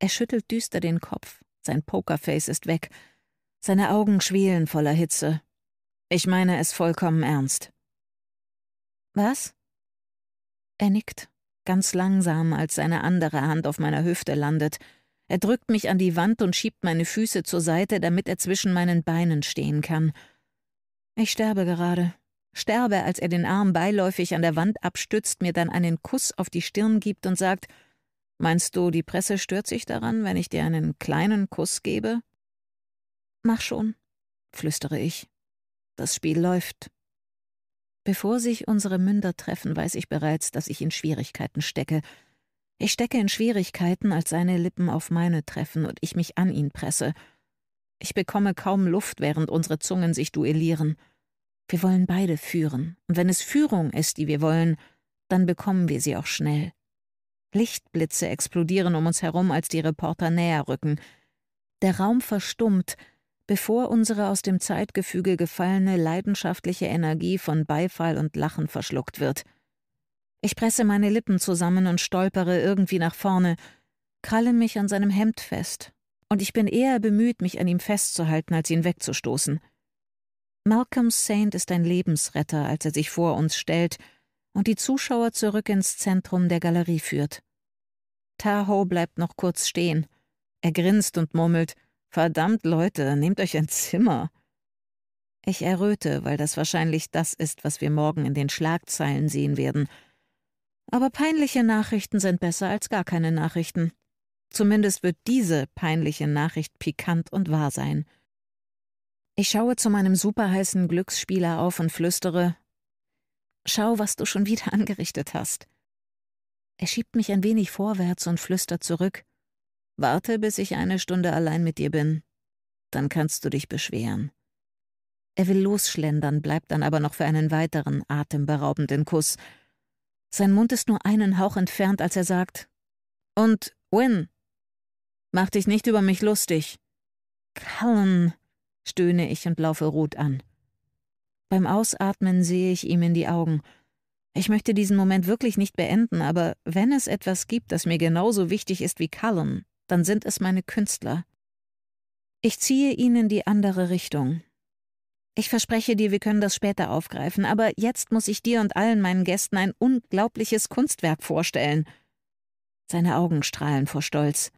Er schüttelt düster den Kopf. Sein Pokerface ist weg. Seine Augen schwelen voller Hitze. Ich meine es vollkommen ernst. Was? Er nickt, ganz langsam, als seine andere Hand auf meiner Hüfte landet. Er drückt mich an die Wand und schiebt meine Füße zur Seite, damit er zwischen meinen Beinen stehen kann. Ich sterbe gerade, sterbe, als er den Arm beiläufig an der Wand abstützt, mir dann einen Kuss auf die Stirn gibt und sagt, Meinst du, die Presse stört sich daran, wenn ich dir einen kleinen Kuss gebe? Mach schon, flüstere ich. Das Spiel läuft. Bevor sich unsere Münder treffen, weiß ich bereits, dass ich in Schwierigkeiten stecke. Ich stecke in Schwierigkeiten, als seine Lippen auf meine treffen und ich mich an ihn presse. Ich bekomme kaum Luft, während unsere Zungen sich duellieren. Wir wollen beide führen, und wenn es Führung ist, die wir wollen, dann bekommen wir sie auch schnell. Lichtblitze explodieren um uns herum, als die Reporter näher rücken. Der Raum verstummt, bevor unsere aus dem Zeitgefüge gefallene leidenschaftliche Energie von Beifall und Lachen verschluckt wird. Ich presse meine Lippen zusammen und stolpere irgendwie nach vorne, kralle mich an seinem Hemd fest, und ich bin eher bemüht, mich an ihm festzuhalten, als ihn wegzustoßen. Malcolm Saint ist ein Lebensretter, als er sich vor uns stellt und die Zuschauer zurück ins Zentrum der Galerie führt. Tahoe bleibt noch kurz stehen. Er grinst und murmelt, Verdammt, Leute, nehmt euch ein Zimmer. Ich erröte, weil das wahrscheinlich das ist, was wir morgen in den Schlagzeilen sehen werden. Aber peinliche Nachrichten sind besser als gar keine Nachrichten. Zumindest wird diese peinliche Nachricht pikant und wahr sein. Ich schaue zu meinem superheißen Glücksspieler auf und flüstere Schau, was du schon wieder angerichtet hast. Er schiebt mich ein wenig vorwärts und flüstert zurück Warte, bis ich eine Stunde allein mit dir bin. Dann kannst du dich beschweren. Er will losschlendern, bleibt dann aber noch für einen weiteren atemberaubenden Kuss. Sein Mund ist nur einen Hauch entfernt, als er sagt Und, Win, mach dich nicht über mich lustig. Cullen, stöhne ich und laufe rot an. Beim Ausatmen sehe ich ihm in die Augen. Ich möchte diesen Moment wirklich nicht beenden, aber wenn es etwas gibt, das mir genauso wichtig ist wie Cullen, dann sind es meine Künstler. Ich ziehe ihn in die andere Richtung. Ich verspreche dir, wir können das später aufgreifen, aber jetzt muss ich dir und allen meinen Gästen ein unglaubliches Kunstwerk vorstellen. Seine Augen strahlen vor Stolz.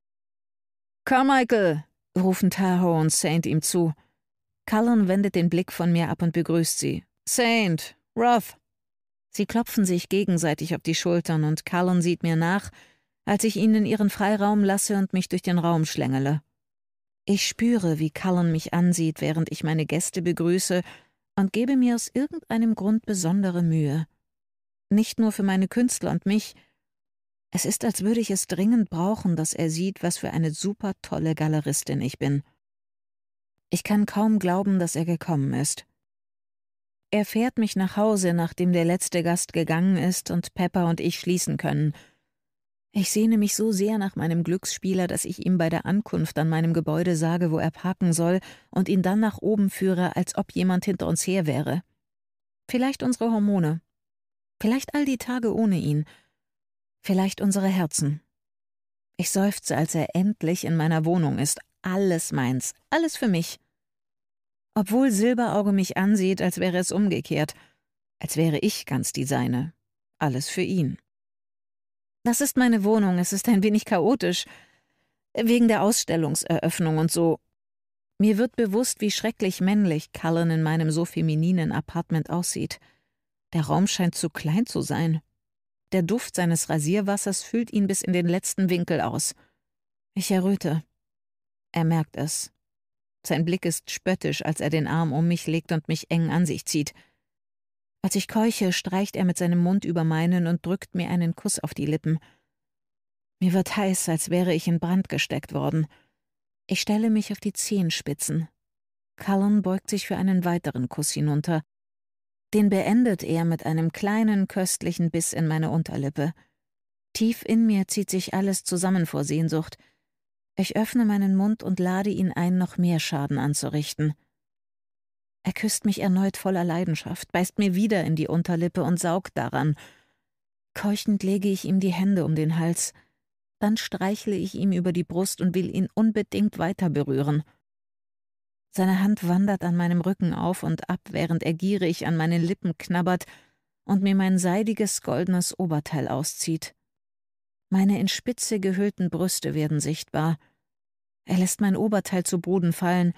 Carmichael, rufen Tahoe und Saint ihm zu. Cullen wendet den Blick von mir ab und begrüßt sie. Saint, Ruff. Sie klopfen sich gegenseitig auf die Schultern und Cullen sieht mir nach, als ich ihnen ihren Freiraum lasse und mich durch den Raum schlängele. Ich spüre, wie Cullen mich ansieht, während ich meine Gäste begrüße und gebe mir aus irgendeinem Grund besondere Mühe. Nicht nur für meine Künstler und mich. Es ist, als würde ich es dringend brauchen, dass er sieht, was für eine super tolle Galeristin ich bin. Ich kann kaum glauben, dass er gekommen ist. Er fährt mich nach Hause, nachdem der letzte Gast gegangen ist und Pepper und ich schließen können. Ich sehne mich so sehr nach meinem Glücksspieler, dass ich ihm bei der Ankunft an meinem Gebäude sage, wo er parken soll, und ihn dann nach oben führe, als ob jemand hinter uns her wäre. Vielleicht unsere Hormone. Vielleicht all die Tage ohne ihn. Vielleicht unsere Herzen. Ich seufze, als er endlich in meiner Wohnung ist, alles meins, alles für mich. Obwohl Silberauge mich ansieht, als wäre es umgekehrt, als wäre ich ganz die seine. Alles für ihn. Das ist meine Wohnung, es ist ein wenig chaotisch. Wegen der Ausstellungseröffnung und so. Mir wird bewusst, wie schrecklich männlich Cullen in meinem so femininen Apartment aussieht. Der Raum scheint zu klein zu sein. Der Duft seines Rasierwassers füllt ihn bis in den letzten Winkel aus. Ich erröte. Er merkt es. Sein Blick ist spöttisch, als er den Arm um mich legt und mich eng an sich zieht. Als ich keuche, streicht er mit seinem Mund über meinen und drückt mir einen Kuss auf die Lippen. Mir wird heiß, als wäre ich in Brand gesteckt worden. Ich stelle mich auf die Zehenspitzen. Cullen beugt sich für einen weiteren Kuss hinunter. Den beendet er mit einem kleinen, köstlichen Biss in meine Unterlippe. Tief in mir zieht sich alles zusammen vor Sehnsucht — ich öffne meinen Mund und lade ihn ein, noch mehr Schaden anzurichten. Er küsst mich erneut voller Leidenschaft, beißt mir wieder in die Unterlippe und saugt daran. Keuchend lege ich ihm die Hände um den Hals. Dann streichle ich ihm über die Brust und will ihn unbedingt weiter berühren. Seine Hand wandert an meinem Rücken auf und ab, während er gierig an meinen Lippen knabbert und mir mein seidiges goldenes Oberteil auszieht. Meine in Spitze gehüllten Brüste werden sichtbar. Er lässt mein Oberteil zu Boden fallen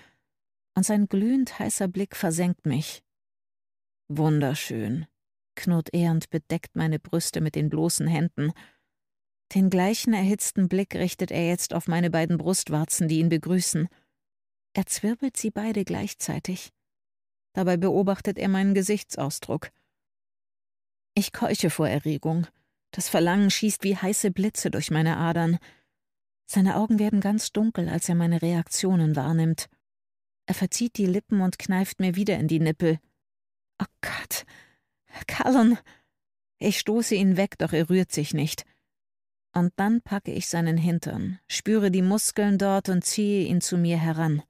und sein glühend heißer Blick versenkt mich. Wunderschön, knurrt er und bedeckt meine Brüste mit den bloßen Händen. Den gleichen erhitzten Blick richtet er jetzt auf meine beiden Brustwarzen, die ihn begrüßen. Er zwirbelt sie beide gleichzeitig. Dabei beobachtet er meinen Gesichtsausdruck. Ich keuche vor Erregung. Das Verlangen schießt wie heiße Blitze durch meine Adern. Seine Augen werden ganz dunkel, als er meine Reaktionen wahrnimmt. Er verzieht die Lippen und kneift mir wieder in die Nippel. Oh Gott. Callum. Ich stoße ihn weg, doch er rührt sich nicht. Und dann packe ich seinen Hintern, spüre die Muskeln dort und ziehe ihn zu mir heran.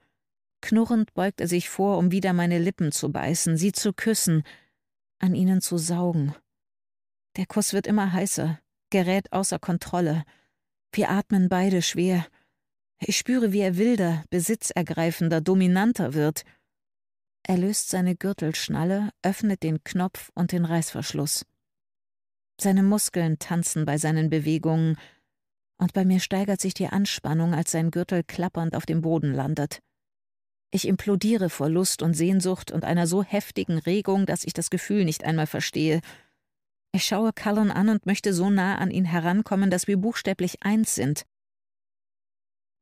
Knurrend beugt er sich vor, um wieder meine Lippen zu beißen, sie zu küssen, an ihnen zu saugen. Der Kuss wird immer heißer, gerät außer Kontrolle. Wir atmen beide schwer. Ich spüre, wie er wilder, besitzergreifender, dominanter wird. Er löst seine Gürtelschnalle, öffnet den Knopf und den Reißverschluss. Seine Muskeln tanzen bei seinen Bewegungen, und bei mir steigert sich die Anspannung, als sein Gürtel klappernd auf dem Boden landet. Ich implodiere vor Lust und Sehnsucht und einer so heftigen Regung, dass ich das Gefühl nicht einmal verstehe. Ich schaue Cullen an und möchte so nah an ihn herankommen, dass wir buchstäblich eins sind.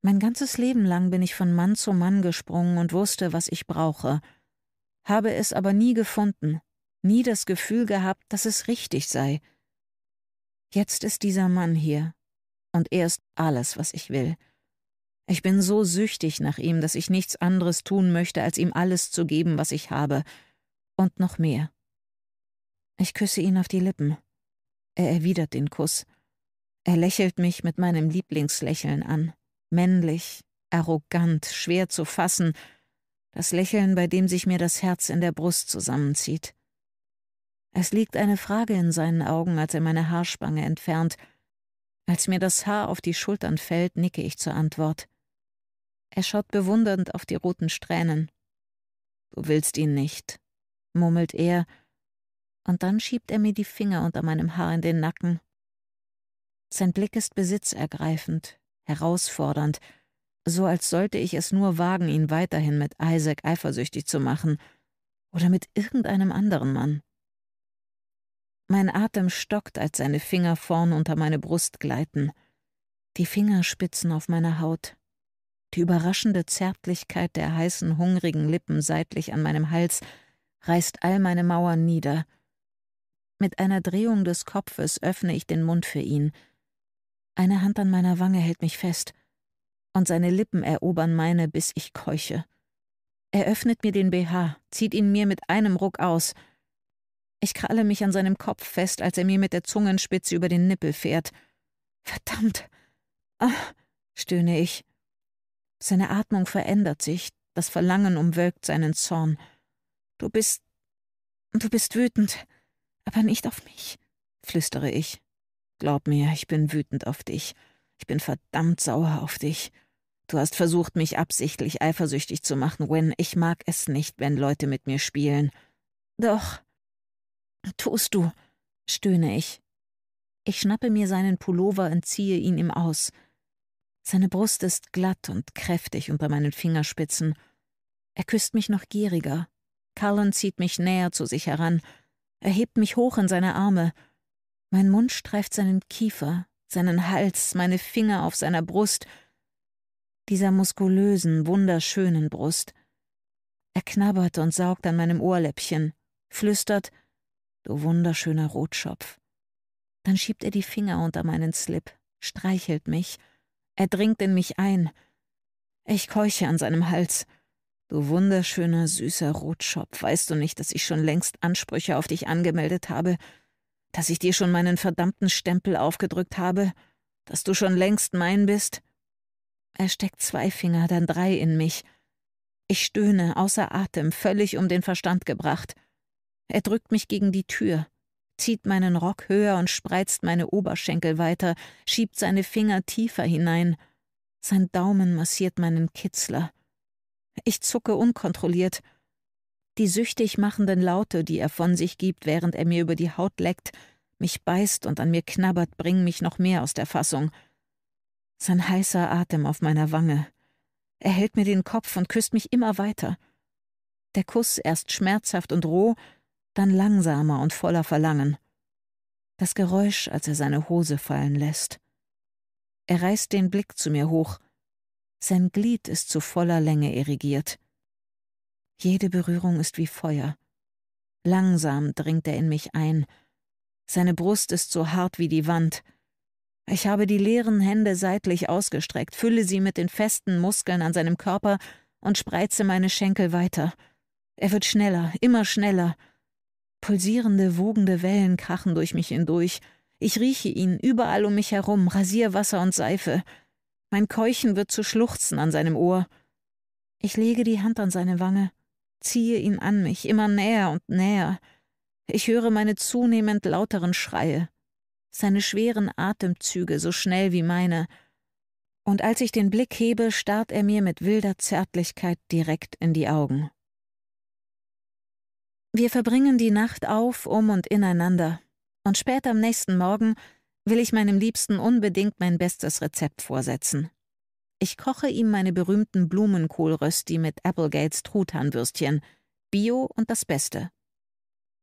Mein ganzes Leben lang bin ich von Mann zu Mann gesprungen und wusste, was ich brauche, habe es aber nie gefunden, nie das Gefühl gehabt, dass es richtig sei. Jetzt ist dieser Mann hier, und er ist alles, was ich will. Ich bin so süchtig nach ihm, dass ich nichts anderes tun möchte, als ihm alles zu geben, was ich habe, und noch mehr. Ich küsse ihn auf die Lippen. Er erwidert den Kuss. Er lächelt mich mit meinem Lieblingslächeln an. Männlich, arrogant, schwer zu fassen. Das Lächeln, bei dem sich mir das Herz in der Brust zusammenzieht. Es liegt eine Frage in seinen Augen, als er meine Haarspange entfernt. Als mir das Haar auf die Schultern fällt, nicke ich zur Antwort. Er schaut bewundernd auf die roten Strähnen. Du willst ihn nicht, murmelt er und dann schiebt er mir die Finger unter meinem Haar in den Nacken. Sein Blick ist besitzergreifend, herausfordernd, so als sollte ich es nur wagen, ihn weiterhin mit Isaac eifersüchtig zu machen oder mit irgendeinem anderen Mann. Mein Atem stockt, als seine Finger vorn unter meine Brust gleiten, die Fingerspitzen auf meiner Haut, die überraschende Zärtlichkeit der heißen, hungrigen Lippen seitlich an meinem Hals reißt all meine Mauern nieder, mit einer Drehung des Kopfes öffne ich den Mund für ihn. Eine Hand an meiner Wange hält mich fest, und seine Lippen erobern meine, bis ich keuche. Er öffnet mir den BH, zieht ihn mir mit einem Ruck aus. Ich kralle mich an seinem Kopf fest, als er mir mit der Zungenspitze über den Nippel fährt. Verdammt! Ah, stöhne ich. Seine Atmung verändert sich, das Verlangen umwölkt seinen Zorn. Du bist. du bist wütend aber nicht auf mich, flüstere ich. Glaub mir, ich bin wütend auf dich. Ich bin verdammt sauer auf dich. Du hast versucht, mich absichtlich eifersüchtig zu machen, Gwen. Ich mag es nicht, wenn Leute mit mir spielen. Doch. Tust du, stöhne ich. Ich schnappe mir seinen Pullover und ziehe ihn ihm aus. Seine Brust ist glatt und kräftig unter meinen Fingerspitzen. Er küsst mich noch gieriger. Cullen zieht mich näher zu sich heran er hebt mich hoch in seine Arme. Mein Mund streift seinen Kiefer, seinen Hals, meine Finger auf seiner Brust, dieser muskulösen, wunderschönen Brust. Er knabbert und saugt an meinem Ohrläppchen, flüstert, du wunderschöner Rotschopf. Dann schiebt er die Finger unter meinen Slip, streichelt mich, er dringt in mich ein. Ich keuche an seinem Hals. Du wunderschöner, süßer Rotschopf, weißt du nicht, dass ich schon längst Ansprüche auf dich angemeldet habe, dass ich dir schon meinen verdammten Stempel aufgedrückt habe, dass du schon längst mein bist? Er steckt zwei Finger, dann drei in mich. Ich stöhne, außer Atem, völlig um den Verstand gebracht. Er drückt mich gegen die Tür, zieht meinen Rock höher und spreizt meine Oberschenkel weiter, schiebt seine Finger tiefer hinein. Sein Daumen massiert meinen Kitzler. Ich zucke unkontrolliert. Die süchtig machenden Laute, die er von sich gibt, während er mir über die Haut leckt, mich beißt und an mir knabbert, bringen mich noch mehr aus der Fassung. Sein heißer Atem auf meiner Wange. Er hält mir den Kopf und küsst mich immer weiter. Der Kuss erst schmerzhaft und roh, dann langsamer und voller Verlangen. Das Geräusch, als er seine Hose fallen lässt. Er reißt den Blick zu mir hoch, sein Glied ist zu voller Länge erigiert. Jede Berührung ist wie Feuer. Langsam dringt er in mich ein. Seine Brust ist so hart wie die Wand. Ich habe die leeren Hände seitlich ausgestreckt, fülle sie mit den festen Muskeln an seinem Körper und spreize meine Schenkel weiter. Er wird schneller, immer schneller. Pulsierende, wogende Wellen krachen durch mich hindurch. Ich rieche ihn überall um mich herum, Rasierwasser und Seife. Mein Keuchen wird zu Schluchzen an seinem Ohr. Ich lege die Hand an seine Wange, ziehe ihn an mich, immer näher und näher. Ich höre meine zunehmend lauteren Schreie, seine schweren Atemzüge so schnell wie meine. Und als ich den Blick hebe, starrt er mir mit wilder Zärtlichkeit direkt in die Augen. Wir verbringen die Nacht auf, um und ineinander. Und spät am nächsten Morgen will ich meinem Liebsten unbedingt mein bestes Rezept vorsetzen. Ich koche ihm meine berühmten Blumenkohlrösti mit Applegates Truthahnwürstchen, Bio und das Beste.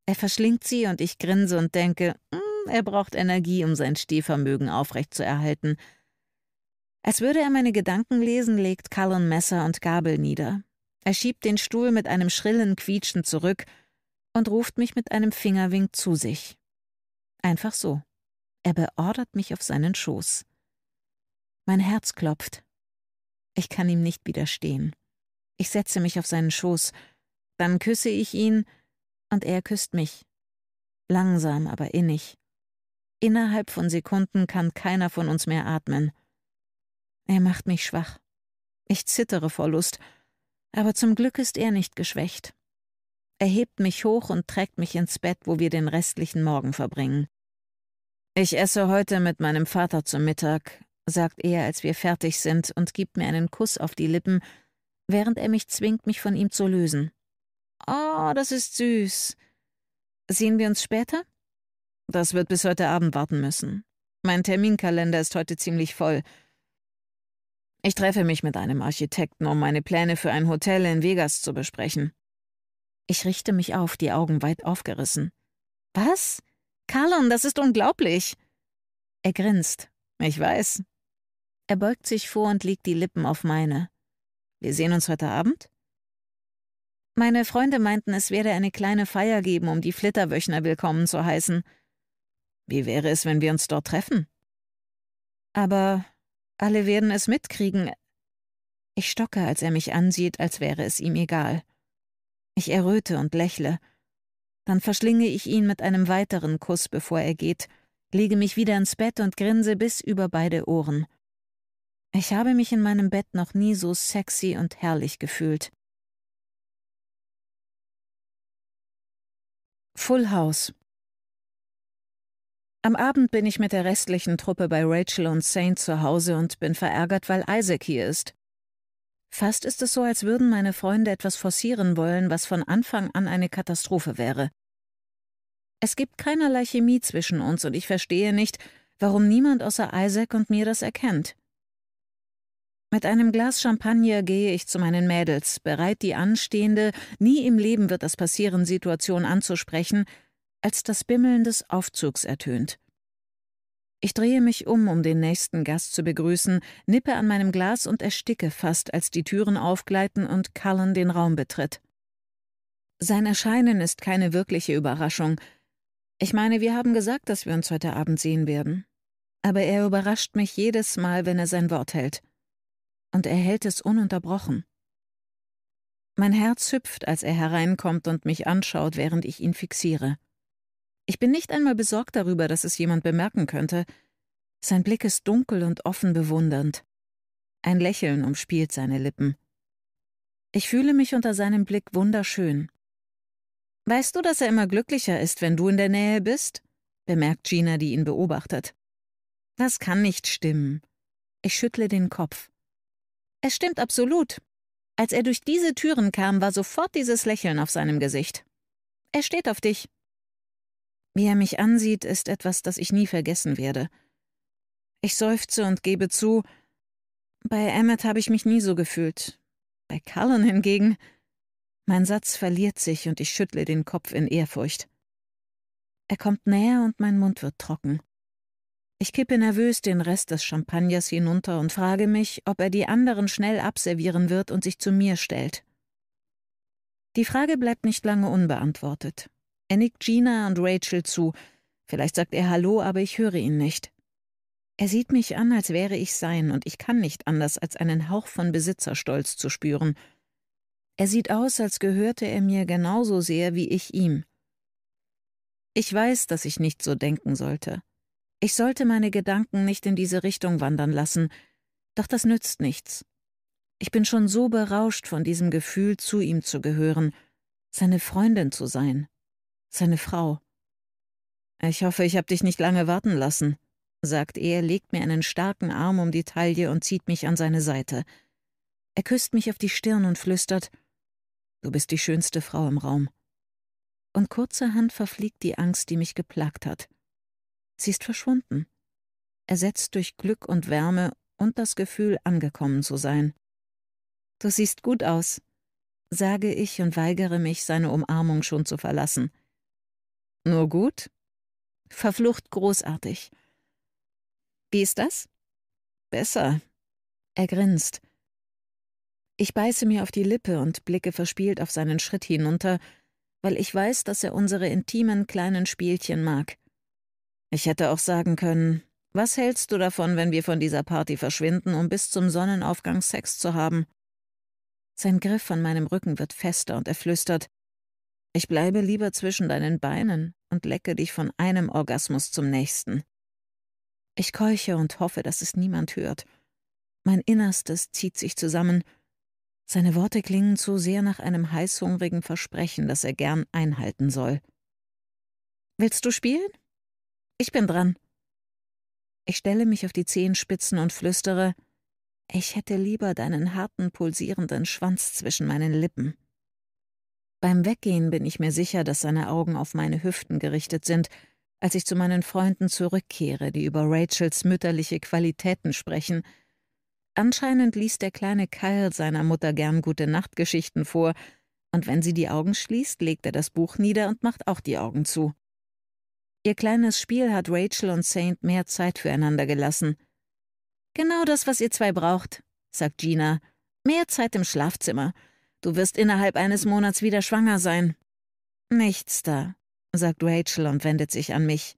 Er verschlingt sie und ich grinse und denke, mm, er braucht Energie, um sein Stehvermögen aufrechtzuerhalten. Als würde er meine Gedanken lesen, legt Cullen Messer und Gabel nieder. Er schiebt den Stuhl mit einem schrillen Quietschen zurück und ruft mich mit einem Fingerwink zu sich. Einfach so. Er beordert mich auf seinen Schoß. Mein Herz klopft. Ich kann ihm nicht widerstehen. Ich setze mich auf seinen Schoß, dann küsse ich ihn und er küsst mich. Langsam, aber innig. Innerhalb von Sekunden kann keiner von uns mehr atmen. Er macht mich schwach. Ich zittere vor Lust, aber zum Glück ist er nicht geschwächt. Er hebt mich hoch und trägt mich ins Bett, wo wir den restlichen Morgen verbringen. Ich esse heute mit meinem Vater zu Mittag, sagt er, als wir fertig sind, und gibt mir einen Kuss auf die Lippen, während er mich zwingt, mich von ihm zu lösen. Oh, das ist süß. Sehen wir uns später? Das wird bis heute Abend warten müssen. Mein Terminkalender ist heute ziemlich voll. Ich treffe mich mit einem Architekten, um meine Pläne für ein Hotel in Vegas zu besprechen. Ich richte mich auf, die Augen weit aufgerissen. Was? Carlon, das ist unglaublich. Er grinst. Ich weiß. Er beugt sich vor und legt die Lippen auf meine. Wir sehen uns heute Abend? Meine Freunde meinten, es werde eine kleine Feier geben, um die Flitterwöchner willkommen zu heißen. Wie wäre es, wenn wir uns dort treffen? Aber alle werden es mitkriegen. Ich stocke, als er mich ansieht, als wäre es ihm egal. Ich erröte und lächle. Dann verschlinge ich ihn mit einem weiteren Kuss, bevor er geht, lege mich wieder ins Bett und grinse bis über beide Ohren. Ich habe mich in meinem Bett noch nie so sexy und herrlich gefühlt. Full House Am Abend bin ich mit der restlichen Truppe bei Rachel und Saint zu Hause und bin verärgert, weil Isaac hier ist. Fast ist es so, als würden meine Freunde etwas forcieren wollen, was von Anfang an eine Katastrophe wäre. Es gibt keinerlei Chemie zwischen uns und ich verstehe nicht, warum niemand außer Isaac und mir das erkennt. Mit einem Glas Champagner gehe ich zu meinen Mädels, bereit die anstehende, nie im Leben wird das passieren Situation anzusprechen, als das Bimmeln des Aufzugs ertönt. Ich drehe mich um, um den nächsten Gast zu begrüßen, nippe an meinem Glas und ersticke fast, als die Türen aufgleiten und Cullen den Raum betritt. Sein Erscheinen ist keine wirkliche Überraschung, ich meine, wir haben gesagt, dass wir uns heute Abend sehen werden. Aber er überrascht mich jedes Mal, wenn er sein Wort hält. Und er hält es ununterbrochen. Mein Herz hüpft, als er hereinkommt und mich anschaut, während ich ihn fixiere. Ich bin nicht einmal besorgt darüber, dass es jemand bemerken könnte. Sein Blick ist dunkel und offen bewundernd. Ein Lächeln umspielt seine Lippen. Ich fühle mich unter seinem Blick wunderschön. Weißt du, dass er immer glücklicher ist, wenn du in der Nähe bist? bemerkt Gina, die ihn beobachtet. Das kann nicht stimmen. Ich schüttle den Kopf. Es stimmt absolut. Als er durch diese Türen kam, war sofort dieses Lächeln auf seinem Gesicht. Er steht auf dich. Wie er mich ansieht, ist etwas, das ich nie vergessen werde. Ich seufze und gebe zu, bei Emmett habe ich mich nie so gefühlt. Bei Cullen hingegen mein Satz verliert sich und ich schüttle den Kopf in Ehrfurcht. Er kommt näher und mein Mund wird trocken. Ich kippe nervös den Rest des Champagners hinunter und frage mich, ob er die anderen schnell abservieren wird und sich zu mir stellt. Die Frage bleibt nicht lange unbeantwortet. Er nickt Gina und Rachel zu. Vielleicht sagt er Hallo, aber ich höre ihn nicht. Er sieht mich an, als wäre ich sein, und ich kann nicht anders, als einen Hauch von Besitzerstolz zu spüren – er sieht aus, als gehörte er mir genauso sehr wie ich ihm. Ich weiß, dass ich nicht so denken sollte. Ich sollte meine Gedanken nicht in diese Richtung wandern lassen, doch das nützt nichts. Ich bin schon so berauscht von diesem Gefühl, zu ihm zu gehören, seine Freundin zu sein, seine Frau. Ich hoffe, ich habe dich nicht lange warten lassen, sagt er, legt mir einen starken Arm um die Taille und zieht mich an seine Seite. Er küsst mich auf die Stirn und flüstert Du bist die schönste Frau im Raum. Und kurzerhand verfliegt die Angst, die mich geplagt hat. Sie ist verschwunden, ersetzt durch Glück und Wärme und das Gefühl, angekommen zu sein. Du siehst gut aus, sage ich und weigere mich, seine Umarmung schon zu verlassen. Nur gut? Verflucht großartig. Wie ist das? Besser. Er grinst, ich beiße mir auf die Lippe und blicke verspielt auf seinen Schritt hinunter, weil ich weiß, dass er unsere intimen kleinen Spielchen mag. Ich hätte auch sagen können, was hältst du davon, wenn wir von dieser Party verschwinden, um bis zum Sonnenaufgang Sex zu haben? Sein Griff an meinem Rücken wird fester und er flüstert, ich bleibe lieber zwischen deinen Beinen und lecke dich von einem Orgasmus zum nächsten. Ich keuche und hoffe, dass es niemand hört. Mein Innerstes zieht sich zusammen seine Worte klingen zu sehr nach einem heißhungrigen Versprechen, das er gern einhalten soll. Willst du spielen? Ich bin dran. Ich stelle mich auf die Zehenspitzen und flüstere Ich hätte lieber deinen harten, pulsierenden Schwanz zwischen meinen Lippen. Beim Weggehen bin ich mir sicher, dass seine Augen auf meine Hüften gerichtet sind, als ich zu meinen Freunden zurückkehre, die über Rachels mütterliche Qualitäten sprechen, Anscheinend liest der kleine Karl seiner Mutter gern gute Nachtgeschichten vor, und wenn sie die Augen schließt, legt er das Buch nieder und macht auch die Augen zu. Ihr kleines Spiel hat Rachel und Saint mehr Zeit füreinander gelassen. Genau das, was ihr zwei braucht, sagt Gina. Mehr Zeit im Schlafzimmer. Du wirst innerhalb eines Monats wieder schwanger sein. Nichts da, sagt Rachel und wendet sich an mich.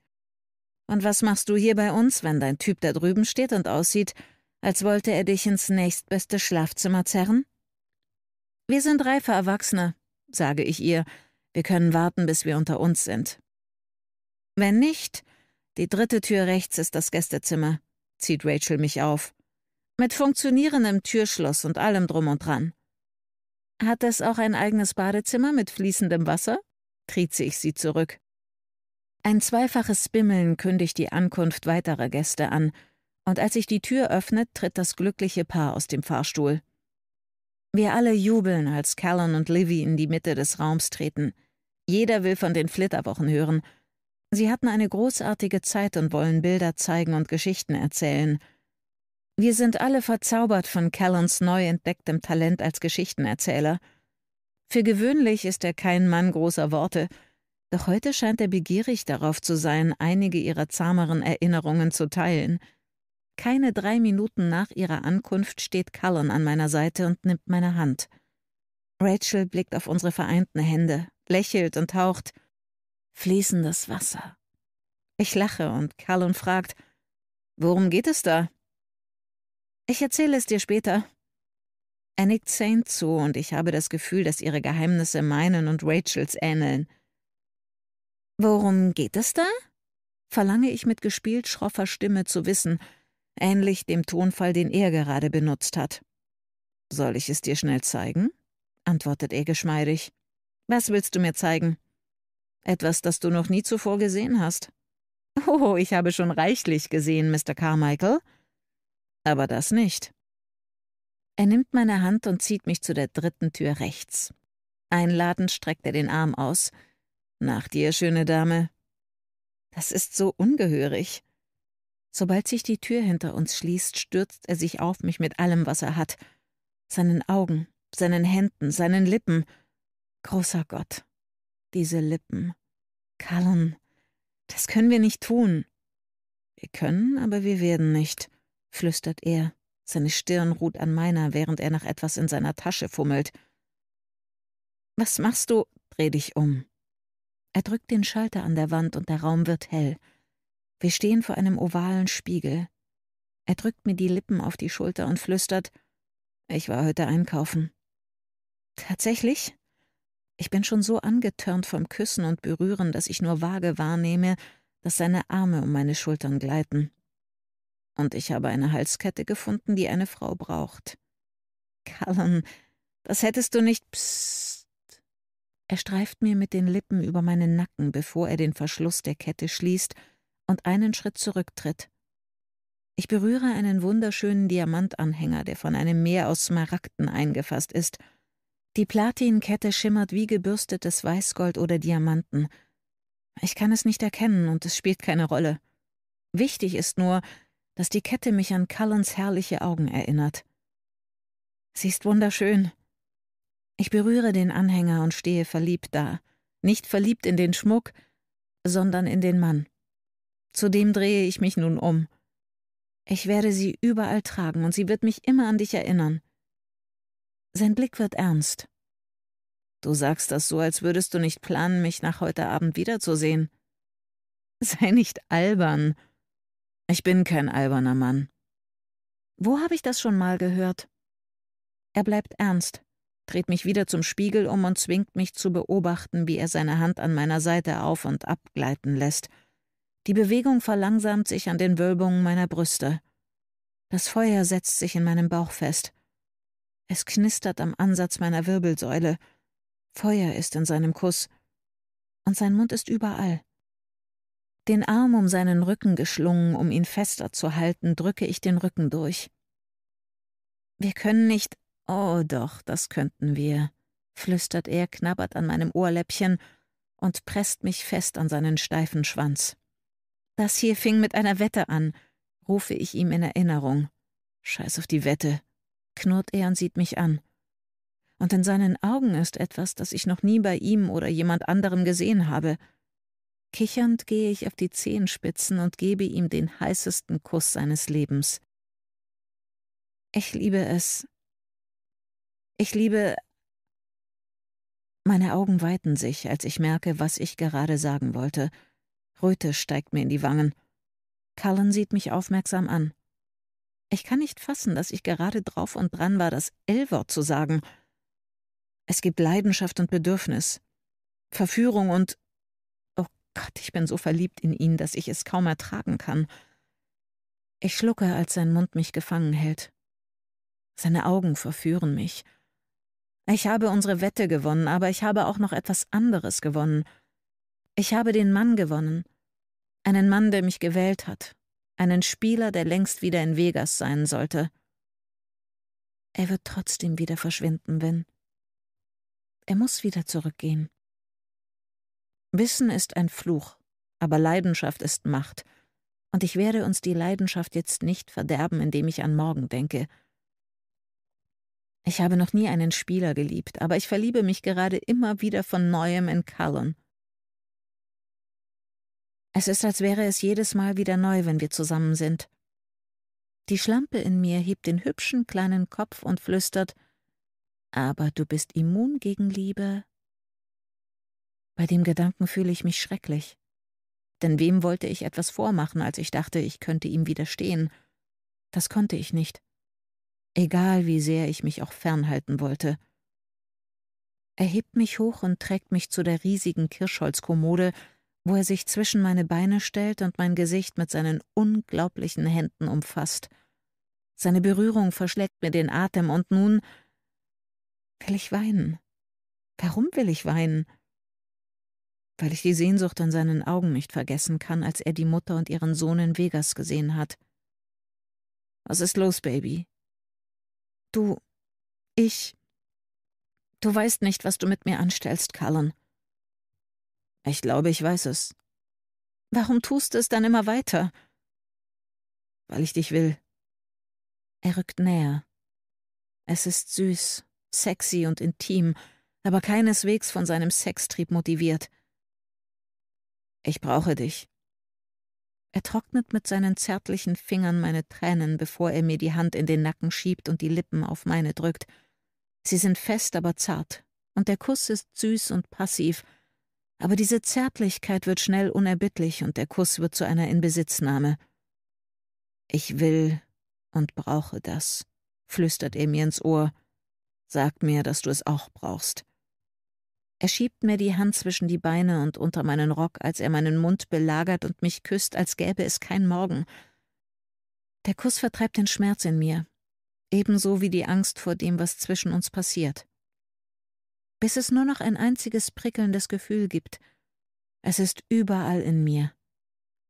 Und was machst du hier bei uns, wenn dein Typ da drüben steht und aussieht, als wollte er dich ins nächstbeste Schlafzimmer zerren? Wir sind reife Erwachsene, sage ich ihr, wir können warten, bis wir unter uns sind. Wenn nicht, die dritte Tür rechts ist das Gästezimmer, zieht Rachel mich auf. Mit funktionierendem Türschloss und allem drum und dran. Hat es auch ein eigenes Badezimmer mit fließendem Wasser? trieze ich sie zurück. Ein zweifaches Bimmeln kündigt die Ankunft weiterer Gäste an, und als sich die Tür öffnet, tritt das glückliche Paar aus dem Fahrstuhl. Wir alle jubeln, als Callan und Livy in die Mitte des Raums treten. Jeder will von den Flitterwochen hören. Sie hatten eine großartige Zeit und wollen Bilder zeigen und Geschichten erzählen. Wir sind alle verzaubert von Callans neu entdecktem Talent als Geschichtenerzähler. Für gewöhnlich ist er kein Mann großer Worte, doch heute scheint er begierig darauf zu sein, einige ihrer zahmeren Erinnerungen zu teilen – keine drei Minuten nach ihrer Ankunft steht Cullen an meiner Seite und nimmt meine Hand. Rachel blickt auf unsere vereinten Hände, lächelt und taucht fließendes Wasser. Ich lache und Cullen fragt, Worum geht es da? Ich erzähle es dir später. Er nickt Saint zu und ich habe das Gefühl, dass ihre Geheimnisse meinen und Rachels ähneln. Worum geht es da? verlange ich mit gespielt schroffer Stimme zu wissen, ähnlich dem Tonfall, den er gerade benutzt hat. Soll ich es dir schnell zeigen? antwortet er geschmeidig. Was willst du mir zeigen? Etwas, das du noch nie zuvor gesehen hast. Oh, ich habe schon reichlich gesehen, Mr. Carmichael. Aber das nicht. Er nimmt meine Hand und zieht mich zu der dritten Tür rechts. Einladend streckt er den Arm aus. Nach dir, schöne Dame. Das ist so ungehörig. Sobald sich die Tür hinter uns schließt, stürzt er sich auf mich mit allem, was er hat. Seinen Augen, seinen Händen, seinen Lippen. Großer Gott. Diese Lippen. Kallen. Das können wir nicht tun. Wir können, aber wir werden nicht, flüstert er. Seine Stirn ruht an meiner, während er nach etwas in seiner Tasche fummelt. Was machst du? Dreh dich um. Er drückt den Schalter an der Wand und der Raum wird hell. Wir stehen vor einem ovalen Spiegel. Er drückt mir die Lippen auf die Schulter und flüstert, ich war heute einkaufen. Tatsächlich? Ich bin schon so angetörnt vom Küssen und Berühren, dass ich nur vage wahrnehme, dass seine Arme um meine Schultern gleiten. Und ich habe eine Halskette gefunden, die eine Frau braucht. Callan, das hättest du nicht. Psst. Er streift mir mit den Lippen über meinen Nacken, bevor er den Verschluss der Kette schließt und einen Schritt zurücktritt. Ich berühre einen wunderschönen Diamantanhänger, der von einem Meer aus Smaragden eingefasst ist. Die Platinkette schimmert wie gebürstetes Weißgold oder Diamanten. Ich kann es nicht erkennen und es spielt keine Rolle. Wichtig ist nur, dass die Kette mich an Cullens herrliche Augen erinnert. Sie ist wunderschön. Ich berühre den Anhänger und stehe verliebt da. Nicht verliebt in den Schmuck, sondern in den Mann. Zu dem drehe ich mich nun um. Ich werde sie überall tragen und sie wird mich immer an dich erinnern. Sein Blick wird ernst. Du sagst das so, als würdest du nicht planen, mich nach heute Abend wiederzusehen. Sei nicht albern. Ich bin kein alberner Mann. Wo habe ich das schon mal gehört? Er bleibt ernst, dreht mich wieder zum Spiegel um und zwingt mich zu beobachten, wie er seine Hand an meiner Seite auf und abgleiten lässt – die Bewegung verlangsamt sich an den Wölbungen meiner Brüste. Das Feuer setzt sich in meinem Bauch fest. Es knistert am Ansatz meiner Wirbelsäule. Feuer ist in seinem Kuss. Und sein Mund ist überall. Den Arm um seinen Rücken geschlungen, um ihn fester zu halten, drücke ich den Rücken durch. Wir können nicht. Oh doch, das könnten wir, flüstert er, knabbert an meinem Ohrläppchen und presst mich fest an seinen steifen Schwanz. Das hier fing mit einer Wette an, rufe ich ihm in Erinnerung. Scheiß auf die Wette, knurrt er und sieht mich an. Und in seinen Augen ist etwas, das ich noch nie bei ihm oder jemand anderem gesehen habe. Kichernd gehe ich auf die Zehenspitzen und gebe ihm den heißesten Kuss seines Lebens. Ich liebe es. Ich liebe. Meine Augen weiten sich, als ich merke, was ich gerade sagen wollte. Röte steigt mir in die Wangen. Cullen sieht mich aufmerksam an. Ich kann nicht fassen, dass ich gerade drauf und dran war, das L-Wort zu sagen. Es gibt Leidenschaft und Bedürfnis, Verführung und Oh Gott, ich bin so verliebt in ihn, dass ich es kaum ertragen kann. Ich schlucke, als sein Mund mich gefangen hält. Seine Augen verführen mich. Ich habe unsere Wette gewonnen, aber ich habe auch noch etwas anderes gewonnen – ich habe den Mann gewonnen. Einen Mann, der mich gewählt hat. Einen Spieler, der längst wieder in Vegas sein sollte. Er wird trotzdem wieder verschwinden, Win. Er muss wieder zurückgehen. Wissen ist ein Fluch, aber Leidenschaft ist Macht. Und ich werde uns die Leidenschaft jetzt nicht verderben, indem ich an morgen denke. Ich habe noch nie einen Spieler geliebt, aber ich verliebe mich gerade immer wieder von neuem in Cullen. Es ist, als wäre es jedes Mal wieder neu, wenn wir zusammen sind. Die Schlampe in mir hebt den hübschen kleinen Kopf und flüstert Aber du bist immun gegen Liebe. Bei dem Gedanken fühle ich mich schrecklich. Denn wem wollte ich etwas vormachen, als ich dachte, ich könnte ihm widerstehen? Das konnte ich nicht. Egal wie sehr ich mich auch fernhalten wollte. Er hebt mich hoch und trägt mich zu der riesigen Kirschholzkommode, wo er sich zwischen meine Beine stellt und mein Gesicht mit seinen unglaublichen Händen umfasst. Seine Berührung verschlägt mir den Atem und nun will ich weinen. Warum will ich weinen? Weil ich die Sehnsucht in seinen Augen nicht vergessen kann, als er die Mutter und ihren Sohn in Vegas gesehen hat. Was ist los, Baby? Du, ich. Du weißt nicht, was du mit mir anstellst, Cullen. Ich glaube, ich weiß es. Warum tust du es dann immer weiter? Weil ich dich will. Er rückt näher. Es ist süß, sexy und intim, aber keineswegs von seinem Sextrieb motiviert. Ich brauche dich. Er trocknet mit seinen zärtlichen Fingern meine Tränen, bevor er mir die Hand in den Nacken schiebt und die Lippen auf meine drückt. Sie sind fest, aber zart, und der Kuss ist süß und passiv, aber diese Zärtlichkeit wird schnell unerbittlich und der Kuss wird zu einer Inbesitznahme. Ich will und brauche das, flüstert er mir ins Ohr. Sag mir, dass du es auch brauchst. Er schiebt mir die Hand zwischen die Beine und unter meinen Rock, als er meinen Mund belagert und mich küsst, als gäbe es kein Morgen. Der Kuss vertreibt den Schmerz in mir, ebenso wie die Angst vor dem, was zwischen uns passiert bis es nur noch ein einziges prickelndes Gefühl gibt. Es ist überall in mir.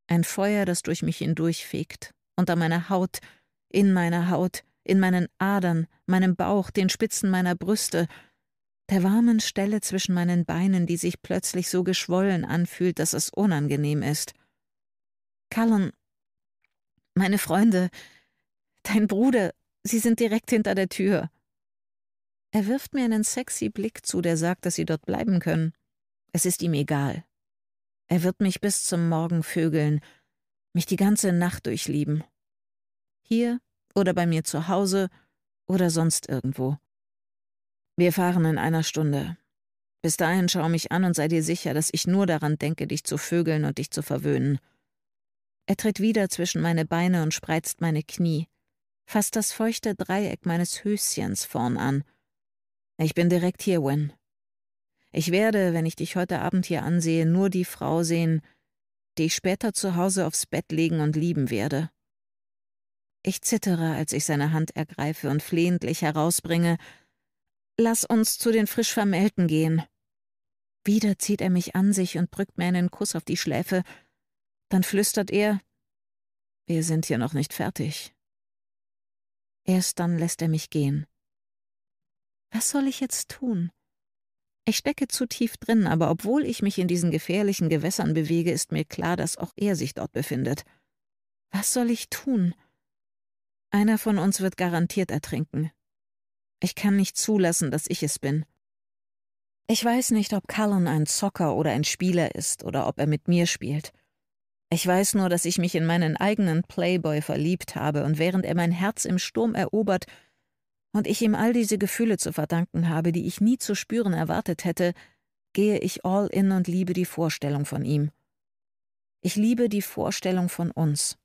Ein Feuer, das durch mich hindurchfegt, unter meiner Haut, in meiner Haut, in meinen Adern, meinem Bauch, den Spitzen meiner Brüste, der warmen Stelle zwischen meinen Beinen, die sich plötzlich so geschwollen anfühlt, dass es unangenehm ist. Callan, meine Freunde, dein Bruder, sie sind direkt hinter der Tür. Er wirft mir einen sexy Blick zu, der sagt, dass sie dort bleiben können. Es ist ihm egal. Er wird mich bis zum Morgen vögeln, mich die ganze Nacht durchlieben. Hier oder bei mir zu Hause oder sonst irgendwo. Wir fahren in einer Stunde. Bis dahin schau mich an und sei dir sicher, dass ich nur daran denke, dich zu vögeln und dich zu verwöhnen. Er tritt wieder zwischen meine Beine und spreizt meine Knie, fasst das feuchte Dreieck meines Höschens vorn an ich bin direkt hier, Wen. Ich werde, wenn ich dich heute Abend hier ansehe, nur die Frau sehen, die ich später zu Hause aufs Bett legen und lieben werde. Ich zittere, als ich seine Hand ergreife und flehentlich herausbringe, Lass uns zu den Frischvermählten gehen. Wieder zieht er mich an sich und drückt mir einen Kuss auf die Schläfe. Dann flüstert er, Wir sind hier noch nicht fertig. Erst dann lässt er mich gehen. Was soll ich jetzt tun? Ich stecke zu tief drin, aber obwohl ich mich in diesen gefährlichen Gewässern bewege, ist mir klar, dass auch er sich dort befindet. Was soll ich tun? Einer von uns wird garantiert ertrinken. Ich kann nicht zulassen, dass ich es bin. Ich weiß nicht, ob Cullen ein Zocker oder ein Spieler ist oder ob er mit mir spielt. Ich weiß nur, dass ich mich in meinen eigenen Playboy verliebt habe, und während er mein Herz im Sturm erobert, und ich ihm all diese Gefühle zu verdanken habe, die ich nie zu spüren erwartet hätte, gehe ich all in und liebe die Vorstellung von ihm. Ich liebe die Vorstellung von uns.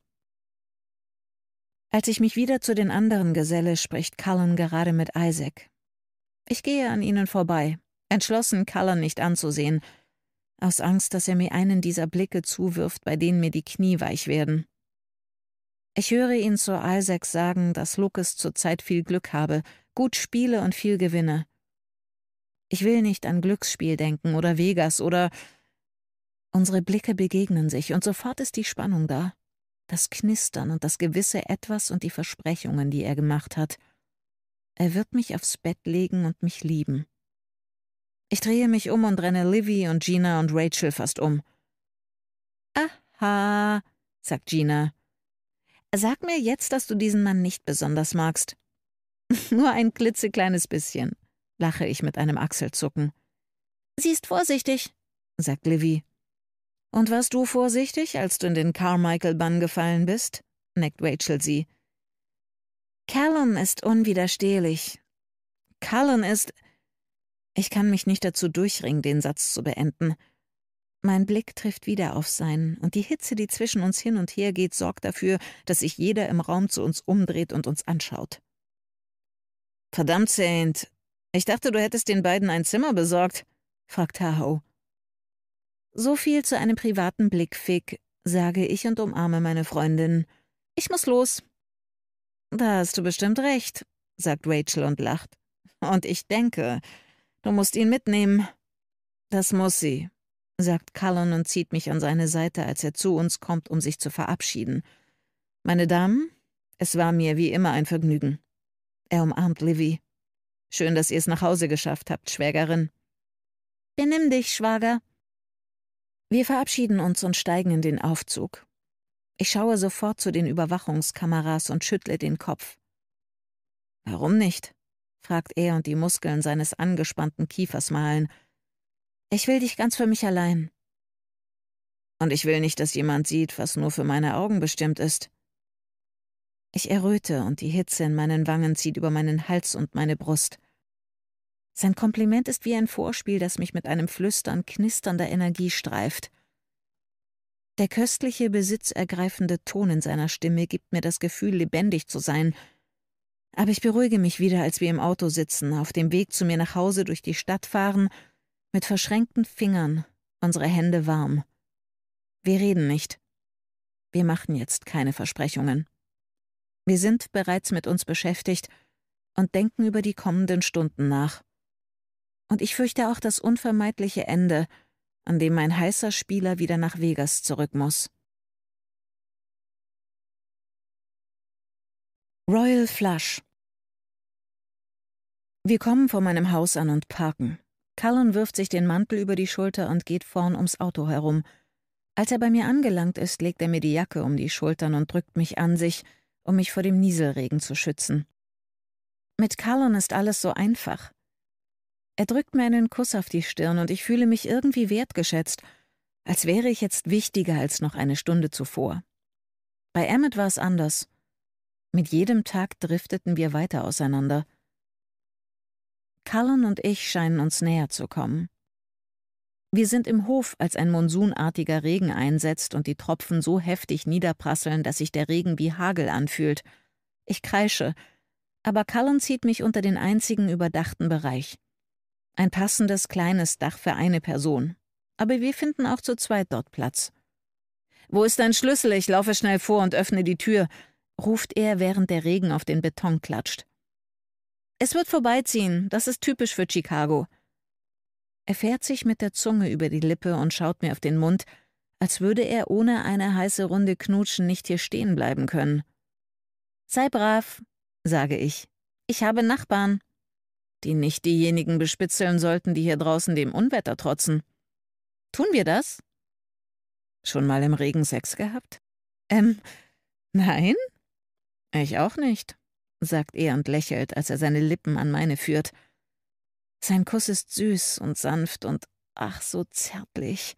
Als ich mich wieder zu den anderen geselle, spricht Cullen gerade mit Isaac. Ich gehe an ihnen vorbei, entschlossen, Cullen nicht anzusehen, aus Angst, dass er mir einen dieser Blicke zuwirft, bei denen mir die Knie weich werden. Ich höre ihn zu Isaac sagen, dass Lucas zurzeit viel Glück habe, gut spiele und viel gewinne. Ich will nicht an Glücksspiel denken oder Vegas oder. Unsere Blicke begegnen sich und sofort ist die Spannung da. Das Knistern und das gewisse Etwas und die Versprechungen, die er gemacht hat. Er wird mich aufs Bett legen und mich lieben. Ich drehe mich um und renne Livy und Gina und Rachel fast um. Aha, sagt Gina. Sag mir jetzt, dass du diesen Mann nicht besonders magst. Nur ein klitzekleines bisschen, lache ich mit einem Achselzucken. Sie ist vorsichtig, sagt Livy. Und warst du vorsichtig, als du in den Carmichael-Bann gefallen bist? neckt Rachel sie. Callum ist unwiderstehlich. Callum ist. Ich kann mich nicht dazu durchringen, den Satz zu beenden. Mein Blick trifft wieder auf seinen, und die Hitze, die zwischen uns hin und her geht, sorgt dafür, dass sich jeder im Raum zu uns umdreht und uns anschaut. Verdammt, Saint. Ich dachte, du hättest den beiden ein Zimmer besorgt, fragt Tahau. So viel zu einem privaten Blick, Fick, sage ich und umarme meine Freundin. Ich muss los. Da hast du bestimmt recht, sagt Rachel und lacht. Und ich denke, du musst ihn mitnehmen. Das muss sie, sagt Cullen und zieht mich an seine Seite, als er zu uns kommt, um sich zu verabschieden. Meine Damen, es war mir wie immer ein Vergnügen. Er umarmt Livy. Schön, dass ihr es nach Hause geschafft habt, Schwägerin. Benimm dich, Schwager. Wir verabschieden uns und steigen in den Aufzug. Ich schaue sofort zu den Überwachungskameras und schüttle den Kopf. Warum nicht? fragt er und die Muskeln seines angespannten Kiefers malen. Ich will dich ganz für mich allein. Und ich will nicht, dass jemand sieht, was nur für meine Augen bestimmt ist. Ich erröte und die Hitze in meinen Wangen zieht über meinen Hals und meine Brust. Sein Kompliment ist wie ein Vorspiel, das mich mit einem Flüstern knisternder Energie streift. Der köstliche, besitzergreifende Ton in seiner Stimme gibt mir das Gefühl, lebendig zu sein. Aber ich beruhige mich wieder, als wir im Auto sitzen, auf dem Weg zu mir nach Hause durch die Stadt fahren mit verschränkten Fingern, unsere Hände warm. Wir reden nicht. Wir machen jetzt keine Versprechungen. Wir sind bereits mit uns beschäftigt und denken über die kommenden Stunden nach. Und ich fürchte auch das unvermeidliche Ende, an dem mein heißer Spieler wieder nach Vegas zurück muss. Royal Flush Wir kommen vor meinem Haus an und parken. Cullen wirft sich den Mantel über die Schulter und geht vorn ums Auto herum. Als er bei mir angelangt ist, legt er mir die Jacke um die Schultern und drückt mich an sich, um mich vor dem Nieselregen zu schützen. Mit Cullen ist alles so einfach. Er drückt mir einen Kuss auf die Stirn und ich fühle mich irgendwie wertgeschätzt, als wäre ich jetzt wichtiger als noch eine Stunde zuvor. Bei Emmett war es anders. Mit jedem Tag drifteten wir weiter auseinander. Cullen und ich scheinen uns näher zu kommen. Wir sind im Hof, als ein monsunartiger Regen einsetzt und die Tropfen so heftig niederprasseln, dass sich der Regen wie Hagel anfühlt. Ich kreische, aber Cullen zieht mich unter den einzigen überdachten Bereich. Ein passendes kleines Dach für eine Person. Aber wir finden auch zu zweit dort Platz. Wo ist dein Schlüssel? Ich laufe schnell vor und öffne die Tür, ruft er, während der Regen auf den Beton klatscht. Es wird vorbeiziehen, das ist typisch für Chicago. Er fährt sich mit der Zunge über die Lippe und schaut mir auf den Mund, als würde er ohne eine heiße Runde Knutschen nicht hier stehen bleiben können. Sei brav, sage ich. Ich habe Nachbarn, die nicht diejenigen bespitzeln sollten, die hier draußen dem Unwetter trotzen. Tun wir das? Schon mal im Regen Sex gehabt? Ähm, nein? Ich auch nicht sagt er und lächelt, als er seine Lippen an meine führt. Sein Kuss ist süß und sanft und ach so zärtlich.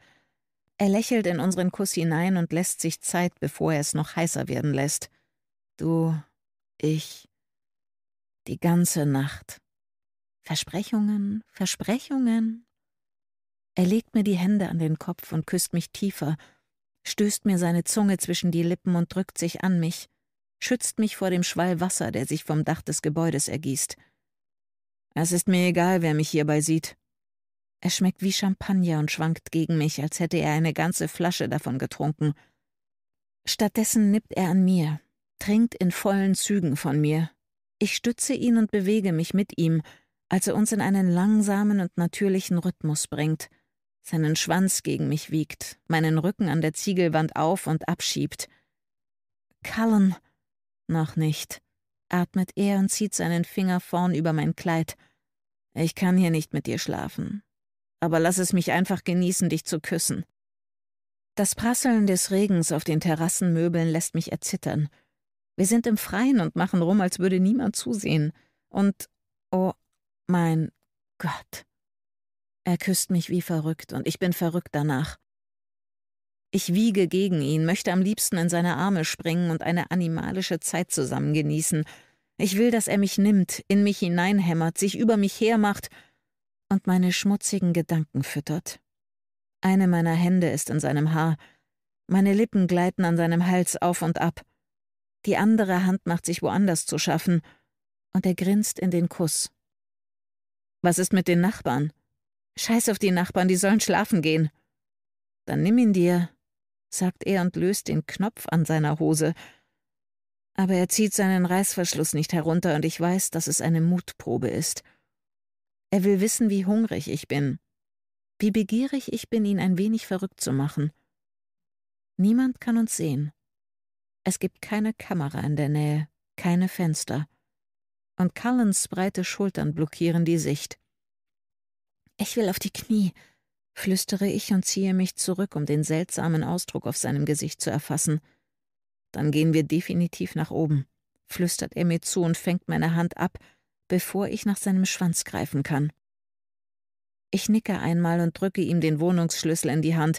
Er lächelt in unseren Kuss hinein und lässt sich Zeit, bevor er es noch heißer werden lässt. Du, ich, die ganze Nacht. Versprechungen, Versprechungen. Er legt mir die Hände an den Kopf und küsst mich tiefer, stößt mir seine Zunge zwischen die Lippen und drückt sich an mich schützt mich vor dem Schwall Wasser, der sich vom Dach des Gebäudes ergießt. Es ist mir egal, wer mich hierbei sieht. Er schmeckt wie Champagner und schwankt gegen mich, als hätte er eine ganze Flasche davon getrunken. Stattdessen nippt er an mir, trinkt in vollen Zügen von mir. Ich stütze ihn und bewege mich mit ihm, als er uns in einen langsamen und natürlichen Rhythmus bringt, seinen Schwanz gegen mich wiegt, meinen Rücken an der Ziegelwand auf und abschiebt. Cullen, noch nicht, atmet er und zieht seinen Finger vorn über mein Kleid. Ich kann hier nicht mit dir schlafen. Aber lass es mich einfach genießen, dich zu küssen. Das Prasseln des Regens auf den Terrassenmöbeln lässt mich erzittern. Wir sind im Freien und machen rum, als würde niemand zusehen. Und, oh mein Gott. Er küsst mich wie verrückt und ich bin verrückt danach. Ich wiege gegen ihn, möchte am liebsten in seine Arme springen und eine animalische Zeit zusammen genießen. Ich will, dass er mich nimmt, in mich hineinhämmert, sich über mich hermacht und meine schmutzigen Gedanken füttert. Eine meiner Hände ist in seinem Haar. Meine Lippen gleiten an seinem Hals auf und ab. Die andere Hand macht sich woanders zu schaffen, und er grinst in den Kuss. Was ist mit den Nachbarn? Scheiß auf die Nachbarn, die sollen schlafen gehen. Dann nimm ihn dir sagt er und löst den Knopf an seiner Hose. Aber er zieht seinen Reißverschluss nicht herunter und ich weiß, dass es eine Mutprobe ist. Er will wissen, wie hungrig ich bin, wie begierig ich bin, ihn ein wenig verrückt zu machen. Niemand kann uns sehen. Es gibt keine Kamera in der Nähe, keine Fenster. Und Cullens breite Schultern blockieren die Sicht. Ich will auf die Knie, flüstere ich und ziehe mich zurück, um den seltsamen Ausdruck auf seinem Gesicht zu erfassen. Dann gehen wir definitiv nach oben, flüstert er mir zu und fängt meine Hand ab, bevor ich nach seinem Schwanz greifen kann. Ich nicke einmal und drücke ihm den Wohnungsschlüssel in die Hand.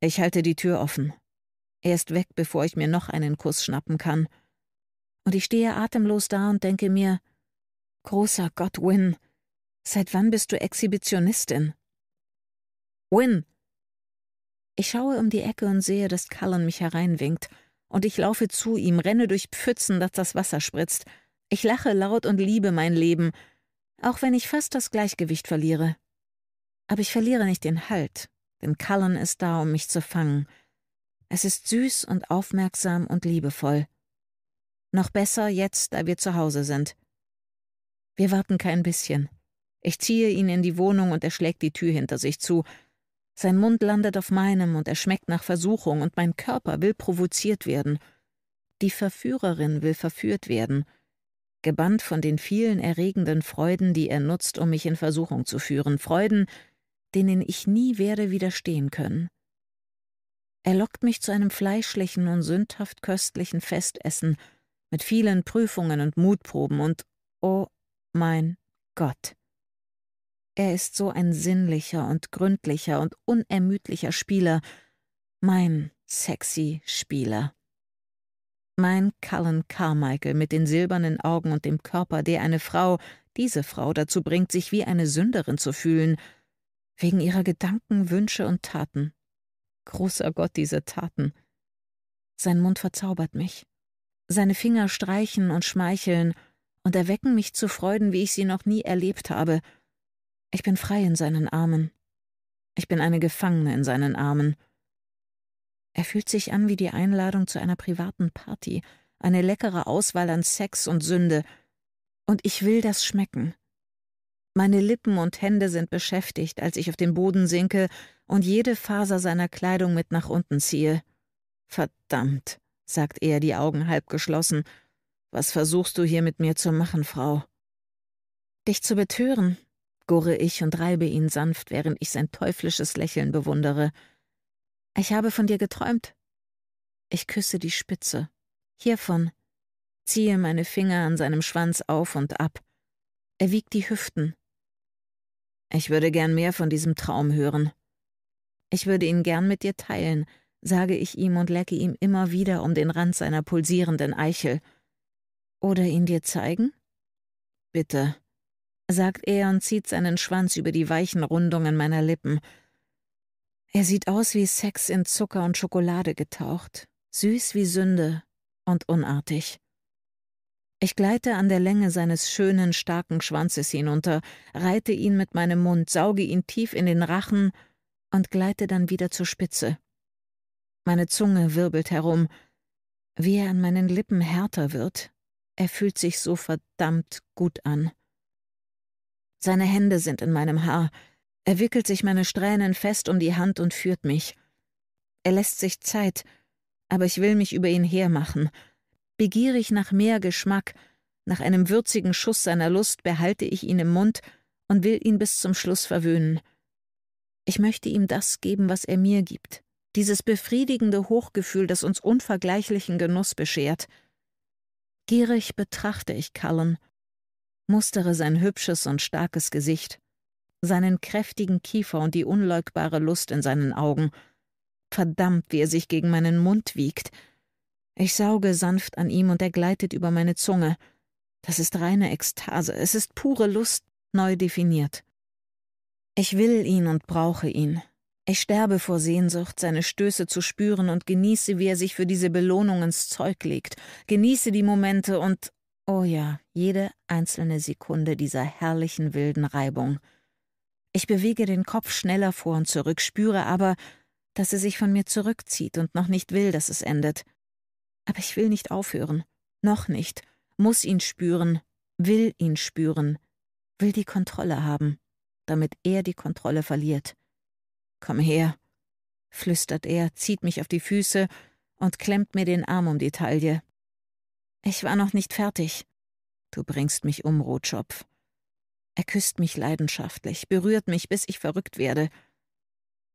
Ich halte die Tür offen. Er ist weg, bevor ich mir noch einen Kuss schnappen kann. Und ich stehe atemlos da und denke mir, großer Gott, Win, seit wann bist du Exhibitionistin? Win! Ich schaue um die Ecke und sehe, dass Cullen mich hereinwinkt, und ich laufe zu ihm, renne durch Pfützen, dass das Wasser spritzt. Ich lache laut und liebe mein Leben, auch wenn ich fast das Gleichgewicht verliere. Aber ich verliere nicht den Halt, denn Cullen ist da, um mich zu fangen. Es ist süß und aufmerksam und liebevoll. Noch besser jetzt, da wir zu Hause sind. Wir warten kein bisschen. Ich ziehe ihn in die Wohnung und er schlägt die Tür hinter sich zu, sein Mund landet auf meinem und er schmeckt nach Versuchung und mein Körper will provoziert werden. Die Verführerin will verführt werden, gebannt von den vielen erregenden Freuden, die er nutzt, um mich in Versuchung zu führen, Freuden, denen ich nie werde widerstehen können. Er lockt mich zu einem fleischlichen und sündhaft köstlichen Festessen mit vielen Prüfungen und Mutproben und, oh mein Gott. Er ist so ein sinnlicher und gründlicher und unermüdlicher Spieler, mein sexy Spieler. Mein Cullen Carmichael mit den silbernen Augen und dem Körper, der eine Frau, diese Frau, dazu bringt, sich wie eine Sünderin zu fühlen, wegen ihrer Gedanken, Wünsche und Taten. Großer Gott, diese Taten. Sein Mund verzaubert mich. Seine Finger streichen und schmeicheln und erwecken mich zu Freuden, wie ich sie noch nie erlebt habe – ich bin frei in seinen Armen. Ich bin eine Gefangene in seinen Armen. Er fühlt sich an wie die Einladung zu einer privaten Party, eine leckere Auswahl an Sex und Sünde. Und ich will das schmecken. Meine Lippen und Hände sind beschäftigt, als ich auf den Boden sinke und jede Faser seiner Kleidung mit nach unten ziehe. Verdammt, sagt er, die Augen halb geschlossen. Was versuchst du hier mit mir zu machen, Frau? Dich zu betören, gurre ich und reibe ihn sanft, während ich sein teuflisches Lächeln bewundere. Ich habe von dir geträumt. Ich küsse die Spitze. Hiervon. Ziehe meine Finger an seinem Schwanz auf und ab. Er wiegt die Hüften. Ich würde gern mehr von diesem Traum hören. Ich würde ihn gern mit dir teilen, sage ich ihm und lecke ihm immer wieder um den Rand seiner pulsierenden Eichel. Oder ihn dir zeigen? Bitte, sagt er und zieht seinen Schwanz über die weichen Rundungen meiner Lippen. Er sieht aus wie Sex in Zucker und Schokolade getaucht, süß wie Sünde und unartig. Ich gleite an der Länge seines schönen, starken Schwanzes hinunter, reite ihn mit meinem Mund, sauge ihn tief in den Rachen und gleite dann wieder zur Spitze. Meine Zunge wirbelt herum. Wie er an meinen Lippen härter wird, er fühlt sich so verdammt gut an. Seine Hände sind in meinem Haar. Er wickelt sich meine Strähnen fest um die Hand und führt mich. Er lässt sich Zeit, aber ich will mich über ihn hermachen. Begierig nach mehr Geschmack, nach einem würzigen Schuss seiner Lust behalte ich ihn im Mund und will ihn bis zum Schluss verwöhnen. Ich möchte ihm das geben, was er mir gibt, dieses befriedigende Hochgefühl, das uns unvergleichlichen Genuss beschert. Gierig betrachte ich Cullen mustere sein hübsches und starkes Gesicht, seinen kräftigen Kiefer und die unleugbare Lust in seinen Augen. Verdammt, wie er sich gegen meinen Mund wiegt. Ich sauge sanft an ihm und er gleitet über meine Zunge. Das ist reine Ekstase, es ist pure Lust, neu definiert. Ich will ihn und brauche ihn. Ich sterbe vor Sehnsucht, seine Stöße zu spüren und genieße, wie er sich für diese Belohnung ins Zeug legt, genieße die Momente und Oh ja, jede einzelne Sekunde dieser herrlichen wilden Reibung. Ich bewege den Kopf schneller vor und zurück, spüre aber, dass er sich von mir zurückzieht und noch nicht will, dass es endet. Aber ich will nicht aufhören. Noch nicht. Muss ihn spüren. Will ihn spüren. Will die Kontrolle haben, damit er die Kontrolle verliert. Komm her, flüstert er, zieht mich auf die Füße und klemmt mir den Arm um die Taille. Ich war noch nicht fertig. Du bringst mich um, Rotschopf. Er küsst mich leidenschaftlich, berührt mich, bis ich verrückt werde.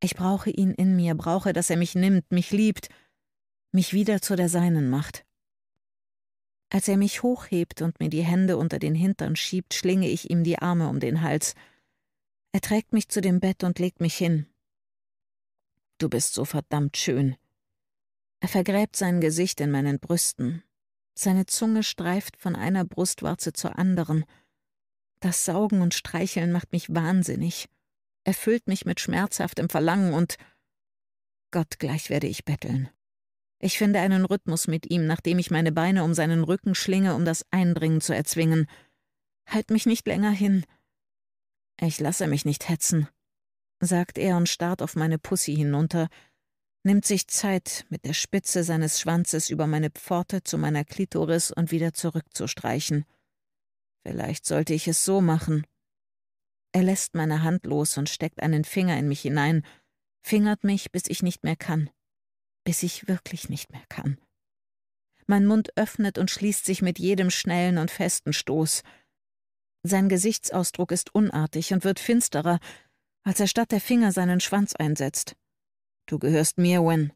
Ich brauche ihn in mir, brauche, dass er mich nimmt, mich liebt, mich wieder zu der Seinen macht. Als er mich hochhebt und mir die Hände unter den Hintern schiebt, schlinge ich ihm die Arme um den Hals. Er trägt mich zu dem Bett und legt mich hin. Du bist so verdammt schön. Er vergräbt sein Gesicht in meinen Brüsten, seine Zunge streift von einer Brustwarze zur anderen. Das Saugen und Streicheln macht mich wahnsinnig, erfüllt mich mit schmerzhaftem Verlangen und Gott, gleich werde ich betteln. Ich finde einen Rhythmus mit ihm, nachdem ich meine Beine um seinen Rücken schlinge, um das Eindringen zu erzwingen. Halt mich nicht länger hin. Ich lasse mich nicht hetzen, sagt er und starrt auf meine Pussy hinunter, nimmt sich Zeit, mit der Spitze seines Schwanzes über meine Pforte zu meiner Klitoris und wieder zurückzustreichen. Vielleicht sollte ich es so machen. Er lässt meine Hand los und steckt einen Finger in mich hinein, fingert mich, bis ich nicht mehr kann, bis ich wirklich nicht mehr kann. Mein Mund öffnet und schließt sich mit jedem schnellen und festen Stoß. Sein Gesichtsausdruck ist unartig und wird finsterer, als er statt der Finger seinen Schwanz einsetzt. Du gehörst mir, Wen.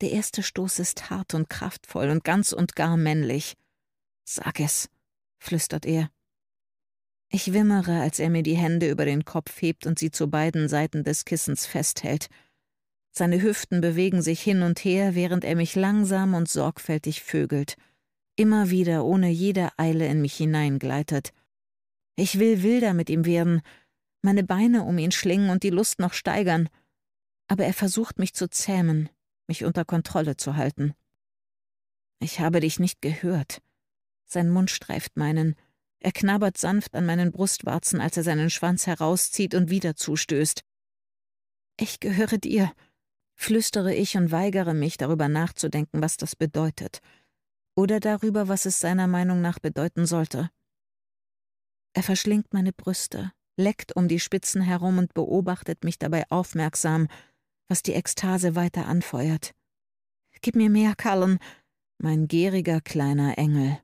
Der erste Stoß ist hart und kraftvoll und ganz und gar männlich. Sag es, flüstert er. Ich wimmere, als er mir die Hände über den Kopf hebt und sie zu beiden Seiten des Kissens festhält. Seine Hüften bewegen sich hin und her, während er mich langsam und sorgfältig vögelt, immer wieder ohne jede Eile in mich hineingleitet. Ich will wilder mit ihm werden, meine Beine um ihn schlingen und die Lust noch steigern aber er versucht mich zu zähmen, mich unter Kontrolle zu halten. Ich habe dich nicht gehört. Sein Mund streift meinen, er knabbert sanft an meinen Brustwarzen, als er seinen Schwanz herauszieht und wieder zustößt. Ich gehöre dir, flüstere ich und weigere mich, darüber nachzudenken, was das bedeutet, oder darüber, was es seiner Meinung nach bedeuten sollte. Er verschlingt meine Brüste, leckt um die Spitzen herum und beobachtet mich dabei aufmerksam, was die Ekstase weiter anfeuert. Gib mir mehr, Cullen, mein gieriger kleiner Engel.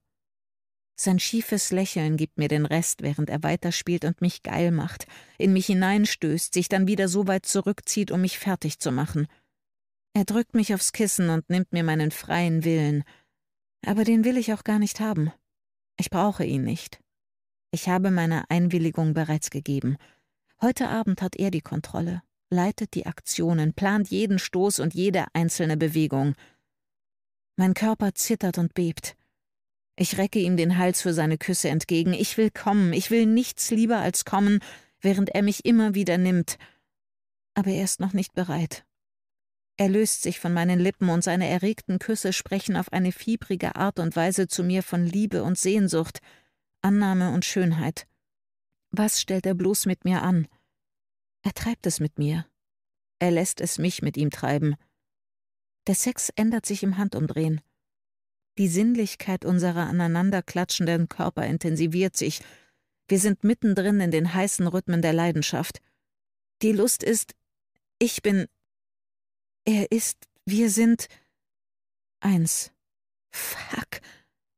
Sein schiefes Lächeln gibt mir den Rest, während er weiterspielt und mich geil macht, in mich hineinstößt, sich dann wieder so weit zurückzieht, um mich fertig zu machen. Er drückt mich aufs Kissen und nimmt mir meinen freien Willen. Aber den will ich auch gar nicht haben. Ich brauche ihn nicht. Ich habe meine Einwilligung bereits gegeben. Heute Abend hat er die Kontrolle leitet die Aktionen, plant jeden Stoß und jede einzelne Bewegung. Mein Körper zittert und bebt. Ich recke ihm den Hals für seine Küsse entgegen. Ich will kommen, ich will nichts lieber als kommen, während er mich immer wieder nimmt. Aber er ist noch nicht bereit. Er löst sich von meinen Lippen und seine erregten Küsse sprechen auf eine fiebrige Art und Weise zu mir von Liebe und Sehnsucht, Annahme und Schönheit. Was stellt er bloß mit mir an? Er treibt es mit mir. Er lässt es mich mit ihm treiben. Der Sex ändert sich im Handumdrehen. Die Sinnlichkeit unserer aneinanderklatschenden Körper intensiviert sich. Wir sind mittendrin in den heißen Rhythmen der Leidenschaft. Die Lust ist. Ich bin. Er ist. Wir sind. Eins. Fuck.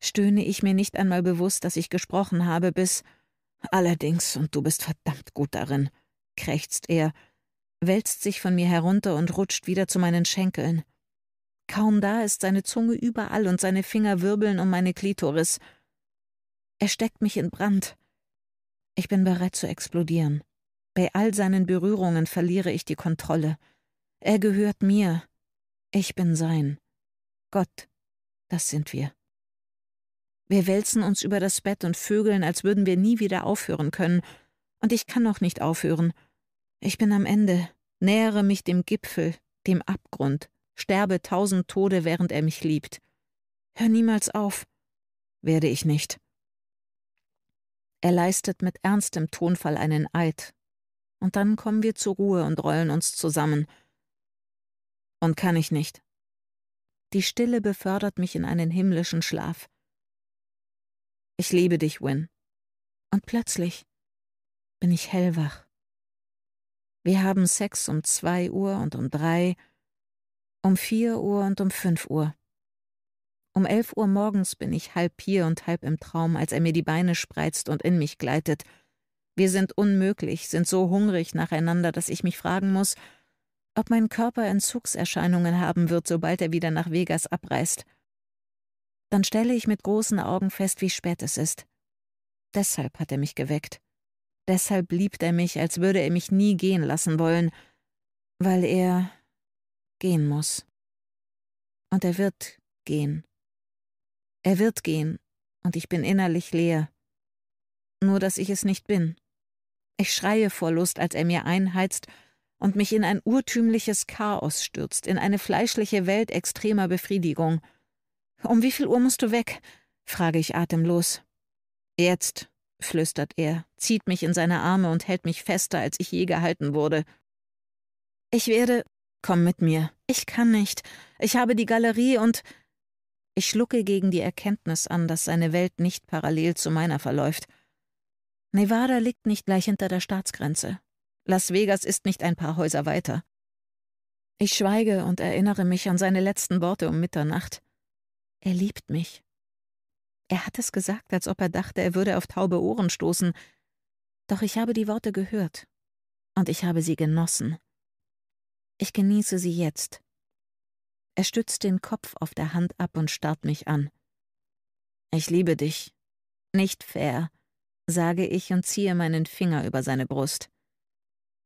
Stöhne ich mir nicht einmal bewusst, dass ich gesprochen habe, bis. Allerdings, und du bist verdammt gut darin krächzt er, wälzt sich von mir herunter und rutscht wieder zu meinen Schenkeln. Kaum da ist seine Zunge überall und seine Finger wirbeln um meine Klitoris. Er steckt mich in Brand. Ich bin bereit zu explodieren. Bei all seinen Berührungen verliere ich die Kontrolle. Er gehört mir. Ich bin sein. Gott, das sind wir. Wir wälzen uns über das Bett und vögeln, als würden wir nie wieder aufhören können, und ich kann noch nicht aufhören. Ich bin am Ende, nähere mich dem Gipfel, dem Abgrund, sterbe tausend Tode, während er mich liebt. Hör niemals auf. Werde ich nicht. Er leistet mit ernstem Tonfall einen Eid. Und dann kommen wir zur Ruhe und rollen uns zusammen. Und kann ich nicht. Die Stille befördert mich in einen himmlischen Schlaf. Ich liebe dich, Win. Und plötzlich, bin ich hellwach. Wir haben Sex um zwei Uhr und um drei, um vier Uhr und um fünf Uhr. Um elf Uhr morgens bin ich halb hier und halb im Traum, als er mir die Beine spreizt und in mich gleitet. Wir sind unmöglich, sind so hungrig nacheinander, dass ich mich fragen muss, ob mein Körper Entzugserscheinungen haben wird, sobald er wieder nach Vegas abreist. Dann stelle ich mit großen Augen fest, wie spät es ist. Deshalb hat er mich geweckt. Deshalb liebt er mich, als würde er mich nie gehen lassen wollen, weil er gehen muss. Und er wird gehen. Er wird gehen, und ich bin innerlich leer. Nur dass ich es nicht bin. Ich schreie vor Lust, als er mir einheizt und mich in ein urtümliches Chaos stürzt, in eine fleischliche Welt extremer Befriedigung. Um wie viel Uhr musst du weg? frage ich atemlos. Jetzt, flüstert er, zieht mich in seine Arme und hält mich fester, als ich je gehalten wurde. Ich werde. Komm mit mir. Ich kann nicht. Ich habe die Galerie und. Ich schlucke gegen die Erkenntnis an, dass seine Welt nicht parallel zu meiner verläuft. Nevada liegt nicht gleich hinter der Staatsgrenze. Las Vegas ist nicht ein paar Häuser weiter. Ich schweige und erinnere mich an seine letzten Worte um Mitternacht. Er liebt mich. Er hat es gesagt, als ob er dachte, er würde auf taube Ohren stoßen. Doch ich habe die Worte gehört. Und ich habe sie genossen. Ich genieße sie jetzt. Er stützt den Kopf auf der Hand ab und starrt mich an. Ich liebe dich. Nicht fair, sage ich und ziehe meinen Finger über seine Brust.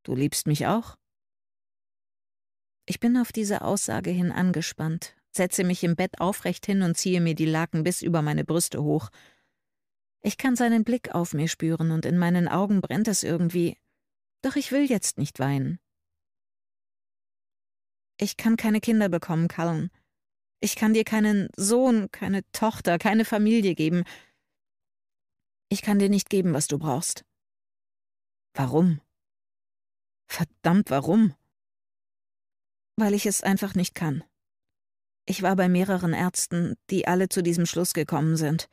Du liebst mich auch? Ich bin auf diese Aussage hin angespannt, setze mich im Bett aufrecht hin und ziehe mir die Laken bis über meine Brüste hoch. Ich kann seinen Blick auf mir spüren und in meinen Augen brennt es irgendwie. Doch ich will jetzt nicht weinen. Ich kann keine Kinder bekommen, Cullen. Ich kann dir keinen Sohn, keine Tochter, keine Familie geben. Ich kann dir nicht geben, was du brauchst. Warum? Verdammt, warum? Weil ich es einfach nicht kann. Ich war bei mehreren Ärzten, die alle zu diesem Schluss gekommen sind.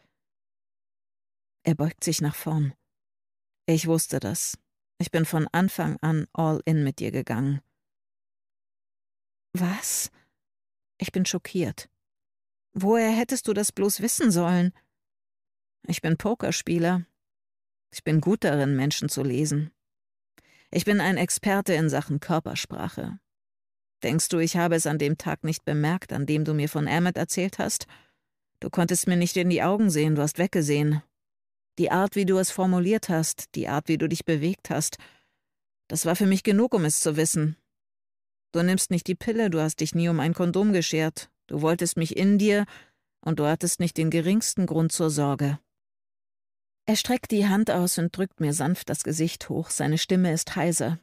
Er beugt sich nach vorn. Ich wusste das. Ich bin von Anfang an all in mit dir gegangen. Was? Ich bin schockiert. Woher hättest du das bloß wissen sollen? Ich bin Pokerspieler. Ich bin gut darin, Menschen zu lesen. Ich bin ein Experte in Sachen Körpersprache. Denkst du, ich habe es an dem Tag nicht bemerkt, an dem du mir von Emmet erzählt hast? Du konntest mir nicht in die Augen sehen, du hast weggesehen. Die Art, wie du es formuliert hast, die Art, wie du dich bewegt hast, das war für mich genug, um es zu wissen. Du nimmst nicht die Pille, du hast dich nie um ein Kondom geschert, du wolltest mich in dir, und du hattest nicht den geringsten Grund zur Sorge. Er streckt die Hand aus und drückt mir sanft das Gesicht hoch, seine Stimme ist heiser.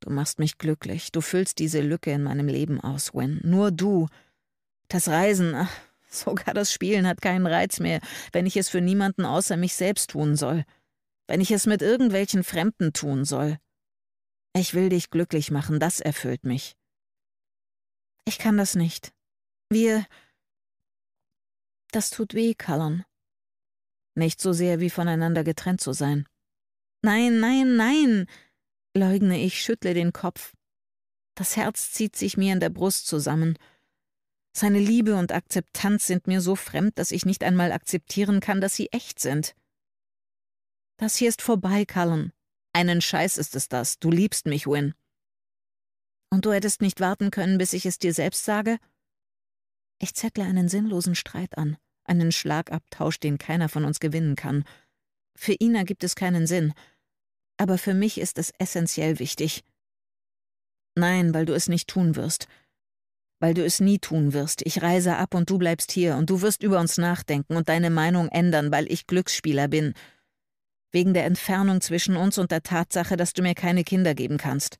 Du machst mich glücklich, du füllst diese Lücke in meinem Leben aus, Gwen. Nur du. Das Reisen, ach, sogar das Spielen hat keinen Reiz mehr, wenn ich es für niemanden außer mich selbst tun soll. Wenn ich es mit irgendwelchen Fremden tun soll. Ich will dich glücklich machen, das erfüllt mich. Ich kann das nicht. Wir. Das tut weh, Callum. Nicht so sehr wie voneinander getrennt zu sein. Nein, nein, nein, Leugne ich, schüttle den Kopf. Das Herz zieht sich mir in der Brust zusammen. Seine Liebe und Akzeptanz sind mir so fremd, dass ich nicht einmal akzeptieren kann, dass sie echt sind. Das hier ist vorbei, Cullen. Einen Scheiß ist es das. Du liebst mich, Win. Und du hättest nicht warten können, bis ich es dir selbst sage? Ich zettle einen sinnlosen Streit an, einen Schlagabtausch, den keiner von uns gewinnen kann. Für ihn ergibt es keinen Sinn aber für mich ist es essentiell wichtig. Nein, weil du es nicht tun wirst. Weil du es nie tun wirst. Ich reise ab und du bleibst hier und du wirst über uns nachdenken und deine Meinung ändern, weil ich Glücksspieler bin. Wegen der Entfernung zwischen uns und der Tatsache, dass du mir keine Kinder geben kannst.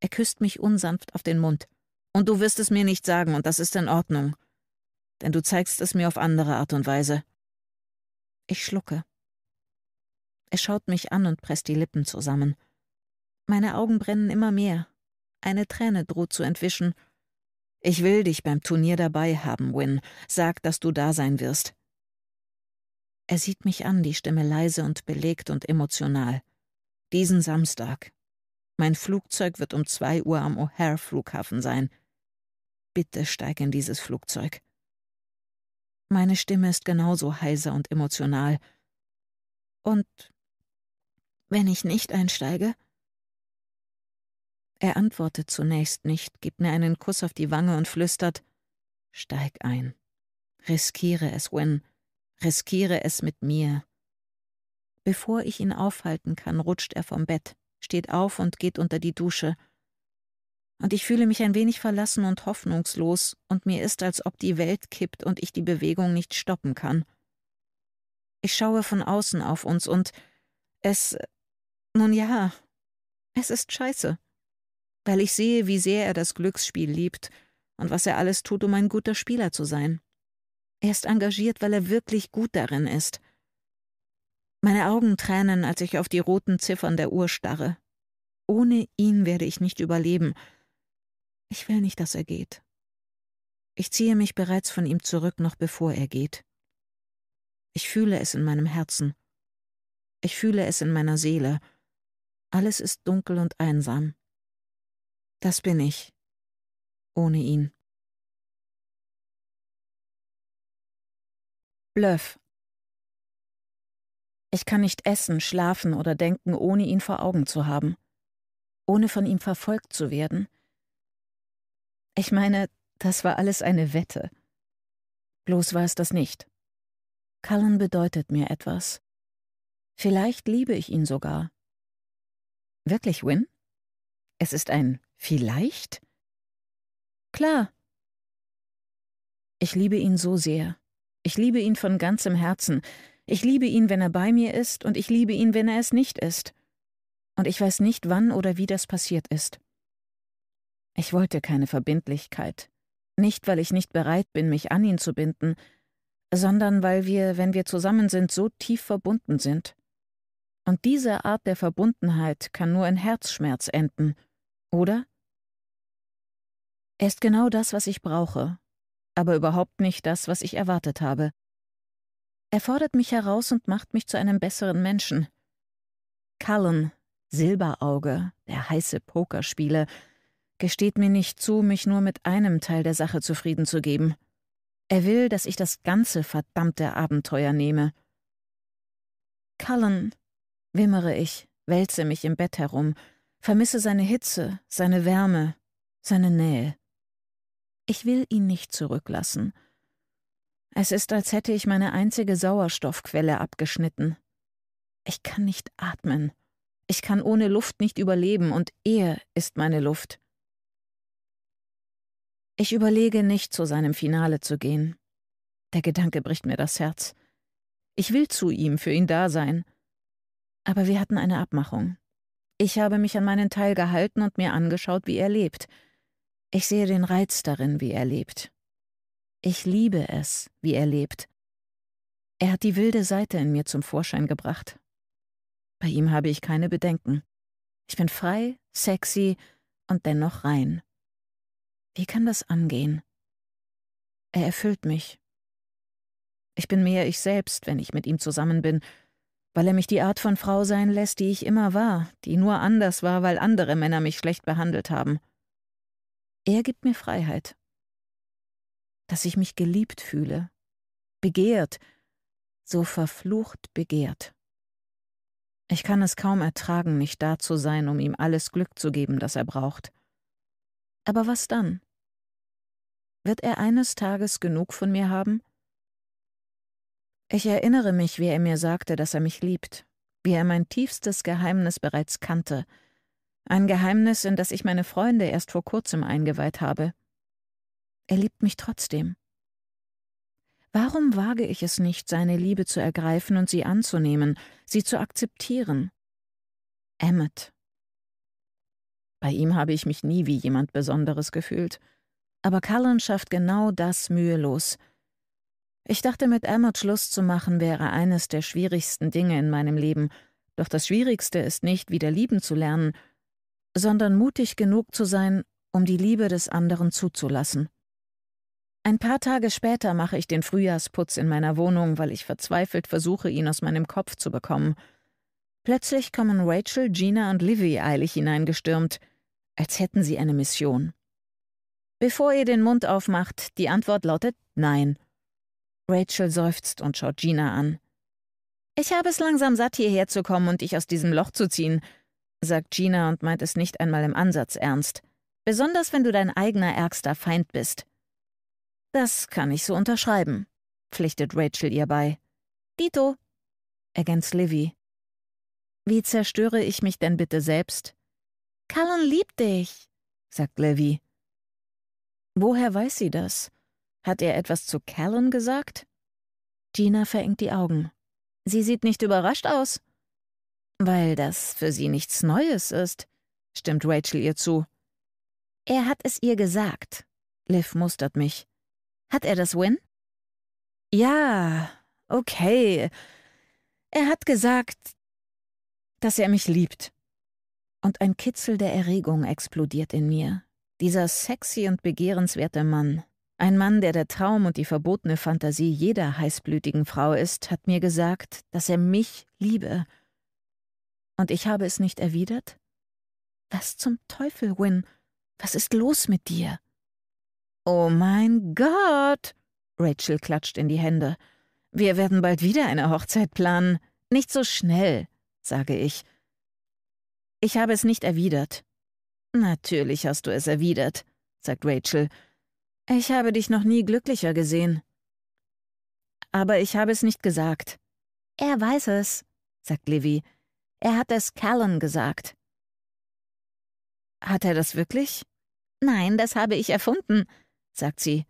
Er küsst mich unsanft auf den Mund. Und du wirst es mir nicht sagen, und das ist in Ordnung. Denn du zeigst es mir auf andere Art und Weise. Ich schlucke. Er schaut mich an und presst die Lippen zusammen. Meine Augen brennen immer mehr. Eine Träne droht zu entwischen. Ich will dich beim Turnier dabei haben, Win. Sag, dass du da sein wirst. Er sieht mich an, die Stimme leise und belegt und emotional. Diesen Samstag. Mein Flugzeug wird um zwei Uhr am O'Hare-Flughafen sein. Bitte steig in dieses Flugzeug. Meine Stimme ist genauso heiser und emotional. Und wenn ich nicht einsteige? Er antwortet zunächst nicht, gibt mir einen Kuss auf die Wange und flüstert Steig ein. Riskiere es, Win. Riskiere es mit mir. Bevor ich ihn aufhalten kann, rutscht er vom Bett, steht auf und geht unter die Dusche. Und ich fühle mich ein wenig verlassen und hoffnungslos, und mir ist, als ob die Welt kippt und ich die Bewegung nicht stoppen kann. Ich schaue von außen auf uns und es nun ja, es ist scheiße, weil ich sehe, wie sehr er das Glücksspiel liebt und was er alles tut, um ein guter Spieler zu sein. Er ist engagiert, weil er wirklich gut darin ist. Meine Augen tränen, als ich auf die roten Ziffern der Uhr starre. Ohne ihn werde ich nicht überleben. Ich will nicht, dass er geht. Ich ziehe mich bereits von ihm zurück, noch bevor er geht. Ich fühle es in meinem Herzen. Ich fühle es in meiner Seele alles ist dunkel und einsam. Das bin ich. Ohne ihn. Bluff. Ich kann nicht essen, schlafen oder denken, ohne ihn vor Augen zu haben, ohne von ihm verfolgt zu werden. Ich meine, das war alles eine Wette. Bloß war es das nicht. Cullen bedeutet mir etwas. Vielleicht liebe ich ihn sogar. Wirklich, Win? Es ist ein Vielleicht? Klar. Ich liebe ihn so sehr. Ich liebe ihn von ganzem Herzen. Ich liebe ihn, wenn er bei mir ist, und ich liebe ihn, wenn er es nicht ist. Und ich weiß nicht, wann oder wie das passiert ist. Ich wollte keine Verbindlichkeit. Nicht, weil ich nicht bereit bin, mich an ihn zu binden, sondern weil wir, wenn wir zusammen sind, so tief verbunden sind. Und diese Art der Verbundenheit kann nur in Herzschmerz enden, oder? Er ist genau das, was ich brauche, aber überhaupt nicht das, was ich erwartet habe. Er fordert mich heraus und macht mich zu einem besseren Menschen. Cullen, Silberauge, der heiße Pokerspieler, gesteht mir nicht zu, mich nur mit einem Teil der Sache zufrieden zu geben. Er will, dass ich das ganze verdammte Abenteuer nehme. Cullen, wimmere ich, wälze mich im Bett herum, vermisse seine Hitze, seine Wärme, seine Nähe. Ich will ihn nicht zurücklassen. Es ist, als hätte ich meine einzige Sauerstoffquelle abgeschnitten. Ich kann nicht atmen. Ich kann ohne Luft nicht überleben, und er ist meine Luft. Ich überlege nicht, zu seinem Finale zu gehen. Der Gedanke bricht mir das Herz. Ich will zu ihm, für ihn da sein. Aber wir hatten eine Abmachung. Ich habe mich an meinen Teil gehalten und mir angeschaut, wie er lebt. Ich sehe den Reiz darin, wie er lebt. Ich liebe es, wie er lebt. Er hat die wilde Seite in mir zum Vorschein gebracht. Bei ihm habe ich keine Bedenken. Ich bin frei, sexy und dennoch rein. Wie kann das angehen? Er erfüllt mich. Ich bin mehr ich selbst, wenn ich mit ihm zusammen bin, weil er mich die Art von Frau sein lässt, die ich immer war, die nur anders war, weil andere Männer mich schlecht behandelt haben. Er gibt mir Freiheit. Dass ich mich geliebt fühle, begehrt, so verflucht begehrt. Ich kann es kaum ertragen, nicht da zu sein, um ihm alles Glück zu geben, das er braucht. Aber was dann? Wird er eines Tages genug von mir haben? Ich erinnere mich, wie er mir sagte, dass er mich liebt, wie er mein tiefstes Geheimnis bereits kannte, ein Geheimnis, in das ich meine Freunde erst vor kurzem eingeweiht habe. Er liebt mich trotzdem. Warum wage ich es nicht, seine Liebe zu ergreifen und sie anzunehmen, sie zu akzeptieren? Emmet. Bei ihm habe ich mich nie wie jemand Besonderes gefühlt, aber Callan schafft genau das mühelos – ich dachte, mit Emmett Schluss zu machen wäre eines der schwierigsten Dinge in meinem Leben, doch das Schwierigste ist nicht, wieder lieben zu lernen, sondern mutig genug zu sein, um die Liebe des anderen zuzulassen. Ein paar Tage später mache ich den Frühjahrsputz in meiner Wohnung, weil ich verzweifelt versuche, ihn aus meinem Kopf zu bekommen. Plötzlich kommen Rachel, Gina und Livy eilig hineingestürmt, als hätten sie eine Mission. Bevor ihr den Mund aufmacht, die Antwort lautet Nein. Rachel seufzt und schaut Gina an. Ich habe es langsam satt, hierher zu kommen und dich aus diesem Loch zu ziehen, sagt Gina und meint es nicht einmal im Ansatz ernst. Besonders wenn du dein eigener ärgster Feind bist. Das kann ich so unterschreiben, pflichtet Rachel ihr bei. Dito, ergänzt Livy. Wie zerstöre ich mich denn bitte selbst? Callan liebt dich, sagt Livy. Woher weiß sie das? Hat er etwas zu Callan gesagt? Gina verengt die Augen. Sie sieht nicht überrascht aus. Weil das für sie nichts Neues ist, stimmt Rachel ihr zu. Er hat es ihr gesagt. Liv mustert mich. Hat er das Win? Ja, okay. Er hat gesagt, dass er mich liebt. Und ein Kitzel der Erregung explodiert in mir. Dieser sexy und begehrenswerte Mann, ein Mann, der der Traum und die verbotene Fantasie jeder heißblütigen Frau ist, hat mir gesagt, dass er mich liebe. Und ich habe es nicht erwidert? Was zum Teufel, Win? Was ist los mit dir? Oh mein Gott! Rachel klatscht in die Hände. Wir werden bald wieder eine Hochzeit planen. Nicht so schnell, sage ich. Ich habe es nicht erwidert. Natürlich hast du es erwidert, sagt Rachel ich habe dich noch nie glücklicher gesehen. Aber ich habe es nicht gesagt. Er weiß es, sagt Livy. Er hat es Callan gesagt. Hat er das wirklich? Nein, das habe ich erfunden, sagt sie.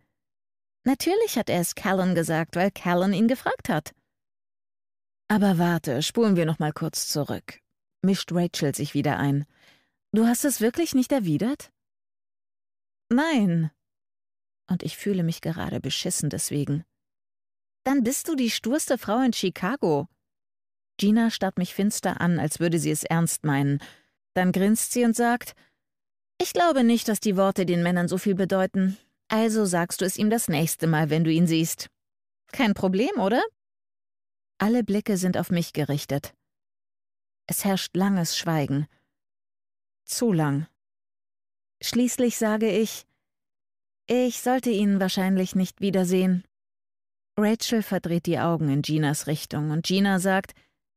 Natürlich hat er es Callan gesagt, weil Callan ihn gefragt hat. Aber warte, spulen wir noch mal kurz zurück. Mischt Rachel sich wieder ein. Du hast es wirklich nicht erwidert? Nein, und ich fühle mich gerade beschissen deswegen. Dann bist du die sturste Frau in Chicago. Gina starrt mich finster an, als würde sie es ernst meinen. Dann grinst sie und sagt, ich glaube nicht, dass die Worte den Männern so viel bedeuten. Also sagst du es ihm das nächste Mal, wenn du ihn siehst. Kein Problem, oder? Alle Blicke sind auf mich gerichtet. Es herrscht langes Schweigen. Zu lang. Schließlich sage ich, ich sollte ihn wahrscheinlich nicht wiedersehen. Rachel verdreht die Augen in Ginas Richtung und Gina sagt,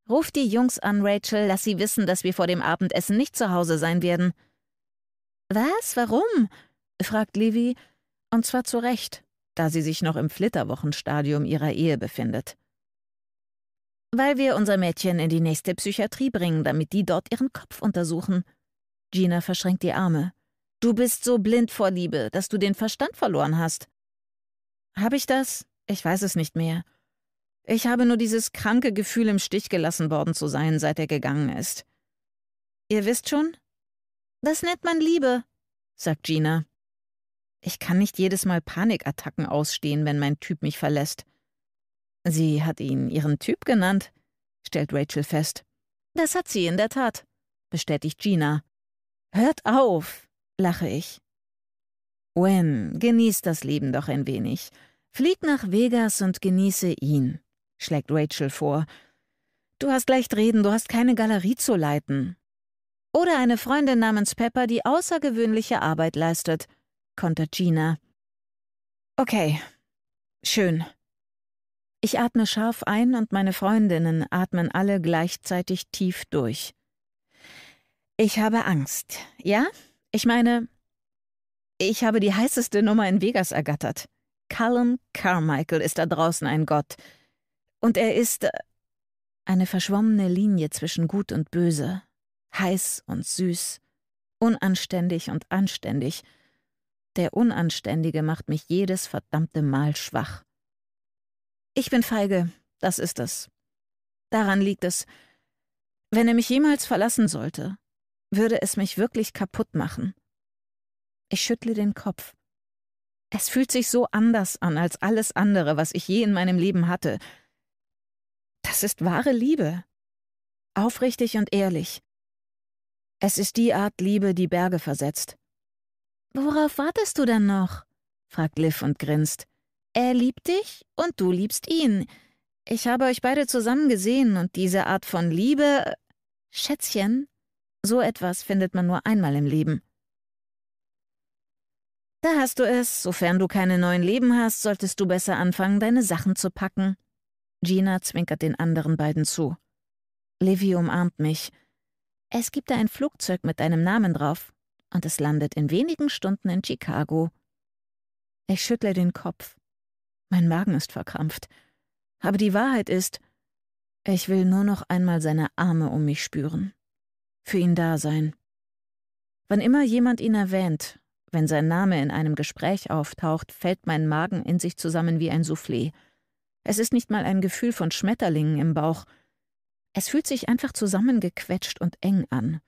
Ruf die Jungs an, Rachel, lass sie wissen, dass wir vor dem Abendessen nicht zu Hause sein werden. Was? Warum? fragt Livy, und zwar zu Recht, da sie sich noch im Flitterwochenstadium ihrer Ehe befindet. Weil wir unser Mädchen in die nächste Psychiatrie bringen, damit die dort ihren Kopf untersuchen. Gina verschränkt die Arme. Du bist so blind vor Liebe, dass du den Verstand verloren hast. Habe ich das? Ich weiß es nicht mehr. Ich habe nur dieses kranke Gefühl, im Stich gelassen worden zu sein, seit er gegangen ist. Ihr wisst schon? Das nennt man Liebe, sagt Gina. Ich kann nicht jedes Mal Panikattacken ausstehen, wenn mein Typ mich verlässt. Sie hat ihn ihren Typ genannt, stellt Rachel fest. Das hat sie in der Tat, bestätigt Gina. Hört auf, lache ich. Gwen, genieß das Leben doch ein wenig. Flieg nach Vegas und genieße ihn, schlägt Rachel vor. Du hast leicht reden, du hast keine Galerie zu leiten. Oder eine Freundin namens Pepper, die außergewöhnliche Arbeit leistet, kontert Gina. Okay, schön. Ich atme scharf ein und meine Freundinnen atmen alle gleichzeitig tief durch. Ich habe Angst, ja? Ich meine, ich habe die heißeste Nummer in Vegas ergattert. Callum Carmichael ist da draußen ein Gott. Und er ist äh, eine verschwommene Linie zwischen Gut und Böse, heiß und süß, unanständig und anständig. Der Unanständige macht mich jedes verdammte Mal schwach. Ich bin feige, das ist es. Daran liegt es. Wenn er mich jemals verlassen sollte, würde es mich wirklich kaputt machen. Ich schüttle den Kopf. Es fühlt sich so anders an als alles andere, was ich je in meinem Leben hatte. Das ist wahre Liebe. Aufrichtig und ehrlich. Es ist die Art Liebe, die Berge versetzt. Worauf wartest du denn noch? fragt Liv und grinst. Er liebt dich und du liebst ihn. Ich habe euch beide zusammen gesehen und diese Art von Liebe. Schätzchen, so etwas findet man nur einmal im Leben. Da hast du es. Sofern du keine neuen Leben hast, solltest du besser anfangen, deine Sachen zu packen. Gina zwinkert den anderen beiden zu. Livy umarmt mich. Es gibt da ein Flugzeug mit deinem Namen drauf und es landet in wenigen Stunden in Chicago. Ich schüttle den Kopf. Mein Magen ist verkrampft. Aber die Wahrheit ist, ich will nur noch einmal seine Arme um mich spüren für ihn da sein. Wann immer jemand ihn erwähnt, wenn sein Name in einem Gespräch auftaucht, fällt mein Magen in sich zusammen wie ein Soufflé. Es ist nicht mal ein Gefühl von Schmetterlingen im Bauch. Es fühlt sich einfach zusammengequetscht und eng an.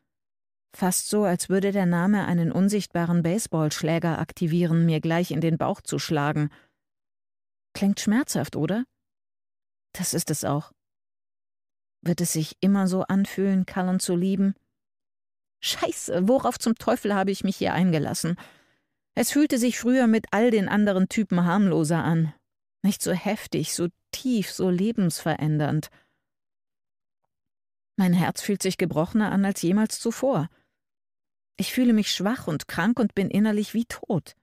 Fast so, als würde der Name einen unsichtbaren Baseballschläger aktivieren, mir gleich in den Bauch zu schlagen. Klingt schmerzhaft, oder? Das ist es auch. Wird es sich immer so anfühlen, Cullen zu lieben? Scheiße, worauf zum Teufel habe ich mich hier eingelassen? Es fühlte sich früher mit all den anderen Typen harmloser an. Nicht so heftig, so tief, so lebensverändernd. Mein Herz fühlt sich gebrochener an als jemals zuvor. Ich fühle mich schwach und krank und bin innerlich wie tot.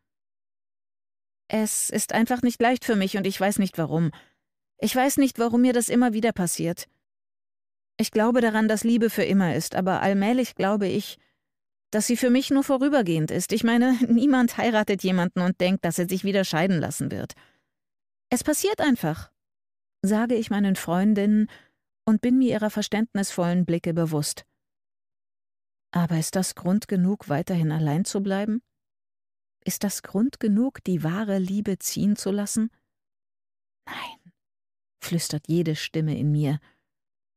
Es ist einfach nicht leicht für mich und ich weiß nicht warum. Ich weiß nicht, warum mir das immer wieder passiert. Ich glaube daran, dass Liebe für immer ist, aber allmählich glaube ich, dass sie für mich nur vorübergehend ist. Ich meine, niemand heiratet jemanden und denkt, dass er sich wieder scheiden lassen wird. Es passiert einfach, sage ich meinen Freundinnen und bin mir ihrer verständnisvollen Blicke bewusst. Aber ist das Grund genug, weiterhin allein zu bleiben? Ist das Grund genug, die wahre Liebe ziehen zu lassen? Nein, flüstert jede Stimme in mir,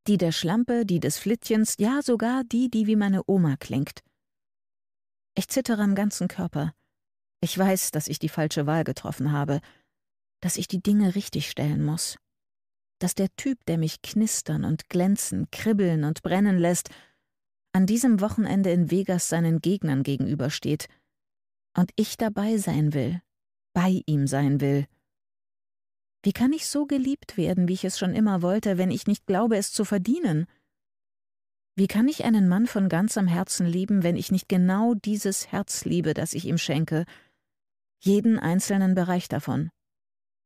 die der Schlampe, die des Flittchens, ja sogar die, die wie meine Oma klingt. Ich zittere am ganzen Körper. Ich weiß, dass ich die falsche Wahl getroffen habe, dass ich die Dinge richtigstellen muss, dass der Typ, der mich knistern und glänzen, kribbeln und brennen lässt, an diesem Wochenende in Vegas seinen Gegnern gegenübersteht und ich dabei sein will, bei ihm sein will. Wie kann ich so geliebt werden, wie ich es schon immer wollte, wenn ich nicht glaube, es zu verdienen? Wie kann ich einen Mann von ganzem Herzen lieben, wenn ich nicht genau dieses Herz liebe, das ich ihm schenke, jeden einzelnen Bereich davon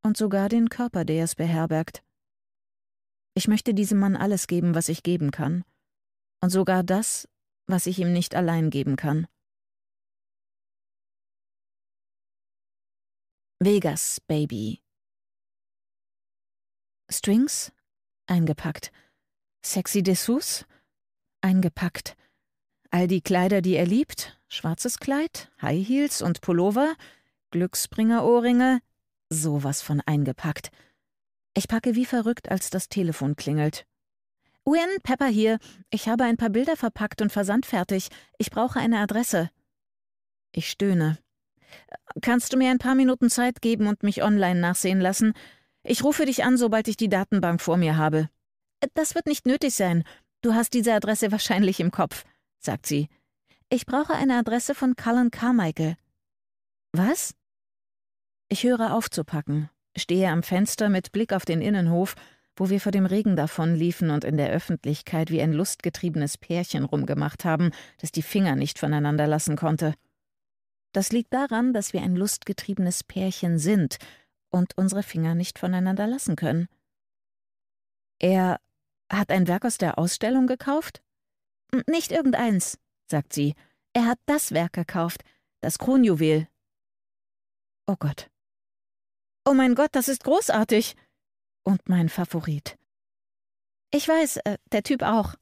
und sogar den Körper, der es beherbergt? Ich möchte diesem Mann alles geben, was ich geben kann, und sogar das, was ich ihm nicht allein geben kann. Vegas, Baby. Strings? Eingepackt. Sexy Dessous? Eingepackt. All die Kleider, die er liebt, schwarzes Kleid, High Heels und Pullover, Glücksbringer-Ohrringe, sowas von eingepackt. Ich packe wie verrückt, als das Telefon klingelt. Win, Pepper hier. Ich habe ein paar Bilder verpackt und versandfertig. Ich brauche eine Adresse. Ich stöhne. Kannst du mir ein paar Minuten Zeit geben und mich online nachsehen lassen? Ich rufe dich an, sobald ich die Datenbank vor mir habe. Das wird nicht nötig sein. Du hast diese Adresse wahrscheinlich im Kopf, sagt sie. Ich brauche eine Adresse von Cullen Carmichael. Was? Ich höre auf zu packen, stehe am Fenster mit Blick auf den Innenhof, wo wir vor dem Regen davonliefen und in der Öffentlichkeit wie ein lustgetriebenes Pärchen rumgemacht haben, das die Finger nicht voneinander lassen konnte. Das liegt daran, dass wir ein lustgetriebenes Pärchen sind und unsere Finger nicht voneinander lassen können. Er hat ein Werk aus der Ausstellung gekauft? Nicht irgendeins, sagt sie. Er hat das Werk gekauft, das Kronjuwel. Oh Gott. Oh mein Gott, das ist großartig. Und mein Favorit. Ich weiß, äh, der Typ auch.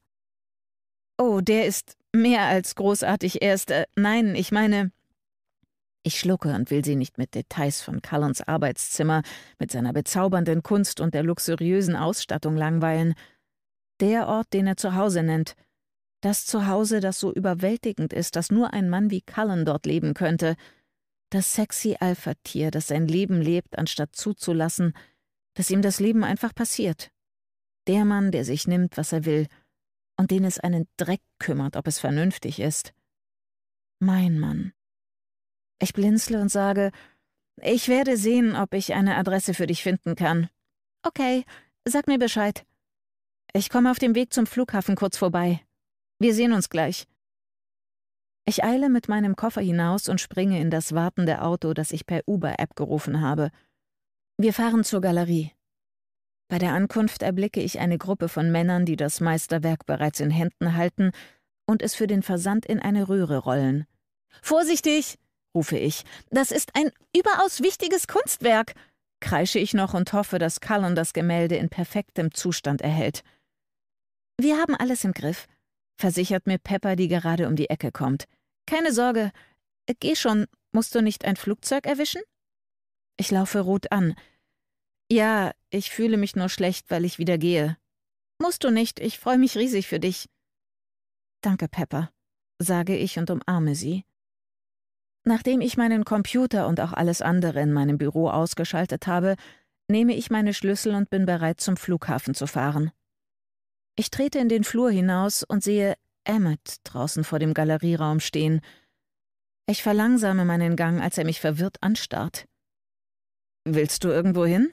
Oh, der ist mehr als großartig. Er ist, äh, nein, ich meine, ich schlucke und will sie nicht mit Details von Cullens Arbeitszimmer, mit seiner bezaubernden Kunst und der luxuriösen Ausstattung langweilen. Der Ort, den er zu Hause nennt. Das Zuhause, das so überwältigend ist, dass nur ein Mann wie Cullen dort leben könnte. Das sexy Alpha-Tier, das sein Leben lebt, anstatt zuzulassen, dass ihm das Leben einfach passiert. Der Mann, der sich nimmt, was er will, und den es einen Dreck kümmert, ob es vernünftig ist. Mein Mann. Ich blinzle und sage, ich werde sehen, ob ich eine Adresse für dich finden kann. Okay, sag mir Bescheid. Ich komme auf dem Weg zum Flughafen kurz vorbei. Wir sehen uns gleich. Ich eile mit meinem Koffer hinaus und springe in das wartende Auto, das ich per Uber-App gerufen habe. Wir fahren zur Galerie. Bei der Ankunft erblicke ich eine Gruppe von Männern, die das Meisterwerk bereits in Händen halten und es für den Versand in eine Röhre rollen. Vorsichtig! rufe ich. Das ist ein überaus wichtiges Kunstwerk, kreische ich noch und hoffe, dass Cullen das Gemälde in perfektem Zustand erhält. Wir haben alles im Griff, versichert mir Pepper, die gerade um die Ecke kommt. Keine Sorge, geh schon, musst du nicht ein Flugzeug erwischen? Ich laufe rot an. Ja, ich fühle mich nur schlecht, weil ich wieder gehe. Musst du nicht, ich freue mich riesig für dich. Danke, Pepper, sage ich und umarme sie, Nachdem ich meinen Computer und auch alles andere in meinem Büro ausgeschaltet habe, nehme ich meine Schlüssel und bin bereit, zum Flughafen zu fahren. Ich trete in den Flur hinaus und sehe Emmett draußen vor dem Galerieraum stehen. Ich verlangsame meinen Gang, als er mich verwirrt anstarrt. Willst du irgendwo hin?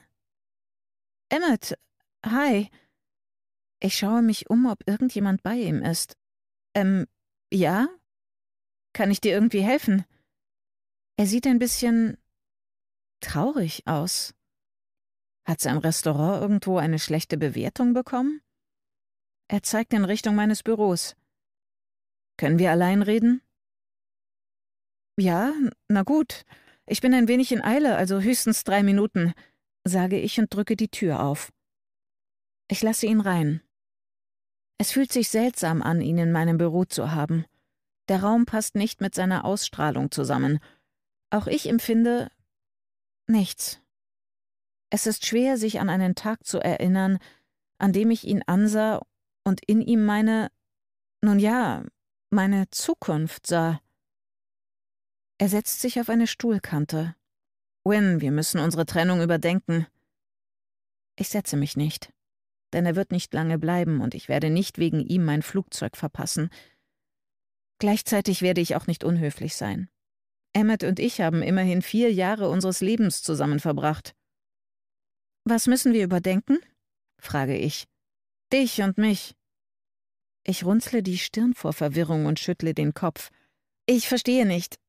Emmett, hi. Ich schaue mich um, ob irgendjemand bei ihm ist. Ähm, ja? Kann ich dir irgendwie helfen? Er sieht ein bisschen traurig aus. Hat sein Restaurant irgendwo eine schlechte Bewertung bekommen? Er zeigt in Richtung meines Büros. Können wir allein reden? Ja, na gut. Ich bin ein wenig in Eile, also höchstens drei Minuten, sage ich und drücke die Tür auf. Ich lasse ihn rein. Es fühlt sich seltsam an, ihn in meinem Büro zu haben. Der Raum passt nicht mit seiner Ausstrahlung zusammen, auch ich empfinde nichts. Es ist schwer, sich an einen Tag zu erinnern, an dem ich ihn ansah und in ihm meine, nun ja, meine Zukunft sah. Er setzt sich auf eine Stuhlkante. Win, wir müssen unsere Trennung überdenken. Ich setze mich nicht, denn er wird nicht lange bleiben und ich werde nicht wegen ihm mein Flugzeug verpassen. Gleichzeitig werde ich auch nicht unhöflich sein. Emmet und ich haben immerhin vier Jahre unseres Lebens zusammen verbracht. Was müssen wir überdenken? frage ich. Dich und mich. Ich runzle die Stirn vor Verwirrung und schüttle den Kopf. Ich verstehe nicht.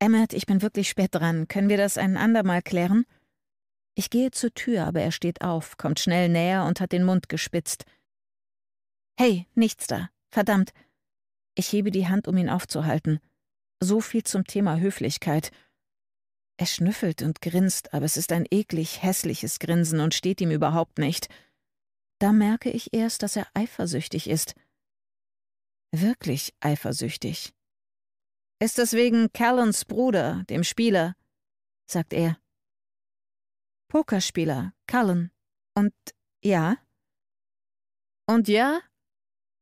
Emmet, ich bin wirklich spät dran. Können wir das ein andermal klären? Ich gehe zur Tür, aber er steht auf, kommt schnell näher und hat den Mund gespitzt. Hey, nichts da. Verdammt. Ich hebe die Hand, um ihn aufzuhalten. So viel zum Thema Höflichkeit. Er schnüffelt und grinst, aber es ist ein eklig hässliches Grinsen und steht ihm überhaupt nicht. Da merke ich erst, dass er eifersüchtig ist. Wirklich eifersüchtig. Ist es wegen Callens Bruder, dem Spieler? sagt er. Pokerspieler, Callen. Und ja? Und ja?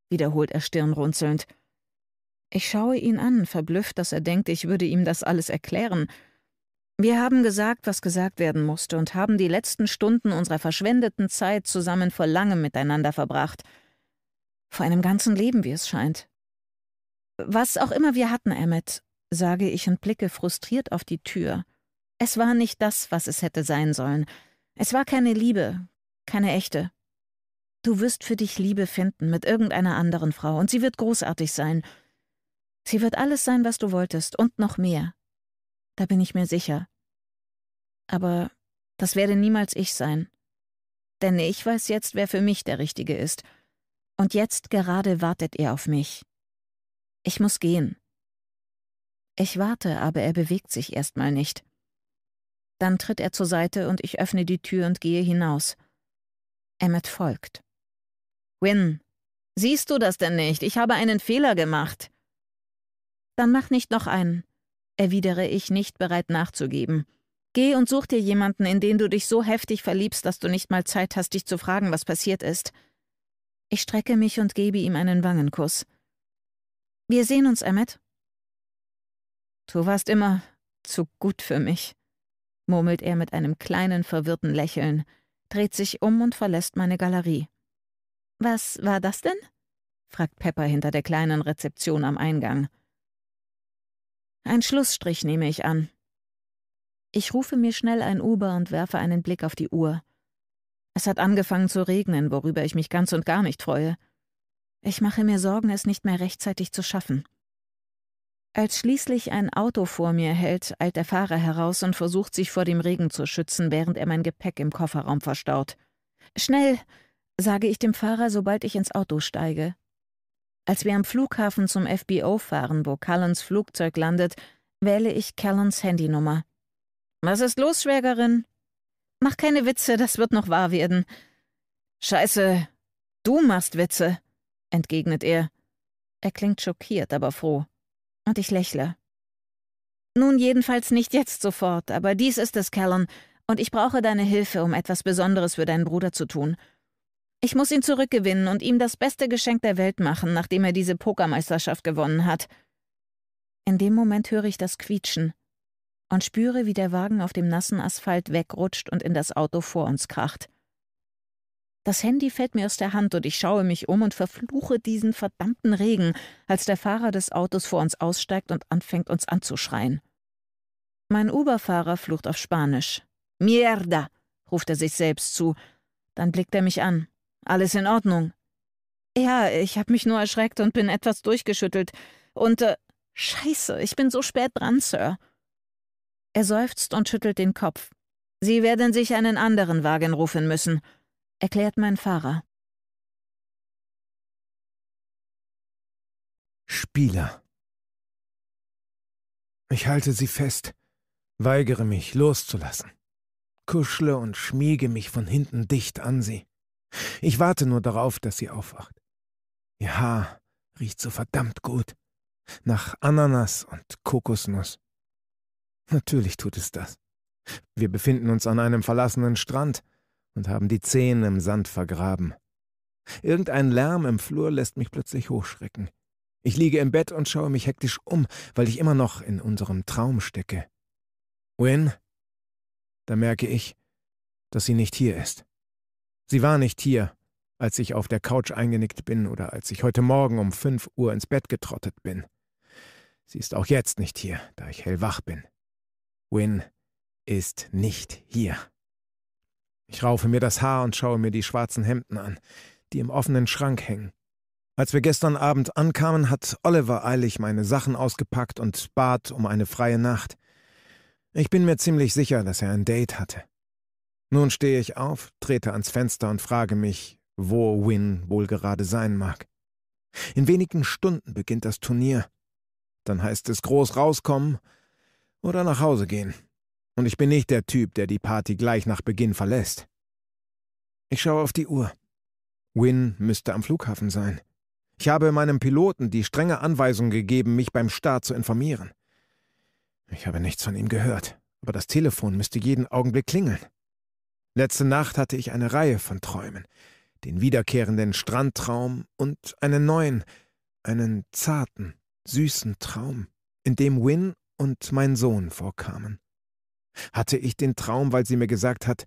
wiederholt er stirnrunzelnd. Ich schaue ihn an, verblüfft, dass er denkt, ich würde ihm das alles erklären. Wir haben gesagt, was gesagt werden musste, und haben die letzten Stunden unserer verschwendeten Zeit zusammen vor langem miteinander verbracht. Vor einem ganzen Leben, wie es scheint. Was auch immer wir hatten, Emmet, sage ich und blicke frustriert auf die Tür. Es war nicht das, was es hätte sein sollen. Es war keine Liebe, keine echte. Du wirst für dich Liebe finden mit irgendeiner anderen Frau, und sie wird großartig sein, Sie wird alles sein, was du wolltest, und noch mehr. Da bin ich mir sicher. Aber das werde niemals ich sein. Denn ich weiß jetzt, wer für mich der Richtige ist. Und jetzt gerade wartet er auf mich. Ich muss gehen. Ich warte, aber er bewegt sich erstmal nicht. Dann tritt er zur Seite und ich öffne die Tür und gehe hinaus. Emmett folgt. Win, siehst du das denn nicht? Ich habe einen Fehler gemacht. Dann mach nicht noch einen, erwidere ich, nicht bereit nachzugeben. Geh und such dir jemanden, in den du dich so heftig verliebst, dass du nicht mal Zeit hast, dich zu fragen, was passiert ist. Ich strecke mich und gebe ihm einen Wangenkuss. Wir sehen uns, Emmet. Du warst immer zu gut für mich, murmelt er mit einem kleinen, verwirrten Lächeln, dreht sich um und verlässt meine Galerie. Was war das denn? fragt Pepper hinter der kleinen Rezeption am Eingang. Ein Schlussstrich nehme ich an. Ich rufe mir schnell ein Uber und werfe einen Blick auf die Uhr. Es hat angefangen zu regnen, worüber ich mich ganz und gar nicht freue. Ich mache mir Sorgen, es nicht mehr rechtzeitig zu schaffen. Als schließlich ein Auto vor mir hält, eilt der Fahrer heraus und versucht sich vor dem Regen zu schützen, während er mein Gepäck im Kofferraum verstaut. Schnell, sage ich dem Fahrer, sobald ich ins Auto steige. Als wir am Flughafen zum FBO fahren, wo Callens Flugzeug landet, wähle ich Callens Handynummer. Was ist los, Schwägerin? Mach keine Witze, das wird noch wahr werden. Scheiße, du machst Witze, entgegnet er. Er klingt schockiert, aber froh. Und ich lächle. Nun jedenfalls nicht jetzt sofort, aber dies ist es, Callan, und ich brauche deine Hilfe, um etwas Besonderes für deinen Bruder zu tun. Ich muss ihn zurückgewinnen und ihm das beste Geschenk der Welt machen, nachdem er diese Pokermeisterschaft gewonnen hat. In dem Moment höre ich das Quietschen und spüre, wie der Wagen auf dem nassen Asphalt wegrutscht und in das Auto vor uns kracht. Das Handy fällt mir aus der Hand und ich schaue mich um und verfluche diesen verdammten Regen, als der Fahrer des Autos vor uns aussteigt und anfängt, uns anzuschreien. Mein Uberfahrer flucht auf Spanisch. Mierda, ruft er sich selbst zu. Dann blickt er mich an. Alles in Ordnung. Ja, ich habe mich nur erschreckt und bin etwas durchgeschüttelt. Und äh, Scheiße, ich bin so spät dran, Sir. Er seufzt und schüttelt den Kopf. Sie werden sich einen anderen Wagen rufen müssen, erklärt mein Fahrer. Spieler. Ich halte sie fest, weigere mich loszulassen, kuschle und schmiege mich von hinten dicht an sie. Ich warte nur darauf, dass sie aufwacht. Ihr Haar riecht so verdammt gut. Nach Ananas und Kokosnuss. Natürlich tut es das. Wir befinden uns an einem verlassenen Strand und haben die Zehen im Sand vergraben. Irgendein Lärm im Flur lässt mich plötzlich hochschrecken. Ich liege im Bett und schaue mich hektisch um, weil ich immer noch in unserem Traum stecke. Wynn? Da merke ich, dass sie nicht hier ist. Sie war nicht hier, als ich auf der Couch eingenickt bin oder als ich heute Morgen um 5 Uhr ins Bett getrottet bin. Sie ist auch jetzt nicht hier, da ich hellwach bin. Win ist nicht hier. Ich raufe mir das Haar und schaue mir die schwarzen Hemden an, die im offenen Schrank hängen. Als wir gestern Abend ankamen, hat Oliver eilig meine Sachen ausgepackt und bat um eine freie Nacht. Ich bin mir ziemlich sicher, dass er ein Date hatte. Nun stehe ich auf, trete ans Fenster und frage mich, wo Win wohl gerade sein mag. In wenigen Stunden beginnt das Turnier. Dann heißt es groß rauskommen oder nach Hause gehen. Und ich bin nicht der Typ, der die Party gleich nach Beginn verlässt. Ich schaue auf die Uhr. Win müsste am Flughafen sein. Ich habe meinem Piloten die strenge Anweisung gegeben, mich beim Start zu informieren. Ich habe nichts von ihm gehört, aber das Telefon müsste jeden Augenblick klingeln. Letzte Nacht hatte ich eine Reihe von Träumen. Den wiederkehrenden Strandtraum und einen neuen, einen zarten, süßen Traum, in dem Win und mein Sohn vorkamen. Hatte ich den Traum, weil sie mir gesagt hat,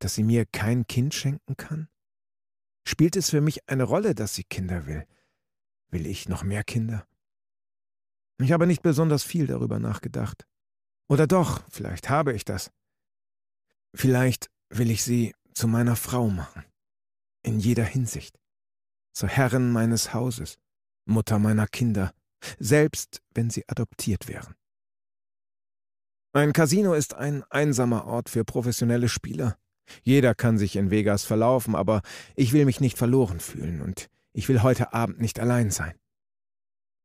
dass sie mir kein Kind schenken kann? Spielt es für mich eine Rolle, dass sie Kinder will? Will ich noch mehr Kinder? Ich habe nicht besonders viel darüber nachgedacht. Oder doch, vielleicht habe ich das. Vielleicht will ich sie zu meiner Frau machen. In jeder Hinsicht. Zur Herrin meines Hauses, Mutter meiner Kinder, selbst wenn sie adoptiert wären. Ein Casino ist ein einsamer Ort für professionelle Spieler. Jeder kann sich in Vegas verlaufen, aber ich will mich nicht verloren fühlen und ich will heute Abend nicht allein sein.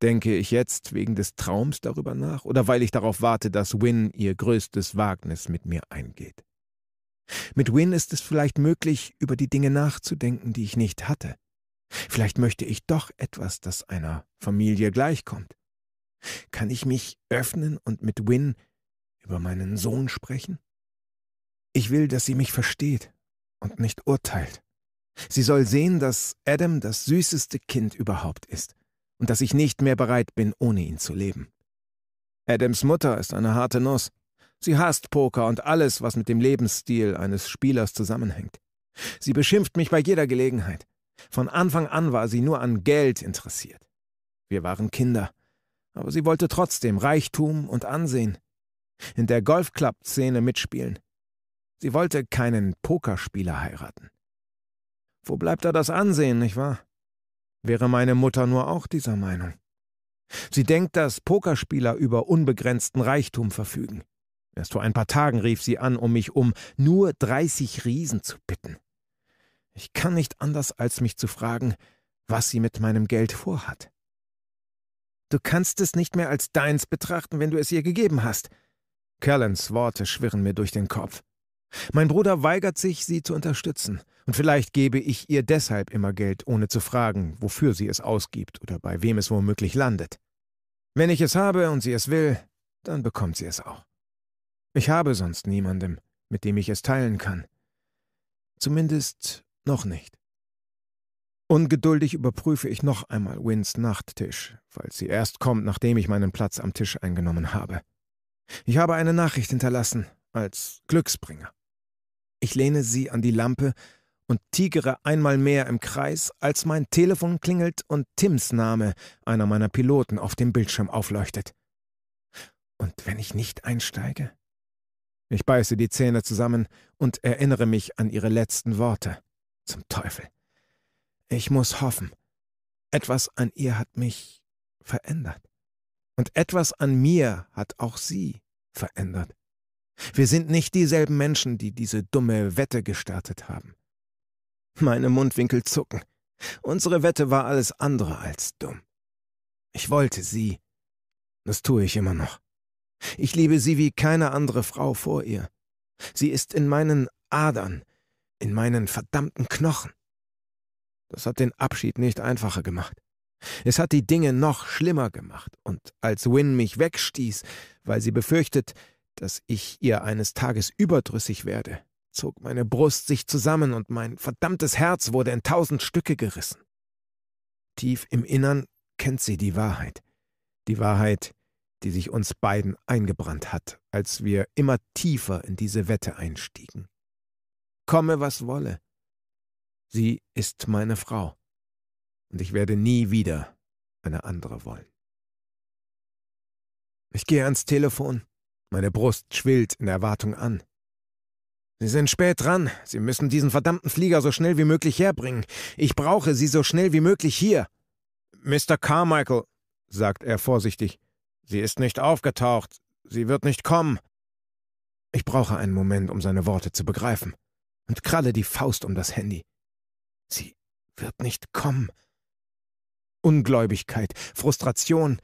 Denke ich jetzt wegen des Traums darüber nach oder weil ich darauf warte, dass Wynne ihr größtes Wagnis mit mir eingeht? Mit Win ist es vielleicht möglich, über die Dinge nachzudenken, die ich nicht hatte. Vielleicht möchte ich doch etwas, das einer Familie gleichkommt. Kann ich mich öffnen und mit Win über meinen Sohn sprechen? Ich will, dass sie mich versteht und nicht urteilt. Sie soll sehen, dass Adam das süßeste Kind überhaupt ist und dass ich nicht mehr bereit bin, ohne ihn zu leben. Adams Mutter ist eine harte Nuss. Sie hasst Poker und alles, was mit dem Lebensstil eines Spielers zusammenhängt. Sie beschimpft mich bei jeder Gelegenheit. Von Anfang an war sie nur an Geld interessiert. Wir waren Kinder, aber sie wollte trotzdem Reichtum und Ansehen. In der Golfclub-Szene mitspielen. Sie wollte keinen Pokerspieler heiraten. Wo bleibt da das Ansehen, nicht wahr? Wäre meine Mutter nur auch dieser Meinung. Sie denkt, dass Pokerspieler über unbegrenzten Reichtum verfügen. Erst vor ein paar Tagen rief sie an, um mich um nur 30 Riesen zu bitten. Ich kann nicht anders, als mich zu fragen, was sie mit meinem Geld vorhat. Du kannst es nicht mehr als deins betrachten, wenn du es ihr gegeben hast. Callens Worte schwirren mir durch den Kopf. Mein Bruder weigert sich, sie zu unterstützen, und vielleicht gebe ich ihr deshalb immer Geld, ohne zu fragen, wofür sie es ausgibt oder bei wem es womöglich landet. Wenn ich es habe und sie es will, dann bekommt sie es auch. Ich habe sonst niemandem, mit dem ich es teilen kann. Zumindest noch nicht. Ungeduldig überprüfe ich noch einmal Wins Nachttisch, falls sie erst kommt, nachdem ich meinen Platz am Tisch eingenommen habe. Ich habe eine Nachricht hinterlassen, als Glücksbringer. Ich lehne sie an die Lampe und tigere einmal mehr im Kreis, als mein Telefon klingelt und Tims Name, einer meiner Piloten, auf dem Bildschirm aufleuchtet. Und wenn ich nicht einsteige? Ich beiße die Zähne zusammen und erinnere mich an ihre letzten Worte. Zum Teufel. Ich muss hoffen. Etwas an ihr hat mich verändert. Und etwas an mir hat auch sie verändert. Wir sind nicht dieselben Menschen, die diese dumme Wette gestartet haben. Meine Mundwinkel zucken. Unsere Wette war alles andere als dumm. Ich wollte sie. Das tue ich immer noch. Ich liebe sie wie keine andere Frau vor ihr. Sie ist in meinen Adern, in meinen verdammten Knochen. Das hat den Abschied nicht einfacher gemacht. Es hat die Dinge noch schlimmer gemacht, und als Wynne mich wegstieß, weil sie befürchtet, dass ich ihr eines Tages überdrüssig werde, zog meine Brust sich zusammen und mein verdammtes Herz wurde in tausend Stücke gerissen. Tief im Innern kennt sie die Wahrheit. Die Wahrheit, die sich uns beiden eingebrannt hat, als wir immer tiefer in diese Wette einstiegen. Komme, was wolle. Sie ist meine Frau, und ich werde nie wieder eine andere wollen. Ich gehe ans Telefon. Meine Brust schwillt in Erwartung an. Sie sind spät dran. Sie müssen diesen verdammten Flieger so schnell wie möglich herbringen. Ich brauche Sie so schnell wie möglich hier. Mr. Carmichael, sagt er vorsichtig, Sie ist nicht aufgetaucht. Sie wird nicht kommen. Ich brauche einen Moment, um seine Worte zu begreifen, und kralle die Faust um das Handy. Sie wird nicht kommen. Ungläubigkeit, Frustration,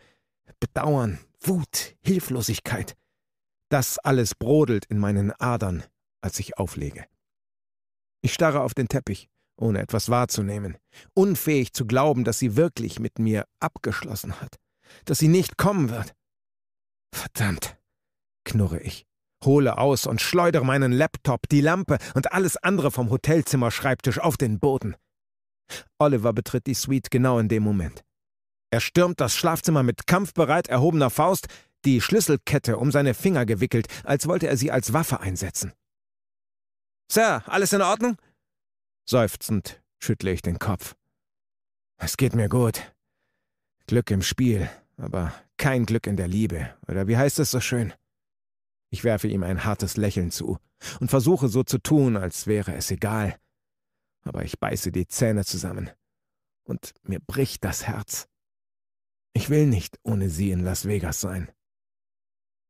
Bedauern, Wut, Hilflosigkeit. Das alles brodelt in meinen Adern, als ich auflege. Ich starre auf den Teppich, ohne etwas wahrzunehmen, unfähig zu glauben, dass sie wirklich mit mir abgeschlossen hat dass sie nicht kommen wird. Verdammt, knurre ich, hole aus und schleudere meinen Laptop, die Lampe und alles andere vom Hotelzimmerschreibtisch auf den Boden. Oliver betritt die Suite genau in dem Moment. Er stürmt das Schlafzimmer mit kampfbereit erhobener Faust, die Schlüsselkette um seine Finger gewickelt, als wollte er sie als Waffe einsetzen. Sir, alles in Ordnung? Seufzend schüttle ich den Kopf. Es geht mir gut. Glück im Spiel aber kein Glück in der Liebe, oder wie heißt es so schön? Ich werfe ihm ein hartes Lächeln zu und versuche so zu tun, als wäre es egal. Aber ich beiße die Zähne zusammen und mir bricht das Herz. Ich will nicht ohne sie in Las Vegas sein.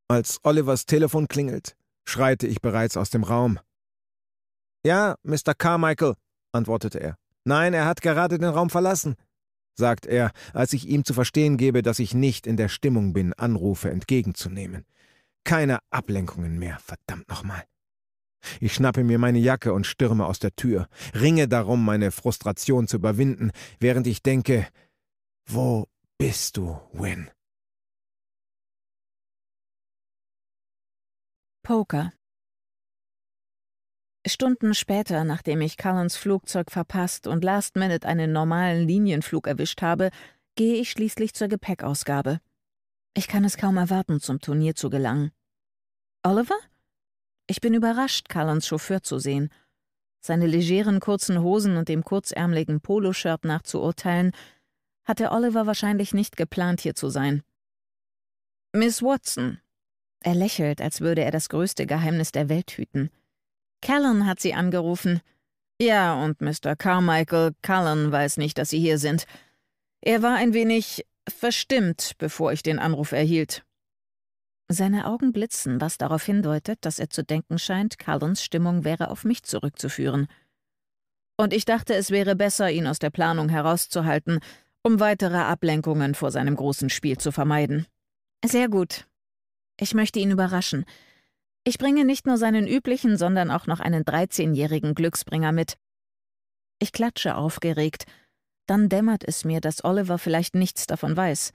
Als Olivers Telefon klingelt, schreite ich bereits aus dem Raum. Ja, Mr. Carmichael, antwortete er. Nein, er hat gerade den Raum verlassen sagt er, als ich ihm zu verstehen gebe, dass ich nicht in der Stimmung bin, Anrufe entgegenzunehmen. Keine Ablenkungen mehr, verdammt nochmal. Ich schnappe mir meine Jacke und stürme aus der Tür, ringe darum, meine Frustration zu überwinden, während ich denke, wo bist du, Win? Poker Stunden später, nachdem ich Cullens Flugzeug verpasst und last minute einen normalen Linienflug erwischt habe, gehe ich schließlich zur Gepäckausgabe. Ich kann es kaum erwarten, zum Turnier zu gelangen. Oliver? Ich bin überrascht, Cullens Chauffeur zu sehen. Seine legeren kurzen Hosen und dem kurzärmeligen Poloshirt nachzuurteilen, hatte Oliver wahrscheinlich nicht geplant, hier zu sein. Miss Watson. Er lächelt, als würde er das größte Geheimnis der Welt hüten. Callan hat sie angerufen. Ja, und Mr. Carmichael, Callan weiß nicht, dass Sie hier sind. Er war ein wenig verstimmt, bevor ich den Anruf erhielt. Seine Augen blitzen, was darauf hindeutet, dass er zu denken scheint, Callans Stimmung wäre auf mich zurückzuführen. Und ich dachte, es wäre besser, ihn aus der Planung herauszuhalten, um weitere Ablenkungen vor seinem großen Spiel zu vermeiden. Sehr gut. Ich möchte ihn überraschen. Ich bringe nicht nur seinen üblichen, sondern auch noch einen 13-jährigen Glücksbringer mit. Ich klatsche aufgeregt. Dann dämmert es mir, dass Oliver vielleicht nichts davon weiß.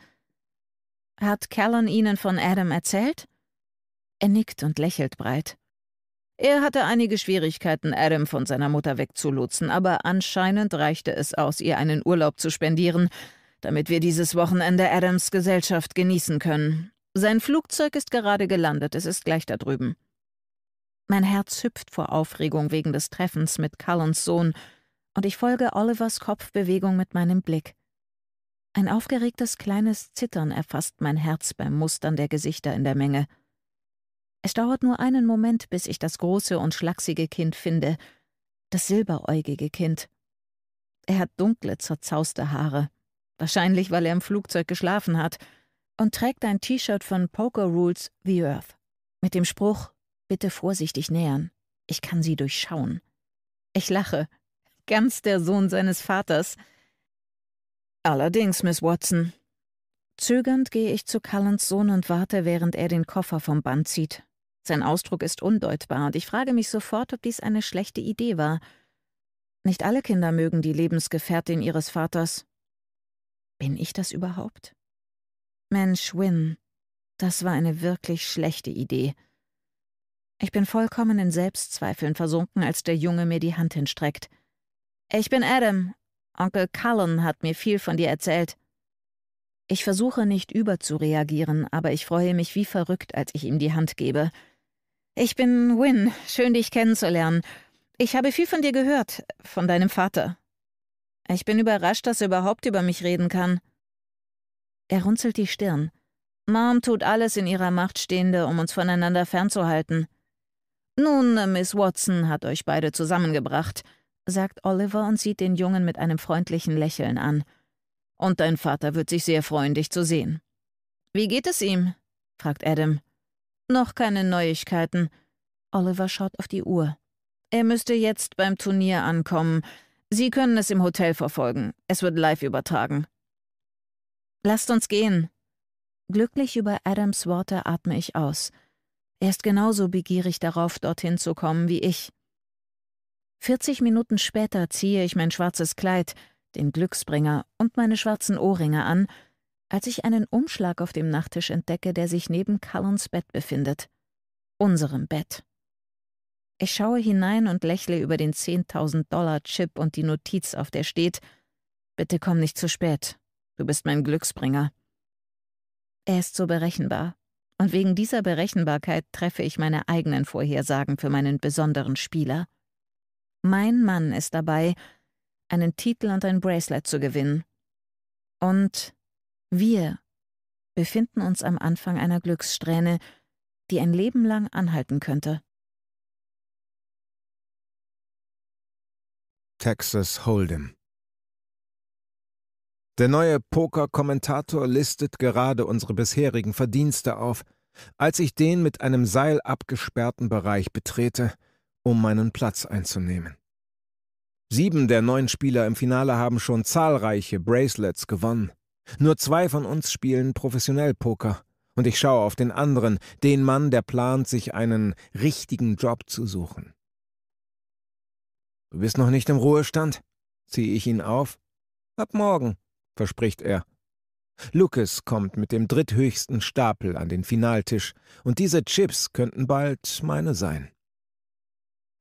Hat Callan Ihnen von Adam erzählt? Er nickt und lächelt breit. Er hatte einige Schwierigkeiten, Adam von seiner Mutter wegzulotsen, aber anscheinend reichte es aus, ihr einen Urlaub zu spendieren, damit wir dieses Wochenende Adams Gesellschaft genießen können. Sein Flugzeug ist gerade gelandet, es ist gleich da drüben. Mein Herz hüpft vor Aufregung wegen des Treffens mit Cullens Sohn, und ich folge Olivers Kopfbewegung mit meinem Blick. Ein aufgeregtes kleines Zittern erfasst mein Herz beim Mustern der Gesichter in der Menge. Es dauert nur einen Moment, bis ich das große und schlachsige Kind finde, das silberäugige Kind. Er hat dunkle, zerzauste Haare, wahrscheinlich weil er im Flugzeug geschlafen hat, und trägt ein T-Shirt von Poker Rules The Earth mit dem Spruch Bitte vorsichtig nähern, ich kann sie durchschauen. Ich lache, ganz der Sohn seines Vaters. Allerdings, Miss Watson. Zögernd gehe ich zu Cullens Sohn und warte, während er den Koffer vom Band zieht. Sein Ausdruck ist undeutbar, und ich frage mich sofort, ob dies eine schlechte Idee war. Nicht alle Kinder mögen die Lebensgefährtin ihres Vaters. Bin ich das überhaupt? Mensch, Win, das war eine wirklich schlechte Idee. Ich bin vollkommen in Selbstzweifeln versunken, als der Junge mir die Hand hinstreckt. Ich bin Adam. Onkel Cullen hat mir viel von dir erzählt. Ich versuche nicht überzureagieren, aber ich freue mich wie verrückt, als ich ihm die Hand gebe. Ich bin Win, schön dich kennenzulernen. Ich habe viel von dir gehört, von deinem Vater. Ich bin überrascht, dass er überhaupt über mich reden kann. Er runzelt die Stirn. Mom tut alles in ihrer Macht Stehende, um uns voneinander fernzuhalten. Nun, Miss Watson hat euch beide zusammengebracht, sagt Oliver und sieht den Jungen mit einem freundlichen Lächeln an. Und dein Vater wird sich sehr freuen, dich zu sehen. Wie geht es ihm? fragt Adam. Noch keine Neuigkeiten. Oliver schaut auf die Uhr. Er müsste jetzt beim Turnier ankommen. Sie können es im Hotel verfolgen. Es wird live übertragen. Lasst uns gehen. Glücklich über Adams Worte atme ich aus. Er ist genauso begierig darauf, dorthin zu kommen wie ich. 40 Minuten später ziehe ich mein schwarzes Kleid, den Glücksbringer und meine schwarzen Ohrringe an, als ich einen Umschlag auf dem Nachttisch entdecke, der sich neben Cullens Bett befindet. Unserem Bett. Ich schaue hinein und lächle über den 10.000 Dollar Chip und die Notiz, auf der steht: Bitte komm nicht zu spät. Du bist mein Glücksbringer. Er ist so berechenbar. Und wegen dieser Berechenbarkeit treffe ich meine eigenen Vorhersagen für meinen besonderen Spieler. Mein Mann ist dabei, einen Titel und ein Bracelet zu gewinnen. Und wir befinden uns am Anfang einer Glückssträhne, die ein Leben lang anhalten könnte. Texas Hold'em der neue Poker-Kommentator listet gerade unsere bisherigen Verdienste auf, als ich den mit einem Seil abgesperrten Bereich betrete, um meinen Platz einzunehmen. Sieben der neun Spieler im Finale haben schon zahlreiche Bracelets gewonnen. Nur zwei von uns spielen professionell Poker, und ich schaue auf den anderen, den Mann, der plant, sich einen richtigen Job zu suchen. Du bist noch nicht im Ruhestand? ziehe ich ihn auf. Ab morgen, verspricht er. Lucas kommt mit dem dritthöchsten Stapel an den Finaltisch, und diese Chips könnten bald meine sein.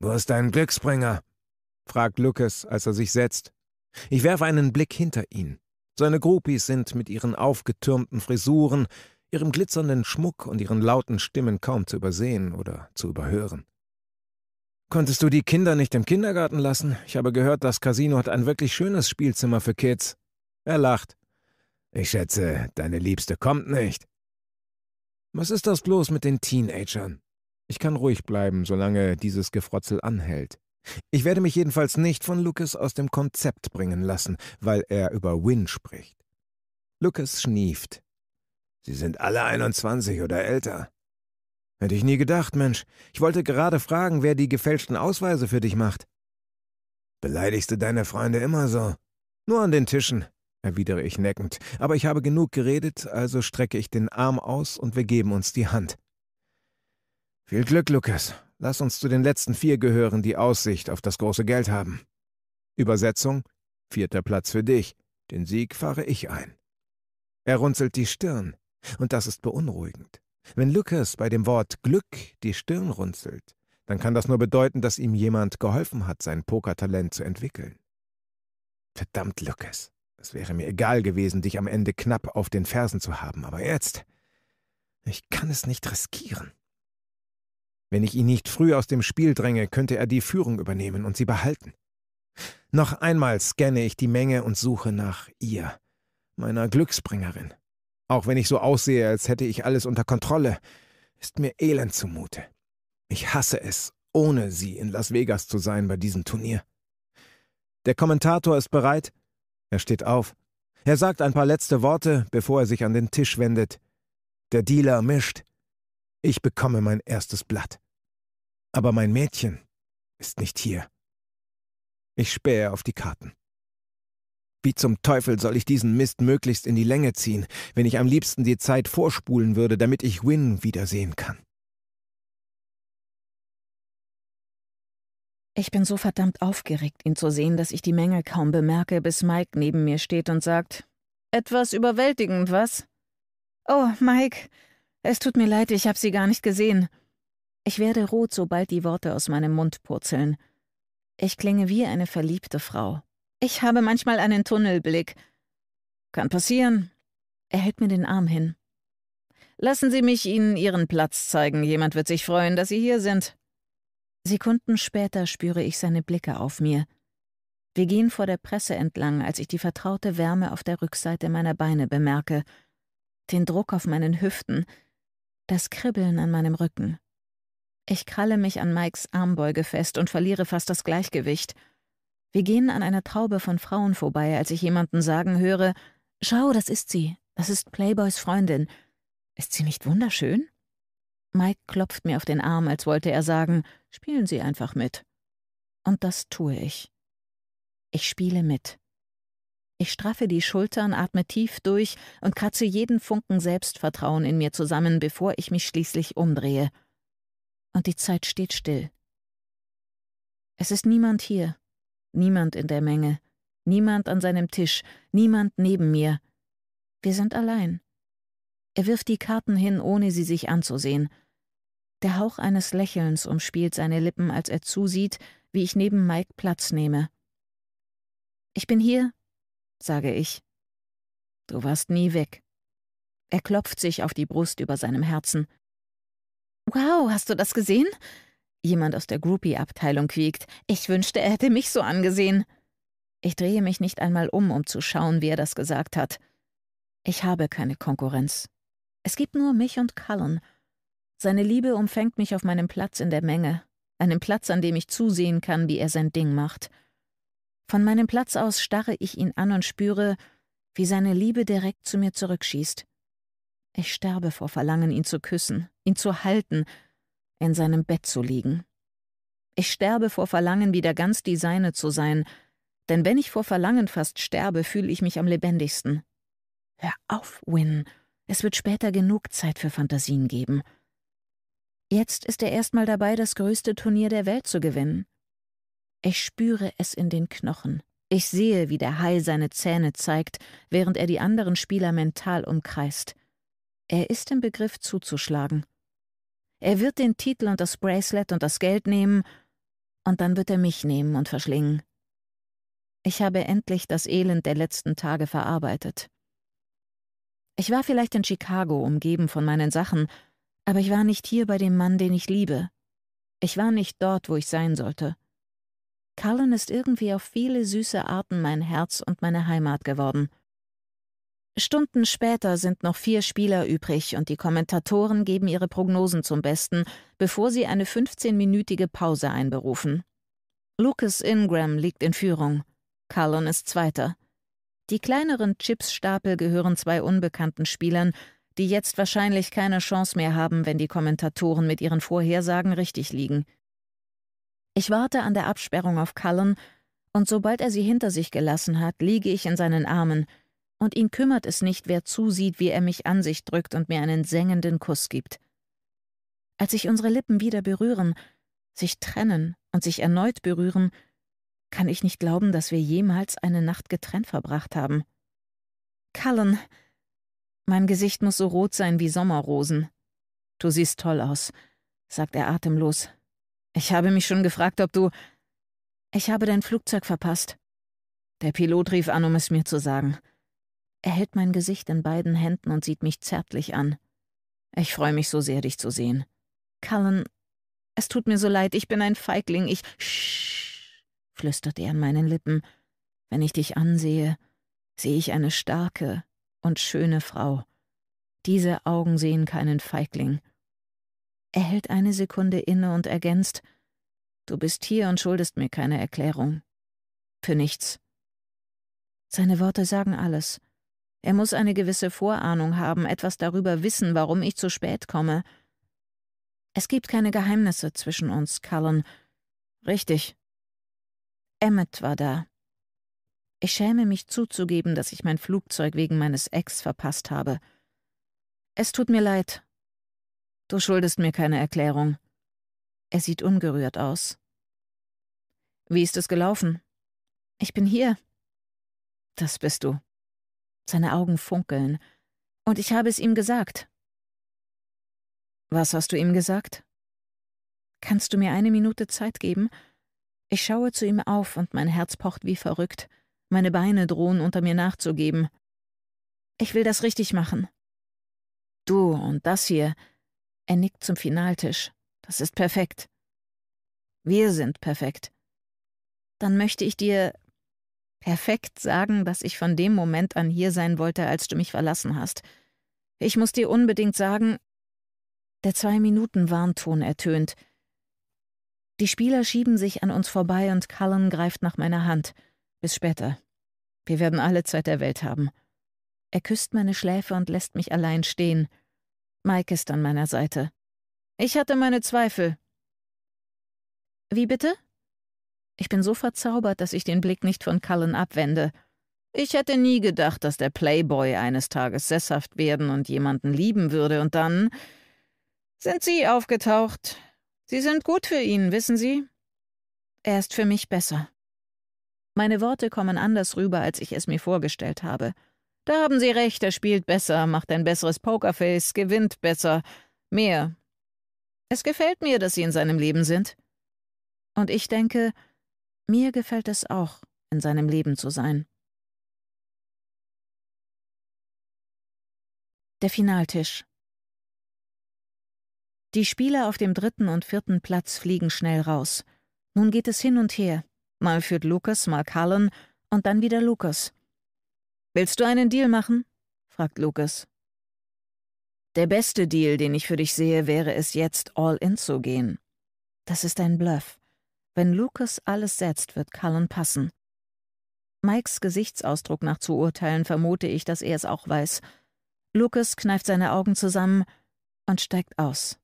Wo ist dein Glücksbringer? fragt Lucas, als er sich setzt. Ich werfe einen Blick hinter ihn. Seine Groupies sind mit ihren aufgetürmten Frisuren, ihrem glitzernden Schmuck und ihren lauten Stimmen kaum zu übersehen oder zu überhören. Konntest du die Kinder nicht im Kindergarten lassen? Ich habe gehört, das Casino hat ein wirklich schönes Spielzimmer für Kids. Er lacht. Ich schätze, deine Liebste kommt nicht. Was ist das bloß mit den Teenagern? Ich kann ruhig bleiben, solange dieses Gefrotzel anhält. Ich werde mich jedenfalls nicht von Lucas aus dem Konzept bringen lassen, weil er über Win spricht. Lucas schnieft. Sie sind alle 21 oder älter. Hätte ich nie gedacht, Mensch. Ich wollte gerade fragen, wer die gefälschten Ausweise für dich macht. Beleidigst du deine Freunde immer so? Nur an den Tischen erwidere ich neckend, aber ich habe genug geredet, also strecke ich den Arm aus und wir geben uns die Hand. Viel Glück, Lukas. Lass uns zu den letzten vier gehören, die Aussicht auf das große Geld haben. Übersetzung: Vierter Platz für dich. Den Sieg fahre ich ein. Er runzelt die Stirn, und das ist beunruhigend. Wenn Lukas bei dem Wort Glück die Stirn runzelt, dann kann das nur bedeuten, dass ihm jemand geholfen hat, sein Pokertalent zu entwickeln. Verdammt, Lukas. Es wäre mir egal gewesen, dich am Ende knapp auf den Fersen zu haben, aber jetzt. Ich kann es nicht riskieren. Wenn ich ihn nicht früh aus dem Spiel dränge, könnte er die Führung übernehmen und sie behalten. Noch einmal scanne ich die Menge und suche nach ihr, meiner Glücksbringerin. Auch wenn ich so aussehe, als hätte ich alles unter Kontrolle, ist mir elend zumute. Ich hasse es, ohne sie in Las Vegas zu sein bei diesem Turnier. Der Kommentator ist bereit, er steht auf. Er sagt ein paar letzte Worte, bevor er sich an den Tisch wendet. Der Dealer mischt. Ich bekomme mein erstes Blatt. Aber mein Mädchen ist nicht hier. Ich spähe auf die Karten. Wie zum Teufel soll ich diesen Mist möglichst in die Länge ziehen, wenn ich am liebsten die Zeit vorspulen würde, damit ich Win wiedersehen kann? Ich bin so verdammt aufgeregt, ihn zu sehen, dass ich die Menge kaum bemerke, bis Mike neben mir steht und sagt: Etwas überwältigend, was? Oh, Mike, es tut mir leid, ich habe Sie gar nicht gesehen. Ich werde rot, sobald die Worte aus meinem Mund purzeln. Ich klinge wie eine verliebte Frau. Ich habe manchmal einen Tunnelblick. Kann passieren. Er hält mir den Arm hin. Lassen Sie mich Ihnen Ihren Platz zeigen. Jemand wird sich freuen, dass Sie hier sind. Sekunden später spüre ich seine Blicke auf mir. Wir gehen vor der Presse entlang, als ich die vertraute Wärme auf der Rückseite meiner Beine bemerke, den Druck auf meinen Hüften, das Kribbeln an meinem Rücken. Ich kralle mich an Mikes Armbeuge fest und verliere fast das Gleichgewicht. Wir gehen an einer Traube von Frauen vorbei, als ich jemanden sagen höre, Schau, das ist sie, das ist Playboys Freundin. Ist sie nicht wunderschön? Mike klopft mir auf den Arm, als wollte er sagen, Spielen Sie einfach mit. Und das tue ich. Ich spiele mit. Ich straffe die Schultern, atme tief durch und kratze jeden Funken Selbstvertrauen in mir zusammen, bevor ich mich schließlich umdrehe. Und die Zeit steht still. Es ist niemand hier, niemand in der Menge, niemand an seinem Tisch, niemand neben mir. Wir sind allein. Er wirft die Karten hin, ohne sie sich anzusehen, der Hauch eines Lächelns umspielt seine Lippen, als er zusieht, wie ich neben Mike Platz nehme. Ich bin hier, sage ich. Du warst nie weg. Er klopft sich auf die Brust über seinem Herzen. Wow, hast du das gesehen? Jemand aus der Groupie-Abteilung quiekt. Ich wünschte, er hätte mich so angesehen. Ich drehe mich nicht einmal um, um zu schauen, wer das gesagt hat. Ich habe keine Konkurrenz. Es gibt nur mich und Cullen, seine Liebe umfängt mich auf meinem Platz in der Menge, einem Platz, an dem ich zusehen kann, wie er sein Ding macht. Von meinem Platz aus starre ich ihn an und spüre, wie seine Liebe direkt zu mir zurückschießt. Ich sterbe vor Verlangen, ihn zu küssen, ihn zu halten, in seinem Bett zu liegen. Ich sterbe vor Verlangen, wieder ganz die Seine zu sein, denn wenn ich vor Verlangen fast sterbe, fühle ich mich am lebendigsten. Hör auf, Win, es wird später genug Zeit für Fantasien geben. Jetzt ist er erstmal dabei, das größte Turnier der Welt zu gewinnen. Ich spüre es in den Knochen. Ich sehe, wie der Hai seine Zähne zeigt, während er die anderen Spieler mental umkreist. Er ist im Begriff zuzuschlagen. Er wird den Titel und das Bracelet und das Geld nehmen, und dann wird er mich nehmen und verschlingen. Ich habe endlich das Elend der letzten Tage verarbeitet. Ich war vielleicht in Chicago umgeben von meinen Sachen, aber ich war nicht hier bei dem Mann, den ich liebe. Ich war nicht dort, wo ich sein sollte. Cullen ist irgendwie auf viele süße Arten mein Herz und meine Heimat geworden. Stunden später sind noch vier Spieler übrig und die Kommentatoren geben ihre Prognosen zum Besten, bevor sie eine 15-minütige Pause einberufen. Lucas Ingram liegt in Führung. Cullen ist Zweiter. Die kleineren Chipsstapel gehören zwei unbekannten Spielern, die jetzt wahrscheinlich keine Chance mehr haben, wenn die Kommentatoren mit ihren Vorhersagen richtig liegen. Ich warte an der Absperrung auf Cullen, und sobald er sie hinter sich gelassen hat, liege ich in seinen Armen, und ihn kümmert es nicht, wer zusieht, wie er mich an sich drückt und mir einen sengenden Kuss gibt. Als sich unsere Lippen wieder berühren, sich trennen und sich erneut berühren, kann ich nicht glauben, dass wir jemals eine Nacht getrennt verbracht haben. Cullen, mein Gesicht muss so rot sein wie Sommerrosen. Du siehst toll aus, sagt er atemlos. Ich habe mich schon gefragt, ob du. Ich habe dein Flugzeug verpasst. Der Pilot rief an, um es mir zu sagen. Er hält mein Gesicht in beiden Händen und sieht mich zärtlich an. Ich freue mich so sehr, dich zu sehen. Cullen, es tut mir so leid, ich bin ein Feigling, ich. Sch, flüstert er an meinen Lippen. Wenn ich dich ansehe, sehe ich eine starke, und schöne Frau. Diese Augen sehen keinen Feigling. Er hält eine Sekunde inne und ergänzt Du bist hier und schuldest mir keine Erklärung. Für nichts. Seine Worte sagen alles. Er muss eine gewisse Vorahnung haben, etwas darüber wissen, warum ich zu spät komme. Es gibt keine Geheimnisse zwischen uns, Cullen. Richtig. Emmet war da. Ich schäme mich zuzugeben, dass ich mein Flugzeug wegen meines Ex verpasst habe. Es tut mir leid. Du schuldest mir keine Erklärung. Er sieht ungerührt aus. Wie ist es gelaufen? Ich bin hier. Das bist du. Seine Augen funkeln. Und ich habe es ihm gesagt. Was hast du ihm gesagt? Kannst du mir eine Minute Zeit geben? Ich schaue zu ihm auf und mein Herz pocht wie verrückt. Meine Beine drohen unter mir nachzugeben. Ich will das richtig machen. Du und das hier. Er nickt zum Finaltisch. Das ist perfekt. Wir sind perfekt. Dann möchte ich dir perfekt sagen, dass ich von dem Moment an hier sein wollte, als du mich verlassen hast. Ich muss dir unbedingt sagen. Der Zwei-Minuten-Warnton ertönt. Die Spieler schieben sich an uns vorbei und Cullen greift nach meiner Hand. Bis später. Wir werden alle Zeit der Welt haben. Er küsst meine Schläfe und lässt mich allein stehen. Mike ist an meiner Seite. Ich hatte meine Zweifel. Wie bitte? Ich bin so verzaubert, dass ich den Blick nicht von Cullen abwende. Ich hätte nie gedacht, dass der Playboy eines Tages sesshaft werden und jemanden lieben würde, und dann sind Sie aufgetaucht. Sie sind gut für ihn, wissen Sie? Er ist für mich besser. Meine Worte kommen anders rüber, als ich es mir vorgestellt habe. Da haben Sie recht, er spielt besser, macht ein besseres Pokerface, gewinnt besser, mehr. Es gefällt mir, dass Sie in seinem Leben sind. Und ich denke, mir gefällt es auch, in seinem Leben zu sein. Der Finaltisch. Die Spieler auf dem dritten und vierten Platz fliegen schnell raus. Nun geht es hin und her. Mal führt Lucas, mal Cullen und dann wieder Lucas. Willst du einen Deal machen? fragt Lucas. Der beste Deal, den ich für dich sehe, wäre es jetzt all in zu gehen. Das ist ein Bluff. Wenn Lucas alles setzt, wird Cullen passen. Mikes Gesichtsausdruck nach zu urteilen, vermute ich, dass er es auch weiß. Lucas kneift seine Augen zusammen und steigt aus.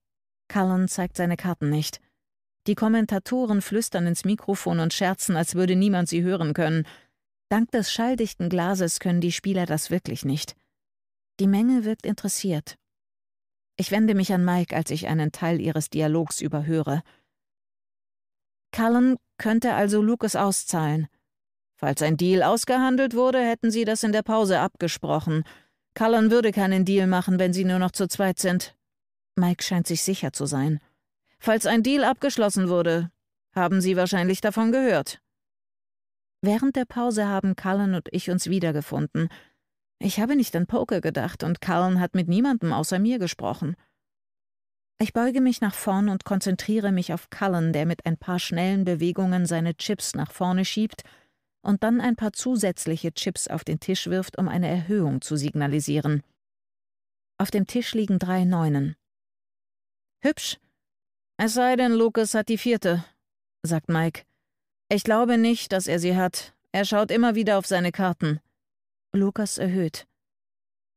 Cullen zeigt seine Karten nicht. Die Kommentatoren flüstern ins Mikrofon und scherzen, als würde niemand sie hören können. Dank des schalldichten Glases können die Spieler das wirklich nicht. Die Menge wirkt interessiert. Ich wende mich an Mike, als ich einen Teil ihres Dialogs überhöre. Cullen könnte also Lucas auszahlen. Falls ein Deal ausgehandelt wurde, hätten sie das in der Pause abgesprochen. Cullen würde keinen Deal machen, wenn sie nur noch zu zweit sind. Mike scheint sich sicher zu sein. Falls ein Deal abgeschlossen wurde, haben Sie wahrscheinlich davon gehört. Während der Pause haben Cullen und ich uns wiedergefunden. Ich habe nicht an Poker gedacht und Cullen hat mit niemandem außer mir gesprochen. Ich beuge mich nach vorn und konzentriere mich auf Cullen, der mit ein paar schnellen Bewegungen seine Chips nach vorne schiebt und dann ein paar zusätzliche Chips auf den Tisch wirft, um eine Erhöhung zu signalisieren. Auf dem Tisch liegen drei Neunen. Hübsch, es sei denn, Lucas hat die vierte, sagt Mike. Ich glaube nicht, dass er sie hat. Er schaut immer wieder auf seine Karten. Lukas erhöht.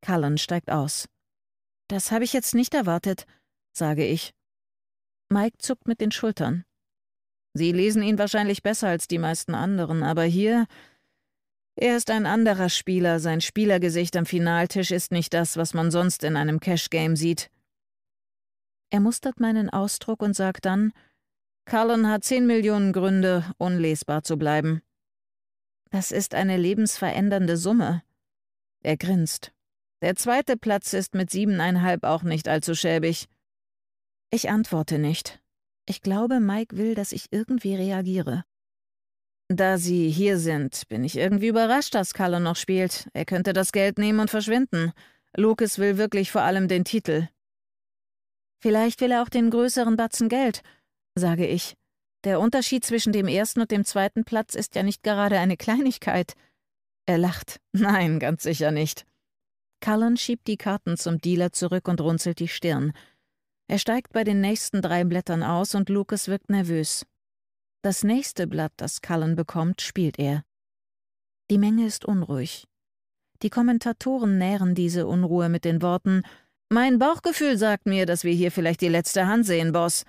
Cullen steigt aus. Das habe ich jetzt nicht erwartet, sage ich. Mike zuckt mit den Schultern. Sie lesen ihn wahrscheinlich besser als die meisten anderen, aber hier. Er ist ein anderer Spieler, sein Spielergesicht am Finaltisch ist nicht das, was man sonst in einem Cash-Game sieht. Er mustert meinen Ausdruck und sagt dann, Cullen hat zehn Millionen Gründe, unlesbar zu bleiben. Das ist eine lebensverändernde Summe. Er grinst. Der zweite Platz ist mit siebeneinhalb auch nicht allzu schäbig. Ich antworte nicht. Ich glaube, Mike will, dass ich irgendwie reagiere. Da Sie hier sind, bin ich irgendwie überrascht, dass Cullen noch spielt. Er könnte das Geld nehmen und verschwinden. Lucas will wirklich vor allem den Titel. Vielleicht will er auch den größeren Batzen Geld, sage ich. Der Unterschied zwischen dem ersten und dem zweiten Platz ist ja nicht gerade eine Kleinigkeit. Er lacht. Nein, ganz sicher nicht. Cullen schiebt die Karten zum Dealer zurück und runzelt die Stirn. Er steigt bei den nächsten drei Blättern aus und Lucas wirkt nervös. Das nächste Blatt, das Cullen bekommt, spielt er. Die Menge ist unruhig. Die Kommentatoren nähren diese Unruhe mit den Worten mein Bauchgefühl sagt mir, dass wir hier vielleicht die letzte Hand sehen, Boss.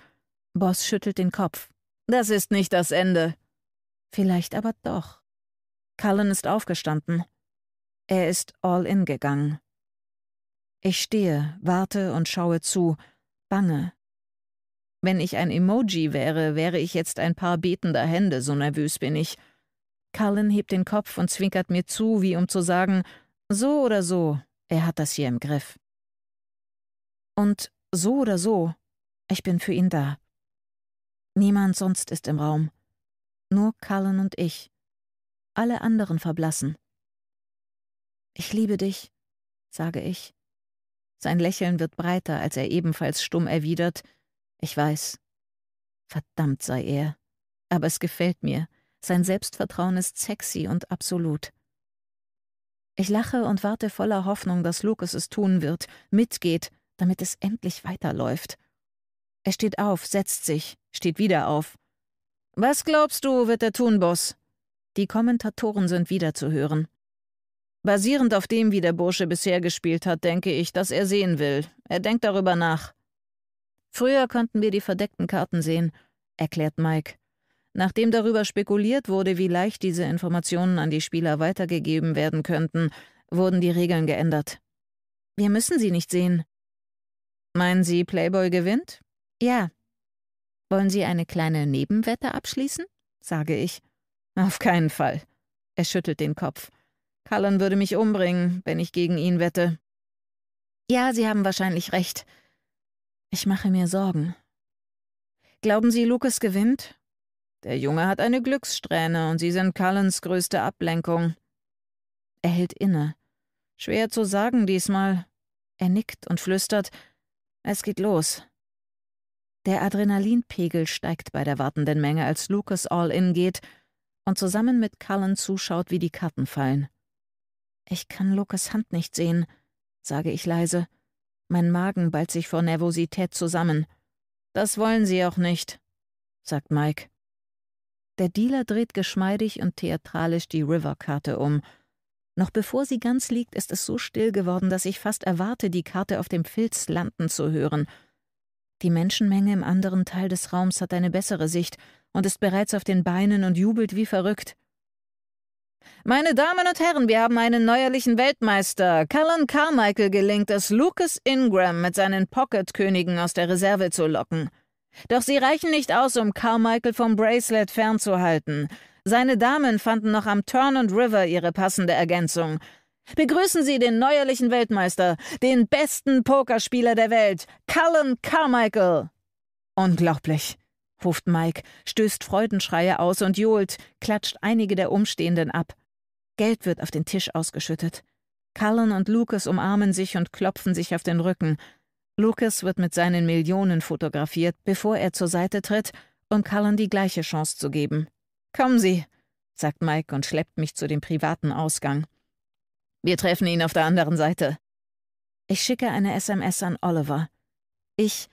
Boss schüttelt den Kopf. Das ist nicht das Ende. Vielleicht aber doch. Cullen ist aufgestanden. Er ist all in gegangen. Ich stehe, warte und schaue zu, bange. Wenn ich ein Emoji wäre, wäre ich jetzt ein paar betender Hände, so nervös bin ich. Cullen hebt den Kopf und zwinkert mir zu, wie um zu sagen, so oder so, er hat das hier im Griff. Und so oder so, ich bin für ihn da. Niemand sonst ist im Raum. Nur Cullen und ich. Alle anderen verblassen. Ich liebe dich, sage ich. Sein Lächeln wird breiter, als er ebenfalls stumm erwidert. Ich weiß. Verdammt sei er. Aber es gefällt mir. Sein Selbstvertrauen ist sexy und absolut. Ich lache und warte voller Hoffnung, dass Lukas es tun wird, mitgeht, damit es endlich weiterläuft. Er steht auf, setzt sich, steht wieder auf. Was glaubst du, wird er tun, Boss? Die Kommentatoren sind wieder zu hören. Basierend auf dem, wie der Bursche bisher gespielt hat, denke ich, dass er sehen will. Er denkt darüber nach. Früher konnten wir die verdeckten Karten sehen, erklärt Mike. Nachdem darüber spekuliert wurde, wie leicht diese Informationen an die Spieler weitergegeben werden könnten, wurden die Regeln geändert. Wir müssen sie nicht sehen, Meinen Sie, Playboy gewinnt? Ja. Wollen Sie eine kleine Nebenwette abschließen? sage ich. Auf keinen Fall. Er schüttelt den Kopf. Cullen würde mich umbringen, wenn ich gegen ihn wette. Ja, Sie haben wahrscheinlich recht. Ich mache mir Sorgen. Glauben Sie, Lucas gewinnt? Der Junge hat eine Glückssträhne und Sie sind Cullens größte Ablenkung. Er hält inne. Schwer zu sagen diesmal. Er nickt und flüstert, es geht los. Der Adrenalinpegel steigt bei der wartenden Menge, als Lucas all in geht und zusammen mit Cullen zuschaut, wie die Karten fallen. Ich kann Lucas Hand nicht sehen, sage ich leise. Mein Magen ballt sich vor Nervosität zusammen. Das wollen Sie auch nicht, sagt Mike. Der Dealer dreht geschmeidig und theatralisch die River-Karte um noch bevor sie ganz liegt, ist es so still geworden, dass ich fast erwarte, die Karte auf dem Filz landen zu hören. Die Menschenmenge im anderen Teil des Raums hat eine bessere Sicht und ist bereits auf den Beinen und jubelt wie verrückt. Meine Damen und Herren, wir haben einen neuerlichen Weltmeister. Callan Carmichael gelingt es, Lucas Ingram mit seinen Pocket-Königen aus der Reserve zu locken. Doch sie reichen nicht aus, um Carmichael vom Bracelet fernzuhalten. Seine Damen fanden noch am Turn and River ihre passende Ergänzung. Begrüßen Sie den neuerlichen Weltmeister, den besten Pokerspieler der Welt, Cullen Carmichael. Unglaublich, ruft Mike, stößt Freudenschreie aus und johlt, klatscht einige der Umstehenden ab. Geld wird auf den Tisch ausgeschüttet. Cullen und Lucas umarmen sich und klopfen sich auf den Rücken. Lucas wird mit seinen Millionen fotografiert, bevor er zur Seite tritt, um Cullen die gleiche Chance zu geben. Kommen Sie, sagt Mike und schleppt mich zu dem privaten Ausgang. Wir treffen ihn auf der anderen Seite. Ich schicke eine SMS an Oliver. Ich.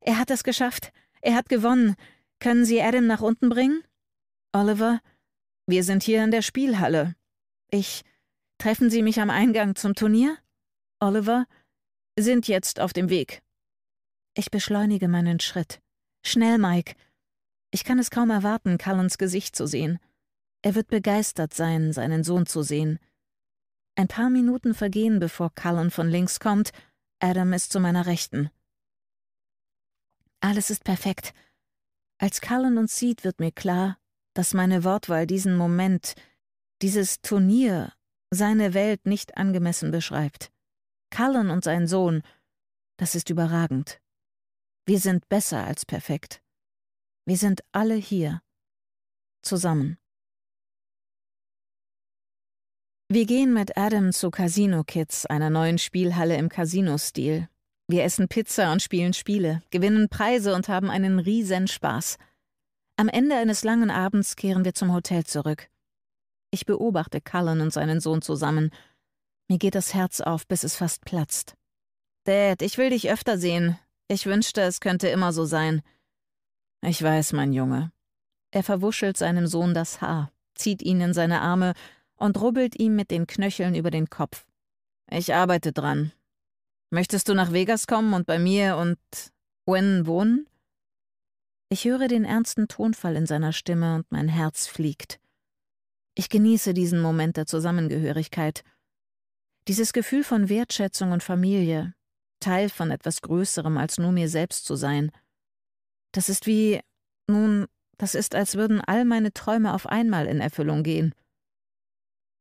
Er hat es geschafft. Er hat gewonnen. Können Sie Adam nach unten bringen? Oliver. Wir sind hier in der Spielhalle. Ich. Treffen Sie mich am Eingang zum Turnier? Oliver. Sind jetzt auf dem Weg. Ich beschleunige meinen Schritt. Schnell, Mike. Ich kann es kaum erwarten, Callans Gesicht zu sehen. Er wird begeistert sein, seinen Sohn zu sehen. Ein paar Minuten vergehen, bevor Cullen von links kommt. Adam ist zu meiner Rechten. Alles ist perfekt. Als Cullen uns sieht, wird mir klar, dass meine Wortwahl diesen Moment, dieses Turnier, seine Welt nicht angemessen beschreibt. Cullen und sein Sohn, das ist überragend. Wir sind besser als perfekt. Wir sind alle hier. Zusammen. Wir gehen mit Adam zu Casino Kids, einer neuen Spielhalle im Casino-Stil. Wir essen Pizza und spielen Spiele, gewinnen Preise und haben einen riesen Spaß. Am Ende eines langen Abends kehren wir zum Hotel zurück. Ich beobachte Cullen und seinen Sohn zusammen. Mir geht das Herz auf, bis es fast platzt. Dad, ich will dich öfter sehen. Ich wünschte, es könnte immer so sein. Ich weiß, mein Junge. Er verwuschelt seinem Sohn das Haar, zieht ihn in seine Arme und rubbelt ihm mit den Knöcheln über den Kopf. Ich arbeite dran. Möchtest du nach Vegas kommen und bei mir und Gwen wohnen? Ich höre den ernsten Tonfall in seiner Stimme und mein Herz fliegt. Ich genieße diesen Moment der Zusammengehörigkeit. Dieses Gefühl von Wertschätzung und Familie, Teil von etwas Größerem als nur mir selbst zu sein – das ist wie, nun, das ist, als würden all meine Träume auf einmal in Erfüllung gehen.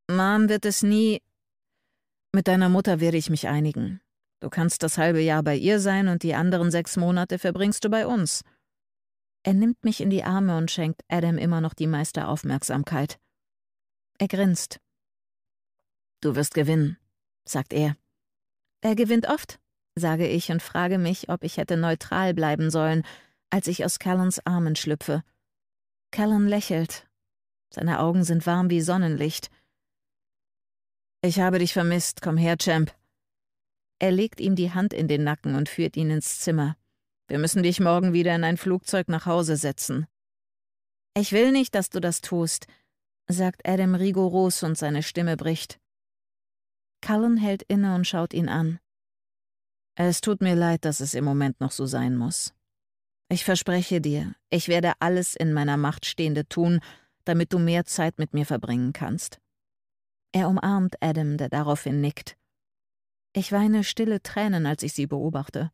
Mom wird es nie. Mit deiner Mutter werde ich mich einigen. Du kannst das halbe Jahr bei ihr sein und die anderen sechs Monate verbringst du bei uns. Er nimmt mich in die Arme und schenkt Adam immer noch die meiste Aufmerksamkeit. Er grinst. Du wirst gewinnen, sagt er. Er gewinnt oft, sage ich und frage mich, ob ich hätte neutral bleiben sollen, als ich aus Callans Armen schlüpfe. Callan lächelt. Seine Augen sind warm wie Sonnenlicht. Ich habe dich vermisst, komm her, Champ. Er legt ihm die Hand in den Nacken und führt ihn ins Zimmer. Wir müssen dich morgen wieder in ein Flugzeug nach Hause setzen. Ich will nicht, dass du das tust, sagt Adam rigoros und seine Stimme bricht. Cullen hält inne und schaut ihn an. Es tut mir leid, dass es im Moment noch so sein muss. Ich verspreche dir, ich werde alles in meiner Macht Stehende tun, damit du mehr Zeit mit mir verbringen kannst. Er umarmt Adam, der daraufhin nickt. Ich weine stille Tränen, als ich sie beobachte.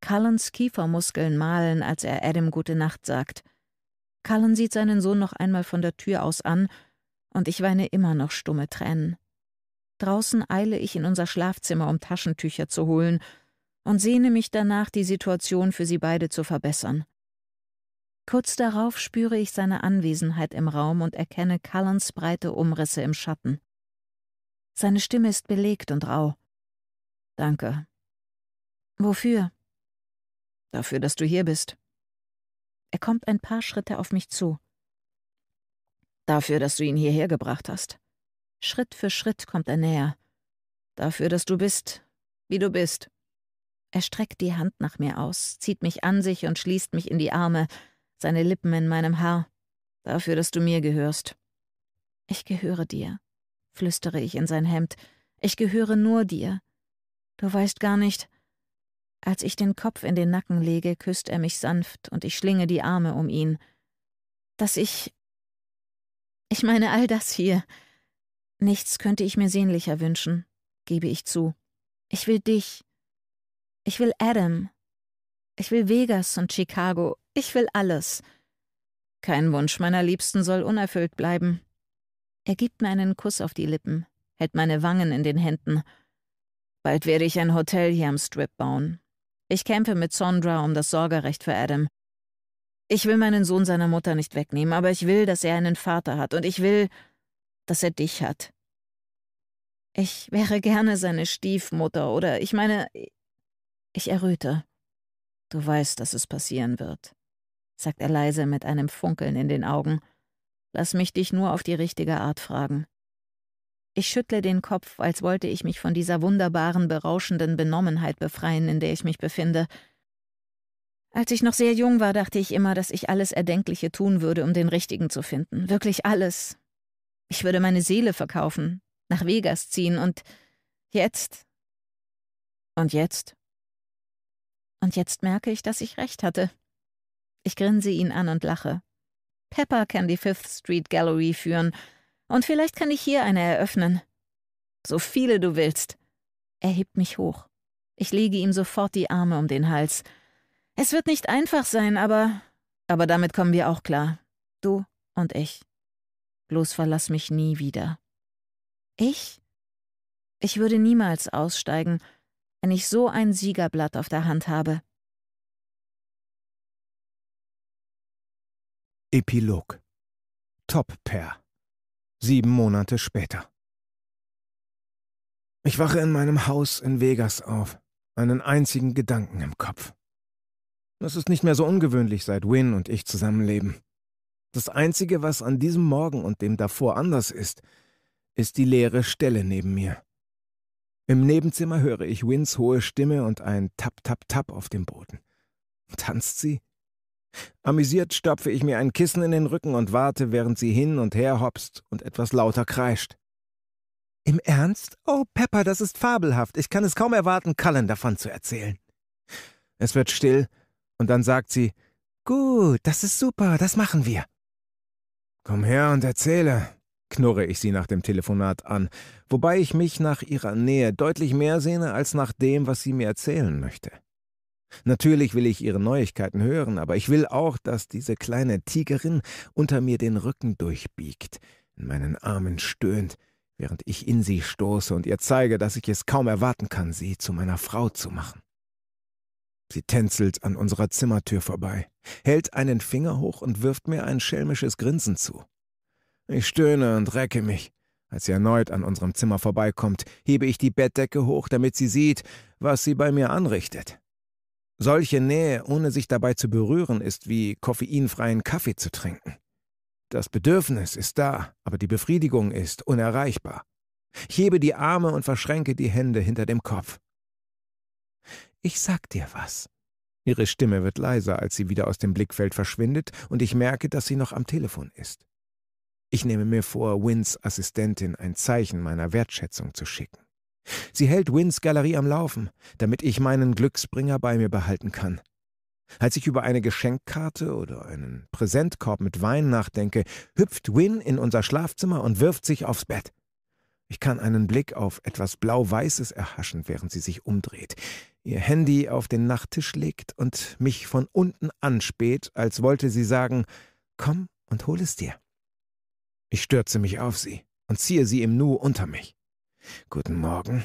Cullens Kiefermuskeln malen, als er Adam gute Nacht sagt. Cullen sieht seinen Sohn noch einmal von der Tür aus an, und ich weine immer noch stumme Tränen. Draußen eile ich in unser Schlafzimmer, um Taschentücher zu holen und sehne mich danach, die Situation für sie beide zu verbessern. Kurz darauf spüre ich seine Anwesenheit im Raum und erkenne Cullens breite Umrisse im Schatten. Seine Stimme ist belegt und rau. Danke. Wofür? Dafür, dass du hier bist. Er kommt ein paar Schritte auf mich zu. Dafür, dass du ihn hierher gebracht hast. Schritt für Schritt kommt er näher. Dafür, dass du bist, wie du bist. Er streckt die Hand nach mir aus, zieht mich an sich und schließt mich in die Arme, seine Lippen in meinem Haar. Dafür, dass du mir gehörst. Ich gehöre dir, flüstere ich in sein Hemd. Ich gehöre nur dir. Du weißt gar nicht. Als ich den Kopf in den Nacken lege, küsst er mich sanft und ich schlinge die Arme um ihn. Dass ich. Ich meine all das hier. Nichts könnte ich mir sehnlicher wünschen, gebe ich zu. Ich will dich, ich will Adam. Ich will Vegas und Chicago. Ich will alles. Kein Wunsch meiner Liebsten soll unerfüllt bleiben. Er gibt mir einen Kuss auf die Lippen, hält meine Wangen in den Händen. Bald werde ich ein Hotel hier am Strip bauen. Ich kämpfe mit Sondra um das Sorgerecht für Adam. Ich will meinen Sohn seiner Mutter nicht wegnehmen, aber ich will, dass er einen Vater hat und ich will, dass er dich hat. Ich wäre gerne seine Stiefmutter oder ich meine, ich erröte. Du weißt, dass es passieren wird, sagt er leise mit einem Funkeln in den Augen. Lass mich dich nur auf die richtige Art fragen. Ich schüttle den Kopf, als wollte ich mich von dieser wunderbaren, berauschenden Benommenheit befreien, in der ich mich befinde. Als ich noch sehr jung war, dachte ich immer, dass ich alles Erdenkliche tun würde, um den Richtigen zu finden. Wirklich alles. Ich würde meine Seele verkaufen, nach Vegas ziehen und jetzt. Und jetzt? Und jetzt merke ich, dass ich recht hatte. Ich grinse ihn an und lache. Pepper kann die Fifth Street Gallery führen. Und vielleicht kann ich hier eine eröffnen. So viele du willst. Er hebt mich hoch. Ich lege ihm sofort die Arme um den Hals. Es wird nicht einfach sein, aber. Aber damit kommen wir auch klar. Du und ich. Bloß verlass mich nie wieder. Ich? Ich würde niemals aussteigen wenn ich so ein Siegerblatt auf der Hand habe. Epilog Top-Pair Sieben Monate später Ich wache in meinem Haus in Vegas auf, einen einzigen Gedanken im Kopf. Es ist nicht mehr so ungewöhnlich, seit Win und ich zusammenleben. Das Einzige, was an diesem Morgen und dem davor anders ist, ist die leere Stelle neben mir. Im Nebenzimmer höre ich Wins hohe Stimme und ein Tap, Tap, Tap auf dem Boden. Tanzt sie? Amüsiert stopfe ich mir ein Kissen in den Rücken und warte, während sie hin und her hopst und etwas lauter kreischt. Im Ernst? Oh, Pepper, das ist fabelhaft. Ich kann es kaum erwarten, Cullen davon zu erzählen. Es wird still, und dann sagt sie, Gut, das ist super, das machen wir. Komm her und erzähle, knurre ich sie nach dem Telefonat an, wobei ich mich nach ihrer Nähe deutlich mehr sehne als nach dem, was sie mir erzählen möchte. Natürlich will ich ihre Neuigkeiten hören, aber ich will auch, dass diese kleine Tigerin unter mir den Rücken durchbiegt, in meinen Armen stöhnt, während ich in sie stoße und ihr zeige, dass ich es kaum erwarten kann, sie zu meiner Frau zu machen. Sie tänzelt an unserer Zimmertür vorbei, hält einen Finger hoch und wirft mir ein schelmisches Grinsen zu. Ich stöhne und recke mich. Als sie erneut an unserem Zimmer vorbeikommt, hebe ich die Bettdecke hoch, damit sie sieht, was sie bei mir anrichtet. Solche Nähe, ohne sich dabei zu berühren, ist wie koffeinfreien Kaffee zu trinken. Das Bedürfnis ist da, aber die Befriedigung ist unerreichbar. Ich hebe die Arme und verschränke die Hände hinter dem Kopf. Ich sag dir was. Ihre Stimme wird leiser, als sie wieder aus dem Blickfeld verschwindet, und ich merke, dass sie noch am Telefon ist. Ich nehme mir vor, Wins Assistentin ein Zeichen meiner Wertschätzung zu schicken. Sie hält Wins Galerie am Laufen, damit ich meinen Glücksbringer bei mir behalten kann. Als ich über eine Geschenkkarte oder einen Präsentkorb mit Wein nachdenke, hüpft Win in unser Schlafzimmer und wirft sich aufs Bett. Ich kann einen Blick auf etwas Blau-Weißes erhaschen, während sie sich umdreht, ihr Handy auf den Nachttisch legt und mich von unten anspäht, als wollte sie sagen, komm und hol es dir. Ich stürze mich auf sie und ziehe sie im Nu unter mich. Guten Morgen.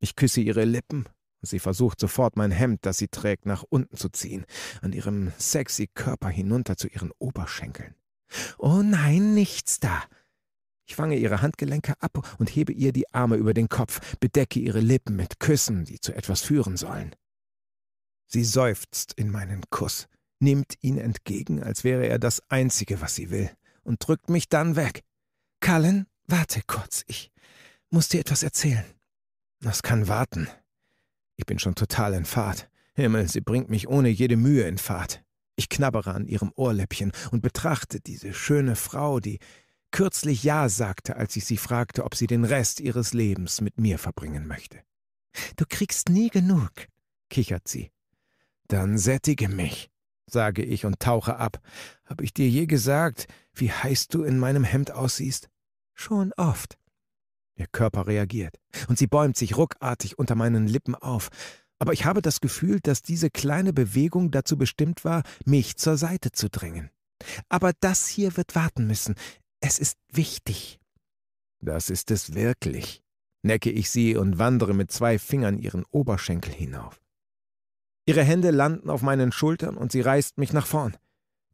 Ich küsse ihre Lippen und sie versucht sofort mein Hemd, das sie trägt, nach unten zu ziehen, an ihrem sexy Körper hinunter zu ihren Oberschenkeln. Oh nein, nichts da. Ich fange ihre Handgelenke ab und hebe ihr die Arme über den Kopf, bedecke ihre Lippen mit Küssen, die zu etwas führen sollen. Sie seufzt in meinen Kuss, nimmt ihn entgegen, als wäre er das Einzige, was sie will und drückt mich dann weg. Cullen, warte kurz, ich muss dir etwas erzählen. Das kann warten. Ich bin schon total in Fahrt. Himmel, sie bringt mich ohne jede Mühe in Fahrt. Ich knabbere an ihrem Ohrläppchen und betrachte diese schöne Frau, die kürzlich Ja sagte, als ich sie fragte, ob sie den Rest ihres Lebens mit mir verbringen möchte. Du kriegst nie genug, kichert sie. Dann sättige mich sage ich und tauche ab. Hab ich dir je gesagt, wie heiß du in meinem Hemd aussiehst? Schon oft. Ihr Körper reagiert, und sie bäumt sich ruckartig unter meinen Lippen auf. Aber ich habe das Gefühl, dass diese kleine Bewegung dazu bestimmt war, mich zur Seite zu drängen. Aber das hier wird warten müssen. Es ist wichtig. Das ist es wirklich, necke ich sie und wandere mit zwei Fingern ihren Oberschenkel hinauf. Ihre Hände landen auf meinen Schultern und sie reißt mich nach vorn.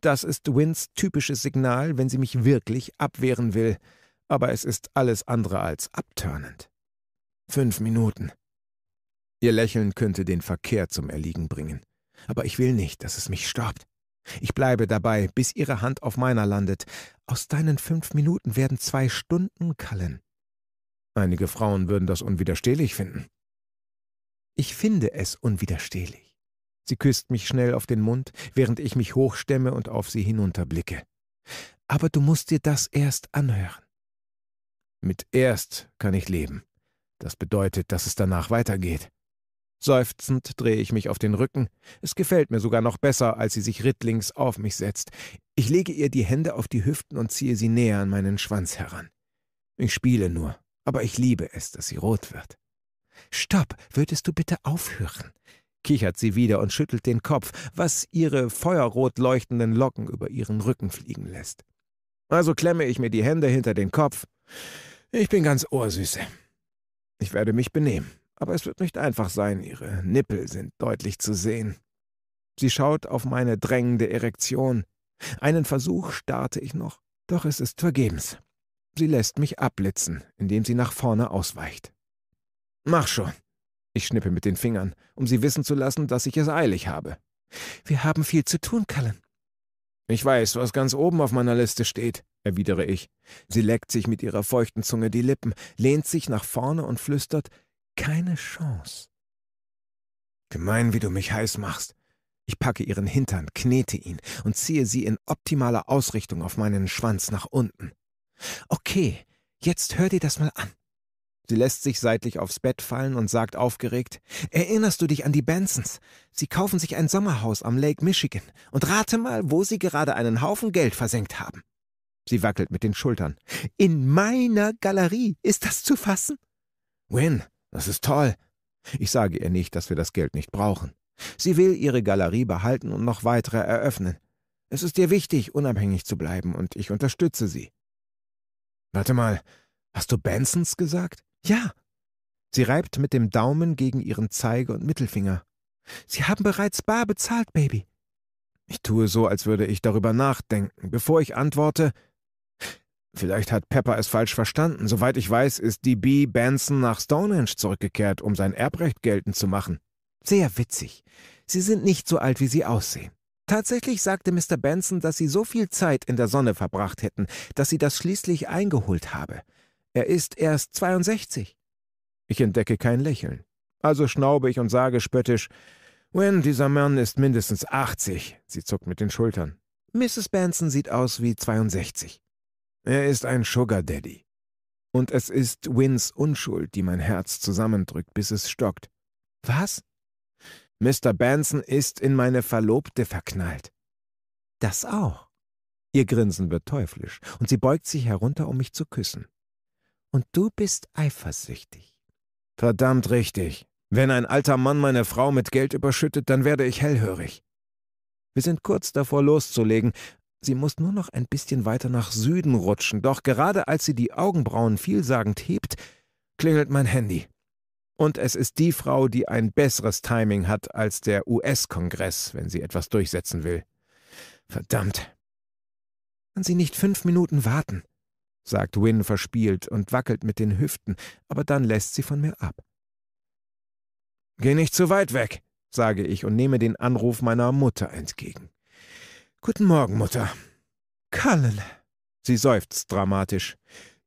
Das ist Wins typisches Signal, wenn sie mich wirklich abwehren will, aber es ist alles andere als abtörnend. Fünf Minuten. Ihr Lächeln könnte den Verkehr zum Erliegen bringen, aber ich will nicht, dass es mich stoppt. Ich bleibe dabei, bis ihre Hand auf meiner landet. Aus deinen fünf Minuten werden zwei Stunden kallen. Einige Frauen würden das unwiderstehlich finden. Ich finde es unwiderstehlich. Sie küsst mich schnell auf den Mund, während ich mich hochstemme und auf sie hinunterblicke. Aber du musst dir das erst anhören. Mit erst kann ich leben. Das bedeutet, dass es danach weitergeht. Seufzend drehe ich mich auf den Rücken. Es gefällt mir sogar noch besser, als sie sich rittlings auf mich setzt. Ich lege ihr die Hände auf die Hüften und ziehe sie näher an meinen Schwanz heran. Ich spiele nur, aber ich liebe es, dass sie rot wird. Stopp, würdest du bitte aufhören? kichert sie wieder und schüttelt den Kopf, was ihre feuerrot leuchtenden Locken über ihren Rücken fliegen lässt. Also klemme ich mir die Hände hinter den Kopf. Ich bin ganz Ohrsüße. Ich werde mich benehmen, aber es wird nicht einfach sein, ihre Nippel sind deutlich zu sehen. Sie schaut auf meine drängende Erektion. Einen Versuch starte ich noch, doch es ist vergebens. Sie lässt mich abblitzen, indem sie nach vorne ausweicht. Mach schon, ich schnippe mit den Fingern, um sie wissen zu lassen, dass ich es eilig habe. Wir haben viel zu tun, Cullen. Ich weiß, was ganz oben auf meiner Liste steht, erwidere ich. Sie leckt sich mit ihrer feuchten Zunge die Lippen, lehnt sich nach vorne und flüstert, keine Chance. Gemein, wie du mich heiß machst. Ich packe ihren Hintern, knete ihn und ziehe sie in optimaler Ausrichtung auf meinen Schwanz nach unten. Okay, jetzt hör dir das mal an. Sie lässt sich seitlich aufs Bett fallen und sagt aufgeregt, Erinnerst du dich an die Bensons? Sie kaufen sich ein Sommerhaus am Lake Michigan. Und rate mal, wo sie gerade einen Haufen Geld versenkt haben. Sie wackelt mit den Schultern. In meiner Galerie. Ist das zu fassen? Win, das ist toll. Ich sage ihr nicht, dass wir das Geld nicht brauchen. Sie will ihre Galerie behalten und noch weitere eröffnen. Es ist ihr wichtig, unabhängig zu bleiben, und ich unterstütze sie. Warte mal, hast du Bensons gesagt? Ja. Sie reibt mit dem Daumen gegen ihren Zeige- und Mittelfinger. Sie haben bereits bar bezahlt, Baby. Ich tue so, als würde ich darüber nachdenken, bevor ich antworte. Vielleicht hat Pepper es falsch verstanden. Soweit ich weiß, ist DB Benson nach Stonehenge zurückgekehrt, um sein Erbrecht geltend zu machen. Sehr witzig. Sie sind nicht so alt, wie sie aussehen. Tatsächlich sagte Mr. Benson, dass sie so viel Zeit in der Sonne verbracht hätten, dass sie das schließlich eingeholt habe. Er ist erst 62. Ich entdecke kein Lächeln. Also schnaube ich und sage spöttisch, Wen, dieser Mann ist mindestens 80. Sie zuckt mit den Schultern. Mrs. Benson sieht aus wie 62. Er ist ein Sugar Daddy. Und es ist Wins Unschuld, die mein Herz zusammendrückt, bis es stockt. Was? Mr. Benson ist in meine Verlobte verknallt. Das auch. Ihr Grinsen wird teuflisch, und sie beugt sich herunter, um mich zu küssen. Und du bist eifersüchtig. Verdammt richtig. Wenn ein alter Mann meine Frau mit Geld überschüttet, dann werde ich hellhörig. Wir sind kurz davor loszulegen. Sie muss nur noch ein bisschen weiter nach Süden rutschen, doch gerade als sie die Augenbrauen vielsagend hebt, klingelt mein Handy. Und es ist die Frau, die ein besseres Timing hat als der US-Kongress, wenn sie etwas durchsetzen will. Verdammt. Kann sie nicht fünf Minuten warten? sagt Win verspielt und wackelt mit den Hüften, aber dann lässt sie von mir ab. Geh nicht zu weit weg, sage ich und nehme den Anruf meiner Mutter entgegen. Guten Morgen, Mutter. Kallen. Sie seufzt dramatisch.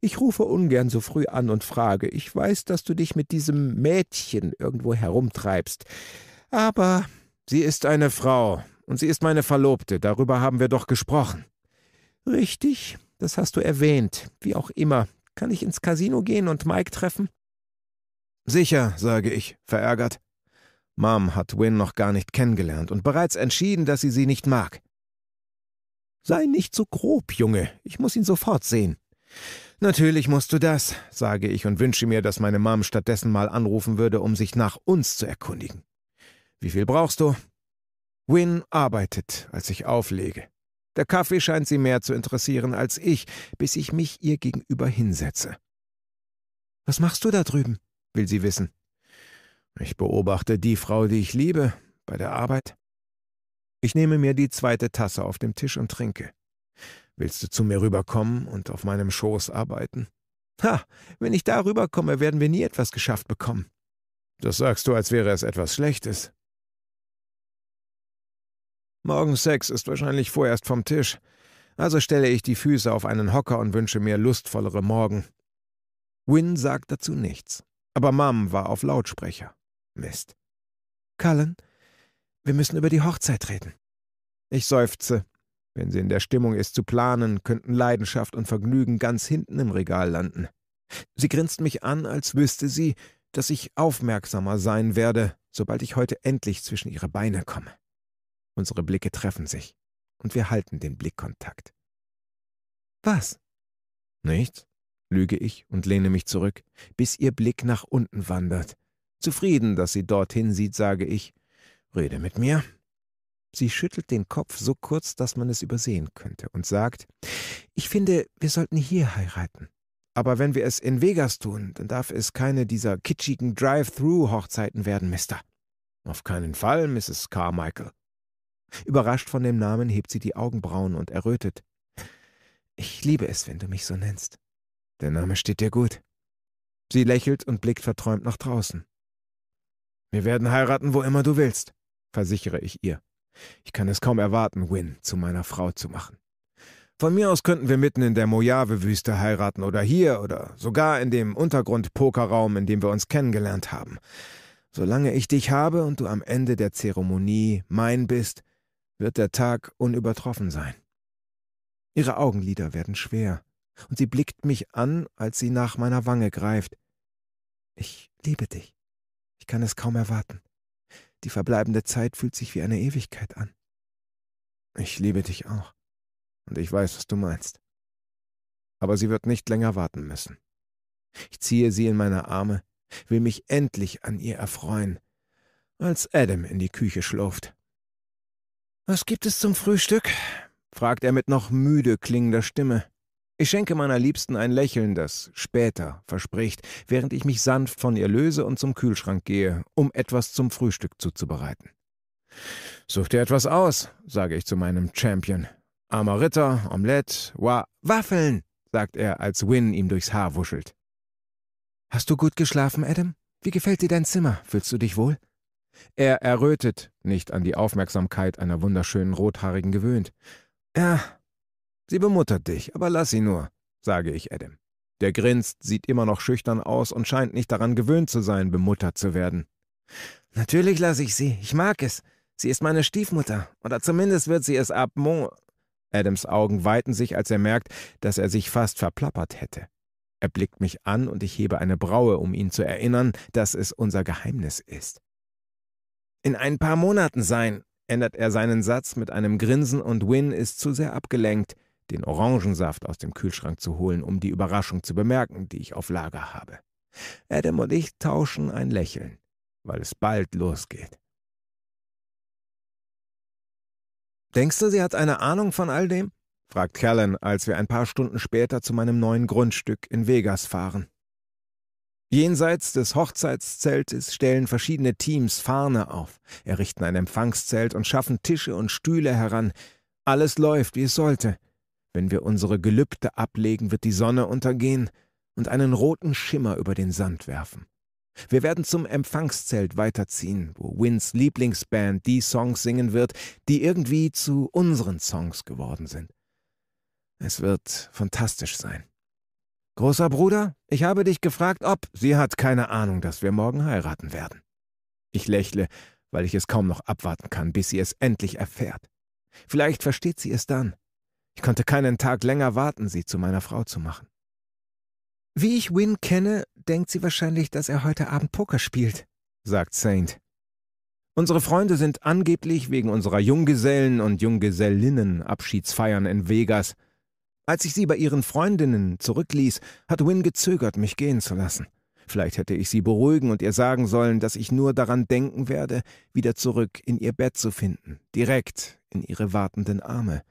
Ich rufe ungern so früh an und frage. Ich weiß, dass du dich mit diesem Mädchen irgendwo herumtreibst. Aber sie ist eine Frau und sie ist meine Verlobte. Darüber haben wir doch gesprochen. Richtig, das hast du erwähnt. Wie auch immer. Kann ich ins Casino gehen und Mike treffen? Sicher, sage ich, verärgert. Mom hat Win noch gar nicht kennengelernt und bereits entschieden, dass sie sie nicht mag. Sei nicht so grob, Junge. Ich muss ihn sofort sehen. Natürlich musst du das, sage ich und wünsche mir, dass meine Mom stattdessen mal anrufen würde, um sich nach uns zu erkundigen. Wie viel brauchst du? Win arbeitet, als ich auflege. Der Kaffee scheint sie mehr zu interessieren als ich, bis ich mich ihr gegenüber hinsetze. Was machst du da drüben? will sie wissen. Ich beobachte die Frau, die ich liebe, bei der Arbeit. Ich nehme mir die zweite Tasse auf dem Tisch und trinke. Willst du zu mir rüberkommen und auf meinem Schoß arbeiten? Ha, wenn ich da rüberkomme, werden wir nie etwas geschafft bekommen. Das sagst du, als wäre es etwas Schlechtes. Morgen Sex ist wahrscheinlich vorerst vom Tisch. Also stelle ich die Füße auf einen Hocker und wünsche mir lustvollere Morgen. Win sagt dazu nichts. Aber Mom war auf Lautsprecher. Mist. Cullen, wir müssen über die Hochzeit reden. Ich seufze. Wenn sie in der Stimmung ist zu planen, könnten Leidenschaft und Vergnügen ganz hinten im Regal landen. Sie grinst mich an, als wüsste sie, dass ich aufmerksamer sein werde, sobald ich heute endlich zwischen ihre Beine komme. Unsere Blicke treffen sich und wir halten den Blickkontakt. Was? Nichts, lüge ich und lehne mich zurück, bis ihr Blick nach unten wandert. Zufrieden, dass sie dorthin sieht, sage ich, rede mit mir. Sie schüttelt den Kopf so kurz, dass man es übersehen könnte und sagt, ich finde, wir sollten hier heiraten. Aber wenn wir es in Vegas tun, dann darf es keine dieser kitschigen Drive-Through-Hochzeiten werden, Mister. Auf keinen Fall, Mrs. Carmichael, Überrascht von dem Namen hebt sie die Augenbrauen und errötet. Ich liebe es, wenn du mich so nennst. Der Name steht dir gut. Sie lächelt und blickt verträumt nach draußen. Wir werden heiraten, wo immer du willst, versichere ich ihr. Ich kann es kaum erwarten, Win zu meiner Frau zu machen. Von mir aus könnten wir mitten in der Mojave-Wüste heiraten oder hier oder sogar in dem Untergrund-Pokerraum, in dem wir uns kennengelernt haben. Solange ich dich habe und du am Ende der Zeremonie mein bist, wird der Tag unübertroffen sein. Ihre Augenlider werden schwer, und sie blickt mich an, als sie nach meiner Wange greift. Ich liebe dich. Ich kann es kaum erwarten. Die verbleibende Zeit fühlt sich wie eine Ewigkeit an. Ich liebe dich auch. Und ich weiß, was du meinst. Aber sie wird nicht länger warten müssen. Ich ziehe sie in meine Arme, will mich endlich an ihr erfreuen, als Adam in die Küche schlurft. Was gibt es zum Frühstück? fragt er mit noch müde klingender Stimme. Ich schenke meiner Liebsten ein Lächeln, das später verspricht, während ich mich sanft von ihr löse und zum Kühlschrank gehe, um etwas zum Frühstück zuzubereiten. Such dir etwas aus, sage ich zu meinem Champion. Armer Ritter, Omelette, wa Waffeln, sagt er, als Win ihm durchs Haar wuschelt. Hast du gut geschlafen, Adam? Wie gefällt dir dein Zimmer? Fühlst du dich wohl? Er errötet, nicht an die Aufmerksamkeit einer wunderschönen Rothaarigen gewöhnt. Ja, sie bemuttert dich, aber lass sie nur, sage ich Adam. Der grinst, sieht immer noch schüchtern aus und scheint nicht daran gewöhnt zu sein, bemuttert zu werden. Natürlich lasse ich sie, ich mag es. Sie ist meine Stiefmutter, oder zumindest wird sie es ab Mo. Adams Augen weiten sich, als er merkt, dass er sich fast verplappert hätte. Er blickt mich an und ich hebe eine Braue, um ihn zu erinnern, dass es unser Geheimnis ist in ein paar Monaten sein, ändert er seinen Satz mit einem Grinsen und Win ist zu sehr abgelenkt, den Orangensaft aus dem Kühlschrank zu holen, um die Überraschung zu bemerken, die ich auf Lager habe. Adam und ich tauschen ein Lächeln, weil es bald losgeht. Denkst du, sie hat eine Ahnung von all dem? fragt Callan, als wir ein paar Stunden später zu meinem neuen Grundstück in Vegas fahren. Jenseits des Hochzeitszeltes stellen verschiedene Teams Fahne auf, errichten ein Empfangszelt und schaffen Tische und Stühle heran. Alles läuft, wie es sollte. Wenn wir unsere Gelübde ablegen, wird die Sonne untergehen und einen roten Schimmer über den Sand werfen. Wir werden zum Empfangszelt weiterziehen, wo Wins Lieblingsband die Songs singen wird, die irgendwie zu unseren Songs geworden sind. Es wird fantastisch sein. Großer Bruder, ich habe dich gefragt, ob sie hat keine Ahnung, dass wir morgen heiraten werden. Ich lächle, weil ich es kaum noch abwarten kann, bis sie es endlich erfährt. Vielleicht versteht sie es dann. Ich konnte keinen Tag länger warten, sie zu meiner Frau zu machen. Wie ich Win kenne, denkt sie wahrscheinlich, dass er heute Abend Poker spielt, sagt Saint. Unsere Freunde sind angeblich wegen unserer Junggesellen und Junggesellinnen Abschiedsfeiern in Vegas als ich sie bei ihren Freundinnen zurückließ, hat Wynne gezögert, mich gehen zu lassen. Vielleicht hätte ich sie beruhigen und ihr sagen sollen, dass ich nur daran denken werde, wieder zurück in ihr Bett zu finden, direkt in ihre wartenden Arme.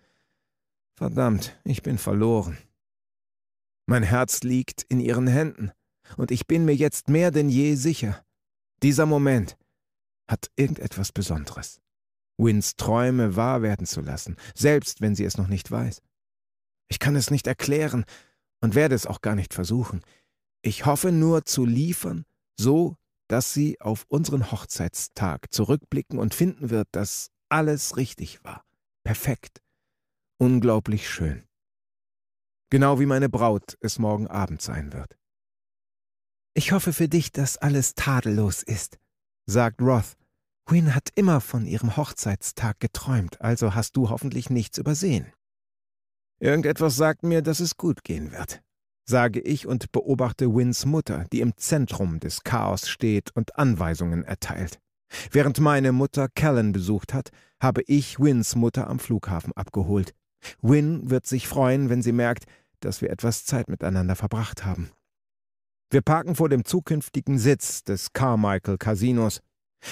Verdammt, ich bin verloren. Mein Herz liegt in ihren Händen, und ich bin mir jetzt mehr denn je sicher. Dieser Moment hat irgendetwas Besonderes. Wins Träume wahr werden zu lassen, selbst wenn sie es noch nicht weiß. Ich kann es nicht erklären und werde es auch gar nicht versuchen. Ich hoffe nur zu liefern, so dass sie auf unseren Hochzeitstag zurückblicken und finden wird, dass alles richtig war. Perfekt. Unglaublich schön. Genau wie meine Braut es morgen Abend sein wird. Ich hoffe für dich, dass alles tadellos ist, sagt Roth. Win hat immer von ihrem Hochzeitstag geträumt, also hast du hoffentlich nichts übersehen. Irgendetwas sagt mir, dass es gut gehen wird, sage ich und beobachte Wins Mutter, die im Zentrum des Chaos steht und Anweisungen erteilt. Während meine Mutter Callan besucht hat, habe ich Wins Mutter am Flughafen abgeholt. Win wird sich freuen, wenn sie merkt, dass wir etwas Zeit miteinander verbracht haben. Wir parken vor dem zukünftigen Sitz des Carmichael Casinos.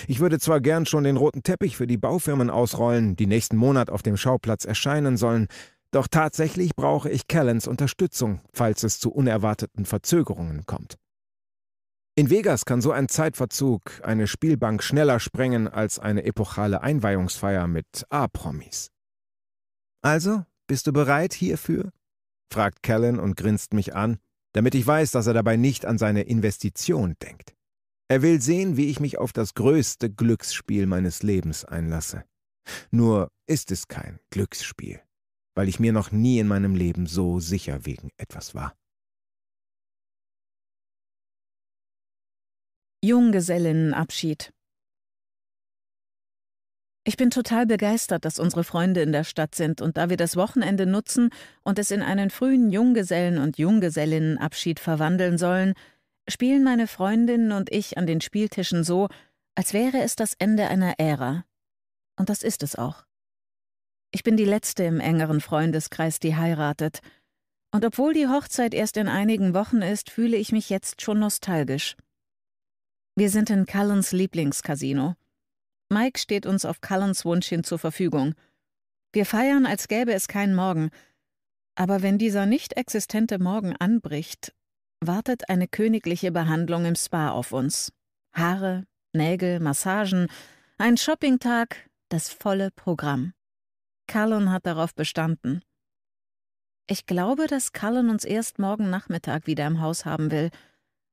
Ich würde zwar gern schon den roten Teppich für die Baufirmen ausrollen, die nächsten Monat auf dem Schauplatz erscheinen sollen, doch tatsächlich brauche ich Callens Unterstützung, falls es zu unerwarteten Verzögerungen kommt. In Vegas kann so ein Zeitverzug eine Spielbank schneller sprengen als eine epochale Einweihungsfeier mit A-Promis. Also, bist du bereit hierfür? fragt Callan und grinst mich an, damit ich weiß, dass er dabei nicht an seine Investition denkt. Er will sehen, wie ich mich auf das größte Glücksspiel meines Lebens einlasse. Nur ist es kein Glücksspiel weil ich mir noch nie in meinem Leben so sicher wegen etwas war. Junggesellinnenabschied ich bin total begeistert, dass unsere Freunde in der Stadt sind und da wir das Wochenende nutzen und es in einen frühen Junggesellen- und Junggesellinnenabschied verwandeln sollen, spielen meine Freundinnen und ich an den Spieltischen so, als wäre es das Ende einer Ära. Und das ist es auch. Ich bin die letzte im engeren Freundeskreis, die heiratet. Und obwohl die Hochzeit erst in einigen Wochen ist, fühle ich mich jetzt schon nostalgisch. Wir sind in Cullens Lieblingscasino. Mike steht uns auf Cullens Wunsch hin zur Verfügung. Wir feiern, als gäbe es keinen Morgen. Aber wenn dieser nicht existente Morgen anbricht, wartet eine königliche Behandlung im Spa auf uns. Haare, Nägel, Massagen, ein Shoppingtag, das volle Programm. Cullen hat darauf bestanden. Ich glaube, dass Cullen uns erst morgen Nachmittag wieder im Haus haben will.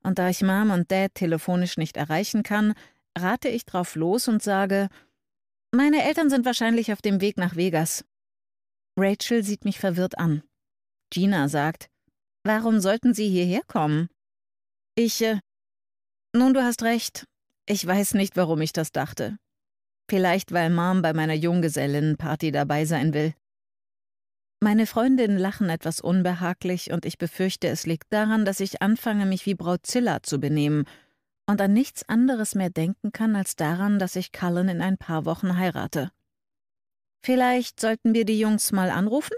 Und da ich Mom und Dad telefonisch nicht erreichen kann, rate ich drauf los und sage, meine Eltern sind wahrscheinlich auf dem Weg nach Vegas. Rachel sieht mich verwirrt an. Gina sagt, warum sollten Sie hierher kommen? Ich, äh, nun, du hast recht. Ich weiß nicht, warum ich das dachte. Vielleicht, weil Mom bei meiner Junggesellinnenparty dabei sein will. Meine Freundinnen lachen etwas unbehaglich und ich befürchte, es liegt daran, dass ich anfange, mich wie Brauzilla zu benehmen und an nichts anderes mehr denken kann als daran, dass ich Cullen in ein paar Wochen heirate. Vielleicht sollten wir die Jungs mal anrufen?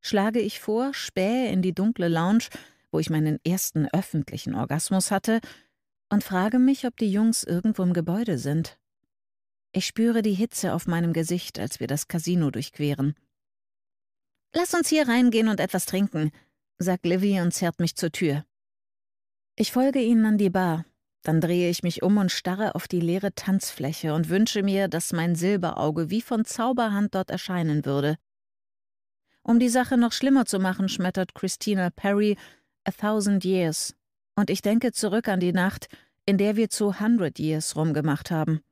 Schlage ich vor, spähe in die dunkle Lounge, wo ich meinen ersten öffentlichen Orgasmus hatte, und frage mich, ob die Jungs irgendwo im Gebäude sind. Ich spüre die Hitze auf meinem Gesicht, als wir das Casino durchqueren. Lass uns hier reingehen und etwas trinken, sagt Livy und zerrt mich zur Tür. Ich folge ihnen an die Bar, dann drehe ich mich um und starre auf die leere Tanzfläche und wünsche mir, dass mein Silberauge wie von Zauberhand dort erscheinen würde. Um die Sache noch schlimmer zu machen, schmettert Christina Perry A Thousand Years, und ich denke zurück an die Nacht, in der wir zu Hundred Years rumgemacht haben.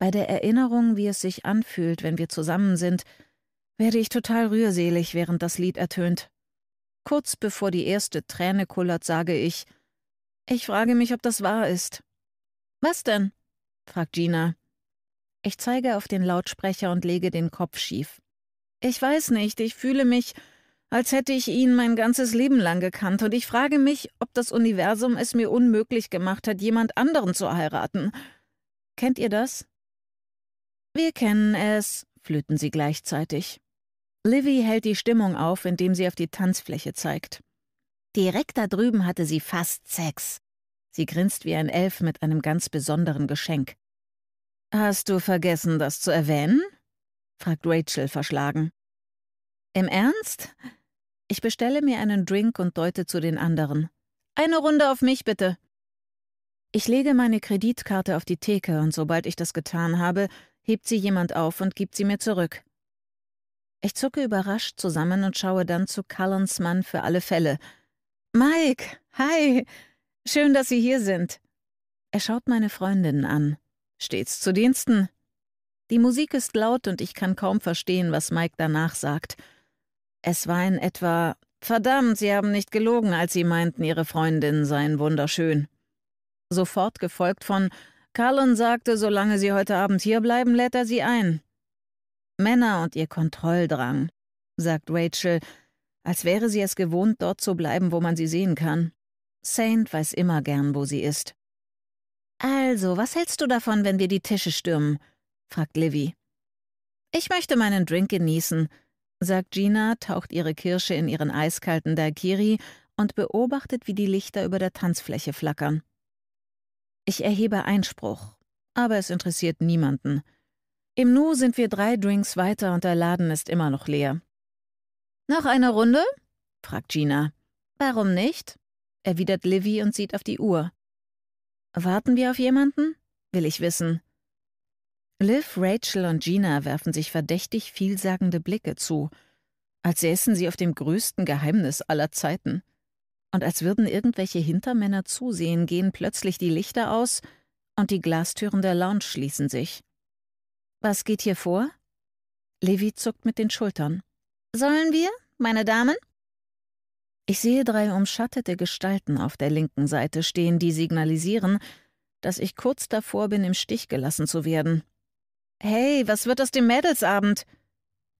Bei der Erinnerung, wie es sich anfühlt, wenn wir zusammen sind, werde ich total rührselig, während das Lied ertönt. Kurz bevor die erste Träne kullert, sage ich, ich frage mich, ob das wahr ist. Was denn? fragt Gina. Ich zeige auf den Lautsprecher und lege den Kopf schief. Ich weiß nicht, ich fühle mich, als hätte ich ihn mein ganzes Leben lang gekannt, und ich frage mich, ob das Universum es mir unmöglich gemacht hat, jemand anderen zu heiraten. Kennt ihr das? Wir kennen es, flöten sie gleichzeitig. Livy hält die Stimmung auf, indem sie auf die Tanzfläche zeigt. Direkt da drüben hatte sie fast Sex. Sie grinst wie ein Elf mit einem ganz besonderen Geschenk. Hast du vergessen, das zu erwähnen? fragt Rachel verschlagen. Im Ernst? Ich bestelle mir einen Drink und deute zu den anderen. Eine Runde auf mich bitte. Ich lege meine Kreditkarte auf die Theke und sobald ich das getan habe, hebt sie jemand auf und gibt sie mir zurück. Ich zucke überrascht zusammen und schaue dann zu Cullens Mann für alle Fälle. Mike, hi, schön, dass Sie hier sind. Er schaut meine Freundin an. Stets zu Diensten. Die Musik ist laut und ich kann kaum verstehen, was Mike danach sagt. Es war in etwa Verdammt, Sie haben nicht gelogen, als Sie meinten, Ihre Freundinnen seien wunderschön. Sofort gefolgt von Cullen sagte, solange Sie heute Abend hierbleiben, lädt er Sie ein. Männer und ihr Kontrolldrang, sagt Rachel, als wäre sie es gewohnt, dort zu bleiben, wo man sie sehen kann. Saint weiß immer gern, wo sie ist. Also, was hältst du davon, wenn wir die Tische stürmen? fragt Livy. Ich möchte meinen Drink genießen, sagt Gina, taucht ihre Kirsche in ihren eiskalten Daikiri und beobachtet, wie die Lichter über der Tanzfläche flackern. Ich erhebe Einspruch, aber es interessiert niemanden. Im Nu sind wir drei Drinks weiter und der Laden ist immer noch leer. Noch eine Runde? fragt Gina. Warum nicht? erwidert Livy und sieht auf die Uhr. Warten wir auf jemanden? will ich wissen. Liv, Rachel und Gina werfen sich verdächtig vielsagende Blicke zu, als säßen sie auf dem größten Geheimnis aller Zeiten und als würden irgendwelche Hintermänner zusehen, gehen plötzlich die Lichter aus und die Glastüren der Lounge schließen sich. Was geht hier vor? Levi zuckt mit den Schultern. Sollen wir, meine Damen? Ich sehe drei umschattete Gestalten auf der linken Seite stehen, die signalisieren, dass ich kurz davor bin, im Stich gelassen zu werden. Hey, was wird aus dem Mädelsabend?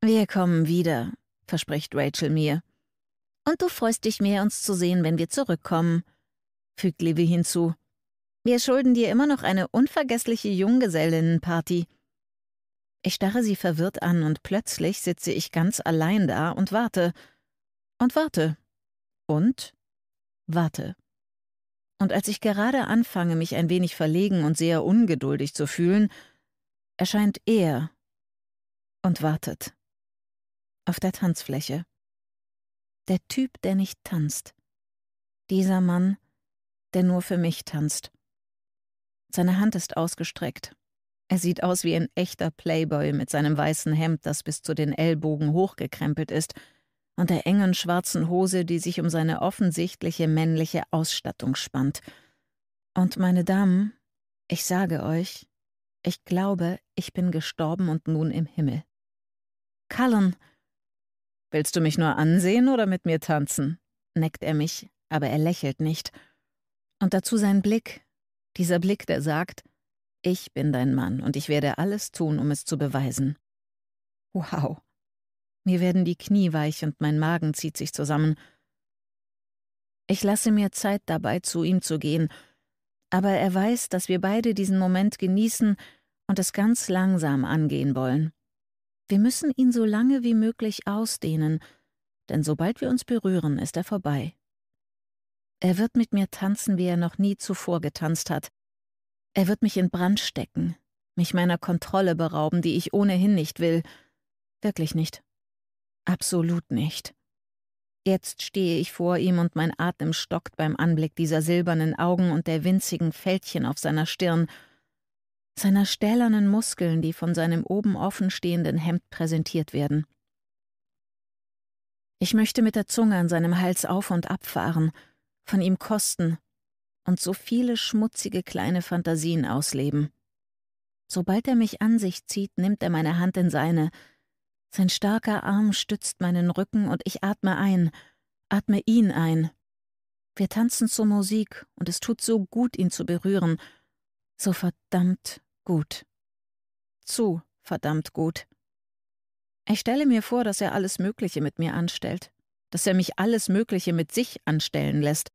Wir kommen wieder, verspricht Rachel mir. Und du freust dich mehr, uns zu sehen, wenn wir zurückkommen, fügt Livy hinzu. Wir schulden dir immer noch eine unvergessliche Junggesellinnenparty. Ich starre sie verwirrt an und plötzlich sitze ich ganz allein da und warte. Und warte. Und warte. Und als ich gerade anfange, mich ein wenig verlegen und sehr ungeduldig zu fühlen, erscheint er und wartet. Auf der Tanzfläche der Typ, der nicht tanzt. Dieser Mann, der nur für mich tanzt. Seine Hand ist ausgestreckt. Er sieht aus wie ein echter Playboy mit seinem weißen Hemd, das bis zu den Ellbogen hochgekrempelt ist, und der engen schwarzen Hose, die sich um seine offensichtliche männliche Ausstattung spannt. Und meine Damen, ich sage euch, ich glaube, ich bin gestorben und nun im Himmel. Cullen, Willst du mich nur ansehen oder mit mir tanzen? neckt er mich, aber er lächelt nicht. Und dazu sein Blick, dieser Blick, der sagt, ich bin dein Mann und ich werde alles tun, um es zu beweisen. Wow. Mir werden die Knie weich und mein Magen zieht sich zusammen. Ich lasse mir Zeit dabei, zu ihm zu gehen, aber er weiß, dass wir beide diesen Moment genießen und es ganz langsam angehen wollen. Wir müssen ihn so lange wie möglich ausdehnen, denn sobald wir uns berühren, ist er vorbei. Er wird mit mir tanzen, wie er noch nie zuvor getanzt hat. Er wird mich in Brand stecken, mich meiner Kontrolle berauben, die ich ohnehin nicht will. Wirklich nicht. Absolut nicht. Jetzt stehe ich vor ihm und mein Atem stockt beim Anblick dieser silbernen Augen und der winzigen Fältchen auf seiner Stirn, seiner stählernen Muskeln, die von seinem oben offenstehenden Hemd präsentiert werden. Ich möchte mit der Zunge an seinem Hals auf und ab fahren, von ihm kosten und so viele schmutzige kleine Fantasien ausleben. Sobald er mich an sich zieht, nimmt er meine Hand in seine. Sein starker Arm stützt meinen Rücken und ich atme ein, atme ihn ein. Wir tanzen zur Musik und es tut so gut, ihn zu berühren, so verdammt Gut. Zu verdammt gut. Ich stelle mir vor, dass er alles Mögliche mit mir anstellt, dass er mich alles Mögliche mit sich anstellen lässt,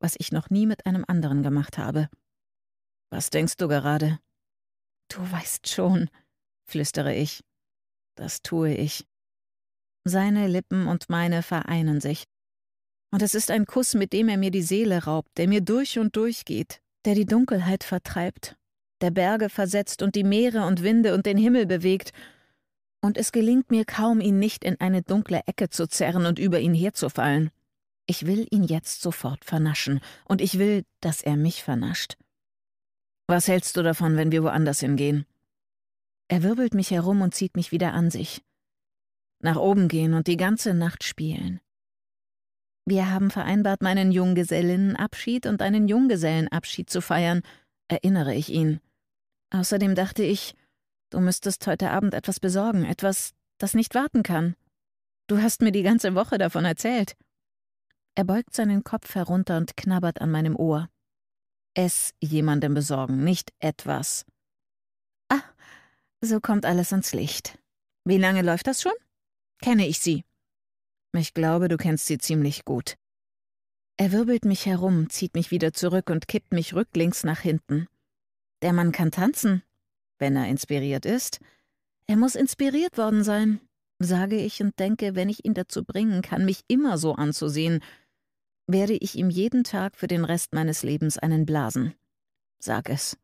was ich noch nie mit einem anderen gemacht habe. Was denkst du gerade? Du weißt schon, flüstere ich. Das tue ich. Seine Lippen und meine vereinen sich. Und es ist ein Kuss, mit dem er mir die Seele raubt, der mir durch und durch geht, der die Dunkelheit vertreibt der Berge versetzt und die Meere und Winde und den Himmel bewegt, und es gelingt mir kaum, ihn nicht in eine dunkle Ecke zu zerren und über ihn herzufallen. Ich will ihn jetzt sofort vernaschen, und ich will, dass er mich vernascht. Was hältst du davon, wenn wir woanders hingehen? Er wirbelt mich herum und zieht mich wieder an sich. Nach oben gehen und die ganze Nacht spielen. Wir haben vereinbart, meinen Junggesellinnenabschied und einen Junggesellenabschied zu feiern, erinnere ich ihn. Außerdem dachte ich, du müsstest heute Abend etwas besorgen, etwas, das nicht warten kann. Du hast mir die ganze Woche davon erzählt. Er beugt seinen Kopf herunter und knabbert an meinem Ohr. Es jemandem besorgen, nicht etwas. Ah, so kommt alles ans Licht. Wie lange läuft das schon? Kenne ich sie? Ich glaube, du kennst sie ziemlich gut. Er wirbelt mich herum, zieht mich wieder zurück und kippt mich rücklings nach hinten. Der Mann kann tanzen, wenn er inspiriert ist. Er muss inspiriert worden sein, sage ich und denke, wenn ich ihn dazu bringen kann, mich immer so anzusehen, werde ich ihm jeden Tag für den Rest meines Lebens einen blasen. Sag es,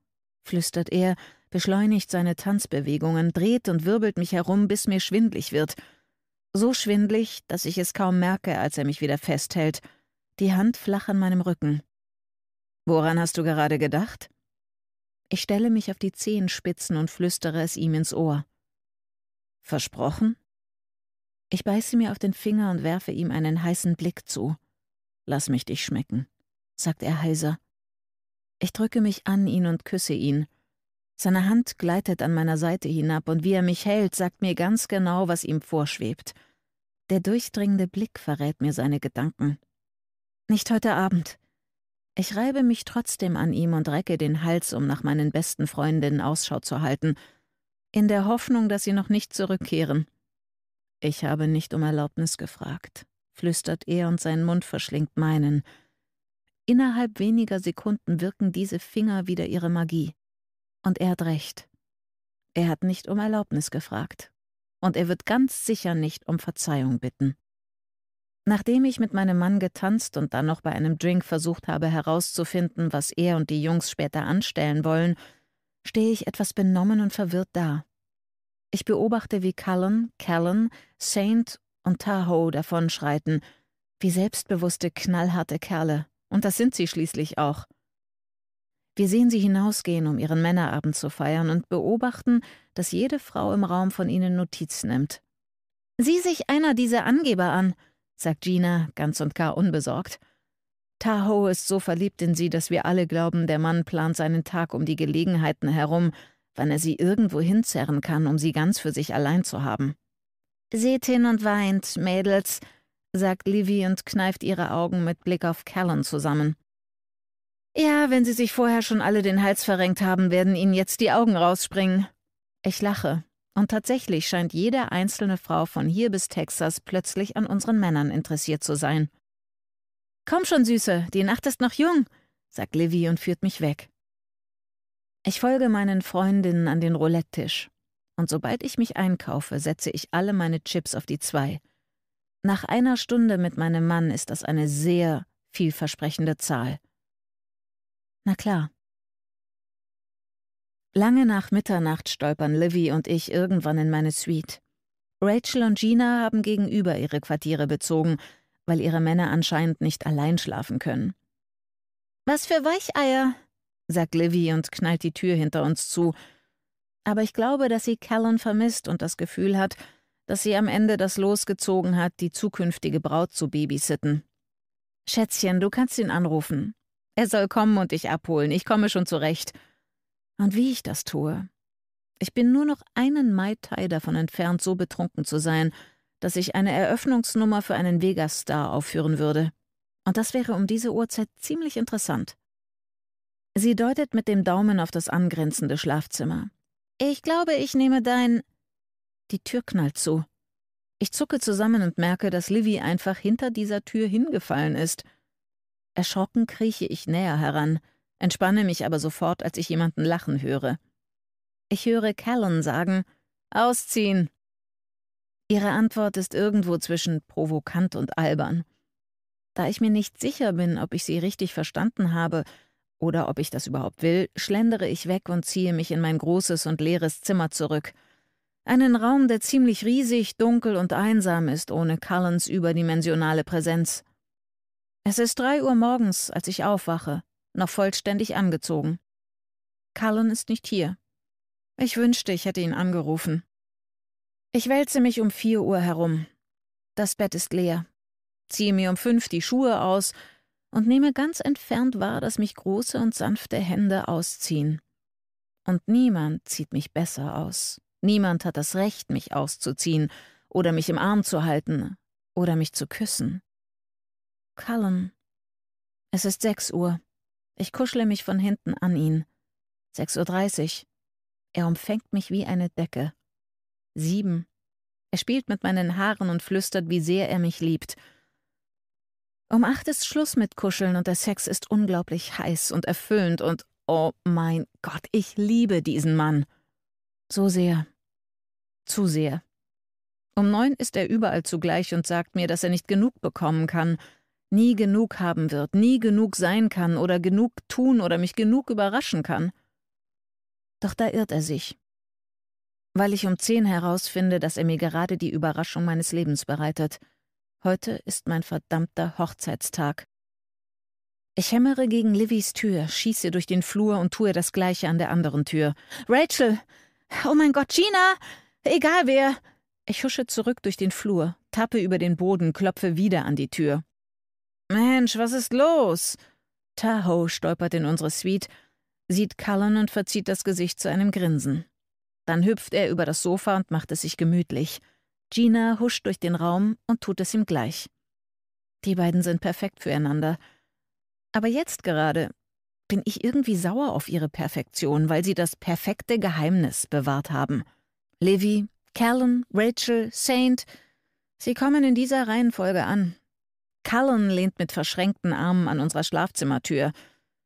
flüstert er, beschleunigt seine Tanzbewegungen, dreht und wirbelt mich herum, bis mir schwindlig wird. So schwindlig, dass ich es kaum merke, als er mich wieder festhält – die Hand flach an meinem Rücken. Woran hast du gerade gedacht? Ich stelle mich auf die Zehenspitzen und flüstere es ihm ins Ohr. Versprochen? Ich beiße mir auf den Finger und werfe ihm einen heißen Blick zu. Lass mich dich schmecken, sagt er heiser. Ich drücke mich an ihn und küsse ihn. Seine Hand gleitet an meiner Seite hinab, und wie er mich hält, sagt mir ganz genau, was ihm vorschwebt. Der durchdringende Blick verrät mir seine Gedanken. Nicht heute Abend. Ich reibe mich trotzdem an ihm und recke den Hals, um nach meinen besten Freundinnen Ausschau zu halten, in der Hoffnung, dass sie noch nicht zurückkehren. Ich habe nicht um Erlaubnis gefragt, flüstert er und sein Mund verschlingt meinen. Innerhalb weniger Sekunden wirken diese Finger wieder ihre Magie. Und er hat recht. Er hat nicht um Erlaubnis gefragt. Und er wird ganz sicher nicht um Verzeihung bitten. Nachdem ich mit meinem Mann getanzt und dann noch bei einem Drink versucht habe herauszufinden, was er und die Jungs später anstellen wollen, stehe ich etwas benommen und verwirrt da. Ich beobachte, wie Cullen, Callan, Saint und Tahoe davonschreiten, wie selbstbewusste, knallharte Kerle, und das sind sie schließlich auch. Wir sehen sie hinausgehen, um ihren Männerabend zu feiern, und beobachten, dass jede Frau im Raum von ihnen Notiz nimmt. Sieh sich einer dieser Angeber an, sagt Gina, ganz und gar unbesorgt. Tahoe ist so verliebt in sie, dass wir alle glauben, der Mann plant seinen Tag um die Gelegenheiten herum, wann er sie irgendwo hinzerren kann, um sie ganz für sich allein zu haben. Seht hin und weint, Mädels, sagt Livy und kneift ihre Augen mit Blick auf Callan zusammen. Ja, wenn sie sich vorher schon alle den Hals verrenkt haben, werden ihnen jetzt die Augen rausspringen. Ich lache. Und tatsächlich scheint jede einzelne Frau von hier bis Texas plötzlich an unseren Männern interessiert zu sein. Komm schon, Süße, die Nacht ist noch jung, sagt Livy und führt mich weg. Ich folge meinen Freundinnen an den Roulette-Tisch. Und sobald ich mich einkaufe, setze ich alle meine Chips auf die zwei. Nach einer Stunde mit meinem Mann ist das eine sehr vielversprechende Zahl. Na klar, Lange nach Mitternacht stolpern Livy und ich irgendwann in meine Suite. Rachel und Gina haben gegenüber ihre Quartiere bezogen, weil ihre Männer anscheinend nicht allein schlafen können. Was für Weicheier, sagt Livy und knallt die Tür hinter uns zu. Aber ich glaube, dass sie Callan vermisst und das Gefühl hat, dass sie am Ende das Los gezogen hat, die zukünftige Braut zu babysitten. Schätzchen, du kannst ihn anrufen. Er soll kommen und dich abholen. Ich komme schon zurecht. Und wie ich das tue. Ich bin nur noch einen Mai Tai davon entfernt, so betrunken zu sein, dass ich eine Eröffnungsnummer für einen Vegas-Star aufführen würde. Und das wäre um diese Uhrzeit ziemlich interessant. Sie deutet mit dem Daumen auf das angrenzende Schlafzimmer. Ich glaube, ich nehme dein. Die Tür knallt zu. Ich zucke zusammen und merke, dass Livy einfach hinter dieser Tür hingefallen ist. Erschrocken krieche ich näher heran entspanne mich aber sofort, als ich jemanden lachen höre. Ich höre Callan sagen, Ausziehen. Ihre Antwort ist irgendwo zwischen provokant und albern. Da ich mir nicht sicher bin, ob ich sie richtig verstanden habe oder ob ich das überhaupt will, schlendere ich weg und ziehe mich in mein großes und leeres Zimmer zurück. Einen Raum, der ziemlich riesig, dunkel und einsam ist, ohne Callens überdimensionale Präsenz. Es ist drei Uhr morgens, als ich aufwache noch vollständig angezogen. Cullen ist nicht hier. Ich wünschte, ich hätte ihn angerufen. Ich wälze mich um vier Uhr herum. Das Bett ist leer. Ziehe mir um fünf die Schuhe aus und nehme ganz entfernt wahr, dass mich große und sanfte Hände ausziehen. Und niemand zieht mich besser aus. Niemand hat das Recht, mich auszuziehen oder mich im Arm zu halten oder mich zu küssen. Cullen. Es ist sechs Uhr. Ich kuschle mich von hinten an ihn. 6.30 Uhr. Er umfängt mich wie eine Decke. Sieben. Er spielt mit meinen Haaren und flüstert, wie sehr er mich liebt. Um acht ist Schluss mit Kuscheln und der Sex ist unglaublich heiß und erfüllend und oh mein Gott, ich liebe diesen Mann. So sehr. Zu sehr. Um neun ist er überall zugleich und sagt mir, dass er nicht genug bekommen kann, nie genug haben wird, nie genug sein kann oder genug tun oder mich genug überraschen kann. Doch da irrt er sich. Weil ich um zehn herausfinde, dass er mir gerade die Überraschung meines Lebens bereitet. Heute ist mein verdammter Hochzeitstag. Ich hämmere gegen Livys Tür, schieße durch den Flur und tue das gleiche an der anderen Tür. Rachel! Oh mein Gott, Gina! Egal wer! Ich husche zurück durch den Flur, tappe über den Boden, klopfe wieder an die Tür. Mensch, was ist los? Tahoe stolpert in unsere Suite, sieht Cullen und verzieht das Gesicht zu einem Grinsen. Dann hüpft er über das Sofa und macht es sich gemütlich. Gina huscht durch den Raum und tut es ihm gleich. Die beiden sind perfekt füreinander. Aber jetzt gerade bin ich irgendwie sauer auf ihre Perfektion, weil sie das perfekte Geheimnis bewahrt haben. Livy, Callan, Rachel, Saint, sie kommen in dieser Reihenfolge an. Cullen lehnt mit verschränkten Armen an unserer Schlafzimmertür.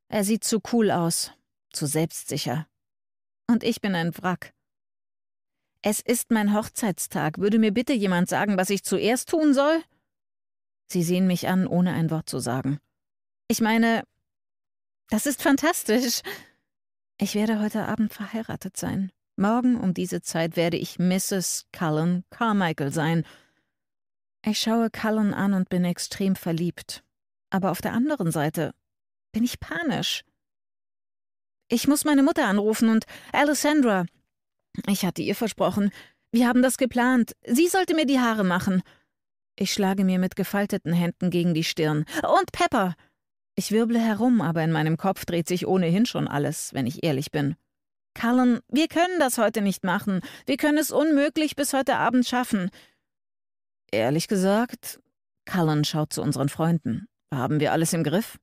Er sieht zu cool aus, zu selbstsicher. Und ich bin ein Wrack. Es ist mein Hochzeitstag. Würde mir bitte jemand sagen, was ich zuerst tun soll? Sie sehen mich an, ohne ein Wort zu sagen. Ich meine, das ist fantastisch. Ich werde heute Abend verheiratet sein. Morgen um diese Zeit werde ich Mrs. Cullen Carmichael sein – ich schaue Cullen an und bin extrem verliebt. Aber auf der anderen Seite bin ich panisch. Ich muss meine Mutter anrufen und Alessandra. Ich hatte ihr versprochen. Wir haben das geplant. Sie sollte mir die Haare machen. Ich schlage mir mit gefalteten Händen gegen die Stirn. Und Pepper! Ich wirble herum, aber in meinem Kopf dreht sich ohnehin schon alles, wenn ich ehrlich bin. Cullen, wir können das heute nicht machen. Wir können es unmöglich bis heute Abend schaffen. Ehrlich gesagt, Cullen schaut zu unseren Freunden. Haben wir alles im Griff?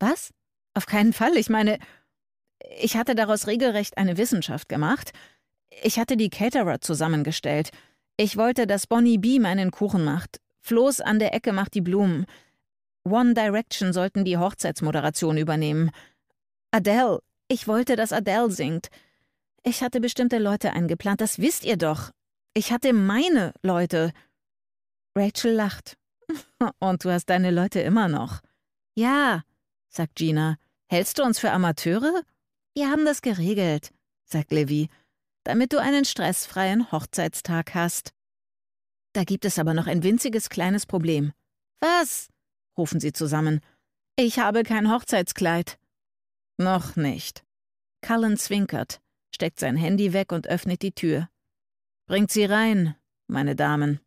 Was? Auf keinen Fall. Ich meine, ich hatte daraus regelrecht eine Wissenschaft gemacht. Ich hatte die Caterer zusammengestellt. Ich wollte, dass Bonnie B meinen Kuchen macht. Floß an der Ecke macht die Blumen. One Direction sollten die Hochzeitsmoderation übernehmen. Adele. Ich wollte, dass Adele singt. Ich hatte bestimmte Leute eingeplant, das wisst ihr doch. Ich hatte meine Leute. Rachel lacht. Und du hast deine Leute immer noch. Ja, sagt Gina. Hältst du uns für Amateure? Wir haben das geregelt, sagt Levi, damit du einen stressfreien Hochzeitstag hast. Da gibt es aber noch ein winziges kleines Problem. Was? rufen sie zusammen. Ich habe kein Hochzeitskleid. Noch nicht. Cullen zwinkert, steckt sein Handy weg und öffnet die Tür. Bringt sie rein, meine Damen.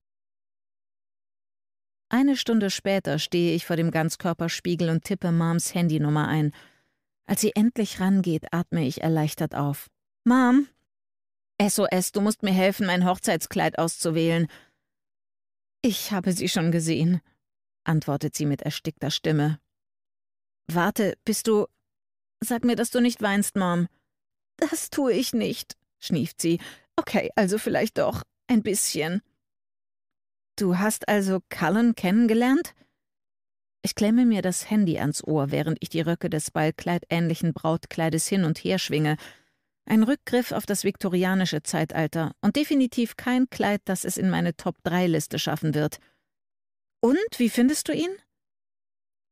Eine Stunde später stehe ich vor dem Ganzkörperspiegel und tippe Moms Handynummer ein. Als sie endlich rangeht, atme ich erleichtert auf. Mom? SOS, du musst mir helfen, mein Hochzeitskleid auszuwählen. Ich habe sie schon gesehen, antwortet sie mit erstickter Stimme. Warte, bist du. Sag mir, dass du nicht weinst, Mom. Das tue ich nicht, schnieft sie. Okay, also vielleicht doch. Ein bisschen. Du hast also Cullen kennengelernt? Ich klemme mir das Handy ans Ohr, während ich die Röcke des ballkleidähnlichen Brautkleides hin und her schwinge. Ein Rückgriff auf das viktorianische Zeitalter und definitiv kein Kleid, das es in meine Top-3-Liste schaffen wird. Und, wie findest du ihn?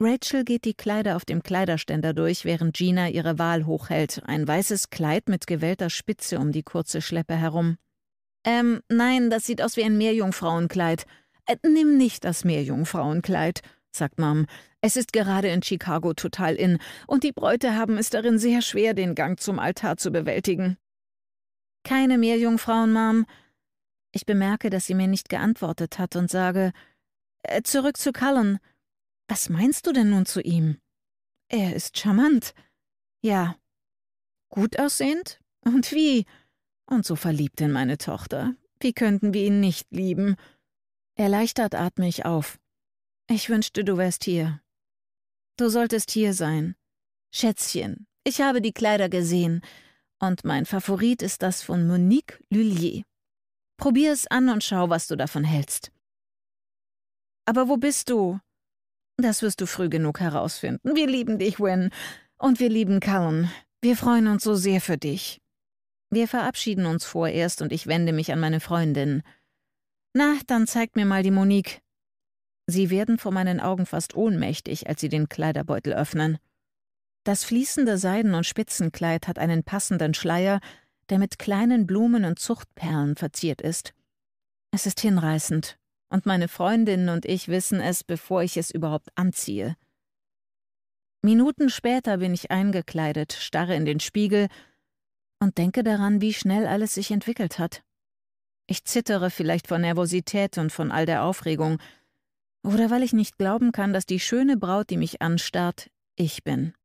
Rachel geht die Kleider auf dem Kleiderständer durch, während Gina ihre Wahl hochhält, ein weißes Kleid mit gewellter Spitze um die kurze Schleppe herum. Ähm, nein, das sieht aus wie ein Meerjungfrauenkleid. Äh, nimm nicht das Meerjungfrauenkleid, sagt Mom. Es ist gerade in Chicago total in, und die Bräute haben es darin sehr schwer, den Gang zum Altar zu bewältigen. Keine Meerjungfrauen, Mom. Ich bemerke, dass sie mir nicht geantwortet hat und sage äh, Zurück zu Cullen. Was meinst du denn nun zu ihm? Er ist charmant. Ja. Gut aussehend? Und wie? Und so verliebt in meine Tochter. Wie könnten wir ihn nicht lieben? Erleichtert atme ich auf. Ich wünschte, du wärst hier. Du solltest hier sein. Schätzchen, ich habe die Kleider gesehen. Und mein Favorit ist das von Monique Lullier. Probier es an und schau, was du davon hältst. Aber wo bist du? Das wirst du früh genug herausfinden. Wir lieben dich, Win. Und wir lieben Cullen. Wir freuen uns so sehr für dich. Wir verabschieden uns vorerst und ich wende mich an meine Freundin. Na, dann zeig mir mal die Monique. Sie werden vor meinen Augen fast ohnmächtig, als sie den Kleiderbeutel öffnen. Das fließende Seiden- und Spitzenkleid hat einen passenden Schleier, der mit kleinen Blumen und Zuchtperlen verziert ist. Es ist hinreißend, und meine Freundinnen und ich wissen es, bevor ich es überhaupt anziehe. Minuten später bin ich eingekleidet, starre in den Spiegel und denke daran, wie schnell alles sich entwickelt hat. Ich zittere vielleicht vor Nervosität und von all der Aufregung, oder weil ich nicht glauben kann, dass die schöne Braut, die mich anstarrt, ich bin.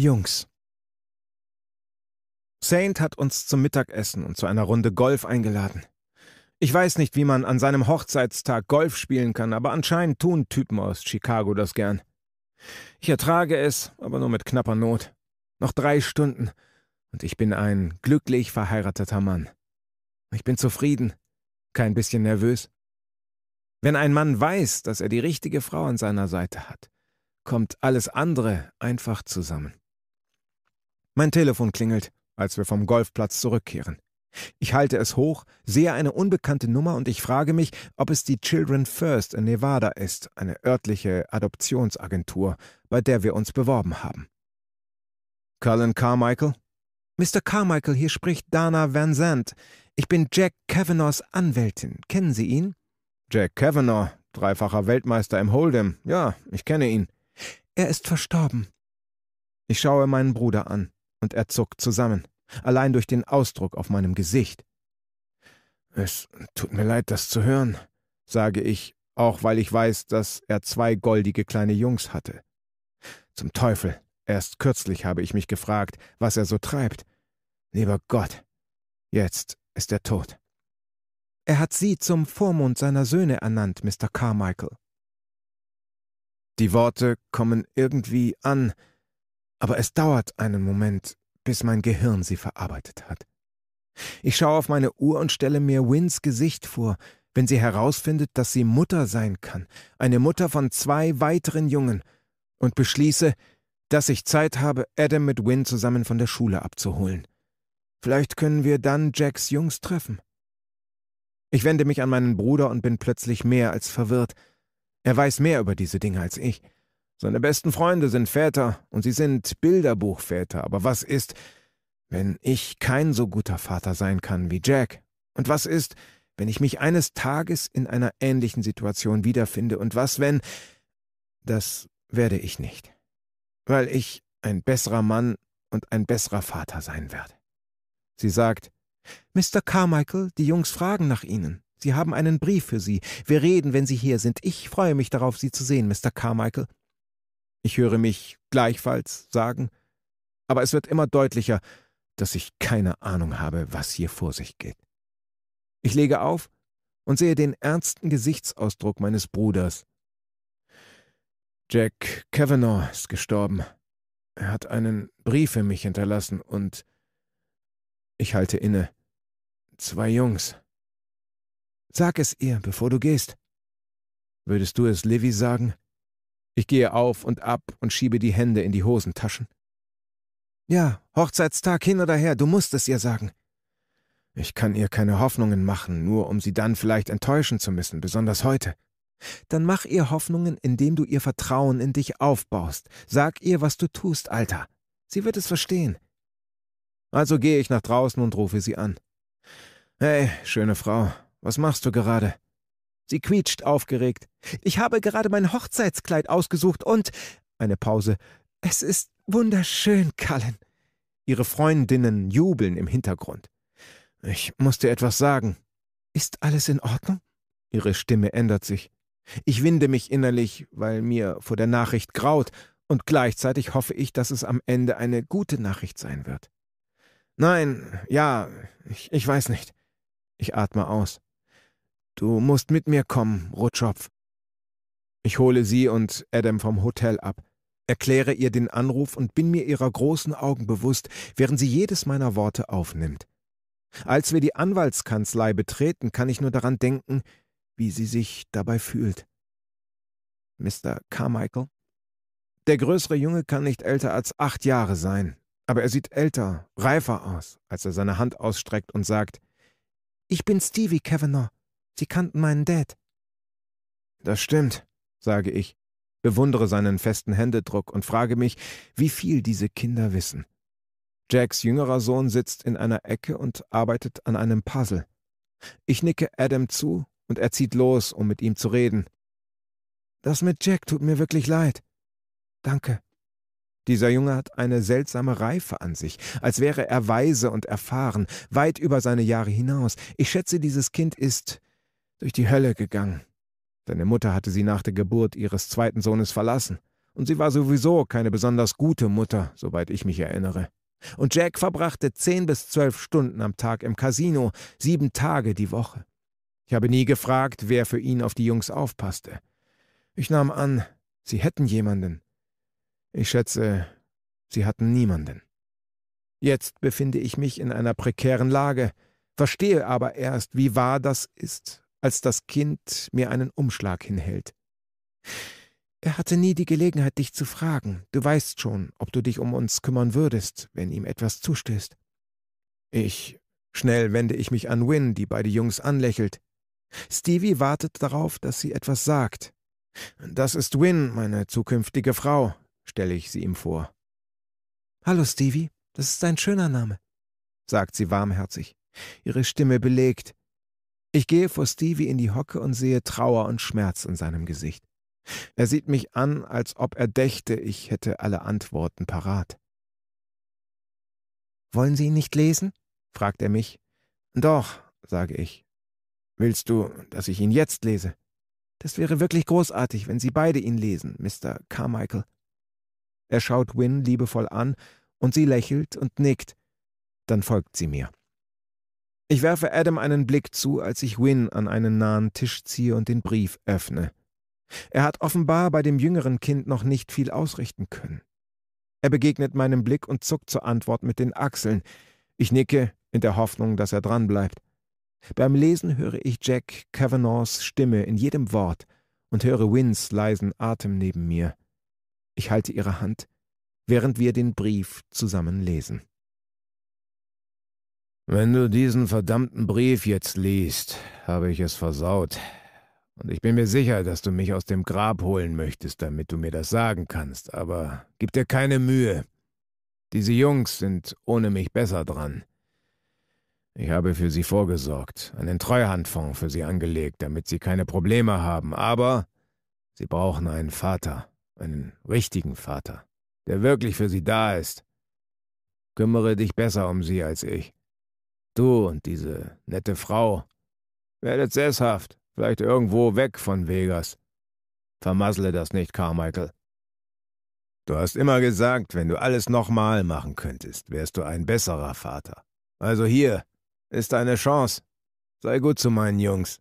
Jungs. Saint hat uns zum Mittagessen und zu einer Runde Golf eingeladen. Ich weiß nicht, wie man an seinem Hochzeitstag Golf spielen kann, aber anscheinend tun Typen aus Chicago das gern. Ich ertrage es, aber nur mit knapper Not. Noch drei Stunden, und ich bin ein glücklich verheirateter Mann. Ich bin zufrieden, kein bisschen nervös. Wenn ein Mann weiß, dass er die richtige Frau an seiner Seite hat, kommt alles andere einfach zusammen. Mein Telefon klingelt, als wir vom Golfplatz zurückkehren. Ich halte es hoch, sehe eine unbekannte Nummer und ich frage mich, ob es die Children First in Nevada ist, eine örtliche Adoptionsagentur, bei der wir uns beworben haben. Colin Carmichael, Mr. Carmichael, hier spricht Dana Van Zandt. Ich bin Jack Kavanaghs Anwältin. Kennen Sie ihn? Jack Kavanagh, dreifacher Weltmeister im Hold'em. Ja, ich kenne ihn. Er ist verstorben. Ich schaue meinen Bruder an und er zuckt zusammen, allein durch den Ausdruck auf meinem Gesicht. Es tut mir leid, das zu hören, sage ich, auch weil ich weiß, dass er zwei goldige kleine Jungs hatte. Zum Teufel, Erst kürzlich habe ich mich gefragt, was er so treibt. Lieber Gott, jetzt ist er tot. Er hat Sie zum Vormund seiner Söhne ernannt, Mr. Carmichael. Die Worte kommen irgendwie an, aber es dauert einen Moment, bis mein Gehirn sie verarbeitet hat. Ich schaue auf meine Uhr und stelle mir Wins Gesicht vor, wenn sie herausfindet, dass sie Mutter sein kann, eine Mutter von zwei weiteren Jungen, und beschließe, dass ich Zeit habe, Adam mit Wynne zusammen von der Schule abzuholen. Vielleicht können wir dann Jacks Jungs treffen. Ich wende mich an meinen Bruder und bin plötzlich mehr als verwirrt. Er weiß mehr über diese Dinge als ich. Seine besten Freunde sind Väter und sie sind Bilderbuchväter, aber was ist, wenn ich kein so guter Vater sein kann wie Jack? Und was ist, wenn ich mich eines Tages in einer ähnlichen Situation wiederfinde? Und was, wenn... Das werde ich nicht weil ich ein besserer Mann und ein besserer Vater sein werde. Sie sagt, Mr. Carmichael, die Jungs fragen nach Ihnen. Sie haben einen Brief für Sie. Wir reden, wenn Sie hier sind. Ich freue mich darauf, Sie zu sehen, Mr. Carmichael. Ich höre mich gleichfalls sagen, aber es wird immer deutlicher, dass ich keine Ahnung habe, was hier vor sich geht. Ich lege auf und sehe den ernsten Gesichtsausdruck meines Bruders, Jack Kavanaugh ist gestorben. Er hat einen Brief für mich hinterlassen und ich halte inne. Zwei Jungs. Sag es ihr, bevor du gehst. Würdest du es Livy sagen? Ich gehe auf und ab und schiebe die Hände in die Hosentaschen. Ja, Hochzeitstag hin oder her, du musst es ihr sagen. Ich kann ihr keine Hoffnungen machen, nur um sie dann vielleicht enttäuschen zu müssen, besonders heute. Dann mach ihr Hoffnungen, indem du ihr Vertrauen in dich aufbaust. Sag ihr, was du tust, Alter. Sie wird es verstehen. Also gehe ich nach draußen und rufe sie an. Hey, schöne Frau, was machst du gerade? Sie quietscht aufgeregt. Ich habe gerade mein Hochzeitskleid ausgesucht und. Eine Pause. Es ist wunderschön, Cullen. Ihre Freundinnen jubeln im Hintergrund. Ich muss dir etwas sagen. Ist alles in Ordnung? Ihre Stimme ändert sich. Ich winde mich innerlich, weil mir vor der Nachricht graut, und gleichzeitig hoffe ich, dass es am Ende eine gute Nachricht sein wird. Nein, ja, ich, ich weiß nicht. Ich atme aus. Du musst mit mir kommen, Rutschopf. Ich hole sie und Adam vom Hotel ab, erkläre ihr den Anruf und bin mir ihrer großen Augen bewusst, während sie jedes meiner Worte aufnimmt. Als wir die Anwaltskanzlei betreten, kann ich nur daran denken, wie sie sich dabei fühlt. Mr. Carmichael. Der größere Junge kann nicht älter als acht Jahre sein, aber er sieht älter, reifer aus, als er seine Hand ausstreckt und sagt, »Ich bin Stevie Kavanagh. Sie kannten meinen Dad.« »Das stimmt«, sage ich, bewundere seinen festen Händedruck und frage mich, wie viel diese Kinder wissen. Jacks jüngerer Sohn sitzt in einer Ecke und arbeitet an einem Puzzle. Ich nicke Adam zu und er zieht los, um mit ihm zu reden. Das mit Jack tut mir wirklich leid. Danke. Dieser Junge hat eine seltsame Reife an sich, als wäre er weise und erfahren, weit über seine Jahre hinaus. Ich schätze, dieses Kind ist durch die Hölle gegangen. Seine Mutter hatte sie nach der Geburt ihres zweiten Sohnes verlassen, und sie war sowieso keine besonders gute Mutter, soweit ich mich erinnere. Und Jack verbrachte zehn bis zwölf Stunden am Tag im Casino, sieben Tage die Woche. Ich habe nie gefragt, wer für ihn auf die Jungs aufpasste. Ich nahm an, sie hätten jemanden. Ich schätze, sie hatten niemanden. Jetzt befinde ich mich in einer prekären Lage, verstehe aber erst, wie wahr das ist, als das Kind mir einen Umschlag hinhält. Er hatte nie die Gelegenheit, dich zu fragen. Du weißt schon, ob du dich um uns kümmern würdest, wenn ihm etwas zustößt. Ich. Schnell wende ich mich an Win, die beide Jungs anlächelt. Stevie wartet darauf, dass sie etwas sagt. Das ist Win, meine zukünftige Frau, stelle ich sie ihm vor. Hallo Stevie, das ist ein schöner Name, sagt sie warmherzig, ihre Stimme belegt. Ich gehe vor Stevie in die Hocke und sehe Trauer und Schmerz in seinem Gesicht. Er sieht mich an, als ob er dächte, ich hätte alle Antworten parat. Wollen Sie ihn nicht lesen? fragt er mich. Doch, sage ich. Willst du, dass ich ihn jetzt lese? Das wäre wirklich großartig, wenn Sie beide ihn lesen, Mr. Carmichael. Er schaut Wynne liebevoll an, und sie lächelt und nickt. Dann folgt sie mir. Ich werfe Adam einen Blick zu, als ich Wynne an einen nahen Tisch ziehe und den Brief öffne. Er hat offenbar bei dem jüngeren Kind noch nicht viel ausrichten können. Er begegnet meinem Blick und zuckt zur Antwort mit den Achseln. Ich nicke, in der Hoffnung, dass er dranbleibt. Beim Lesen höre ich Jack Kavanaghs Stimme in jedem Wort und höre Wins leisen Atem neben mir. Ich halte ihre Hand, während wir den Brief zusammen lesen. Wenn du diesen verdammten Brief jetzt liest, habe ich es versaut. Und ich bin mir sicher, dass du mich aus dem Grab holen möchtest, damit du mir das sagen kannst, aber gib dir keine Mühe. Diese Jungs sind ohne mich besser dran. Ich habe für Sie vorgesorgt, einen Treuhandfonds für Sie angelegt, damit Sie keine Probleme haben, aber Sie brauchen einen Vater, einen richtigen Vater, der wirklich für Sie da ist. Kümmere dich besser um Sie als ich. Du und diese nette Frau. Werdet sesshaft, vielleicht irgendwo weg von Vegas. Vermassle das nicht, Carmichael. Du hast immer gesagt, wenn du alles nochmal machen könntest, wärst du ein besserer Vater. Also hier, ist eine Chance. Sei gut zu meinen Jungs,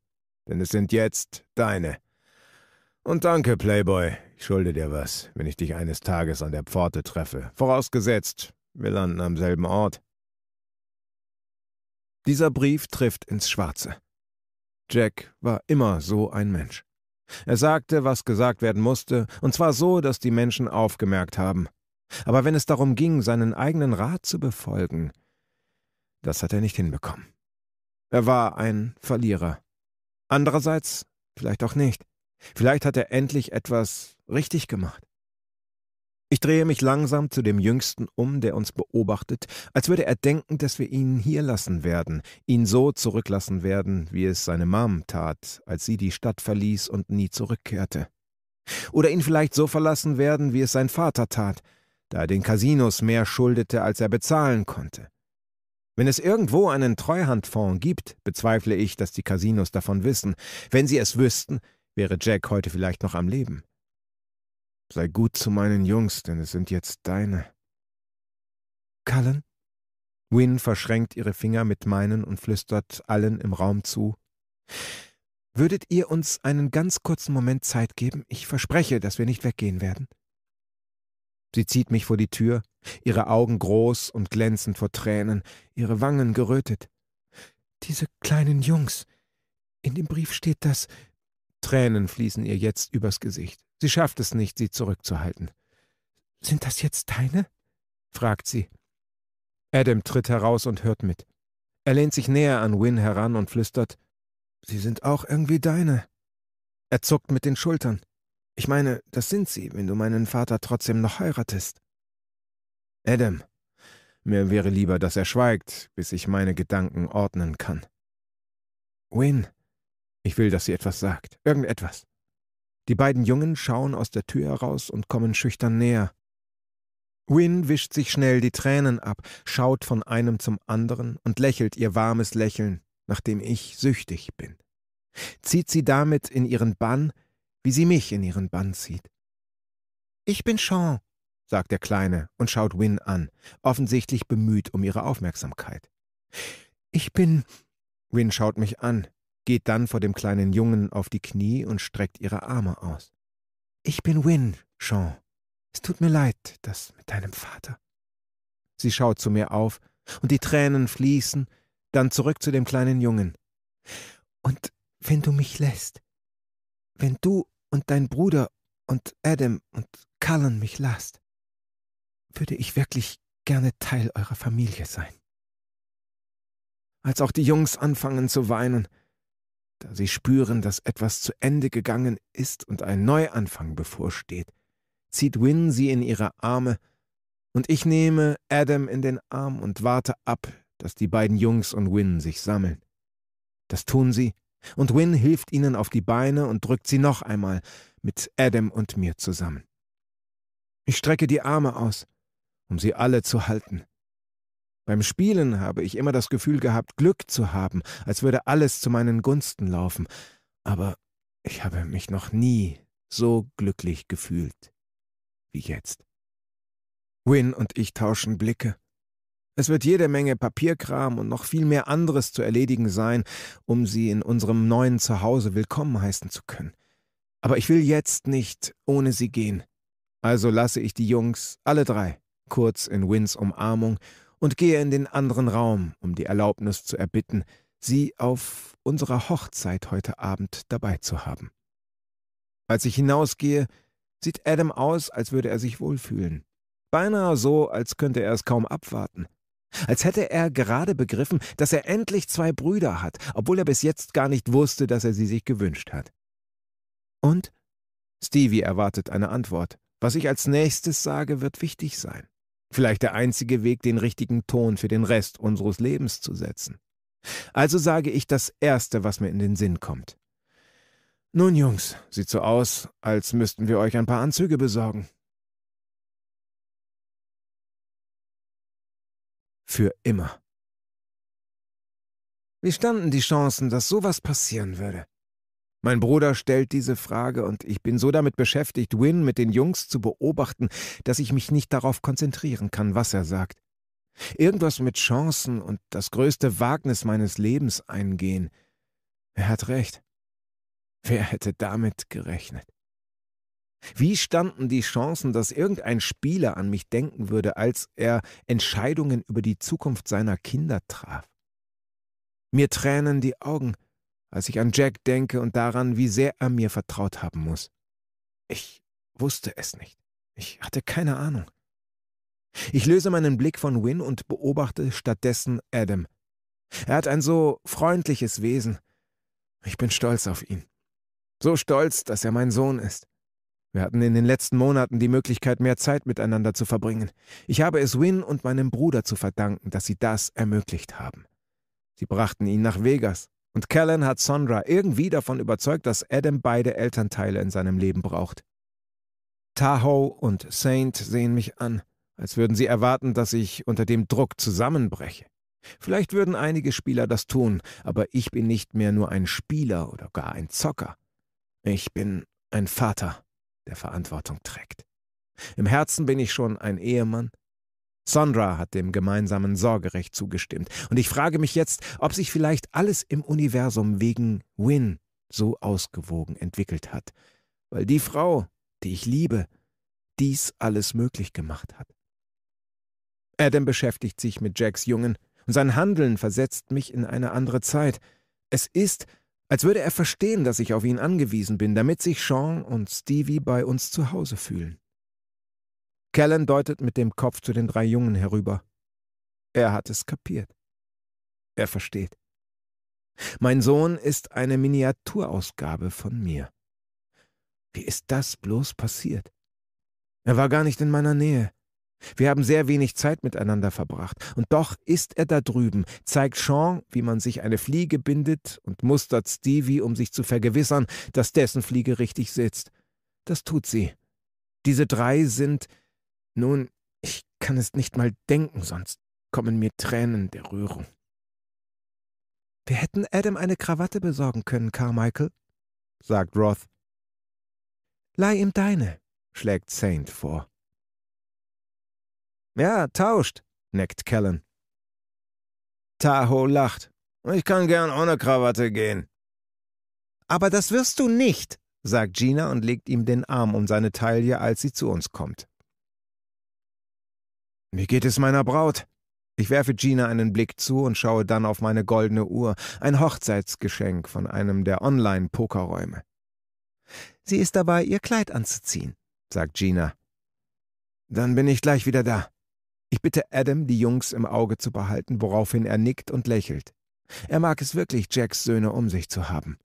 denn es sind jetzt deine. Und danke, Playboy. Ich schulde dir was, wenn ich dich eines Tages an der Pforte treffe. Vorausgesetzt, wir landen am selben Ort. Dieser Brief trifft ins Schwarze. Jack war immer so ein Mensch. Er sagte, was gesagt werden musste, und zwar so, dass die Menschen aufgemerkt haben. Aber wenn es darum ging, seinen eigenen Rat zu befolgen, das hat er nicht hinbekommen. Er war ein Verlierer. Andererseits vielleicht auch nicht. Vielleicht hat er endlich etwas richtig gemacht. Ich drehe mich langsam zu dem Jüngsten um, der uns beobachtet, als würde er denken, dass wir ihn hier lassen werden, ihn so zurücklassen werden, wie es seine Mom tat, als sie die Stadt verließ und nie zurückkehrte. Oder ihn vielleicht so verlassen werden, wie es sein Vater tat, da er den Casinos mehr schuldete, als er bezahlen konnte. Wenn es irgendwo einen Treuhandfonds gibt, bezweifle ich, dass die Casinos davon wissen. Wenn sie es wüssten, wäre Jack heute vielleicht noch am Leben. Sei gut zu meinen Jungs, denn es sind jetzt deine. Cullen? Wynne verschränkt ihre Finger mit meinen und flüstert allen im Raum zu. Würdet ihr uns einen ganz kurzen Moment Zeit geben? Ich verspreche, dass wir nicht weggehen werden. Sie zieht mich vor die Tür, ihre Augen groß und glänzend vor Tränen, ihre Wangen gerötet. Diese kleinen Jungs. In dem Brief steht das. Tränen fließen ihr jetzt übers Gesicht. Sie schafft es nicht, sie zurückzuhalten. Sind das jetzt deine? fragt sie. Adam tritt heraus und hört mit. Er lehnt sich näher an Win heran und flüstert Sie sind auch irgendwie deine. Er zuckt mit den Schultern. Ich meine, das sind sie, wenn du meinen Vater trotzdem noch heiratest. Adam, mir wäre lieber, dass er schweigt, bis ich meine Gedanken ordnen kann. Win, ich will, dass sie etwas sagt, irgendetwas. Die beiden Jungen schauen aus der Tür heraus und kommen schüchtern näher. Win wischt sich schnell die Tränen ab, schaut von einem zum anderen und lächelt ihr warmes Lächeln, nach dem ich süchtig bin. Zieht sie damit in ihren Bann, wie sie mich in ihren Bann zieht. Ich bin Sean, sagt der Kleine und schaut Win an, offensichtlich bemüht um ihre Aufmerksamkeit. Ich bin. Win schaut mich an, geht dann vor dem kleinen Jungen auf die Knie und streckt ihre Arme aus. Ich bin Win, Sean. Es tut mir leid, das mit deinem Vater. Sie schaut zu mir auf, und die Tränen fließen, dann zurück zu dem kleinen Jungen. Und wenn du mich lässt, wenn du und dein Bruder und Adam und Cullen mich lasst, würde ich wirklich gerne Teil eurer Familie sein. Als auch die Jungs anfangen zu weinen, da sie spüren, dass etwas zu Ende gegangen ist und ein Neuanfang bevorsteht, zieht Win sie in ihre Arme, und ich nehme Adam in den Arm und warte ab, dass die beiden Jungs und Win sich sammeln. Das tun sie, und Win hilft ihnen auf die Beine und drückt sie noch einmal mit Adam und mir zusammen. Ich strecke die Arme aus, um sie alle zu halten. Beim Spielen habe ich immer das Gefühl gehabt, Glück zu haben, als würde alles zu meinen Gunsten laufen, aber ich habe mich noch nie so glücklich gefühlt wie jetzt. Win und ich tauschen Blicke. Es wird jede Menge Papierkram und noch viel mehr anderes zu erledigen sein, um sie in unserem neuen Zuhause willkommen heißen zu können. Aber ich will jetzt nicht ohne sie gehen. Also lasse ich die Jungs, alle drei, kurz in Wins Umarmung und gehe in den anderen Raum, um die Erlaubnis zu erbitten, sie auf unserer Hochzeit heute Abend dabei zu haben. Als ich hinausgehe, sieht Adam aus, als würde er sich wohlfühlen. Beinahe so, als könnte er es kaum abwarten. Als hätte er gerade begriffen, dass er endlich zwei Brüder hat, obwohl er bis jetzt gar nicht wusste, dass er sie sich gewünscht hat. Und? Stevie erwartet eine Antwort. Was ich als nächstes sage, wird wichtig sein. Vielleicht der einzige Weg, den richtigen Ton für den Rest unseres Lebens zu setzen. Also sage ich das Erste, was mir in den Sinn kommt. Nun, Jungs, sieht so aus, als müssten wir euch ein paar Anzüge besorgen. Für immer. Wie standen die Chancen, dass sowas passieren würde? Mein Bruder stellt diese Frage und ich bin so damit beschäftigt, Win mit den Jungs zu beobachten, dass ich mich nicht darauf konzentrieren kann, was er sagt. Irgendwas mit Chancen und das größte Wagnis meines Lebens eingehen. Er hat recht. Wer hätte damit gerechnet? Wie standen die Chancen, dass irgendein Spieler an mich denken würde, als er Entscheidungen über die Zukunft seiner Kinder traf? Mir tränen die Augen, als ich an Jack denke und daran, wie sehr er mir vertraut haben muss. Ich wusste es nicht. Ich hatte keine Ahnung. Ich löse meinen Blick von Win und beobachte stattdessen Adam. Er hat ein so freundliches Wesen. Ich bin stolz auf ihn. So stolz, dass er mein Sohn ist. Wir hatten in den letzten Monaten die Möglichkeit, mehr Zeit miteinander zu verbringen. Ich habe es Win und meinem Bruder zu verdanken, dass sie das ermöglicht haben. Sie brachten ihn nach Vegas. Und Callan hat Sondra irgendwie davon überzeugt, dass Adam beide Elternteile in seinem Leben braucht. Tahoe und Saint sehen mich an, als würden sie erwarten, dass ich unter dem Druck zusammenbreche. Vielleicht würden einige Spieler das tun, aber ich bin nicht mehr nur ein Spieler oder gar ein Zocker. Ich bin ein Vater der Verantwortung trägt. Im Herzen bin ich schon ein Ehemann. Sondra hat dem gemeinsamen Sorgerecht zugestimmt. Und ich frage mich jetzt, ob sich vielleicht alles im Universum wegen Win so ausgewogen entwickelt hat. Weil die Frau, die ich liebe, dies alles möglich gemacht hat. Adam beschäftigt sich mit Jacks Jungen und sein Handeln versetzt mich in eine andere Zeit. Es ist, als würde er verstehen, dass ich auf ihn angewiesen bin, damit sich Sean und Stevie bei uns zu Hause fühlen. Callan deutet mit dem Kopf zu den drei Jungen herüber. Er hat es kapiert. Er versteht. Mein Sohn ist eine Miniaturausgabe von mir. Wie ist das bloß passiert? Er war gar nicht in meiner Nähe. Wir haben sehr wenig Zeit miteinander verbracht, und doch ist er da drüben, zeigt Sean, wie man sich eine Fliege bindet und mustert Stevie, um sich zu vergewissern, dass dessen Fliege richtig sitzt. Das tut sie. Diese drei sind... Nun, ich kann es nicht mal denken, sonst kommen mir Tränen der Rührung. Wir hätten Adam eine Krawatte besorgen können, Carmichael, sagt Roth. Leih ihm deine, schlägt Saint vor. Ja, tauscht, neckt Kellen. Tahoe lacht. Ich kann gern ohne Krawatte gehen. Aber das wirst du nicht, sagt Gina und legt ihm den Arm um seine Taille, als sie zu uns kommt. Wie geht es meiner Braut? Ich werfe Gina einen Blick zu und schaue dann auf meine goldene Uhr, ein Hochzeitsgeschenk von einem der Online-Pokerräume. Sie ist dabei, ihr Kleid anzuziehen, sagt Gina. Dann bin ich gleich wieder da. Ich bitte Adam, die Jungs im Auge zu behalten, woraufhin er nickt und lächelt. Er mag es wirklich, Jacks Söhne um sich zu haben.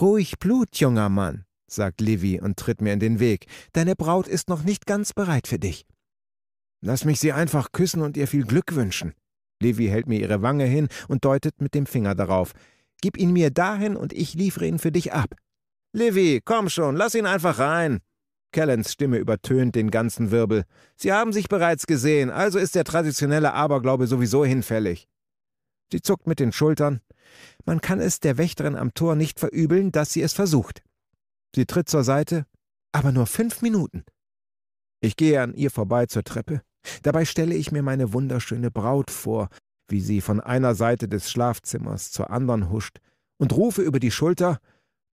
Ruhig Blut, junger Mann, sagt Livy und tritt mir in den Weg. Deine Braut ist noch nicht ganz bereit für dich. Lass mich sie einfach küssen und ihr viel Glück wünschen. Livy hält mir ihre Wange hin und deutet mit dem Finger darauf. Gib ihn mir dahin und ich liefere ihn für dich ab. Livy, komm schon, lass ihn einfach rein. Kellens Stimme übertönt den ganzen Wirbel. Sie haben sich bereits gesehen, also ist der traditionelle Aberglaube sowieso hinfällig. Sie zuckt mit den Schultern. Man kann es der Wächterin am Tor nicht verübeln, dass sie es versucht. Sie tritt zur Seite, aber nur fünf Minuten. Ich gehe an ihr vorbei zur Treppe. Dabei stelle ich mir meine wunderschöne Braut vor, wie sie von einer Seite des Schlafzimmers zur anderen huscht, und rufe über die Schulter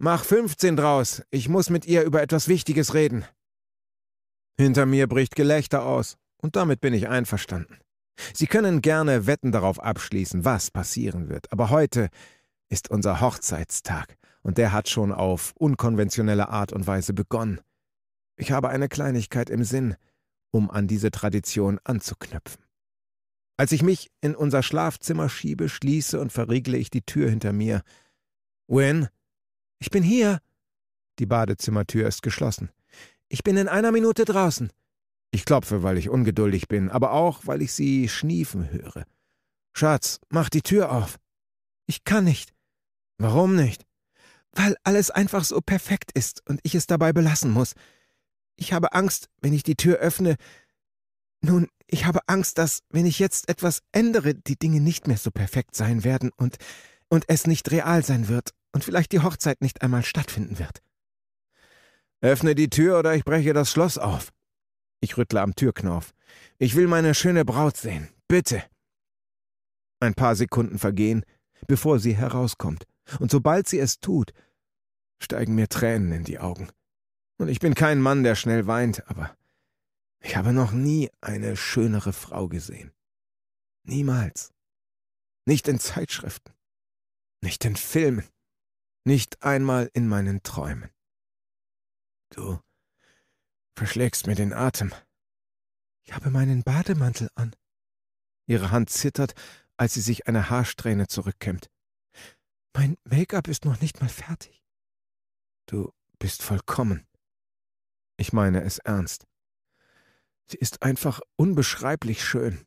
Mach 15 draus. Ich muss mit ihr über etwas Wichtiges reden. Hinter mir bricht Gelächter aus, und damit bin ich einverstanden. Sie können gerne Wetten darauf abschließen, was passieren wird, aber heute ist unser Hochzeitstag, und der hat schon auf unkonventionelle Art und Weise begonnen. Ich habe eine Kleinigkeit im Sinn, um an diese Tradition anzuknüpfen. Als ich mich in unser Schlafzimmer schiebe, schließe und verriegle ich die Tür hinter mir. Win, ich bin hier. Die Badezimmertür ist geschlossen. Ich bin in einer Minute draußen. Ich klopfe, weil ich ungeduldig bin, aber auch, weil ich sie schniefen höre. Schatz, mach die Tür auf. Ich kann nicht. Warum nicht? Weil alles einfach so perfekt ist und ich es dabei belassen muss. Ich habe Angst, wenn ich die Tür öffne. Nun, ich habe Angst, dass, wenn ich jetzt etwas ändere, die Dinge nicht mehr so perfekt sein werden und, und es nicht real sein wird und vielleicht die Hochzeit nicht einmal stattfinden wird. Öffne die Tür oder ich breche das Schloss auf. Ich rüttle am Türknauf. Ich will meine schöne Braut sehen. Bitte. Ein paar Sekunden vergehen, bevor sie herauskommt. Und sobald sie es tut, steigen mir Tränen in die Augen. Und ich bin kein Mann, der schnell weint, aber ich habe noch nie eine schönere Frau gesehen. Niemals. Nicht in Zeitschriften. Nicht in Filmen nicht einmal in meinen Träumen. Du verschlägst mir den Atem. Ich habe meinen Bademantel an. Ihre Hand zittert, als sie sich eine Haarsträhne zurückkämmt. Mein Make-up ist noch nicht mal fertig. Du bist vollkommen. Ich meine es ernst. Sie ist einfach unbeschreiblich schön.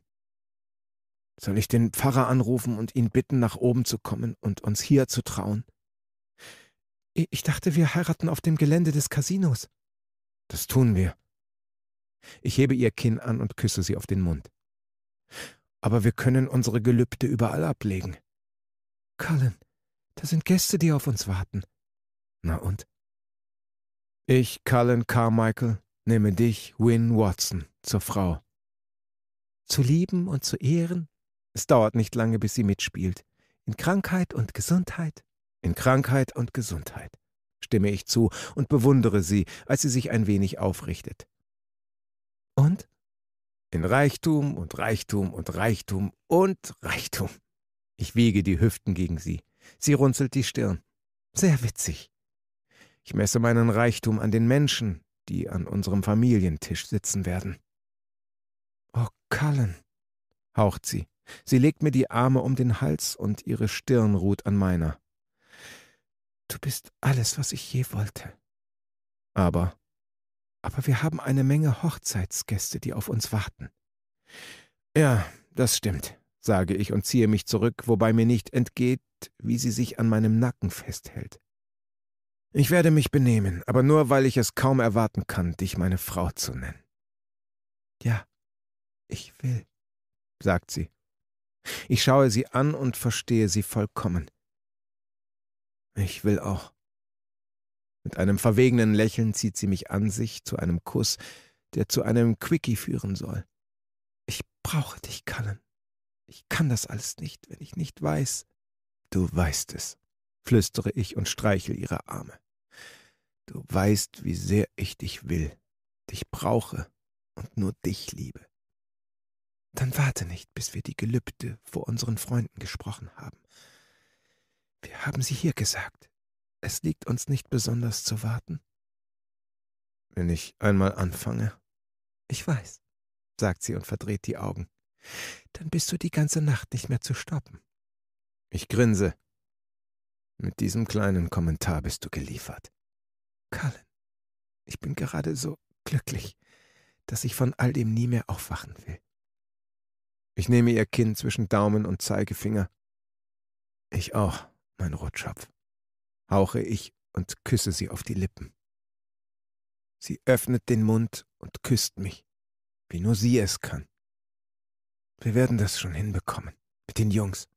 Soll ich den Pfarrer anrufen und ihn bitten, nach oben zu kommen und uns hier zu trauen? Ich dachte, wir heiraten auf dem Gelände des Casinos. Das tun wir. Ich hebe ihr Kinn an und küsse sie auf den Mund. Aber wir können unsere Gelübde überall ablegen. Colin, da sind Gäste, die auf uns warten. Na und? Ich, Cullen Carmichael, nehme dich, Win Watson, zur Frau. Zu lieben und zu ehren? Es dauert nicht lange, bis sie mitspielt. In Krankheit und Gesundheit, in Krankheit und Gesundheit stimme ich zu und bewundere sie, als sie sich ein wenig aufrichtet. Und? In Reichtum und Reichtum und Reichtum und Reichtum. Ich wiege die Hüften gegen sie. Sie runzelt die Stirn. Sehr witzig. Ich messe meinen Reichtum an den Menschen, die an unserem Familientisch sitzen werden. Oh, Cullen, haucht sie. Sie legt mir die Arme um den Hals und ihre Stirn ruht an meiner. Du bist alles, was ich je wollte. Aber, aber wir haben eine Menge Hochzeitsgäste, die auf uns warten. Ja, das stimmt, sage ich und ziehe mich zurück, wobei mir nicht entgeht, wie sie sich an meinem Nacken festhält. Ich werde mich benehmen, aber nur, weil ich es kaum erwarten kann, dich meine Frau zu nennen. Ja, ich will, sagt sie. Ich schaue sie an und verstehe sie vollkommen. Ich will auch. Mit einem verwegenen Lächeln zieht sie mich an sich zu einem Kuss, der zu einem Quickie führen soll. Ich brauche dich, Cullen. Ich kann das alles nicht, wenn ich nicht weiß. Du weißt es, flüstere ich und streichel ihre Arme. Du weißt, wie sehr ich dich will, dich brauche und nur dich liebe. Dann warte nicht, bis wir die Gelübde vor unseren Freunden gesprochen haben. Wir haben sie hier gesagt. Es liegt uns nicht besonders zu warten. Wenn ich einmal anfange. Ich weiß, sagt sie und verdreht die Augen. Dann bist du die ganze Nacht nicht mehr zu stoppen. Ich grinse. Mit diesem kleinen Kommentar bist du geliefert. Cullen, ich bin gerade so glücklich, dass ich von all dem nie mehr aufwachen will. Ich nehme ihr Kinn zwischen Daumen und Zeigefinger. Ich auch mein Rotschopf, hauche ich und küsse sie auf die Lippen. Sie öffnet den Mund und küsst mich, wie nur sie es kann. Wir werden das schon hinbekommen, mit den Jungs.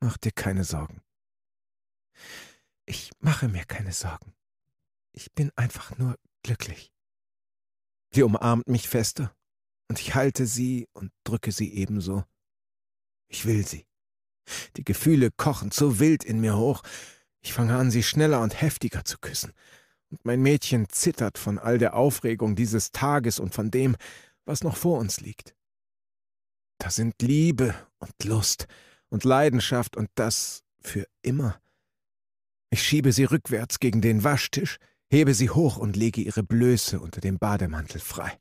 Mach dir keine Sorgen. Ich mache mir keine Sorgen. Ich bin einfach nur glücklich. Sie umarmt mich fester, und ich halte sie und drücke sie ebenso. Ich will sie. Die Gefühle kochen zu wild in mir hoch. Ich fange an, sie schneller und heftiger zu küssen. Und mein Mädchen zittert von all der Aufregung dieses Tages und von dem, was noch vor uns liegt. Da sind Liebe und Lust und Leidenschaft und das für immer. Ich schiebe sie rückwärts gegen den Waschtisch, hebe sie hoch und lege ihre Blöße unter dem Bademantel frei.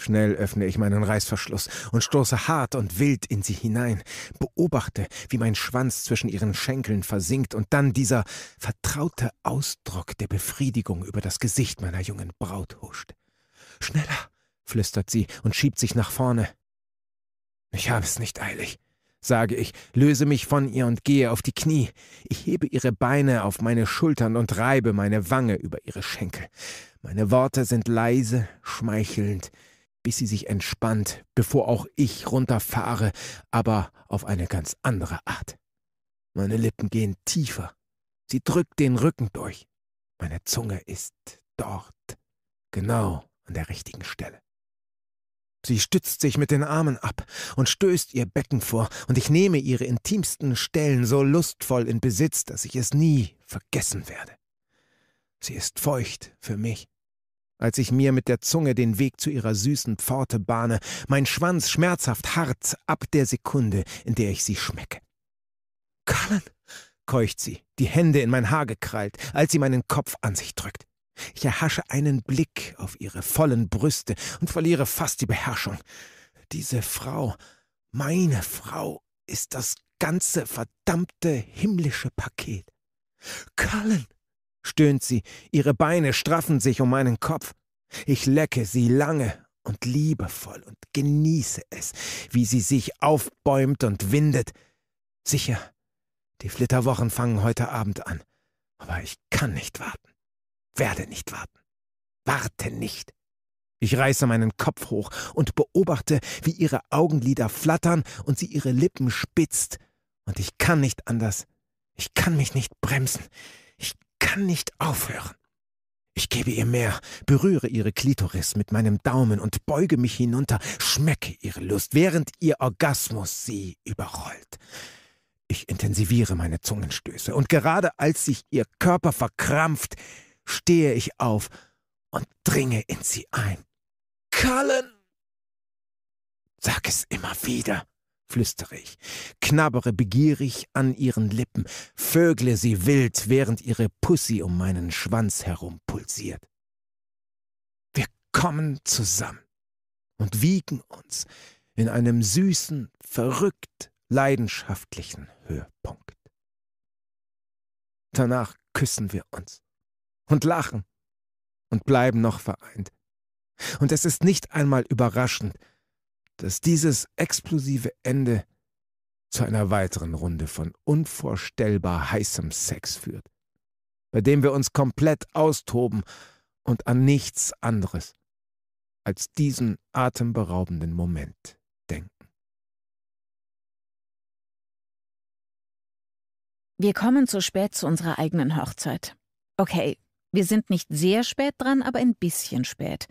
Schnell öffne ich meinen Reißverschluss und stoße hart und wild in sie hinein, beobachte, wie mein Schwanz zwischen ihren Schenkeln versinkt und dann dieser vertraute Ausdruck der Befriedigung über das Gesicht meiner jungen Braut huscht. Schneller, flüstert sie und schiebt sich nach vorne. Ich habe es nicht eilig, sage ich, löse mich von ihr und gehe auf die Knie. Ich hebe ihre Beine auf meine Schultern und reibe meine Wange über ihre Schenkel. Meine Worte sind leise, schmeichelnd, bis sie sich entspannt, bevor auch ich runterfahre, aber auf eine ganz andere Art. Meine Lippen gehen tiefer. Sie drückt den Rücken durch. Meine Zunge ist dort, genau an der richtigen Stelle. Sie stützt sich mit den Armen ab und stößt ihr Becken vor, und ich nehme ihre intimsten Stellen so lustvoll in Besitz, dass ich es nie vergessen werde. Sie ist feucht für mich, als ich mir mit der Zunge den Weg zu ihrer süßen Pforte bahne, mein Schwanz schmerzhaft hart ab der Sekunde, in der ich sie schmecke. Colin, keucht sie, die Hände in mein Haar gekrallt, als sie meinen Kopf an sich drückt. Ich erhasche einen Blick auf ihre vollen Brüste und verliere fast die Beherrschung. Diese Frau, meine Frau, ist das ganze verdammte himmlische Paket. Colin, stöhnt sie, ihre Beine straffen sich um meinen Kopf. Ich lecke sie lange und liebevoll und genieße es, wie sie sich aufbäumt und windet. Sicher, die Flitterwochen fangen heute Abend an, aber ich kann nicht warten, werde nicht warten, warte nicht. Ich reiße meinen Kopf hoch und beobachte, wie ihre Augenlider flattern und sie ihre Lippen spitzt, und ich kann nicht anders, ich kann mich nicht bremsen kann nicht aufhören. Ich gebe ihr mehr, berühre ihre Klitoris mit meinem Daumen und beuge mich hinunter, schmecke ihre Lust, während ihr Orgasmus sie überrollt. Ich intensiviere meine Zungenstöße und gerade als sich ihr Körper verkrampft, stehe ich auf und dringe in sie ein. Cullen! Sag es immer wieder, flüstere ich, knabbere begierig an ihren Lippen, vögle sie wild, während ihre Pussy um meinen Schwanz herum pulsiert. Wir kommen zusammen und wiegen uns in einem süßen, verrückt leidenschaftlichen Höhepunkt. Danach küssen wir uns und lachen und bleiben noch vereint. Und es ist nicht einmal überraschend, dass dieses explosive Ende zu einer weiteren Runde von unvorstellbar heißem Sex führt, bei dem wir uns komplett austoben und an nichts anderes als diesen atemberaubenden Moment denken. Wir kommen zu spät zu unserer eigenen Hochzeit. Okay, wir sind nicht sehr spät dran, aber ein bisschen spät.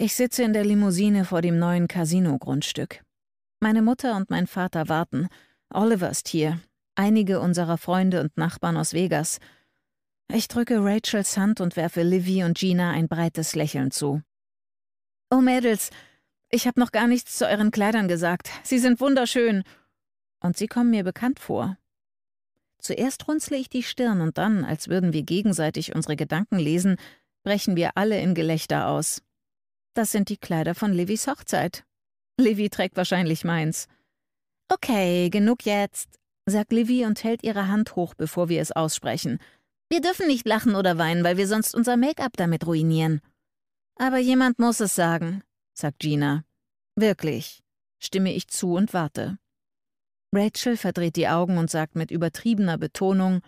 Ich sitze in der Limousine vor dem neuen Casino-Grundstück. Meine Mutter und mein Vater warten. Oliver ist hier, einige unserer Freunde und Nachbarn aus Vegas. Ich drücke Rachels Hand und werfe Livy und Gina ein breites Lächeln zu. Oh Mädels, ich habe noch gar nichts zu euren Kleidern gesagt. Sie sind wunderschön. Und sie kommen mir bekannt vor. Zuerst runzle ich die Stirn und dann, als würden wir gegenseitig unsere Gedanken lesen, brechen wir alle in Gelächter aus. Das sind die Kleider von Livis Hochzeit. Livy trägt wahrscheinlich meins. Okay, genug jetzt, sagt Livy und hält ihre Hand hoch, bevor wir es aussprechen. Wir dürfen nicht lachen oder weinen, weil wir sonst unser Make-up damit ruinieren. Aber jemand muss es sagen, sagt Gina. Wirklich, stimme ich zu und warte. Rachel verdreht die Augen und sagt mit übertriebener Betonung,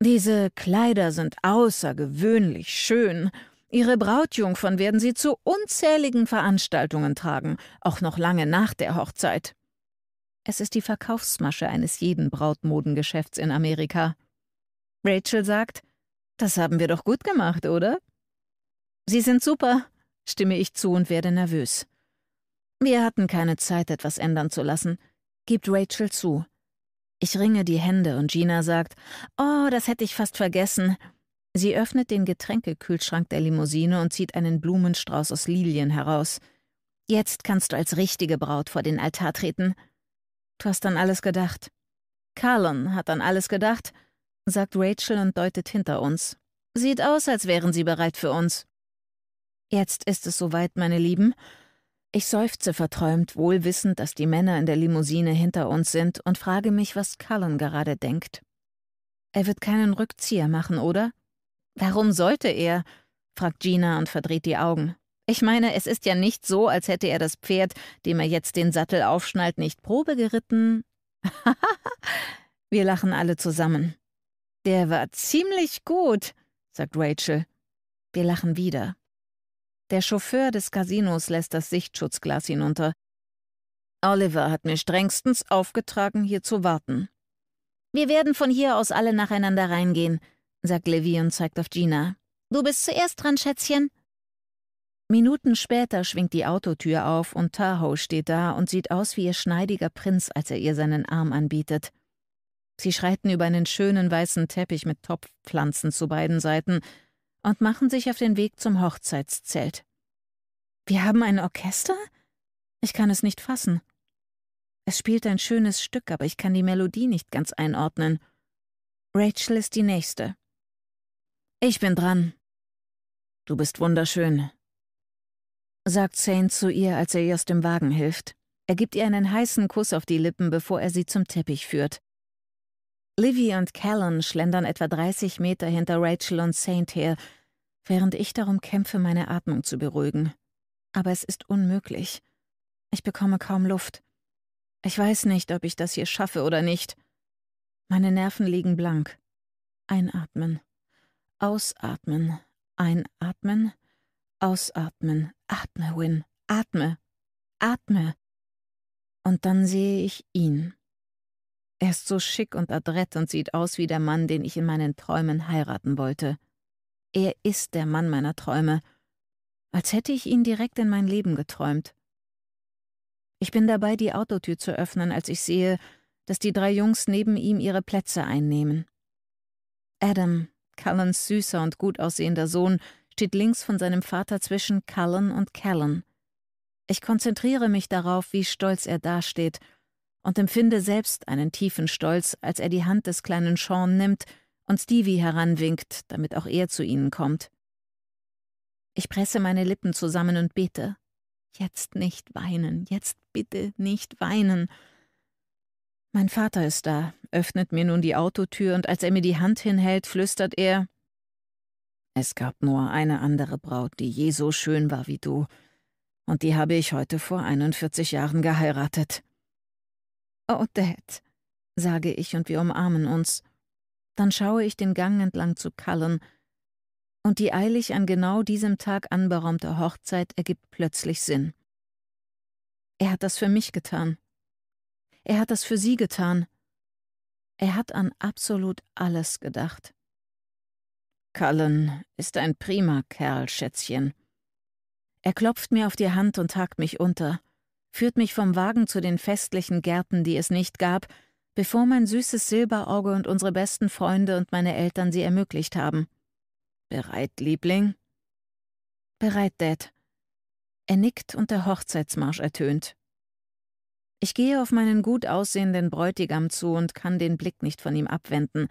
diese Kleider sind außergewöhnlich schön. Ihre Brautjungfern werden sie zu unzähligen Veranstaltungen tragen, auch noch lange nach der Hochzeit. Es ist die Verkaufsmasche eines jeden Brautmodengeschäfts in Amerika. Rachel sagt, das haben wir doch gut gemacht, oder? Sie sind super, stimme ich zu und werde nervös. Wir hatten keine Zeit, etwas ändern zu lassen, gibt Rachel zu. Ich ringe die Hände und Gina sagt, Oh, das hätte ich fast vergessen. Sie öffnet den Getränkekühlschrank der Limousine und zieht einen Blumenstrauß aus Lilien heraus. Jetzt kannst du als richtige Braut vor den Altar treten. Du hast an alles gedacht. Carlon hat an alles gedacht, sagt Rachel und deutet hinter uns. Sieht aus, als wären sie bereit für uns. Jetzt ist es soweit, meine Lieben. Ich seufze verträumt, wohlwissend, dass die Männer in der Limousine hinter uns sind und frage mich, was Cullen gerade denkt. Er wird keinen Rückzieher machen, oder? Warum sollte er? fragt Gina und verdreht die Augen. Ich meine, es ist ja nicht so, als hätte er das Pferd, dem er jetzt den Sattel aufschnallt, nicht Probe geritten. Wir lachen alle zusammen. Der war ziemlich gut, sagt Rachel. Wir lachen wieder. Der Chauffeur des Casinos lässt das Sichtschutzglas hinunter. Oliver hat mir strengstens aufgetragen, hier zu warten. Wir werden von hier aus alle nacheinander reingehen, sagt Levi und zeigt auf Gina. Du bist zuerst dran, Schätzchen. Minuten später schwingt die Autotür auf und Tahoe steht da und sieht aus wie ihr schneidiger Prinz, als er ihr seinen Arm anbietet. Sie schreiten über einen schönen weißen Teppich mit Topfpflanzen zu beiden Seiten und machen sich auf den Weg zum Hochzeitszelt. Wir haben ein Orchester? Ich kann es nicht fassen. Es spielt ein schönes Stück, aber ich kann die Melodie nicht ganz einordnen. Rachel ist die Nächste. Ich bin dran. Du bist wunderschön, sagt Zane zu ihr, als er ihr aus dem Wagen hilft. Er gibt ihr einen heißen Kuss auf die Lippen, bevor er sie zum Teppich führt. Livy und Callan schlendern etwa 30 Meter hinter Rachel und Saint her, während ich darum kämpfe, meine Atmung zu beruhigen. Aber es ist unmöglich. Ich bekomme kaum Luft. Ich weiß nicht, ob ich das hier schaffe oder nicht. Meine Nerven liegen blank. Einatmen. Ausatmen, einatmen, ausatmen, atme, Win, atme, atme. Und dann sehe ich ihn. Er ist so schick und adrett und sieht aus wie der Mann, den ich in meinen Träumen heiraten wollte. Er ist der Mann meiner Träume, als hätte ich ihn direkt in mein Leben geträumt. Ich bin dabei, die Autotür zu öffnen, als ich sehe, dass die drei Jungs neben ihm ihre Plätze einnehmen. Adam, Cullens süßer und gut aussehender Sohn steht links von seinem Vater zwischen Cullen und Callan. Ich konzentriere mich darauf, wie stolz er dasteht, und empfinde selbst einen tiefen Stolz, als er die Hand des kleinen Sean nimmt und Stevie heranwinkt, damit auch er zu ihnen kommt. Ich presse meine Lippen zusammen und bete. Jetzt nicht weinen, jetzt bitte nicht weinen. Mein Vater ist da, öffnet mir nun die Autotür und als er mir die Hand hinhält, flüstert er Es gab nur eine andere Braut, die je so schön war wie du, und die habe ich heute vor 41 Jahren geheiratet. Oh, Dad, sage ich und wir umarmen uns. Dann schaue ich den Gang entlang zu Cullen, und die eilig an genau diesem Tag anberaumte Hochzeit ergibt plötzlich Sinn. Er hat das für mich getan. Er hat das für sie getan. Er hat an absolut alles gedacht. Cullen ist ein prima Kerl, Schätzchen. Er klopft mir auf die Hand und hakt mich unter, führt mich vom Wagen zu den festlichen Gärten, die es nicht gab, bevor mein süßes Silberauge und unsere besten Freunde und meine Eltern sie ermöglicht haben. Bereit, Liebling? Bereit, Dad. Er nickt und der Hochzeitsmarsch ertönt. Ich gehe auf meinen gut aussehenden Bräutigam zu und kann den Blick nicht von ihm abwenden.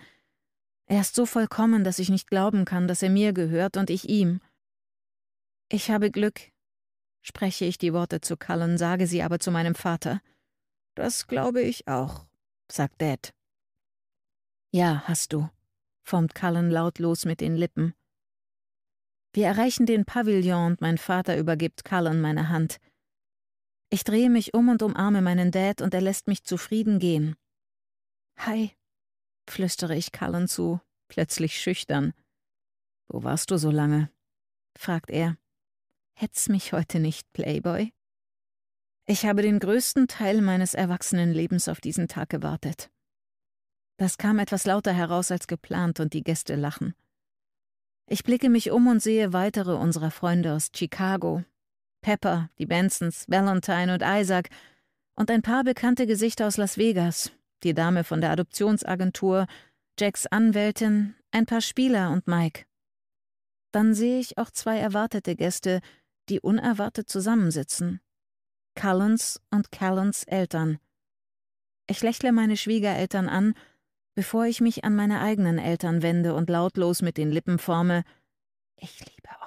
Er ist so vollkommen, dass ich nicht glauben kann, dass er mir gehört und ich ihm. Ich habe Glück, spreche ich die Worte zu Cullen, sage sie aber zu meinem Vater. Das glaube ich auch, sagt Dad. Ja, hast du, formt Cullen lautlos mit den Lippen. Wir erreichen den Pavillon und mein Vater übergibt Cullen meine Hand. Ich drehe mich um und umarme meinen Dad und er lässt mich zufrieden gehen. Hi, flüstere ich Cullen zu, plötzlich schüchtern. Wo warst du so lange? fragt er. Hetz mich heute nicht, Playboy. Ich habe den größten Teil meines erwachsenen Lebens auf diesen Tag gewartet. Das kam etwas lauter heraus als geplant und die Gäste lachen. Ich blicke mich um und sehe weitere unserer Freunde aus Chicago, Pepper, die Bensons, Valentine und Isaac und ein paar bekannte Gesichter aus Las Vegas, die Dame von der Adoptionsagentur, Jacks Anwältin, ein paar Spieler und Mike. Dann sehe ich auch zwei erwartete Gäste, die unerwartet zusammensitzen. Cullens und Callens Eltern. Ich lächle meine Schwiegereltern an, bevor ich mich an meine eigenen Eltern wende und lautlos mit den Lippen forme Ich liebe euch.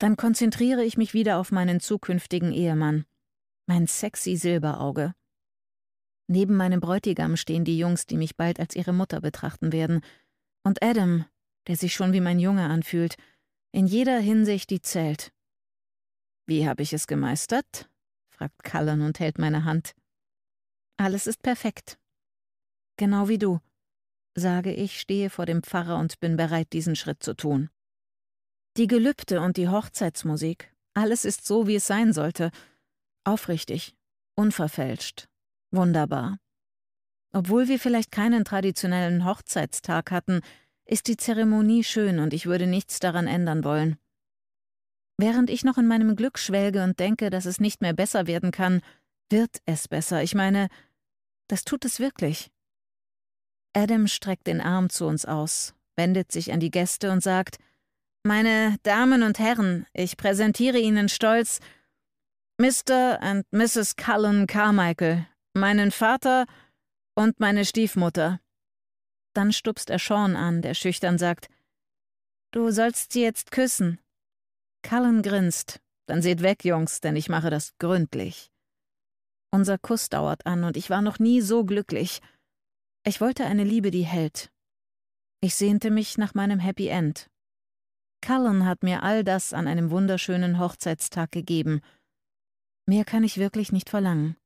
Dann konzentriere ich mich wieder auf meinen zukünftigen Ehemann, mein sexy Silberauge. Neben meinem Bräutigam stehen die Jungs, die mich bald als ihre Mutter betrachten werden, und Adam, der sich schon wie mein Junge anfühlt, in jeder Hinsicht die zählt. Wie habe ich es gemeistert? fragt Cullen und hält meine Hand. Alles ist perfekt. Genau wie du, sage ich, stehe vor dem Pfarrer und bin bereit, diesen Schritt zu tun. Die Gelübde und die Hochzeitsmusik, alles ist so, wie es sein sollte. Aufrichtig, unverfälscht, wunderbar. Obwohl wir vielleicht keinen traditionellen Hochzeitstag hatten, ist die Zeremonie schön und ich würde nichts daran ändern wollen. Während ich noch in meinem Glück schwelge und denke, dass es nicht mehr besser werden kann, wird es besser. Ich meine, das tut es wirklich. Adam streckt den Arm zu uns aus, wendet sich an die Gäste und sagt, meine Damen und Herren, ich präsentiere Ihnen stolz Mr. und Mrs. Cullen Carmichael, meinen Vater und meine Stiefmutter. Dann stupst er Sean an, der schüchtern sagt, Du sollst sie jetzt küssen. Cullen grinst. Dann seht weg, Jungs, denn ich mache das gründlich. Unser Kuss dauert an und ich war noch nie so glücklich. Ich wollte eine Liebe, die hält. Ich sehnte mich nach meinem Happy End. Cullen hat mir all das an einem wunderschönen Hochzeitstag gegeben. Mehr kann ich wirklich nicht verlangen.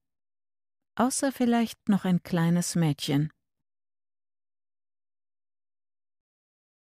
Außer vielleicht noch ein kleines Mädchen.